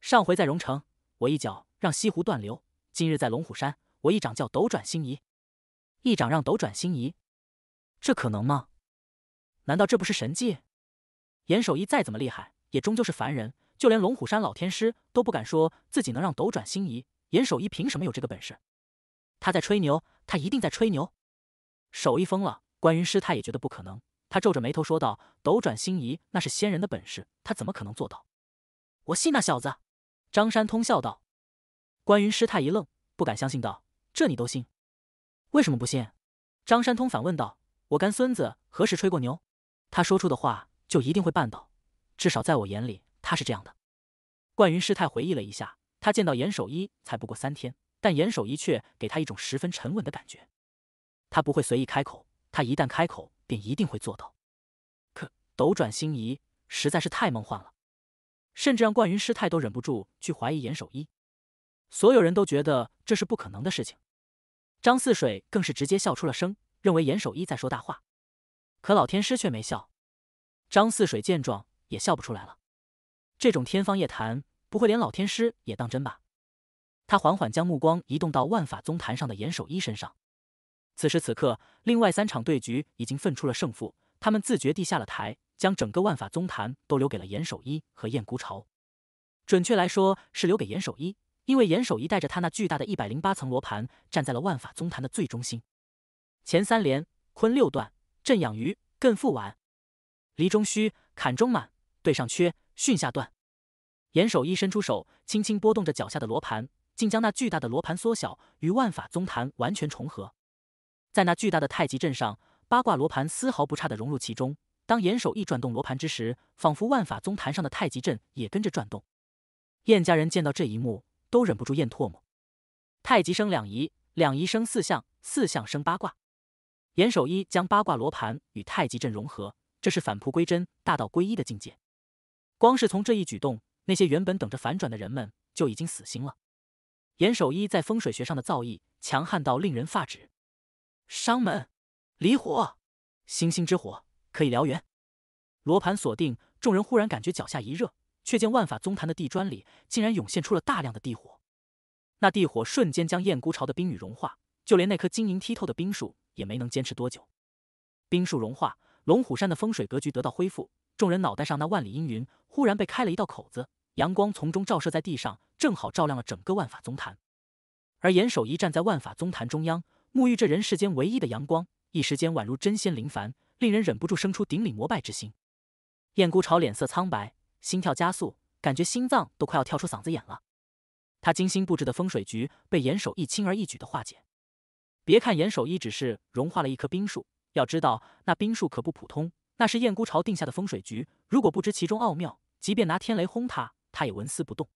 上回在荣城，我一脚让西湖断流；今日在龙虎山，我一掌叫斗转星移，一掌让斗转星移，这可能吗？难道这不是神迹？严守一再怎么厉害，也终究是凡人，就连龙虎山老天师都不敢说自己能让斗转星移。严守一凭什么有这个本事？他在吹牛，他一定在吹牛！守一疯了。”关云师太也觉得不可能，他皱着眉头说道：“斗转星移那是仙人的本事，他怎么可能做到？”我信那小子，张山通笑道。关云师太一愣，不敢相信道：“这你都信？为什么不信？”张山通反问道：“我干孙子何时吹过牛？他说出的话就一定会办到，至少在我眼里他是这样的。”关云师太回忆了一下，他见到严守一才不过三天，但严守一却给他一种十分沉稳的感觉。他不会随意开口，他一旦开口便一定会做到。可斗转星移实在是太梦幻了。甚至让冠云师太都忍不住去怀疑严守一，所有人都觉得这是不可能的事情。张四水更是直接笑出了声，认为严守一在说大话。可老天师却没笑，张四水见状也笑不出来了。这种天方夜谭，不会连老天师也当真吧？他缓缓将目光移动到万法宗坛上的严守一身上。此时此刻，另外三场对局已经分出了胜负，他们自觉地下了台。将整个万法宗坛都留给了严守一和燕孤巢，准确来说是留给严守一，因为严守一带着他那巨大的一百零八层罗盘，站在了万法宗坛的最中心。乾三连，坤六断，震仰盂，艮覆碗，离中虚，坎中满，兑上缺，巽下断。严守一伸出手，轻轻拨动着脚下的罗盘，竟将那巨大的罗盘缩小，与万法宗坛完全重合。在那巨大的太极阵上，八卦罗盘丝毫不差的融入其中。当严守一转动罗盘之时，仿佛万法宗坛上的太极阵也跟着转动。燕家人见到这一幕，都忍不住咽唾沫。太极生两仪，两仪生四象，四象生八卦。严守一将八卦罗盘与太极阵融合，这是返璞归真、大道归一的境界。光是从这一举动，那些原本等着反转的人们就已经死心了。严守一在风水学上的造诣强悍到令人发指。商门，离火，星星之火。可以燎原，罗盘锁定，众人忽然感觉脚下一热，却见万法宗坛的地砖里竟然涌现出了大量的地火。那地火瞬间将燕孤巢的冰雨融化，就连那棵晶莹剔透的冰树也没能坚持多久。冰树融化，龙虎山的风水格局得到恢复，众人脑袋上那万里阴云忽然被开了一道口子，阳光从中照射在地上，正好照亮了整个万法宗坛。而严守一站在万法宗坛中央，沐浴着人世间唯一的阳光，一时间宛如真仙临凡。令人忍不住生出顶礼膜拜之心。燕孤潮脸色苍白，心跳加速，感觉心脏都快要跳出嗓子眼了。他精心布置的风水局被严守一轻而易举的化解。别看严守一只是融化了一棵冰树，要知道那冰树可不普通，那是燕孤潮定下的风水局。如果不知其中奥妙，即便拿天雷轰他，他也纹丝不动。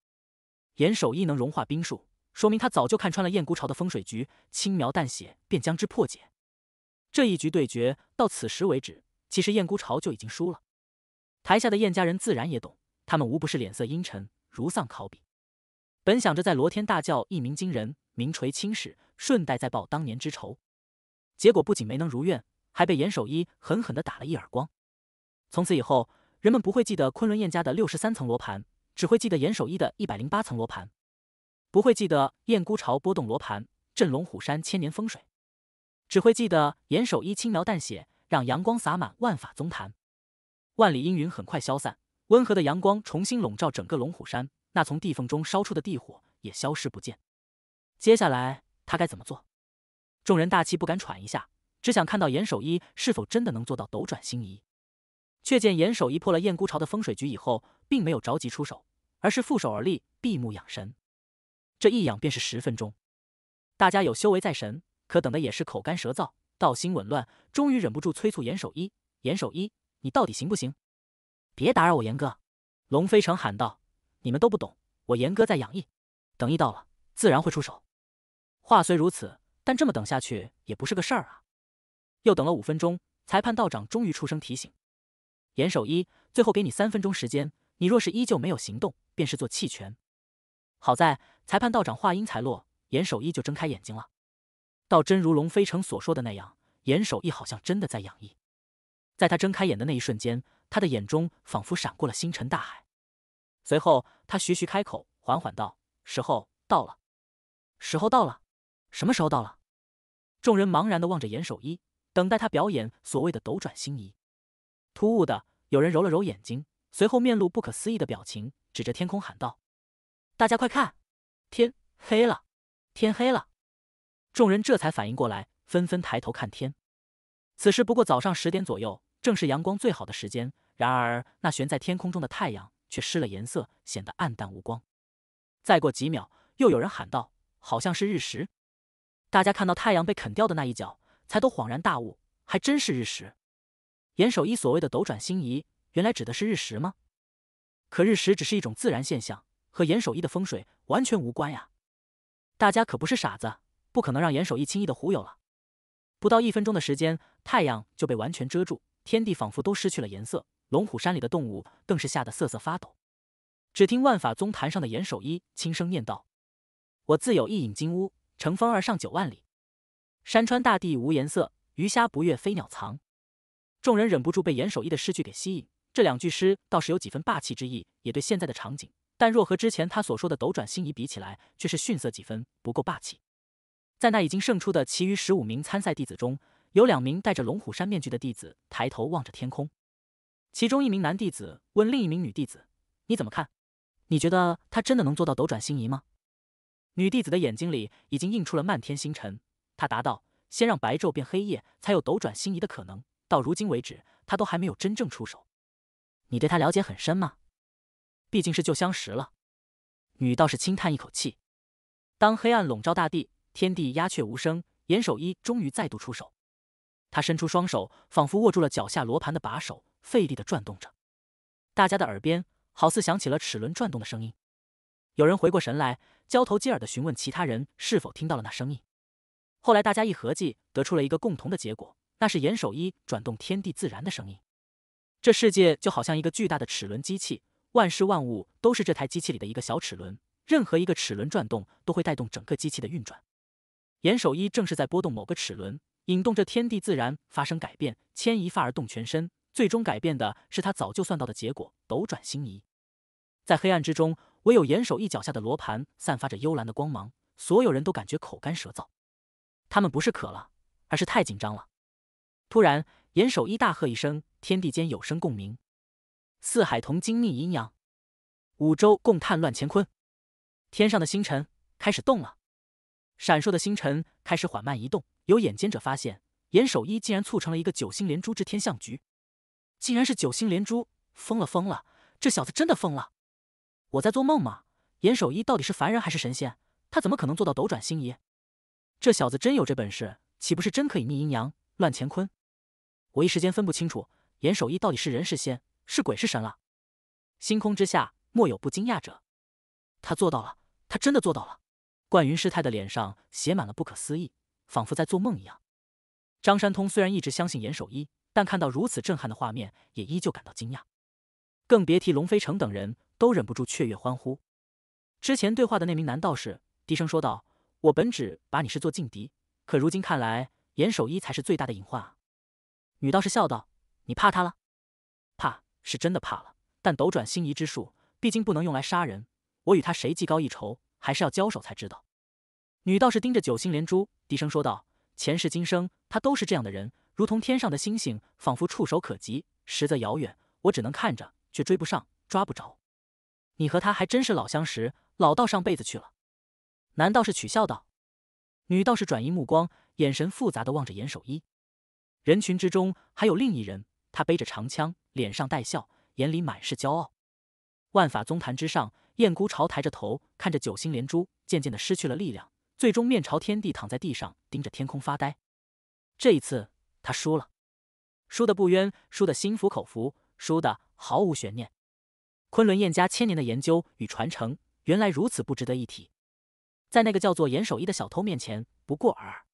严守一能融化冰树，说明他早就看穿了燕孤潮的风水局，轻描淡写便将之破解。这一局对决到此时为止，其实燕孤潮就已经输了。台下的燕家人自然也懂，他们无不是脸色阴沉，如丧考妣。本想着在罗天大教一鸣惊人，名垂青史，顺带再报当年之仇，结果不仅没能如愿，还被严守一狠狠地打了一耳光。从此以后，人们不会记得昆仑燕家的六十三层罗盘，只会记得严守一的一百零八层罗盘。不会记得燕孤潮波动罗盘，镇龙虎山千年风水。只会记得严守一轻描淡写，让阳光洒满万法宗坛，万里阴云很快消散，温和的阳光重新笼罩整个龙虎山，那从地缝中烧出的地火也消失不见。接下来他该怎么做？众人大气不敢喘一下，只想看到严守一是否真的能做到斗转星移。却见严守一破了燕孤巢的风水局以后，并没有着急出手，而是负手而立，闭目养神。这一养便是十分钟。大家有修为在神，可等的也是口干舌燥，道心紊乱，终于忍不住催促严守一：“严守一，你到底行不行？”“别打扰我，严哥！”龙飞城喊道。“你们都不懂，我严哥在养意，等意到了，自然会出手。”话虽如此，但这么等下去也不是个事儿啊！又等了五分钟，裁判道长终于出声提醒：“严守一，最后给你三分钟时间，你若是依旧没有行动，便是做弃权。”好在裁判道长话音才落，严守一就睁开眼睛了。倒真如龙飞城所说的那样，严守一好像真的在养意。在他睁开眼的那一瞬间，他的眼中仿佛闪过了星辰大海。随后，他徐徐开口，缓缓道：“时候到了，时候到了，什么时候到了？”众人茫然的望着严守一，等待他表演所谓的斗转星移。突兀的，有人揉了揉眼睛，随后面露不可思议的表情，指着天空喊道：“大家快看，天黑了，天黑了！”众人这才反应过来，纷纷抬头看天。此时不过早上十点左右，正是阳光最好的时间。然而那悬在天空中的太阳却失了颜色，显得暗淡无光。再过几秒，又有人喊道：“好像是日食！”大家看到太阳被啃掉的那一角，才都恍然大悟，还真是日食。严守一所谓的“斗转星移”，原来指的是日食吗？可日食只是一种自然现象，和严守一的风水完全无关呀！大家可不是傻子。不可能让严守一轻易的忽悠了。不到一分钟的时间，太阳就被完全遮住，天地仿佛都失去了颜色。龙虎山里的动物更是吓得瑟瑟发抖。只听万法宗坛上的严守一轻声念道：“我自有一隐金屋，乘风而上九万里，山川大地无颜色，鱼虾不悦飞鸟藏。”众人忍不住被严守一的诗句给吸引。这两句诗倒是有几分霸气之意，也对现在的场景。但若和之前他所说的“斗转星移”比起来，却是逊色几分，不够霸气。在那已经胜出的其余十五名参赛弟子中，有两名戴着龙虎山面具的弟子抬头望着天空。其中一名男弟子问另一名女弟子：“你怎么看？你觉得他真的能做到斗转星移吗？”女弟子的眼睛里已经映出了漫天星辰。她答道：“先让白昼变黑夜，才有斗转星移的可能。到如今为止，他都还没有真正出手。你对他了解很深吗？毕竟是旧相识了。”女道士轻叹一口气：“当黑暗笼罩大地。”天地鸦雀无声，严守一终于再度出手。他伸出双手，仿佛握住了脚下罗盘的把手，费力地转动着。大家的耳边好似响起了齿轮转动的声音。有人回过神来，交头接耳地询问其他人是否听到了那声音。后来大家一合计，得出了一个共同的结果：那是严守一转动天地自然的声音。这世界就好像一个巨大的齿轮机器，万事万物都是这台机器里的一个小齿轮。任何一个齿轮转动，都会带动整个机器的运转。严守一正是在拨动某个齿轮，引动着天地自然发生改变，牵一发而动全身，最终改变的是他早就算到的结果。斗转星移，在黑暗之中，唯有严守一脚下的罗盘散发着幽蓝的光芒。所有人都感觉口干舌燥，他们不是渴了，而是太紧张了。突然，严守一大喝一声，天地间有声共鸣，四海同精密阴阳，五洲共探乱乾坤。天上的星辰开始动了。闪烁的星辰开始缓慢移动，有眼尖者发现，严守一竟然促成了一个九星连珠之天象局，竟然是九星连珠！疯了疯了，这小子真的疯了！我在做梦吗？严守一到底是凡人还是神仙？他怎么可能做到斗转星移？这小子真有这本事，岂不是真可以逆阴阳、乱乾坤？我一时间分不清楚，严守一到底是人是仙是鬼是神了。星空之下，莫有不惊讶者。他做到了，他真的做到了。冠云师太的脸上写满了不可思议，仿佛在做梦一样。张山通虽然一直相信严守一，但看到如此震撼的画面，也依旧感到惊讶。更别提龙飞城等人，都忍不住雀跃欢呼。之前对话的那名男道士低声说道：“我本只把你是做劲敌，可如今看来，严守一才是最大的隐患啊。”女道士笑道：“你怕他了？怕是真的怕了。但斗转星移之术，毕竟不能用来杀人。我与他谁技高一筹？”还是要交手才知道。女道士盯着九星连珠，低声说道：“前世今生，他都是这样的人，如同天上的星星，仿佛触手可及，实则遥远。我只能看着，却追不上，抓不着。”你和他还真是老相识，老道上辈子去了。男道士取笑道。女道士转移目光，眼神复杂的望着严守一。人群之中还有另一人，他背着长枪，脸上带笑，眼里满是骄傲。万法宗坛之上。燕孤潮抬着头看着九星连珠，渐渐的失去了力量，最终面朝天地躺在地上，盯着天空发呆。这一次他输了，输得不冤，输得心服口服，输得毫无悬念。昆仑燕家千年的研究与传承，原来如此不值得一提，在那个叫做严守一的小偷面前不过尔尔。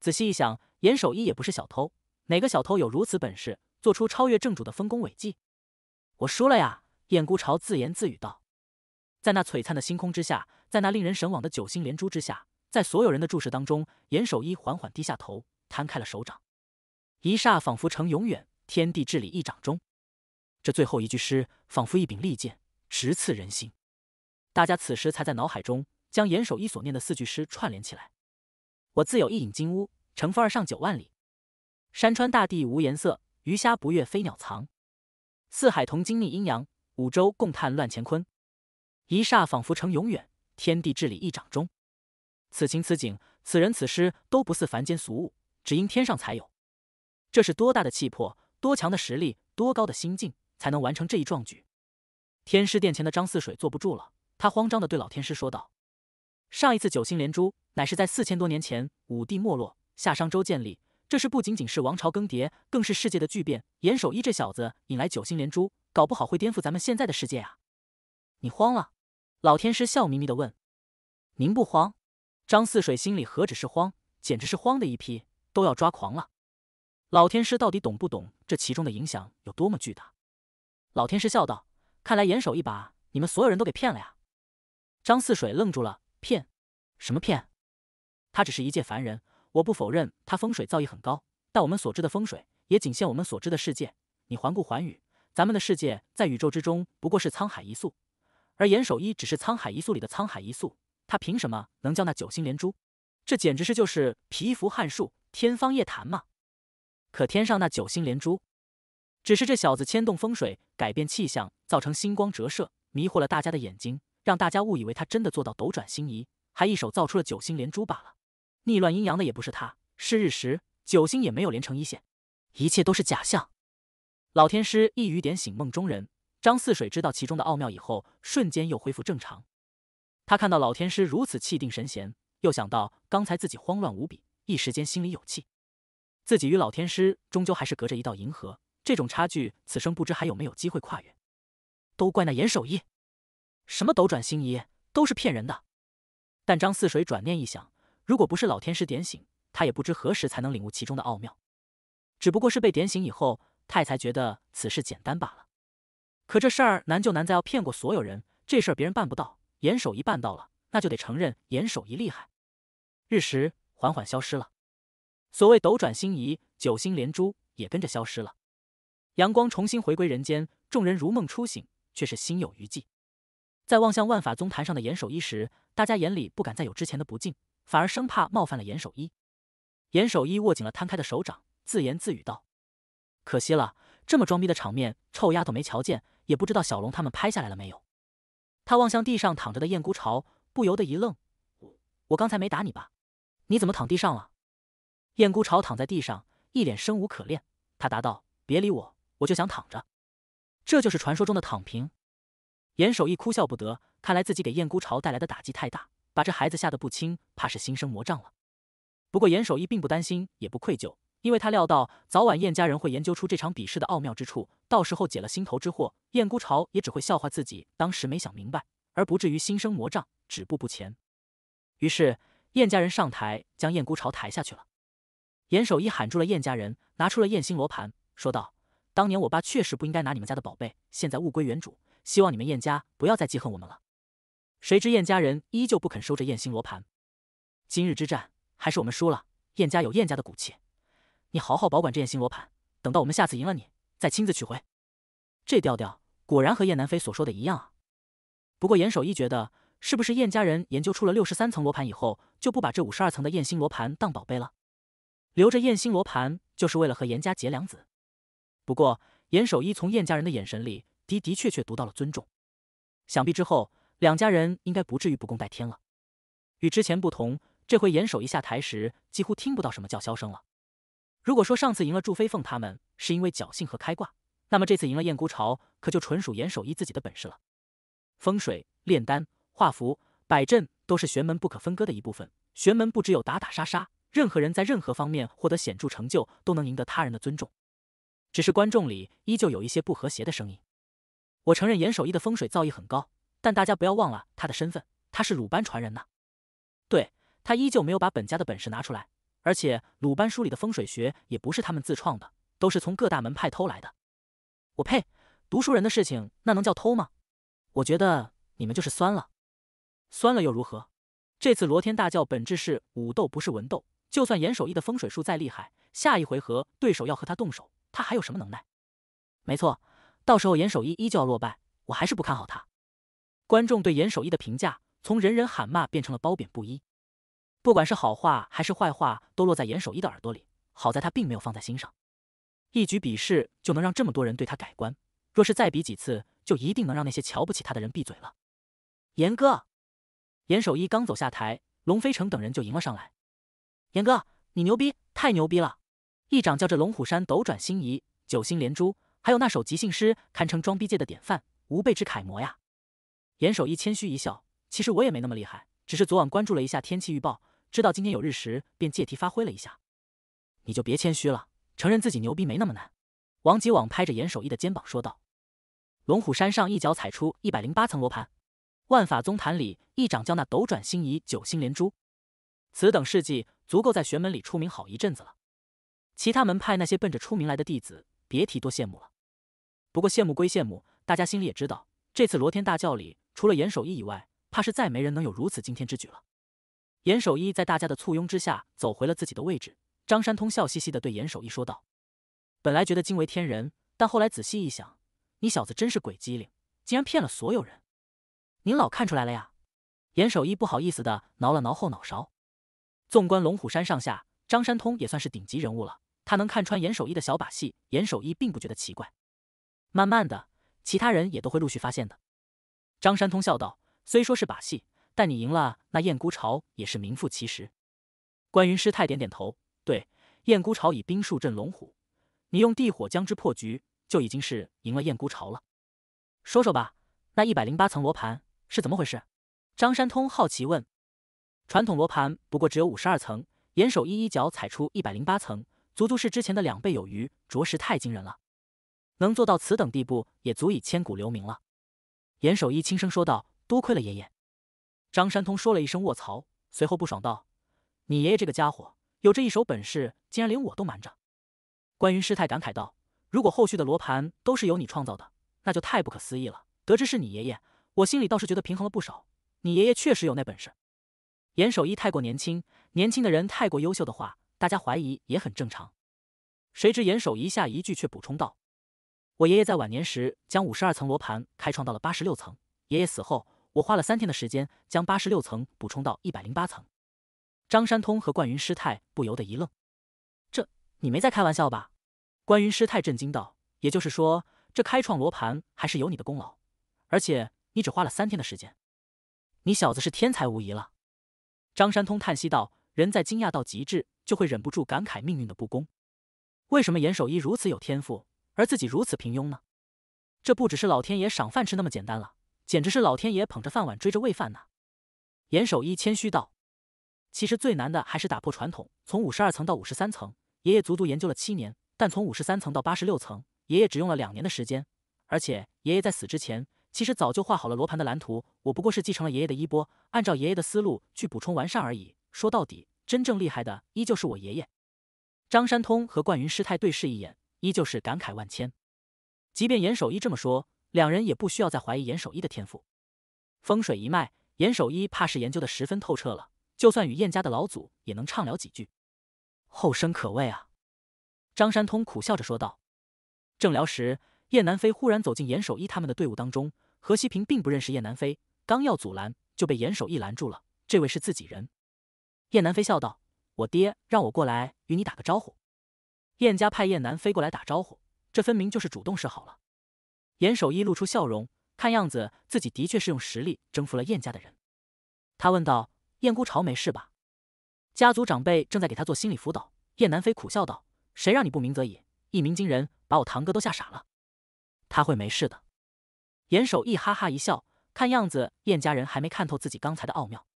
仔细一想，严守一也不是小偷，哪个小偷有如此本事，做出超越正主的丰功伟绩？我输了呀，燕孤潮自言自语道。在那璀璨的星空之下，在那令人神往的九星连珠之下，在所有人的注视当中，严守一缓缓低下头，摊开了手掌，一霎仿佛成永远，天地至理一掌中。这最后一句诗，仿佛一柄利剑，直刺人心。大家此时才在脑海中将严守一所念的四句诗串联起来：我自有一隐金屋，乘风而上九万里；山川大地无颜色，鱼虾不悦飞鸟藏；四海同经逆阴阳，五洲共叹乱乾坤。一霎，仿佛成永远，天地治理一掌中。此情此景，此人此诗，都不似凡间俗物，只因天上才有。这是多大的气魄，多强的实力，多高的心境，才能完成这一壮举？天师殿前的张四水坐不住了，他慌张的对老天师说道：“上一次九星连珠，乃是在四千多年前，武帝没落，夏商周建立。这是不仅仅是王朝更迭，更是世界的巨变。严守一这小子引来九星连珠，搞不好会颠覆咱们现在的世界啊！你慌了。”老天师笑眯眯的问：“您不慌？”张四水心里何止是慌，简直是慌的一批，都要抓狂了。老天师到底懂不懂这其中的影响有多么巨大？老天师笑道：“看来严守一把，你们所有人都给骗了呀。”张四水愣住了：“骗？什么骗？”他只是一介凡人，我不否认他风水造诣很高，但我们所知的风水也仅限我们所知的世界。你环顾寰宇，咱们的世界在宇宙之中不过是沧海一粟。而严守一只是沧海一粟里的沧海一粟，他凭什么能叫那九星连珠？这简直是就是蚍蜉撼树、天方夜谭嘛！可天上那九星连珠，只是这小子牵动风水、改变气象，造成星光折射，迷惑了大家的眼睛，让大家误以为他真的做到斗转星移，还一手造出了九星连珠罢了。逆乱阴阳的也不是他，是日食。九星也没有连成一线，一切都是假象。老天师一语点醒梦中人。张四水知道其中的奥妙以后，瞬间又恢复正常。他看到老天师如此气定神闲，又想到刚才自己慌乱无比，一时间心里有气。自己与老天师终究还是隔着一道银河，这种差距，此生不知还有没有机会跨越。都怪那严守义，什么斗转星移都是骗人的。但张四水转念一想，如果不是老天师点醒他，也不知何时才能领悟其中的奥妙。只不过是被点醒以后，太才觉得此事简单罢了。可这事儿难就难在要骗过所有人，这事儿别人办不到，严守一办到了，那就得承认严守一厉害。日食缓缓消失了，所谓斗转星移，九星连珠也跟着消失了，阳光重新回归人间，众人如梦初醒，却是心有余悸。在望向万法宗坛上的严守一时，大家眼里不敢再有之前的不敬，反而生怕冒犯了严守一。严守一握紧了摊开的手掌，自言自语道：“可惜了，这么装逼的场面，臭丫头没瞧见。”也不知道小龙他们拍下来了没有。他望向地上躺着的燕孤巢，不由得一愣：“我，我刚才没打你吧？你怎么躺地上了？”燕孤巢躺在地上，一脸生无可恋。他答道：“别理我，我就想躺着。”这就是传说中的躺平。严守义哭笑不得，看来自己给燕孤巢带来的打击太大，把这孩子吓得不轻，怕是心生魔障了。不过严守义并不担心，也不愧疚。因为他料到早晚燕家人会研究出这场比试的奥妙之处，到时候解了心头之惑，燕孤潮也只会笑话自己当时没想明白，而不至于心生魔障，止步不前。于是燕家人上台将燕孤潮抬下去了。严守一喊住了燕家人，拿出了燕星罗盘，说道：“当年我爸确实不应该拿你们家的宝贝，现在物归原主，希望你们燕家不要再记恨我们了。”谁知燕家人依旧不肯收这燕星罗盘。今日之战，还是我们输了。燕家有燕家的骨气。你好好保管这燕心罗盘，等到我们下次赢了你，再亲自取回。这调调果然和燕南飞所说的一样啊。不过严守一觉得，是不是燕家人研究出了六十三层罗盘以后，就不把这五十二层的燕星罗盘当宝贝了？留着燕星罗盘，就是为了和严家结梁子。不过严守一从燕家人的眼神里的的确确读到了尊重，想必之后两家人应该不至于不共戴天了。与之前不同，这回严守一下台时，几乎听不到什么叫嚣声了。如果说上次赢了祝飞凤他们是因为侥幸和开挂，那么这次赢了燕孤潮，可就纯属严守一自己的本事了。风水、炼丹、画符、摆阵，都是玄门不可分割的一部分。玄门不只有打打杀杀，任何人在任何方面获得显著成就，都能赢得他人的尊重。只是观众里依旧有一些不和谐的声音。我承认严守一的风水造诣很高，但大家不要忘了他的身份，他是鲁班传人呐。对他依旧没有把本家的本事拿出来。而且鲁班书里的风水学也不是他们自创的，都是从各大门派偷来的。我呸！读书人的事情那能叫偷吗？我觉得你们就是酸了。酸了又如何？这次罗天大教本质是武斗，不是文斗。就算严守义的风水术再厉害，下一回合对手要和他动手，他还有什么能耐？没错，到时候严守义依旧要落败。我还是不看好他。观众对严守义的评价从人人喊骂变成了褒贬不一。不管是好话还是坏话，都落在严守一的耳朵里。好在他并没有放在心上。一局比试就能让这么多人对他改观，若是再比几次，就一定能让那些瞧不起他的人闭嘴了。严哥，严守一刚走下台，龙飞城等人就迎了上来。严哥，你牛逼，太牛逼了！一掌叫这龙虎山斗转星移、九星连珠，还有那首即兴诗，堪称装逼界的典范，吾辈之楷模呀！严守一谦虚一笑：“其实我也没那么厉害，只是昨晚关注了一下天气预报。”知道今天有日食，便借题发挥了一下。你就别谦虚了，承认自己牛逼没那么难。王吉网拍着严守义的肩膀说道：“龙虎山上一脚踩出一百零八层罗盘，万法宗坛里一掌将那斗转星移九星连珠，此等事迹足够在玄门里出名好一阵子了。其他门派那些奔着出名来的弟子，别提多羡慕了。不过羡慕归羡慕，大家心里也知道，这次罗天大教里除了严守义以外，怕是再没人能有如此惊天之举了。”严守一在大家的簇拥之下走回了自己的位置。张山通笑嘻嘻的对严守一说道：“本来觉得惊为天人，但后来仔细一想，你小子真是鬼机灵，竟然骗了所有人。您老看出来了呀？”严守一不好意思的挠了挠后脑勺。纵观龙虎山上下，张山通也算是顶级人物了。他能看穿严守一的小把戏，严守一并不觉得奇怪。慢慢的，其他人也都会陆续发现的。张山通笑道：“虽说是把戏。”但你赢了，那燕孤巢也是名副其实。关云师太点点头，对燕孤巢以冰树镇龙虎，你用地火将之破局，就已经是赢了燕孤巢了。说说吧，那一百零八层罗盘是怎么回事？张山通好奇问。传统罗盘不过只有五十二层，严守一一脚踩出一百零八层，足足是之前的两倍有余，着实太惊人了。能做到此等地步，也足以千古留名了。严守一轻声说道：“多亏了爷爷。”张山通说了一声“卧槽”，随后不爽道：“你爷爷这个家伙有这一手本事，竟然连我都瞒着。”关云师太感慨道：“如果后续的罗盘都是由你创造的，那就太不可思议了。”得知是你爷爷，我心里倒是觉得平衡了不少。你爷爷确实有那本事。严守一太过年轻，年轻的人太过优秀的话，大家怀疑也很正常。谁知严守一下一句却补充道：“我爷爷在晚年时将五十二层罗盘开创到了八十六层。爷爷死后。”我花了三天的时间，将八十六层补充到一百零八层。张山通和灌云师太不由得一愣：“这你没在开玩笑吧？”关云师太震惊道：“也就是说，这开创罗盘还是有你的功劳，而且你只花了三天的时间。你小子是天才无疑了。”张山通叹息道：“人在惊讶到极致，就会忍不住感慨命运的不公。为什么严守一如此有天赋，而自己如此平庸呢？这不只是老天爷赏饭吃那么简单了。”简直是老天爷捧着饭碗追着喂饭呢！严守一谦虚道：“其实最难的还是打破传统，从五十二层到五十三层，爷爷足足研究了七年；但从五十三层到八十六层，爷爷只用了两年的时间。而且爷爷在死之前，其实早就画好了罗盘的蓝图，我不过是继承了爷爷的衣钵，按照爷爷的思路去补充完善而已。说到底，真正厉害的依旧是我爷爷。”张山通和冠云师太对视一眼，依旧是感慨万千。即便严守一这么说。两人也不需要再怀疑严守一的天赋，风水一脉，严守一怕是研究的十分透彻了，就算与燕家的老祖也能畅聊几句。后生可畏啊！张山通苦笑着说道。正聊时，燕南飞忽然走进严守一他们的队伍当中。何西平并不认识燕南飞，刚要阻拦，就被严守一拦住了。这位是自己人。燕南飞笑道：“我爹让我过来与你打个招呼。”燕家派燕南飞过来打招呼，这分明就是主动示好了。严守一露出笑容，看样子自己的确是用实力征服了燕家的人。他问道：“燕孤巢没事吧？”家族长辈正在给他做心理辅导。燕南飞苦笑道：“谁让你不鸣则已，一鸣惊人，把我堂哥都吓傻了。”他会没事的。严守一哈哈一笑，看样子燕家人还没看透自己刚才的奥妙。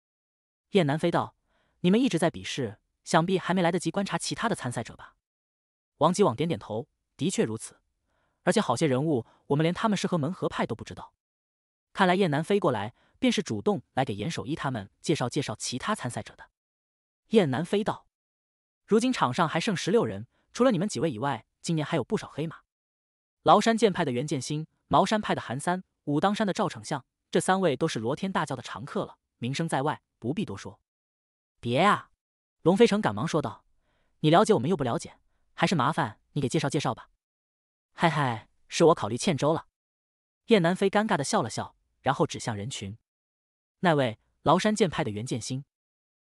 燕南飞道：“你们一直在比试，想必还没来得及观察其他的参赛者吧？”王吉网点点头，的确如此。而且好些人物，我们连他们是何门何派都不知道。看来燕南飞过来，便是主动来给严守一他们介绍介绍其他参赛者的。燕南飞道：“如今场上还剩十六人，除了你们几位以外，今年还有不少黑马。崂山剑派的袁剑心、茅山派的韩三、武当山的赵丞相，这三位都是罗天大教的常客了，名声在外，不必多说。”别啊！龙飞城赶忙说道：“你了解我们又不了解，还是麻烦你给介绍介绍吧。”嗨嗨，是我考虑欠周了。燕南飞尴尬的笑了笑，然后指向人群：“那位，崂山剑派的袁剑心。”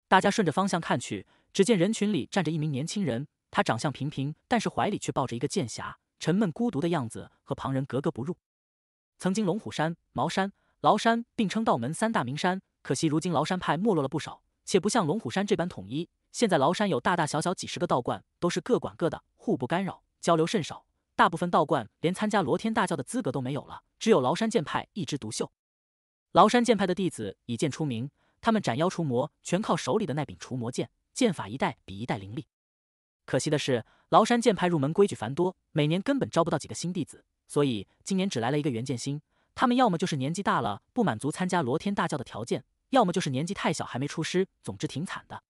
大家顺着方向看去，只见人群里站着一名年轻人，他长相平平，但是怀里却抱着一个剑匣，沉闷孤独的样子和旁人格格不入。曾经龙虎山、茅山、崂山并称道门三大名山，可惜如今崂山派没落了不少，且不像龙虎山这般统一。现在崂山有大大小小几十个道观，都是各管各的，互不干扰，交流甚少。大部分道观连参加罗天大教的资格都没有了，只有崂山剑派一枝独秀。崂山剑派的弟子以剑出名，他们斩妖除魔全靠手里的那柄除魔剑，剑法一代比一代凌厉。可惜的是，崂山剑派入门规矩繁多，每年根本招不到几个新弟子，所以今年只来了一个袁剑心。他们要么就是年纪大了不满足参加罗天大教的条件，要么就是年纪太小还没出师，总之挺惨的。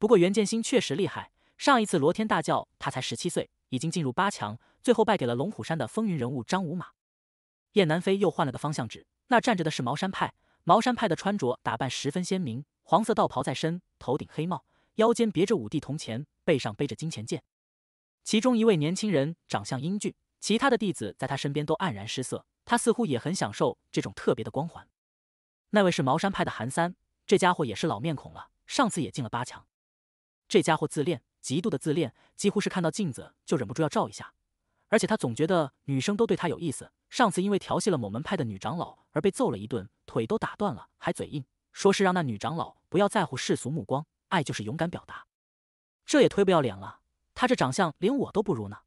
不过袁剑心确实厉害，上一次罗天大教他才十七岁，已经进入八强。最后败给了龙虎山的风云人物张五马。燕南飞又换了个方向指，那站着的是茅山派。茅山派的穿着打扮十分鲜明，黄色道袍在身，头顶黑帽，腰间别着五帝铜钱，背上背着金钱剑。其中一位年轻人长相英俊，其他的弟子在他身边都黯然失色。他似乎也很享受这种特别的光环。那位是茅山派的韩三，这家伙也是老面孔了，上次也进了八强。这家伙自恋，极度的自恋，几乎是看到镜子就忍不住要照一下。而且他总觉得女生都对他有意思。上次因为调戏了某门派的女长老而被揍了一顿，腿都打断了，还嘴硬，说是让那女长老不要在乎世俗目光，爱就是勇敢表达。这也忒不要脸了！他这长相连我都不如呢。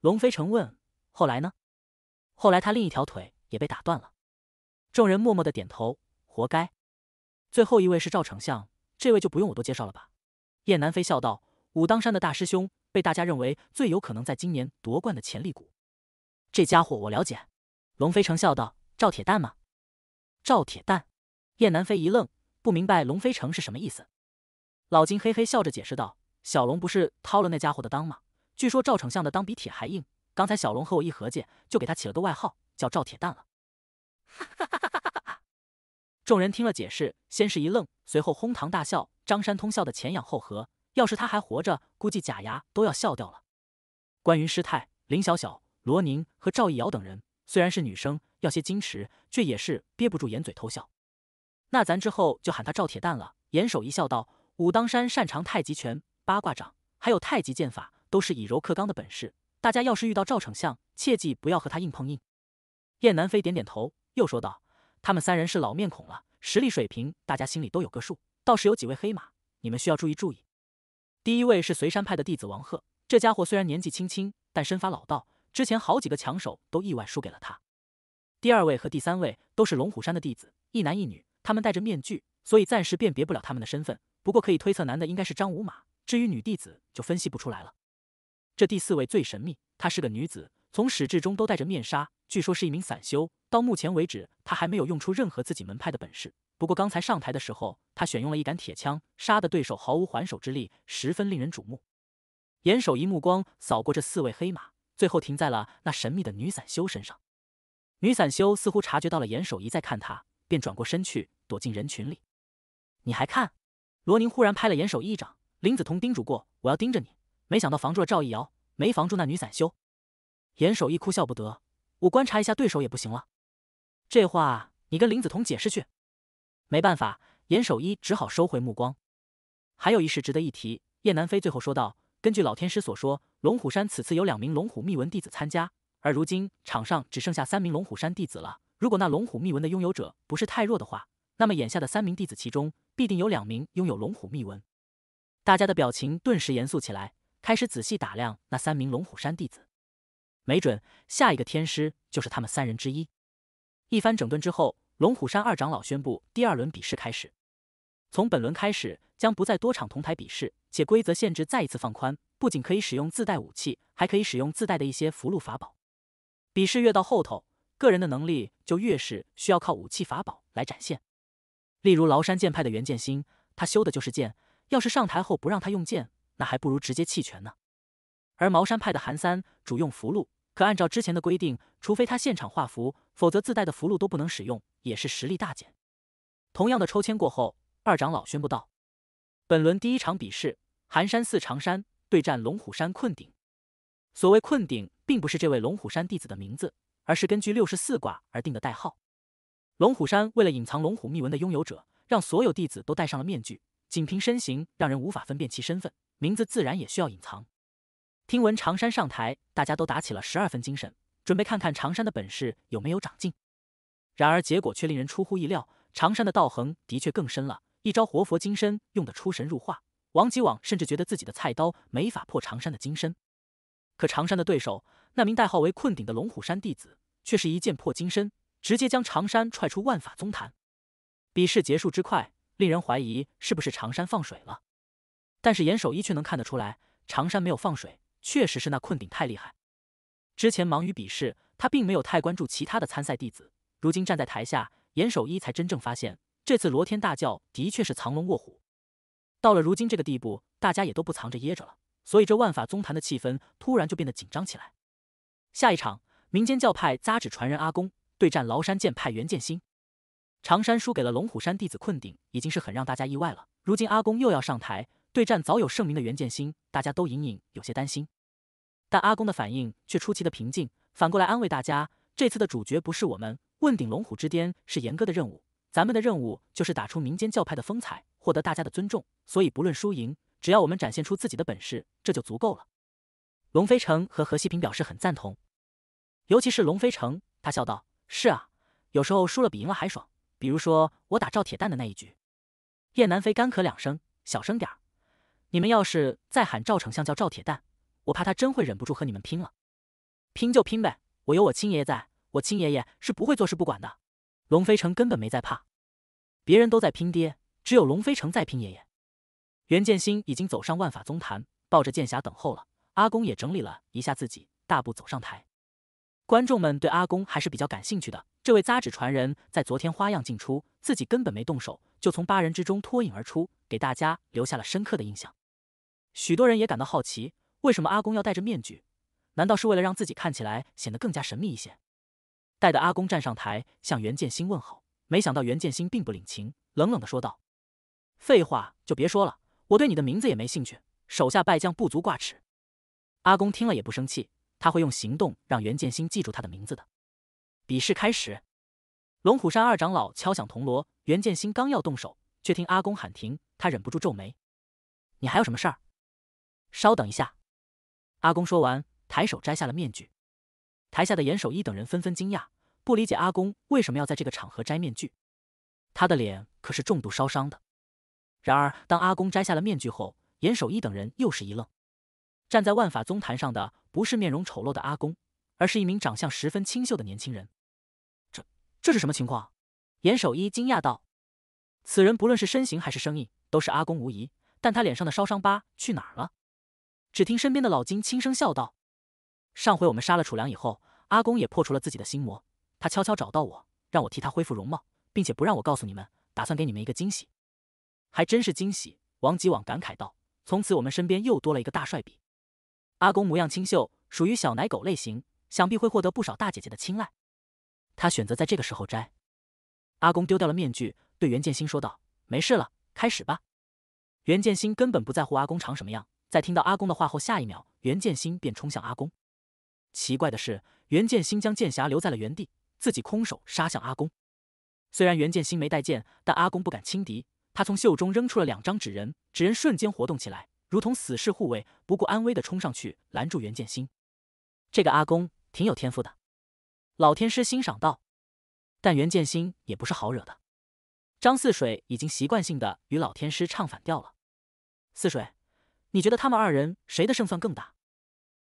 龙飞成问：“后来呢？”后来他另一条腿也被打断了。众人默默的点头，活该。最后一位是赵丞相，这位就不用我多介绍了吧？燕南飞笑道：“武当山的大师兄。”被大家认为最有可能在今年夺冠的潜力股，这家伙我了解。龙飞成笑道：“赵铁蛋吗？”赵铁蛋？燕南飞一愣，不明白龙飞成是什么意思。老金嘿嘿笑着解释道：“小龙不是掏了那家伙的当吗？据说赵丞相的当比铁还硬。刚才小龙和我一合计，就给他起了个外号，叫赵铁蛋了。”哈！众人听了解释，先是一愣，随后哄堂大笑。张山通笑得前仰后合。要是他还活着，估计假牙都要笑掉了。关云师太、林小小、罗宁和赵义瑶等人虽然是女生，要些矜持，却也是憋不住掩嘴偷笑。那咱之后就喊他赵铁蛋了。严守一笑道：“武当山擅长太极拳、八卦掌，还有太极剑法，都是以柔克刚的本事。大家要是遇到赵丞相，切记不要和他硬碰硬。”燕南飞点点头，又说道：“他们三人是老面孔了，实力水平大家心里都有个数。倒是有几位黑马，你们需要注意注意。”第一位是随山派的弟子王贺，这家伙虽然年纪轻轻，但身法老道，之前好几个强手都意外输给了他。第二位和第三位都是龙虎山的弟子，一男一女，他们戴着面具，所以暂时辨别不了他们的身份。不过可以推测，男的应该是张五马，至于女弟子就分析不出来了。这第四位最神秘，她是个女子，从始至终都戴着面纱，据说是一名散修。到目前为止，她还没有用出任何自己门派的本事。不过刚才上台的时候，他选用了一杆铁枪，杀的对手毫无还手之力，十分令人瞩目。严守一目光扫过这四位黑马，最后停在了那神秘的女散修身上。女散修似乎察觉到了严守一在看他，便转过身去，躲进人群里。你还看？罗宁忽然拍了严守一一掌。林子彤叮嘱过，我要盯着你。没想到防住了赵一瑶，没防住那女散修。严守一哭笑不得。我观察一下对手也不行了。这话你跟林子彤解释去。没办法，严守一只好收回目光。还有一事值得一提，叶南飞最后说道：“根据老天师所说，龙虎山此次有两名龙虎秘文弟子参加，而如今场上只剩下三名龙虎山弟子了。如果那龙虎秘文的拥有者不是太弱的话，那么眼下的三名弟子其中必定有两名拥有龙虎秘文。”大家的表情顿时严肃起来，开始仔细打量那三名龙虎山弟子。没准下一个天师就是他们三人之一。一番整顿之后。龙虎山二长老宣布第二轮比试开始。从本轮开始，将不再多场同台比试，且规则限制再一次放宽，不仅可以使用自带武器，还可以使用自带的一些符箓法宝。比试越到后头，个人的能力就越是需要靠武器法宝来展现。例如崂山剑派的袁剑心，他修的就是剑，要是上台后不让他用剑，那还不如直接弃权呢。而茅山派的韩三主用符箓。可按照之前的规定，除非他现场画符，否则自带的符禄都不能使用，也是实力大减。同样的抽签过后，二长老宣布道：“本轮第一场比试，寒山寺长山对战龙虎山困顶。所谓困顶，并不是这位龙虎山弟子的名字，而是根据六十四卦而定的代号。龙虎山为了隐藏龙虎秘文的拥有者，让所有弟子都戴上了面具，仅凭身形让人无法分辨其身份，名字自然也需要隐藏。”听闻常山上台，大家都打起了十二分精神，准备看看常山的本事有没有长进。然而结果却令人出乎意料，常山的道行的确更深了，一招活佛金身用得出神入化。王吉网甚至觉得自己的菜刀没法破常山的金身。可常山的对手那名代号为“困顶”的龙虎山弟子，却是一剑破金身，直接将常山踹出万法宗坛。比试结束之快，令人怀疑是不是常山放水了。但是严守一却能看得出来，常山没有放水。确实是那困顶太厉害。之前忙于比试，他并没有太关注其他的参赛弟子。如今站在台下，严守一才真正发现，这次罗天大教的确是藏龙卧虎。到了如今这个地步，大家也都不藏着掖着了，所以这万法宗坛的气氛突然就变得紧张起来。下一场，民间教派扎纸传人阿公对战崂山剑派袁剑心。常山输给了龙虎山弟子困顶，已经是很让大家意外了。如今阿公又要上台。对战早有盛名的袁剑心，大家都隐隐有些担心，但阿公的反应却出奇的平静，反过来安慰大家：“这次的主角不是我们，问鼎龙虎之巅是严哥的任务，咱们的任务就是打出民间教派的风采，获得大家的尊重。所以不论输赢，只要我们展现出自己的本事，这就足够了。”龙飞城和何西平表示很赞同，尤其是龙飞城，他笑道：“是啊，有时候输了比赢了还爽。比如说我打赵铁蛋的那一局。”叶南飞干咳两声，小声点儿。你们要是再喊赵丞相叫赵铁蛋，我怕他真会忍不住和你们拼了。拼就拼呗，我有我亲爷爷在，我亲爷爷是不会坐视不管的。龙飞城根本没在怕，别人都在拼爹，只有龙飞城在拼爷爷。袁建新已经走上万法宗坛，抱着剑匣等候了。阿公也整理了一下自己，大步走上台。观众们对阿公还是比较感兴趣的。这位扎纸传人在昨天花样进出，自己根本没动手，就从八人之中脱颖而出，给大家留下了深刻的印象。许多人也感到好奇，为什么阿公要戴着面具？难道是为了让自己看起来显得更加神秘一些？带得阿公站上台，向袁建新问好。没想到袁建新并不领情，冷冷的说道：“废话就别说了，我对你的名字也没兴趣，手下败将不足挂齿。”阿公听了也不生气，他会用行动让袁建新记住他的名字的。比试开始，龙虎山二长老敲响铜锣，袁建新刚要动手，却听阿公喊停，他忍不住皱眉：“你还有什么事？”稍等一下，阿公说完，抬手摘下了面具。台下的严守一等人纷纷惊讶，不理解阿公为什么要在这个场合摘面具。他的脸可是重度烧伤的。然而，当阿公摘下了面具后，严守一等人又是一愣。站在万法宗坛上的不是面容丑陋的阿公，而是一名长相十分清秀的年轻人。这，这是什么情况？严守一惊讶道：“此人不论是身形还是声音，都是阿公无疑，但他脸上的烧伤疤去哪儿了？”只听身边的老金轻声笑道：“上回我们杀了楚良以后，阿公也破除了自己的心魔。他悄悄找到我，让我替他恢复容貌，并且不让我告诉你们，打算给你们一个惊喜。”还真是惊喜！王吉往感慨道：“从此我们身边又多了一个大帅比。阿公模样清秀，属于小奶狗类型，想必会获得不少大姐姐的青睐。”他选择在这个时候摘。阿公丢掉了面具，对袁建新说道：“没事了，开始吧。”袁建新根本不在乎阿公长什么样。在听到阿公的话后，下一秒袁剑心便冲向阿公。奇怪的是，袁剑心将剑匣留在了原地，自己空手杀向阿公。虽然袁剑心没带剑，但阿公不敢轻敌，他从袖中扔出了两张纸人，纸人瞬间活动起来，如同死士护卫，不顾安危的冲上去拦住袁剑心。这个阿公挺有天赋的，老天师欣赏道。但袁剑心也不是好惹的，张四水已经习惯性的与老天师唱反调了。四水。你觉得他们二人谁的胜算更大？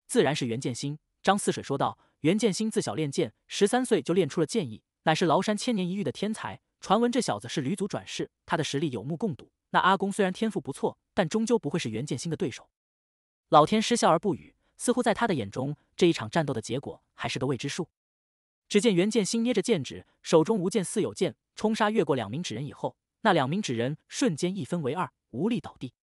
自然是袁剑心。张四水说道：“袁剑心自小练剑，十三岁就练出了剑意，乃是崂山千年一遇的天才。传闻这小子是吕祖转世，他的实力有目共睹。那阿公虽然天赋不错，但终究不会是袁剑心的对手。”老天失笑而不语，似乎在他的眼中，这一场战斗的结果还是个未知数。只见袁剑心捏着剑指，手中无剑似有剑，冲杀越过两名纸人以后，那两名纸人瞬间一分为二，无力倒地。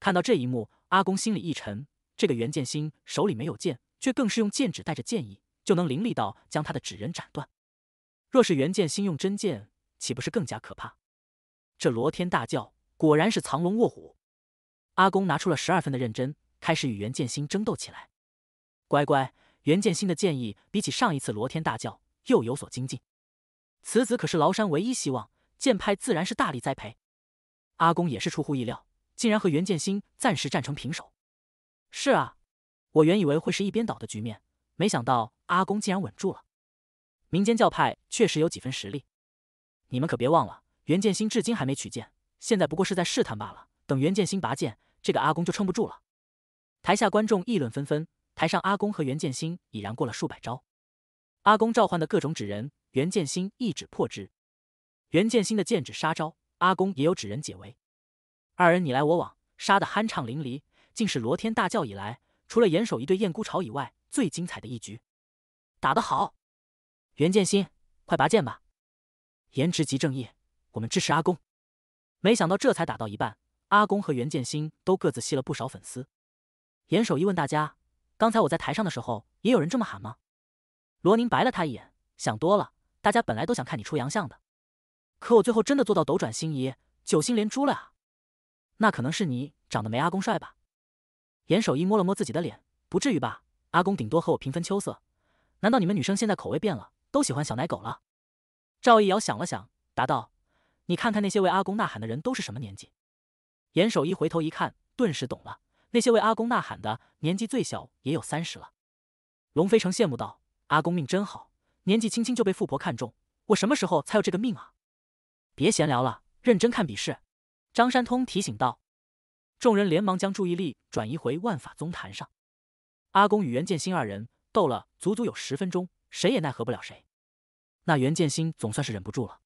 看到这一幕，阿公心里一沉。这个袁剑心手里没有剑，却更是用剑指带着剑意，就能凌厉到将他的纸人斩断。若是袁剑心用真剑，岂不是更加可怕？这罗天大叫，果然是藏龙卧虎。阿公拿出了十二分的认真，开始与袁剑心争斗起来。乖乖，袁剑心的剑意比起上一次罗天大叫又有所精进。此子可是崂山唯一希望，剑派自然是大力栽培。阿公也是出乎意料。竟然和袁建新暂时战成平手。是啊，我原以为会是一边倒的局面，没想到阿公竟然稳住了。民间教派确实有几分实力，你们可别忘了，袁建新至今还没取剑，现在不过是在试探罢了。等袁建新拔剑，这个阿公就撑不住了。台下观众议论纷纷，台上阿公和袁建新已然过了数百招。阿公召唤的各种纸人，袁建新一指破之。袁建新的剑指杀招，阿公也有纸人解围。二人你来我往，杀得酣畅淋漓，竟是罗天大叫以来，除了严守一对燕孤巢以外，最精彩的一局。打得好，袁剑心，快拔剑吧！颜值即正义，我们支持阿公。没想到这才打到一半，阿公和袁剑心都各自吸了不少粉丝。严守一问大家：“刚才我在台上的时候，也有人这么喊吗？”罗宁白了他一眼，想多了。大家本来都想看你出洋相的，可我最后真的做到斗转星移、九星连珠了啊！那可能是你长得没阿公帅吧？严守一摸了摸自己的脸，不至于吧？阿公顶多和我平分秋色。难道你们女生现在口味变了，都喜欢小奶狗了？赵一瑶想了想，答道：“你看看那些为阿公呐喊的人都是什么年纪？”严守一回头一看，顿时懂了。那些为阿公呐喊的，年纪最小也有三十了。龙飞成羡慕道：“阿公命真好，年纪轻轻就被富婆看中。我什么时候才有这个命啊？”别闲聊了，认真看比试。张山通提醒道，众人连忙将注意力转移回万法宗坛上。阿公与袁剑心二人斗了足足有十分钟，谁也奈何不了谁。那袁剑心总算是忍不住了，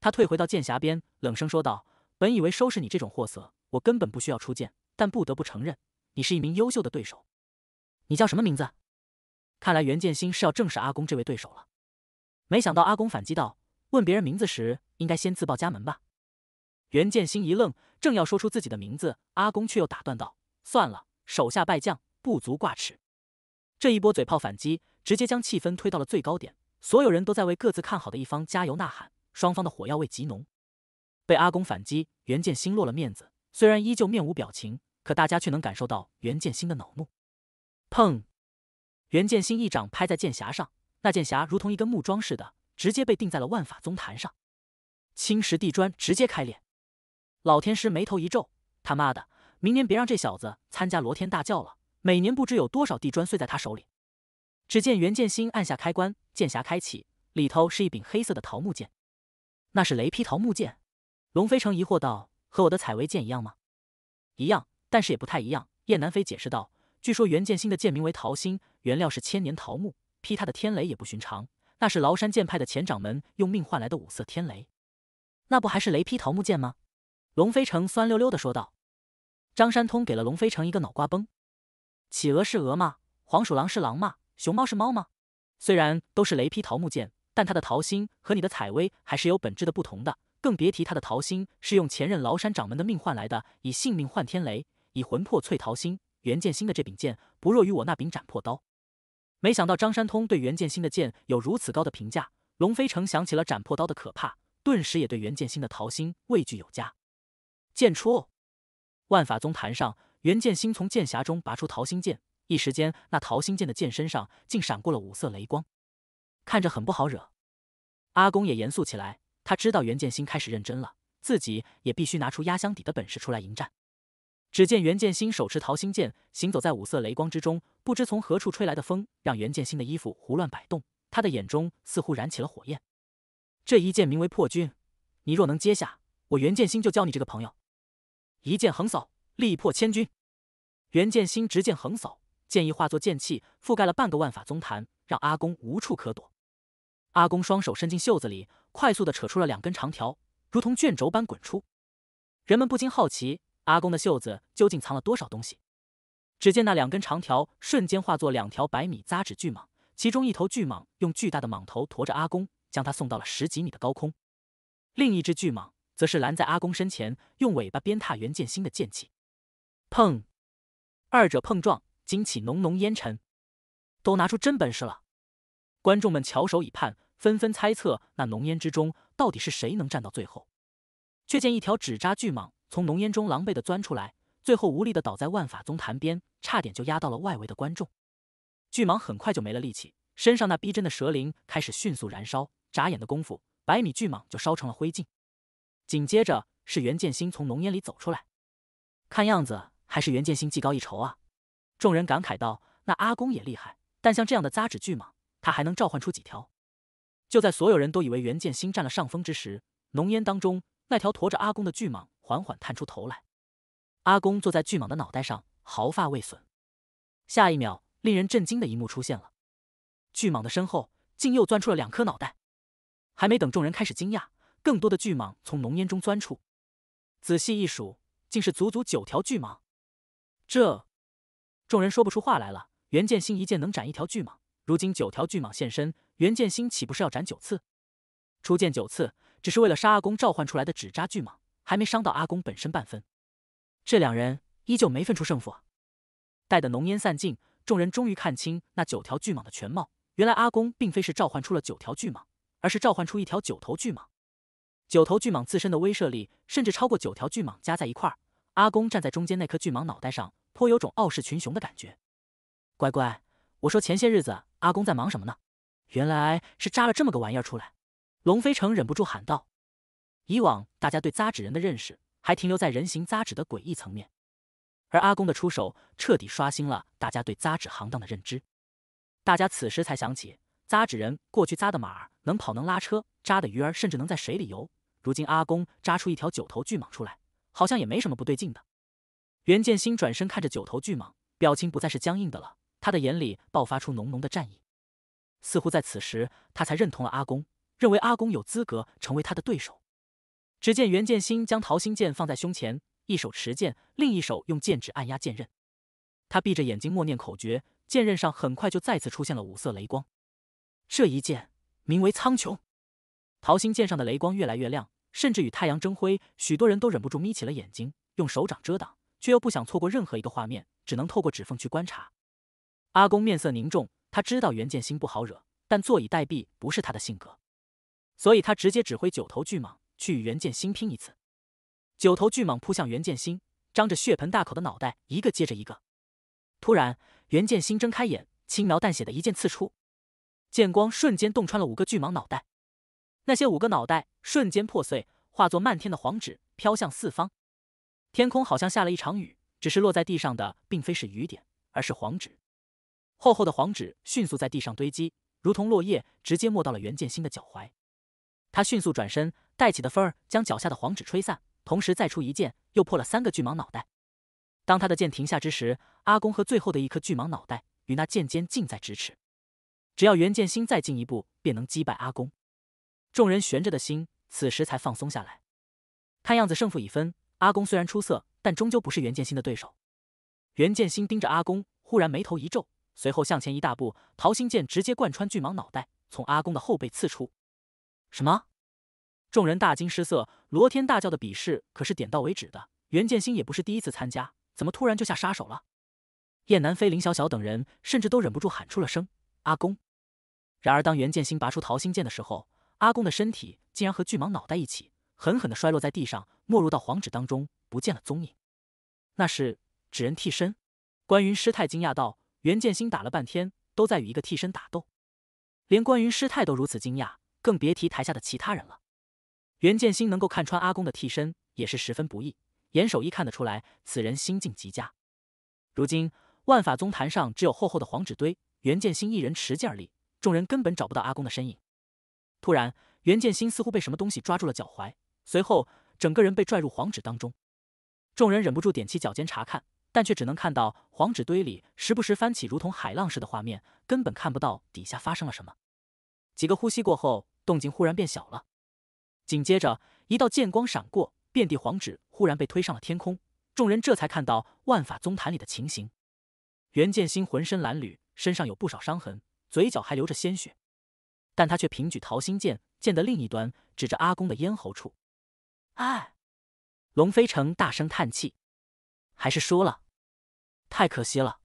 他退回到剑匣边，冷声说道：“本以为收拾你这种货色，我根本不需要出剑，但不得不承认，你是一名优秀的对手。你叫什么名字？”看来袁剑心是要正视阿公这位对手了。没想到阿公反击道：“问别人名字时，应该先自报家门吧。”袁建新一愣，正要说出自己的名字，阿公却又打断道：“算了，手下败将不足挂齿。”这一波嘴炮反击，直接将气氛推到了最高点。所有人都在为各自看好的一方加油呐喊，双方的火药味极浓。被阿公反击，袁建新落了面子。虽然依旧面无表情，可大家却能感受到袁建新的恼怒。砰！袁建新一掌拍在剑匣上，那剑匣如同一根木桩似的，直接被钉在了万法宗坛上。青石地砖直接开裂。老天师眉头一皱：“他妈的，明年别让这小子参加罗天大教了。每年不知有多少地砖碎在他手里。”只见袁剑心按下开关，剑匣开启，里头是一柄黑色的桃木剑。那是雷劈桃木剑。龙飞城疑惑道：“和我的采薇剑一样吗？”“一样，但是也不太一样。”燕南飞解释道：“据说袁剑心的剑名为桃心，原料是千年桃木，劈他的天雷也不寻常。那是崂山剑派的前掌门用命换来的五色天雷。那不还是雷劈桃木剑吗？”龙飞城酸溜溜的说道：“张山通给了龙飞城一个脑瓜崩。企鹅是鹅吗？黄鼠狼是狼吗？熊猫是猫吗？虽然都是雷劈桃木剑，但他的桃心和你的采薇还是有本质的不同。的，更别提他的桃心是用前任崂山掌门的命换来的，以性命换天雷，以魂魄淬桃心。袁剑心的这柄剑不弱于我那柄斩破刀。没想到张山通对袁剑心的剑有如此高的评价，龙飞城想起了斩破刀的可怕，顿时也对袁剑心的桃心畏惧有加。”剑出，万法宗坛上，袁剑心从剑匣中拔出桃心剑，一时间那桃心剑的剑身上竟闪过了五色雷光，看着很不好惹。阿公也严肃起来，他知道袁剑心开始认真了，自己也必须拿出压箱底的本事出来迎战。只见袁剑心手持桃心剑，行走在五色雷光之中，不知从何处吹来的风让袁剑心的衣服胡乱摆动，他的眼中似乎燃起了火焰。这一剑名为破军，你若能接下，我袁剑心就交你这个朋友。一剑横扫，力破千军。袁剑心执剑横扫，剑意化作剑气，覆盖了半个万法宗坛，让阿公无处可躲。阿公双手伸进袖子里，快速的扯出了两根长条，如同卷轴般滚出。人们不禁好奇，阿公的袖子究竟藏了多少东西？只见那两根长条瞬间化作两条百米扎纸巨蟒，其中一头巨蟒用巨大的蟒头驮着阿公，将他送到了十几米的高空。另一只巨蟒。则是拦在阿公身前，用尾巴鞭踏袁剑星的剑气。砰！二者碰撞，惊起浓浓烟尘。都拿出真本事了！观众们翘首以盼，纷纷猜测那浓烟之中到底是谁能站到最后。却见一条纸扎巨蟒从浓烟中狼狈的钻出来，最后无力的倒在万法宗坛边，差点就压到了外围的观众。巨蟒很快就没了力气，身上那逼真的蛇鳞开始迅速燃烧，眨眼的功夫，百米巨蟒就烧成了灰烬。紧接着是袁建新从浓烟里走出来，看样子还是袁建新技高一筹啊！众人感慨道：“那阿公也厉害，但像这样的杂纸巨蟒，他还能召唤出几条？”就在所有人都以为袁建新占了上风之时，浓烟当中那条驮着阿公的巨蟒缓缓探出头来，阿公坐在巨蟒的脑袋上，毫发未损。下一秒，令人震惊的一幕出现了，巨蟒的身后竟又钻出了两颗脑袋。还没等众人开始惊讶，更多的巨蟒从浓烟中钻出，仔细一数，竟是足足九条巨蟒。这，众人说不出话来了。袁剑新一剑能斩一条巨蟒，如今九条巨蟒现身，袁剑新岂不是要斩九次？初见九次，只是为了杀阿公召唤出来的纸扎巨蟒，还没伤到阿公本身半分。这两人依旧没分出胜负啊！待得浓烟散尽，众人终于看清那九条巨蟒的全貌。原来阿公并非是召唤出了九条巨蟒，而是召唤出一条九头巨蟒。九头巨蟒自身的威慑力，甚至超过九条巨蟒加在一块儿。阿公站在中间那颗巨蟒脑袋上，颇有种傲视群雄的感觉。乖乖，我说前些日子阿公在忙什么呢？原来是扎了这么个玩意儿出来！龙飞成忍不住喊道。以往大家对扎纸人的认识还停留在人形扎纸的诡异层面，而阿公的出手彻底刷新了大家对扎纸行当的认知。大家此时才想起。扎纸人过去扎的马儿能跑能拉车，扎的鱼儿甚至能在水里游。如今阿公扎出一条九头巨蟒出来，好像也没什么不对劲的。袁建新转身看着九头巨蟒，表情不再是僵硬的了，他的眼里爆发出浓浓的战意，似乎在此时他才认同了阿公，认为阿公有资格成为他的对手。只见袁建新将桃心剑放在胸前，一手持剑，另一手用剑指按压剑刃，他闭着眼睛默念口诀，剑刃上很快就再次出现了五色雷光。这一剑名为苍穹，桃心剑上的雷光越来越亮，甚至与太阳争辉。许多人都忍不住眯起了眼睛，用手掌遮挡，却又不想错过任何一个画面，只能透过指缝去观察。阿公面色凝重，他知道袁剑心不好惹，但坐以待毙不是他的性格，所以他直接指挥九头巨蟒去与袁剑心拼一次。九头巨蟒扑向袁剑心，张着血盆大口的脑袋一个接着一个。突然，袁剑心睁开眼，轻描淡写的一剑刺出。剑光瞬间洞穿了五个巨蟒脑袋，那些五个脑袋瞬间破碎，化作漫天的黄纸飘向四方。天空好像下了一场雨，只是落在地上的并非是雨点，而是黄纸。厚厚的黄纸迅速在地上堆积，如同落叶，直接没到了袁剑新的脚踝。他迅速转身，带起的风儿将脚下的黄纸吹散，同时再出一剑，又破了三个巨蟒脑袋。当他的剑停下之时，阿公和最后的一颗巨蟒脑袋与那剑尖近在咫尺。只要袁剑心再进一步，便能击败阿公。众人悬着的心，此时才放松下来。看样子胜负已分。阿公虽然出色，但终究不是袁剑心的对手。袁剑心盯着阿公，忽然眉头一皱，随后向前一大步，桃心剑直接贯穿巨蟒脑袋，从阿公的后背刺出。什么？众人大惊失色。罗天大叫的比试可是点到为止的，袁剑心也不是第一次参加，怎么突然就下杀手了？燕南飞、林小小等人甚至都忍不住喊出了声：“阿公！”然而，当袁剑心拔出桃心剑的时候，阿公的身体竟然和巨蟒脑袋一起狠狠的摔落在地上，没入到黄纸当中，不见了踪影。那是纸人替身，关云师太惊讶道：“袁剑心打了半天，都在与一个替身打斗，连关云师太都如此惊讶，更别提台下的其他人了。”袁剑心能够看穿阿公的替身，也是十分不易。严守一看得出来，此人心境极佳。如今，万法宗坛上只有厚厚的黄纸堆，袁剑心一人持剑而立。众人根本找不到阿公的身影。突然，袁建新似乎被什么东西抓住了脚踝，随后整个人被拽入黄纸当中。众人忍不住踮起脚尖查看，但却只能看到黄纸堆里时不时翻起如同海浪似的画面，根本看不到底下发生了什么。几个呼吸过后，动静忽然变小了。紧接着，一道剑光闪过，遍地黄纸忽然被推上了天空。众人这才看到万法宗坛里的情形。袁建新浑身褴褛，身上有不少伤痕。嘴角还流着鲜血，但他却平举桃心剑，剑的另一端指着阿公的咽喉处。唉，龙飞成大声叹气，还是输了，太可惜了。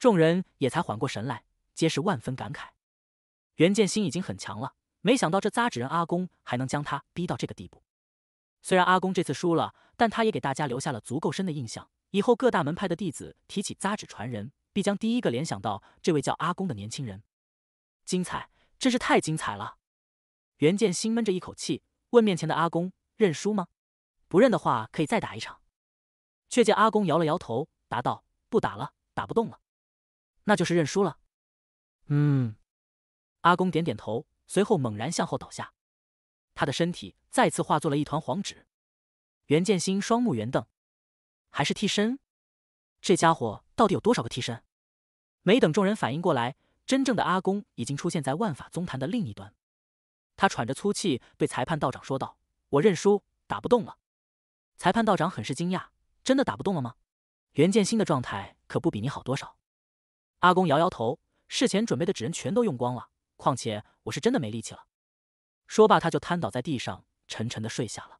众人也才缓过神来，皆是万分感慨。袁剑心已经很强了，没想到这扎纸人阿公还能将他逼到这个地步。虽然阿公这次输了，但他也给大家留下了足够深的印象。以后各大门派的弟子提起扎纸传人。必将第一个联想到这位叫阿公的年轻人。精彩，真是太精彩了！袁建心闷着一口气，问面前的阿公：“认输吗？不认的话，可以再打一场。”却见阿公摇了摇头，答道：“不打了，打不动了。”那就是认输了。嗯。阿公点点头，随后猛然向后倒下，他的身体再次化作了一团黄纸。袁建新双目圆瞪，还是替身？这家伙到底有多少个替身？没等众人反应过来，真正的阿公已经出现在万法宗坛的另一端。他喘着粗气对裁判道长说道：“我认输，打不动了。”裁判道长很是惊讶：“真的打不动了吗？”袁剑新的状态可不比你好多少。阿公摇摇头：“事前准备的纸人全都用光了，况且我是真的没力气了。”说罢，他就瘫倒在地上，沉沉的睡下了。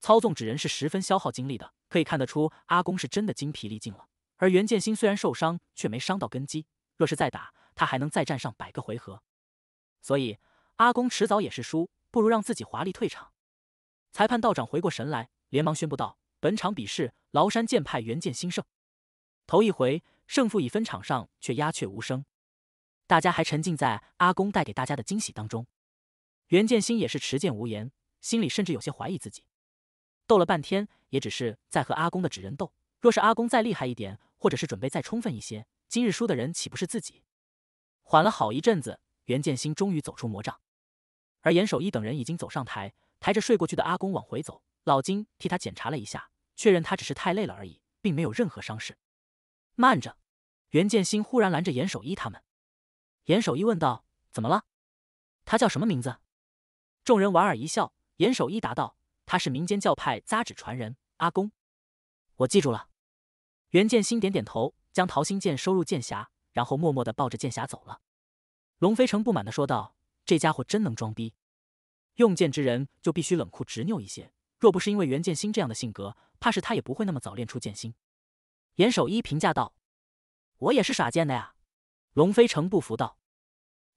操纵纸人是十分消耗精力的，可以看得出阿公是真的精疲力尽了。而袁剑心虽然受伤，却没伤到根基，若是再打，他还能再战上百个回合。所以阿公迟早也是输，不如让自己华丽退场。裁判道长回过神来，连忙宣布道：“本场比试，崂山剑派袁剑心胜。”头一回胜负已分，场上却鸦雀无声，大家还沉浸在阿公带给大家的惊喜当中。袁剑心也是持剑无言，心里甚至有些怀疑自己。斗了半天，也只是在和阿公的纸人斗。若是阿公再厉害一点，或者是准备再充分一些，今日输的人岂不是自己？缓了好一阵子，袁建新终于走出魔障，而严守一等人已经走上台，抬着睡过去的阿公往回走。老金替他检查了一下，确认他只是太累了而已，并没有任何伤势。慢着，袁建新忽然拦着严守一他们。严守一问道：“怎么了？他叫什么名字？”众人莞尔一笑。严守一答道。他是民间教派扎纸传人阿公，我记住了。袁剑心点点头，将桃心剑收入剑匣，然后默默的抱着剑匣走了。龙飞城不满的说道：“这家伙真能装逼，用剑之人就必须冷酷执拗一些。若不是因为袁剑心这样的性格，怕是他也不会那么早练出剑心。”严守一评价道：“我也是耍剑的呀。”龙飞城不服道：“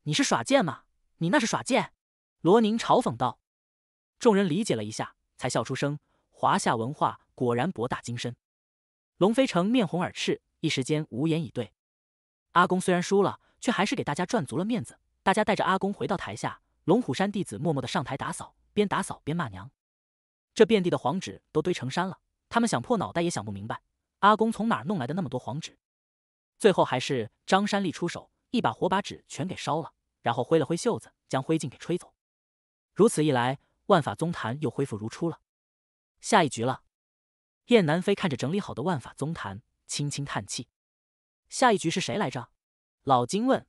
你是耍剑吗？你那是耍剑。”罗宁嘲讽道。众人理解了一下。才笑出声，华夏文化果然博大精深。龙飞成面红耳赤，一时间无言以对。阿公虽然输了，却还是给大家赚足了面子。大家带着阿公回到台下，龙虎山弟子默默的上台打扫，边打扫边骂娘。这遍地的黄纸都堆成山了，他们想破脑袋也想不明白阿公从哪儿弄来的那么多黄纸。最后还是张山立出手，一把火把纸全给烧了，然后挥了挥袖子，将灰烬给吹走。如此一来。万法宗坛又恢复如初了，下一局了。燕南飞看着整理好的万法宗坛，轻轻叹气。下一局是谁来着？老金问。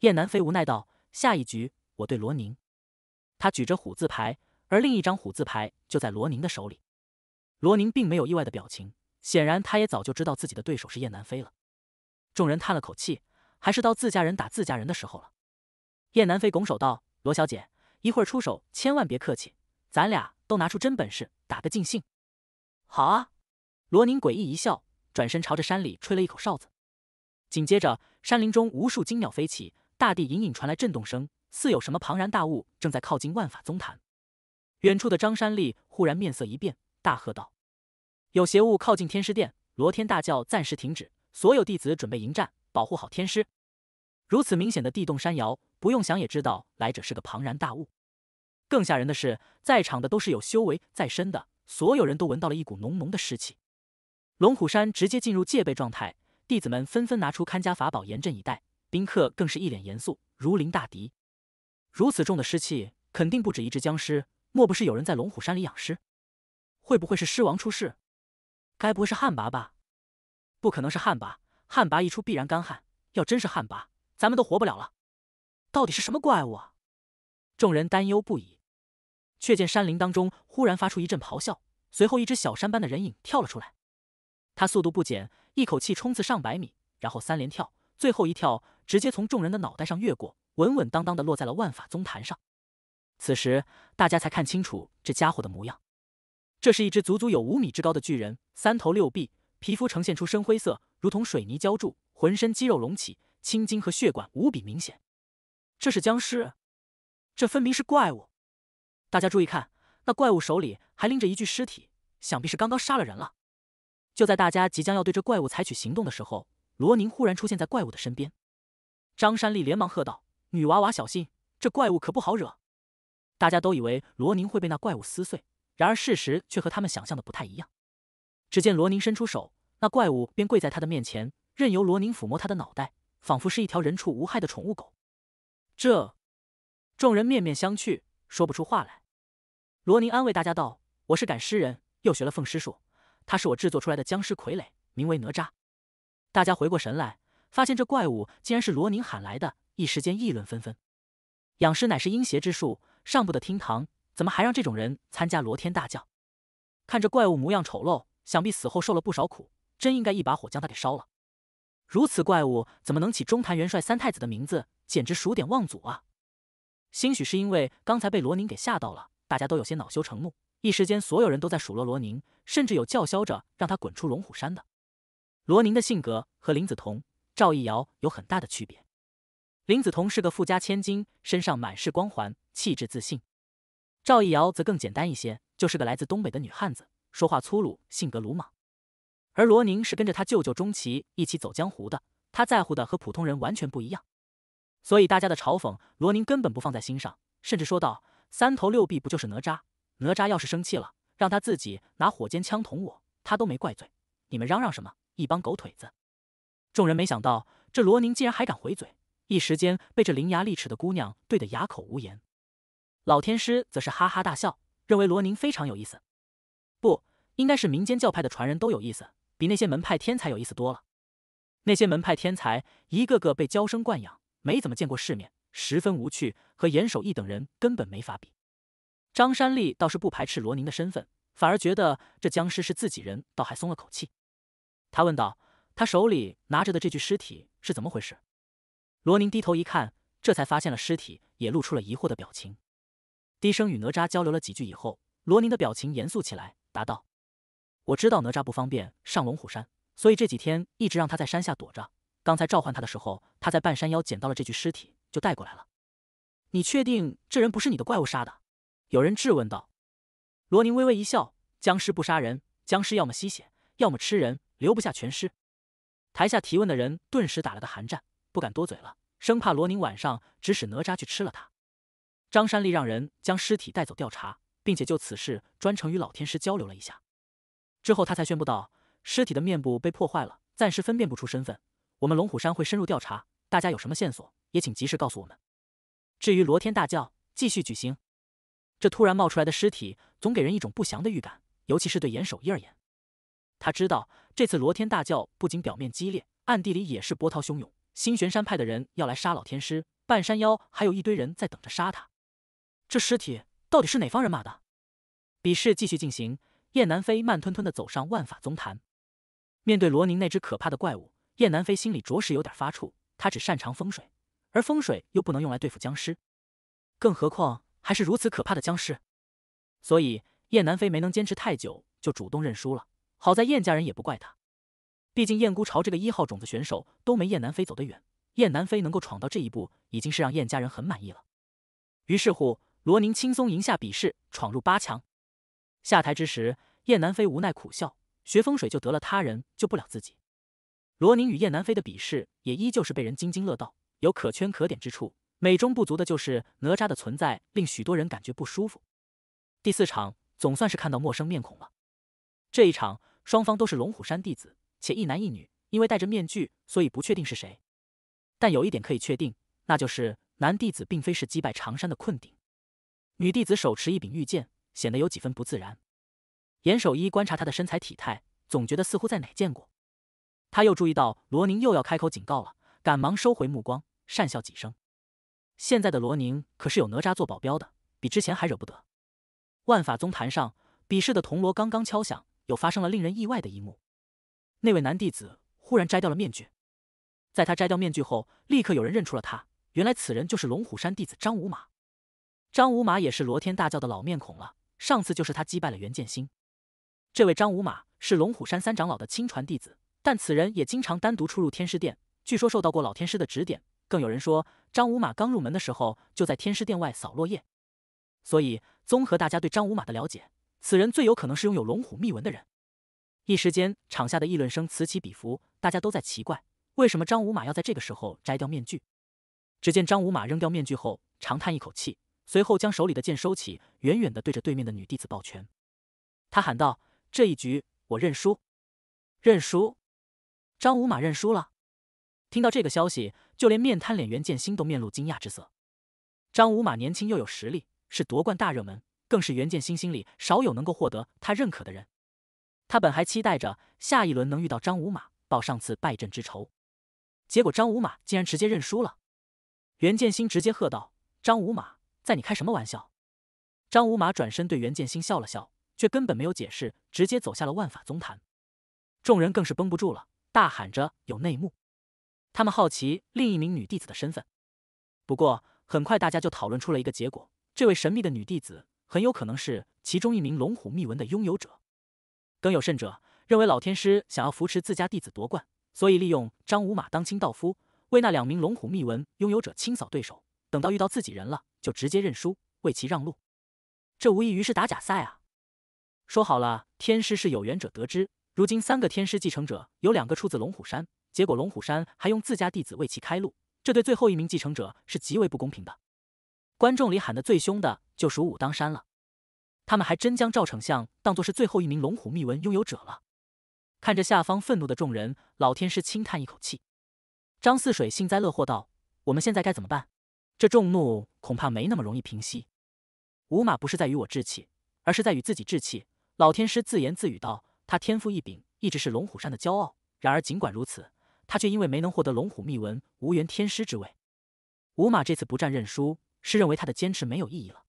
燕南飞无奈道：“下一局我对罗宁。”他举着虎字牌，而另一张虎字牌就在罗宁的手里。罗宁并没有意外的表情，显然他也早就知道自己的对手是燕南飞了。众人叹了口气，还是到自家人打自家人的时候了。燕南飞拱手道：“罗小姐。”一会儿出手，千万别客气，咱俩都拿出真本事，打个尽兴。好啊！罗宁诡异一笑，转身朝着山里吹了一口哨子。紧接着，山林中无数金鸟飞起，大地隐隐传来震动声，似有什么庞然大物正在靠近万法宗坛。远处的张山立忽然面色一变，大喝道：“有邪物靠近天师殿！”罗天大叫：“暂时停止，所有弟子准备迎战，保护好天师！”如此明显的地动山摇，不用想也知道来者是个庞然大物。更吓人的是，在场的都是有修为在身的，所有人都闻到了一股浓浓的尸气。龙虎山直接进入戒备状态，弟子们纷纷拿出看家法宝，严阵以待。宾客更是一脸严肃，如临大敌。如此重的尸气，肯定不止一只僵尸。莫不是有人在龙虎山里养尸？会不会是尸王出世？该不会是旱魃吧？不可能是旱魃，旱魃一出必然干旱。要真是旱魃，咱们都活不了了。到底是什么怪物啊？众人担忧不已。却见山林当中忽然发出一阵咆哮，随后一只小山般的人影跳了出来。他速度不减，一口气冲刺上百米，然后三连跳，最后一跳直接从众人的脑袋上越过，稳稳当当的落在了万法宗坛上。此时大家才看清楚这家伙的模样，这是一只足足有五米之高的巨人，三头六臂，皮肤呈现出深灰色，如同水泥浇筑，浑身肌肉隆起，青筋和血管无比明显。这是僵尸？这分明是怪物！大家注意看，那怪物手里还拎着一具尸体，想必是刚刚杀了人了。就在大家即将要对这怪物采取行动的时候，罗宁忽然出现在怪物的身边。张山丽连忙喝道：“女娃娃，小心！这怪物可不好惹！”大家都以为罗宁会被那怪物撕碎，然而事实却和他们想象的不太一样。只见罗宁伸出手，那怪物便跪在他的面前，任由罗宁抚摸他的脑袋，仿佛是一条人畜无害的宠物狗。这，众人面面相觑，说不出话来。罗宁安慰大家道：“我是赶尸人，又学了凤尸术。他是我制作出来的僵尸傀儡，名为哪吒。”大家回过神来，发现这怪物竟然是罗宁喊来的，一时间议论纷纷。养尸乃是阴邪之术，上不得厅堂，怎么还让这种人参加罗天大教？看这怪物模样丑陋，想必死后受了不少苦，真应该一把火将他给烧了。如此怪物怎么能起中坛元帅三太子的名字？简直数典忘祖啊！兴许是因为刚才被罗宁给吓到了。大家都有些恼羞成怒，一时间所有人都在数落罗宁，甚至有叫嚣着让他滚出龙虎山的。罗宁的性格和林子彤、赵一瑶有很大的区别。林子彤是个富家千金，身上满是光环，气质自信；赵一瑶则更简单一些，就是个来自东北的女汉子，说话粗鲁，性格鲁莽。而罗宁是跟着他舅舅钟琪一起走江湖的，他在乎的和普通人完全不一样，所以大家的嘲讽罗宁根本不放在心上，甚至说道。三头六臂不就是哪吒？哪吒要是生气了，让他自己拿火尖枪捅我，他都没怪罪。你们嚷嚷什么？一帮狗腿子！众人没想到这罗宁竟然还敢回嘴，一时间被这伶牙俐齿的姑娘怼得哑口无言。老天师则是哈哈大笑，认为罗宁非常有意思。不，应该是民间教派的传人都有意思，比那些门派天才有意思多了。那些门派天才一个个被娇生惯养，没怎么见过世面。十分无趣，和严守义等人根本没法比。张山立倒是不排斥罗宁的身份，反而觉得这僵尸是自己人，倒还松了口气。他问道：“他手里拿着的这具尸体是怎么回事？”罗宁低头一看，这才发现了尸体，也露出了疑惑的表情。低声与哪吒交流了几句以后，罗宁的表情严肃起来，答道：“我知道哪吒不方便上龙虎山，所以这几天一直让他在山下躲着。刚才召唤他的时候，他在半山腰捡到了这具尸体。”就带过来了。你确定这人不是你的怪物杀的？有人质问道。罗宁微微一笑：“僵尸不杀人，僵尸要么吸血，要么吃人，留不下全尸。”台下提问的人顿时打了个寒战，不敢多嘴了，生怕罗宁晚上指使哪吒去吃了他。张山立让人将尸体带走调查，并且就此事专程与老天师交流了一下。之后他才宣布道：“尸体的面部被破坏了，暂时分辨不出身份。我们龙虎山会深入调查，大家有什么线索？”也请及时告诉我们。至于罗天大教继续举行，这突然冒出来的尸体总给人一种不祥的预感，尤其是对严守一而言。他知道这次罗天大教不仅表面激烈，暗地里也是波涛汹涌。新玄山派的人要来杀老天师，半山腰还有一堆人在等着杀他。这尸体到底是哪方人马的？比试继续进行，燕南飞慢吞吞地走上万法宗坛，面对罗宁那只可怕的怪物，燕南飞心里着实有点发怵。他只擅长风水。而风水又不能用来对付僵尸，更何况还是如此可怕的僵尸，所以燕南飞没能坚持太久就主动认输了。好在燕家人也不怪他，毕竟燕孤朝这个一号种子选手都没燕南飞走得远，燕南飞能够闯到这一步已经是让燕家人很满意了。于是乎，罗宁轻松赢下比试，闯入八强。下台之时，燕南飞无奈苦笑：学风水就得了，他人救不了自己。罗宁与燕南飞的比试也依旧是被人津津乐道。有可圈可点之处，美中不足的就是哪吒的存在令许多人感觉不舒服。第四场总算是看到陌生面孔了。这一场双方都是龙虎山弟子，且一男一女，因为戴着面具，所以不确定是谁。但有一点可以确定，那就是男弟子并非是击败常山的困顶。女弟子手持一柄玉剑，显得有几分不自然。严守一观察她的身材体态，总觉得似乎在哪见过。他又注意到罗宁又要开口警告了。赶忙收回目光，讪笑几声。现在的罗宁可是有哪吒做保镖的，比之前还惹不得。万法宗坛上比试的铜锣刚刚敲响，又发生了令人意外的一幕。那位男弟子忽然摘掉了面具。在他摘掉面具后，立刻有人认出了他，原来此人就是龙虎山弟子张无马。张无马也是罗天大教的老面孔了，上次就是他击败了袁剑心。这位张无马是龙虎山三长老的亲传弟子，但此人也经常单独出入天师殿。据说受到过老天师的指点，更有人说张五马刚入门的时候就在天师殿外扫落叶，所以综合大家对张五马的了解，此人最有可能是拥有龙虎秘文的人。一时间，场下的议论声此起彼伏，大家都在奇怪为什么张五马要在这个时候摘掉面具。只见张五马扔掉面具后，长叹一口气，随后将手里的剑收起，远远的对着对面的女弟子抱拳，他喊道：“这一局我认输，认输，张五马认输了。”听到这个消息，就连面瘫脸袁剑新都面露惊讶之色。张无马年轻又有实力，是夺冠大热门，更是袁剑新心里少有能够获得他认可的人。他本还期待着下一轮能遇到张无马报上次败阵之仇，结果张无马竟然直接认输了。袁剑新直接喝道：“张无马，在你开什么玩笑？”张无马转身对袁剑新笑了笑，却根本没有解释，直接走下了万法宗坛。众人更是绷不住了，大喊着有内幕。他们好奇另一名女弟子的身份，不过很快大家就讨论出了一个结果：这位神秘的女弟子很有可能是其中一名龙虎秘文的拥有者。更有甚者认为，老天师想要扶持自家弟子夺冠，所以利用张五马当清道夫，为那两名龙虎秘文拥有者清扫对手。等到遇到自己人了，就直接认输，为其让路。这无异于是打假赛啊！说好了，天师是有缘者得知，如今三个天师继承者有两个出自龙虎山。结果龙虎山还用自家弟子为其开路，这对最后一名继承者是极为不公平的。观众里喊得最凶的就属武当山了，他们还真将赵丞相当作是最后一名龙虎秘文拥有者了。看着下方愤怒的众人，老天师轻叹一口气。张四水幸灾乐祸道：“我们现在该怎么办？这众怒恐怕没那么容易平息。”五马不是在与我置气，而是在与自己置气。老天师自言自语道：“他天赋异禀，一直是龙虎山的骄傲。然而尽管如此。”他却因为没能获得龙虎秘文，无缘天师之位。五马这次不战认输，是认为他的坚持没有意义了。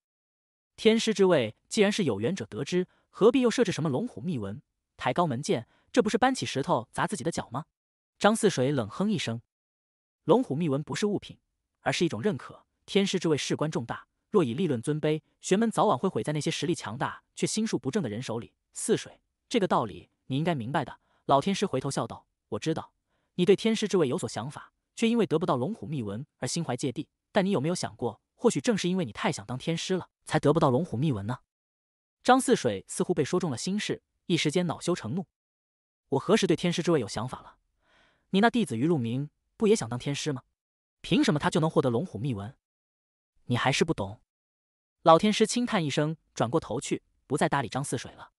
天师之位既然是有缘者得知，何必又设置什么龙虎秘文，抬高门阶？这不是搬起石头砸自己的脚吗？张四水冷哼一声：“龙虎秘文不是物品，而是一种认可。天师之位事关重大，若以立论尊卑，玄门早晚会毁在那些实力强大却心术不正的人手里。”四水，这个道理你应该明白的。老天师回头笑道：“我知道。”你对天师之位有所想法，却因为得不到龙虎秘文而心怀芥蒂。但你有没有想过，或许正是因为你太想当天师了，才得不到龙虎秘文呢？张四水似乎被说中了心事，一时间恼羞成怒。我何时对天师之位有想法了？你那弟子于路明不也想当天师吗？凭什么他就能获得龙虎秘文？你还是不懂。老天师轻叹一声，转过头去，不再搭理张四水了。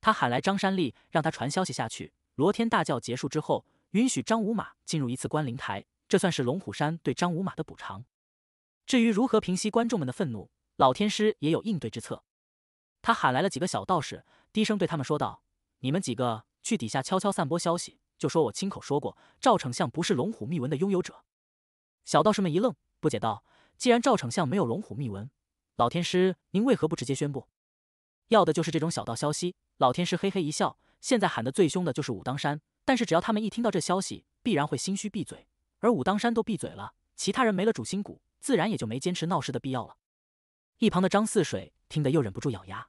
他喊来张山丽，让他传消息下去。罗天大教结束之后。允许张五马进入一次观灵台，这算是龙虎山对张五马的补偿。至于如何平息观众们的愤怒，老天师也有应对之策。他喊来了几个小道士，低声对他们说道：“你们几个去底下悄悄散播消息，就说我亲口说过赵丞相不是龙虎秘文的拥有者。”小道士们一愣，不解道：“既然赵丞相没有龙虎秘文，老天师您为何不直接宣布？要的就是这种小道消息。”老天师嘿嘿一笑：“现在喊得最凶的就是武当山。”但是只要他们一听到这消息，必然会心虚闭嘴。而武当山都闭嘴了，其他人没了主心骨，自然也就没坚持闹事的必要了。一旁的张四水听得又忍不住咬牙。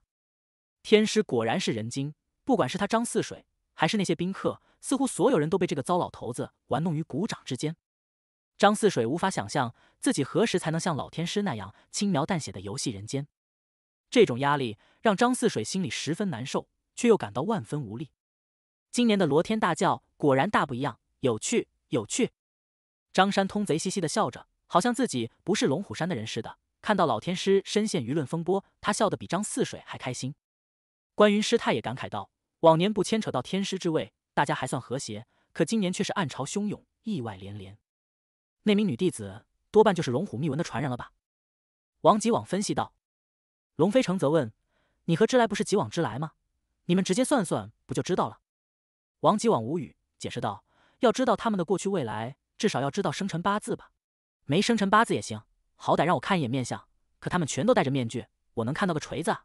天师果然是人精，不管是他张四水，还是那些宾客，似乎所有人都被这个糟老头子玩弄于股掌之间。张四水无法想象自己何时才能像老天师那样轻描淡写的游戏人间。这种压力让张四水心里十分难受，却又感到万分无力。今年的罗天大教果然大不一样，有趣有趣。张山通贼兮兮的笑着，好像自己不是龙虎山的人似的。看到老天师深陷舆论风波，他笑得比张四水还开心。关云师太也感慨道：“往年不牵扯到天师之位，大家还算和谐；可今年却是暗潮汹涌，意外连连。”那名女弟子多半就是龙虎秘文的传人了吧？王吉往分析道。龙飞成则问：“你和知来不是即往知来吗？你们直接算算，不就知道了？”王吉往无语解释道：“要知道他们的过去未来，至少要知道生辰八字吧。没生辰八字也行，好歹让我看一眼面相。可他们全都戴着面具，我能看到个锤子。”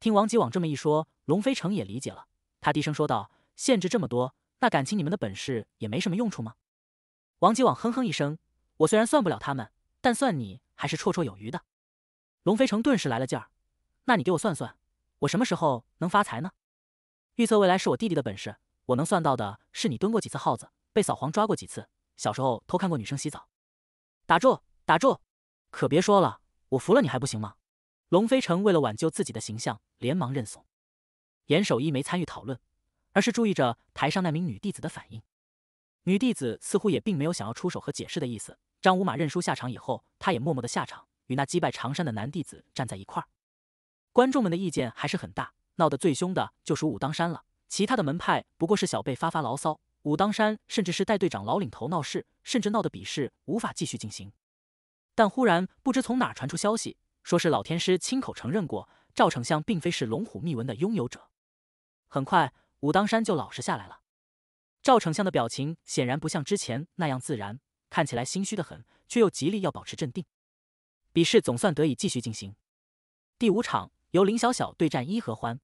听王吉往这么一说，龙飞成也理解了。他低声说道：“限制这么多，那感情你们的本事也没什么用处吗？”王吉往哼哼一声：“我虽然算不了他们，但算你还是绰绰有余的。”龙飞成顿时来了劲儿：“那你给我算算，我什么时候能发财呢？”预测未来是我弟弟的本事。我能算到的是，你蹲过几次耗子，被扫黄抓过几次，小时候偷看过女生洗澡。打住，打住，可别说了，我服了你还不行吗？龙飞成为了挽救自己的形象，连忙认怂。严守一没参与讨论，而是注意着台上那名女弟子的反应。女弟子似乎也并没有想要出手和解释的意思。张五马认输下场以后，他也默默的下场，与那击败常山的男弟子站在一块儿。观众们的意见还是很大，闹得最凶的就属武当山了。其他的门派不过是小辈发发牢骚，武当山甚至是带队长老领头闹事，甚至闹得比试无法继续进行。但忽然不知从哪传出消息，说是老天师亲口承认过赵丞相并非是龙虎秘文的拥有者。很快，武当山就老实下来了。赵丞相的表情显然不像之前那样自然，看起来心虚的很，却又极力要保持镇定。比试总算得以继续进行。第五场由林小小对战伊合欢。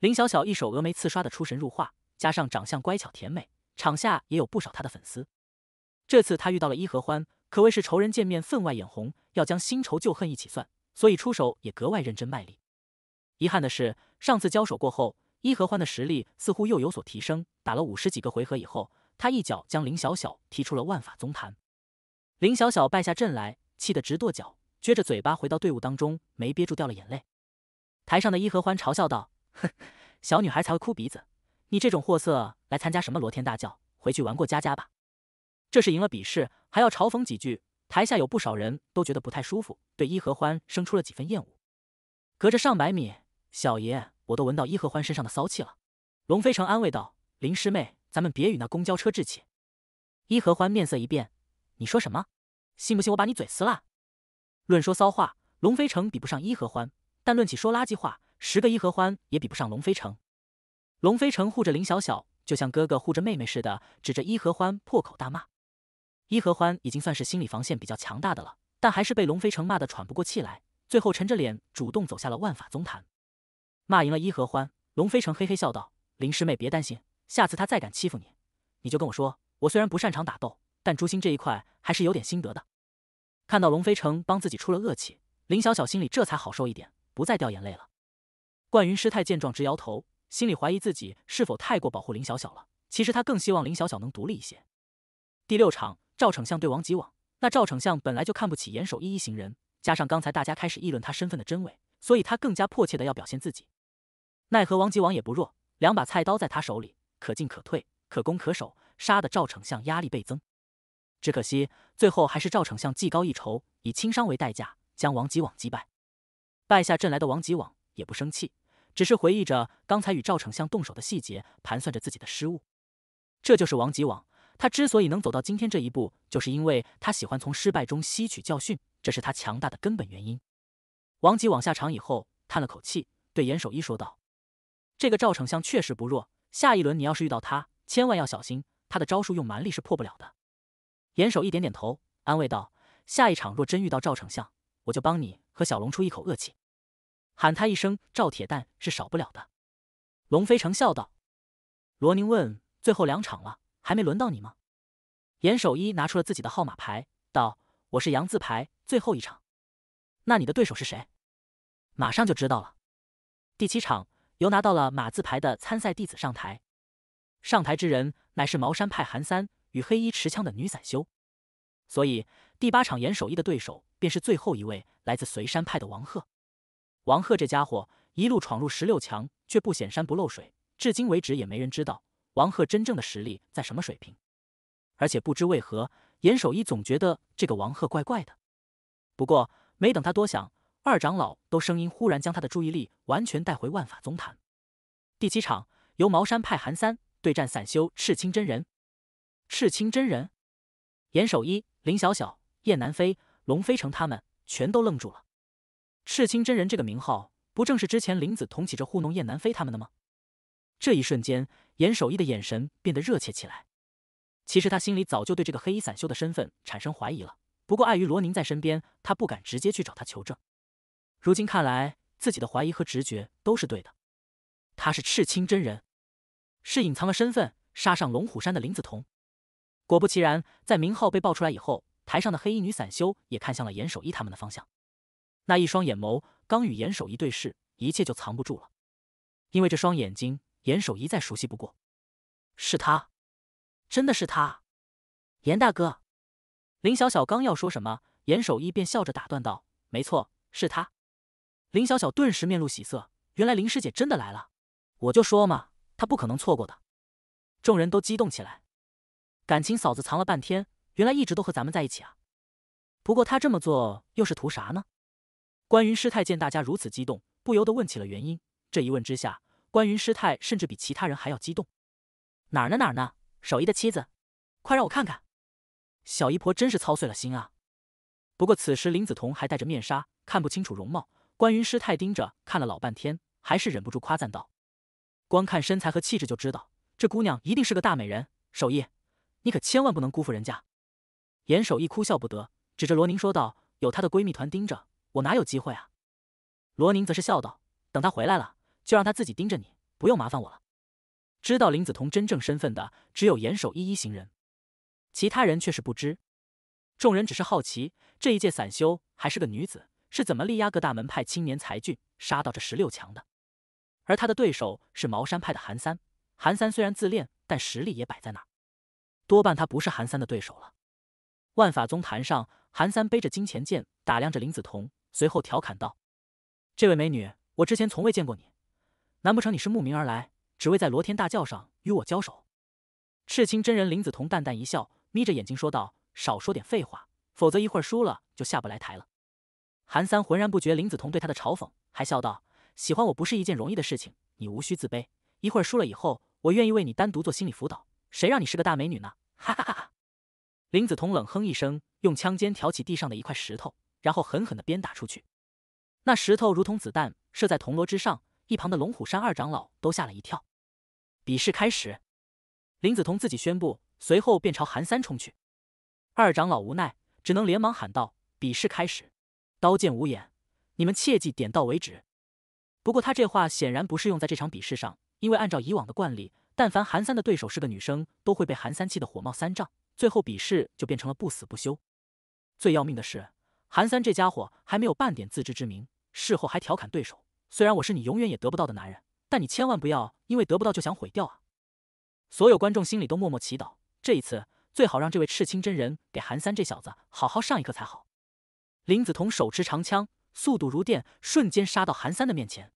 林小小一手峨眉刺刷的出神入化，加上长相乖巧甜美，场下也有不少她的粉丝。这次她遇到了伊合欢，可谓是仇人见面分外眼红，要将新仇旧恨一起算，所以出手也格外认真卖力。遗憾的是，上次交手过后，伊合欢的实力似乎又有所提升。打了五十几个回合以后，他一脚将林小小踢出了万法宗坛，林小小败下阵来，气得直跺脚，撅着嘴巴回到队伍当中，没憋住掉了眼泪。台上的伊合欢嘲笑道。哼，小女孩才会哭鼻子，你这种货色来参加什么罗天大教？回去玩过家家吧！这是赢了比试，还要嘲讽几句，台下有不少人都觉得不太舒服，对伊和欢生出了几分厌恶。隔着上百米，小爷我都闻到伊和欢身上的骚气了。龙飞成安慰道：“林师妹，咱们别与那公交车置气。”伊和欢面色一变：“你说什么？信不信我把你嘴撕烂？”论说骚话，龙飞成比不上伊和欢，但论起说垃圾话，十个伊和欢也比不上龙飞城。龙飞城护着林小小，就像哥哥护着妹妹似的，指着伊和欢破口大骂。伊和欢已经算是心理防线比较强大的了，但还是被龙飞城骂得喘不过气来，最后沉着脸主动走下了万法宗坛。骂赢了伊和欢，龙飞城嘿嘿笑道：“林师妹别担心，下次他再敢欺负你，你就跟我说。我虽然不擅长打斗，但诛心这一块还是有点心得的。”看到龙飞城帮自己出了恶气，林小小心里这才好受一点，不再掉眼泪了。冠云师太见状直摇头，心里怀疑自己是否太过保护林小小了。其实他更希望林小小能独立一些。第六场，赵丞相对王吉往，那赵丞相本来就看不起严守一一行人，加上刚才大家开始议论他身份的真伪，所以他更加迫切的要表现自己。奈何王吉往也不弱，两把菜刀在他手里可进可退，可攻可守，杀的赵丞相压力倍增。只可惜最后还是赵丞相技高一筹，以轻伤为代价将王吉往击败。败下阵来的王吉往。也不生气，只是回忆着刚才与赵丞相动手的细节，盘算着自己的失误。这就是王吉网，他之所以能走到今天这一步，就是因为他喜欢从失败中吸取教训，这是他强大的根本原因。王吉往下场以后，叹了口气，对严守一说道：“这个赵丞相确实不弱，下一轮你要是遇到他，千万要小心，他的招数用蛮力是破不了的。”严守一点点头，安慰道：“下一场若真遇到赵丞相，我就帮你和小龙出一口恶气。”喊他一声“赵铁蛋”是少不了的。龙飞城笑道：“罗宁问，最后两场了，还没轮到你吗？”严守一拿出了自己的号码牌，道：“我是杨字牌，最后一场。那你的对手是谁？马上就知道了。第七场由拿到了马字牌的参赛弟子上台。上台之人乃是茅山派韩三与黑衣持枪的女散修，所以第八场严守一的对手便是最后一位来自随山派的王鹤。王贺这家伙一路闯入十六强，却不显山不漏水，至今为止也没人知道王贺真正的实力在什么水平。而且不知为何，严守一总觉得这个王贺怪怪的。不过没等他多想，二长老都声音忽然将他的注意力完全带回万法宗坛。第七场由茅山派韩三对战散修赤青真人。赤青真人，严守一、林小小、燕南飞、龙飞城他们全都愣住了。赤青真人这个名号，不正是之前林子同起这糊弄燕南飞他们的吗？这一瞬间，严守一的眼神变得热切起来。其实他心里早就对这个黑衣散修的身份产生怀疑了，不过碍于罗宁在身边，他不敢直接去找他求证。如今看来，自己的怀疑和直觉都是对的，他是赤青真人，是隐藏了身份杀上龙虎山的林子彤。果不其然，在名号被爆出来以后，台上的黑衣女散修也看向了严守一他们的方向。那一双眼眸刚与严守一对视，一切就藏不住了，因为这双眼睛严守一再熟悉不过，是他，真的是他，严大哥！林小小刚要说什么，严守一便笑着打断道：“没错，是他。”林小小顿时面露喜色，原来林师姐真的来了，我就说嘛，她不可能错过的。众人都激动起来，感情嫂子藏了半天，原来一直都和咱们在一起啊！不过她这么做又是图啥呢？关云师太见大家如此激动，不由得问起了原因。这一问之下，关云师太甚至比其他人还要激动。哪儿呢？哪儿呢？守义的妻子，快让我看看，小姨婆真是操碎了心啊！不过此时林子彤还戴着面纱，看不清楚容貌。关云师太盯着看了老半天，还是忍不住夸赞道：“光看身材和气质就知道，这姑娘一定是个大美人。守义，你可千万不能辜负人家。”严守义哭笑不得，指着罗宁说道：“有她的闺蜜团盯着。”我哪有机会啊？罗宁则是笑道：“等他回来了，就让他自己盯着你，不用麻烦我了。”知道林子彤真正身份的只有严守一一行人，其他人却是不知。众人只是好奇，这一届散修还是个女子，是怎么力压各大门派青年才俊，杀到这十六强的？而他的对手是茅山派的韩三。韩三虽然自恋，但实力也摆在那儿，多半他不是韩三的对手了。万法宗坛上，韩三背着金钱剑，打量着林子彤。随后调侃道：“这位美女，我之前从未见过你，难不成你是慕名而来，只为在罗天大教上与我交手？”赤青真人林子彤淡淡一笑，眯着眼睛说道：“少说点废话，否则一会儿输了就下不来台了。”韩三浑然不觉林子彤对他的嘲讽，还笑道：“喜欢我不是一件容易的事情，你无需自卑。一会儿输了以后，我愿意为你单独做心理辅导。谁让你是个大美女呢？”哈哈哈！林子彤冷哼一声，用枪尖挑起地上的一块石头。然后狠狠的鞭打出去，那石头如同子弹射在铜锣之上，一旁的龙虎山二长老都吓了一跳。比试开始，林子彤自己宣布，随后便朝韩三冲去。二长老无奈，只能连忙喊道：“比试开始，刀剑无眼，你们切记点到为止。”不过他这话显然不适用在这场比试上，因为按照以往的惯例，但凡韩三的对手是个女生，都会被韩三气得火冒三丈，最后比试就变成了不死不休。最要命的是。韩三这家伙还没有半点自知之明，事后还调侃对手。虽然我是你永远也得不到的男人，但你千万不要因为得不到就想毁掉啊！所有观众心里都默默祈祷，这一次最好让这位赤青真人给韩三这小子好好上一课才好。林子彤手持长枪，速度如电，瞬间杀到韩三的面前。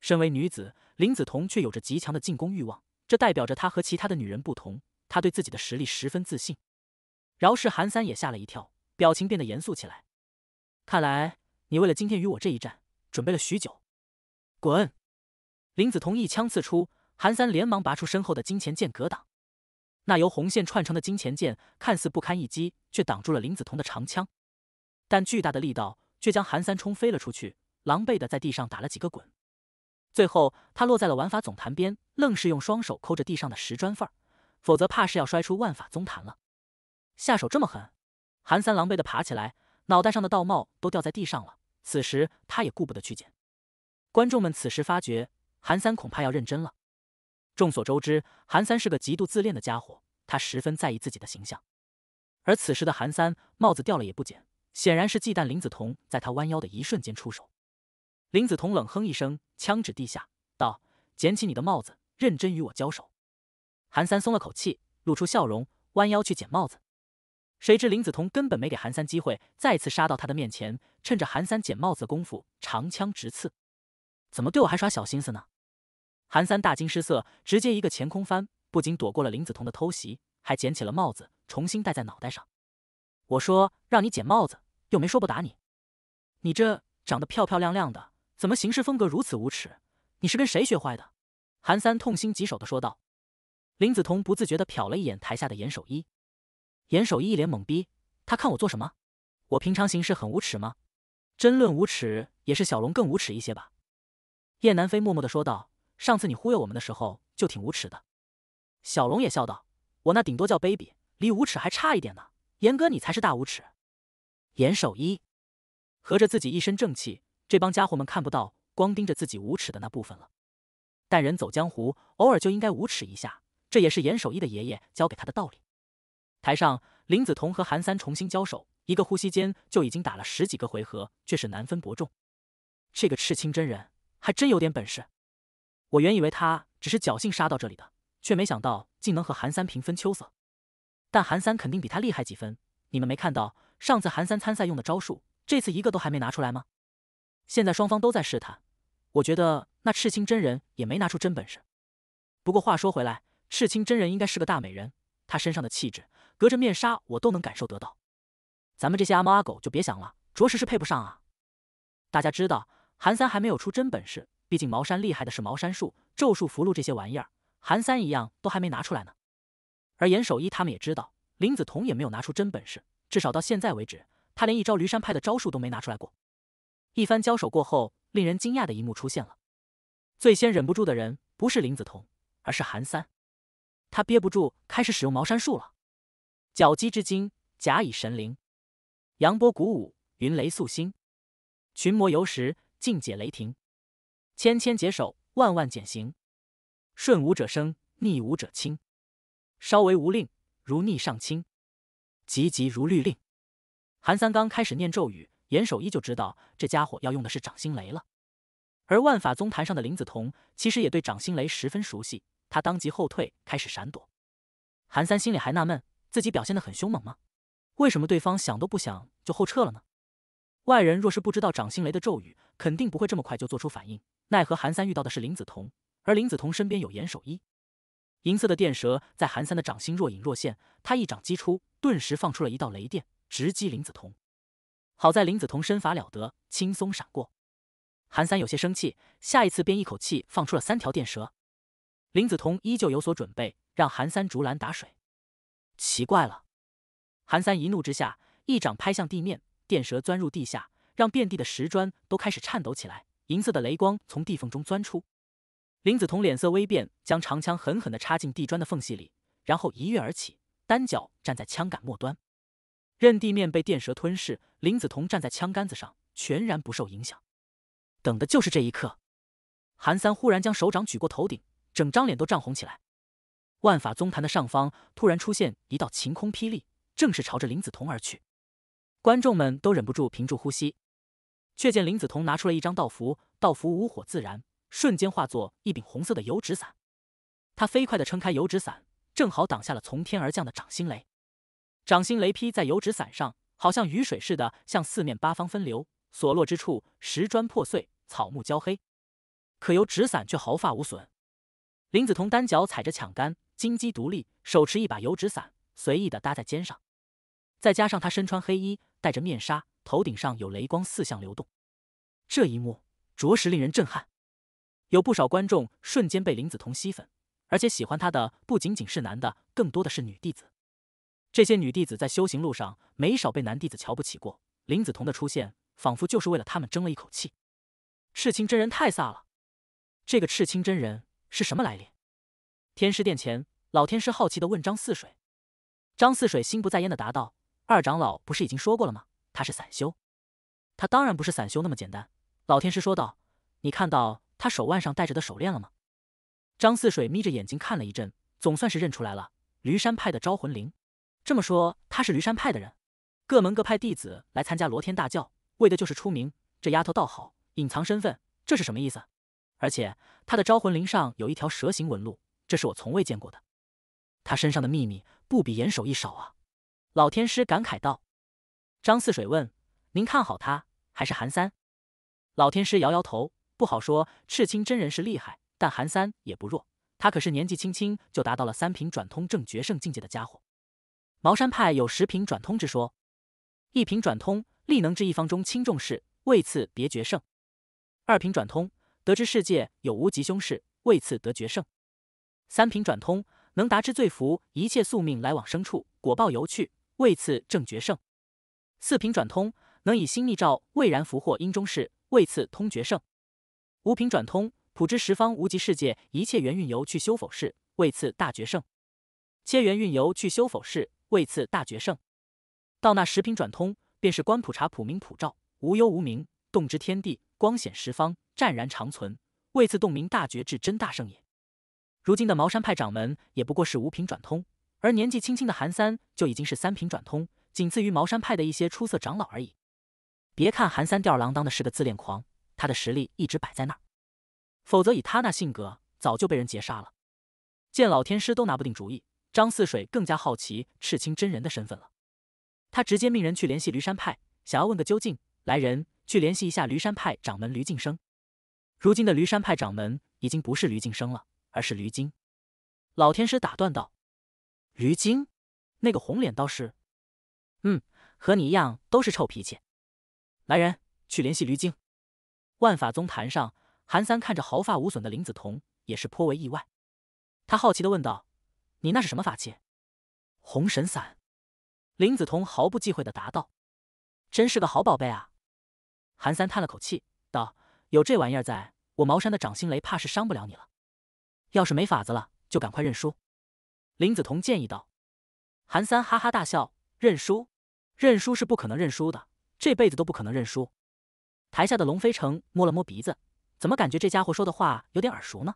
身为女子，林子彤却有着极强的进攻欲望，这代表着她和其他的女人不同。她对自己的实力十分自信。饶是韩三也吓了一跳，表情变得严肃起来。看来你为了今天与我这一战准备了许久。滚！林子彤一枪刺出，韩三连忙拔出身后的金钱剑格挡。那由红线串成的金钱剑看似不堪一击，却挡住了林子彤的长枪。但巨大的力道却将韩三冲飞了出去，狼狈的在地上打了几个滚。最后他落在了玩法总坛边，愣是用双手抠着地上的石砖缝儿，否则怕是要摔出万法宗坛了。下手这么狠，韩三狼狈的爬起来。脑袋上的道帽都掉在地上了，此时他也顾不得去捡。观众们此时发觉，韩三恐怕要认真了。众所周知，韩三是个极度自恋的家伙，他十分在意自己的形象。而此时的韩三，帽子掉了也不捡，显然是忌惮林子彤在他弯腰的一瞬间出手。林子彤冷哼一声，枪指地下，道：“捡起你的帽子，认真与我交手。”韩三松了口气，露出笑容，弯腰去捡帽子。谁知林子彤根本没给韩三机会，再次杀到他的面前，趁着韩三捡帽子的功夫，长枪直刺。怎么对我还耍小心思呢？韩三大惊失色，直接一个前空翻，不仅躲过了林子彤的偷袭，还捡起了帽子，重新戴在脑袋上。我说让你捡帽子，又没说不打你。你这长得漂漂亮亮的，怎么行事风格如此无耻？你是跟谁学坏的？韩三痛心疾首的说道。林子彤不自觉的瞟了一眼台下的严守一。严守一一脸懵逼，他看我做什么？我平常行事很无耻吗？争论无耻也是小龙更无耻一些吧？叶南飞默默的说道：“上次你忽悠我们的时候就挺无耻的。”小龙也笑道：“我那顶多叫卑鄙，离无耻还差一点呢。”严哥，你才是大无耻。严守一，合着自己一身正气，这帮家伙们看不到，光盯着自己无耻的那部分了。但人走江湖，偶尔就应该无耻一下，这也是严守一的爷爷教给他的道理。台上，林子彤和韩三重新交手，一个呼吸间就已经打了十几个回合，却是难分伯仲。这个赤青真人还真有点本事。我原以为他只是侥幸杀到这里的，却没想到竟能和韩三平分秋色。但韩三肯定比他厉害几分。你们没看到上次韩三参赛用的招数，这次一个都还没拿出来吗？现在双方都在试探，我觉得那赤青真人也没拿出真本事。不过话说回来，赤青真人应该是个大美人，他身上的气质。隔着面纱，我都能感受得到。咱们这些阿猫阿狗就别想了，着实是配不上啊。大家知道，韩三还没有出真本事，毕竟茅山厉害的是茅山术、咒术、符箓这些玩意儿，韩三一样都还没拿出来呢。而严守一他们也知道，林子彤也没有拿出真本事，至少到现在为止，他连一招驴山派的招数都没拿出来过。一番交手过后，令人惊讶的一幕出现了。最先忍不住的人不是林子彤，而是韩三，他憋不住，开始使用茅山术了。角击之精，甲以神灵；扬波鼓舞，云雷肃兴。群魔游时，尽解雷霆。千千解手，万万减刑。顺吾者生，逆吾者轻。稍为无令，如逆上清。急急如律令。韩三刚开始念咒语，严守一就知道这家伙要用的是掌心雷了。而万法宗坛上的林子彤其实也对掌心雷十分熟悉，他当即后退，开始闪躲。韩三心里还纳闷。自己表现的很凶猛吗？为什么对方想都不想就后撤了呢？外人若是不知道掌心雷的咒语，肯定不会这么快就做出反应。奈何韩三遇到的是林子彤，而林子彤身边有严守一。银色的电蛇在韩三的掌心若隐若现，他一掌击出，顿时放出了一道雷电，直击林子彤。好在林子彤身法了得，轻松闪过。韩三有些生气，下一次便一口气放出了三条电蛇。林子彤依旧有所准备，让韩三竹篮打水。奇怪了，韩三一怒之下，一掌拍向地面，电蛇钻入地下，让遍地的石砖都开始颤抖起来。银色的雷光从地缝中钻出。林子彤脸色微变，将长枪狠狠地插进地砖的缝隙里，然后一跃而起，单脚站在枪杆末端，任地面被电蛇吞噬。林子彤站在枪杆子上，全然不受影响。等的就是这一刻。韩三忽然将手掌举过头顶，整张脸都涨红起来。万法宗坛的上方突然出现一道晴空霹雳，正是朝着林子彤而去。观众们都忍不住屏住呼吸，却见林子彤拿出了一张道符，道符无火自燃，瞬间化作一柄红色的油纸伞。他飞快地撑开油纸伞，正好挡下了从天而降的掌心雷。掌心雷劈在油纸伞上，好像雨水似的向四面八方分流，所落之处石砖破碎，草木焦黑，可油纸伞却毫发无损。林子彤单脚踩着抢杆。金鸡独立，手持一把油纸伞，随意的搭在肩上，再加上他身穿黑衣，戴着面纱，头顶上有雷光四向流动，这一幕着实令人震撼。有不少观众瞬间被林子彤吸粉，而且喜欢他的不仅仅是男的，更多的是女弟子。这些女弟子在修行路上没少被男弟子瞧不起过，林子彤的出现仿佛就是为了他们争了一口气。赤青真人太飒了，这个赤青真人是什么来历？天师殿前，老天师好奇的问张四水，张四水心不在焉的答道：“二长老不是已经说过了吗？他是散修，他当然不是散修那么简单。”老天师说道：“你看到他手腕上戴着的手链了吗？”张四水眯着眼睛看了一阵，总算是认出来了，驴山派的招魂铃。这么说，他是驴山派的人。各门各派弟子来参加罗天大教，为的就是出名。这丫头倒好，隐藏身份，这是什么意思？而且他的招魂铃上有一条蛇形纹路。这是我从未见过的，他身上的秘密不比严守一少啊！老天师感慨道。张四水问：“您看好他还是韩三？”老天师摇摇头：“不好说，赤青真人是厉害，但韩三也不弱。他可是年纪轻轻就达到了三品转通正决胜境界的家伙。茅山派有十品转通之说，一品转通，力能知一方中轻重事，位次别决胜；二品转通，得知世界有无吉凶事，位次得决胜。”三品转通，能达之最福，一切宿命来往生处果报由去，未次正决胜。四品转通，能以心密照，未然福祸因中事，未次通决胜。五品转通，普知十方无极世界一切缘运由去修否事，未次大决胜。切缘运由去修否事，未次大决胜。到那十品转通，便是观普察普明普照，无忧无明，洞知天地光显十方，湛然长存，未次洞明大觉至真大圣也。如今的茅山派掌门也不过是五品转通，而年纪轻轻的韩三就已经是三品转通，仅次于茅山派的一些出色长老而已。别看韩三吊儿郎当的，是个自恋狂，他的实力一直摆在那儿，否则以他那性格，早就被人劫杀了。见老天师都拿不定主意，张四水更加好奇赤青真人的身份了。他直接命人去联系驴山派，想要问个究竟。来人，去联系一下驴山派掌门驴敬生。如今的驴山派掌门已经不是驴敬生了。而是驴精，老天师打断道：“驴精，那个红脸道士，嗯，和你一样都是臭脾气。来人，去联系驴精。”万法宗坛上，韩三看着毫发无损的林子彤，也是颇为意外。他好奇的问道：“你那是什么法器？”“红神散。”林子彤毫不忌讳的答道：“真是个好宝贝啊！”韩三叹了口气道：“有这玩意儿在，我茅山的掌心雷怕是伤不了你了。”要是没法子了，就赶快认输。”林子彤建议道。韩三哈哈大笑：“认输？认输是不可能认输的，这辈子都不可能认输。”台下的龙飞城摸了摸鼻子，怎么感觉这家伙说的话有点耳熟呢？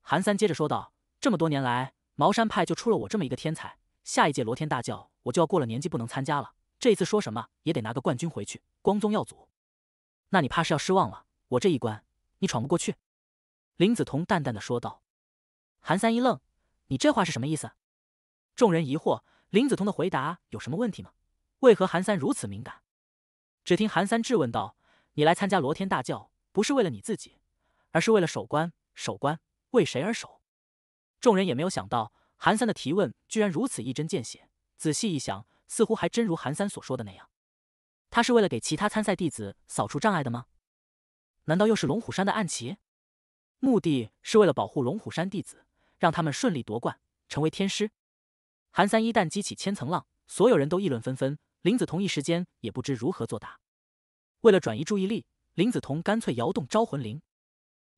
韩三接着说道：“这么多年来，茅山派就出了我这么一个天才，下一届罗天大教我就要过了年纪，不能参加了。这一次说什么也得拿个冠军回去，光宗耀祖。那你怕是要失望了，我这一关你闯不过去。”林子彤淡淡的说道。韩三一愣，“你这话是什么意思？”众人疑惑。林子彤的回答有什么问题吗？为何韩三如此敏感？只听韩三质问道：“你来参加罗天大教，不是为了你自己，而是为了守关。守关为谁而守？”众人也没有想到，韩三的提问居然如此一针见血。仔细一想，似乎还真如韩三所说的那样，他是为了给其他参赛弟子扫除障碍的吗？难道又是龙虎山的暗棋？目的是为了保护龙虎山弟子？让他们顺利夺冠，成为天师。韩三一旦激起千层浪，所有人都议论纷纷。林子彤一时间也不知如何作答。为了转移注意力，林子彤干脆摇动招魂铃。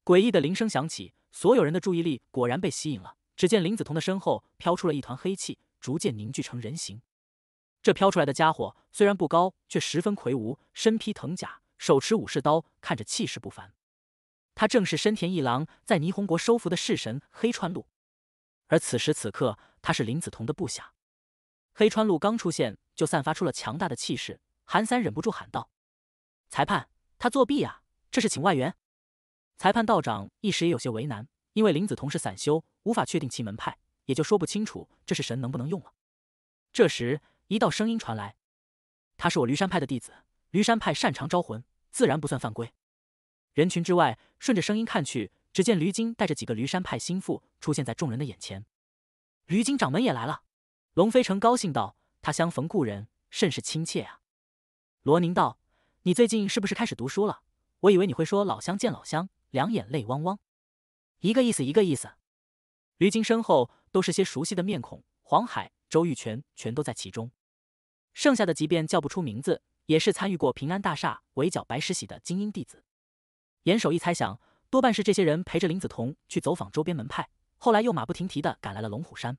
诡异的铃声响起，所有人的注意力果然被吸引了。只见林子彤的身后飘出了一团黑气，逐渐凝聚成人形。这飘出来的家伙虽然不高，却十分魁梧，身披藤甲，手持武士刀，看着气势不凡。他正是深田一郎在霓虹国收服的式神黑川路。而此时此刻，他是林子彤的部下。黑川路刚出现，就散发出了强大的气势。韩三忍不住喊道：“裁判，他作弊啊！这是请外援！”裁判道长一时也有些为难，因为林子彤是散修，无法确定其门派，也就说不清楚这是神能不能用了。这时，一道声音传来：“他是我驴山派的弟子，驴山派擅长招魂，自然不算犯规。”人群之外，顺着声音看去。只见驴精带着几个驴山派心腹出现在众人的眼前，驴精掌门也来了。龙飞城高兴道：“他相逢故人，甚是亲切啊。”罗宁道：“你最近是不是开始读书了？我以为你会说‘老乡见老乡，两眼泪汪汪’，一个意思一个意思。”驴精身后都是些熟悉的面孔，黄海、周玉泉全都在其中，剩下的即便叫不出名字，也是参与过平安大厦围剿白石喜的精英弟子。严守一猜想。多半是这些人陪着林子彤去走访周边门派，后来又马不停蹄的赶来了龙虎山，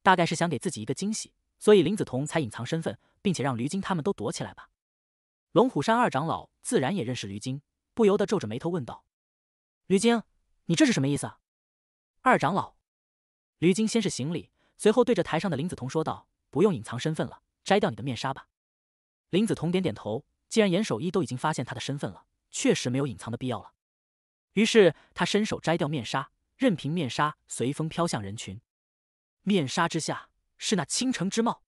大概是想给自己一个惊喜，所以林子彤才隐藏身份，并且让驴精他们都躲起来吧。龙虎山二长老自然也认识驴精，不由得皱着眉头问道：“驴精，你这是什么意思？”二长老，驴精先是行礼，随后对着台上的林子彤说道：“不用隐藏身份了，摘掉你的面纱吧。”林子彤点点头，既然严守一都已经发现他的身份了，确实没有隐藏的必要了。于是他伸手摘掉面纱，任凭面纱随风飘向人群。面纱之下是那倾城之貌，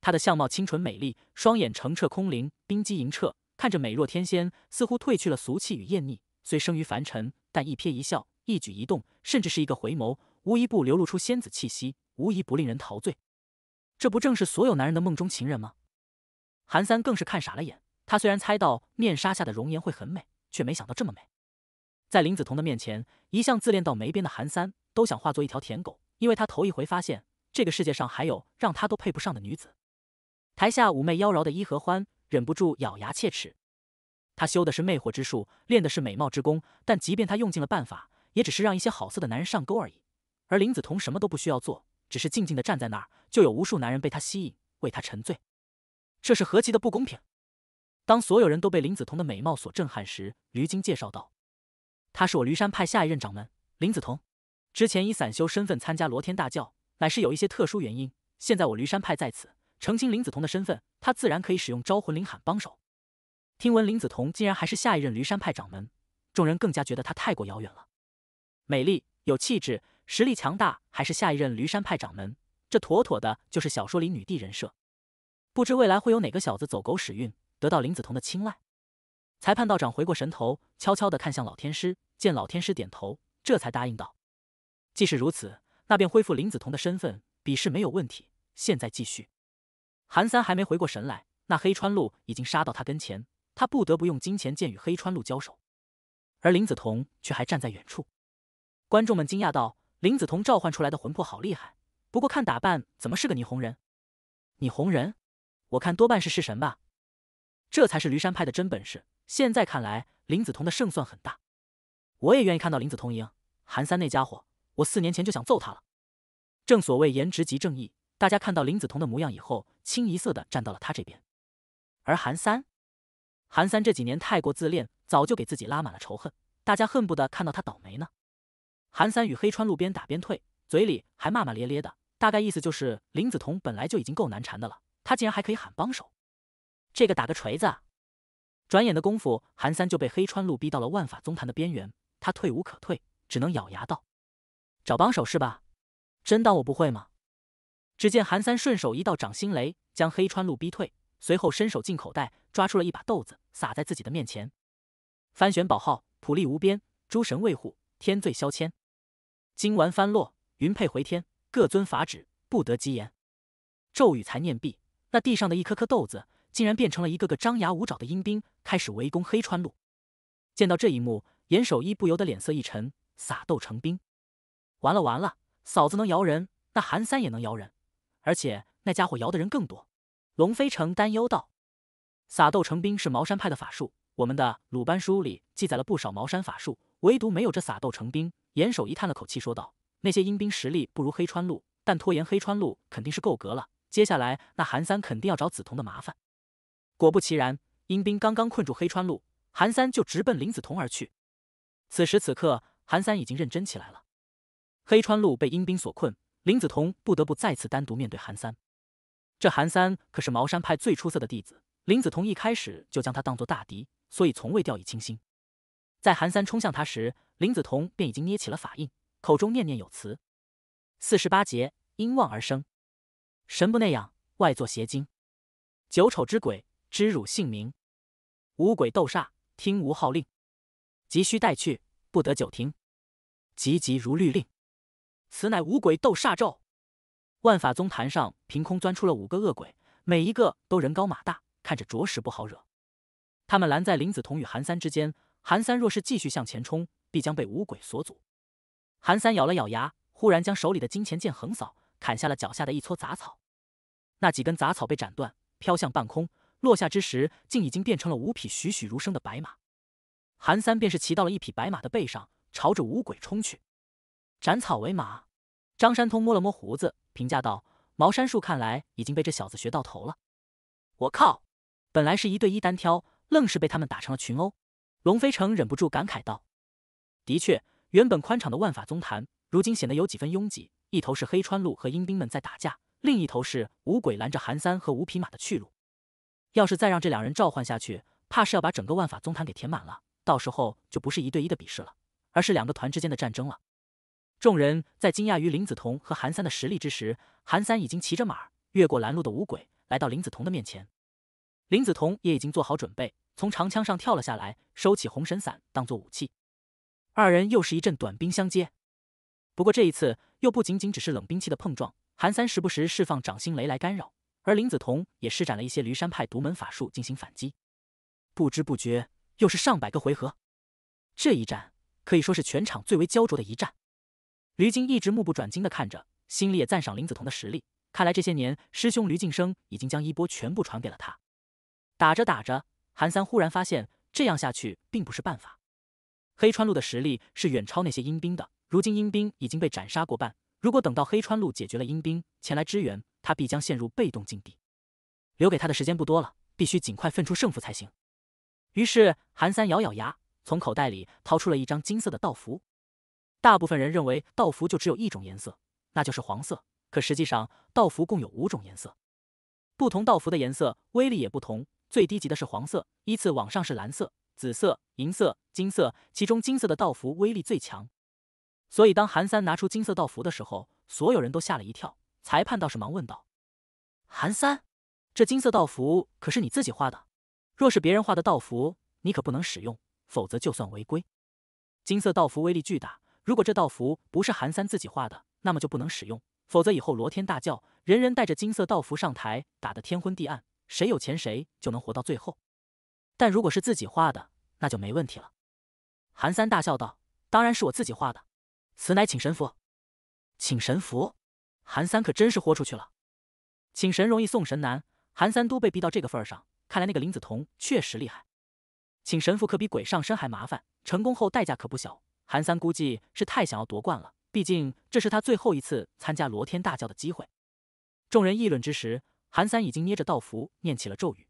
她的相貌清纯美丽，双眼澄澈空灵，冰肌莹澈，看着美若天仙，似乎褪去了俗气与艳腻。虽生于凡尘，但一瞥一笑，一举一动，甚至是一个回眸，无一不流露出仙子气息，无一不令人陶醉。这不正是所有男人的梦中情人吗？韩三更是看傻了眼。他虽然猜到面纱下的容颜会很美，却没想到这么美。在林子彤的面前，一向自恋到没边的韩三都想化作一条舔狗，因为他头一回发现这个世界上还有让他都配不上的女子。台下妩媚妖娆的伊和欢忍不住咬牙切齿，他修的是魅惑之术，练的是美貌之功，但即便他用尽了办法，也只是让一些好色的男人上钩而已。而林子彤什么都不需要做，只是静静的站在那儿，就有无数男人被她吸引，为她沉醉。这是何其的不公平！当所有人都被林子彤的美貌所震撼时，驴精介绍道。他是我驴山派下一任掌门林子桐，之前以散修身份参加罗天大教，乃是有一些特殊原因。现在我驴山派在此澄清林子桐的身份，他自然可以使用招魂铃喊帮手。听闻林子桐竟然还是下一任驴山派掌门，众人更加觉得他太过遥远了。美丽有气质，实力强大，还是下一任驴山派掌门，这妥妥的就是小说里女帝人设。不知未来会有哪个小子走狗屎运，得到林子桐的青睐。裁判道长回过神头，悄悄地看向老天师，见老天师点头，这才答应道：“既是如此，那便恢复林子彤的身份，比试没有问题。现在继续。”韩三还没回过神来，那黑川路已经杀到他跟前，他不得不用金钱剑与黑川路交手，而林子彤却还站在远处。观众们惊讶道：“林子彤召唤出来的魂魄好厉害，不过看打扮，怎么是个霓虹人？”“霓虹人？我看多半是弑神吧，这才是驴山派的真本事。”现在看来，林子彤的胜算很大。我也愿意看到林子彤赢。韩三那家伙，我四年前就想揍他了。正所谓颜值即正义，大家看到林子彤的模样以后，清一色的站到了他这边。而韩三，韩三这几年太过自恋，早就给自己拉满了仇恨。大家恨不得看到他倒霉呢。韩三与黑川路边打边退，嘴里还骂骂咧咧的，大概意思就是林子彤本来就已经够难缠的了，他竟然还可以喊帮手，这个打个锤子！转眼的功夫，韩三就被黑川路逼到了万法宗坛的边缘，他退无可退，只能咬牙道：“找帮手是吧？真当我不会吗？”只见韩三顺手一道掌心雷将黑川路逼退，随后伸手进口袋抓出了一把豆子，撒在自己的面前。翻玄宝号，普利无边，诸神卫护，天罪消迁。金丸翻落，云佩回天，各尊法旨，不得及言。咒语才念毕，那地上的一颗颗豆子。竟然变成了一个个张牙舞爪的阴兵，开始围攻黑川路。见到这一幕，严守一不由得脸色一沉。撒豆成兵，完了完了，嫂子能摇人，那韩三也能摇人，而且那家伙摇的人更多。龙飞成担忧道：“撒豆成兵是茅山派的法术，我们的《鲁班书》里记载了不少茅山法术，唯独没有这撒豆成兵。”严守一叹了口气说道：“那些阴兵实力不如黑川路，但拖延黑川路肯定是够格了。接下来那韩三肯定要找紫潼的麻烦。”果不其然，阴兵刚刚困住黑川路，韩三就直奔林子彤而去。此时此刻，韩三已经认真起来了。黑川路被阴兵所困，林子彤不得不再次单独面对韩三。这韩三可是茅山派最出色的弟子，林子彤一开始就将他当作大敌，所以从未掉以轻心。在韩三冲向他时，林子彤便已经捏起了法印，口中念念有词：“四十八劫因妄而生，神不内养，外作邪精，九丑之鬼。”知汝姓名，五鬼斗煞，听吾号令，急需带去，不得久停。急急如律令！此乃五鬼斗煞咒。万法宗坛上凭空钻出了五个恶鬼，每一个都人高马大，看着着实不好惹。他们拦在林子彤与韩三之间，韩三若是继续向前冲，必将被五鬼所阻。韩三咬了咬牙，忽然将手里的金钱剑横扫，砍下了脚下的一撮杂草。那几根杂草被斩断，飘向半空。落下之时，竟已经变成了五匹栩栩如生的白马。韩三便是骑到了一匹白马的背上，朝着五鬼冲去。斩草为马，张山通摸了摸胡子，评价道：“茅山术看来已经被这小子学到头了。”我靠！本来是一对一单挑，愣是被他们打成了群殴。龙飞城忍不住感慨道：“的确，原本宽敞的万法宗坛，如今显得有几分拥挤。一头是黑川路和阴兵们在打架，另一头是五鬼拦着韩三和五匹马的去路。”要是再让这两人召唤下去，怕是要把整个万法宗坛给填满了。到时候就不是一对一的比试了，而是两个团之间的战争了。众人在惊讶于林子彤和韩三的实力之时，韩三已经骑着马越过拦路的五鬼，来到林子彤的面前。林子彤也已经做好准备，从长枪上跳了下来，收起红神伞当做武器。二人又是一阵短兵相接，不过这一次又不仅仅只是冷兵器的碰撞，韩三时不时释放掌心雷来干扰。而林子彤也施展了一些驴山派独门法术进行反击，不知不觉又是上百个回合。这一战可以说是全场最为焦灼的一战。驴精一直目不转睛的看着，心里也赞赏林子彤的实力。看来这些年师兄驴敬生已经将衣钵全部传给了他。打着打着，韩三忽然发现这样下去并不是办法。黑川路的实力是远超那些阴兵的，如今阴兵已经被斩杀过半，如果等到黑川路解决了阴兵前来支援。他必将陷入被动境地，留给他的时间不多了，必须尽快分出胜负才行。于是韩三咬咬牙，从口袋里掏出了一张金色的道符。大部分人认为道符就只有一种颜色，那就是黄色。可实际上，道符共有五种颜色，不同道符的颜色威力也不同。最低级的是黄色，依次往上是蓝色、紫色、银色、金色。其中金色的道符威力最强。所以当韩三拿出金色道符的时候，所有人都吓了一跳。裁判倒是忙问道：“韩三，这金色道符可是你自己画的？若是别人画的道符，你可不能使用，否则就算违规。金色道符威力巨大，如果这道符不是韩三自己画的，那么就不能使用，否则以后罗天大教人人带着金色道符上台，打得天昏地暗，谁有钱谁就能活到最后。但如果是自己画的，那就没问题了。”韩三大笑道：“当然是我自己画的，此乃请神符，请神符。”韩三可真是豁出去了，请神容易送神难，韩三都被逼到这个份上，看来那个林子彤确实厉害，请神符可比鬼上身还麻烦，成功后代价可不小。韩三估计是太想要夺冠了，毕竟这是他最后一次参加罗天大教的机会。众人议论之时，韩三已经捏着道符念起了咒语，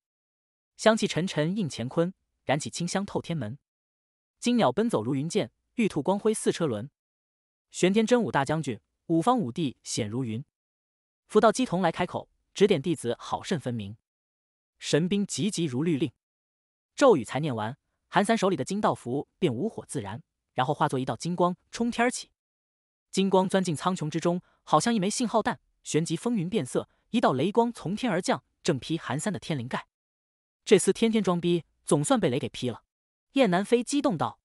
香气沉沉映乾坤，燃起清香透天门，金鸟奔走如云箭，玉兔光辉似车轮，玄天真武大将军。五方五帝显如云，福道姬童来开口，指点弟子好甚分明。神兵急急如律令，咒语才念完，韩三手里的金道符便无火自燃，然后化作一道金光冲天而起。金光钻进苍穹之中，好像一枚信号弹。旋即风云变色，一道雷光从天而降，正劈韩三的天灵盖。这厮天天装逼，总算被雷给劈了。燕南飞激动道：“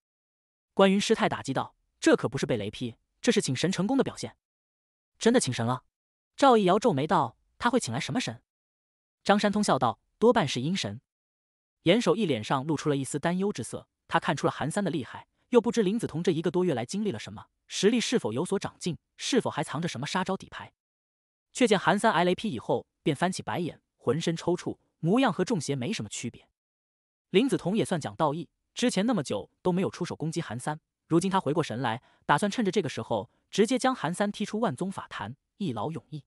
关云师太，打击道，这可不是被雷劈，这是请神成功的表现。”真的请神了，赵一瑶皱眉道：“他会请来什么神？”张山通笑道：“多半是阴神。”严守义脸上露出了一丝担忧之色，他看出了韩三的厉害，又不知林子彤这一个多月来经历了什么，实力是否有所长进，是否还藏着什么杀招底牌。却见韩三挨雷劈以后，便翻起白眼，浑身抽搐，模样和中邪没什么区别。林子彤也算讲道义，之前那么久都没有出手攻击韩三，如今他回过神来，打算趁着这个时候。直接将韩三踢出万宗法坛，一劳永逸。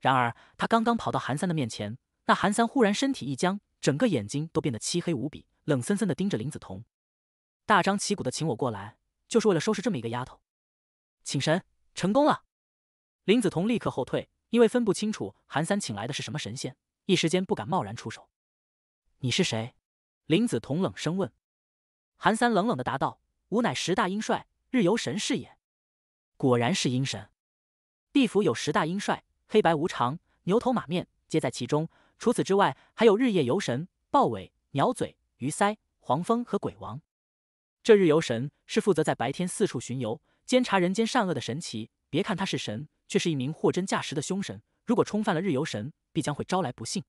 然而，他刚刚跑到韩三的面前，那韩三忽然身体一僵，整个眼睛都变得漆黑无比，冷森森的盯着林子彤。大张旗鼓的请我过来，就是为了收拾这么一个丫头？请神成功了。林子彤立刻后退，因为分不清楚韩三请来的是什么神仙，一时间不敢贸然出手。你是谁？林子彤冷声问。韩三冷冷的答道：“吾乃十大英帅，日游神是也。”果然是阴神。地府有十大阴帅，黑白无常、牛头马面皆在其中。除此之外，还有日夜游神、豹尾、鸟嘴、鱼腮、黄蜂和鬼王。这日游神是负责在白天四处巡游、监察人间善恶的神奇。别看他是神，却是一名货真价实的凶神。如果冲犯了日游神，必将会招来不幸。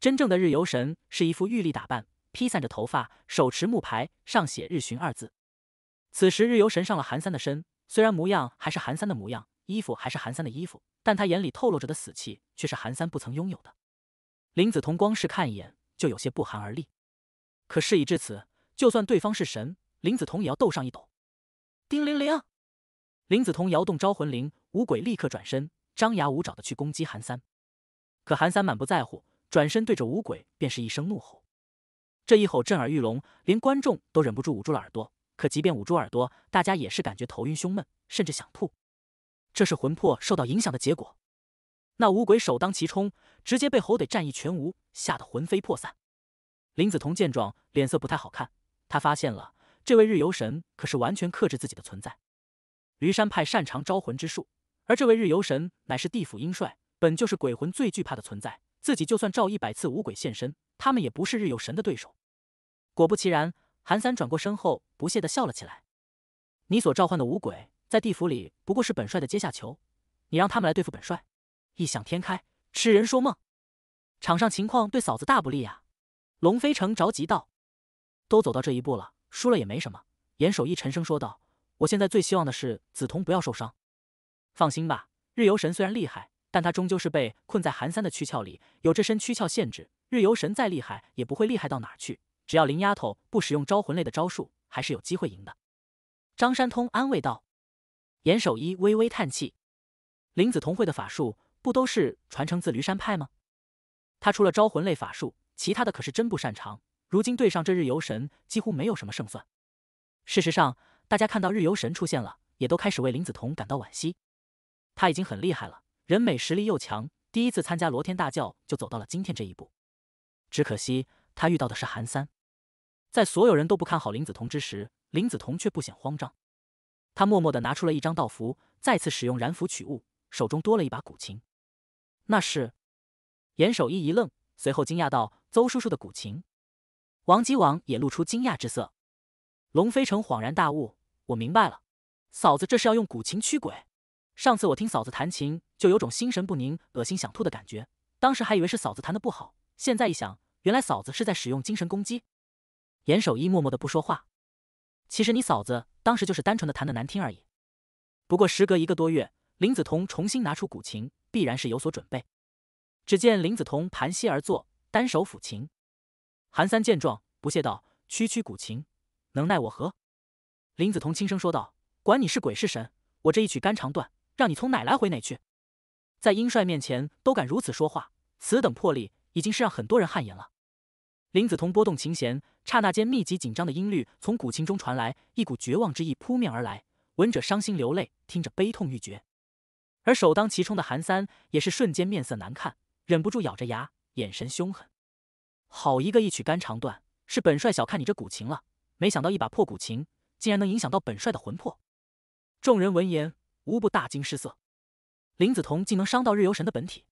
真正的日游神是一副玉立打扮，披散着头发，手持木牌，上写“日巡”二字。此时，日游神上了韩三的身。虽然模样还是韩三的模样，衣服还是韩三的衣服，但他眼里透露着的死气却是韩三不曾拥有的。林子彤光是看一眼就有些不寒而栗。可事已至此，就算对方是神，林子彤也要斗上一斗。叮铃铃！林子彤摇动招魂铃，五鬼立刻转身，张牙舞爪的去攻击韩三。可韩三满不在乎，转身对着五鬼便是一声怒吼。这一吼震耳欲聋，连观众都忍不住捂住了耳朵。可即便捂住耳朵，大家也是感觉头晕、胸闷，甚至想吐。这是魂魄受到影响的结果。那五鬼首当其冲，直接被侯得战意全无，吓得魂飞魄散。林子彤见状，脸色不太好看。他发现了，这位日游神可是完全克制自己的存在。驴山派擅长招魂之术，而这位日游神乃是地府阴帅，本就是鬼魂最惧怕的存在。自己就算召一百次五鬼现身，他们也不是日游神的对手。果不其然。韩三转过身后，不屑的笑了起来。你所召唤的五鬼，在地府里不过是本帅的阶下囚，你让他们来对付本帅，异想天开，痴人说梦。场上情况对嫂子大不利啊！”龙飞城着急道。都走到这一步了，输了也没什么。严守义沉声说道。我现在最希望的是梓潼不要受伤。放心吧，日游神虽然厉害，但他终究是被困在韩三的躯壳里，有这身躯壳限制，日游神再厉害也不会厉害到哪去。只要林丫头不使用招魂类的招数，还是有机会赢的。张山通安慰道。严守一微微叹气。林子同会的法术不都是传承自驴山派吗？他除了招魂类法术，其他的可是真不擅长。如今对上这日游神，几乎没有什么胜算。事实上，大家看到日游神出现了，也都开始为林子彤感到惋惜。他已经很厉害了，人美实力又强，第一次参加罗天大教就走到了今天这一步。只可惜他遇到的是韩三。在所有人都不看好林子桐之时，林子桐却不显慌张，他默默地拿出了一张道符，再次使用燃符取物，手中多了一把古琴。那是？严守义一愣，随后惊讶道：“邹叔叔的古琴。”王吉王也露出惊讶之色。龙飞城恍然大悟：“我明白了，嫂子这是要用古琴驱鬼。上次我听嫂子弹琴，就有种心神不宁、恶心想吐的感觉。当时还以为是嫂子弹的不好，现在一想，原来嫂子是在使用精神攻击。”严守一默默的不说话。其实你嫂子当时就是单纯的弹的难听而已。不过时隔一个多月，林子彤重新拿出古琴，必然是有所准备。只见林子彤盘膝而坐，单手抚琴。韩三见状，不屑道：“区区古琴，能奈我何？”林子彤轻声说道：“管你是鬼是神，我这一曲肝肠断，让你从哪来回哪去。”在英帅面前都敢如此说话，此等魄力，已经是让很多人汗颜了。林子彤拨动琴弦，刹那间密集紧张的音律从古琴中传来，一股绝望之意扑面而来，闻者伤心流泪，听着悲痛欲绝。而首当其冲的韩三也是瞬间面色难看，忍不住咬着牙，眼神凶狠。好一个一曲肝肠断，是本帅小看你这古琴了，没想到一把破古琴竟然能影响到本帅的魂魄。众人闻言，无不大惊失色。林子彤竟能伤到日游神的本体，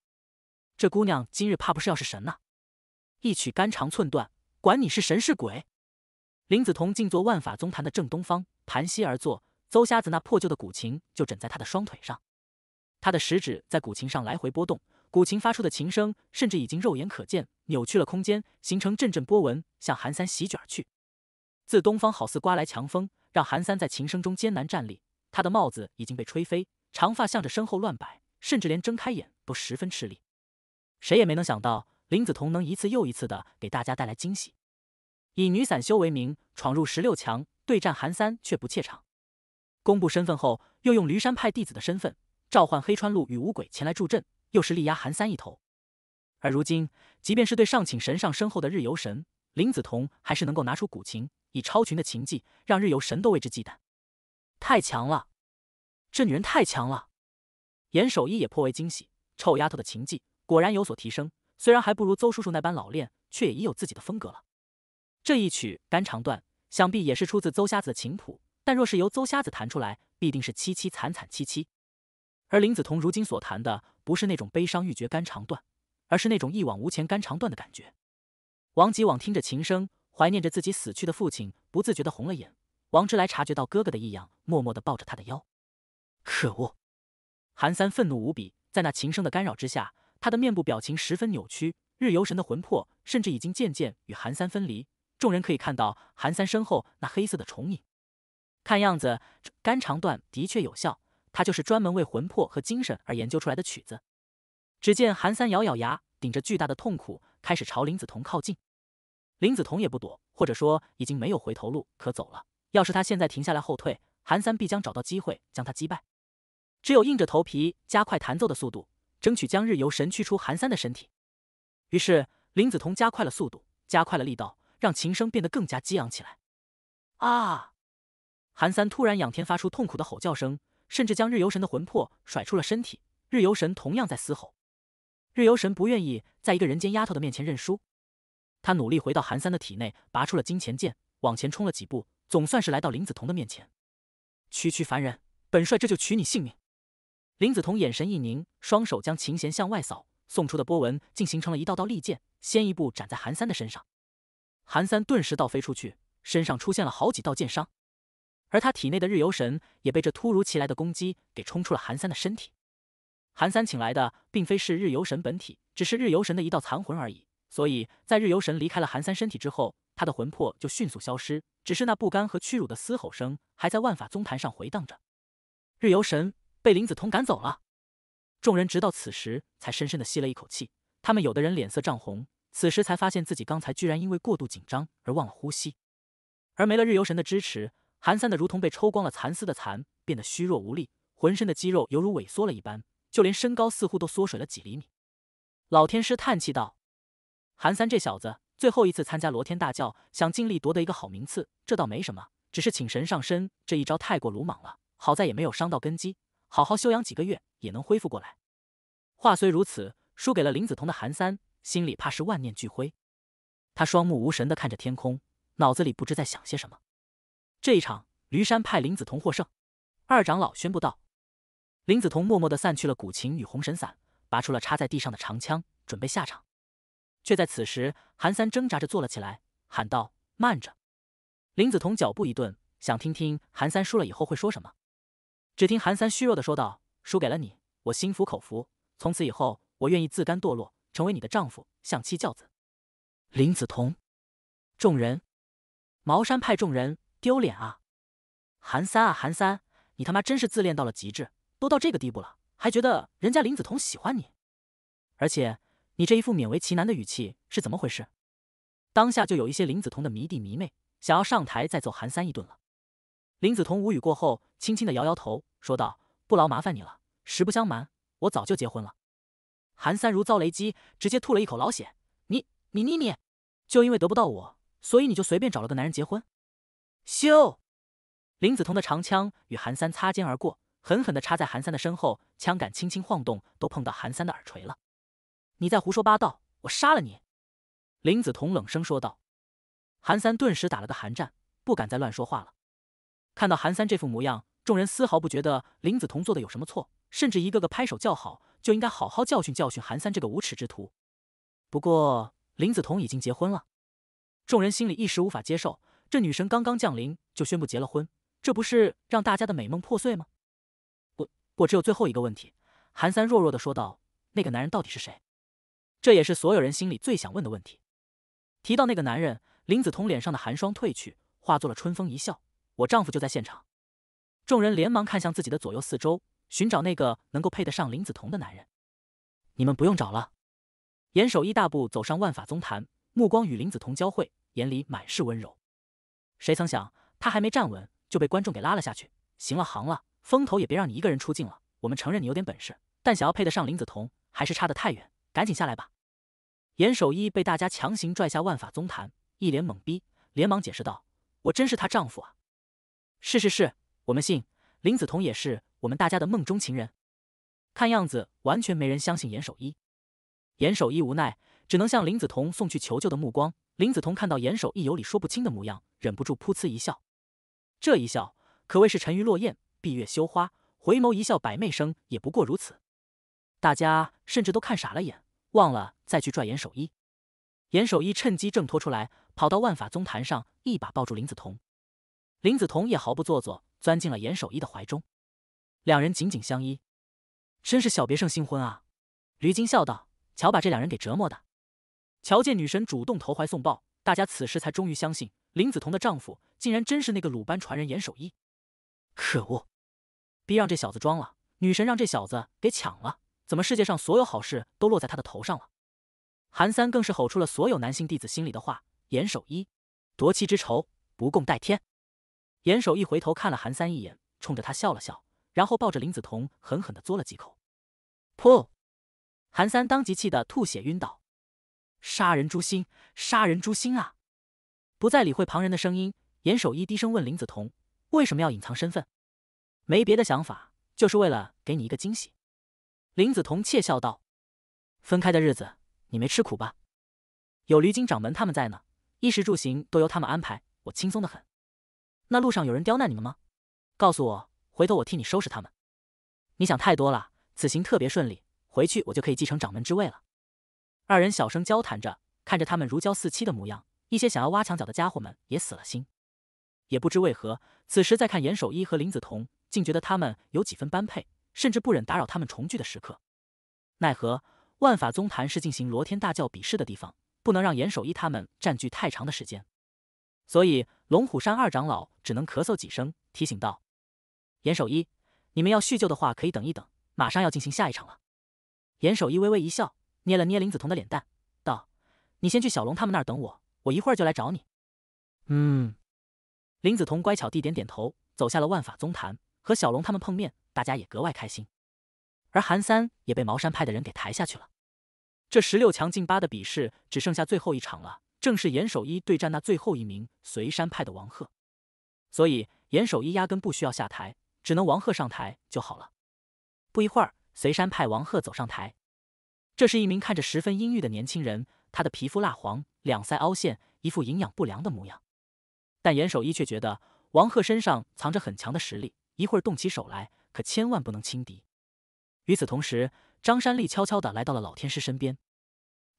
这姑娘今日怕不是要是神呢。一曲肝肠寸断，管你是神是鬼。林子彤静坐万法宗坛的正东方，盘膝而坐。邹瞎子那破旧的古琴就枕在他的双腿上，他的食指在古琴上来回拨动，古琴发出的琴声甚至已经肉眼可见扭曲了空间，形成阵阵波纹向韩三席卷而去。自东方好似刮来强风，让韩三在琴声中艰难站立。他的帽子已经被吹飞，长发向着身后乱摆，甚至连睁开眼都十分吃力。谁也没能想到。林子彤能一次又一次的给大家带来惊喜，以女散修为名闯入十六强，对战韩三却不怯场。公布身份后，又用驴山派弟子的身份召唤黑川路与五鬼前来助阵，又是力压韩三一头。而如今，即便是对上请神上身后的日游神，林子彤还是能够拿出古琴，以超群的琴技让日游神都为之忌惮。太强了，这女人太强了！严守一也颇为惊喜，臭丫头的琴技果然有所提升。虽然还不如邹叔叔那般老练，却也已有自己的风格了。这一曲《肝肠断》，想必也是出自邹瞎子的琴谱，但若是由邹瞎子弹出来，必定是凄凄惨惨戚戚。而林子彤如今所弹的，不是那种悲伤欲绝《肝肠断》，而是那种一往无前《肝肠断》的感觉。王吉往听着琴声，怀念着自己死去的父亲，不自觉地红了眼。王之来察觉到哥哥的异样，默默地抱着他的腰。可恶！韩三愤怒无比，在那琴声的干扰之下。他的面部表情十分扭曲，日游神的魂魄甚至已经渐渐与韩三分离。众人可以看到韩三身后那黑色的重影，看样子肝肠断的确有效。他就是专门为魂魄和精神而研究出来的曲子。只见韩三咬咬牙，顶着巨大的痛苦，开始朝林子彤靠近。林子彤也不躲，或者说已经没有回头路可走了。要是他现在停下来后退，韩三必将找到机会将他击败。只有硬着头皮加快弹奏的速度。争取将日游神驱出韩三的身体，于是林子彤加快了速度，加快了力道，让琴声变得更加激昂起来。啊！韩三突然仰天发出痛苦的吼叫声，甚至将日游神的魂魄甩出了身体。日游神同样在嘶吼，日游神不愿意在一个人间丫头的面前认输，他努力回到韩三的体内，拔出了金钱剑，往前冲了几步，总算是来到林子彤的面前。区区凡人，本帅这就取你性命！林子彤眼神一凝，双手将琴弦向外扫，送出的波纹竟形成了一道道利剑，先一步斩在韩三的身上。韩三顿时倒飞出去，身上出现了好几道剑伤，而他体内的日游神也被这突如其来的攻击给冲出了韩三的身体。韩三请来的并非是日游神本体，只是日游神的一道残魂而已，所以，在日游神离开了韩三身体之后，他的魂魄就迅速消失。只是那不甘和屈辱的嘶吼声还在万法宗坛上回荡着。日游神。被林子彤赶走了，众人直到此时才深深地吸了一口气。他们有的人脸色涨红，此时才发现自己刚才居然因为过度紧张而忘了呼吸。而没了日游神的支持，韩三的如同被抽光了蚕丝的蚕，变得虚弱无力，浑身的肌肉犹如萎缩了一般，就连身高似乎都缩水了几厘米。老天师叹气道：“韩三这小子，最后一次参加罗天大教，想尽力夺得一个好名次，这倒没什么。只是请神上身这一招太过鲁莽了，好在也没有伤到根基。”好好休养几个月也能恢复过来。话虽如此，输给了林子桐的韩三心里怕是万念俱灰。他双目无神的看着天空，脑子里不知在想些什么。这一场，驴山派林子桐获胜。二长老宣布道。林子桐默默的散去了古琴与红神伞，拔出了插在地上的长枪，准备下场。却在此时，韩三挣扎着坐了起来，喊道：“慢着！”林子桐脚步一顿，想听听韩三输了以后会说什么。只听韩三虚弱的说道：“输给了你，我心服口服。从此以后，我愿意自甘堕落，成为你的丈夫，相妻教子。”林子彤，众人，茅山派众人，丢脸啊！韩三啊，韩三，你他妈真是自恋到了极致，都到这个地步了，还觉得人家林子彤喜欢你？而且你这一副勉为其难的语气是怎么回事？当下就有一些林子彤的迷弟迷妹想要上台再揍韩三一顿了。林子彤无语过后，轻轻地摇摇头，说道：“不劳麻烦你了。实不相瞒，我早就结婚了。”韩三如遭雷击，直接吐了一口老血。“你、你、你、你，就因为得不到我，所以你就随便找了个男人结婚？”咻！林子彤的长枪与韩三擦肩而过，狠狠地插在韩三的身后，枪杆轻轻晃动，都碰到韩三的耳垂了。“你在胡说八道！我杀了你！”林子彤冷声说道。韩三顿时打了个寒战，不敢再乱说话了。看到韩三这副模样，众人丝毫不觉得林子彤做的有什么错，甚至一个个拍手叫好。就应该好好教训教训韩三这个无耻之徒。不过林子彤已经结婚了，众人心里一时无法接受。这女神刚刚降临就宣布结了婚，这不是让大家的美梦破碎吗？我我只有最后一个问题，韩三弱弱的说道：“那个男人到底是谁？”这也是所有人心里最想问的问题。提到那个男人，林子彤脸上的寒霜褪去，化作了春风一笑。我丈夫就在现场，众人连忙看向自己的左右四周，寻找那个能够配得上林子彤的男人。你们不用找了。严守一大步走上万法宗坛，目光与林子彤交汇，眼里满是温柔。谁曾想他还没站稳，就被观众给拉了下去。行了行了，风头也别让你一个人出镜了。我们承认你有点本事，但想要配得上林子彤，还是差得太远。赶紧下来吧。严守一被大家强行拽下万法宗坛，一脸懵逼，连忙解释道：“我真是她丈夫啊。”是是是，我们信林子彤也是我们大家的梦中情人。看样子完全没人相信严守一。严守一无奈，只能向林子彤送去求救的目光。林子彤看到严守一有理说不清的模样，忍不住噗呲一笑。这一笑可谓是沉鱼落雁、闭月羞花，回眸一笑百媚生，也不过如此。大家甚至都看傻了眼，忘了再去拽严守一。严守一趁机挣脱出来，跑到万法宗坛上，一把抱住林子彤。林子彤也毫不做作，钻进了严守一的怀中，两人紧紧相依，真是小别胜新婚啊！驴精笑道：“瞧把这两人给折磨的。”瞧见女神主动投怀送抱，大家此时才终于相信林子彤的丈夫竟然真是那个鲁班传人严守一。可恶！逼让这小子装了，女神让这小子给抢了，怎么世界上所有好事都落在他的头上了？韩三更是吼出了所有男性弟子心里的话：“严守一夺妻之仇，不共戴天。”严守一回头看了韩三一眼，冲着他笑了笑，然后抱着林子彤狠狠的嘬了几口。噗！韩三当即气得吐血晕倒。杀人诛心，杀人诛心啊！不再理会旁人的声音，严守一低声问林子彤：“为什么要隐藏身份？”“没别的想法，就是为了给你一个惊喜。”林子彤窃笑道：“分开的日子，你没吃苦吧？有驴精掌门他们在呢，衣食住行都由他们安排，我轻松的很。”那路上有人刁难你们吗？告诉我，回头我替你收拾他们。你想太多了，此行特别顺利，回去我就可以继承掌门之位了。二人小声交谈着，看着他们如胶似漆的模样，一些想要挖墙脚的家伙们也死了心。也不知为何，此时再看严守一和林子彤，竟觉得他们有几分般配，甚至不忍打扰他们重聚的时刻。奈何万法宗坛是进行罗天大教比试的地方，不能让严守一他们占据太长的时间，所以。龙虎山二长老只能咳嗽几声，提醒道：“严守一，你们要叙旧的话，可以等一等，马上要进行下一场了。”严守一微微一笑，捏了捏林子彤的脸蛋，道：“你先去小龙他们那儿等我，我一会儿就来找你。”嗯，林子彤乖巧地点点头，走下了万法宗坛，和小龙他们碰面，大家也格外开心。而韩三也被茅山派的人给抬下去了。这十六强进八的比试只剩下最后一场了。正是严守一对战那最后一名随山派的王贺，所以严守一压根不需要下台，只能王贺上台就好了。不一会儿，随山派王贺走上台。这是一名看着十分阴郁的年轻人，他的皮肤蜡黄，两腮凹陷，一副营养不良的模样。但严守一却觉得王贺身上藏着很强的实力，一会儿动起手来可千万不能轻敌。与此同时，张山立悄悄地来到了老天师身边。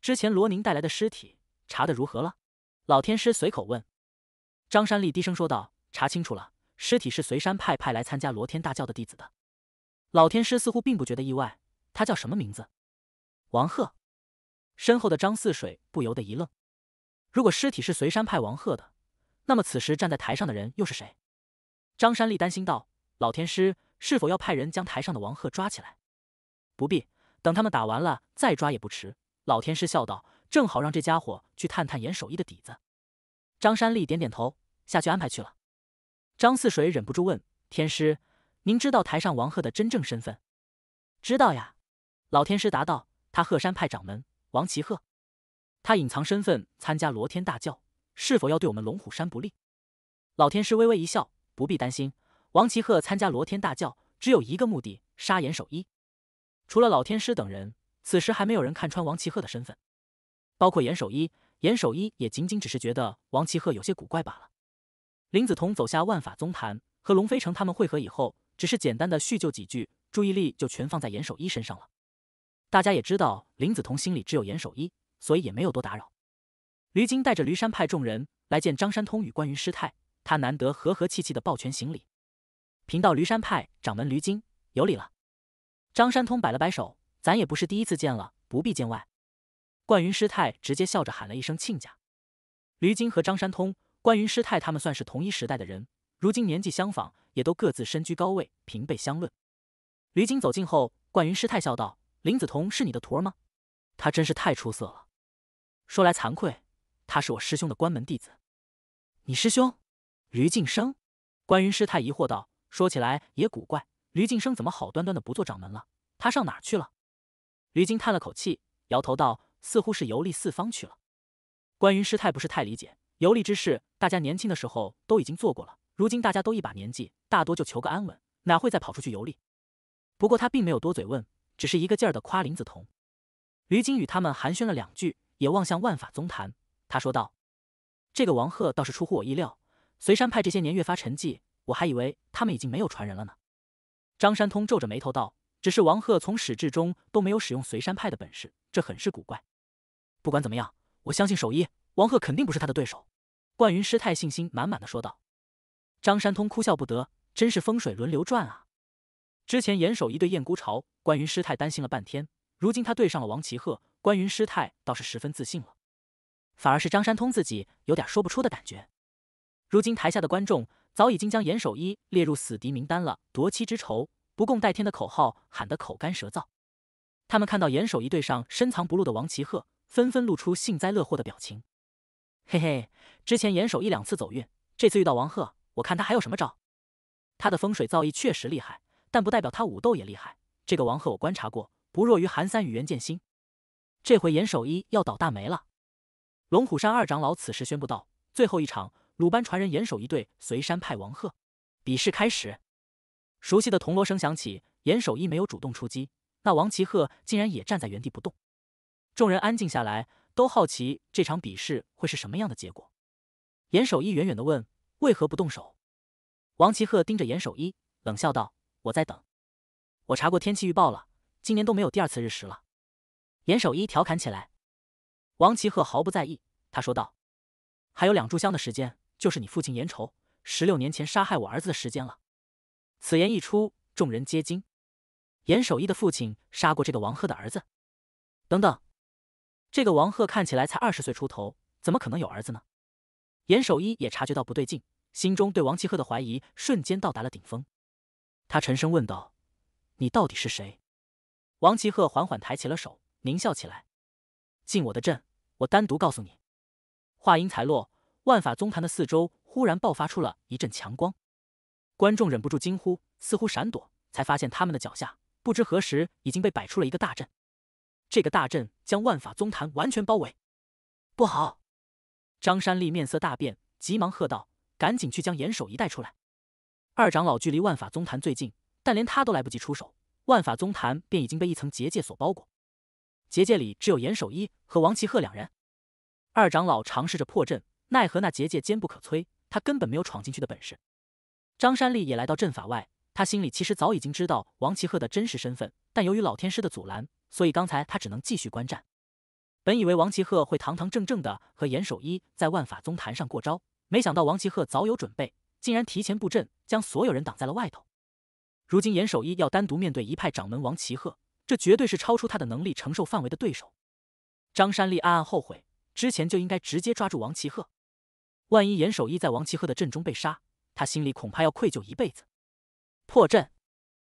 之前罗宁带来的尸体。查的如何了？老天师随口问。张山立低声说道：“查清楚了，尸体是随山派派来参加罗天大教的弟子的。”老天师似乎并不觉得意外。他叫什么名字？王鹤。身后的张四水不由得一愣。如果尸体是随山派王鹤的，那么此时站在台上的人又是谁？张山立担心道：“老天师是否要派人将台上的王鹤抓起来？”“不必，等他们打完了再抓也不迟。”老天师笑道。正好让这家伙去探探严守一的底子。张山立点点头，下去安排去了。张四水忍不住问：“天师，您知道台上王贺的真正身份？”“知道呀。”老天师答道，“他鹤山派掌门王齐鹤，他隐藏身份参加罗天大教，是否要对我们龙虎山不利？”老天师微微一笑：“不必担心，王齐鹤参加罗天大教只有一个目的——杀严守一。除了老天师等人，此时还没有人看穿王齐鹤的身份。”包括严守一，严守一也仅仅只是觉得王奇鹤有些古怪罢了。林子彤走下万法宗坛，和龙飞城他们会合以后，只是简单的叙旧几句，注意力就全放在严守一身上了。大家也知道林子彤心里只有严守一，所以也没有多打扰。驴精带着驴山派众人来见张山通与关云师太，他难得和和气气的抱拳行礼：“贫道驴山派掌门驴精，有礼了。”张山通摆了摆手：“咱也不是第一次见了，不必见外。”冠云师太直接笑着喊了一声“亲家”，驴金和张山通、冠云师太他们算是同一时代的人，如今年纪相仿，也都各自身居高位，平辈相论。驴金走近后，冠云师太笑道：“林子彤是你的徒儿吗？他真是太出色了。说来惭愧，他是我师兄的关门弟子。你师兄，驴敬生。”关云师太疑惑道：“说起来也古怪，驴敬生怎么好端端的不做掌门了？他上哪儿去了？”驴金叹了口气，摇头道。似乎是游历四方去了。关云师太不是太理解游历之事，大家年轻的时候都已经做过了，如今大家都一把年纪，大多就求个安稳，哪会再跑出去游历？不过他并没有多嘴问，只是一个劲儿的夸林子彤。吕景宇他们寒暄了两句，也望向万法宗坛，他说道：“这个王贺倒是出乎我意料，随山派这些年越发沉寂，我还以为他们已经没有传人了呢。”张山通皱着眉头道：“只是王贺从始至终都没有使用随山派的本事，这很是古怪。”不管怎么样，我相信守一，王鹤肯定不是他的对手。冠云师太信心满满的说道。张山通哭笑不得，真是风水轮流转啊！之前严守一对燕孤巢，冠云师太担心了半天，如今他对上了王齐鹤，冠云师太倒是十分自信了。反而是张山通自己有点说不出的感觉。如今台下的观众早已经将严守一列入死敌名单了，夺妻之仇，不共戴天的口号喊得口干舌燥。他们看到严守一对上深藏不露的王齐鹤。纷纷露出幸灾乐祸的表情。嘿嘿，之前严守一两次走运，这次遇到王贺，我看他还有什么招？他的风水造诣确实厉害，但不代表他武斗也厉害。这个王贺我观察过，不弱于韩三与袁剑心。这回严守一要倒大霉了。龙虎山二长老此时宣布道：“最后一场，鲁班传人严守一队随山派王贺，比试开始。”熟悉的铜锣声响起，严守一没有主动出击，那王齐鹤竟然也站在原地不动。众人安静下来，都好奇这场比试会是什么样的结果。严守一远远的问：“为何不动手？”王齐赫盯着严守一，冷笑道：“我在等。我查过天气预报了，今年都没有第二次日食了。”严守一调侃起来。王齐赫毫不在意，他说道：“还有两炷香的时间，就是你父亲严仇十六年前杀害我儿子的时间了。”此言一出，众人皆惊。严守一的父亲杀过这个王赫的儿子？等等。这个王贺看起来才二十岁出头，怎么可能有儿子呢？严守一也察觉到不对劲，心中对王齐鹤的怀疑瞬间到达了顶峰。他沉声问道：“你到底是谁？”王齐鹤缓缓抬起了手，狞笑起来：“进我的阵，我单独告诉你。”话音才落，万法宗坛的四周忽然爆发出了一阵强光，观众忍不住惊呼，似乎闪躲，才发现他们的脚下不知何时已经被摆出了一个大阵。这个大阵将万法宗坛完全包围，不好！张山立面色大变，急忙喝道：“赶紧去将严守一带出来！”二长老距离万法宗坛最近，但连他都来不及出手，万法宗坛便已经被一层结界所包裹。结界里只有严守一和王齐赫两人。二长老尝试着破阵，奈何那结界坚不可摧，他根本没有闯进去的本事。张山立也来到阵法外，他心里其实早已经知道王齐赫的真实身份，但由于老天师的阻拦。所以刚才他只能继续观战。本以为王齐鹤会堂堂正正的和严守一在万法宗坛上过招，没想到王齐鹤早有准备，竟然提前布阵，将所有人挡在了外头。如今严守一要单独面对一派掌门王齐鹤，这绝对是超出他的能力承受范围的对手。张山立暗暗后悔，之前就应该直接抓住王齐鹤，万一严守一在王齐鹤的阵中被杀，他心里恐怕要愧疚一辈子。破阵！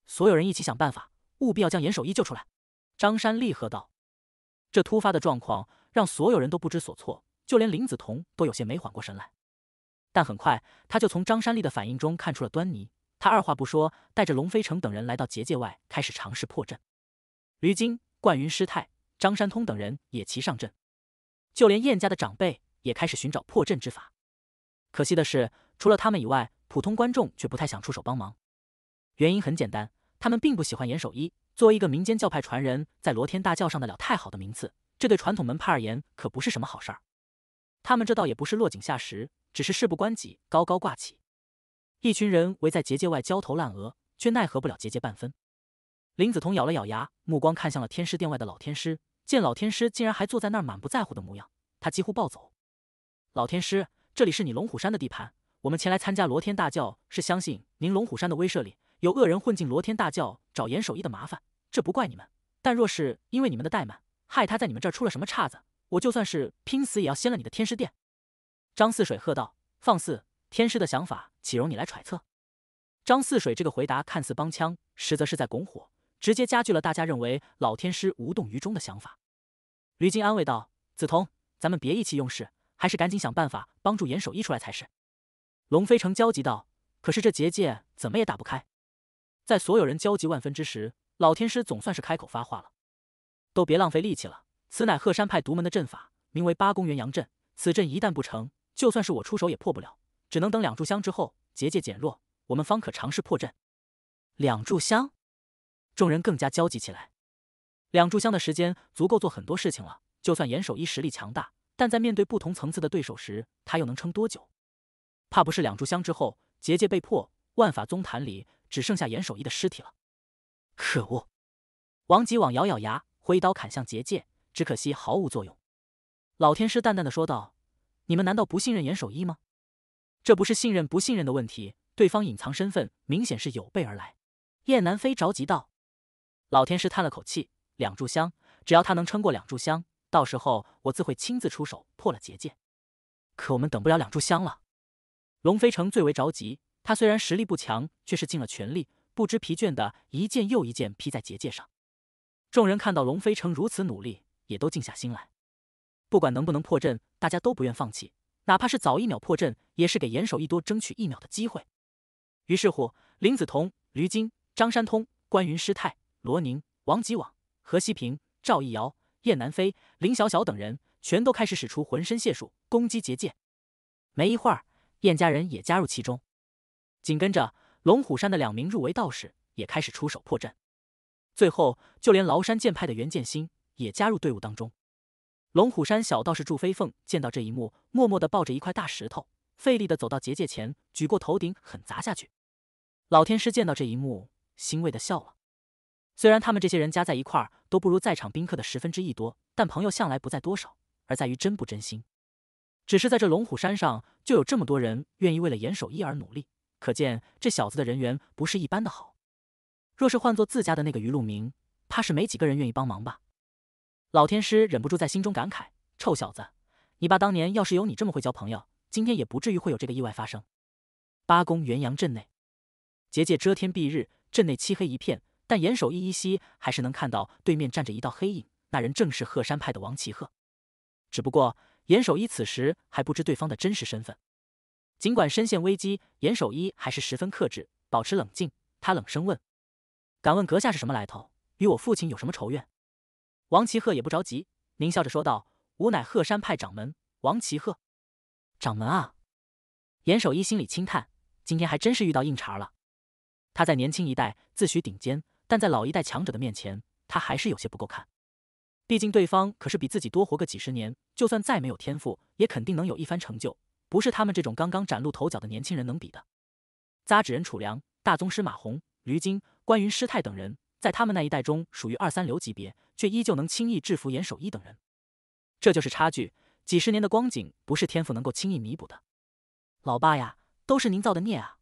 所有人一起想办法，务必要将严守一救出来。张山厉喝道：“这突发的状况让所有人都不知所措，就连林子彤都有些没缓过神来。但很快，他就从张山立的反应中看出了端倪。他二话不说，带着龙飞城等人来到结界外，开始尝试破阵。驴精、冠云师太、张山通等人也齐上阵，就连燕家的长辈也开始寻找破阵之法。可惜的是，除了他们以外，普通观众却不太想出手帮忙。原因很简单，他们并不喜欢严守一。”作为一个民间教派传人，在罗天大教上得了太好的名次，这对传统门派而言可不是什么好事儿。他们这倒也不是落井下石，只是事不关己，高高挂起。一群人围在结界外焦头烂额，却奈何不了结界半分。林子彤咬了咬牙，目光看向了天师殿外的老天师，见老天师竟然还坐在那儿满不在乎的模样，他几乎暴走。老天师，这里是你龙虎山的地盘，我们前来参加罗天大教，是相信您龙虎山的威慑力。有恶人混进罗天大教找严守一的麻烦，这不怪你们。但若是因为你们的怠慢，害他在你们这儿出了什么岔子，我就算是拼死也要掀了你的天师殿。”张四水喝道，“放肆！天师的想法岂容你来揣测？”张四水这个回答看似帮腔，实则是在拱火，直接加剧了大家认为老天师无动于衷的想法。吕金安慰道：“梓潼，咱们别意气用事，还是赶紧想办法帮助严守一出来才是。”龙飞成焦急道：“可是这结界怎么也打不开？”在所有人焦急万分之时，老天师总算是开口发话了：“都别浪费力气了，此乃鹤山派独门的阵法，名为八公元阳阵。此阵一旦不成，就算是我出手也破不了，只能等两炷香之后，结界减弱，我们方可尝试破阵。”两炷香，众人更加焦急起来。两炷香的时间足够做很多事情了。就算严守一实力强大，但在面对不同层次的对手时，他又能撑多久？怕不是两炷香之后，结界被破，万法宗坛里。只剩下严守一的尸体了。可恶！王吉往咬咬牙，挥刀砍向结界，只可惜毫无作用。老天师淡淡的说道：“你们难道不信任严守一吗？这不是信任不信任的问题，对方隐藏身份，明显是有备而来。”燕南飞着急道：“老天师叹了口气，两炷香，只要他能撑过两炷香，到时候我自会亲自出手破了结界。可我们等不了两炷香了。”龙飞城最为着急。他虽然实力不强，却是尽了全力，不知疲倦的一剑又一剑劈在结界上。众人看到龙飞城如此努力，也都静下心来。不管能不能破阵，大家都不愿放弃，哪怕是早一秒破阵，也是给严守一多争取一秒的机会。于是乎，林子彤、吕金、张山通、关云师太、罗宁、王吉网、何西平、赵一瑶、燕南飞、林小小等人，全都开始使出浑身解数攻击结界。没一会儿，燕家人也加入其中。紧跟着，龙虎山的两名入围道士也开始出手破阵，最后就连崂山剑派的袁剑心也加入队伍当中。龙虎山小道士祝飞凤见到这一幕，默默的抱着一块大石头，费力的走到结界前，举过头顶狠砸下去。老天师见到这一幕，欣慰的笑了。虽然他们这些人加在一块儿都不如在场宾客的十分之一多，但朋友向来不在多少，而在于真不真心。只是在这龙虎山上，就有这么多人愿意为了严守一而努力。可见这小子的人缘不是一般的好，若是换做自家的那个余路明，怕是没几个人愿意帮忙吧。老天师忍不住在心中感慨：臭小子，你爸当年要是有你这么会交朋友，今天也不至于会有这个意外发生。八公元阳镇内，结界遮天蔽日，镇内漆黑一片，但严守一依稀还是能看到对面站着一道黑影，那人正是鹤山派的王齐鹤。只不过严守一此时还不知对方的真实身份。尽管身陷危机，严守一还是十分克制，保持冷静。他冷声问：“敢问阁下是什么来头？与我父亲有什么仇怨？”王齐鹤也不着急，狞笑着说道：“吾乃鹤山派掌门王齐鹤。”掌门啊！严守一心里轻叹，今天还真是遇到硬茬了。他在年轻一代自诩顶尖，但在老一代强者的面前，他还是有些不够看。毕竟对方可是比自己多活个几十年，就算再没有天赋，也肯定能有一番成就。不是他们这种刚刚崭露头角的年轻人能比的。扎纸人楚良、大宗师马红、驴精、关云师太等人，在他们那一代中属于二三流级别，却依旧能轻易制服严守一等人。这就是差距，几十年的光景不是天赋能够轻易弥补的。老爸呀，都是您造的孽啊！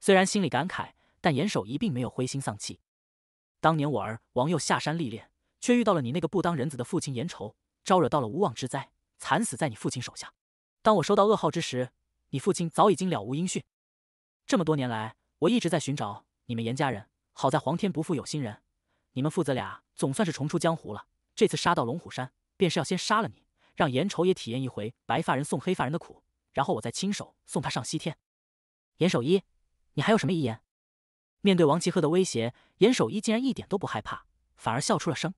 虽然心里感慨，但严守一并没有灰心丧气。当年我儿王佑下山历练，却遇到了你那个不当人子的父亲严愁，招惹到了无妄之灾，惨死在你父亲手下。当我收到噩耗之时，你父亲早已经了无音讯。这么多年来，我一直在寻找你们严家人。好在皇天不负有心人，你们父子俩总算是重出江湖了。这次杀到龙虎山，便是要先杀了你，让严愁也体验一回白发人送黑发人的苦，然后我再亲手送他上西天。严守一，你还有什么遗言？面对王齐赫的威胁，严守一竟然一点都不害怕，反而笑出了声。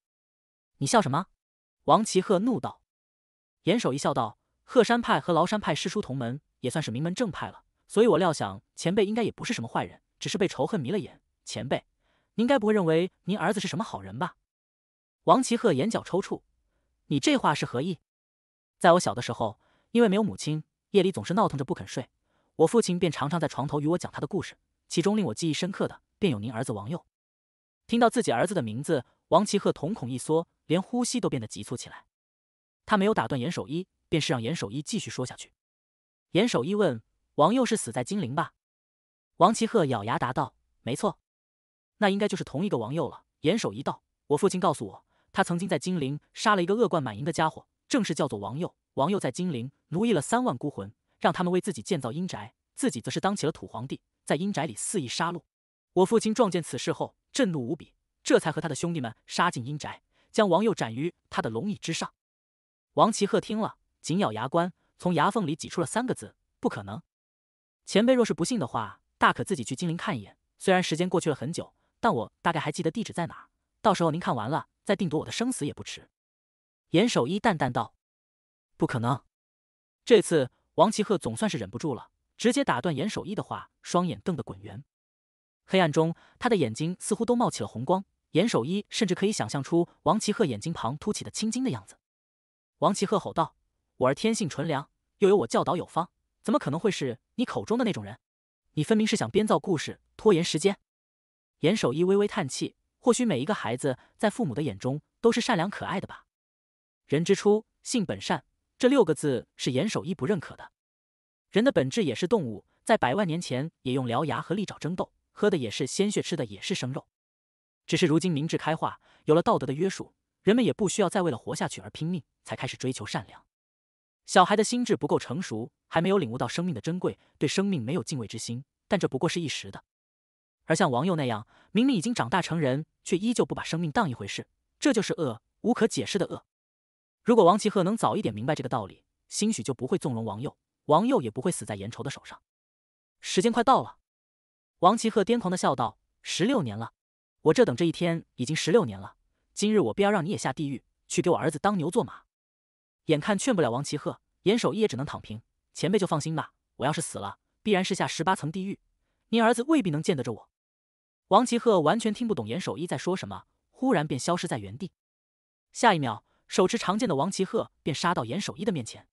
你笑什么？王齐赫怒道。严守一笑道。鹤山派和崂山派师出同门，也算是名门正派了。所以，我料想前辈应该也不是什么坏人，只是被仇恨迷了眼。前辈，您该不会认为您儿子是什么好人吧？王齐鹤眼角抽搐，你这话是何意？在我小的时候，因为没有母亲，夜里总是闹腾着不肯睡，我父亲便常常在床头与我讲他的故事。其中令我记忆深刻的，便有您儿子王佑。听到自己儿子的名字，王齐鹤瞳孔一缩，连呼吸都变得急促起来。他没有打断严守一。便是让严守一继续说下去。严守一问：“王佑是死在金陵吧？”王齐鹤咬牙答道：“没错，那应该就是同一个王佑了。”严守一道：“我父亲告诉我，他曾经在金陵杀了一个恶贯满盈的家伙，正是叫做王佑。王佑在金陵奴役了三万孤魂，让他们为自己建造阴宅，自己则是当起了土皇帝，在阴宅里肆意杀戮。我父亲撞见此事后，震怒无比，这才和他的兄弟们杀进阴宅，将王佑斩于他的龙椅之上。”王齐鹤听了。紧咬牙关，从牙缝里挤出了三个字：“不可能！”前辈若是不信的话，大可自己去金陵看一眼。虽然时间过去了很久，但我大概还记得地址在哪。到时候您看完了，再定夺我的生死也不迟。”严守一淡淡道：“不可能！”这次王齐赫总算是忍不住了，直接打断严守一的话，双眼瞪得滚圆。黑暗中，他的眼睛似乎都冒起了红光。严守一甚至可以想象出王齐赫眼睛旁凸起的青筋的样子。王齐赫吼道。我儿天性纯良，又有我教导有方，怎么可能会是你口中的那种人？你分明是想编造故事拖延时间。严守一微微叹气，或许每一个孩子在父母的眼中都是善良可爱的吧。人之初，性本善，这六个字是严守一不认可的。人的本质也是动物，在百万年前也用獠牙和利爪争斗，喝的也是鲜血，吃的也是生肉。只是如今明智开化，有了道德的约束，人们也不需要再为了活下去而拼命，才开始追求善良。小孩的心智不够成熟，还没有领悟到生命的珍贵，对生命没有敬畏之心。但这不过是一时的。而像王佑那样，明明已经长大成人，却依旧不把生命当一回事，这就是恶，无可解释的恶。如果王齐赫能早一点明白这个道理，兴许就不会纵容王佑，王佑也不会死在严仇的手上。时间快到了，王齐赫癫狂的笑道：“十六年了，我这等这一天已经十六年了。今日我便要让你也下地狱，去给我儿子当牛做马。”眼看劝不了王齐鹤，严守一也只能躺平。前辈就放心吧，我要是死了，必然是下十八层地狱。您儿子未必能见得着我。王齐鹤完全听不懂严守一在说什么，忽然便消失在原地。下一秒，手持长剑的王齐鹤便杀到严守一的面前。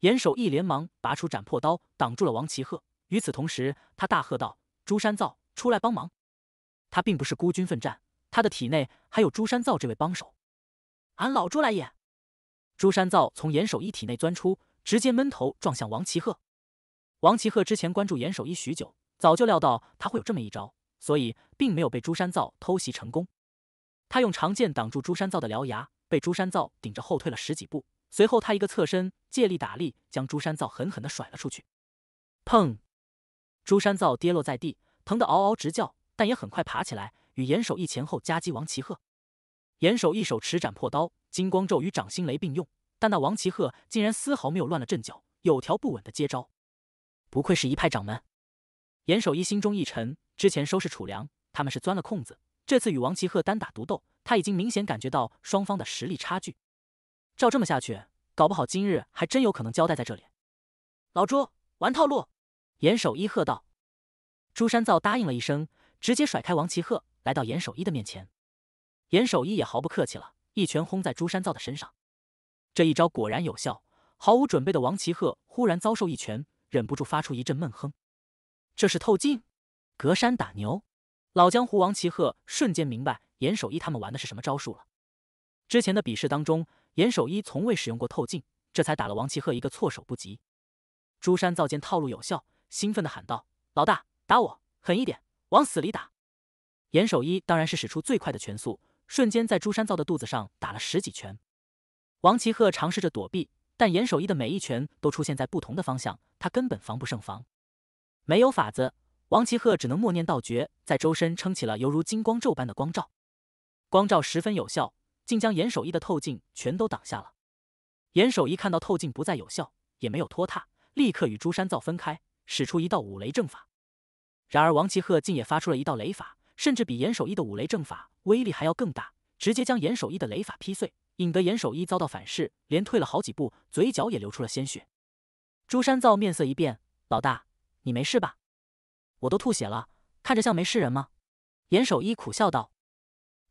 严守一连忙拔出斩破刀，挡住了王齐鹤。与此同时，他大喝道：“朱山造，出来帮忙！”他并不是孤军奋战，他的体内还有朱山造这位帮手。俺老朱来也。朱山造从严守一体内钻出，直接闷头撞向王齐鹤。王齐鹤之前关注严守一许久，早就料到他会有这么一招，所以并没有被朱山造偷袭成功。他用长剑挡住朱山造的獠牙，被朱山造顶着后退了十几步。随后他一个侧身借力打力，将朱山造狠狠的甩了出去。砰！朱山造跌落在地，疼得嗷嗷直叫，但也很快爬起来，与严守一前后夹击王齐鹤。严守一手持斩破刀，金光咒与掌心雷并用，但那王齐鹤竟然丝毫没有乱了阵脚，有条不紊的接招。不愧是一派掌门。严守一心中一沉，之前收拾楚良，他们是钻了空子，这次与王齐鹤单打独斗，他已经明显感觉到双方的实力差距。照这么下去，搞不好今日还真有可能交代在这里。老朱，玩套路！严守一喝道。朱山造答应了一声，直接甩开王齐鹤，来到严守一的面前。严守一也毫不客气了，一拳轰在朱山造的身上。这一招果然有效，毫无准备的王齐赫忽然遭受一拳，忍不住发出一阵闷哼。这是透镜，隔山打牛。老江湖王齐赫瞬间明白严守一他们玩的是什么招数了。之前的比试当中，严守一从未使用过透镜，这才打了王齐赫一个措手不及。朱山造见套路有效，兴奋地喊道：“老大，打我，狠一点，往死里打！”严守一当然是使出最快的拳速。瞬间在朱山造的肚子上打了十几拳，王齐鹤尝试着躲避，但严守一的每一拳都出现在不同的方向，他根本防不胜防。没有法子，王齐鹤只能默念道诀，在周身撑起了犹如金光咒般的光罩。光照十分有效，竟将严守一的透镜全都挡下了。严守一看到透镜不再有效，也没有拖沓，立刻与朱山造分开，使出一道五雷正法。然而王齐鹤竟也发出了一道雷法，甚至比严守一的五雷正法。威力还要更大，直接将严守一的雷法劈碎，引得严守一遭到反噬，连退了好几步，嘴角也流出了鲜血。朱山造面色一变：“老大，你没事吧？”“我都吐血了，看着像没事人吗？”严守一苦笑道。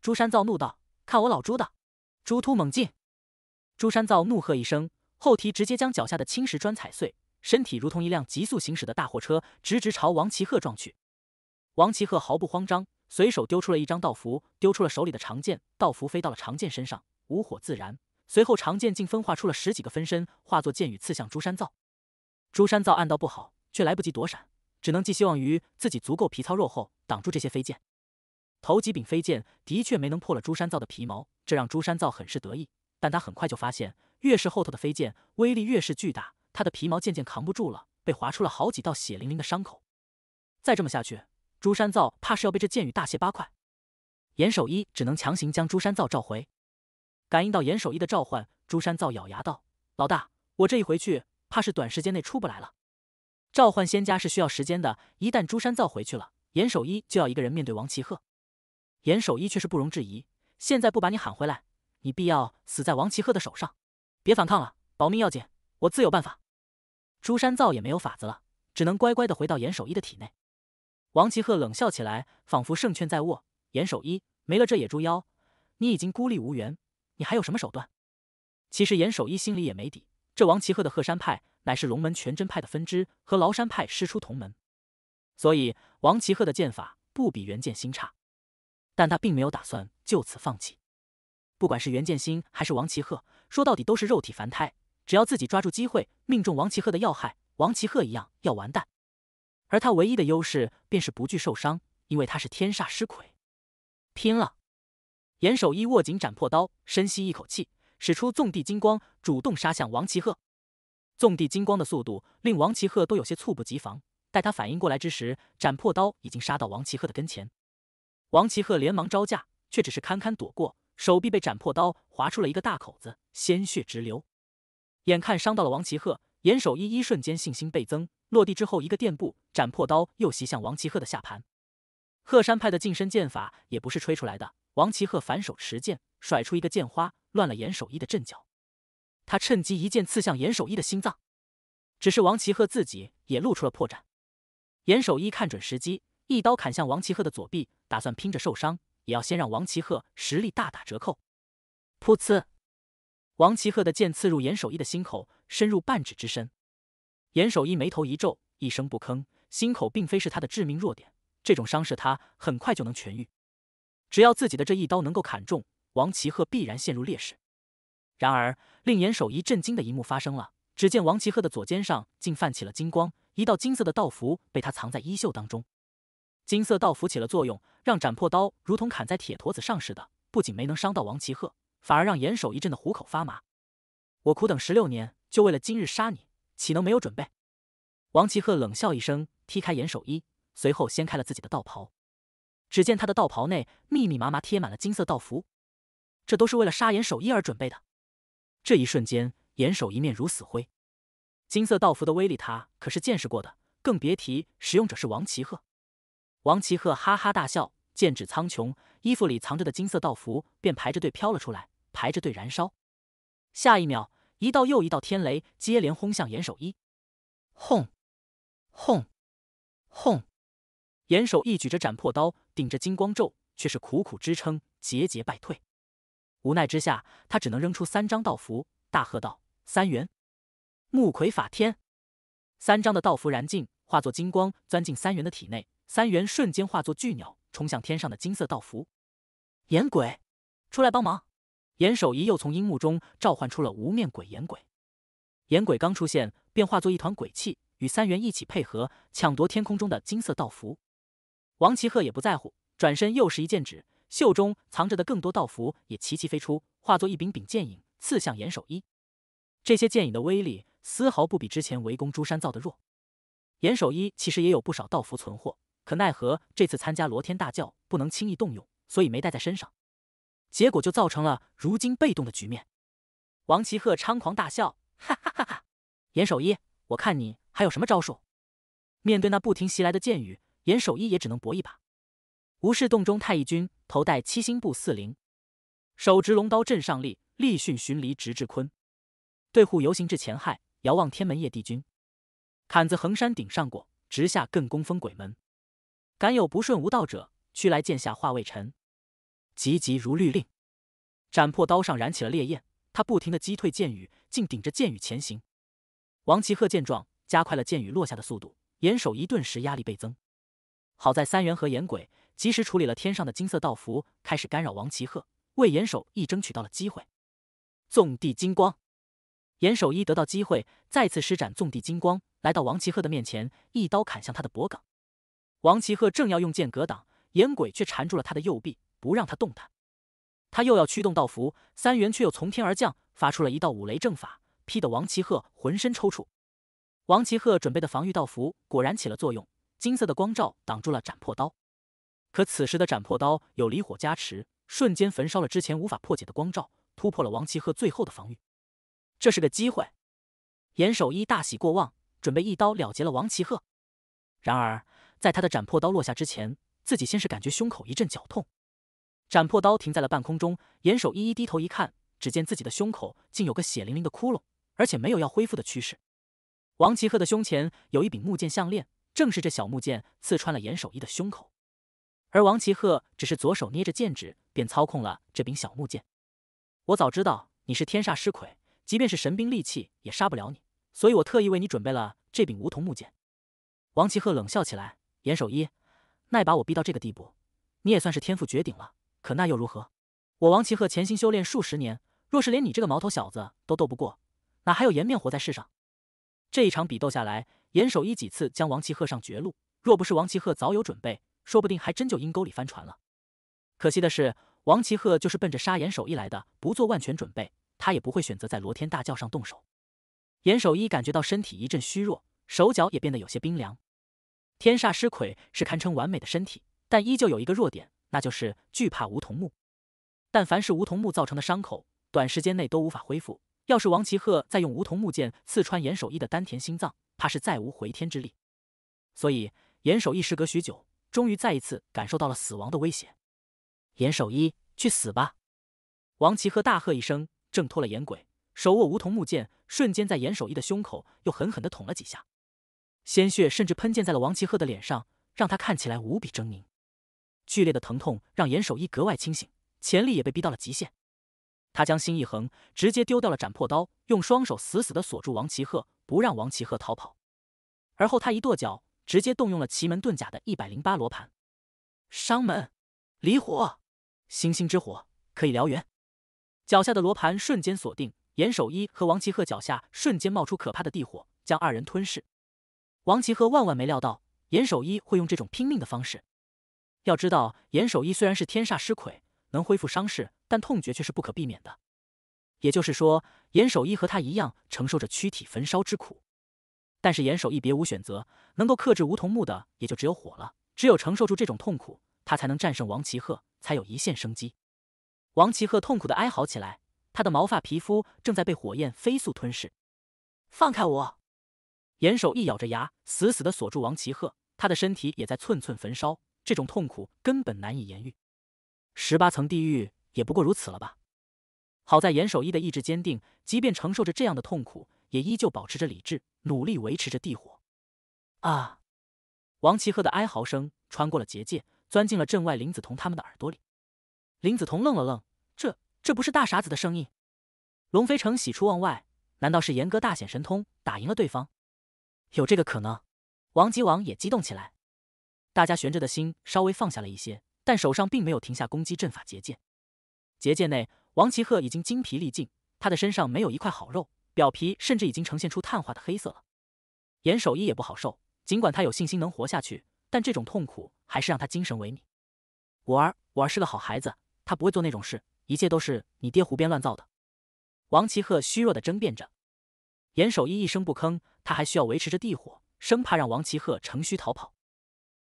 朱山造怒道：“看我老朱的，朱突猛进！”朱山造怒喝一声，后蹄直接将脚下的青石砖踩碎，身体如同一辆急速行驶的大货车，直直朝王齐鹤撞去。王齐鹤毫不慌张。随手丢出了一张道符，丢出了手里的长剑，道符飞到了长剑身上，无火自燃。随后，长剑竟分化出了十几个分身，化作剑雨刺向朱山造。朱山造暗道不好，却来不及躲闪，只能寄希望于自己足够皮糙肉厚，挡住这些飞剑。头几柄飞剑的确没能破了朱山造的皮毛，这让朱山造很是得意。但他很快就发现，越是后头的飞剑，威力越是巨大，他的皮毛渐渐扛不住了，被划出了好几道血淋淋的伤口。再这么下去。朱山造怕是要被这剑雨大卸八块，严守一只能强行将朱山造召回。感应到严守一的召唤，朱山造咬牙道：“老大，我这一回去，怕是短时间内出不来了。召唤仙家是需要时间的，一旦朱山造回去了，严守一就要一个人面对王齐鹤。”严守一却是不容置疑：“现在不把你喊回来，你必要死在王齐鹤的手上。别反抗了，保命要紧，我自有办法。”朱山造也没有法子了，只能乖乖的回到严守一的体内。王奇鹤冷笑起来，仿佛胜券在握。严守一没了这野猪妖，你已经孤立无援，你还有什么手段？其实严守一心里也没底。这王奇鹤的鹤山派乃是龙门全真派的分支，和崂山派师出同门，所以王奇鹤的剑法不比袁剑心差。但他并没有打算就此放弃。不管是袁剑心还是王奇鹤，说到底都是肉体凡胎，只要自己抓住机会，命中王奇鹤的要害，王奇鹤一样要完蛋。而他唯一的优势便是不惧受伤，因为他是天煞尸魁。拼了！严守一握紧斩破刀，深吸一口气，使出纵地金光，主动杀向王齐鹤。纵地金光的速度令王齐鹤都有些猝不及防，待他反应过来之时，斩破刀已经杀到王齐鹤的跟前。王齐鹤连忙招架，却只是堪堪躲过，手臂被斩破刀划出了一个大口子，鲜血直流。眼看伤到了王齐鹤，严守一一瞬间信心倍增。落地之后，一个垫步，斩破刀又袭向王齐鹤的下盘。鹤山派的近身剑法也不是吹出来的。王齐鹤反手持剑，甩出一个剑花，乱了严守一的阵脚。他趁机一剑刺向严守一的心脏。只是王齐鹤自己也露出了破绽。严守一看准时机，一刀砍向王齐鹤的左臂，打算拼着受伤，也要先让王齐鹤实力大打折扣。噗呲！王齐鹤的剑刺入严守一的心口，深入半指之深。严守一眉头一皱，一声不吭。心口并非是他的致命弱点，这种伤势他很快就能痊愈。只要自己的这一刀能够砍中，王齐鹤必然陷入劣势。然而，令严守一震惊的一幕发生了。只见王齐鹤的左肩上竟泛起了金光，一道金色的道符被他藏在衣袖当中。金色道符起了作用，让斩破刀如同砍在铁坨子上似的，不仅没能伤到王齐鹤，反而让严守一阵的虎口发麻。我苦等十六年，就为了今日杀你。岂能没有准备？王齐赫冷笑一声，踢开严守一，随后掀开了自己的道袍。只见他的道袍内密密麻麻贴满了金色道符，这都是为了杀严守一而准备的。这一瞬间，严守一面如死灰。金色道符的威力，他可是见识过的，更别提使用者是王齐赫。王齐赫哈哈大笑，剑指苍穹，衣服里藏着的金色道符便排着队飘了出来，排着队燃烧。下一秒。一道又一道天雷接连轰向严守一，轰轰轰！严守一举着斩破刀，顶着金光咒，却是苦苦支撑，节节败退。无奈之下，他只能扔出三张道符，大喝道：“三元木魁法天！”三张的道符燃尽，化作金光钻进三元的体内，三元瞬间化作巨鸟，冲向天上的金色道符。阎鬼，出来帮忙！严守一又从阴幕中召唤出了无面鬼严鬼，严鬼刚出现便化作一团鬼气，与三元一起配合抢夺天空中的金色道符。王齐赫也不在乎，转身又是一剑指，袖中藏着的更多道符也齐齐飞出，化作一柄柄剑影刺向严守一。这些剑影的威力丝毫不比之前围攻朱山造的弱。严守一其实也有不少道符存货，可奈何这次参加罗天大教不能轻易动用，所以没带在身上。结果就造成了如今被动的局面。王齐鹤猖狂大笑，哈哈哈哈！严守一，我看你还有什么招数？面对那不停袭来的箭雨，严守一也只能搏一把。无视洞中太乙君，头戴七星布四灵，手执龙刀镇上立，力训寻离直至坤。对户游行至前亥，遥望天门夜帝君，砍子横山顶上过，直下艮宫封鬼门。敢有不顺无道者，驱来剑下化为尘。急急如律令，斩破刀上燃起了烈焰。他不停的击退剑雨，竟顶着剑雨前行。王齐赫见状，加快了剑雨落下的速度。严守一顿时压力倍增。好在三元和严鬼及时处理了天上的金色道符，开始干扰王齐赫，为严守一争取到了机会。纵地金光，严守一得到机会，再次施展纵地金光，来到王齐赫的面前，一刀砍向他的脖颈。王齐赫正要用剑格挡，严鬼却缠住了他的右臂。不让他动弹，他又要驱动道符，三元却又从天而降，发出了一道五雷正法，劈得王齐鹤浑身抽搐。王齐鹤准备的防御道符果然起了作用，金色的光照挡住了斩破刀。可此时的斩破刀有离火加持，瞬间焚烧了之前无法破解的光照，突破了王齐鹤最后的防御。这是个机会，严守一大喜过望，准备一刀了结了王齐鹤。然而，在他的斩破刀落下之前，自己先是感觉胸口一阵绞痛。斩破刀停在了半空中，严守一低头一看，只见自己的胸口竟有个血淋淋的窟窿，而且没有要恢复的趋势。王齐赫的胸前有一柄木剑项链，正是这小木剑刺穿了严守一的胸口，而王齐赫只是左手捏着剑指，便操控了这柄小木剑。我早知道你是天煞尸魁，即便是神兵利器也杀不了你，所以我特意为你准备了这柄梧桐木剑。王齐赫冷笑起来：“严守一，奈把我逼到这个地步，你也算是天赋绝顶了。”可那又如何？我王奇鹤潜心修炼数十年，若是连你这个毛头小子都斗不过，哪还有颜面活在世上？这一场比斗下来，严守一几次将王奇鹤上绝路，若不是王奇鹤早有准备，说不定还真就阴沟里翻船了。可惜的是，王奇鹤就是奔着杀严守一来的，不做万全准备，他也不会选择在罗天大教上动手。严守一感觉到身体一阵虚弱，手脚也变得有些冰凉。天煞尸魁是堪称完美的身体，但依旧有一个弱点。那就是惧怕梧桐木，但凡是梧桐木造成的伤口，短时间内都无法恢复。要是王齐赫再用梧桐木剑刺穿严守义的丹田心脏，怕是再无回天之力。所以，严守义时隔许久，终于再一次感受到了死亡的威胁。严守一，去死吧！王齐赫大喝一声，挣脱了眼鬼，手握梧桐木剑，瞬间在严守义的胸口又狠狠的捅了几下，鲜血甚至喷溅在了王齐赫的脸上，让他看起来无比狰狞。剧烈的疼痛让严守一格外清醒，潜力也被逼到了极限。他将心一横，直接丢掉了斩破刀，用双手死死的锁住王齐鹤，不让王齐鹤逃跑。而后他一跺脚，直接动用了奇门遁甲的一百零八罗盘。伤门，离火，星星之火可以燎原。脚下的罗盘瞬间锁定，严守一和王齐鹤脚下瞬间冒出可怕的地火，将二人吞噬。王齐鹤万万没料到严守一会用这种拼命的方式。要知道，严守一虽然是天煞尸魁，能恢复伤势，但痛觉却是不可避免的。也就是说，严守一和他一样承受着躯体焚烧之苦。但是严守一别无选择，能够克制梧桐木的也就只有火了。只有承受住这种痛苦，他才能战胜王齐鹤，才有一线生机。王齐鹤痛苦的哀嚎起来，他的毛发、皮肤正在被火焰飞速吞噬。放开我！严守一咬着牙，死死的锁住王齐鹤，他的身体也在寸寸焚烧。这种痛苦根本难以言喻，十八层地狱也不过如此了吧？好在严守一的意志坚定，即便承受着这样的痛苦，也依旧保持着理智，努力维持着地火。啊！王齐赫的哀嚎声穿过了结界，钻进了镇外林子彤他们的耳朵里。林子彤愣了愣，这这不是大傻子的声音？龙飞城喜出望外，难道是严哥大显神通，打赢了对方？有这个可能。王吉王也激动起来。大家悬着的心稍微放下了一些，但手上并没有停下攻击阵法结界。结界内，王奇赫已经精疲力尽，他的身上没有一块好肉，表皮甚至已经呈现出碳化的黑色了。严守一也不好受，尽管他有信心能活下去，但这种痛苦还是让他精神萎靡。我儿，我儿是个好孩子，他不会做那种事，一切都是你爹胡编乱造的。王奇赫虚弱的争辩着，严守一一声不吭，他还需要维持着地火，生怕让王奇赫乘虚逃跑。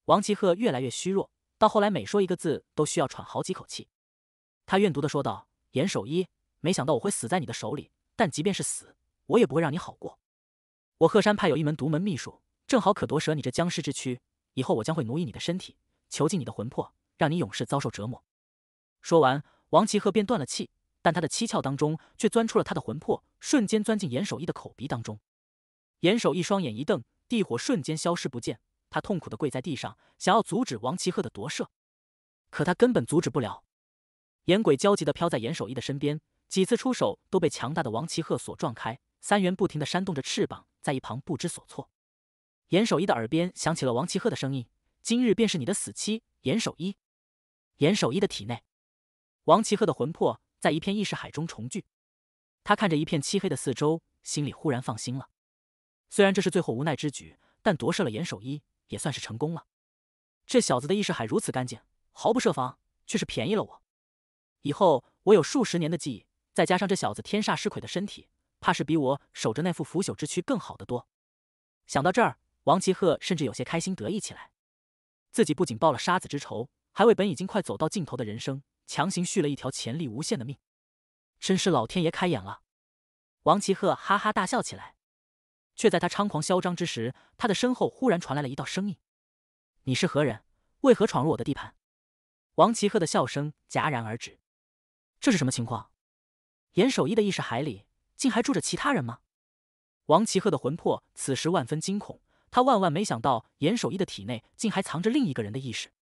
王奇鹤越来越虚弱，到后来每说一个字都需要喘好几口气。他怨毒地说道：“严守一，没想到我会死在你的手里，但即便是死，我也不会让你好过。我鹤山派有一门独门秘术，正好可夺舍你这僵尸之躯。以后我将会奴役你的身体，囚禁你的魂魄，让你永世遭受折磨。”说完，王奇鹤便断了气，但他的七窍当中却钻出了他的魂魄，瞬间钻进严守一的口鼻当中。严守一双眼一瞪，地火瞬间消失不见。他痛苦的跪在地上，想要阻止王齐鹤的夺舍，可他根本阻止不了。眼鬼焦急的飘在严守义的身边，几次出手都被强大的王齐鹤所撞开。三元不停的扇动着翅膀，在一旁不知所措。严守义的耳边响起了王齐鹤的声音：“今日便是你的死期，严守一。”严守一的体内，王齐鹤的魂魄在一片意识海中重聚。他看着一片漆黑的四周，心里忽然放心了。虽然这是最后无奈之举，但夺舍了严守一，也算是成功了。这小子的意识海如此干净，毫不设防，却是便宜了我。以后我有数十年的记忆，再加上这小子天煞尸魁的身体，怕是比我守着那副腐朽之躯更好得多。想到这儿，王齐赫甚至有些开心得意起来。自己不仅报了杀子之仇，还为本已经快走到尽头的人生强行续了一条潜力无限的命，真是老天爷开眼了！王齐赫哈哈大笑起来。却在他猖狂嚣张之时，他的身后忽然传来了一道声音：“你是何人？为何闯入我的地盘？”王齐赫的笑声戛然而止。这是什么情况？严守一的意识海里，竟还住着其他人吗？王齐赫的魂魄此时万分惊恐，他万万没想到严守一的体内竟还藏着另一个人的意识。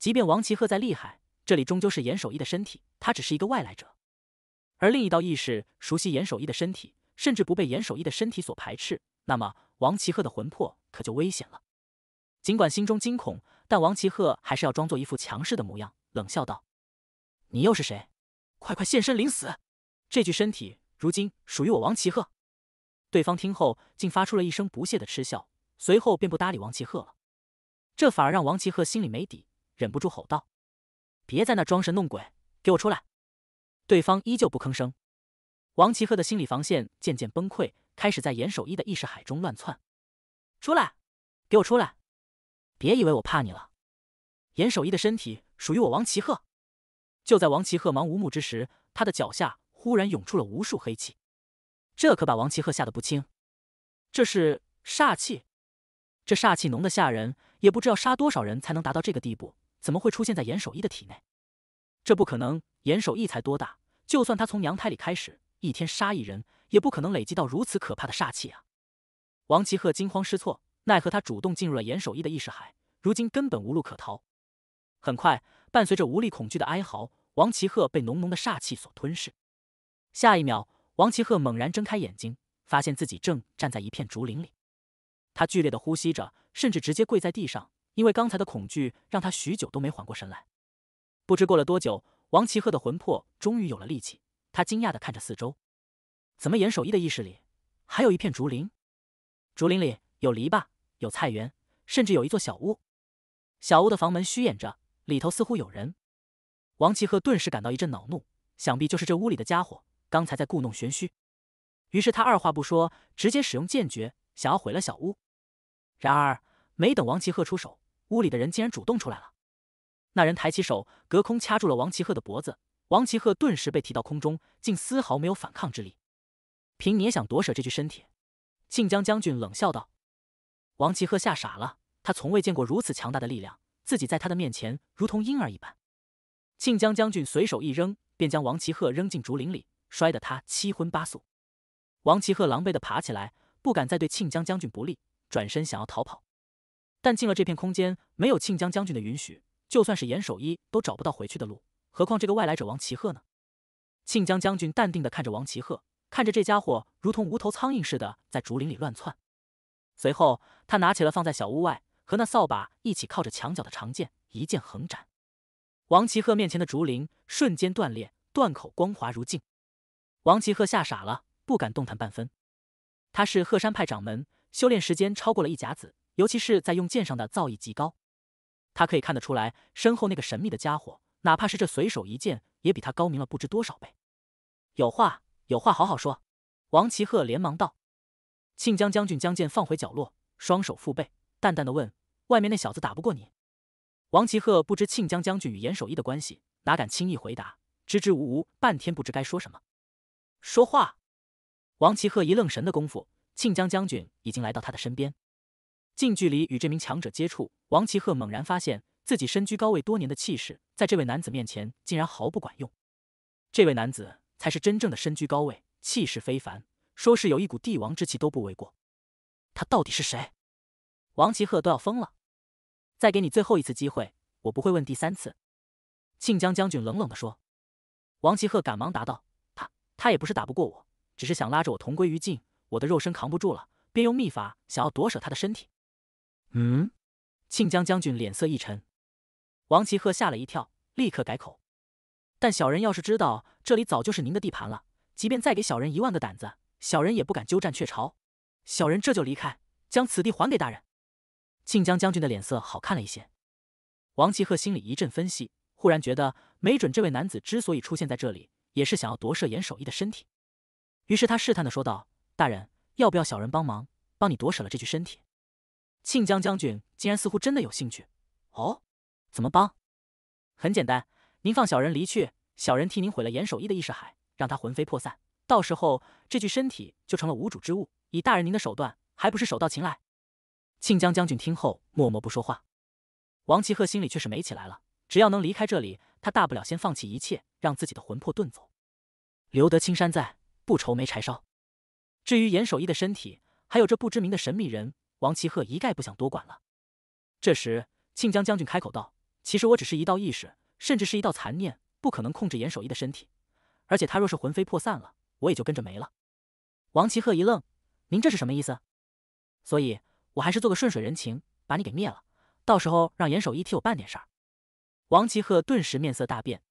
即便王齐赫再厉害，这里终究是严守一的身体，他只是一个外来者，而另一道意识熟悉严守一的身体。甚至不被严守一的身体所排斥，那么王齐鹤的魂魄可就危险了。尽管心中惊恐，但王齐鹤还是要装作一副强势的模样，冷笑道：“你又是谁？快快现身，领死！这具身体如今属于我王齐鹤。”对方听后，竟发出了一声不屑的嗤笑，随后便不搭理王齐鹤了。这反而让王齐鹤心里没底，忍不住吼道：“别在那装神弄鬼，给我出来！”对方依旧不吭声。王齐赫的心理防线渐渐崩溃，开始在严守一的意识海中乱窜。出来，给我出来！别以为我怕你了。严守一的身体属于我，王齐赫。就在王齐赫忙无目之时，他的脚下忽然涌出了无数黑气，这可把王齐赫吓得不轻。这是煞气，这煞气浓的吓人，也不知要杀多少人才能达到这个地步。怎么会出现在严守一的体内？这不可能！严守一才多大？就算他从娘胎里开始。一天杀一人，也不可能累积到如此可怕的煞气啊！王齐赫惊慌失措，奈何他主动进入了严守义的意识海，如今根本无路可逃。很快，伴随着无力恐惧的哀嚎，王齐赫被浓浓的煞气所吞噬。下一秒，王齐赫猛然睁开眼睛，发现自己正站在一片竹林里。他剧烈的呼吸着，甚至直接跪在地上，因为刚才的恐惧让他许久都没缓过神来。不知过了多久，王齐赫的魂魄终于有了力气。他惊讶的看着四周，怎么严守一的意识里还有一片竹林？竹林里有篱笆，有菜园，甚至有一座小屋。小屋的房门虚掩着，里头似乎有人。王齐赫顿时感到一阵恼怒，想必就是这屋里的家伙刚才在故弄玄虚。于是他二话不说，直接使用剑诀，想要毁了小屋。然而，没等王齐赫出手，屋里的人竟然主动出来了。那人抬起手，隔空掐住了王齐赫的脖子。王齐赫顿时被提到空中，竟丝毫没有反抗之力。凭你也想夺舍这具身体？庆江将军冷笑道。王齐赫吓傻了，他从未见过如此强大的力量，自己在他的面前如同婴儿一般。庆江将军随手一扔，便将王齐赫扔进竹林里，摔得他七荤八素。王齐赫狼狈的爬起来，不敢再对庆江将军不利，转身想要逃跑。但进了这片空间，没有庆江将军的允许，就算是严守一都找不到回去的路。何况这个外来者王齐鹤呢？庆江将军淡定的看着王齐鹤，看着这家伙如同无头苍蝇似的在竹林里乱窜。随后，他拿起了放在小屋外和那扫把一起靠着墙角的长剑，一剑横斩。王齐鹤面前的竹林瞬间断裂，断口光滑如镜。王齐鹤吓傻了，不敢动弹半分。他是鹤山派掌门，修炼时间超过了一甲子，尤其是在用剑上的造诣极高。他可以看得出来，身后那个神秘的家伙。哪怕是这随手一剑，也比他高明了不知多少倍。有话有话，好好说。王齐赫连忙道。庆江将军将剑放回角落，双手负背，淡淡的问：“外面那小子打不过你？”王齐赫不知庆江将军与严守义的关系，哪敢轻易回答，支支吾吾半天不知该说什么。说话。王齐赫一愣神的功夫，庆江将军已经来到他的身边。近距离与这名强者接触，王齐赫猛然发现。自己身居高位多年的气势，在这位男子面前竟然毫不管用。这位男子才是真正的身居高位，气势非凡，说是有一股帝王之气都不为过。他到底是谁？王齐赫都要疯了。再给你最后一次机会，我不会问第三次。庆江将军冷冷的说。王齐赫赶忙答道：“他他也不是打不过我，只是想拉着我同归于尽。我的肉身扛不住了，便用秘法想要夺舍他的身体。”嗯。庆江将军脸色一沉。王齐鹤吓了一跳，立刻改口。但小人要是知道这里早就是您的地盘了，即便再给小人一万个胆子，小人也不敢鸠占鹊巢。小人这就离开，将此地还给大人。庆江将军的脸色好看了一些。王齐鹤心里一阵分析，忽然觉得没准这位男子之所以出现在这里，也是想要夺舍严守义的身体。于是他试探的说道：“大人，要不要小人帮忙，帮你夺舍了这具身体？”庆江将军竟然似乎真的有兴趣。哦。怎么帮？很简单，您放小人离去，小人替您毁了严守义的意识海，让他魂飞魄散。到时候这具身体就成了无主之物，以大人您的手段，还不是手到擒来？庆江将军听后默默不说话，王齐赫心里却是美起来了。只要能离开这里，他大不了先放弃一切，让自己的魂魄遁走，留得青山在，不愁没柴烧。至于严守义的身体，还有这不知名的神秘人，王齐赫一概不想多管了。这时，庆江将军开口道。其实我只是一道意识，甚至是一道残念，不可能控制严守一的身体。而且他若是魂飞魄散了，我也就跟着没了。王齐赫一愣：“您这是什么意思？”所以，我还是做个顺水人情，把你给灭了。到时候让严守一替我办点事儿。王齐赫顿时面色大变。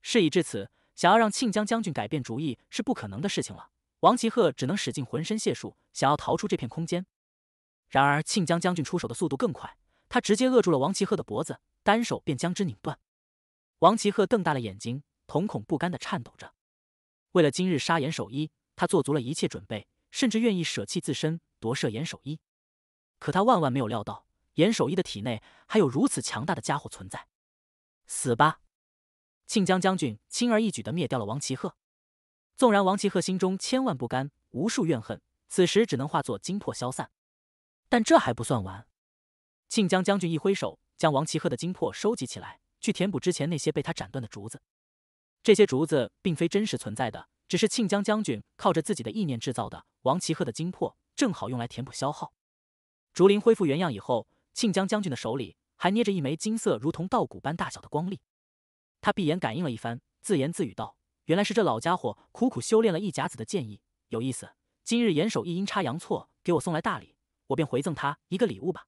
事已至此，想要让庆江将军改变主意是不可能的事情了。王齐赫只能使尽浑身解数，想要逃出这片空间。然而，庆江将军出手的速度更快，他直接扼住了王齐赫的脖子。单手便将之拧断，王齐鹤瞪大了眼睛，瞳孔不甘的颤抖着。为了今日杀严守一，他做足了一切准备，甚至愿意舍弃自身夺舍严守一。可他万万没有料到，严守一的体内还有如此强大的家伙存在。死吧！庆江将军轻而易举的灭掉了王齐鹤。纵然王齐鹤心中千万不甘，无数怨恨，此时只能化作精魄消散。但这还不算完，庆江将军一挥手。将王奇鹤的精魄收集起来，去填补之前那些被他斩断的竹子。这些竹子并非真实存在的，只是庆江将军靠着自己的意念制造的。王奇鹤的精魄正好用来填补消耗。竹林恢复原样以后，庆江将军的手里还捏着一枚金色如同稻谷般大小的光粒。他闭眼感应了一番，自言自语道：“原来是这老家伙苦苦修炼了一甲子的剑意，有意思。今日严守一阴差阳错给我送来大礼，我便回赠他一个礼物吧。”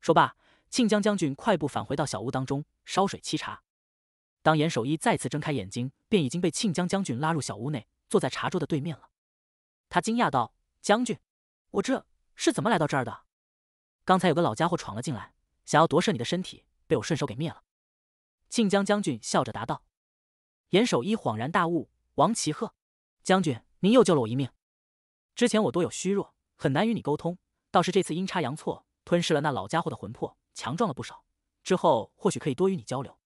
说罢。庆江将军快步返回到小屋当中，烧水沏茶。当严守一再次睁开眼睛，便已经被庆江将军拉入小屋内，坐在茶桌的对面了。他惊讶道：“将军，我这是怎么来到这儿的？刚才有个老家伙闯了进来，想要夺舍你的身体，被我顺手给灭了。”庆江将军笑着答道：“严守一，恍然大悟，王齐鹤，将军，您又救了我一命。之前我多有虚弱，很难与你沟通，倒是这次阴差阳错。”吞噬了那老家伙的魂魄，强壮了不少。之后或许可以多与你交流。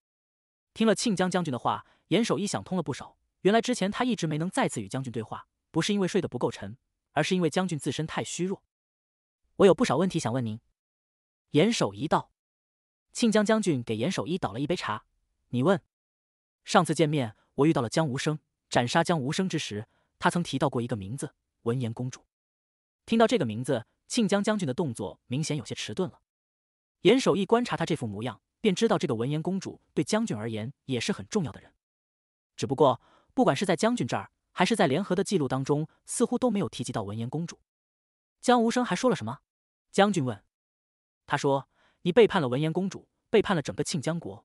听了庆江将军的话，严守一想通了不少。原来之前他一直没能再次与将军对话，不是因为睡得不够沉，而是因为将军自身太虚弱。我有不少问题想问您，严守一道。庆江将军给严守一倒了一杯茶，你问。上次见面，我遇到了江无声。斩杀江无声之时，他曾提到过一个名字——文言公主。听到这个名字。庆江将军的动作明显有些迟钝了。严守义观察他这副模样，便知道这个文言公主对将军而言也是很重要的人。只不过，不管是在将军这儿，还是在联合的记录当中，似乎都没有提及到文言公主。江无生还说了什么？将军问。他说：“你背叛了文言公主，背叛了整个庆江国。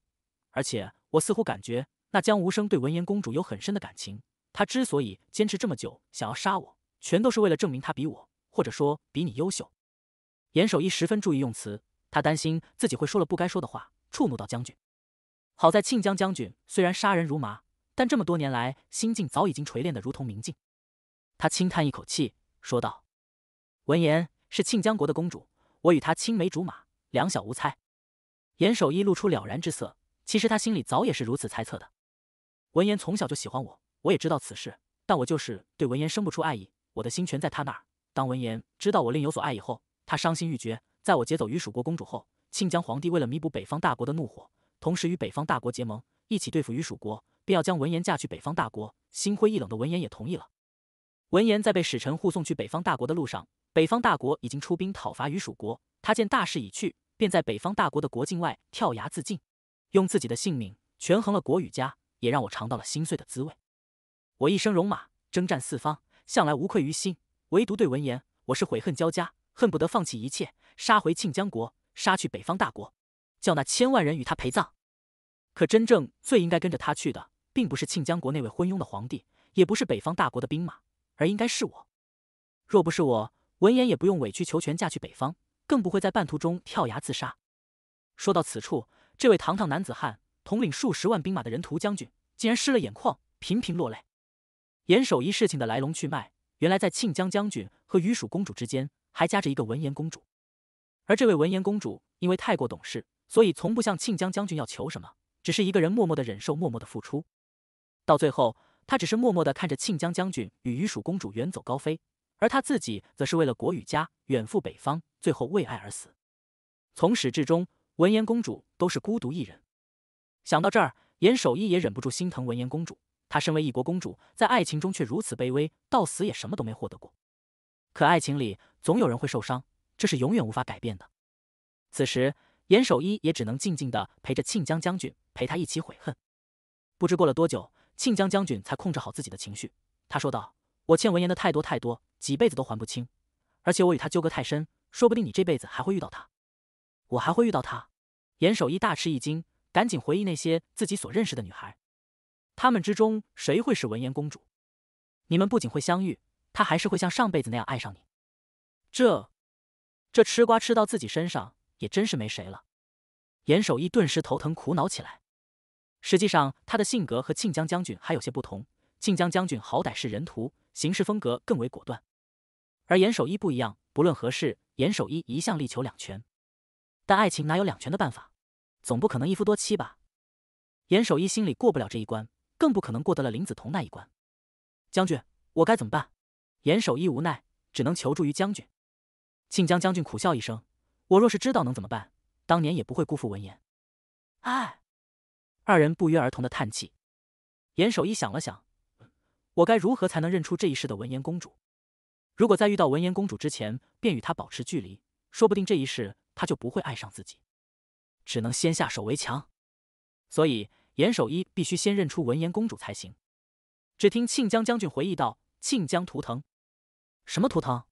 而且，我似乎感觉那江无生对文言公主有很深的感情。他之所以坚持这么久，想要杀我，全都是为了证明他比我。”或者说比你优秀，严守一十分注意用词，他担心自己会说了不该说的话，触怒到将军。好在庆江将军虽然杀人如麻，但这么多年来心境早已经锤炼的如同明镜。他轻叹一口气，说道：“闻言是庆江国的公主，我与她青梅竹马，两小无猜。”严守一露出了然之色，其实他心里早也是如此猜测的。闻言从小就喜欢我，我也知道此事，但我就是对闻言生不出爱意，我的心全在他那儿。当闻言知道我另有所爱以后，他伤心欲绝。在我劫走于蜀国公主后，庆江皇帝为了弥补北方大国的怒火，同时与北方大国结盟，一起对付于蜀国，便要将闻言嫁去北方大国。心灰意冷的闻言也同意了。闻言在被使臣护送去北方大国的路上，北方大国已经出兵讨伐于蜀国。他见大势已去，便在北方大国的国境外跳崖自尽，用自己的性命权衡了国与家，也让我尝到了心碎的滋味。我一生戎马，征战四方，向来无愧于心。唯独对闻言，我是悔恨交加，恨不得放弃一切，杀回庆江国，杀去北方大国，叫那千万人与他陪葬。可真正最应该跟着他去的，并不是庆江国那位昏庸的皇帝，也不是北方大国的兵马，而应该是我。若不是我，闻言也不用委曲求全嫁去北方，更不会在半途中跳崖自杀。说到此处，这位堂堂男子汉，统领数十万兵马的人屠将军，竟然湿了眼眶，频频落泪。严守一事情的来龙去脉。原来在庆江将军和雨属公主之间，还夹着一个文言公主。而这位文言公主因为太过懂事，所以从不向庆江将军要求什么，只是一个人默默的忍受，默默的付出。到最后，她只是默默的看着庆江将军与雨属公主远走高飞，而她自己则是为了国与家远赴北方，最后为爱而死。从始至终，文言公主都是孤独一人。想到这儿，严守一也忍不住心疼文言公主。她身为一国公主，在爱情中却如此卑微，到死也什么都没获得过。可爱情里总有人会受伤，这是永远无法改变的。此时，严守一也只能静静的陪着庆江将军，陪他一起悔恨。不知过了多久，庆江将军才控制好自己的情绪，他说道：“我欠文言的太多太多，几辈子都还不清。而且我与他纠葛太深，说不定你这辈子还会遇到他。”“我还会遇到他？”严守一大吃一惊，赶紧回忆那些自己所认识的女孩。他们之中谁会是文言公主？你们不仅会相遇，她还是会像上辈子那样爱上你。这这吃瓜吃到自己身上，也真是没谁了。严守一顿时头疼苦恼起来。实际上，他的性格和庆江将军还有些不同。庆江将军好歹是人徒，行事风格更为果断。而严守一不一样，不论何事，严守义一向力求两全。但爱情哪有两全的办法？总不可能一夫多妻吧？严守一心里过不了这一关。更不可能过得了林子彤那一关。将军，我该怎么办？严守一无奈，只能求助于将军。庆江将军苦笑一声：“我若是知道能怎么办，当年也不会辜负文言。”哎，二人不约而同的叹气。严守一想了想：“我该如何才能认出这一世的文言公主？如果在遇到文言公主之前便与她保持距离，说不定这一世她就不会爱上自己。只能先下手为强，所以……”严守一必须先认出文言公主才行。只听庆江将军回忆道：“庆江图腾，什么图腾？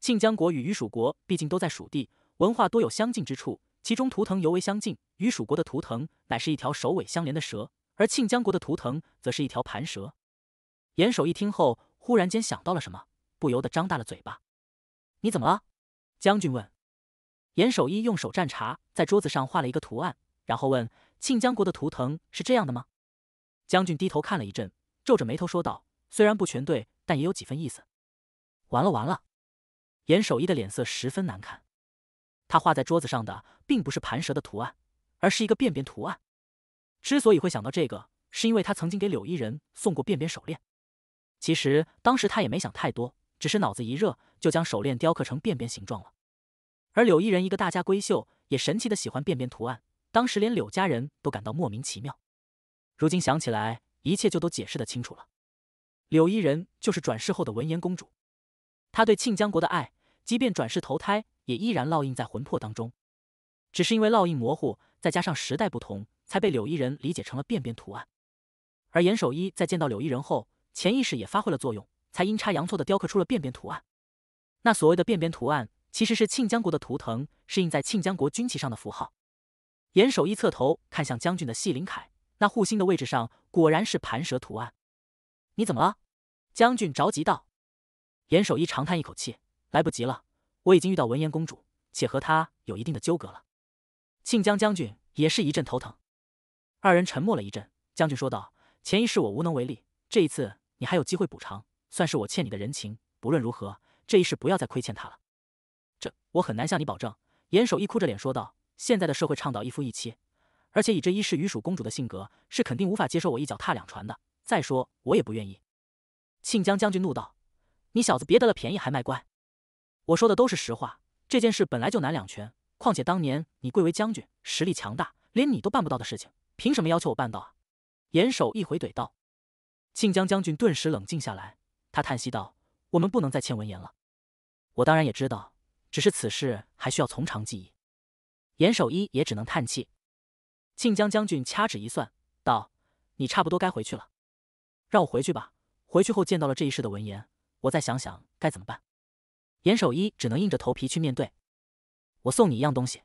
庆江国与鱼蜀国毕竟都在蜀地，文化多有相近之处，其中图腾尤为相近。鱼蜀国的图腾乃是一条首尾相连的蛇，而庆江国的图腾则是一条盘蛇。”严守一听后，忽然间想到了什么，不由得张大了嘴巴。“你怎么了？”将军问。严守一用手蘸茶，在桌子上画了一个图案，然后问。庆江国的图腾是这样的吗？将军低头看了一阵，皱着眉头说道：“虽然不全对，但也有几分意思。”完了完了！严守一的脸色十分难看。他画在桌子上的并不是盘蛇的图案，而是一个便便图案。之所以会想到这个，是因为他曾经给柳依人送过便便手链。其实当时他也没想太多，只是脑子一热就将手链雕刻成便便形状了。而柳依人一个大家闺秀，也神奇的喜欢便便图案。当时连柳家人都感到莫名其妙，如今想起来，一切就都解释的清楚了。柳依人就是转世后的文言公主，她对庆江国的爱，即便转世投胎，也依然烙印在魂魄当中。只是因为烙印模糊，再加上时代不同，才被柳依人理解成了便便图案。而严守一在见到柳依人后，潜意识也发挥了作用，才阴差阳错的雕刻出了便便图案。那所谓的便便图案，其实是庆江国的图腾，是印在庆江国军旗上的符号。严守一侧头看向将军的细鳞铠，那护心的位置上果然是盘蛇图案。你怎么了？将军着急道。严守一长叹一口气，来不及了，我已经遇到文言公主，且和她有一定的纠葛了。庆江将军也是一阵头疼。二人沉默了一阵，将军说道：“前一世我无能为力，这一次你还有机会补偿，算是我欠你的人情。不论如何，这一世不要再亏欠她了。”这我很难向你保证。”严守一哭着脸说道。现在的社会倡导一夫一妻，而且以这一世鱼鼠公主的性格，是肯定无法接受我一脚踏两船的。再说，我也不愿意。庆江将军怒道：“你小子别得了便宜还卖乖！我说的都是实话，这件事本来就难两全。况且当年你贵为将军，实力强大，连你都办不到的事情，凭什么要求我办到？”啊？”严守一回怼道。庆江将军顿时冷静下来，他叹息道：“我们不能再欠文言了。我当然也知道，只是此事还需要从长计议。”严守一也只能叹气。庆江将军掐指一算，道：“你差不多该回去了。让我回去吧，回去后见到了这一世的文言，我再想想该怎么办。”严守一只能硬着头皮去面对。我送你一样东西。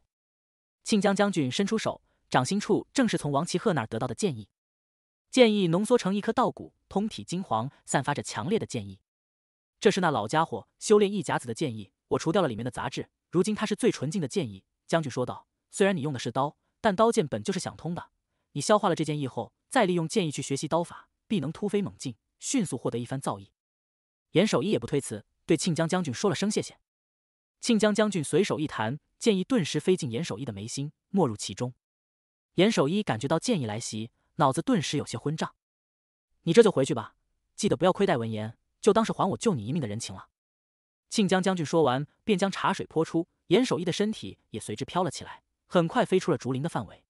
庆江将军伸出手，掌心处正是从王齐鹤那儿得到的剑意，剑意浓缩成一颗稻谷，通体金黄，散发着强烈的剑意。这是那老家伙修炼一甲子的剑意，我除掉了里面的杂质，如今它是最纯净的剑意。将军说道：“虽然你用的是刀，但刀剑本就是想通的。你消化了这剑意后，再利用剑意去学习刀法，必能突飞猛进，迅速获得一番造诣。”严守一也不推辞，对庆江将军说了声谢谢。庆江将军随手一弹，剑意顿时飞进严守一的眉心，没入其中。严守一感觉到剑意来袭，脑子顿时有些昏胀。你这就回去吧，记得不要亏待闻言，就当是还我救你一命的人情了。庆江将军说完，便将茶水泼出。严守义的身体也随之飘了起来，很快飞出了竹林的范围。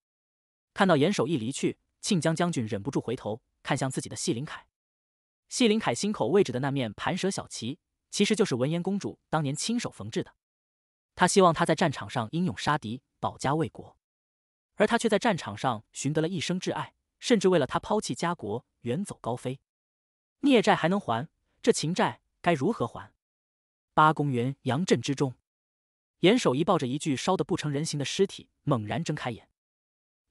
看到严守义离去，庆江将军忍不住回头看向自己的戏灵凯。戏灵凯心口位置的那面盘蛇小旗，其实就是文言公主当年亲手缝制的。他希望他在战场上英勇杀敌，保家卫国，而他却在战场上寻得了一生挚爱，甚至为了他抛弃家国，远走高飞。孽债还能还，这情债该如何还？八公园杨镇之中。严守一抱着一具烧得不成人形的尸体，猛然睁开眼。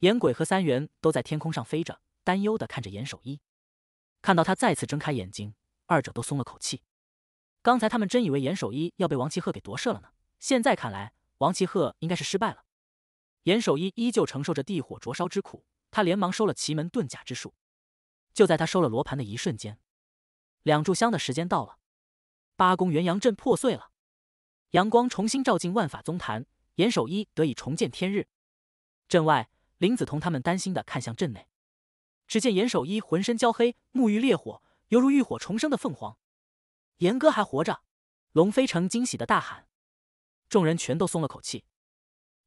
严鬼和三元都在天空上飞着，担忧地看着严守一。看到他再次睁开眼睛，二者都松了口气。刚才他们真以为严守一要被王齐鹤给夺舍了呢。现在看来，王齐鹤应该是失败了。严守一依旧承受着地火灼烧之苦，他连忙收了奇门遁甲之术。就在他收了罗盘的一瞬间，两炷香的时间到了，八公元阳阵破碎了。阳光重新照进万法宗坛，严守一得以重见天日。镇外，林子彤他们担心的看向镇内，只见严守一浑身焦黑，沐浴烈火，犹如浴火重生的凤凰。严哥还活着！龙飞城惊喜的大喊，众人全都松了口气。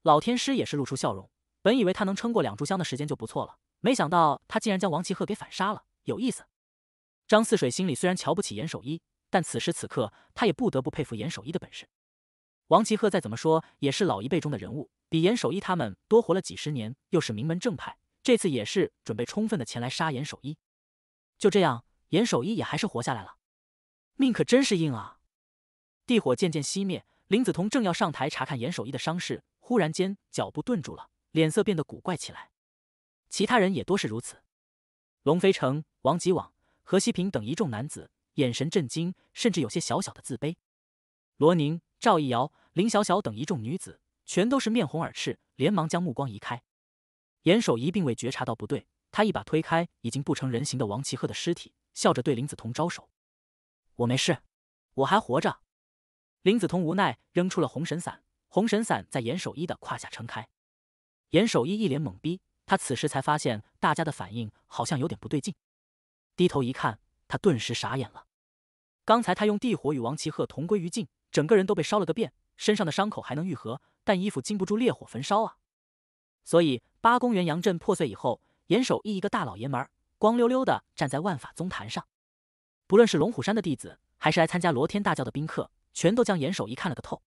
老天师也是露出笑容，本以为他能撑过两炷香的时间就不错了，没想到他竟然将王齐鹤给反杀了，有意思。张四水心里虽然瞧不起严守一，但此时此刻他也不得不佩服严守一的本事。王吉鹤再怎么说也是老一辈中的人物，比严守一他们多活了几十年，又是名门正派，这次也是准备充分的前来杀严守一。就这样，严守一也还是活下来了，命可真是硬啊！地火渐渐熄灭，林子彤正要上台查看严守一的伤势，忽然间脚步顿住了，脸色变得古怪起来。其他人也多是如此。龙飞城、王吉往、何西平等一众男子眼神震惊，甚至有些小小的自卑。罗宁。赵一瑶、林小小等一众女子全都是面红耳赤，连忙将目光移开。严守一并未觉察到不对，他一把推开已经不成人形的王齐鹤的尸体，笑着对林子彤招手：“我没事，我还活着。”林子彤无奈扔出了红神伞，红神伞在严守一的胯下撑开。严守一一脸懵逼，他此时才发现大家的反应好像有点不对劲。低头一看，他顿时傻眼了。刚才他用地火与王齐鹤同归于尽。整个人都被烧了个遍，身上的伤口还能愈合，但衣服经不住烈火焚烧啊！所以八公园杨震破碎以后，严守义一个大老爷们儿光溜溜的站在万法宗坛上。不论是龙虎山的弟子，还是来参加罗天大教的宾客，全都将严守义看了个透。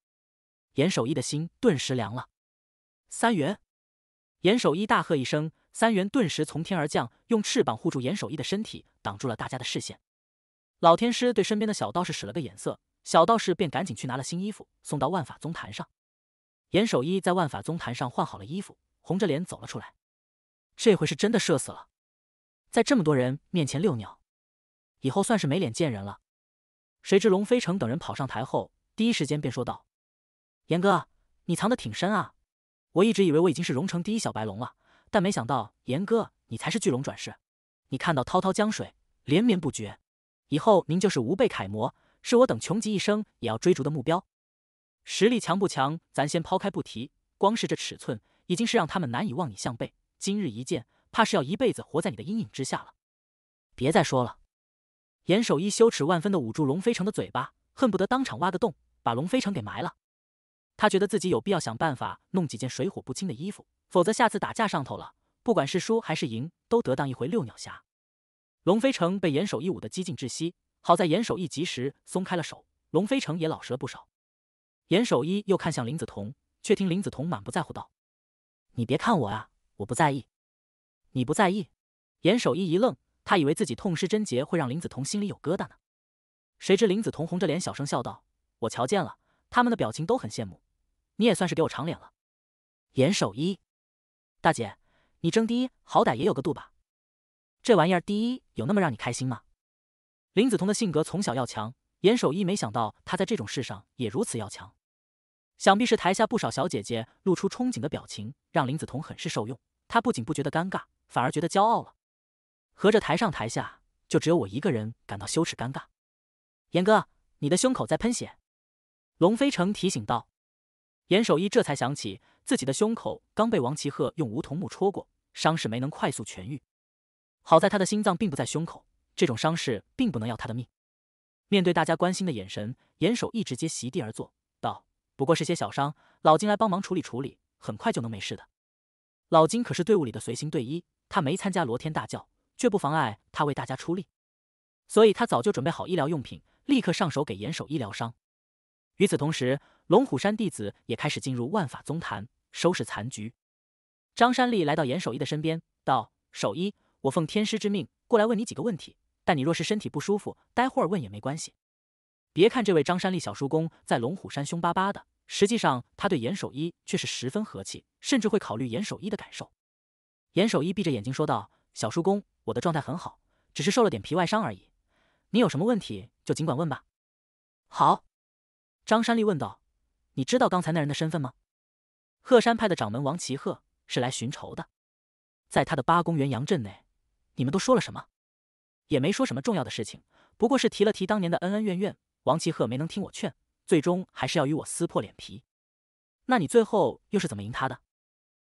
严守义的心顿时凉了。三元！严守义大喝一声，三元顿时从天而降，用翅膀护住严守义的身体，挡住了大家的视线。老天师对身边的小道士使了个眼色。小道士便赶紧去拿了新衣服，送到万法宗坛上。严守一在万法宗坛上换好了衣服，红着脸走了出来。这回是真的社死了，在这么多人面前遛鸟，以后算是没脸见人了。谁知龙飞城等人跑上台后，第一时间便说道：“严哥，你藏的挺深啊！我一直以为我已经是荣城第一小白龙了，但没想到严哥你才是巨龙转世。你看到滔滔江水连绵不绝，以后您就是吾辈楷模。”是我等穷极一生也要追逐的目标。实力强不强，咱先抛开不提，光是这尺寸，已经是让他们难以望你项背。今日一见，怕是要一辈子活在你的阴影之下了。别再说了！严守一羞耻万分的捂住龙飞城的嘴巴，恨不得当场挖个洞把龙飞城给埋了。他觉得自己有必要想办法弄几件水火不侵的衣服，否则下次打架上头了，不管是输还是赢，都得当一回六鸟侠。龙飞城被严守一捂得几近窒息。好在严守一及时松开了手，龙飞成也老实了不少。严守一又看向林子彤，却听林子彤满不在乎道：“你别看我啊，我不在意。”“你不在意？”严守一一愣，他以为自己痛失贞洁会让林子彤心里有疙瘩呢。谁知林子彤红着脸小声笑道：“我瞧见了，他们的表情都很羡慕。你也算是给我长脸了。”严守一：“大姐，你争第一，好歹也有个度吧？这玩意儿第一，有那么让你开心吗？”林子彤的性格从小要强，严守一没想到他在这种事上也如此要强。想必是台下不少小姐姐露出憧憬的表情，让林子彤很是受用。他不仅不觉得尴尬，反而觉得骄傲了。合着台上台下就只有我一个人感到羞耻尴尬。严哥，你的胸口在喷血！龙飞成提醒道。严守一这才想起自己的胸口刚被王齐鹤用梧桐木戳过，伤势没能快速痊愈。好在他的心脏并不在胸口。这种伤势并不能要他的命。面对大家关心的眼神，严守义直接席地而坐，道：“不过是些小伤，老金来帮忙处理处理，很快就能没事的。”老金可是队伍里的随行队医，他没参加罗天大教，却不妨碍他为大家出力，所以他早就准备好医疗用品，立刻上手给严守医疗伤。与此同时，龙虎山弟子也开始进入万法宗坛收拾残局。张山立来到严守义的身边，道：“守义，我奉天师之命过来问你几个问题。”但你若是身体不舒服，待会儿问也没关系。别看这位张山立小叔公在龙虎山凶巴巴的，实际上他对严守一却是十分和气，甚至会考虑严守一的感受。严守一闭着眼睛说道：“小叔公，我的状态很好，只是受了点皮外伤而已。你有什么问题就尽管问吧。”好，张山立问道：“你知道刚才那人的身份吗？”鹤山派的掌门王齐鹤是来寻仇的。在他的八公元阳阵内，你们都说了什么？也没说什么重要的事情，不过是提了提当年的恩恩怨怨。王齐赫没能听我劝，最终还是要与我撕破脸皮。那你最后又是怎么赢他的？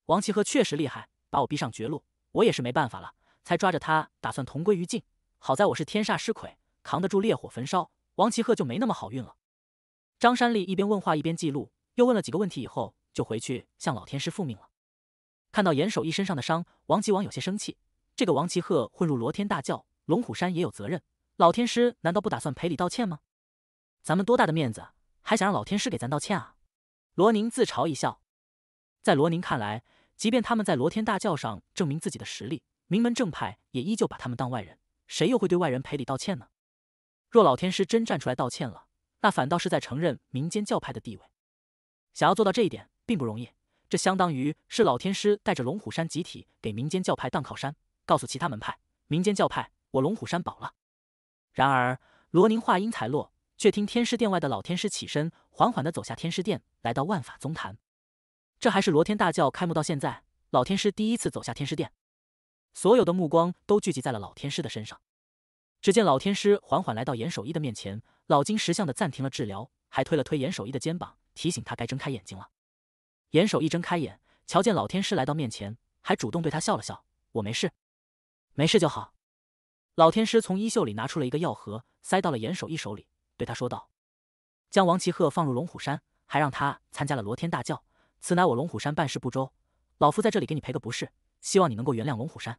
王齐赫确实厉害，把我逼上绝路，我也是没办法了，才抓着他打算同归于尽。好在我是天煞尸魁，扛得住烈火焚烧。王齐赫就没那么好运了。张山立一边问话一边记录，又问了几个问题以后，就回去向老天师复命了。看到严守义身上的伤，王吉王有些生气。这个王齐赫混入罗天大教。龙虎山也有责任，老天师难道不打算赔礼道歉吗？咱们多大的面子，还想让老天师给咱道歉啊？罗宁自嘲一笑在罗宁看来，即便他们在罗天大教上证明自己的实力，名门正派也依旧把他们当外人，谁又会对外人赔礼道歉呢？若老天师真站出来道歉了，那反倒是在承认民间教派的地位。想要做到这一点，并不容易，这相当于是老天师带着龙虎山集体给民间教派当靠山，告诉其他门派，民间教派。我龙虎山保了。然而，罗宁话音才落，却听天师殿外的老天师起身，缓缓的走下天师殿，来到万法宗坛。这还是罗天大教开幕到现在，老天师第一次走下天师殿。所有的目光都聚集在了老天师的身上。只见老天师缓缓来到严守一的面前，老金识相的暂停了治疗，还推了推严守一的肩膀，提醒他该睁开眼睛了。严守一睁开眼，瞧见老天师来到面前，还主动对他笑了笑：“我没事，没事就好。”老天师从衣袖里拿出了一个药盒，塞到了严守一手里，对他说道：“将王齐鹤放入龙虎山，还让他参加了罗天大教，此乃我龙虎山办事不周，老夫在这里给你赔个不是，希望你能够原谅龙虎山。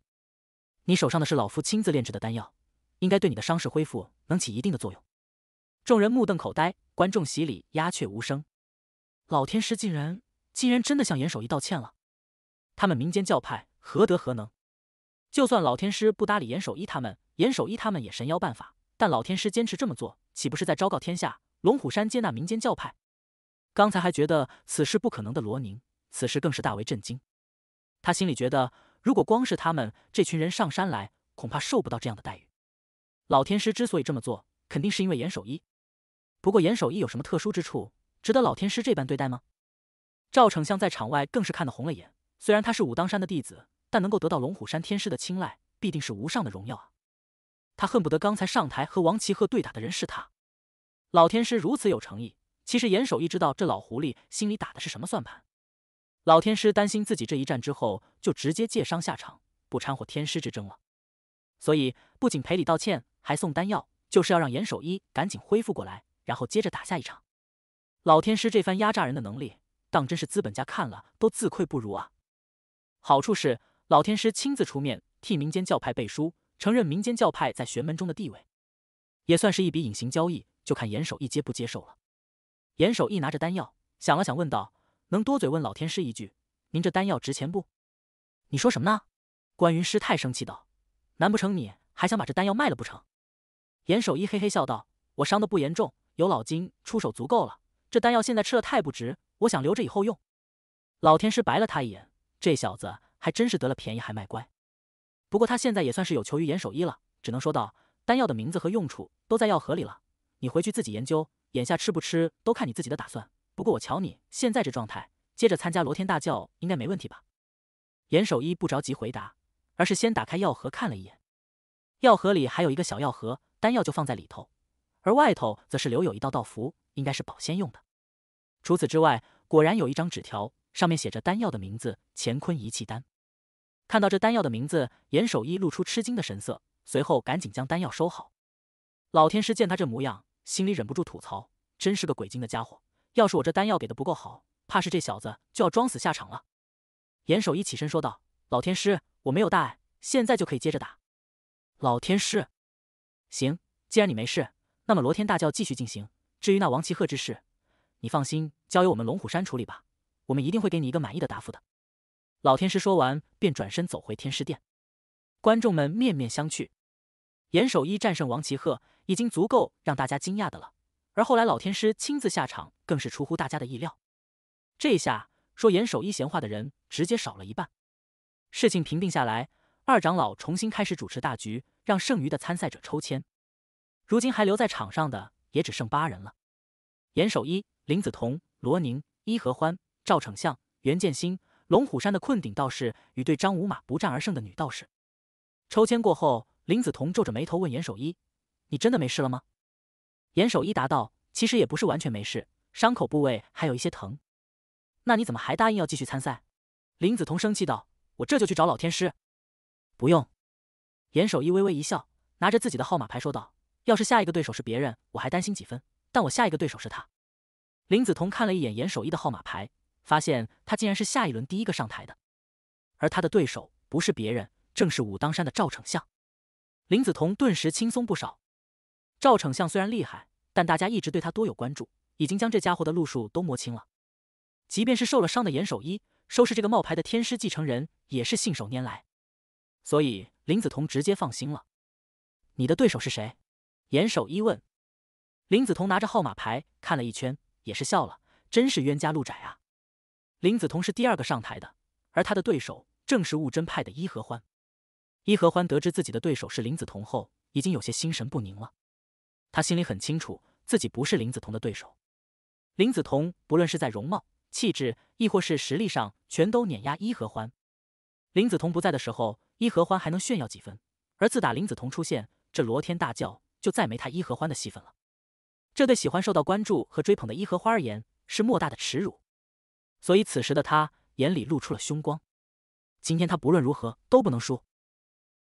你手上的是老夫亲自炼制的丹药，应该对你的伤势恢复能起一定的作用。”众人目瞪口呆，观众席里鸦雀无声。老天师竟然竟然真的向严守一道歉了？他们民间教派何德何能？就算老天师不搭理严守一他们。严守一他们也神妖办法，但老天师坚持这么做，岂不是在昭告天下，龙虎山接纳民间教派？刚才还觉得此事不可能的罗宁，此时更是大为震惊。他心里觉得，如果光是他们这群人上山来，恐怕受不到这样的待遇。老天师之所以这么做，肯定是因为严守一。不过严守一有什么特殊之处，值得老天师这般对待吗？赵丞相在场外更是看得红了眼。虽然他是武当山的弟子，但能够得到龙虎山天师的青睐，必定是无上的荣耀啊！他恨不得刚才上台和王齐鹤对打的人是他。老天师如此有诚意，其实严守一知道这老狐狸心里打的是什么算盘。老天师担心自己这一战之后就直接借伤下场，不掺和天师之争了，所以不仅赔礼道歉，还送丹药，就是要让严守一赶紧恢复过来，然后接着打下一场。老天师这番压榨人的能力，当真是资本家看了都自愧不如啊！好处是老天师亲自出面替民间教派背书。承认民间教派在玄门中的地位，也算是一笔隐形交易，就看严守一接不接受了。严守一拿着丹药，想了想，问道：“能多嘴问老天师一句，您这丹药值钱不？”“你说什么呢？”关云师太生气道，“难不成你还想把这丹药卖了不成？”严守一嘿嘿笑道：“我伤的不严重，有老金出手足够了。这丹药现在吃了太不值，我想留着以后用。”老天师白了他一眼：“这小子还真是得了便宜还卖乖。”不过他现在也算是有求于严守一了，只能说道：“丹药的名字和用处都在药盒里了，你回去自己研究。眼下吃不吃都看你自己的打算。不过我瞧你现在这状态，接着参加罗天大教应该没问题吧？”严守一不着急回答，而是先打开药盒看了一眼。药盒里还有一个小药盒，丹药就放在里头，而外头则是留有一道道符，应该是保鲜用的。除此之外，果然有一张纸条，上面写着丹药的名字：乾坤一气丹。看到这丹药的名字，严守一露出吃惊的神色，随后赶紧将丹药收好。老天师见他这模样，心里忍不住吐槽：“真是个鬼精的家伙！要是我这丹药给的不够好，怕是这小子就要装死下场了。”严守一起身说道：“老天师，我没有大碍，现在就可以接着打。”老天师：“行，既然你没事，那么罗天大教继续进行。至于那王奇鹤之事，你放心，交由我们龙虎山处理吧，我们一定会给你一个满意的答复的。”老天师说完，便转身走回天师殿。观众们面面相觑。严守一战胜王齐鹤已经足够让大家惊讶的了。而后来老天师亲自下场，更是出乎大家的意料。这一下，说严守一闲话的人直接少了一半。事情平定下来，二长老重新开始主持大局，让剩余的参赛者抽签。如今还留在场上的也只剩八人了：严守一、林子彤、罗宁、伊和欢、赵丞相、袁建新。龙虎山的困顶道士与对张五马不战而胜的女道士，抽签过后，林子彤皱着眉头问严守一：“你真的没事了吗？”严守一答道：“其实也不是完全没事，伤口部位还有一些疼。”“那你怎么还答应要继续参赛？”林子彤生气道：“我这就去找老天师。”“不用。”严守一微微一笑，拿着自己的号码牌说道：“要是下一个对手是别人，我还担心几分；但我下一个对手是他。”林子彤看了一眼严守一的号码牌。发现他竟然是下一轮第一个上台的，而他的对手不是别人，正是武当山的赵丞相。林子彤顿时轻松不少。赵丞相虽然厉害，但大家一直对他多有关注，已经将这家伙的路数都摸清了。即便是受了伤的严守一，收拾这个冒牌的天师继承人也是信手拈来。所以林子彤直接放心了。你的对手是谁？严守一问。林子彤拿着号码牌看了一圈，也是笑了。真是冤家路窄啊！林子彤是第二个上台的，而他的对手正是悟真派的伊合欢。伊合欢得知自己的对手是林子彤后，已经有些心神不宁了。他心里很清楚，自己不是林子彤的对手。林子彤不论是在容貌、气质，亦或是实力上，全都碾压伊合欢。林子彤不在的时候，伊合欢还能炫耀几分；而自打林子彤出现，这罗天大教就再没他伊合欢的戏份了。这对喜欢受到关注和追捧的伊合欢而言，是莫大的耻辱。所以，此时的他眼里露出了凶光。今天，他不论如何都不能输。